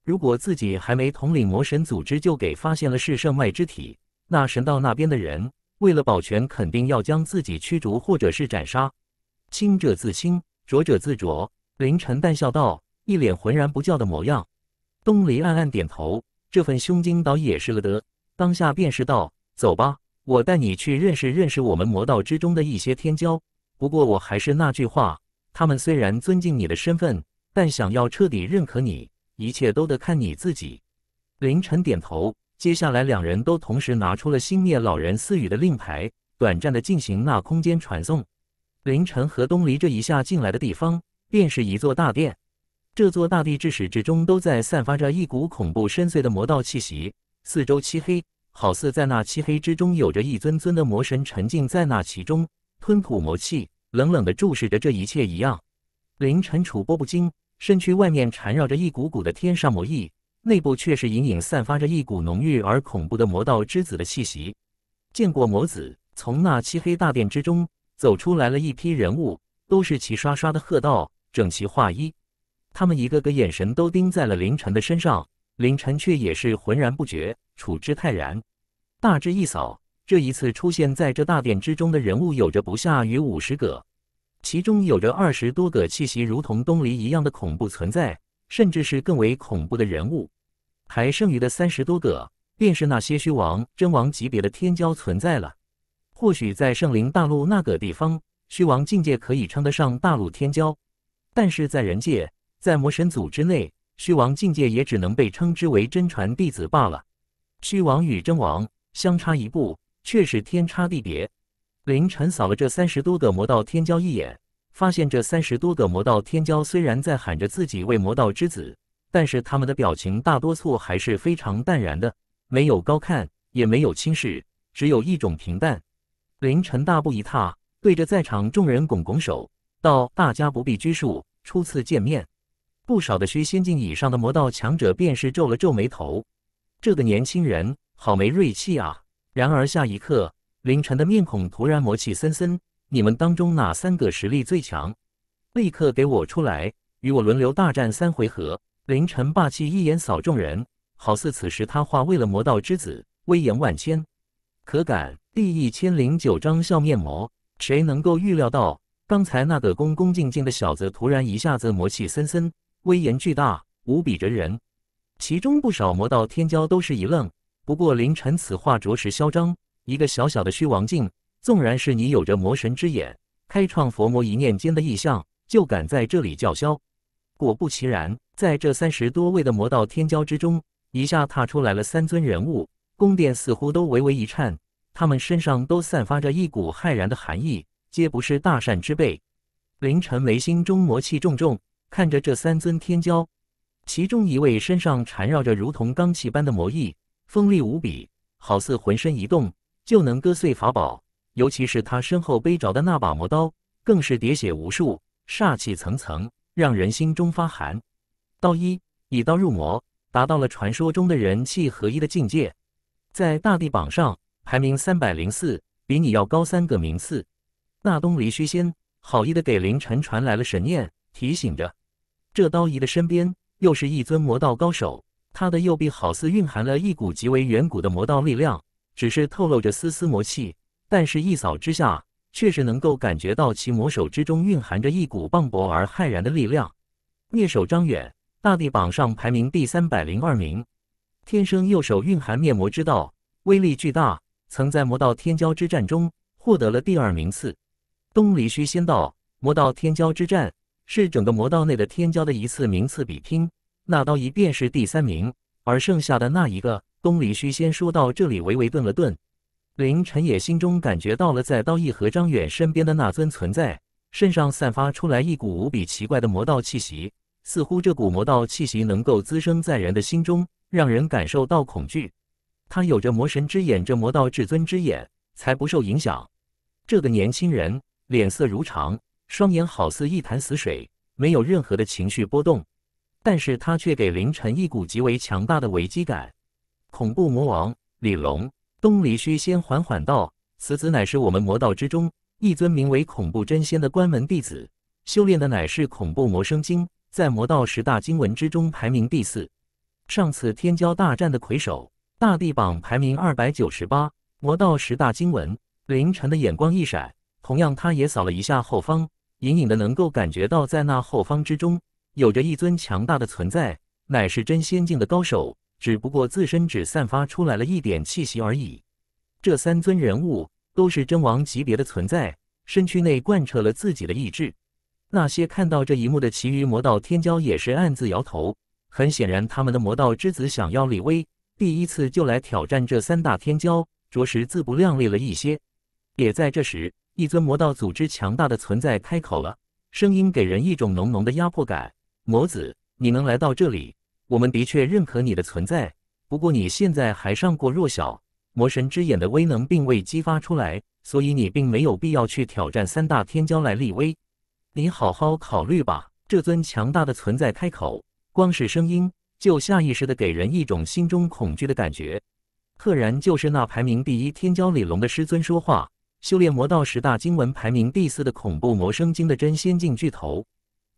如果自己还没统领魔神组织就给发现了是圣脉之体，那神道那边的人。为了保全，肯定要将自己驱逐或者是斩杀。清者自清，浊者自浊。凌晨淡笑道，一脸浑然不觉的模样。东离暗暗点头，这份胸襟倒也是了得。当下便是道：“走吧，我带你去认识认识我们魔道之中的一些天骄。不过我还是那句话，他们虽然尊敬你的身份，但想要彻底认可你，一切都得看你自己。”凌晨点头。接下来，两人都同时拿出了星灭老人赐予的令牌，短暂的进行那空间传送。凌晨和东离这一下进来的地方，便是一座大殿。这座大殿至始至终都在散发着一股恐怖深邃的魔道气息，四周漆黑，好似在那漆黑之中有着一尊尊的魔神沉浸在那其中，吞吐魔气，冷冷的注视着这一切一样。凌晨楚波不惊，身躯外面缠绕着一股股的天煞魔意，内部却是隐隐散发着一股浓郁而恐怖的魔道之子的气息。见过魔子，从那漆黑大殿之中走出来了一批人物，都是齐刷刷的喝道，整齐划一。他们一个个眼神都盯在了凌晨的身上，凌晨却也是浑然不觉，处之泰然。大致一扫，这一次出现在这大殿之中的人物有着不下于五十个，其中有着二十多个气息如同东篱一样的恐怖存在。甚至是更为恐怖的人物，还剩余的三十多个，便是那些虚王、真王级别的天骄存在了。或许在圣灵大陆那个地方，虚王境界可以称得上大陆天骄，但是在人界，在魔神组之内，虚王境界也只能被称之为真传弟子罢了。虚王与真王相差一步，却是天差地别。林晨扫了这三十多个魔道天骄一眼。发现这三十多个魔道天骄虽然在喊着自己为魔道之子，但是他们的表情大多数还是非常淡然的，没有高看，也没有轻视，只有一种平淡。凌晨大步一踏，对着在场众人拱拱手，道：“大家不必拘束，初次见面。”不少的虚仙境以上的魔道强者便是皱了皱眉头：“这个年轻人好没锐气啊！”然而下一刻，凌晨的面孔突然魔气森森。你们当中哪三个实力最强？立刻给我出来，与我轮流大战三回合！凌晨霸气一眼扫众人，好似此时他化为了魔道之子，威严万千。可敢？第一千零九章笑面魔。谁能够预料到，刚才那个恭恭敬敬的小子，突然一下子魔气森森，威严巨大，无比慑人？其中不少魔道天骄都是一愣。不过凌晨此话着实嚣张，一个小小的虚王境。纵然是你有着魔神之眼，开创佛魔一念间的意象，就敢在这里叫嚣？果不其然，在这三十多位的魔道天骄之中，一下踏出来了三尊人物，宫殿似乎都微微一颤，他们身上都散发着一股骇然的寒意，皆不是大善之辈。凌晨眉心中魔气重重，看着这三尊天骄，其中一位身上缠绕着如同钢器般的魔翼，锋利无比，好似浑身一动就能割碎法宝。尤其是他身后背着的那把魔刀，更是喋血无数，煞气层层，让人心中发寒。刀一以刀入魔，达到了传说中的人气合一的境界，在大地榜上排名三百零四，比你要高三个名次。那东离虚仙好意的给凌晨传来了神念，提醒着。这刀一的身边又是一尊魔道高手，他的右臂好似蕴含了一股极为远古的魔道力量，只是透露着丝丝魔气。但是，一扫之下，确实能够感觉到其魔手之中蕴含着一股磅礴而骇然的力量。灭手张远，大地榜上排名第三百零二名，天生右手蕴含灭魔之道，威力巨大，曾在魔道天骄之战中获得了第二名次。东离虚仙道，魔道天骄之战是整个魔道内的天骄的一次名次比拼。那刀一便是第三名，而剩下的那一个，东离虚仙说到这里，微微顿了顿。凌晨也心中感觉到了，在刀义和张远身边的那尊存在身上散发出来一股无比奇怪的魔道气息，似乎这股魔道气息能够滋生在人的心中，让人感受到恐惧。他有着魔神之眼，这魔道至尊之眼，才不受影响。这个年轻人脸色如常，双眼好似一潭死水，没有任何的情绪波动，但是他却给凌晨一股极为强大的危机感。恐怖魔王李龙。东离虚仙缓缓道：“此子乃是我们魔道之中一尊名为恐怖真仙的关门弟子，修炼的乃是恐怖魔生经，在魔道十大经文之中排名第四。上次天骄大战的魁首，大地榜排名二百九十八。魔道十大经文，凌晨的眼光一闪，同样他也扫了一下后方，隐隐的能够感觉到，在那后方之中有着一尊强大的存在，乃是真仙境的高手。”只不过自身只散发出来了一点气息而已。这三尊人物都是真王级别的存在，身躯内贯彻了自己的意志。那些看到这一幕的其余魔道天骄也是暗自摇头。很显然，他们的魔道之子想要立威，第一次就来挑战这三大天骄，着实自不量力了一些。也在这时，一尊魔道组织强大的存在开口了，声音给人一种浓浓的压迫感：“魔子，你能来到这里？”我们的确认可你的存在，不过你现在还上过弱小，魔神之眼的威能并未激发出来，所以你并没有必要去挑战三大天骄来立威。你好好考虑吧。这尊强大的存在开口，光是声音就下意识的给人一种心中恐惧的感觉，赫然就是那排名第一天骄李龙的师尊说话。修炼魔道十大经文排名第四的恐怖魔生经的真仙境巨头，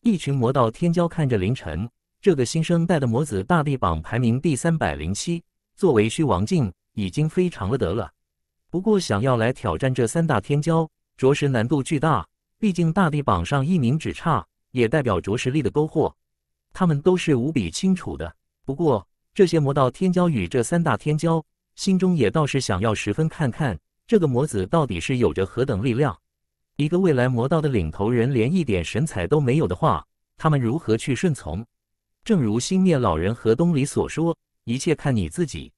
一群魔道天骄看着凌晨。这个新生代的魔子大帝榜排名第三百零七，作为虚王境已经非常了得了。不过想要来挑战这三大天骄，着实难度巨大。毕竟大帝榜上一名只差，也代表着实力的沟壑。他们都是无比清楚的。不过这些魔道天骄与这三大天骄心中也倒是想要十分看看这个魔子到底是有着何等力量。一个未来魔道的领头人连一点神采都没有的话，他们如何去顺从？正如星夜老人和东里所说，一切看你自己。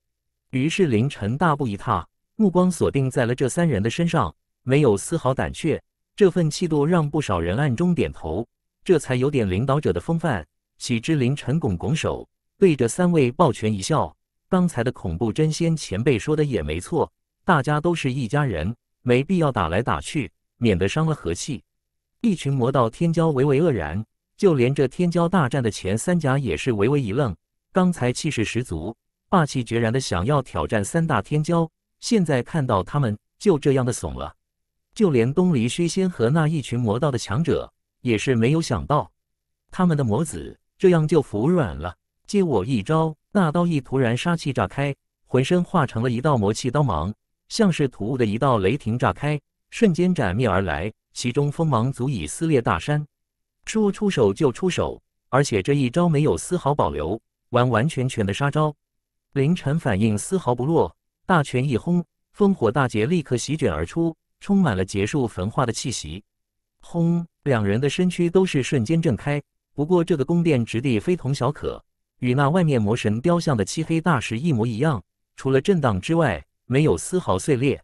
于是凌晨大步一踏，目光锁定在了这三人的身上，没有丝毫胆怯。这份气度让不少人暗中点头，这才有点领导者的风范。岂知凌晨拱拱手，对着三位抱拳一笑。刚才的恐怖真仙前辈说的也没错，大家都是一家人，没必要打来打去，免得伤了和气。一群魔道天骄唯唯愕然。就连这天骄大战的前三甲也是微微一愣，刚才气势十足、霸气决然的想要挑战三大天骄，现在看到他们就这样的怂了。就连东离薛仙和那一群魔道的强者也是没有想到，他们的魔子这样就服软了。接我一招，那刀意突然杀气炸开，浑身化成了一道魔气刀芒，像是突兀的一道雷霆炸开，瞬间斩灭而来，其中锋芒足以撕裂大山。说出手就出手，而且这一招没有丝毫保留，完完全全的杀招。凌晨反应丝毫不落，大拳一轰，烽火大劫立刻席卷而出，充满了结束焚化的气息。轰！两人的身躯都是瞬间震开。不过这个宫殿质地非同小可，与那外面魔神雕像的漆黑大石一模一样，除了震荡之外，没有丝毫碎裂。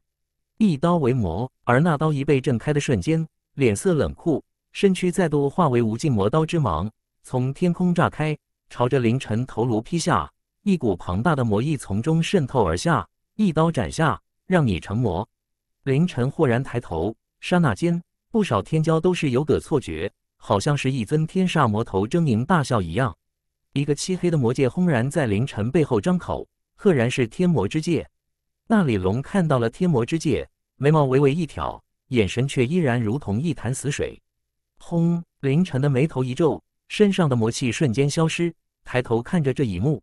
一刀为魔，而那刀一被震开的瞬间，脸色冷酷。身躯再度化为无尽魔刀之芒，从天空炸开，朝着凌晨头颅劈下。一股庞大的魔意从中渗透而下，一刀斩下，让你成魔。凌晨豁然抬头，刹那间，不少天骄都是有个错觉，好像是一尊天煞魔头狰狞大笑一样。一个漆黑的魔界轰然在凌晨背后张口，赫然是天魔之界。那李龙看到了天魔之界，眉毛微微一挑，眼神却依然如同一潭死水。轰！凌晨的眉头一皱，身上的魔气瞬间消失。抬头看着这一幕，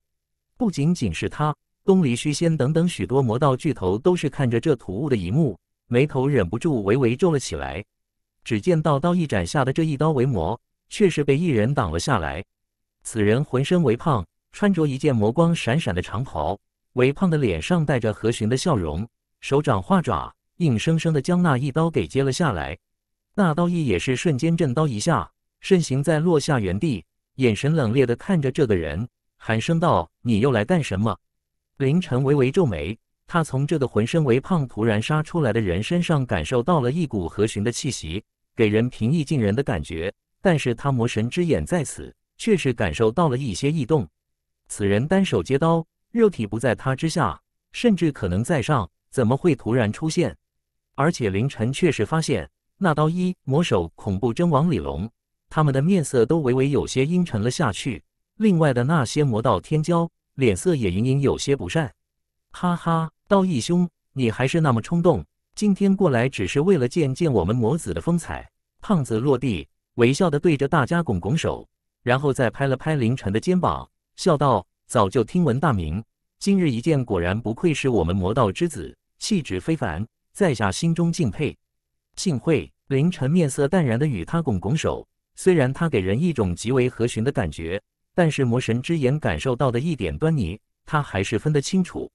不仅仅是他，东离虚仙等等许多魔道巨头都是看着这突兀的一幕，眉头忍不住微微皱了起来。只见道刀一斩下的这一刀为魔，却是被一人挡了下来。此人浑身为胖，穿着一件魔光闪闪的长袍，为胖的脸上带着和煦的笑容，手掌化爪，硬生生的将那一刀给接了下来。那刀意也是瞬间震刀一下，身形在落下原地，眼神冷冽的看着这个人，喊声道：“你又来干什么？”凌晨微微皱眉，他从这个浑身微胖突然杀出来的人身上感受到了一股和煦的气息，给人平易近人的感觉。但是他魔神之眼在此，却是感受到了一些异动。此人单手接刀，肉体不在他之下，甚至可能在上，怎么会突然出现？而且凌晨确实发现。那刀一魔手恐怖真王李龙，他们的面色都微微有些阴沉了下去。另外的那些魔道天骄，脸色也隐隐有些不善。哈哈，道义兄，你还是那么冲动。今天过来只是为了见见我们魔子的风采。胖子落地，微笑的对着大家拱拱手，然后再拍了拍凌晨的肩膀，笑道：“早就听闻大名，今日一见，果然不愧是我们魔道之子，气质非凡，在下心中敬佩。”幸会，凌晨面色淡然的与他拱拱手。虽然他给人一种极为和煦的感觉，但是魔神之眼感受到的一点端倪，他还是分得清楚。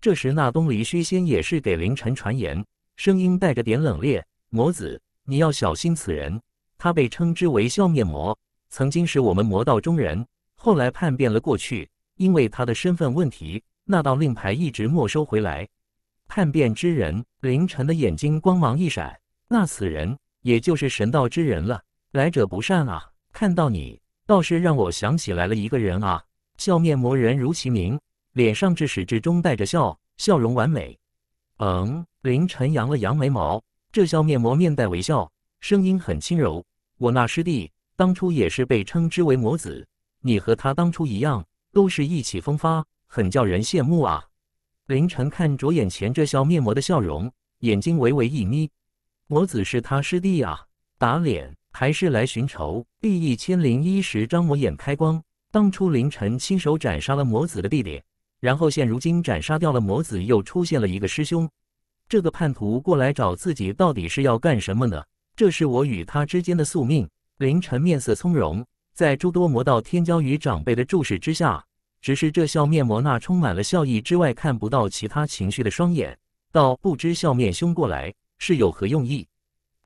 这时，那东离虚仙也是给凌晨传言，声音带着点冷冽：“魔子，你要小心此人。他被称之为笑面魔，曾经是我们魔道中人，后来叛变了过去。因为他的身份问题，那道令牌一直没收回来。叛变之人，凌晨的眼睛光芒一闪。”那此人也就是神道之人了，来者不善啊！看到你，倒是让我想起来了一个人啊，笑面魔人，如其名，脸上至始至终带着笑，笑容完美。嗯，凌晨扬了扬眉毛，这笑面魔面带微笑，声音很轻柔。我那师弟当初也是被称之为魔子，你和他当初一样，都是意气风发，很叫人羡慕啊。凌晨看着眼前这笑面魔的笑容，眼睛微微一眯。魔子是他师弟啊！打脸还是来寻仇？第一千零一十章魔眼开光。当初凌晨亲手斩杀了魔子的弟弟，然后现如今斩杀掉了魔子，又出现了一个师兄。这个叛徒过来找自己，到底是要干什么呢？这是我与他之间的宿命。凌晨面色从容，在诸多魔道天骄与长辈的注视之下，只是这笑面魔那充满了笑意之外，看不到其他情绪的双眼，道不知笑面凶过来。是有何用意？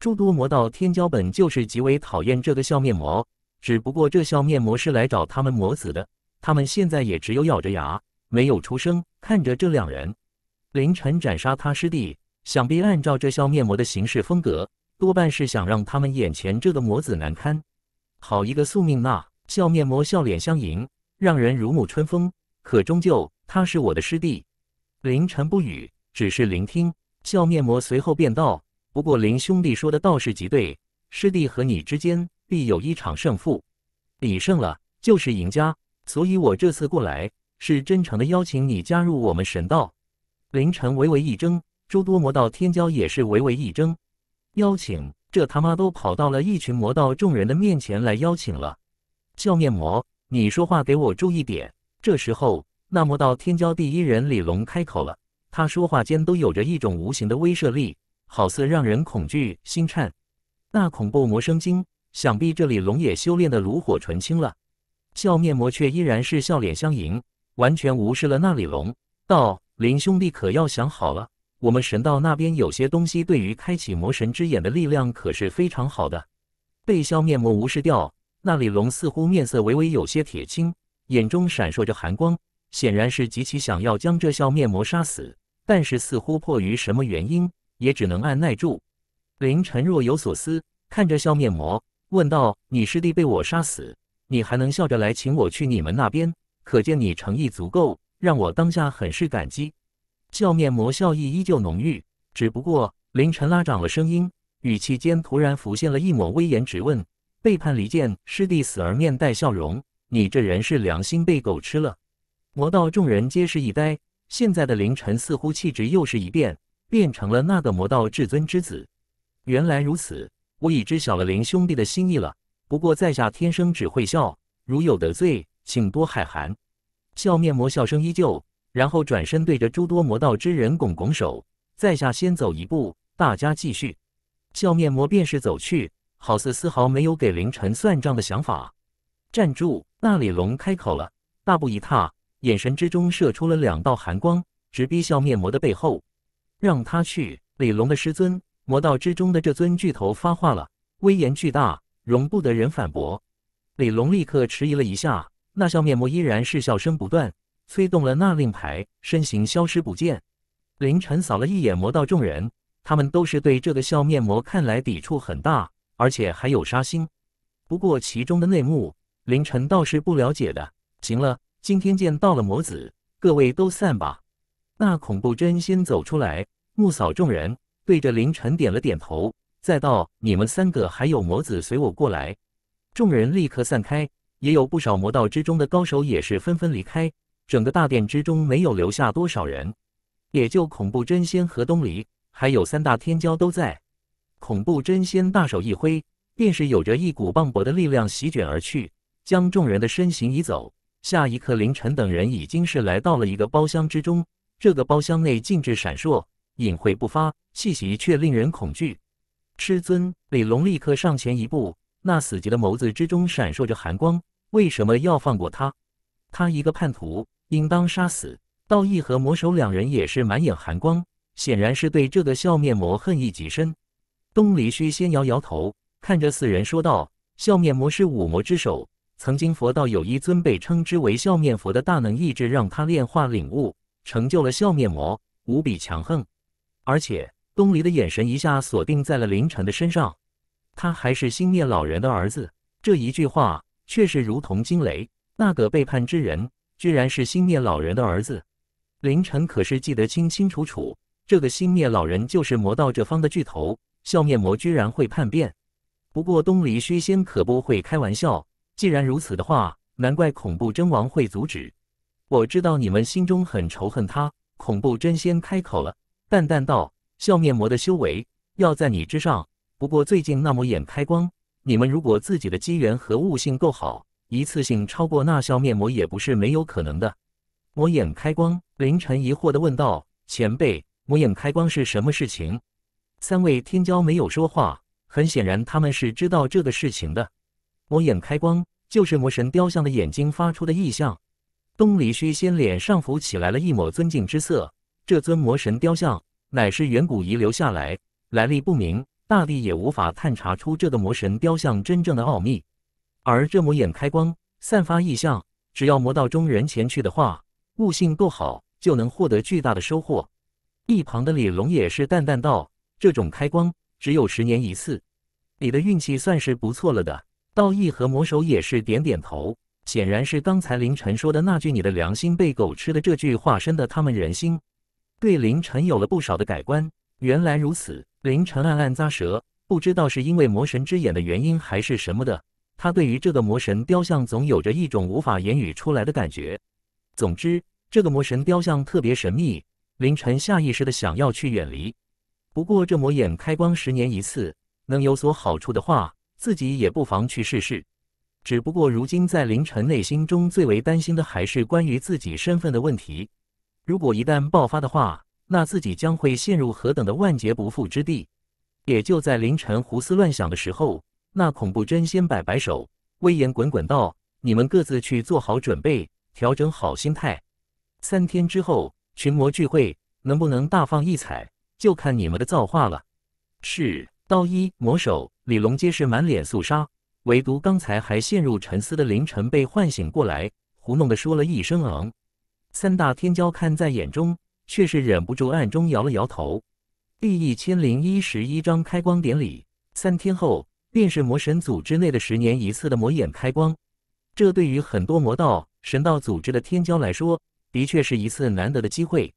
诸多魔道天骄本就是极为讨厌这个笑面魔，只不过这笑面魔是来找他们魔子的，他们现在也只有咬着牙，没有出声，看着这两人。凌晨斩杀他师弟，想必按照这笑面魔的行事风格，多半是想让他们眼前这个魔子难堪。好一个宿命呐！笑面魔笑脸相迎，让人如沐春风，可终究他是我的师弟。凌晨不语，只是聆听。笑面魔随后便道：“不过林兄弟说的倒是极对，师弟和你之间必有一场胜负，你胜了就是赢家。所以我这次过来，是真诚的邀请你加入我们神道。”凌晨微微一怔，诸多魔道天骄也是微微一怔。邀请？这他妈都跑到了一群魔道众人的面前来邀请了？笑面魔，你说话给我注意点。这时候，那魔道天骄第一人李龙开口了。他说话间都有着一种无形的威慑力，好似让人恐惧心颤。那恐怖魔生惊，想必这里龙也修炼的炉火纯青了。笑面魔却依然是笑脸相迎，完全无视了那里龙。道林兄弟可要想好了，我们神道那边有些东西，对于开启魔神之眼的力量可是非常好的。被笑面魔无视掉，那里龙似乎面色微微有些铁青，眼中闪烁着寒光，显然是极其想要将这笑面魔杀死。但是似乎迫于什么原因，也只能按耐住。凌晨若有所思，看着笑面魔问道：“你师弟被我杀死，你还能笑着来请我去你们那边，可见你诚意足够，让我当下很是感激。”笑面魔笑意依旧浓郁，只不过凌晨拉长了声音，语气间突然浮现了一抹威严，质问：“背叛离间，师弟死而面带笑容，你这人是良心被狗吃了？”魔道众人皆是一呆。现在的凌晨似乎气质又是一变，变成了那个魔道至尊之子。原来如此，我已知晓了林兄弟的心意了。不过在下天生只会笑，如有得罪，请多海涵。笑面魔笑声依旧，然后转身对着诸多魔道之人拱拱手：“在下先走一步，大家继续。”笑面魔便是走去，好似丝毫没有给凌晨算账的想法。站住！那李龙开口了，大步一踏。眼神之中射出了两道寒光，直逼笑面魔的背后。让他去！李龙的师尊，魔道之中的这尊巨头发话了，威严巨大，容不得人反驳。李龙立刻迟疑了一下，那笑面魔依然是笑声不断，催动了那令牌，身形消失不见。凌晨扫了一眼魔道众人，他们都是对这个笑面魔看来抵触很大，而且还有杀心。不过其中的内幕，凌晨倒是不了解的。行了。今天见到了魔子，各位都散吧。那恐怖真仙走出来，目扫众人，对着凌晨点了点头，再道：“你们三个还有魔子，随我过来。”众人立刻散开，也有不少魔道之中的高手也是纷纷离开。整个大殿之中没有留下多少人，也就恐怖真仙和东离，还有三大天骄都在。恐怖真仙大手一挥，便是有着一股磅礴的力量席卷而去，将众人的身形移走。下一刻，林晨等人已经是来到了一个包厢之中。这个包厢内静止闪烁，隐晦不发，气息却令人恐惧。师尊李龙立刻上前一步，那死寂的眸子之中闪烁着寒光。为什么要放过他？他一个叛徒，应当杀死。道义和魔手两人也是满眼寒光，显然是对这个笑面魔恨意极深。东离虚先摇摇头，看着四人说道：“笑面魔是五魔之首。”曾经佛道有一尊被称之为笑面佛的大能意志，让他炼化领悟，成就了笑面魔，无比强横。而且东离的眼神一下锁定在了凌晨的身上。他还是星灭老人的儿子。这一句话却是如同惊雷。那个背叛之人，居然是星灭老人的儿子。凌晨可是记得清清楚楚，这个星灭老人就是魔道这方的巨头。笑面魔居然会叛变。不过东离虚仙可不会开玩笑。既然如此的话，难怪恐怖真王会阻止。我知道你们心中很仇恨他。恐怖真仙开口了，淡淡道：“笑面魔的修为要在你之上。不过最近那魔眼开光，你们如果自己的机缘和悟性够好，一次性超过那笑面魔也不是没有可能的。”魔眼开光，凌晨疑惑的问道：“前辈，魔眼开光是什么事情？”三位天骄没有说话，很显然他们是知道这个事情的。魔眼开光，就是魔神雕像的眼睛发出的异象。东离虚仙脸上浮起来了一抹尊敬之色。这尊魔神雕像乃是远古遗留下来，来历不明，大帝也无法探查出这个魔神雕像真正的奥秘。而这魔眼开光散发异象，只要魔道中人前去的话，悟性够好就能获得巨大的收获。一旁的李龙也是淡淡道：“这种开光只有十年一次，你的运气算是不错了的。”道义和魔手也是点点头，显然是刚才凌晨说的那句“你的良心被狗吃了”这句话，深得他们人心，对凌晨有了不少的改观。原来如此，凌晨暗暗咂舌，不知道是因为魔神之眼的原因还是什么的，他对于这个魔神雕像总有着一种无法言语出来的感觉。总之，这个魔神雕像特别神秘，凌晨下意识的想要去远离。不过这魔眼开光十年一次，能有所好处的话。自己也不妨去试试，只不过如今在凌晨内心中最为担心的还是关于自己身份的问题。如果一旦爆发的话，那自己将会陷入何等的万劫不复之地。也就在凌晨胡思乱想的时候，那恐怖真仙摆摆手，威严滚滚道：“你们各自去做好准备，调整好心态。三天之后群魔聚会，能不能大放异彩，就看你们的造化了。”是，道一魔手。李龙皆是满脸肃杀，唯独刚才还陷入沉思的凌晨被唤醒过来，糊弄的说了一声“嗯”。三大天骄看在眼中，却是忍不住暗中摇了摇头。第一千零一十一章开光典礼，三天后便是魔神组织内的十年一次的魔眼开光，这对于很多魔道、神道组织的天骄来说，的确是一次难得的机会。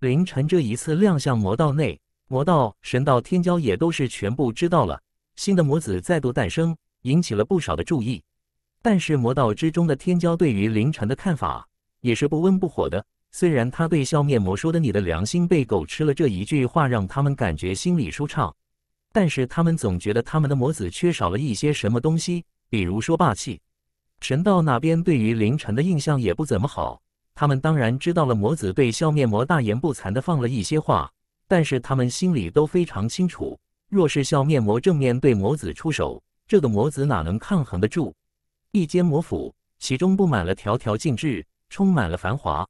凌晨这一次亮相魔道内，魔道、神道天骄也都是全部知道了。新的魔子再度诞生，引起了不少的注意。但是魔道之中的天骄对于凌晨的看法也是不温不火的。虽然他对笑面魔说的“你的良心被狗吃了”这一句话让他们感觉心里舒畅，但是他们总觉得他们的魔子缺少了一些什么东西，比如说霸气。神道那边对于凌晨的印象也不怎么好。他们当然知道了魔子对笑面魔大言不惭的放了一些话，但是他们心里都非常清楚。若是笑面魔正面对魔子出手，这个魔子哪能抗衡得住？一间魔府，其中布满了条条禁制，充满了繁华。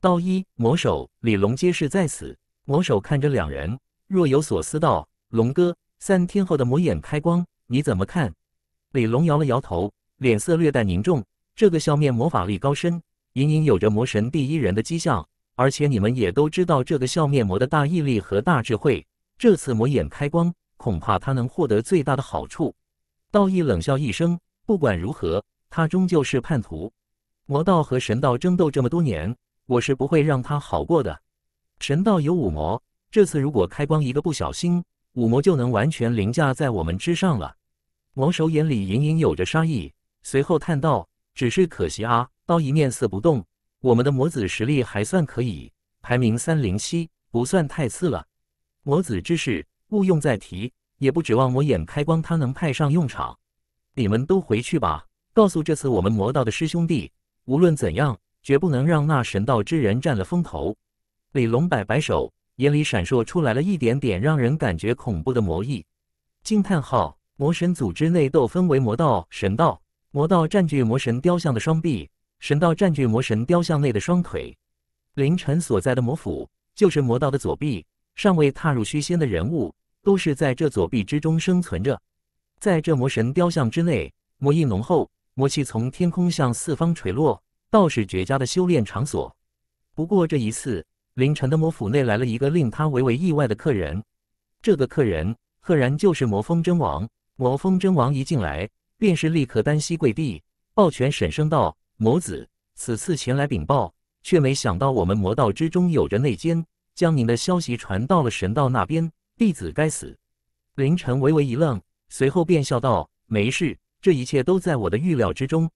道一魔手李龙皆是在此。魔手看着两人，若有所思道：“龙哥，三天后的魔眼开光，你怎么看？”李龙摇了摇头，脸色略带凝重。这个笑面魔法力高深，隐隐有着魔神第一人的迹象。而且你们也都知道这个笑面魔的大毅力和大智慧。这次魔眼开光，恐怕他能获得最大的好处。道义冷笑一声：“不管如何，他终究是叛徒。魔道和神道争斗这么多年，我是不会让他好过的。”神道有五魔，这次如果开光一个不小心，五魔就能完全凌驾在我们之上了。魔手眼里隐隐有着杀意，随后叹道：“只是可惜啊，道义面色不动。我们的魔子实力还算可以，排名三零七，不算太次了。”魔子之事，勿用再提，也不指望魔眼开光，他能派上用场。你们都回去吧，告诉这次我们魔道的师兄弟，无论怎样，绝不能让那神道之人占了风头。李龙摆摆手，眼里闪烁出来了一点点让人感觉恐怖的魔意。惊叹号！魔神组织内斗分为魔道、神道，魔道占据魔神雕像的双臂，神道占据魔神雕像内的双腿。凌晨所在的魔府，就是魔道的左臂。尚未踏入虚仙的人物，都是在这左臂之中生存着。在这魔神雕像之内，魔意浓厚，魔气从天空向四方垂落，倒是绝佳的修炼场所。不过这一次，凌晨的魔府内来了一个令他微微意外的客人。这个客人赫然就是魔风真王。魔风真王一进来，便是立刻单膝跪地，抱拳沈声道：“魔子此次前来禀报，却没想到我们魔道之中有着内奸。”将您的消息传到了神道那边，弟子该死。凌晨微微一愣，随后便笑道：“没事，这一切都在我的预料之中。”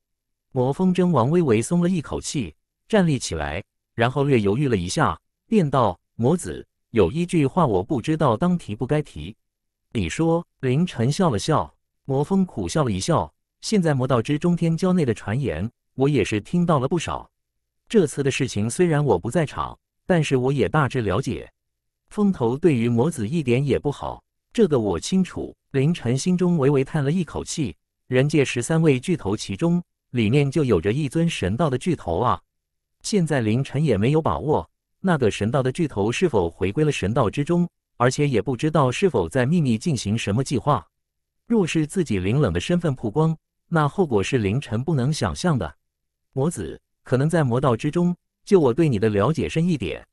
魔风真王微微松了一口气，站立起来，然后略犹豫了一下，便道：“魔子有一句话，我不知道当提不该提。”你说。凌晨笑了笑，魔风苦笑了一笑。现在魔道之中，天骄内的传言，我也是听到了不少。这次的事情虽然我不在场。但是我也大致了解，风头对于魔子一点也不好，这个我清楚。凌晨心中微微叹了一口气，人界十三位巨头其中，里面就有着一尊神道的巨头啊。现在凌晨也没有把握，那个神道的巨头是否回归了神道之中，而且也不知道是否在秘密进行什么计划。若是自己林冷的身份曝光，那后果是凌晨不能想象的。魔子可能在魔道之中。就我对你的了解深一点，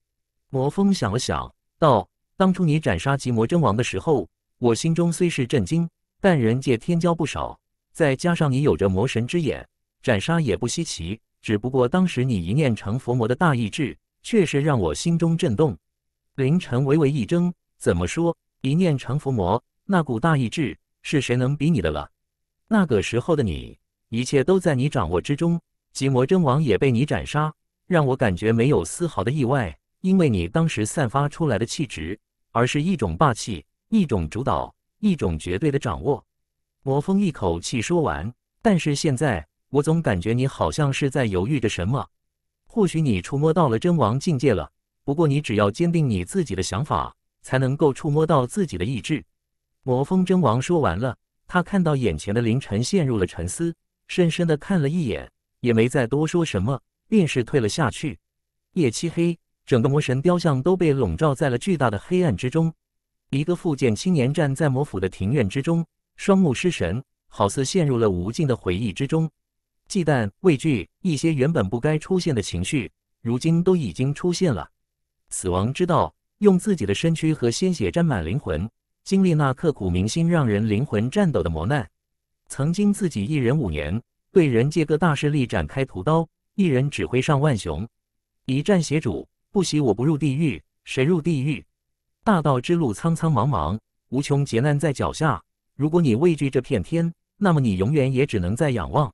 魔风想了想，道：“当初你斩杀极魔真王的时候，我心中虽是震惊，但人界天骄不少，再加上你有着魔神之眼，斩杀也不稀奇。只不过当时你一念成佛魔的大意志，确实让我心中震动。”凌晨微微一怔：“怎么说？一念成佛魔，那股大意志是谁能比你的了？那个时候的你，一切都在你掌握之中，极魔真王也被你斩杀。”让我感觉没有丝毫的意外，因为你当时散发出来的气质，而是一种霸气，一种主导，一种绝对的掌握。魔风一口气说完，但是现在我总感觉你好像是在犹豫着什么，或许你触摸到了真王境界了。不过你只要坚定你自己的想法，才能够触摸到自己的意志。魔风真王说完了，他看到眼前的凌晨陷入了沉思，深深的看了一眼，也没再多说什么。便是退了下去。夜漆黑，整个魔神雕像都被笼罩在了巨大的黑暗之中。一个复健青年站在魔府的庭院之中，双目失神，好似陷入了无尽的回忆之中。忌惮、畏惧，一些原本不该出现的情绪，如今都已经出现了。死亡之道，用自己的身躯和鲜血沾满灵魂，经历那刻骨铭心、让人灵魂颤抖的磨难。曾经自己一人五年，对人界各大势力展开屠刀。一人指挥上万雄，一战携主，不惜我不入地狱，谁入地狱？大道之路苍苍茫茫，无穷劫难在脚下。如果你畏惧这片天，那么你永远也只能在仰望。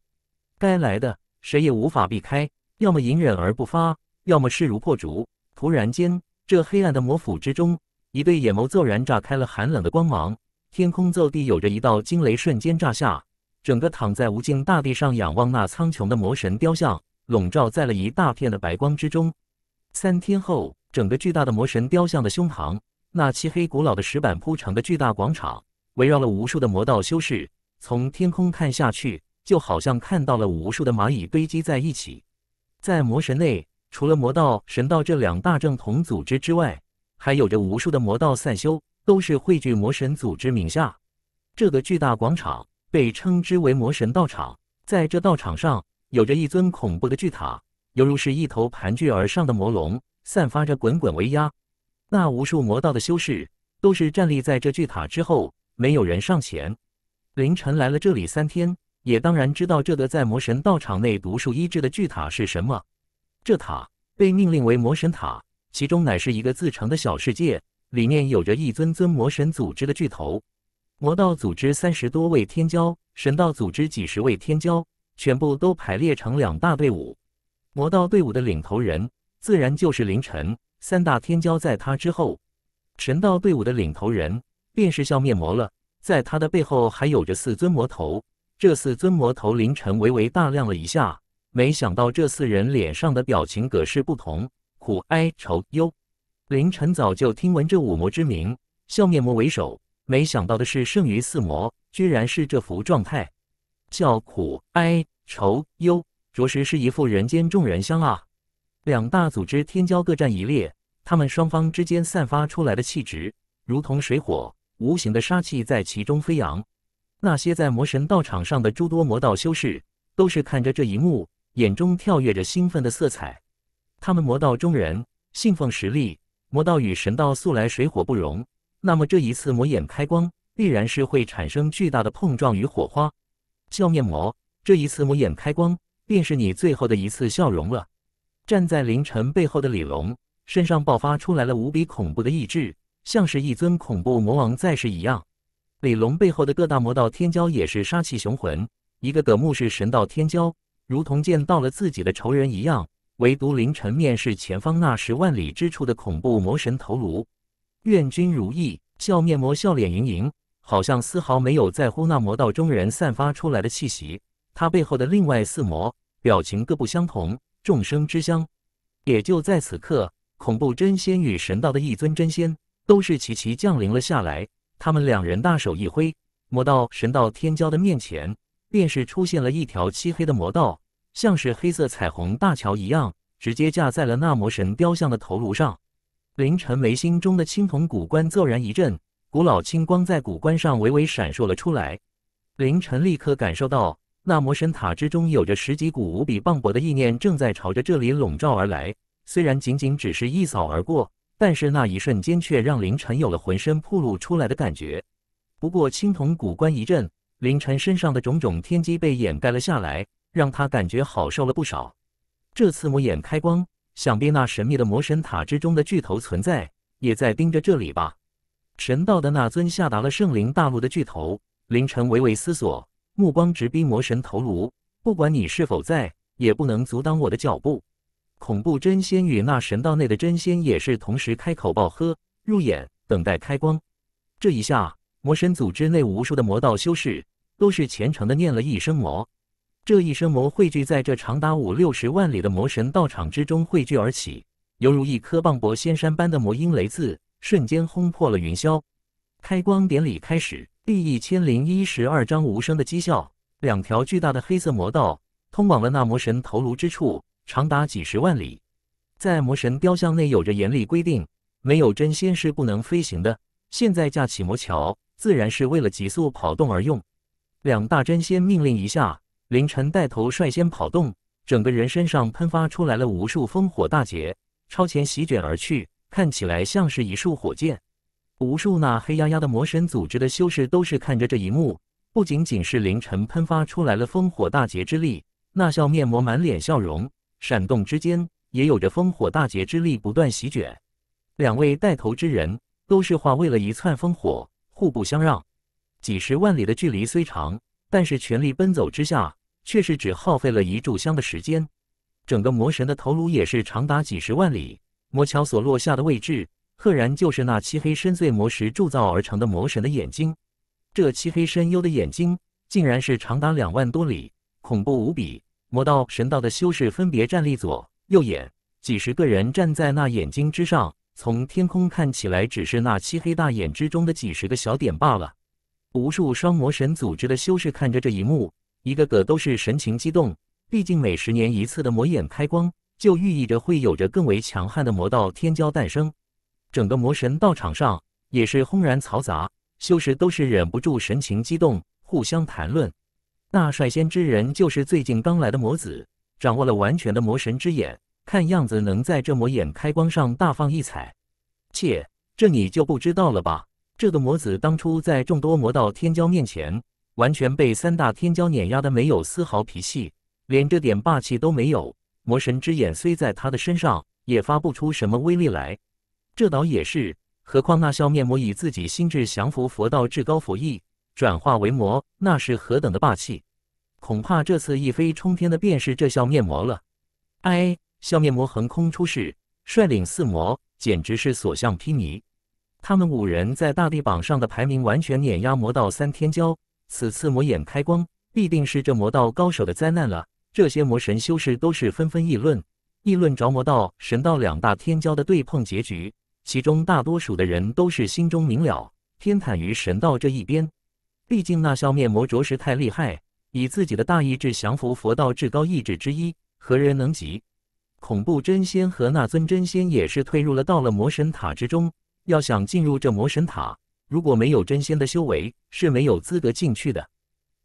该来的谁也无法避开，要么隐忍而不发，要么势如破竹。突然间，这黑暗的魔府之中，一对眼眸骤然炸开了寒冷的光芒，天空奏地有着一道惊雷瞬间炸下，整个躺在无尽大地上仰望那苍穹的魔神雕像。笼罩在了一大片的白光之中。三天后，整个巨大的魔神雕像的胸膛，那漆黑古老的石板铺成的巨大广场，围绕了无数的魔道修士。从天空看下去，就好像看到了无数的蚂蚁堆积在一起。在魔神内，除了魔道、神道这两大正统组织之外，还有着无数的魔道散修，都是汇聚魔神组织名下。这个巨大广场被称之为魔神道场，在这道场上。有着一尊恐怖的巨塔，犹如是一头盘踞而上的魔龙，散发着滚滚威压。那无数魔道的修士都是站立在这巨塔之后，没有人上前。凌晨来了这里三天，也当然知道这的在魔神道场内独树一帜的巨塔是什么。这塔被命令为魔神塔，其中乃是一个自成的小世界，里面有着一尊尊魔神组织的巨头，魔道组织三十多位天骄，神道组织几十位天骄。全部都排列成两大队伍，魔道队伍的领头人自然就是凌晨，三大天骄在他之后。神道队伍的领头人便是笑面魔了，在他的背后还有着四尊魔头。这四尊魔头，凌晨微微大量了一下，没想到这四人脸上的表情各是不同，苦、哀、愁、忧。凌晨早就听闻这五魔之名，笑面魔为首，没想到的是剩余四魔居然是这幅状态。叫苦哀愁忧，着实是一副人间众人相啊！两大组织天骄各占一列，他们双方之间散发出来的气质如同水火，无形的杀气在其中飞扬。那些在魔神道场上的诸多魔道修士，都是看着这一幕，眼中跳跃着兴奋的色彩。他们魔道中人信奉实力，魔道与神道素来水火不容，那么这一次魔眼开光，必然是会产生巨大的碰撞与火花。笑面魔，这一次我眼开光，便是你最后的一次笑容了。站在凌晨背后的李龙，身上爆发出来了无比恐怖的意志，像是一尊恐怖魔王在世一样。李龙背后的各大魔道天骄也是杀气雄浑，一个个目视神道天骄，如同见到了自己的仇人一样。唯独凌晨面视前方那十万里之处的恐怖魔神头颅，愿君如意。笑面魔，笑脸盈盈。好像丝毫没有在乎那魔道中人散发出来的气息，他背后的另外四魔表情各不相同。众生之乡，也就在此刻，恐怖真仙与神道的一尊真仙都是齐齐降临了下来。他们两人大手一挥，魔道、神道天骄的面前，便是出现了一条漆黑的魔道，像是黑色彩虹大桥一样，直接架在了那魔神雕像的头颅上。凌晨眉心中的青铜古棺骤然一震。古老青光在古棺上微微闪烁了出来，凌晨立刻感受到那魔神塔之中有着十几股无比磅礴的意念正在朝着这里笼罩而来。虽然仅仅只是一扫而过，但是那一瞬间却让凌晨有了浑身暴露出来的感觉。不过青铜古棺一震，凌晨身上的种种天机被掩盖了下来，让他感觉好受了不少。这次我眼开光，想必那神秘的魔神塔之中的巨头存在也在盯着这里吧。神道的那尊下达了圣灵大陆的巨头，凌晨微微思索，目光直逼魔神头颅。不管你是否在，也不能阻挡我的脚步。恐怖真仙与那神道内的真仙也是同时开口暴喝，入眼等待开光。这一下，魔神组织内无数的魔道修士都是虔诚的念了一声魔，这一声魔汇聚在这长达五六十万里的魔神道场之中汇聚而起，犹如一颗磅礴仙山般的魔音雷字。瞬间轰破了云霄，开光典礼开始。第一千零一十二章无声的讥笑。两条巨大的黑色魔道通往了那魔神头颅之处，长达几十万里。在魔神雕像内有着严厉规定，没有真仙是不能飞行的。现在架起魔桥，自然是为了急速跑动而用。两大真仙命令一下，凌晨带头率先跑动，整个人身上喷发出来了无数烽火大劫，超前席卷而去。看起来像是一束火箭。无数那黑压压的魔神组织的修士都是看着这一幕。不仅仅是凌晨喷发出来了烽火大劫之力，那笑面魔满脸笑容，闪动之间也有着烽火大劫之力不断席卷。两位带头之人都是化为了一串烽火，互不相让。几十万里的距离虽长，但是全力奔走之下，却是只耗费了一炷香的时间。整个魔神的头颅也是长达几十万里。魔桥所落下的位置，赫然就是那漆黑深邃魔石铸造而成的魔神的眼睛。这漆黑深幽的眼睛，竟然是长达两万多里，恐怖无比。魔道、神道的修士分别站立左右眼，几十个人站在那眼睛之上，从天空看起来，只是那漆黑大眼之中的几十个小点罢了。无数双魔神组织的修士看着这一幕，一个个都是神情激动。毕竟每十年一次的魔眼开光。就寓意着会有着更为强悍的魔道天骄诞生，整个魔神道场上也是轰然嘈杂，修士都是忍不住神情激动，互相谈论。那率先之人就是最近刚来的魔子，掌握了完全的魔神之眼，看样子能在这魔眼开光上大放异彩。切，这你就不知道了吧？这个魔子当初在众多魔道天骄面前，完全被三大天骄碾压的没有丝毫脾气，连这点霸气都没有。魔神之眼虽在他的身上，也发不出什么威力来。这倒也是，何况那笑面魔以自己心智降服佛道至高佛意，转化为魔，那是何等的霸气！恐怕这次一飞冲天的便是这笑面魔了。哎，笑面魔横空出世，率领四魔，简直是所向披靡。他们五人在大地榜上的排名完全碾压魔道三天骄，此次魔眼开光，必定是这魔道高手的灾难了。这些魔神修士都是纷纷议论，议论着魔道、神道两大天骄的对碰结局。其中大多数的人都是心中明了，偏袒于神道这一边。毕竟那笑面魔着实太厉害，以自己的大意志降服佛道至高意志之一，何人能及？恐怖真仙和那尊真仙也是退入了到了魔神塔之中。要想进入这魔神塔，如果没有真仙的修为是没有资格进去的。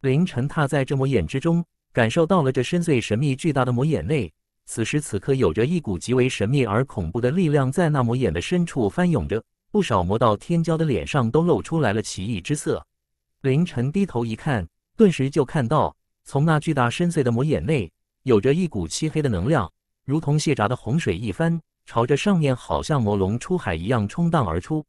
凌晨踏在这魔眼之中。感受到了这深邃、神秘、巨大的魔眼内，此时此刻有着一股极为神秘而恐怖的力量在那魔眼的深处翻涌着。不少魔道天骄的脸上都露出来了奇异之色。凌晨低头一看，顿时就看到从那巨大深邃的魔眼内，有着一股漆黑的能量，如同泄闸的洪水一般，朝着上面好像魔龙出海一样冲荡而出。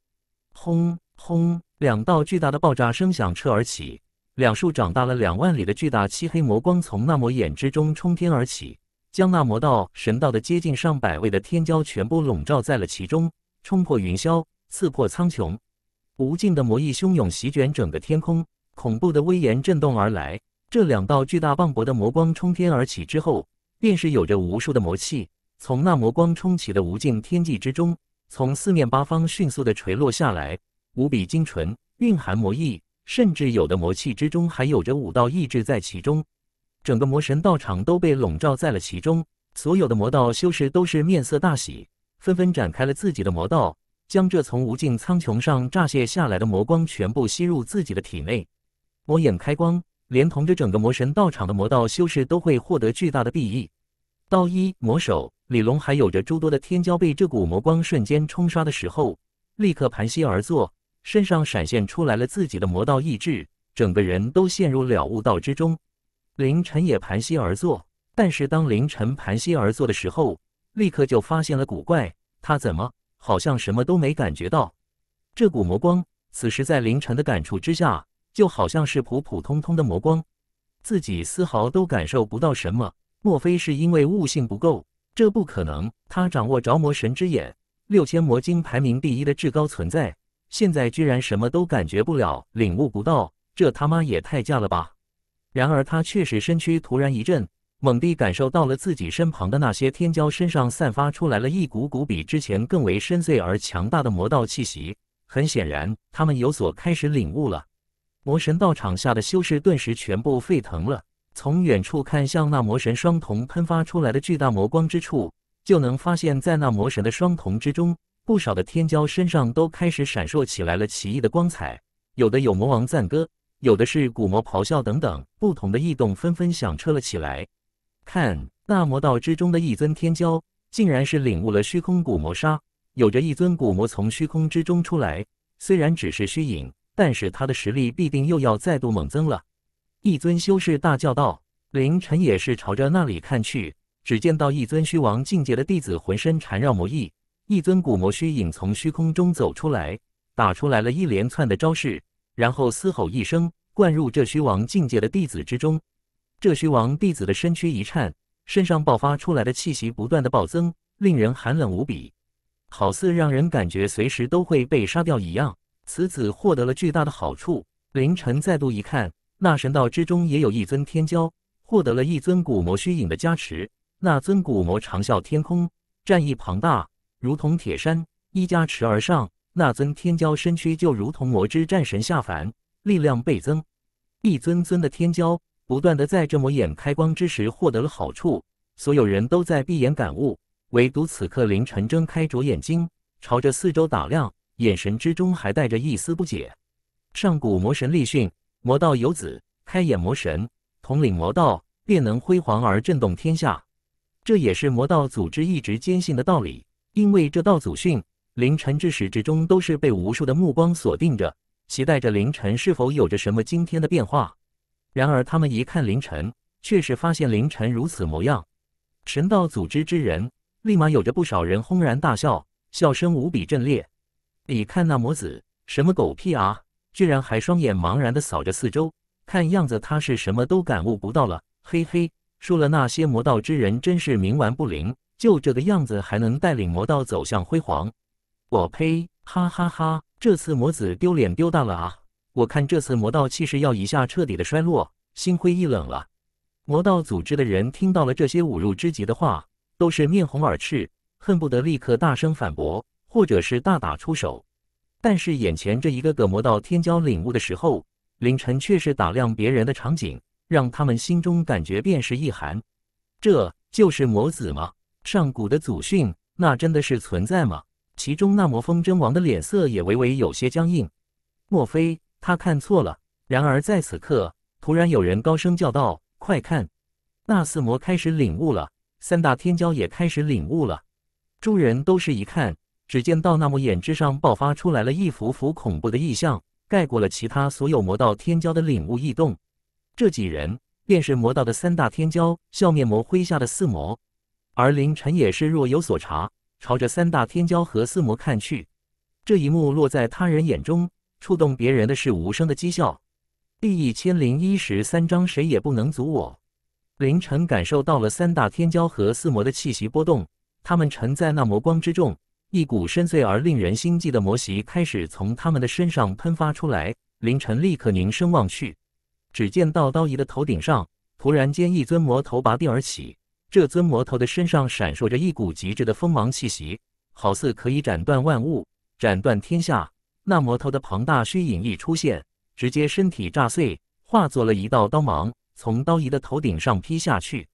轰轰，两道巨大的爆炸声响彻而起。两束长大了两万里的巨大漆黑魔光从那魔眼之中冲天而起，将那魔道、神道的接近上百位的天骄全部笼罩在了其中，冲破云霄，刺破苍穹，无尽的魔意汹涌席卷整个天空，恐怖的威严震动而来。这两道巨大磅礴的魔光冲天而起之后，便是有着无数的魔气从那魔光冲起的无尽天际之中，从四面八方迅速的垂落下来，无比精纯，蕴含魔意。甚至有的魔器之中还有着武道意志在其中，整个魔神道场都被笼罩在了其中。所有的魔道修士都是面色大喜，纷纷展开了自己的魔道，将这从无尽苍穹上乍泄下来的魔光全部吸入自己的体内。魔眼开光，连同着整个魔神道场的魔道修士都会获得巨大的裨益。道一魔手李龙还有着诸多的天骄被这股魔光瞬间冲刷的时候，立刻盘膝而坐。身上闪现出来了自己的魔道意志，整个人都陷入了悟道之中。凌晨也盘膝而坐，但是当凌晨盘膝而坐的时候，立刻就发现了古怪。他怎么好像什么都没感觉到？这股魔光，此时在凌晨的感触之下，就好像是普普通通的魔光，自己丝毫都感受不到什么。莫非是因为悟性不够？这不可能，他掌握着魔神之眼，六千魔晶排名第一的至高存在。现在居然什么都感觉不了，领悟不到，这他妈也太假了吧！然而他确实身躯突然一震，猛地感受到了自己身旁的那些天骄身上散发出来了一股股比之前更为深邃而强大的魔道气息。很显然，他们有所开始领悟了。魔神道场下的修士顿时全部沸腾了。从远处看向那魔神双瞳喷发出来的巨大魔光之处，就能发现，在那魔神的双瞳之中。不少的天骄身上都开始闪烁起来了奇异的光彩，有的有魔王赞歌，有的是古魔咆哮等等不同的异动纷纷响彻了起来。看那魔道之中的一尊天骄，竟然是领悟了虚空古魔杀，有着一尊古魔从虚空之中出来，虽然只是虚影，但是他的实力必定又要再度猛增了。一尊修士大叫道：“林晨也是朝着那里看去，只见到一尊虚王境界的弟子浑身缠绕魔意。”一尊古魔虚影从虚空中走出来，打出来了一连串的招式，然后嘶吼一声，灌入这虚王境界的弟子之中。这虚王弟子的身躯一颤，身上爆发出来的气息不断的暴增，令人寒冷无比，好似让人感觉随时都会被杀掉一样。此子获得了巨大的好处。凌晨再度一看，那神道之中也有一尊天骄，获得了一尊古魔虚影的加持。那尊古魔长啸天空，战意庞大。如同铁山一加持而上，那尊天骄身躯就如同魔之战神下凡，力量倍增。一尊尊的天骄不断的在这魔眼开光之时获得了好处，所有人都在闭眼感悟，唯独此刻凌晨睁开着眼睛，朝着四周打量，眼神之中还带着一丝不解。上古魔神立训：魔道有子，开眼魔神统领魔道，便能辉煌而震动天下。这也是魔道组织一直坚信的道理。因为这道祖训，凌晨至始至终都是被无数的目光锁定着，期待着凌晨是否有着什么惊天的变化。然而他们一看凌晨，却是发现凌晨如此模样，神道组织之人立马有着不少人轰然大笑，笑声无比震裂。你看那魔子，什么狗屁啊，居然还双眼茫然地扫着四周，看样子他是什么都感悟不到了。嘿嘿，说了那些魔道之人真是冥顽不灵。就这个样子还能带领魔道走向辉煌？我呸！哈哈哈！这次魔子丢脸丢大了啊！我看这次魔道气势要一下彻底的衰落，心灰意冷了。魔道组织的人听到了这些侮辱之极的话，都是面红耳赤，恨不得立刻大声反驳，或者是大打出手。但是眼前这一个个魔道天骄领悟的时候，凌晨却是打量别人的场景，让他们心中感觉便是一寒。这就是魔子吗？上古的祖训，那真的是存在吗？其中那魔风真王的脸色也微微有些僵硬，莫非他看错了？然而在此刻，突然有人高声叫道：“快看，那四魔开始领悟了，三大天骄也开始领悟了。”众人都是一看，只见到那抹眼之上爆发出来了一幅幅恐怖的异象，盖过了其他所有魔道天骄的领悟异动。这几人便是魔道的三大天骄，笑面魔麾下的四魔。而凌晨也是若有所察，朝着三大天骄和四魔看去。这一幕落在他人眼中，触动别人的是无声的讥笑。第一千零一十三章，谁也不能阻我。凌晨感受到了三大天骄和四魔的气息波动，他们沉在那魔光之中，一股深邃而令人心悸的魔息开始从他们的身上喷发出来。凌晨立刻凝神望去，只见道刀仪的头顶上，突然间一尊魔头拔地而起。这尊魔头的身上闪烁着一股极致的锋芒气息，好似可以斩断万物、斩断天下。那魔头的庞大虚影一出现，直接身体炸碎，化作了一道刀芒，从刀仪的头顶上劈下去。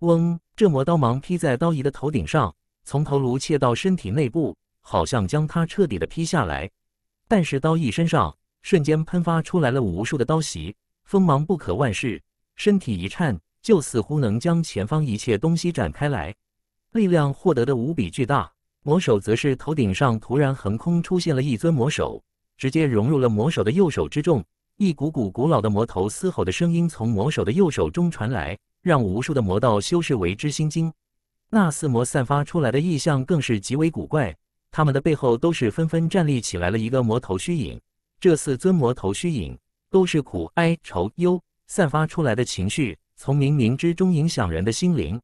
嗡！这魔刀芒劈在刀仪的头顶上，从头颅切到身体内部，好像将它彻底的劈下来。但是刀仪身上瞬间喷发出来了无数的刀袭，锋芒不可万世，身体一颤。就似乎能将前方一切东西展开来，力量获得的无比巨大。魔手则是头顶上突然横空出现了一尊魔手，直接融入了魔手的右手之中。一股股古老的魔头嘶吼的声音从魔手的右手中传来，让无数的魔道修士为之心惊。那四魔散发出来的异象更是极为古怪，他们的背后都是纷纷站立起来了一个魔头虚影。这四尊魔头虚影都是苦、哀、愁、忧，散发出来的情绪。从冥冥之中影响人的心灵，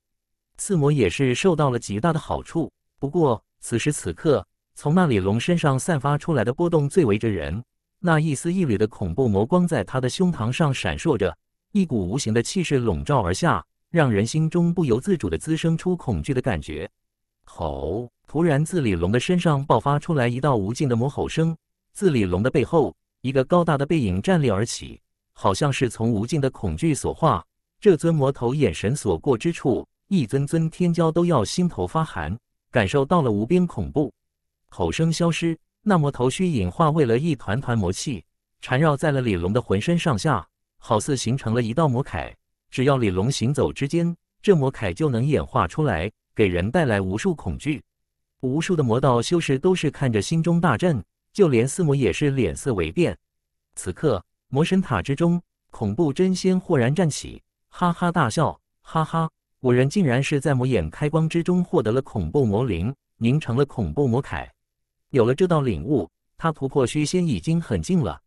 刺魔也是受到了极大的好处。不过此时此刻，从那里龙身上散发出来的波动最为着人，那一丝一缕的恐怖魔光在他的胸膛上闪烁着，一股无形的气势笼罩而下，让人心中不由自主的滋生出恐惧的感觉。吼！突然，自李龙的身上爆发出来一道无尽的魔吼声。自李龙的背后，一个高大的背影站立而起，好像是从无尽的恐惧所化。这尊魔头眼神所过之处，一尊尊天骄都要心头发寒，感受到了无边恐怖。吼声消失，那魔头虚影化为了一团团魔气，缠绕在了李龙的浑身上下，好似形成了一道魔铠。只要李龙行走之间，这魔铠就能演化出来，给人带来无数恐惧。无数的魔道修士都是看着，心中大震。就连四魔也是脸色微变。此刻，魔神塔之中，恐怖真仙豁然站起。哈哈大笑，哈哈！古人竟然是在魔眼开光之中获得了恐怖魔灵，凝成了恐怖魔铠。有了这道领悟，他突破虚仙已经很近了。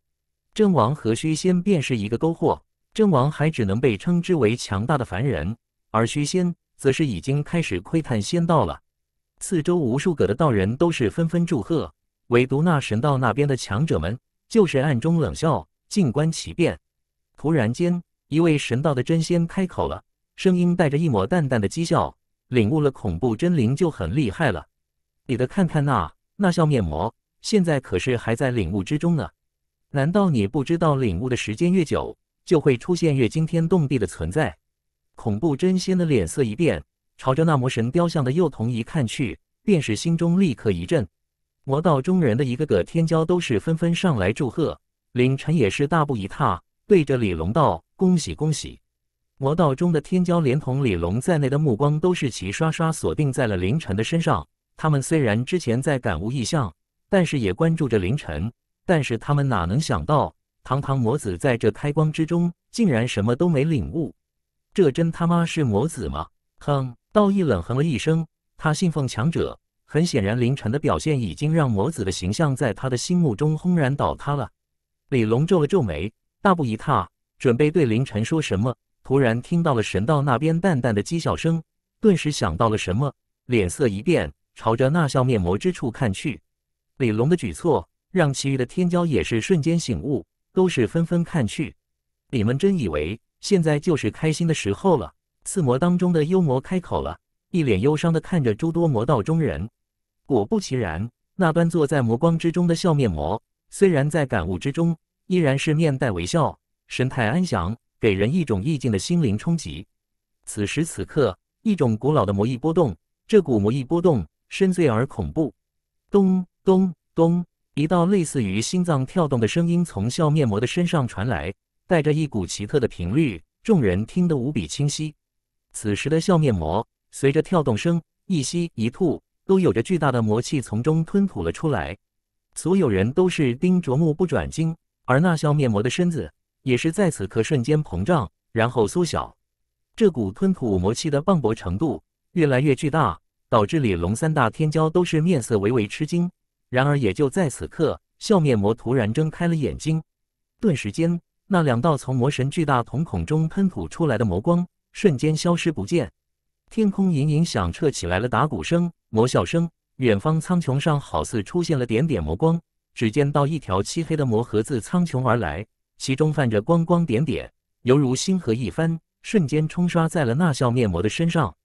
阵王和虚仙便是一个沟壑，阵王还只能被称之为强大的凡人，而虚仙则是已经开始窥探仙道了。四周无数个的道人都是纷纷祝贺，唯独那神道那边的强者们就是暗中冷笑，静观其变。突然间。一位神道的真仙开口了，声音带着一抹淡淡的讥笑：“领悟了恐怖真灵就很厉害了，你的看看那那笑面膜，现在可是还在领悟之中呢。难道你不知道领悟的时间越久，就会出现越惊天动地的存在？”恐怖真仙的脸色一变，朝着那魔神雕像的幼童一看去，便是心中立刻一震。魔道中人的一个个天骄都是纷纷上来祝贺，凌晨也是大步一踏。对着李龙道：“恭喜恭喜！”魔道中的天骄，连同李龙在内的目光都是齐刷刷锁定在了凌晨的身上。他们虽然之前在感悟异象，但是也关注着凌晨。但是他们哪能想到，堂堂魔子在这开光之中竟然什么都没领悟？这真他妈是魔子吗？哼！道义冷哼了一声。他信奉强者，很显然，凌晨的表现已经让魔子的形象在他的心目中轰然倒塌了。李龙皱了皱眉。大步一踏，准备对凌晨说什么，突然听到了神道那边淡淡的讥笑声，顿时想到了什么，脸色一变，朝着那笑面魔之处看去。李龙的举措让其余的天骄也是瞬间醒悟，都是纷纷看去。你们真以为现在就是开心的时候了？四魔当中的幽魔开口了，一脸忧伤的看着诸多魔道中人。果不其然，那端坐在魔光之中的笑面魔，虽然在感悟之中。依然是面带微笑，神态安详，给人一种意境的心灵冲击。此时此刻，一种古老的魔意波动，这股魔意波动深邃而恐怖。咚咚咚，一道类似于心脏跳动的声音从笑面魔的身上传来，带着一股奇特的频率，众人听得无比清晰。此时的笑面魔随着跳动声一吸一吐，都有着巨大的魔气从中吞吐了出来。所有人都是盯着目不转睛。而那笑面膜的身子也是在此刻瞬间膨胀，然后缩小。这股吞吐魔气的磅礴程度越来越巨大，导致李龙三大天骄都是面色微微吃惊。然而，也就在此刻，笑面魔突然睁开了眼睛，顿时间，那两道从魔神巨大瞳孔中喷吐出来的魔光瞬间消失不见。天空隐隐响彻起来了打鼓声、魔笑声，远方苍穹上好似出现了点点魔光。只见到一条漆黑的魔盒子苍穹而来，其中泛着光光点点，犹如星河一番，瞬间冲刷在了那笑面魔的身上。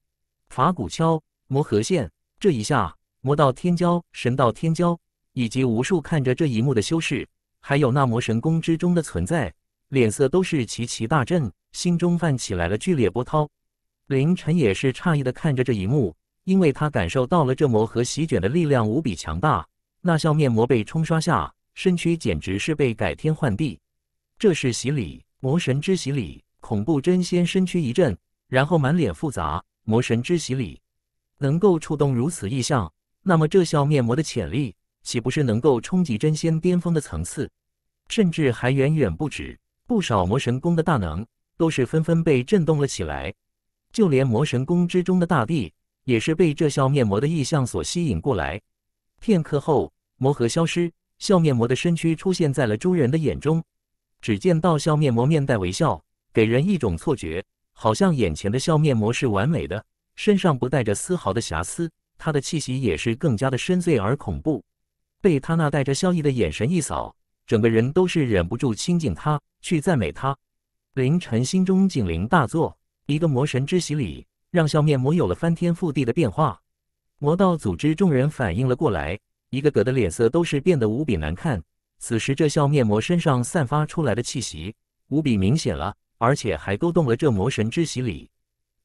法骨敲，魔核现，这一下，魔道天骄、神道天骄，以及无数看着这一幕的修士，还有那魔神宫之中的存在，脸色都是齐齐大震，心中泛起来了剧烈波涛。凌晨也是诧异的看着这一幕，因为他感受到了这魔核席卷的力量无比强大。那笑面膜被冲刷下，身躯简直是被改天换地。这是洗礼，魔神之洗礼。恐怖真仙身躯一震，然后满脸复杂。魔神之洗礼能够触动如此异象，那么这笑面膜的潜力岂不是能够冲击真仙巅峰的层次？甚至还远远不止。不少魔神宫的大能都是纷纷被震动了起来，就连魔神宫之中的大帝也是被这笑面膜的异象所吸引过来。片刻后。魔核消失，笑面魔的身躯出现在了诸人的眼中。只见到笑面魔面带微笑，给人一种错觉，好像眼前的笑面魔是完美的，身上不带着丝毫的瑕疵。他的气息也是更加的深邃而恐怖。被他那带着笑意的眼神一扫，整个人都是忍不住亲近他，去赞美他。凌晨心中警铃大作，一个魔神之洗礼让笑面魔有了翻天覆地的变化。魔道组织众人反应了过来。一个个的脸色都是变得无比难看。此时，这笑面膜身上散发出来的气息无比明显了，而且还勾动了这魔神之洗礼。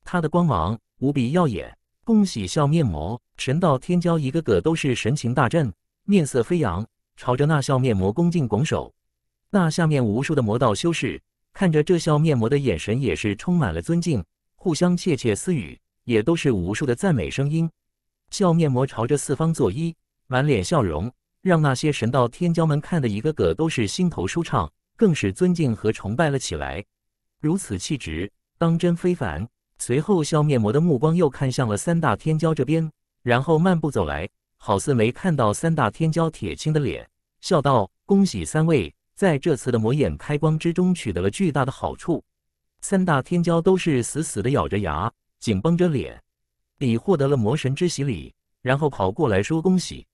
他的光芒无比耀眼。恭喜笑面膜，神道天骄，一个个都是神情大振，面色飞扬，朝着那笑面膜恭敬拱手。那下面无数的魔道修士看着这笑面膜的眼神也是充满了尊敬，互相窃窃私语，也都是无数的赞美声音。笑面膜朝着四方作揖。满脸笑容，让那些神道天骄们看的一个个都是心头舒畅，更是尊敬和崇拜了起来。如此气质，当真非凡。随后，笑面魔的目光又看向了三大天骄这边，然后漫步走来，好似没看到三大天骄铁青的脸，笑道：“恭喜三位，在这次的魔眼开光之中取得了巨大的好处。”三大天骄都是死死的咬着牙，紧绷着脸，你获得了魔神之洗礼，然后跑过来说：“恭喜。”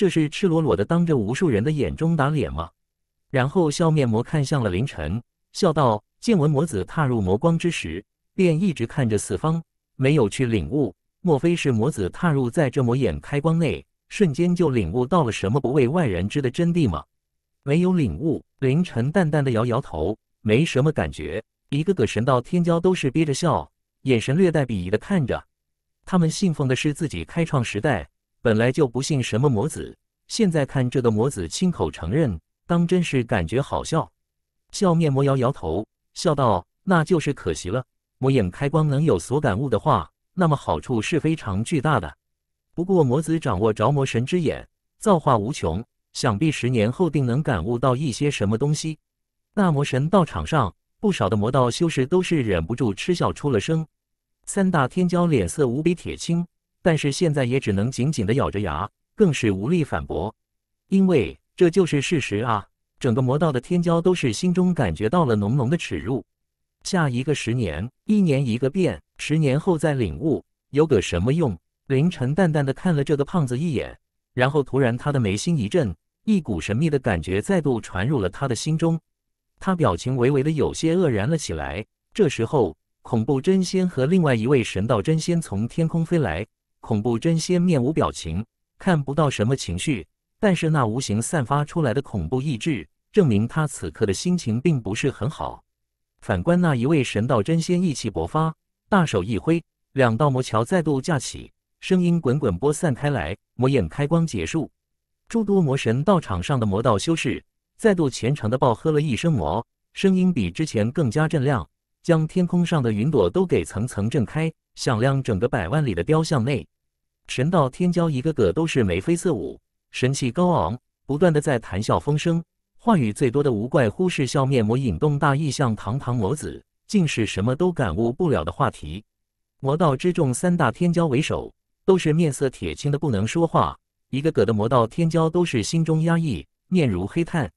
这是赤裸裸的当着无数人的眼中打脸吗？然后笑面魔看向了凌晨，笑道：“见闻魔子踏入魔光之时，便一直看着四方，没有去领悟。莫非是魔子踏入在这魔眼开光内，瞬间就领悟到了什么不为外人知的真谛吗？”没有领悟，凌晨淡淡的摇摇头，没什么感觉。一个个神道天骄都是憋着笑，眼神略带鄙夷的看着。他们信奉的是自己开创时代。本来就不信什么魔子，现在看这个魔子亲口承认，当真是感觉好笑。笑面魔摇摇头，笑道：“那就是可惜了。魔眼开光能有所感悟的话，那么好处是非常巨大的。不过魔子掌握着魔神之眼，造化无穷，想必十年后定能感悟到一些什么东西。”那魔神道场上，不少的魔道修士都是忍不住嗤笑出了声。三大天骄脸色无比铁青。但是现在也只能紧紧的咬着牙，更是无力反驳，因为这就是事实啊！整个魔道的天骄都是心中感觉到了浓浓的耻辱。下一个十年，一年一个变，十年后再领悟，有个什么用？凌晨淡淡的看了这个胖子一眼，然后突然他的眉心一震，一股神秘的感觉再度传入了他的心中，他表情微微的有些愕然了起来。这时候，恐怖真仙和另外一位神道真仙从天空飞来。恐怖真仙面无表情，看不到什么情绪，但是那无形散发出来的恐怖意志，证明他此刻的心情并不是很好。反观那一位神道真仙，意气勃发，大手一挥，两道魔桥再度架起，声音滚滚播散开来。魔眼开光结束，诸多魔神道场上的魔道修士再度虔诚的爆喝了一声“魔”，声音比之前更加震亮，将天空上的云朵都给层层震开。响亮整个百万里的雕像内，神道天骄一个个都是眉飞色舞，神气高昂，不断的在谈笑风生。话语最多的无怪乎是笑面魔影动大意象堂堂魔子，竟是什么都感悟不了的话题。魔道之众三大天骄为首，都是面色铁青的不能说话，一个个的魔道天骄都是心中压抑，面如黑炭。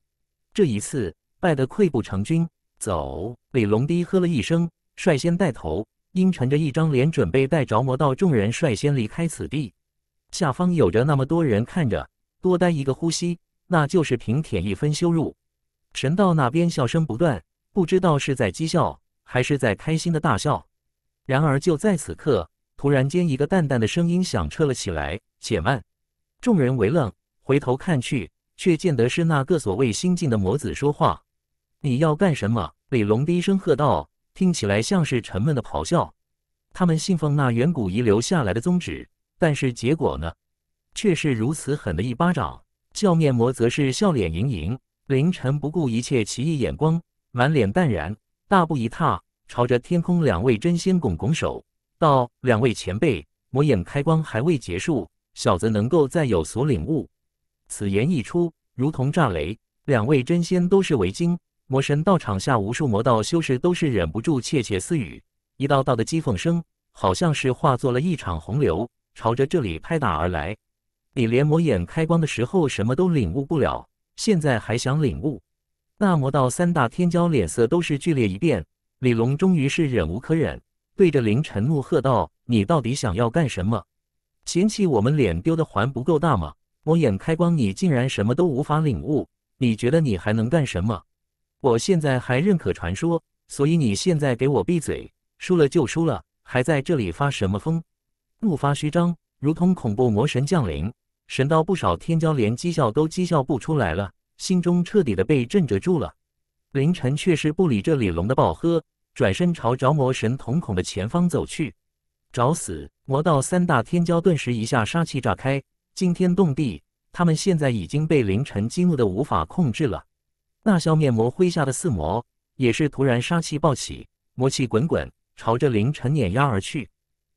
这一次败得溃不成军，走！李龙低喝了一声，率先带头。阴沉着一张脸，准备带着魔道众人率先离开此地。下方有着那么多人看着，多待一个呼吸，那就是平添一分羞辱。神道那边笑声不断，不知道是在讥笑还是在开心的大笑。然而就在此刻，突然间一个淡淡的声音响彻了起来：“且慢！”众人为愣，回头看去，却见得是那个所谓心晋的魔子说话：“你要干什么？”李龙低声喝道。听起来像是沉闷的咆哮。他们信奉那远古遗留下来的宗旨，但是结果呢，却是如此狠的一巴掌。笑面魔则是笑脸盈盈，凌晨不顾一切奇异眼光，满脸淡然，大步一踏，朝着天空两位真仙拱拱手，道：“两位前辈，魔眼开光还未结束，小子能够再有所领悟。”此言一出，如同炸雷，两位真仙都是为惊。魔神道场下，无数魔道修士都是忍不住窃窃私语，一道道的讥讽声，好像是化作了一场洪流，朝着这里拍打而来。你连魔眼开光的时候什么都领悟不了，现在还想领悟？那魔道三大天骄脸色都是剧烈一变。李龙终于是忍无可忍，对着凌晨怒喝道：“你到底想要干什么？嫌弃我们脸丢的还不够大吗？魔眼开光，你竟然什么都无法领悟，你觉得你还能干什么？”我现在还认可传说，所以你现在给我闭嘴！输了就输了，还在这里发什么疯？怒发虚张，如同恐怖魔神降临，神到不少天骄连讥笑都讥笑不出来了，心中彻底的被震慑住了。凌晨却是不理这李龙的暴喝，转身朝着魔神瞳孔的前方走去。找死！魔道三大天骄顿时一下杀气炸开，惊天动地。他们现在已经被凌晨激怒的无法控制了。那肖面魔麾下的四魔也是突然杀气暴起，魔气滚滚，朝着凌晨碾压而去。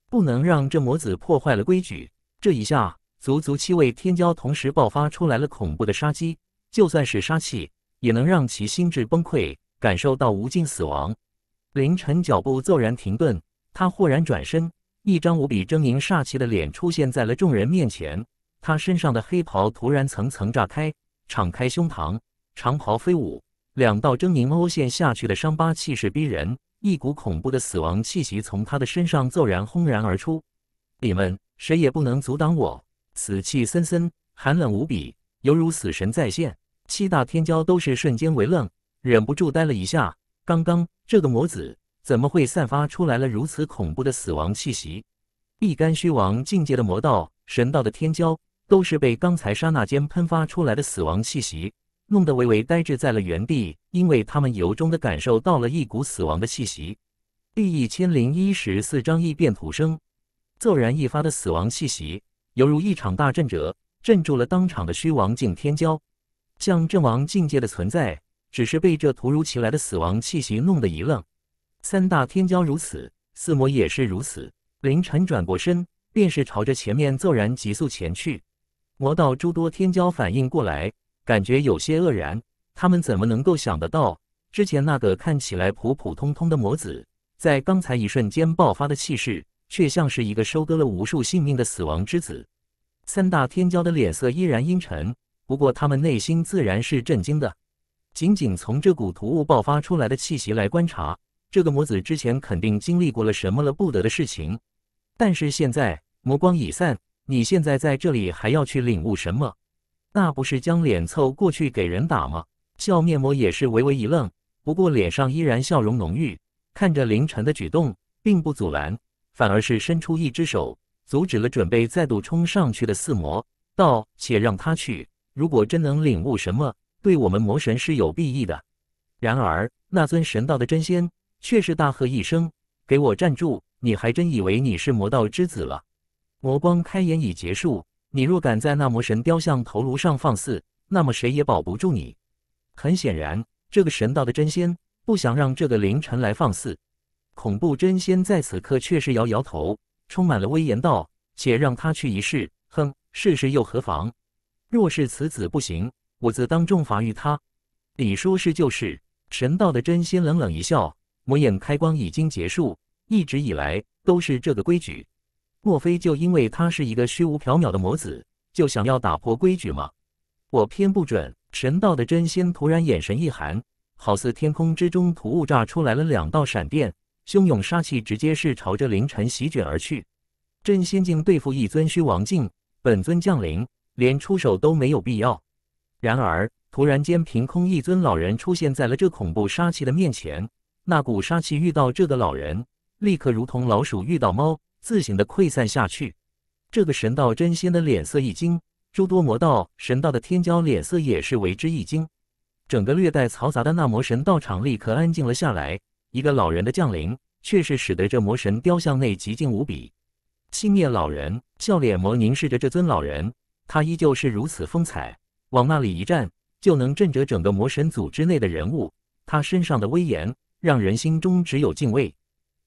不能让这魔子破坏了规矩。这一下，足足七位天骄同时爆发出来了恐怖的杀机，就算是杀气，也能让其心智崩溃，感受到无尽死亡。凌晨脚步骤然停顿，他豁然转身，一张无比狰狞煞气的脸出现在了众人面前。他身上的黑袍突然层层炸开，敞开胸膛。长袍飞舞，两道狰狞凹陷下去的伤疤，气势逼人。一股恐怖的死亡气息从他的身上骤然轰然而出。你们谁也不能阻挡我！死气森森，寒冷无比，犹如死神再现。七大天骄都是瞬间为愣，忍不住呆了一下。刚刚这个魔子怎么会散发出来了如此恐怖的死亡气息？一干虚王境界的魔道、神道的天骄，都是被刚才刹那间喷发出来的死亡气息。弄得微微呆滞在了原地，因为他们由衷的感受到了一股死亡的气息。第一千零一十四章异变图生，骤然一发的死亡气息，犹如一场大阵折，镇住了当场的虚王境天骄。像阵王境界的存在，只是被这突如其来的死亡气息弄得一愣。三大天骄如此，四魔也是如此。凌晨转过身，便是朝着前面骤然急速前去。魔道诸多天骄反应过来。感觉有些愕然，他们怎么能够想得到，之前那个看起来普普通通的魔子，在刚才一瞬间爆发的气势，却像是一个收割了无数性命的死亡之子。三大天骄的脸色依然阴沉，不过他们内心自然是震惊的。仅仅从这股突兀爆发出来的气息来观察，这个魔子之前肯定经历过了什么了不得的事情。但是现在魔光已散，你现在在这里还要去领悟什么？那不是将脸凑过去给人打吗？笑面魔也是微微一愣，不过脸上依然笑容浓郁，看着凌晨的举动，并不阻拦，反而是伸出一只手，阻止了准备再度冲上去的四魔，道：“且让他去，如果真能领悟什么，对我们魔神是有裨益的。”然而，那尊神道的真仙却是大喝一声：“给我站住！你还真以为你是魔道之子了？”魔光开眼已结束。你若敢在那魔神雕像头颅上放肆，那么谁也保不住你。很显然，这个神道的真仙不想让这个凌尘来放肆。恐怖真仙在此刻却是摇摇头，充满了威严道：“且让他去一试，哼，试试又何妨？若是此子不行，我则当众罚于他。”李叔是就是神道的真仙冷冷一笑，魔眼开光已经结束，一直以来都是这个规矩。莫非就因为他是一个虚无缥缈的魔子，就想要打破规矩吗？我偏不准！神道的真仙突然眼神一寒，好似天空之中突兀炸出来了两道闪电，汹涌杀气直接是朝着凌晨席卷而去。真仙境对付一尊虚王境，本尊降临，连出手都没有必要。然而，突然间凭空一尊老人出现在了这恐怖杀气的面前，那股杀气遇到这个老人，立刻如同老鼠遇到猫。自行的溃散下去，这个神道真仙的脸色一惊，诸多魔道神道的天骄脸色也是为之一惊，整个略带嘈杂的那魔神道场立刻安静了下来。一个老人的降临，却是使得这魔神雕像内寂静无比。青叶老人笑脸魔凝视着这尊老人，他依旧是如此风采，往那里一站就能震着整个魔神组织内的人物。他身上的威严让人心中只有敬畏。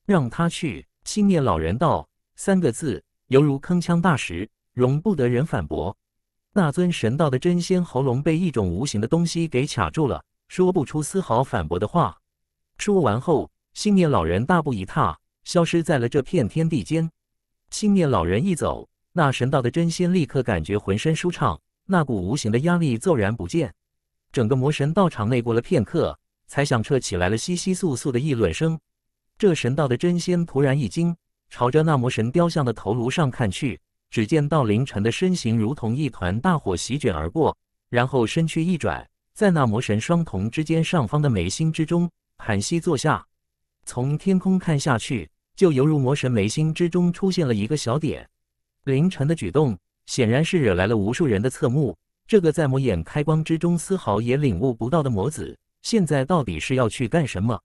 让他去，青叶老人道。三个字犹如铿锵大石，容不得人反驳。那尊神道的真仙喉咙被一种无形的东西给卡住了，说不出丝毫反驳的话。说完后，信念老人大步一踏，消失在了这片天地间。信念老人一走，那神道的真仙立刻感觉浑身舒畅，那股无形的压力骤然不见。整个魔神道场内过了片刻，才响彻起来了窸窸簌簌的议论声。这神道的真仙突然一惊。朝着那魔神雕像的头颅上看去，只见到凌晨的身形如同一团大火席卷而过，然后身躯一转，在那魔神双瞳之间上方的眉心之中盘膝坐下。从天空看下去，就犹如魔神眉心之中出现了一个小点。凌晨的举动显然是惹来了无数人的侧目。这个在魔眼开光之中丝毫也领悟不到的魔子，现在到底是要去干什么？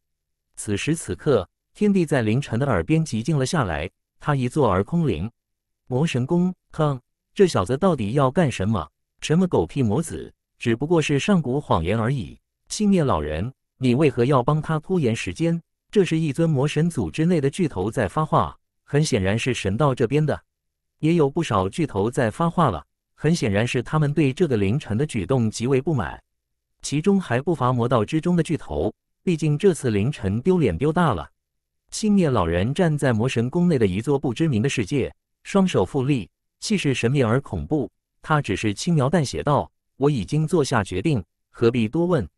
此时此刻。天帝在凌晨的耳边寂静了下来，他一坐而空灵。魔神宫，哼，这小子到底要干什么？什么狗屁魔子，只不过是上古谎言而已。青叶老人，你为何要帮他拖延时间？这是一尊魔神组织内的巨头在发话，很显然是神道这边的。也有不少巨头在发话了，很显然是他们对这个凌晨的举动极为不满。其中还不乏魔道之中的巨头，毕竟这次凌晨丢脸丢大了。星灭老人站在魔神宫内的一座不知名的世界，双手负立，气势神秘而恐怖。他只是轻描淡写道：“我已经做下决定，何必多问？”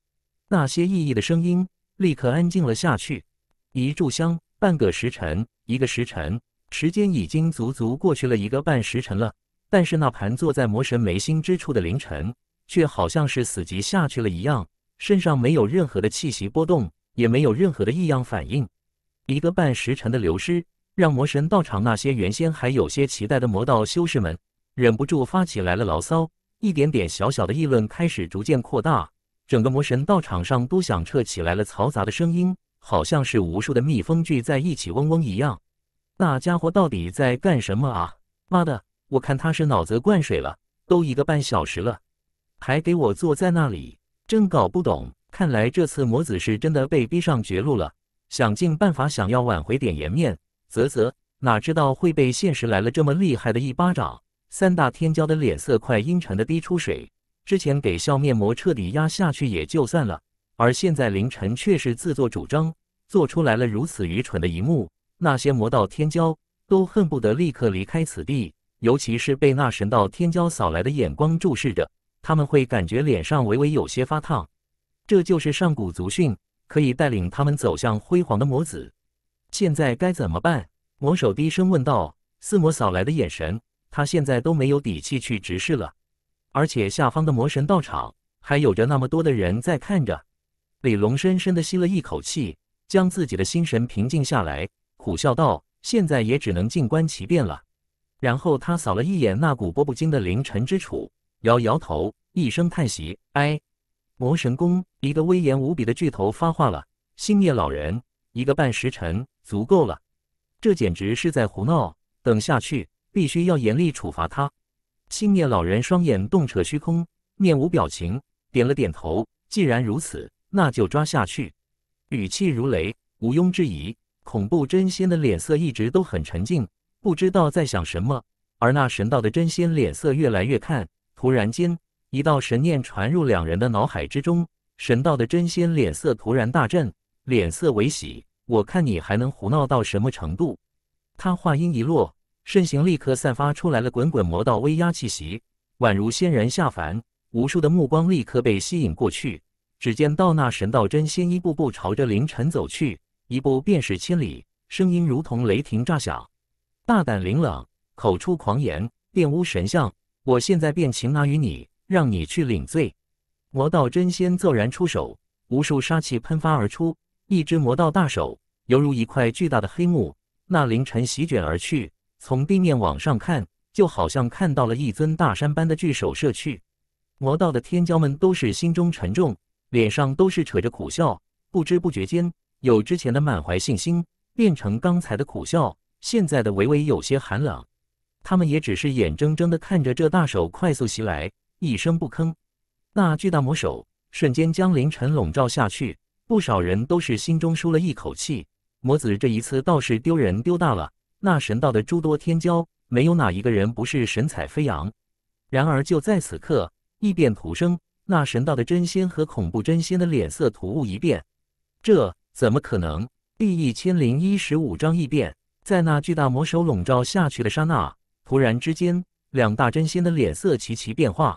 那些异议的声音立刻安静了下去。一炷香，半个时辰，一个时辰，时间已经足足过去了一个半时辰了。但是那盘坐在魔神眉心之处的凌晨，却好像是死寂下去了一样，身上没有任何的气息波动，也没有任何的异样反应。一个半时辰的流失，让魔神道场那些原先还有些期待的魔道修士们，忍不住发起来了牢骚。一点点小小的议论开始逐渐扩大，整个魔神道场上都响彻起来了嘈杂的声音，好像是无数的蜜蜂聚在一起嗡嗡一样。那家伙到底在干什么啊？妈的，我看他是脑子灌水了，都一个半小时了，还给我坐在那里，真搞不懂。看来这次魔子是真的被逼上绝路了。想尽办法想要挽回点颜面，啧啧，哪知道会被现实来了这么厉害的一巴掌！三大天骄的脸色快阴沉的滴出水，之前给笑面膜彻底压下去也就算了，而现在凌晨却是自作主张做出来了如此愚蠢的一幕，那些魔道天骄都恨不得立刻离开此地，尤其是被那神道天骄扫来的眼光注视着，他们会感觉脸上微微有些发烫。这就是上古族训。可以带领他们走向辉煌的魔子，现在该怎么办？魔手低声问道。四魔扫来的眼神，他现在都没有底气去直视了。而且下方的魔神道场还有着那么多的人在看着。李龙深深的吸了一口气，将自己的心神平静下来，苦笑道：“现在也只能静观其变了。”然后他扫了一眼那股波不惊的凌晨之楚，摇摇头，一声叹息：“唉。”魔神宫，一个威严无比的巨头发话了：“星夜老人，一个半时辰足够了。”这简直是在胡闹！等下去，必须要严厉处罚他。星夜老人双眼洞彻虚空，面无表情，点了点头：“既然如此，那就抓下去。”语气如雷，毋庸置疑。恐怖真仙的脸色一直都很沉静，不知道在想什么。而那神道的真仙脸色越来越看，突然间。一道神念传入两人的脑海之中，神道的真仙脸色突然大震，脸色为喜。我看你还能胡闹到什么程度？他话音一落，身形立刻散发出来了滚滚魔道威压气息，宛如仙人下凡，无数的目光立刻被吸引过去。只见到那神道真仙一步步朝着凌晨走去，一步便是千里，声音如同雷霆炸响。大胆凌冷，口出狂言，玷污神像，我现在便擒拿于你。让你去领罪！魔道真仙骤然出手，无数杀气喷发而出，一只魔道大手犹如一块巨大的黑幕，那凌晨席卷而去。从地面往上看，就好像看到了一尊大山般的巨手射去。魔道的天骄们都是心中沉重，脸上都是扯着苦笑。不知不觉间，有之前的满怀信心变成刚才的苦笑，现在的微微有些寒冷。他们也只是眼睁睁地看着这大手快速袭来。一声不吭，那巨大魔手瞬间将凌晨笼罩下去，不少人都是心中舒了一口气。魔子这一次倒是丢人丢大了。那神道的诸多天骄，没有哪一个人不是神采飞扬。然而就在此刻，异变徒生，那神道的真仙和恐怖真仙的脸色突兀一变，这怎么可能？第一千零一十五章异变，在那巨大魔手笼罩下去的刹那，突然之间，两大真仙的脸色齐齐变化。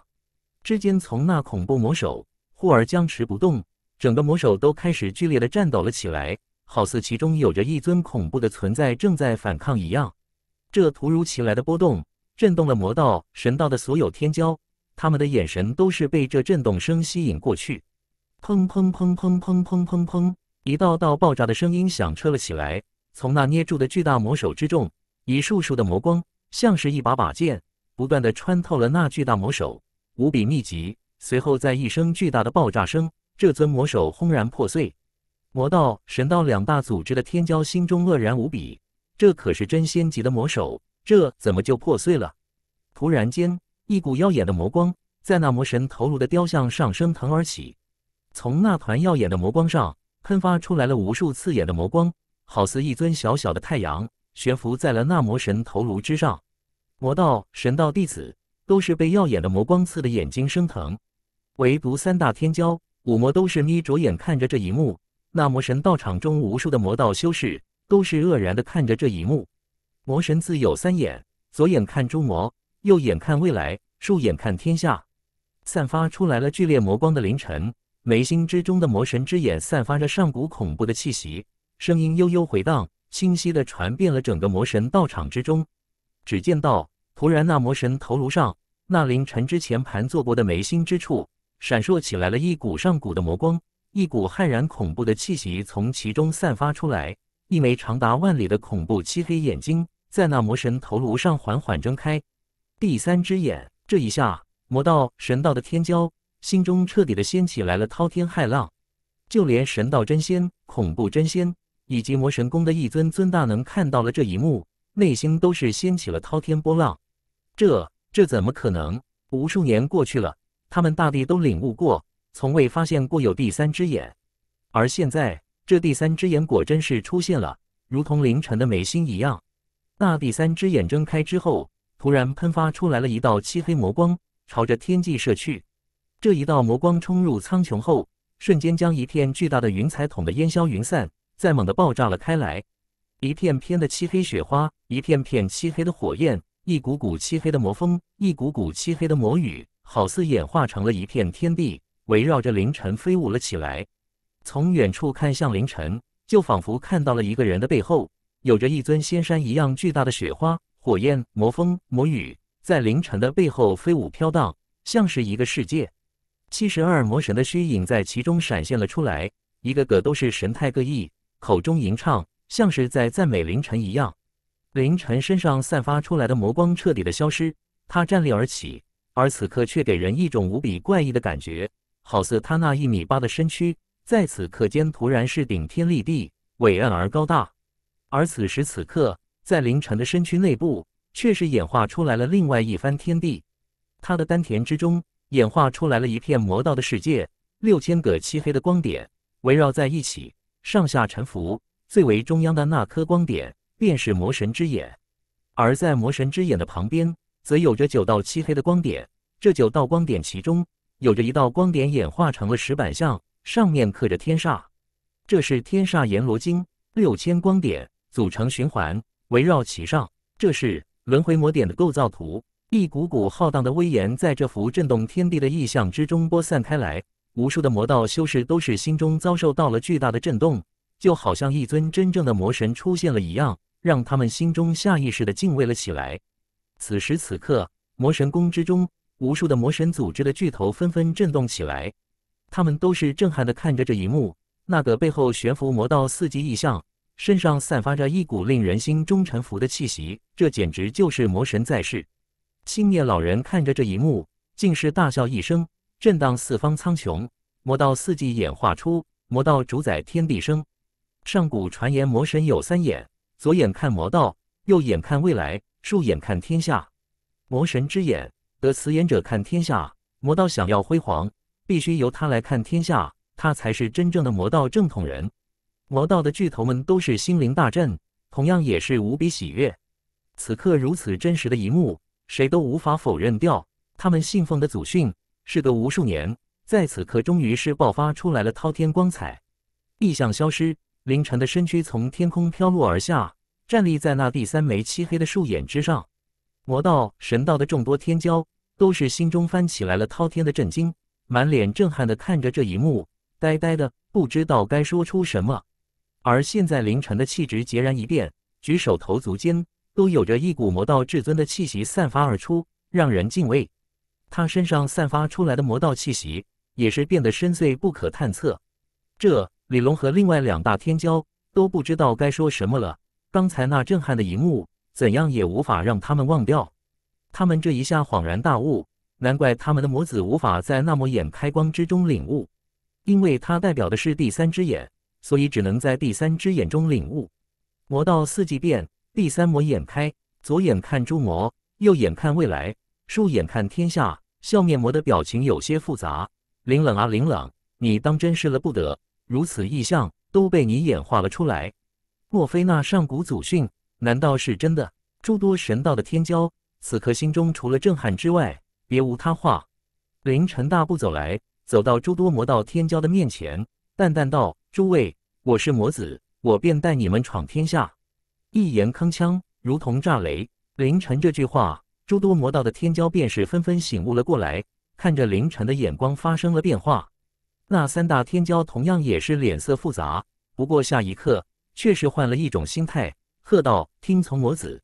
之间，从那恐怖魔手忽而僵持不动，整个魔手都开始剧烈的颤抖了起来，好似其中有着一尊恐怖的存在正在反抗一样。这突如其来的波动，震动了魔道、神道的所有天骄，他们的眼神都是被这震动声吸引过去。砰砰砰砰砰砰砰砰！一道道爆炸的声音响彻了起来，从那捏住的巨大魔手之中，一束束的魔光，像是一把把剑，不断的穿透了那巨大魔手。无比密集。随后，在一声巨大的爆炸声，这尊魔手轰然破碎。魔道、神道两大组织的天骄心中愕然无比：这可是真仙级的魔手，这怎么就破碎了？突然间，一股耀眼的魔光在那魔神头颅的雕像上升腾而起，从那团耀眼的魔光上喷发出来了无数刺眼的魔光，好似一尊小小的太阳悬浮在了那魔神头颅之上。魔道、神道弟子。都是被耀眼的魔光刺得眼睛生疼，唯独三大天骄五魔都是眯着眼看着这一幕。那魔神道场中无数的魔道修士都是愕然的看着这一幕。魔神自有三眼，左眼看诸魔，右眼看未来，竖眼看天下。散发出来了剧烈魔光的凌晨眉心之中的魔神之眼散发着上古恐怖的气息，声音悠悠回荡，清晰的传遍了整个魔神道场之中。只见到。突然，那魔神头颅上，那凌晨之前盘坐过的眉心之处，闪烁起来了一股上古的魔光，一股骇然恐怖的气息从其中散发出来。一枚长达万里的恐怖漆黑眼睛，在那魔神头颅上缓缓睁开，第三只眼。这一下，魔道、神道的天骄心中彻底的掀起来了滔天骇浪，就连神道真仙、恐怖真仙以及魔神宫的一尊尊大能看到了这一幕，内心都是掀起了滔天波浪。这这怎么可能？无数年过去了，他们大地都领悟过，从未发现过有第三只眼。而现在，这第三只眼果真是出现了，如同凌晨的美星一样。那第三只眼睁开之后，突然喷发出来了一道漆黑魔光，朝着天际射去。这一道魔光冲入苍穹后，瞬间将一片巨大的云彩捅得烟消云散，再猛地爆炸了开来，一片片的漆黑雪花，一片片漆黑的火焰。一股股漆黑的魔风，一股股漆黑的魔雨，好似演化成了一片天地，围绕着凌晨飞舞了起来。从远处看向凌晨，就仿佛看到了一个人的背后，有着一尊仙山一样巨大的雪花、火焰、魔风、魔雨，在凌晨的背后飞舞飘荡，像是一个世界。七十二魔神的虚影在其中闪现了出来，一个个都是神态各异，口中吟唱，像是在赞美凌晨一样。凌晨身上散发出来的魔光彻底的消失，他站立而起，而此刻却给人一种无比怪异的感觉，好似他那一米八的身躯在此刻间突然是顶天立地、伟岸而高大。而此时此刻，在凌晨的身躯内部，却是演化出来了另外一番天地，他的丹田之中演化出来了一片魔道的世界，六千个漆黑的光点围绕在一起，上下沉浮，最为中央的那颗光点。便是魔神之眼，而在魔神之眼的旁边，则有着九道漆黑的光点。这九道光点其中，有着一道光点演化成了石板像，上面刻着天煞。这是天煞阎罗经六千光点组成循环，围绕其上。这是轮回魔点的构造图。一股股浩荡的威严，在这幅震动天地的意象之中播散开来。无数的魔道修士都是心中遭受到了巨大的震动，就好像一尊真正的魔神出现了一样。让他们心中下意识的敬畏了起来。此时此刻，魔神宫之中，无数的魔神组织的巨头纷纷震动起来，他们都是震撼的看着这一幕。那个背后悬浮魔道四季异象，身上散发着一股令人心中沉浮的气息，这简直就是魔神在世。青叶老人看着这一幕，竟是大笑一声，震荡四方苍穹。魔道四季演化出魔道主宰天地生。上古传言，魔神有三眼。左眼看魔道，右眼看未来，竖眼看天下。魔神之眼，得此眼者看天下。魔道想要辉煌，必须由他来看天下，他才是真正的魔道正统人。魔道的巨头们都是心灵大震，同样也是无比喜悦。此刻如此真实的一幕，谁都无法否认掉。他们信奉的祖训，时隔无数年，在此刻终于是爆发出来了滔天光彩。异象消失。凌晨的身躯从天空飘落而下，站立在那第三枚漆黑的树眼之上。魔道、神道的众多天骄都是心中翻起来了滔天的震惊，满脸震撼的看着这一幕，呆呆的不知道该说出什么。而现在，凌晨的气质截然一变，举手投足间都有着一股魔道至尊的气息散发而出，让人敬畏。他身上散发出来的魔道气息也是变得深邃不可探测。这。李龙和另外两大天骄都不知道该说什么了。刚才那震撼的一幕，怎样也无法让他们忘掉。他们这一下恍然大悟，难怪他们的魔子无法在那魔眼开光之中领悟，因为它代表的是第三只眼，所以只能在第三只眼中领悟。魔道四季变，第三魔眼开，左眼看诸魔，右眼看未来，竖眼看天下。笑面魔的表情有些复杂。林冷啊，林冷，你当真是了不得。如此异象都被你演化了出来，莫非那上古祖训难道是真的？诸多神道的天骄此刻心中除了震撼之外，别无他话。凌晨大步走来，走到诸多魔道天骄的面前，淡淡道：“诸位，我是魔子，我便带你们闯天下。”一言铿锵，如同炸雷。凌晨这句话，诸多魔道的天骄便是纷纷醒悟了过来，看着凌晨的眼光发生了变化。那三大天骄同样也是脸色复杂，不过下一刻却是换了一种心态，喝道：“听从魔子！”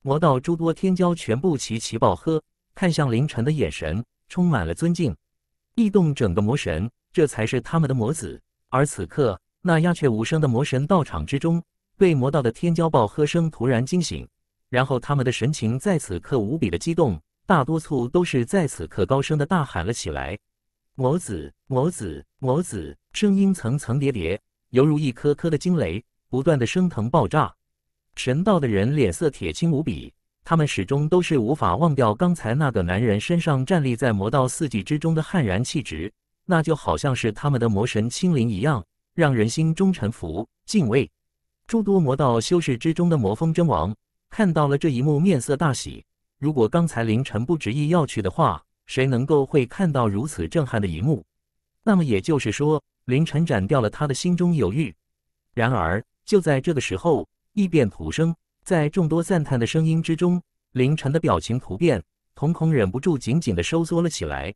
魔道诸多天骄全部齐齐爆喝，看向凌晨的眼神充满了尊敬，异动整个魔神，这才是他们的魔子。而此刻，那鸦雀无声的魔神道场之中，被魔道的天骄爆喝声突然惊醒，然后他们的神情在此刻无比的激动，大多数都是在此刻高声的大喊了起来。魔子，魔子，魔子，声音层层叠叠，犹如一颗颗的惊雷，不断的升腾爆炸。神道的人脸色铁青无比，他们始终都是无法忘掉刚才那个男人身上站立在魔道四季之中的悍然气质，那就好像是他们的魔神亲临一样，让人心中臣服敬畏。诸多魔道修士之中的魔风真王看到了这一幕，面色大喜。如果刚才凌晨不执意要去的话。谁能够会看到如此震撼的一幕？那么也就是说，凌晨斩掉了他的心中犹豫。然而就在这个时候，异变突生，在众多赞叹的声音之中，凌晨的表情突变，瞳孔忍不住紧紧的收缩了起来。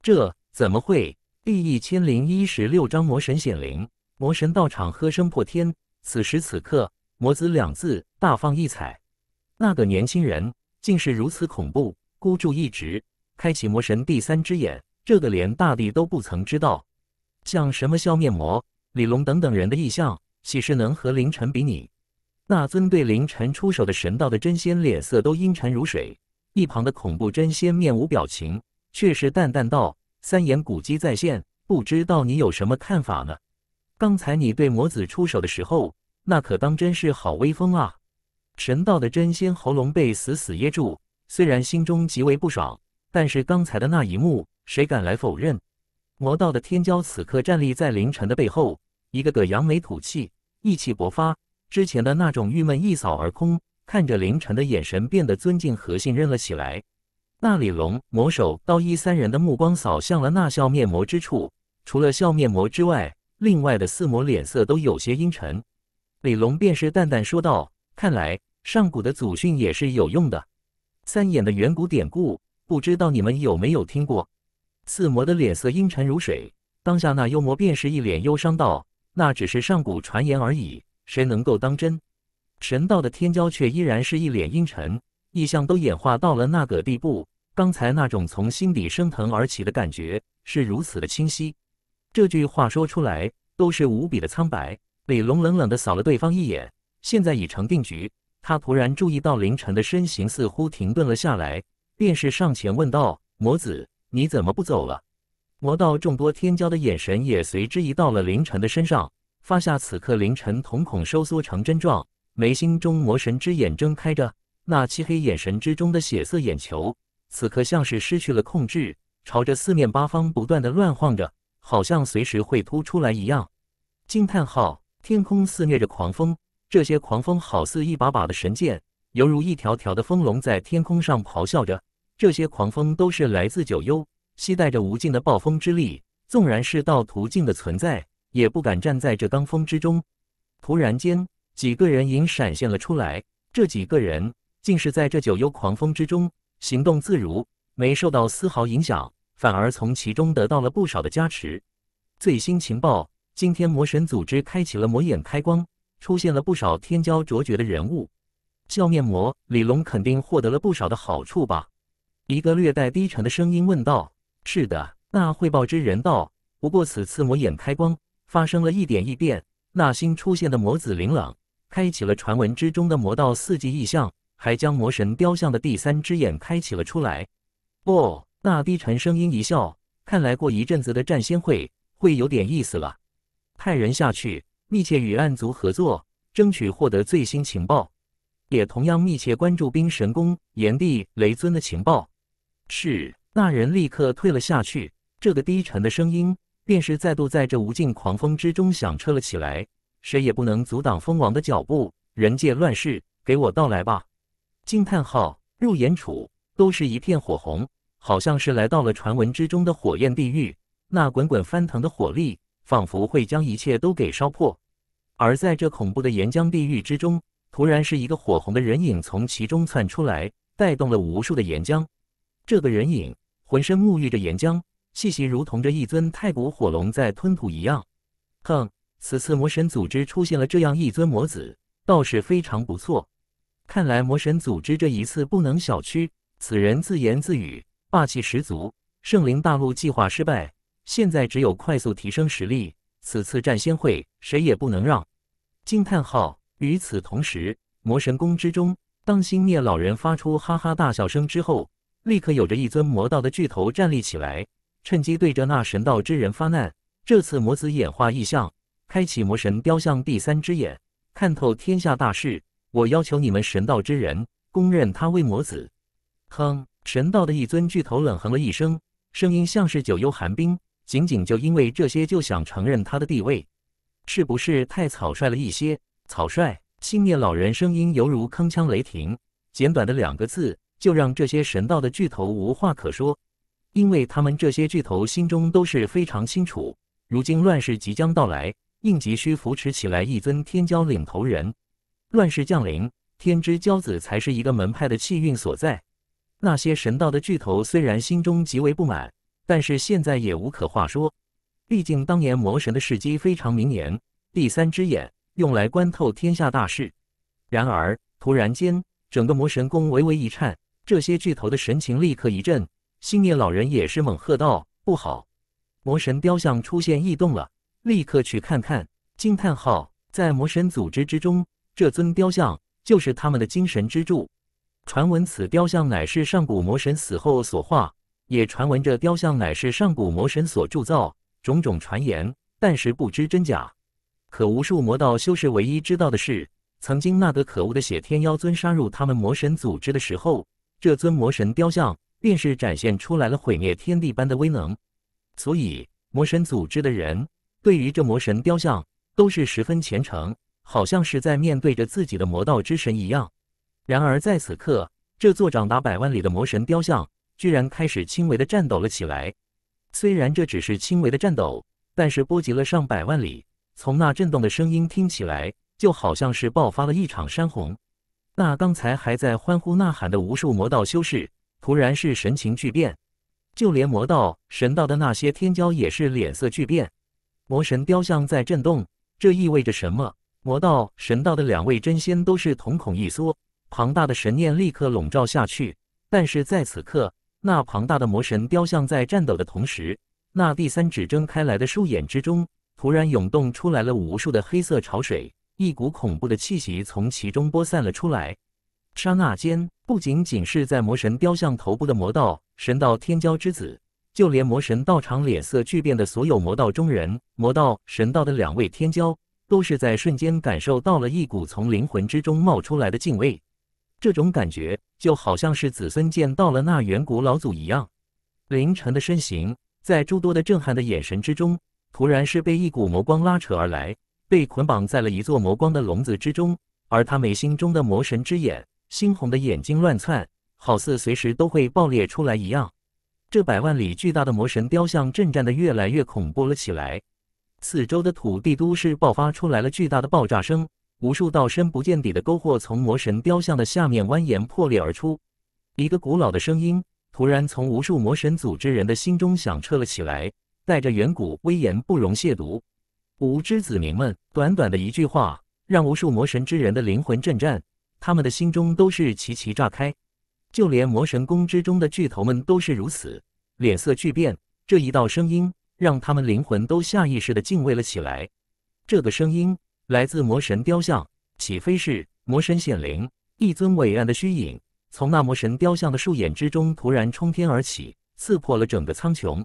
这怎么会？第一千零一十六章魔神显灵，魔神到场喝声破天。此时此刻，魔子两字大放异彩。那个年轻人竟是如此恐怖，孤注一掷。开启魔神第三只眼，这个连大帝都不曾知道。像什么消灭魔李龙等等人的意象，岂是能和凌晨比拟？那尊对凌晨出手的神道的真仙脸色都阴沉如水，一旁的恐怖真仙面无表情，却是淡淡道：“三眼古基在线，不知道你有什么看法呢？刚才你对魔子出手的时候，那可当真是好威风啊！”神道的真仙喉咙被死死噎住，虽然心中极为不爽。但是刚才的那一幕，谁敢来否认？魔道的天骄此刻站立在凌晨的背后，一个个扬眉吐气，意气勃发，之前的那种郁闷一扫而空，看着凌晨的眼神变得尊敬和信任了起来。那李龙、魔手、刀一三人的目光扫向了那笑面魔之处，除了笑面魔之外，另外的四魔脸色都有些阴沉。李龙便是淡淡说道：“看来上古的祖训也是有用的，三眼的远古典故。”不知道你们有没有听过？四魔的脸色阴沉如水，当下那幽魔便是一脸忧伤道：“那只是上古传言而已，谁能够当真？”神道的天骄却依然是一脸阴沉，意象都演化到了那个地步。刚才那种从心底升腾而起的感觉是如此的清晰。这句话说出来都是无比的苍白。李龙冷冷地扫了对方一眼，现在已成定局。他突然注意到凌晨的身形似乎停顿了下来。便是上前问道：“魔子，你怎么不走了？”魔道众多天骄的眼神也随之移到了凌晨的身上。发下此刻，凌晨瞳孔收缩成针状，眉心中魔神之眼睁开着，那漆黑眼神之中的血色眼球，此刻像是失去了控制，朝着四面八方不断的乱晃着，好像随时会突出来一样。惊叹号！天空肆虐着狂风，这些狂风好似一把把的神剑，犹如一条条的风龙在天空上咆哮着。这些狂风都是来自九幽，携带着无尽的暴风之力。纵然是道途境的存在，也不敢站在这罡风之中。突然间，几个人影闪现了出来。这几个人竟是在这九幽狂风之中行动自如，没受到丝毫影响，反而从其中得到了不少的加持。最新情报：今天魔神组织开启了魔眼开光，出现了不少天骄卓绝的人物。笑面魔李龙肯定获得了不少的好处吧。一个略带低沉的声音问道：“是的。”那汇报之人道：“不过此次魔眼开光发生了一点异变，那新出现的魔子琳琅开启了传闻之中的魔道四级异象，还将魔神雕像的第三只眼开启了出来。”“哦。”那低沉声音一笑：“看来过一阵子的战仙会会有点意思了。”“派人下去，密切与暗族合作，争取获得最新情报，也同样密切关注冰神宫、炎帝、雷尊的情报。”是，那人立刻退了下去。这个低沉的声音，便是再度在这无尽狂风之中响彻了起来。谁也不能阻挡蜂王的脚步。人界乱世，给我到来吧！惊叹号入眼处，都是一片火红，好像是来到了传闻之中的火焰地狱。那滚滚翻腾的火力，仿佛会将一切都给烧破。而在这恐怖的岩浆地狱之中，突然是一个火红的人影从其中窜出来，带动了无数的岩浆。这个人影浑身沐浴着岩浆，气息如同着一尊太古火龙在吞吐一样。哼，此次魔神组织出现了这样一尊魔子，倒是非常不错。看来魔神组织这一次不能小觑。此人自言自语，霸气十足。圣灵大陆计划失败，现在只有快速提升实力。此次战仙会，谁也不能让。惊叹号！与此同时，魔神宫之中，当星灭老人发出哈哈大笑声之后。立刻有着一尊魔道的巨头站立起来，趁机对着那神道之人发难。这次魔子演化异象，开启魔神雕像第三只眼，看透天下大事。我要求你们神道之人公认他为魔子。哼！神道的一尊巨头冷哼了一声，声音像是九幽寒冰。仅仅就因为这些就想承认他的地位，是不是太草率了一些？草率！青面老人声音犹如铿锵雷霆，简短的两个字。就让这些神道的巨头无话可说，因为他们这些巨头心中都是非常清楚，如今乱世即将到来，应急需扶持起来一尊天骄领头人。乱世降临，天之骄子才是一个门派的气运所在。那些神道的巨头虽然心中极为不满，但是现在也无可话说，毕竟当年魔神的事迹非常明言。第三只眼用来观透天下大事，然而突然间，整个魔神宫微微一颤。这些巨头的神情立刻一震，星夜老人也是猛喝道：“不好！魔神雕像出现异动了，立刻去看看！”惊叹号在魔神组织之中，这尊雕像就是他们的精神支柱。传闻此雕像乃是上古魔神死后所化，也传闻这雕像乃是上古魔神所铸造。种种传言，但是不知真假。可无数魔道修士唯一知道的是，曾经那个可恶的血天妖尊杀入他们魔神组织的时候。这尊魔神雕像便是展现出来了毁灭天地般的威能，所以魔神组织的人对于这魔神雕像都是十分虔诚，好像是在面对着自己的魔道之神一样。然而在此刻，这座长达百万里的魔神雕像居然开始轻微的颤抖了起来。虽然这只是轻微的颤抖，但是波及了上百万里。从那震动的声音听起来，就好像是爆发了一场山洪。那刚才还在欢呼呐喊的无数魔道修士，突然是神情巨变，就连魔道、神道的那些天骄也是脸色巨变。魔神雕像在震动，这意味着什么？魔道、神道的两位真仙都是瞳孔一缩，庞大的神念立刻笼罩下去。但是在此刻，那庞大的魔神雕像在颤抖的同时，那第三指睁开来的树眼之中，突然涌动出来了无数的黑色潮水。一股恐怖的气息从其中播散了出来，刹那间，不仅仅是在魔神雕像头部的魔道、神道天骄之子，就连魔神道场脸色巨变的所有魔道中人、魔道、神道的两位天骄，都是在瞬间感受到了一股从灵魂之中冒出来的敬畏。这种感觉就好像是子孙见到了那远古老祖一样。凌晨的身形在诸多的震撼的眼神之中，突然是被一股魔光拉扯而来。被捆绑在了一座魔光的笼子之中，而他眉心中的魔神之眼，猩红的眼睛乱窜，好似随时都会爆裂出来一样。这百万里巨大的魔神雕像震颤的越来越恐怖了起来，四周的土地都是爆发出来了巨大的爆炸声，无数道深不见底的沟壑从魔神雕像的下面蜿蜒破裂而出。一个古老的声音突然从无数魔神组织人的心中响彻了起来，带着远古威严，不容亵渎。无知子民们，短短的一句话，让无数魔神之人的灵魂震颤，他们的心中都是齐齐炸开，就连魔神宫之中的巨头们都是如此，脸色巨变。这一道声音，让他们灵魂都下意识的敬畏了起来。这个声音来自魔神雕像，岂非是魔神显灵？一尊伟岸的虚影，从那魔神雕像的树眼之中突然冲天而起，刺破了整个苍穹。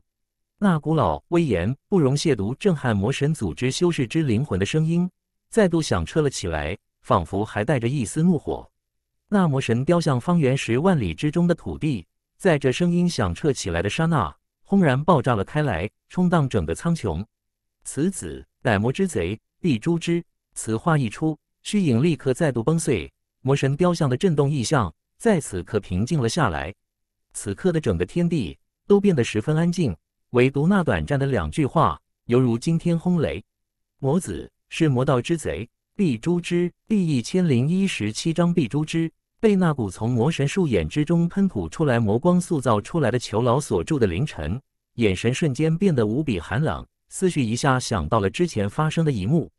那古老、威严、不容亵渎、震撼魔神组织修士之灵魂的声音，再度响彻了起来，仿佛还带着一丝怒火。那魔神雕像方圆十万里之中的土地，在这声音响彻起来的刹那，轰然爆炸了开来，冲荡整个苍穹。此子乃魔之贼，必诛之！此话一出，虚影立刻再度崩碎。魔神雕像的震动异象，在此刻平静了下来。此刻的整个天地都变得十分安静。唯独那短暂的两句话，犹如惊天轰雷。魔子是魔道之贼，必诛之。第一千零一十七章，必诛之。被那股从魔神树眼之中喷吐出来魔光塑造出来的囚牢锁住的凌晨，眼神瞬间变得无比寒冷，思绪一下想到了之前发生的一幕。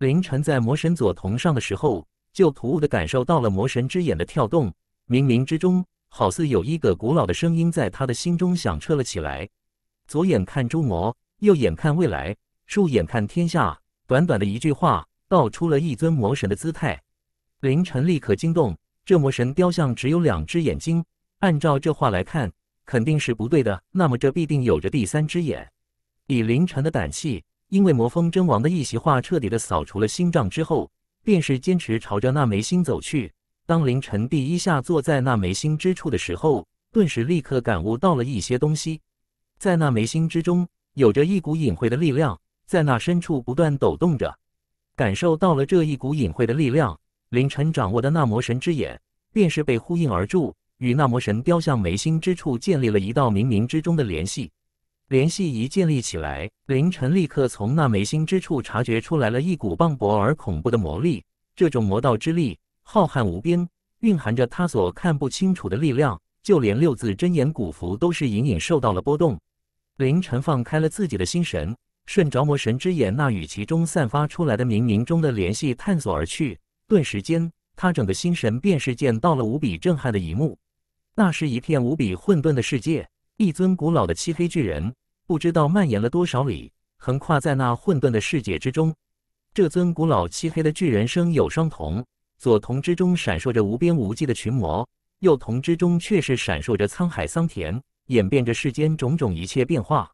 凌晨在魔神左瞳上的时候，就突兀的感受到了魔神之眼的跳动，冥冥之中，好似有一个古老的声音在他的心中响彻了起来。左眼看诸魔，右眼看未来，竖眼看天下。短短的一句话，道出了一尊魔神的姿态。凌晨立刻惊动，这魔神雕像只有两只眼睛，按照这话来看，肯定是不对的。那么这必定有着第三只眼。以凌晨的胆气，因为魔峰真王的一席话彻底的扫除了心障之后，便是坚持朝着那眉心走去。当凌晨第一下坐在那眉心之处的时候，顿时立刻感悟到了一些东西。在那眉心之中，有着一股隐晦的力量，在那深处不断抖动着。感受到了这一股隐晦的力量，凌晨掌握的那魔神之眼，便是被呼应而住，与那魔神雕像眉心之处建立了一道冥冥之中的联系。联系一建立起来，凌晨立刻从那眉心之处察觉出来了一股磅礴而恐怖的魔力。这种魔道之力浩瀚无边，蕴含着他所看不清楚的力量，就连六字真言古符都是隐隐受到了波动。凌晨放开了自己的心神，顺着魔神之眼那语气中散发出来的冥冥中的联系探索而去。顿时间，他整个心神便是见到了无比震撼的一幕。那是一片无比混沌的世界，一尊古老的漆黑巨人，不知道蔓延了多少里，横跨在那混沌的世界之中。这尊古老漆黑的巨人生有双瞳，左瞳之中闪烁着无边无际的群魔，右瞳之中却是闪烁着沧海桑田。演变着世间种种一切变化。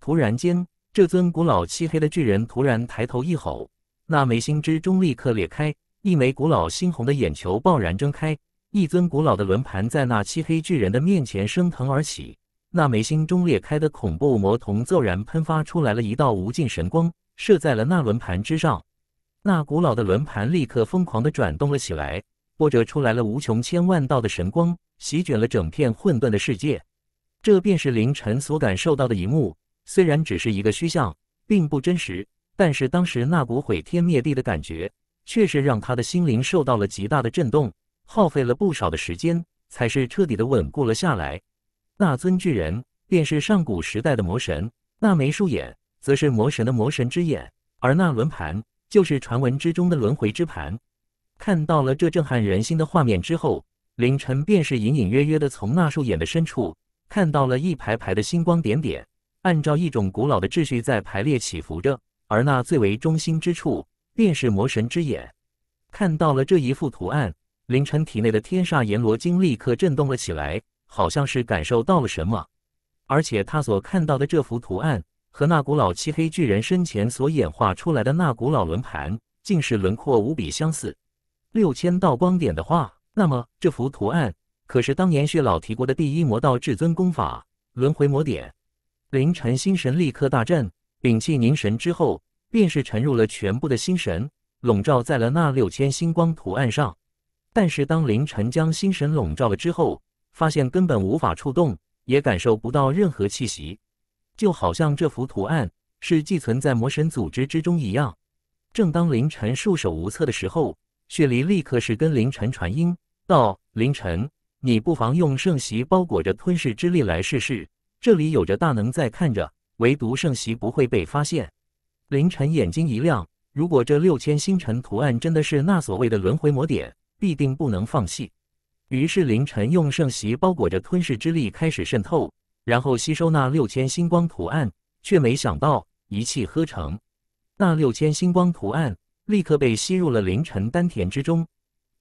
突然间，这尊古老漆黑的巨人突然抬头一吼，那眉心之中立刻裂开一枚古老猩红的眼球，爆然睁开。一尊古老的轮盘在那漆黑巨人的面前升腾而起。那眉心中裂开的恐怖魔瞳骤然喷发出来了一道无尽神光，射在了那轮盘之上。那古老的轮盘立刻疯狂的转动了起来，波折出来了无穷千万道的神光，席卷了整片混沌的世界。这便是凌晨所感受到的一幕，虽然只是一个虚像，并不真实，但是当时那股毁天灭地的感觉，确实让他的心灵受到了极大的震动，耗费了不少的时间，才是彻底的稳固了下来。那尊巨人便是上古时代的魔神，那枚树眼则是魔神的魔神之眼，而那轮盘就是传闻之中的轮回之盘。看到了这震撼人心的画面之后，凌晨便是隐隐约约的从那树眼的深处。看到了一排排的星光点点，按照一种古老的秩序在排列起伏着，而那最为中心之处，便是魔神之眼。看到了这一幅图案，凌晨体内的天煞阎罗精立刻震动了起来，好像是感受到了什么。而且他所看到的这幅图案，和那古老漆黑巨人身前所演化出来的那古老轮盘，竟是轮廓无比相似。六千道光点的话，那么这幅图案。可是当年血老提过的第一魔道至尊功法轮回魔典，凌晨心神立刻大震，屏气凝神之后，便是沉入了全部的心神，笼罩在了那六千星光图案上。但是当凌晨将心神笼罩了之后，发现根本无法触动，也感受不到任何气息，就好像这幅图案是寄存在魔神组织之中一样。正当凌晨束手无策的时候，雪梨立刻是跟凌晨传音道：“凌晨。”你不妨用圣席包裹着吞噬之力来试试。这里有着大能在看着，唯独圣席不会被发现。凌晨眼睛一亮，如果这六千星辰图案真的是那所谓的轮回魔点，必定不能放弃。于是凌晨用圣袭包裹着吞噬之力开始渗透，然后吸收那六千星光图案。却没想到一气呵成，那六千星光图案立刻被吸入了凌晨丹田之中。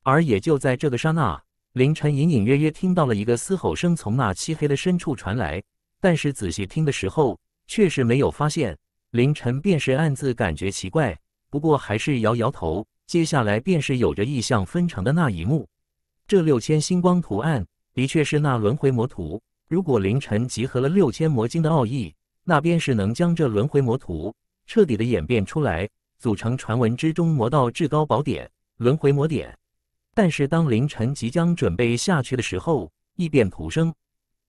而也就在这个刹那。凌晨隐隐约约听到了一个嘶吼声从那漆黑的深处传来，但是仔细听的时候却是没有发现。凌晨便是暗自感觉奇怪，不过还是摇摇头。接下来便是有着意象分成的那一幕。这六千星光图案的确是那轮回魔图。如果凌晨集合了六千魔晶的奥义，那便是能将这轮回魔图彻底的演变出来，组成传闻之中魔道至高宝典——轮回魔典。但是，当凌晨即将准备下去的时候，异变突生，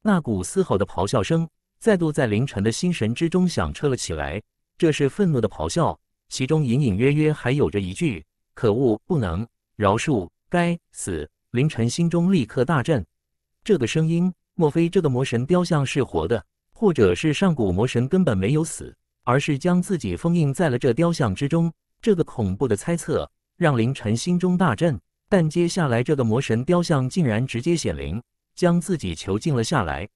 那股嘶吼的咆哮声再度在凌晨的心神之中响彻了起来。这是愤怒的咆哮，其中隐隐约约还有着一句“可恶，不能饶恕，该死！”凌晨心中立刻大震。这个声音，莫非这个魔神雕像？是活的，或者是上古魔神根本没有死，而是将自己封印在了这雕像之中？这个恐怖的猜测让凌晨心中大震。但接下来，这个魔神雕像竟然直接显灵，将自己囚禁了下来。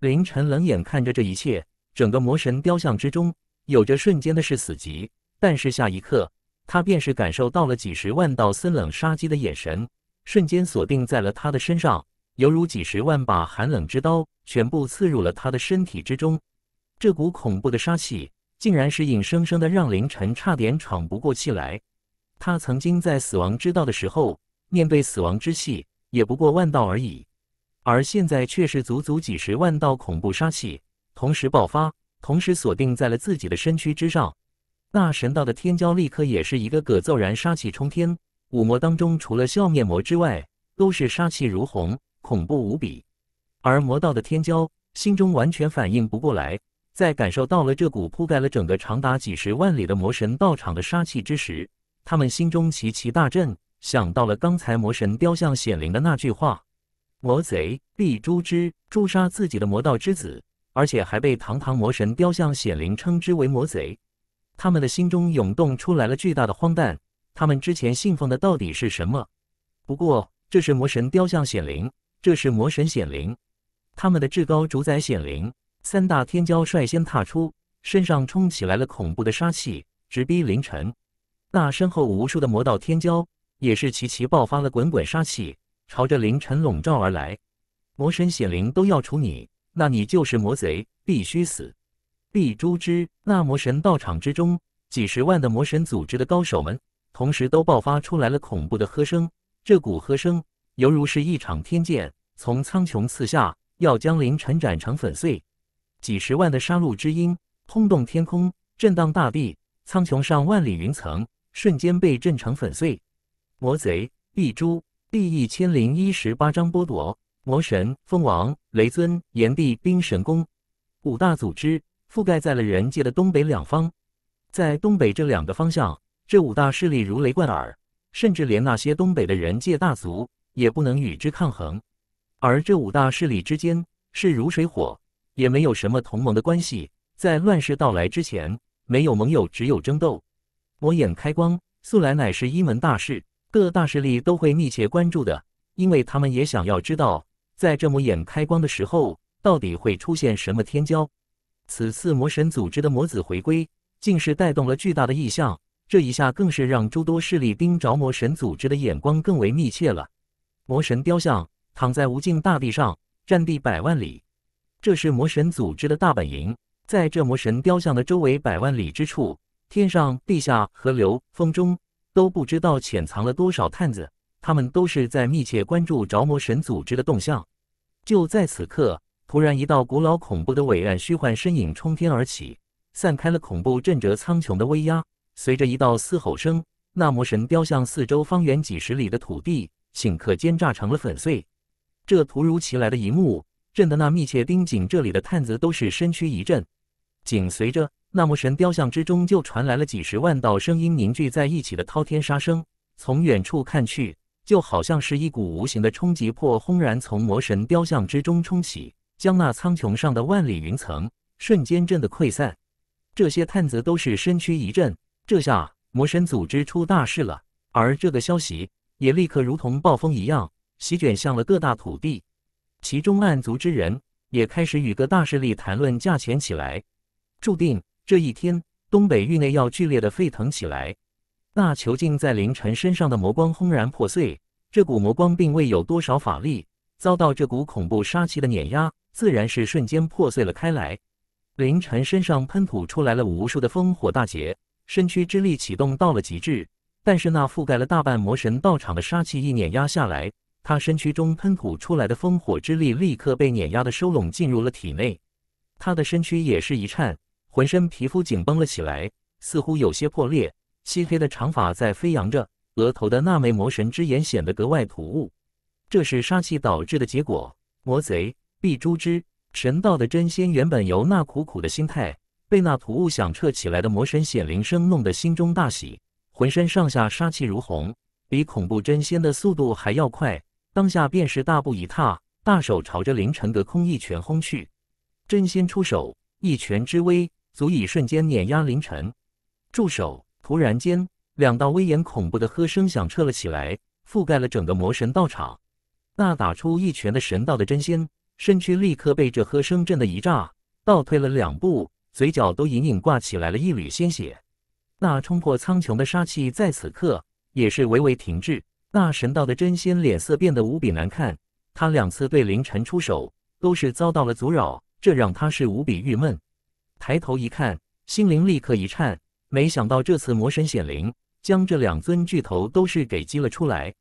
凌晨冷眼看着这一切，整个魔神雕像之中有着瞬间的是死寂，但是下一刻，他便是感受到了几十万道森冷杀机的眼神，瞬间锁定在了他的身上，犹如几十万把寒冷之刀，全部刺入了他的身体之中。这股恐怖的杀气，竟然是硬生生的让凌晨差点喘不过气来。他曾经在死亡之道的时候。面对死亡之气，也不过万道而已，而现在却是足足几十万道恐怖杀气同时爆发，同时锁定在了自己的身躯之上。那神道的天骄立刻也是一个个骤然杀气冲天，五魔当中除了笑面魔之外，都是杀气如虹，恐怖无比。而魔道的天骄心中完全反应不过来，在感受到了这股覆盖了整个长达几十万里的魔神道场的杀气之时，他们心中齐齐大震。想到了刚才魔神雕像显灵的那句话：“魔贼必诛之，诛杀自己的魔道之子，而且还被堂堂魔神雕像显灵称之为魔贼。”他们的心中涌动出来了巨大的荒诞。他们之前信奉的到底是什么？不过这是魔神雕像显灵，这是魔神显灵，他们的至高主宰显灵。三大天骄率先踏出，身上冲起来了恐怖的杀气，直逼凌晨。那身后无数的魔道天骄。也是齐齐爆发了滚滚杀气，朝着凌晨笼罩而来。魔神显灵都要除你，那你就是魔贼，必须死，必诛之！那魔神道场之中，几十万的魔神组织的高手们，同时都爆发出来了恐怖的喝声。这股喝声犹如是一场天剑从苍穹刺下，要将凌晨斩成粉碎。几十万的杀戮之音，轰动天空，震荡大地，苍穹上万里云层瞬间被震成粉碎。魔贼、地珠，第一千零一十八章剥夺魔神、风王、雷尊、炎帝、冰神宫五大组织覆盖在了人界的东北两方，在东北这两个方向，这五大势力如雷贯耳，甚至连那些东北的人界大族也不能与之抗衡。而这五大势力之间是如水火，也没有什么同盟的关系。在乱世到来之前，没有盟友，只有争斗。魔眼开光，素来乃是一门大事。各大势力都会密切关注的，因为他们也想要知道，在这魔眼开光的时候，到底会出现什么天骄。此次魔神组织的魔子回归，竟是带动了巨大的异象，这一下更是让诸多势力盯着魔神组织的眼光更为密切了。魔神雕像躺在无尽大地上，占地百万里，这是魔神组织的大本营。在这魔神雕像的周围百万里之处，天上、地下、河流、风中。都不知道潜藏了多少探子，他们都是在密切关注着魔神组织的动向。就在此刻，突然一道古老恐怖的伟岸虚幻身影冲天而起，散开了恐怖震折苍穹的威压。随着一道嘶吼声，那魔神雕像四周方圆几十里的土地顷刻间炸成了粉碎。这突如其来的一幕，震得那密切盯紧这里的探子都是身躯一震。紧随着。那魔神雕像之中就传来了几十万道声音凝聚在一起的滔天杀声，从远处看去，就好像是一股无形的冲击波轰然从魔神雕像之中冲起，将那苍穹上的万里云层瞬间震得溃散。这些探子都是身躯一震，这下魔神组织出大事了。而这个消息也立刻如同暴风一样席卷向了各大土地，其中暗族之人也开始与各大势力谈论价钱起来，注定。这一天，东北域内要剧烈的沸腾起来。那囚禁在凌晨身上的魔光轰然破碎，这股魔光并未有多少法力，遭到这股恐怖杀气的碾压，自然是瞬间破碎了开来。凌晨身上喷吐出来了无数的烽火大劫，身躯之力启动到了极致，但是那覆盖了大半魔神道场的杀气一碾压下来，他身躯中喷吐出来的烽火之力立刻被碾压的收拢进入了体内，他的身躯也是一颤。浑身皮肤紧绷了起来，似乎有些破裂。漆黑的长发在飞扬着，额头的那枚魔神之眼显得格外突兀。这是杀气导致的结果。魔贼必诛之！神道的真仙原本由那苦苦的心态，被那突兀响彻起来的魔神显灵声弄得心中大喜，浑身上下杀气如虹，比恐怖真仙的速度还要快。当下便是大步一踏，大手朝着凌晨隔空一拳轰去。真仙出手，一拳之威。足以瞬间碾压凌晨。助手突然间，两道威严恐怖的喝声响彻了起来，覆盖了整个魔神道场。那打出一拳的神道的真仙身躯立刻被这喝声震得一炸，倒退了两步，嘴角都隐隐挂起来了一缕鲜血。那冲破苍穹的杀气在此刻也是微微停滞。那神道的真仙脸色变得无比难看，他两次对凌晨出手都是遭到了阻扰，这让他是无比郁闷。抬头一看，心灵立刻一颤。没想到这次魔神显灵，将这两尊巨头都是给激了出来。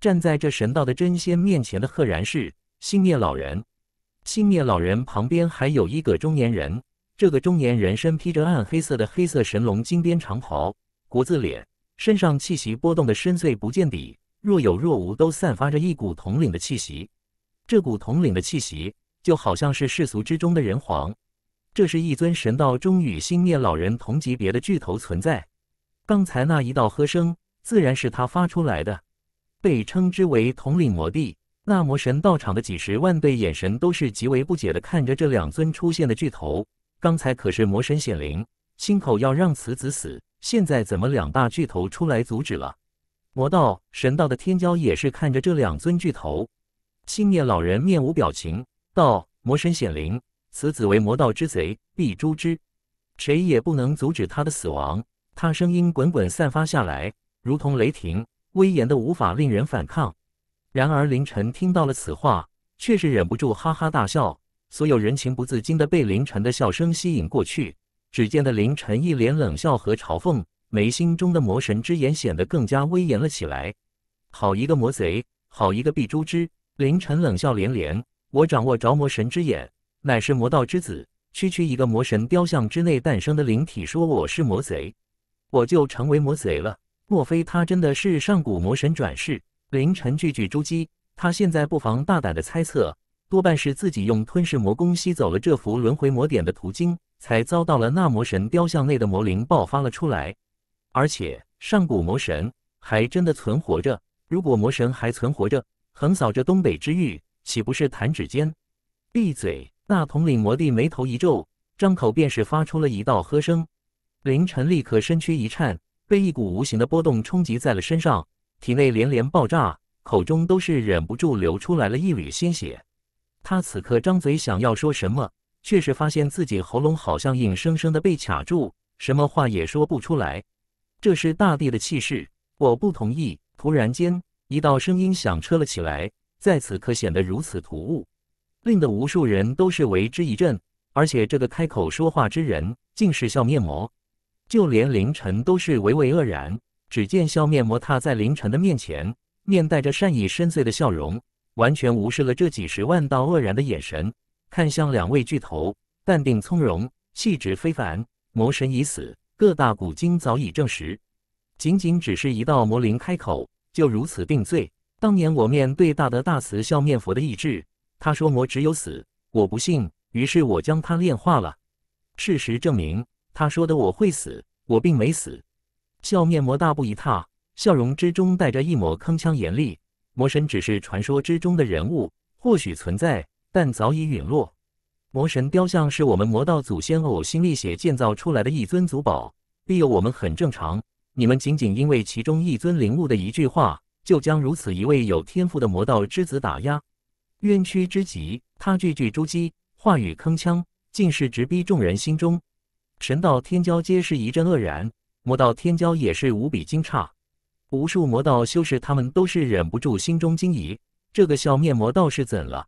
站在这神道的真仙面前的，赫然是星灭老人。星灭老人旁边还有一个中年人，这个中年人身披着暗黑色的黑色神龙金边长袍，国字脸，身上气息波动的深邃不见底，若有若无，都散发着一股统领的气息。这股统领的气息，就好像是世俗之中的人皇。这是一尊神道中与星灭老人同级别的巨头存在，刚才那一道喝声，自然是他发出来的。被称之为统领魔帝那魔神道场的几十万对眼神都是极为不解的看着这两尊出现的巨头。刚才可是魔神显灵，亲口要让此子死，现在怎么两大巨头出来阻止了？魔道、神道的天骄也是看着这两尊巨头。星灭老人面无表情道：“魔神显灵。”此子为魔道之贼，必诛之，谁也不能阻止他的死亡。他声音滚滚散发下来，如同雷霆，威严的无法令人反抗。然而，凌晨听到了此话，却是忍不住哈哈大笑。所有人情不自禁地被凌晨的笑声吸引过去。只见的凌晨一脸冷笑和嘲讽，眉心中的魔神之眼显得更加威严了起来。好一个魔贼，好一个必诛之！凌晨冷笑连连：“我掌握着魔神之眼。”乃是魔道之子，区区一个魔神雕像之内诞生的灵体，说我是魔贼，我就成为魔贼了。莫非他真的是上古魔神转世？凌晨句句珠玑，他现在不妨大胆的猜测，多半是自己用吞噬魔功吸走了这幅轮回魔典的图经，才遭到了那魔神雕像内的魔灵爆发了出来。而且上古魔神还真的存活着。如果魔神还存活着，横扫着东北之域，岂不是弹指间？闭嘴。那统领魔帝眉头一皱，张口便是发出了一道喝声。凌晨立刻身躯一颤，被一股无形的波动冲击在了身上，体内连连爆炸，口中都是忍不住流出来了一缕鲜血。他此刻张嘴想要说什么，却是发现自己喉咙好像硬生生的被卡住，什么话也说不出来。这是大帝的气势，我不同意！突然间，一道声音响彻了起来，在此刻显得如此突兀。令得无数人都是为之一振。而且这个开口说话之人竟是笑面魔，就连凌晨都是唯唯愕然。只见笑面魔踏在凌晨的面前，面带着善意深邃的笑容，完全无视了这几十万道愕然的眼神，看向两位巨头，淡定从容，气质非凡。魔神已死，各大古今早已证实，仅仅只是一道魔灵开口，就如此定罪。当年我面对大德大慈笑面佛的意志。他说：“魔只有死，我不信。”于是，我将他炼化了。事实证明，他说的我会死，我并没死。笑面魔大步一踏，笑容之中带着一抹铿锵严厉。魔神只是传说之中的人物，或许存在，但早已陨落。魔神雕像是我们魔道祖先呕心沥血建造出来的一尊祖宝，庇佑我们很正常。你们仅仅因为其中一尊灵物的一句话，就将如此一位有天赋的魔道之子打压？冤屈之极，他句句诛玑，话语铿锵，竟是直逼众人心中。神道天骄皆是一阵愕然，魔道天骄也是无比惊诧。无数魔道修士，他们都是忍不住心中惊疑：这个笑面魔道是怎了？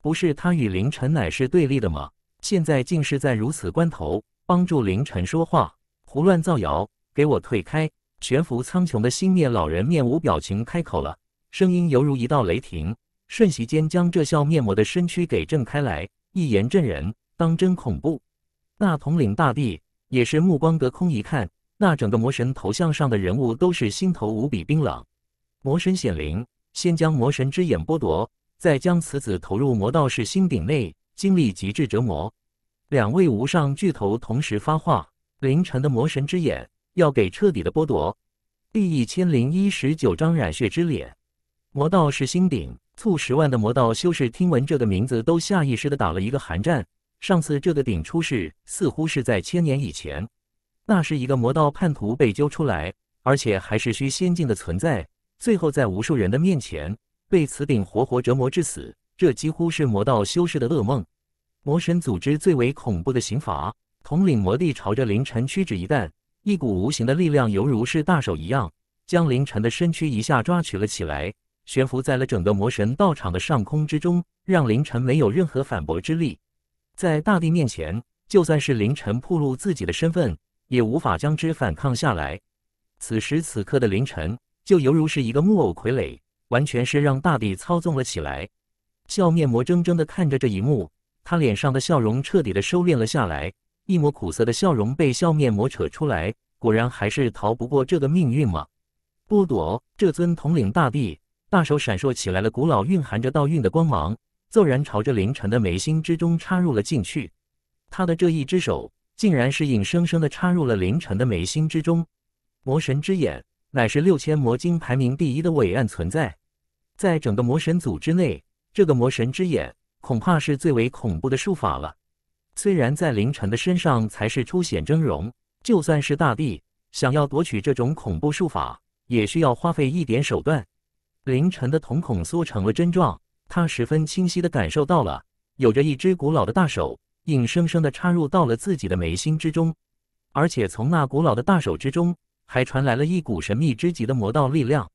不是他与凌晨乃是对立的吗？现在竟是在如此关头帮助凌晨说话，胡乱造谣！给我退开！悬浮苍穹的星灭老人面无表情开口了，声音犹如一道雷霆。瞬息间将这笑面魔的身躯给震开来，一言震人，当真恐怖。那统领大帝也是目光隔空一看，那整个魔神头像上的人物都是心头无比冰冷。魔神显灵，先将魔神之眼剥夺，再将此子投入魔道士心顶内，经历极致折磨。两位无上巨头同时发话，凌晨的魔神之眼要给彻底的剥夺。第一千零一十九章染血之脸，魔道士心顶。猝十万的魔道修士听闻这个名字，都下意识地打了一个寒战。上次这个鼎出事，似乎是在千年以前。那是一个魔道叛徒被揪出来，而且还是虚仙境的存在，最后在无数人的面前被此鼎活活折磨致死。这几乎是魔道修士的噩梦。魔神组织最为恐怖的刑罚，统领魔帝朝着凌晨屈指一弹，一股无形的力量犹如是大手一样，将凌晨的身躯一下抓取了起来。悬浮在了整个魔神道场的上空之中，让凌晨没有任何反驳之力。在大地面前，就算是凌晨暴露自己的身份，也无法将之反抗下来。此时此刻的凌晨，就犹如是一个木偶傀儡，完全是让大地操纵了起来。笑面魔怔怔的看着这一幕，他脸上的笑容彻底的收敛了下来，一抹苦涩的笑容被笑面魔扯出来。果然还是逃不过这个命运吗？剥夺这尊统领大地。大手闪烁起来了，古老蕴含着道韵的光芒，骤然朝着凌晨的眉心之中插入了进去。他的这一只手，竟然是硬生生的插入了凌晨的眉心之中。魔神之眼，乃是六千魔晶排名第一的伟岸存在，在整个魔神组织内，这个魔神之眼，恐怕是最为恐怖的术法了。虽然在凌晨的身上才是初显峥嵘，就算是大帝想要夺取这种恐怖术法，也需要花费一点手段。凌晨的瞳孔缩成了针状，他十分清晰的感受到了，有着一只古老的大手，硬生生的插入到了自己的眉心之中，而且从那古老的大手之中，还传来了一股神秘之极的魔道力量。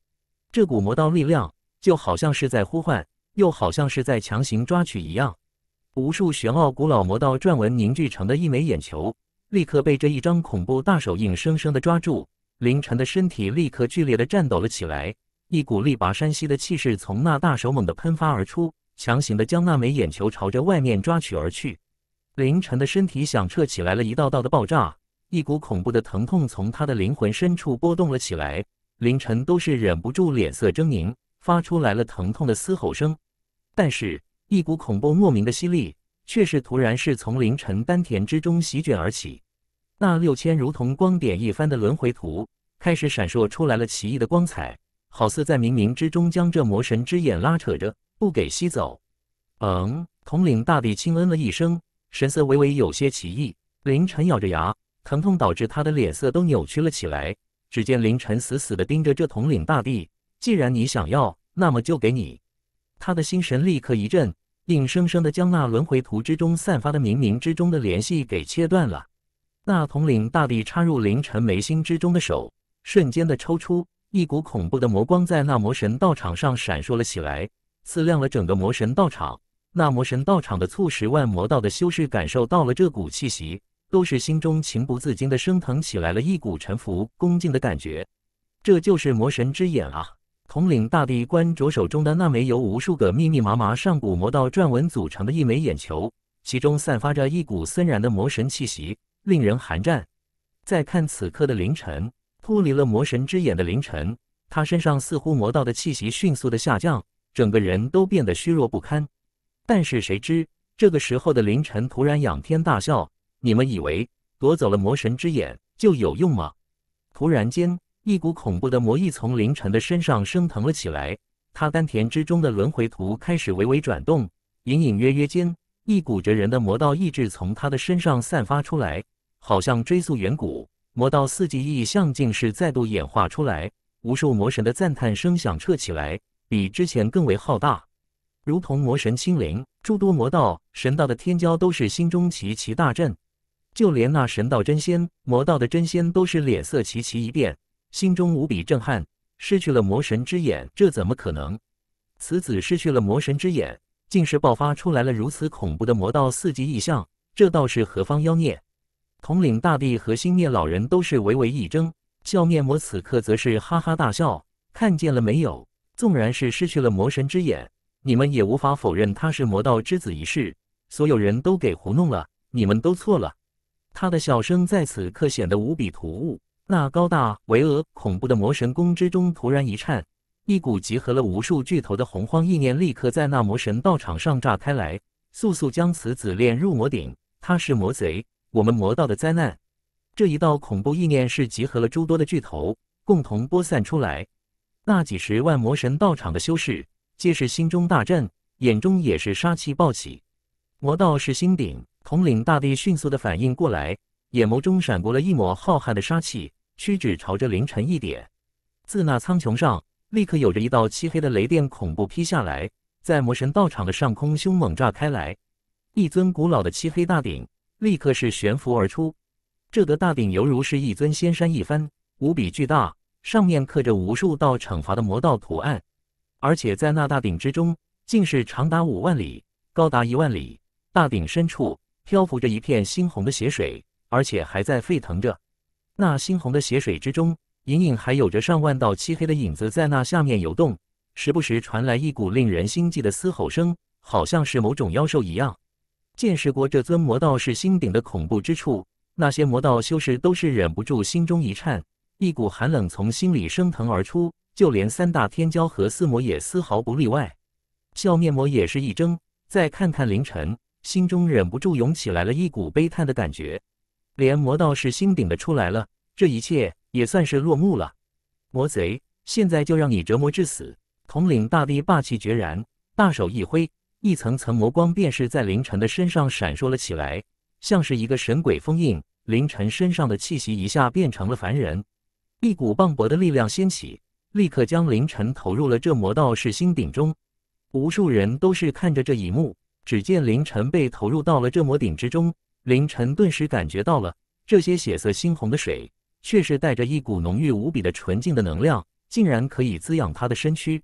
这股魔道力量就好像是在呼唤，又好像是在强行抓取一样。无数玄奥古老魔道篆文凝聚成的一枚眼球，立刻被这一张恐怖大手硬生生的抓住，凌晨的身体立刻剧烈的颤抖了起来。一股力拔山兮的气势从那大手猛地喷发而出，强行的将那枚眼球朝着外面抓取而去。凌晨的身体响彻起来了一道道的爆炸，一股恐怖的疼痛从他的灵魂深处波动了起来。凌晨都是忍不住脸色狰狞，发出来了疼痛的嘶吼声。但是，一股恐怖莫名的吸力却是突然是从凌晨丹田之中席卷而起，那六千如同光点一般的轮回图开始闪烁出来了奇异的光彩。好似在冥冥之中将这魔神之眼拉扯着，不给吸走。嗯，统领大帝轻嗯了一声，神色微微有些奇异。凌晨咬着牙，疼痛导致他的脸色都扭曲了起来。只见凌晨死死的盯着这统领大帝，既然你想要，那么就给你。他的心神立刻一震，硬生生的将那轮回图之中散发的冥冥之中的联系给切断了。那统领大帝插入凌晨眉心之中的手，瞬间的抽出。一股恐怖的魔光在那魔神道场上闪烁了起来，刺亮了整个魔神道场。那魔神道场的数十万魔道的修士感受到了这股气息，都是心中情不自禁的升腾起来了一股臣服、恭敬的感觉。这就是魔神之眼啊！统领大帝官着手中的那枚由无数个密密麻麻上古魔道篆文组成的一枚眼球，其中散发着一股森然的魔神气息，令人寒战。再看此刻的凌晨。脱离了魔神之眼的凌晨，他身上似乎魔道的气息迅速的下降，整个人都变得虚弱不堪。但是谁知这个时候的凌晨突然仰天大笑：“你们以为夺走了魔神之眼就有用吗？”突然间，一股恐怖的魔意从凌晨的身上升腾了起来，他丹田之中的轮回图开始微微转动，隐隐约约间，一股着人的魔道意志从他的身上散发出来，好像追溯远古。魔道四级异象竟是再度演化出来，无数魔神的赞叹声响彻起来，比之前更为浩大，如同魔神亲临。诸多魔道、神道的天骄都是心中齐齐大震，就连那神道真仙、魔道的真仙都是脸色齐齐一变，心中无比震撼。失去了魔神之眼，这怎么可能？此子失去了魔神之眼，竟是爆发出来了如此恐怖的魔道四级异象，这倒是何方妖孽？统领大帝和星念老人都是微微一怔，笑面魔此刻则是哈哈大笑：“看见了没有？纵然是失去了魔神之眼，你们也无法否认他是魔道之子一事。所有人都给糊弄了，你们都错了。”他的笑声在此刻显得无比突兀。那高大巍峨、恐怖的魔神宫之中，突然一颤，一股集合了无数巨头的洪荒意念立刻在那魔神道场上炸开来：“速速将此子炼入魔鼎，他是魔贼！”我们魔道的灾难，这一道恐怖意念是集合了诸多的巨头共同播散出来。那几十万魔神道场的修士，皆是心中大震，眼中也是杀气暴起。魔道是心鼎统领大帝迅速的反应过来，眼眸中闪过了一抹浩瀚的杀气，屈指朝着凌晨一点。自那苍穹上，立刻有着一道漆黑的雷电恐怖劈下来，在魔神道场的上空凶猛炸开来，一尊古老的漆黑大鼎。立刻是悬浮而出，这个大鼎犹如是一尊仙山一般，无比巨大，上面刻着无数道惩罚的魔道图案，而且在那大鼎之中，竟是长达五万里，高达一万里。大鼎深处漂浮着一片猩红的血水，而且还在沸腾着。那猩红的血水之中，隐隐还有着上万道漆黑的影子在那下面游动，时不时传来一股令人心悸的嘶吼声，好像是某种妖兽一样。见识过这尊魔道士心顶的恐怖之处，那些魔道修士都是忍不住心中一颤，一股寒冷从心里升腾而出，就连三大天骄和四魔也丝毫不例外。笑面魔也是一怔，再看看凌晨，心中忍不住涌起来了一股悲叹的感觉。连魔道士心顶的出来了，这一切也算是落幕了。魔贼，现在就让你折磨至死！统领大帝霸气决然，大手一挥。一层层魔光便是在凌晨的身上闪烁了起来，像是一个神鬼封印。凌晨身上的气息一下变成了凡人，一股磅礴的力量掀起，立刻将凌晨投入了这魔道士心顶中。无数人都是看着这一幕，只见凌晨被投入到了这魔鼎之中。凌晨顿时感觉到了这些血色猩红的水，却是带着一股浓郁无比的纯净的能量，竟然可以滋养他的身躯。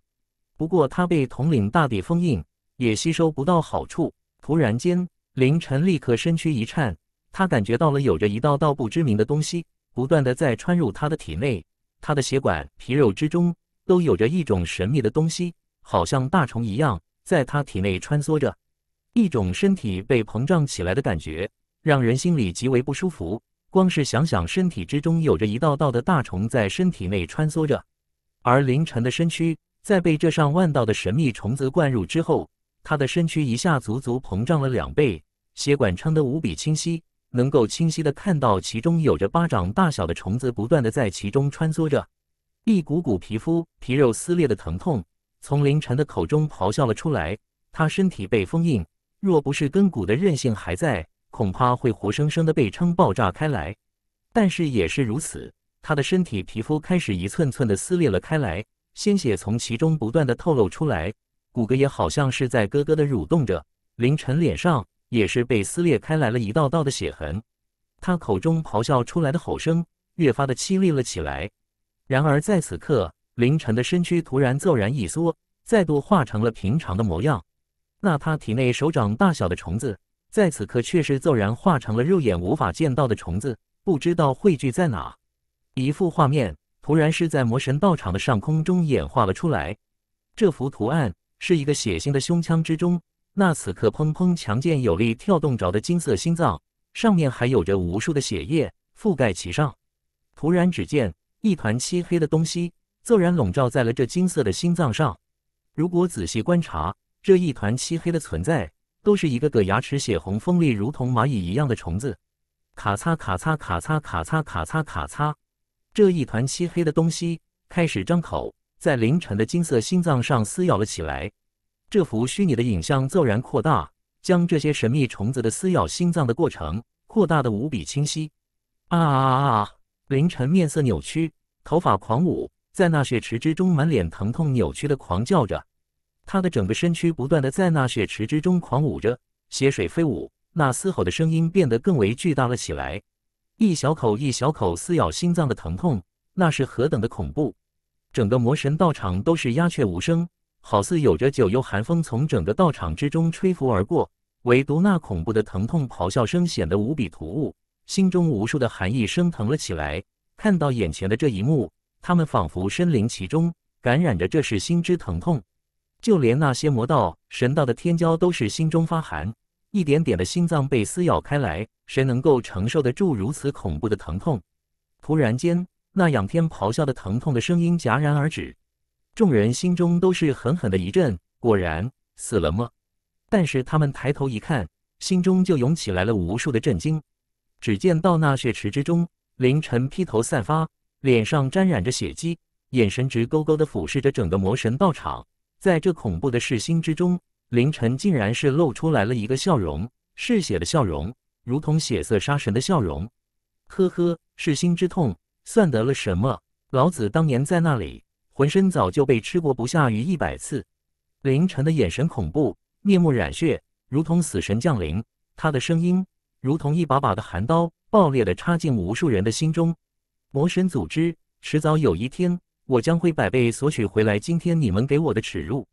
不过他被统领大地封印。也吸收不到好处。突然间，凌晨立刻身躯一颤，他感觉到了有着一道道不知名的东西不断的在穿入他的体内，他的血管、皮肉之中都有着一种神秘的东西，好像大虫一样在他体内穿梭着。一种身体被膨胀起来的感觉，让人心里极为不舒服。光是想想身体之中有着一道道的大虫在身体内穿梭着，而凌晨的身躯在被这上万道的神秘虫子灌入之后。他的身躯一下足足膨胀了两倍，血管撑得无比清晰，能够清晰的看到其中有着巴掌大小的虫子不断的在其中穿梭着。一股股皮肤皮肉撕裂的疼痛从凌晨的口中咆哮了出来。他身体被封印，若不是根骨的韧性还在，恐怕会活生生的被撑爆炸开来。但是也是如此，他的身体皮肤开始一寸寸的撕裂了开来，鲜血从其中不断的透露出来。骨骼也好像是在咯咯的蠕动着，凌晨脸上也是被撕裂开来了一道道的血痕，他口中咆哮出来的吼声越发的凄厉了起来。然而在此刻，凌晨的身躯突然骤然一缩，再度化成了平常的模样。那他体内手掌大小的虫子，在此刻却是骤然化成了肉眼无法见到的虫子，不知道汇聚在哪。一幅画面突然是在魔神道场的上空中演化了出来，这幅图案。是一个血腥的胸腔之中，那此刻砰砰强健有力跳动着的金色心脏，上面还有着无数的血液覆盖其上。突然，只见一团漆黑的东西骤然笼罩在了这金色的心脏上。如果仔细观察，这一团漆黑的存在，都是一个个牙齿血红、锋利如同蚂蚁一样的虫子。咔嚓咔嚓咔嚓咔嚓咔嚓咔嚓，这一团漆黑的东西开始张口。在凌晨的金色心脏上撕咬了起来，这幅虚拟的影像骤然扩大，将这些神秘虫子的撕咬心脏的过程扩大的无比清晰。啊！凌晨面色扭曲，头发狂舞，在那血池之中，满脸疼痛扭曲的狂叫着，他的整个身躯不断的在那血池之中狂舞着，血水飞舞，那嘶吼的声音变得更为巨大了起来。一小口一小口撕咬心脏的疼痛，那是何等的恐怖！整个魔神道场都是鸦雀无声，好似有着九幽寒风从整个道场之中吹拂而过，唯独那恐怖的疼痛咆哮声显得无比突兀，心中无数的寒意升腾了起来。看到眼前的这一幕，他们仿佛身临其中，感染着这是心之疼痛。就连那些魔道、神道的天骄都是心中发寒，一点点的心脏被撕咬开来，谁能够承受得住如此恐怖的疼痛？突然间。那仰天咆哮的疼痛的声音戛然而止，众人心中都是狠狠的一震。果然死了吗？但是他们抬头一看，心中就涌起来了无数的震惊。只见到那血池之中，凌晨披头散发，脸上沾染着血迹，眼神直勾勾的俯视着整个魔神道场。在这恐怖的噬心之中，凌晨竟然是露出来了一个笑容，嗜血的笑容，如同血色杀神的笑容。呵呵，噬心之痛。算得了什么？老子当年在那里，浑身早就被吃过不下于一百次。凌晨的眼神恐怖，面目染血，如同死神降临。他的声音如同一把把的寒刀，爆裂的插进无数人的心中。魔神组织，迟早有一天，我将会百倍索取回来今天你们给我的耻辱。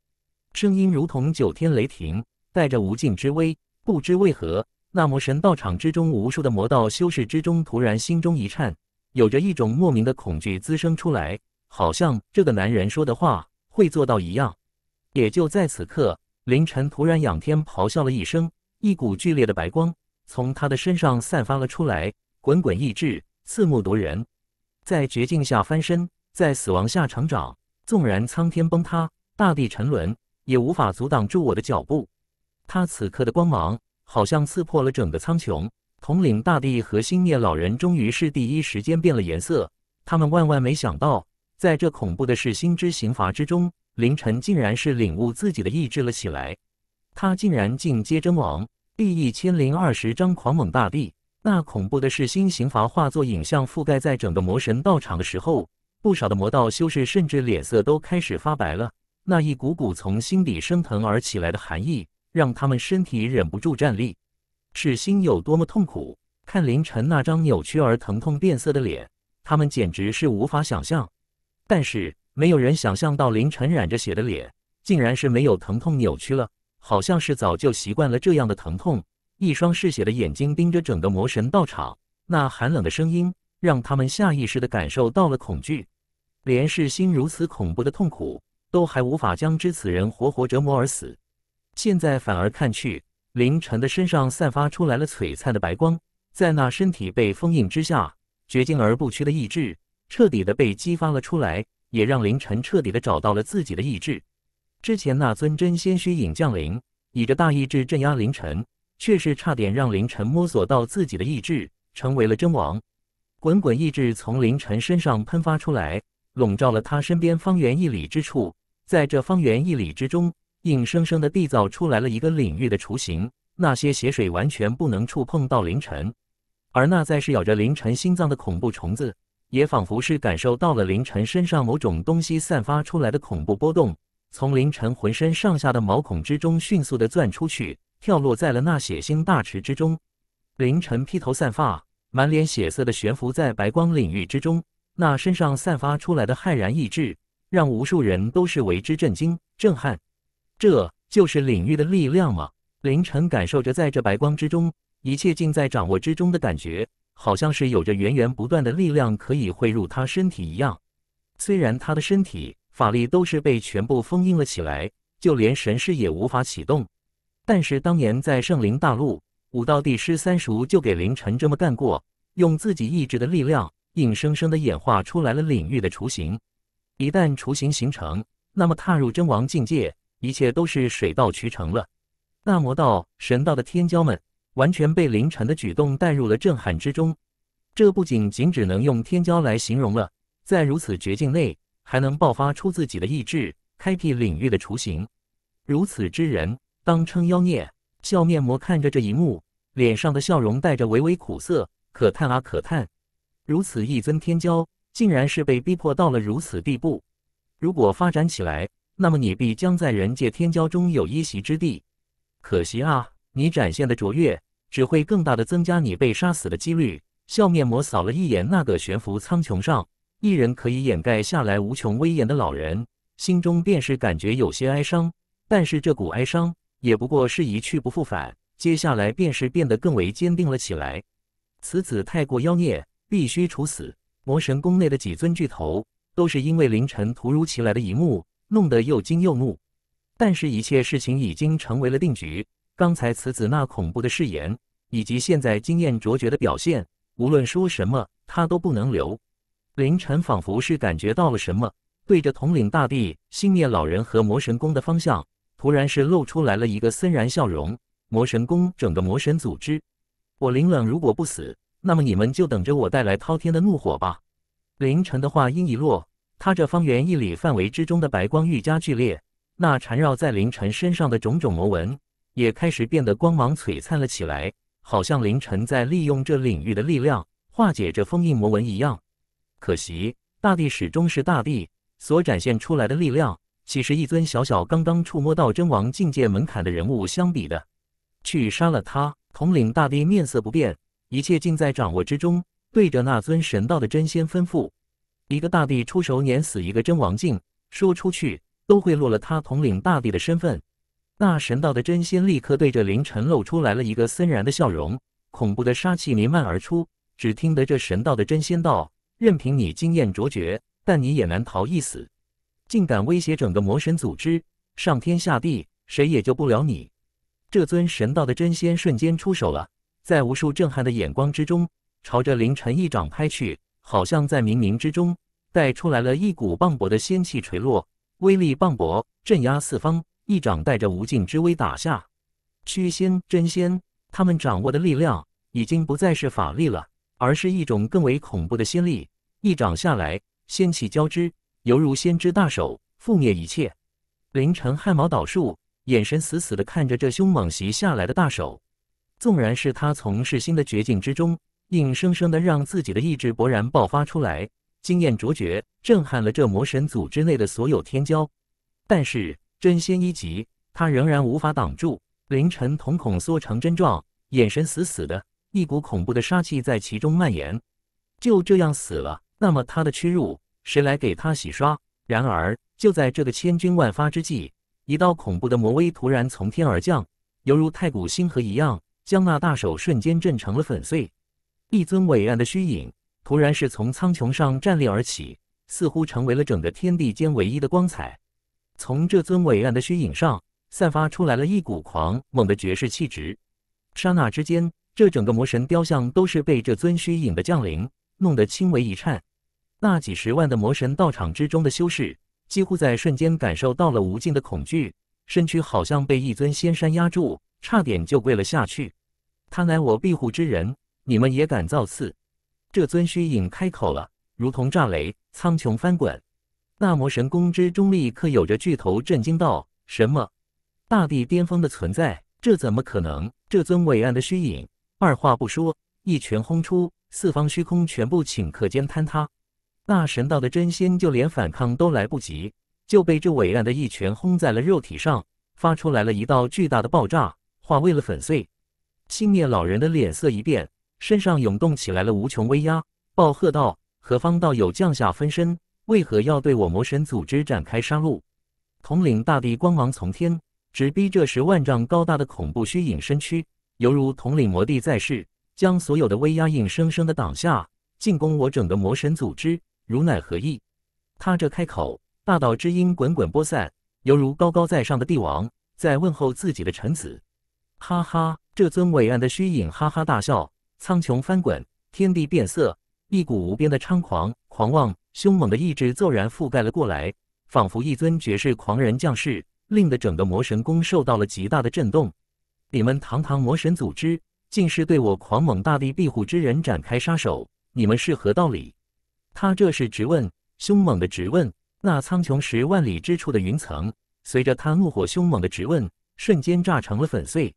声音如同九天雷霆，带着无尽之威。不知为何，那魔神道场之中，无数的魔道修士之中，突然心中一颤。有着一种莫名的恐惧滋生出来，好像这个男人说的话会做到一样。也就在此刻，凌晨突然仰天咆哮了一声，一股剧烈的白光从他的身上散发了出来，滚滚意志，刺目夺人。在绝境下翻身，在死亡下成长，纵然苍天崩塌，大地沉沦，也无法阻挡住我的脚步。他此刻的光芒，好像刺破了整个苍穹。统领大帝和星夜老人终于是第一时间变了颜色，他们万万没想到，在这恐怖的“噬心之刑罚”之中，凌晨竟然是领悟自己的意志了起来。他竟然竟接真王！第一千零二十章狂猛大帝。那恐怖的“是心刑罚”化作影像覆盖在整个魔神道场的时候，不少的魔道修士甚至脸色都开始发白了。那一股股从心底升腾而起来的寒意，让他们身体忍不住战栗。是心有多么痛苦？看凌晨那张扭曲而疼痛变色的脸，他们简直是无法想象。但是没有人想象到，凌晨染着血的脸，竟然是没有疼痛扭曲了，好像是早就习惯了这样的疼痛。一双嗜血的眼睛盯着整个魔神道场，那寒冷的声音让他们下意识的感受到了恐惧。连是心如此恐怖的痛苦，都还无法将之此人活活折磨而死，现在反而看去。凌晨的身上散发出来了璀璨的白光，在那身体被封印之下，绝境而不屈的意志彻底的被激发了出来，也让凌晨彻底的找到了自己的意志。之前那尊真仙虚影降临，以着大意志镇压凌晨，却是差点让凌晨摸索到自己的意志，成为了真王。滚滚意志从凌晨身上喷发出来，笼罩了他身边方圆一里之处，在这方圆一里之中。硬生生地缔造出来了一个领域的雏形，那些血水完全不能触碰到凌晨，而那在是咬着凌晨心脏的恐怖虫子，也仿佛是感受到了凌晨身上某种东西散发出来的恐怖波动，从凌晨浑身上下的毛孔之中迅速地钻出去，跳落在了那血腥大池之中。凌晨披头散发，满脸血色的悬浮在白光领域之中，那身上散发出来的骇然意志，让无数人都是为之震惊震撼。这就是领域的力量吗？凌晨感受着在这白光之中，一切尽在掌握之中的感觉，好像是有着源源不断的力量可以汇入他身体一样。虽然他的身体法力都是被全部封印了起来，就连神识也无法启动。但是当年在圣灵大陆，武道帝师三叔就给凌晨这么干过，用自己意志的力量，硬生生的演化出来了领域的雏形。一旦雏形形成，那么踏入真王境界。一切都是水到渠成了，大魔道、神道的天骄们完全被凌晨的举动带入了震撼之中。这不仅仅只能用天骄来形容了，在如此绝境内，还能爆发出自己的意志，开辟领域的雏形。如此之人，当称妖孽。笑面魔看着这一幕，脸上的笑容带着微微苦涩。可叹啊，可叹！如此一尊天骄，竟然是被逼迫到了如此地步。如果发展起来，那么你必将在人界天骄中有一席之地，可惜啊，你展现的卓越只会更大的增加你被杀死的几率。笑面魔扫了一眼那个悬浮苍穹上，一人可以掩盖下来无穷威严的老人，心中便是感觉有些哀伤。但是这股哀伤也不过是一去不复返，接下来便是变得更为坚定了起来。此子太过妖孽，必须处死。魔神宫内的几尊巨头，都是因为凌晨突如其来的一幕。弄得又惊又怒，但是一切事情已经成为了定局。刚才此子那恐怖的誓言，以及现在惊艳卓绝的表现，无论说什么，他都不能留。凌晨仿佛是感觉到了什么，对着统领大帝、星念老人和魔神宫的方向，突然是露出来了一个森然笑容。魔神宫，整个魔神组织，我林冷如果不死，那么你们就等着我带来滔天的怒火吧。凌晨的话音一落。他这方圆一里范围之中的白光愈加剧烈，那缠绕在凌晨身上的种种魔纹也开始变得光芒璀璨了起来，好像凌晨在利用这领域的力量化解这封印魔纹一样。可惜，大地始终是大地所展现出来的力量，岂是一尊小小刚刚触摸到真王境界门槛的人物相比的？去杀了他！统领大地面色不变，一切尽在掌握之中，对着那尊神道的真仙吩咐。一个大帝出手碾死一个真王境，说出去都会落了他统领大帝的身份。那神道的真仙立刻对着凌晨露出来了一个森然的笑容，恐怖的杀气弥漫而出。只听得这神道的真仙道：“任凭你经验卓绝，但你也难逃一死。竟敢威胁整个魔神组织，上天下地谁也救不了你。”这尊神道的真仙瞬间出手了，在无数震撼的眼光之中，朝着凌晨一掌拍去，好像在冥冥之中。带出来了一股磅礴的仙气垂落，威力磅礴，镇压四方。一掌带着无尽之威打下，虚仙、真仙，他们掌握的力量已经不再是法力了，而是一种更为恐怖的仙力。一掌下来，仙气交织，犹如仙之大手，覆灭一切。凌晨，汗毛倒竖，眼神死死的看着这凶猛袭下来的大手。纵然是他从噬心的绝境之中，硬生生的让自己的意志勃然爆发出来。惊艳卓绝，震撼了这魔神组织内的所有天骄。但是真仙一级，他仍然无法挡住。凌晨，瞳孔缩成针状，眼神死死的，一股恐怖的杀气在其中蔓延。就这样死了，那么他的屈辱，谁来给他洗刷？然而就在这个千钧万发之际，一道恐怖的魔威突然从天而降，犹如太古星河一样，将那大手瞬间震成了粉碎。一尊伟岸的虚影。突然，是从苍穹上站立而起，似乎成为了整个天地间唯一的光彩。从这尊伟岸的虚影上散发出来了一股狂猛的绝世气质。刹那之间，这整个魔神雕像都是被这尊虚影的降临弄得轻微一颤。那几十万的魔神道场之中的修士，几乎在瞬间感受到了无尽的恐惧，身躯好像被一尊仙山压住，差点就跪了下去。他乃我庇护之人，你们也敢造次？这尊虚影开口了，如同炸雷，苍穹翻滚。那魔神宫之中，立刻有着巨头震惊道：“什么？大地巅峰的存在？这怎么可能？”这尊伟岸的虚影，二话不说，一拳轰出，四方虚空全部顷刻间坍塌。那神道的真仙，就连反抗都来不及，就被这伟岸的一拳轰在了肉体上，发出来了一道巨大的爆炸，化为了粉碎。青面老人的脸色一变。身上涌动起来了无穷威压，暴喝道：“何方道友降下分身？为何要对我魔神组织展开杀戮？”统领大地光芒从天，直逼这十万丈高大的恐怖虚影身躯，犹如统领魔帝在世，将所有的威压硬生生的挡下，进攻我整个魔神组织，如乃何意？他这开口，大道之音滚滚播散，犹如高高在上的帝王在问候自己的臣子。哈哈，这尊伟岸的虚影哈哈大笑。苍穹翻滚，天地变色，一股无边的猖狂、狂妄、凶猛的意志骤然覆盖了过来，仿佛一尊绝世狂人降世，令得整个魔神宫受到了极大的震动。你们堂堂魔神组织，竟是对我狂猛大地庇护之人展开杀手，你们是何道理？他这是直问，凶猛的直问。那苍穹十万里之处的云层，随着他怒火凶猛的直问，瞬间炸成了粉碎。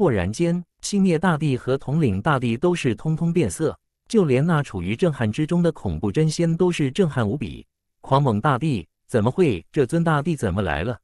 蓦然间，星夜大帝和统领大帝都是通通变色，就连那处于震撼之中的恐怖真仙都是震撼无比。狂猛大帝怎么会？这尊大帝怎么来了？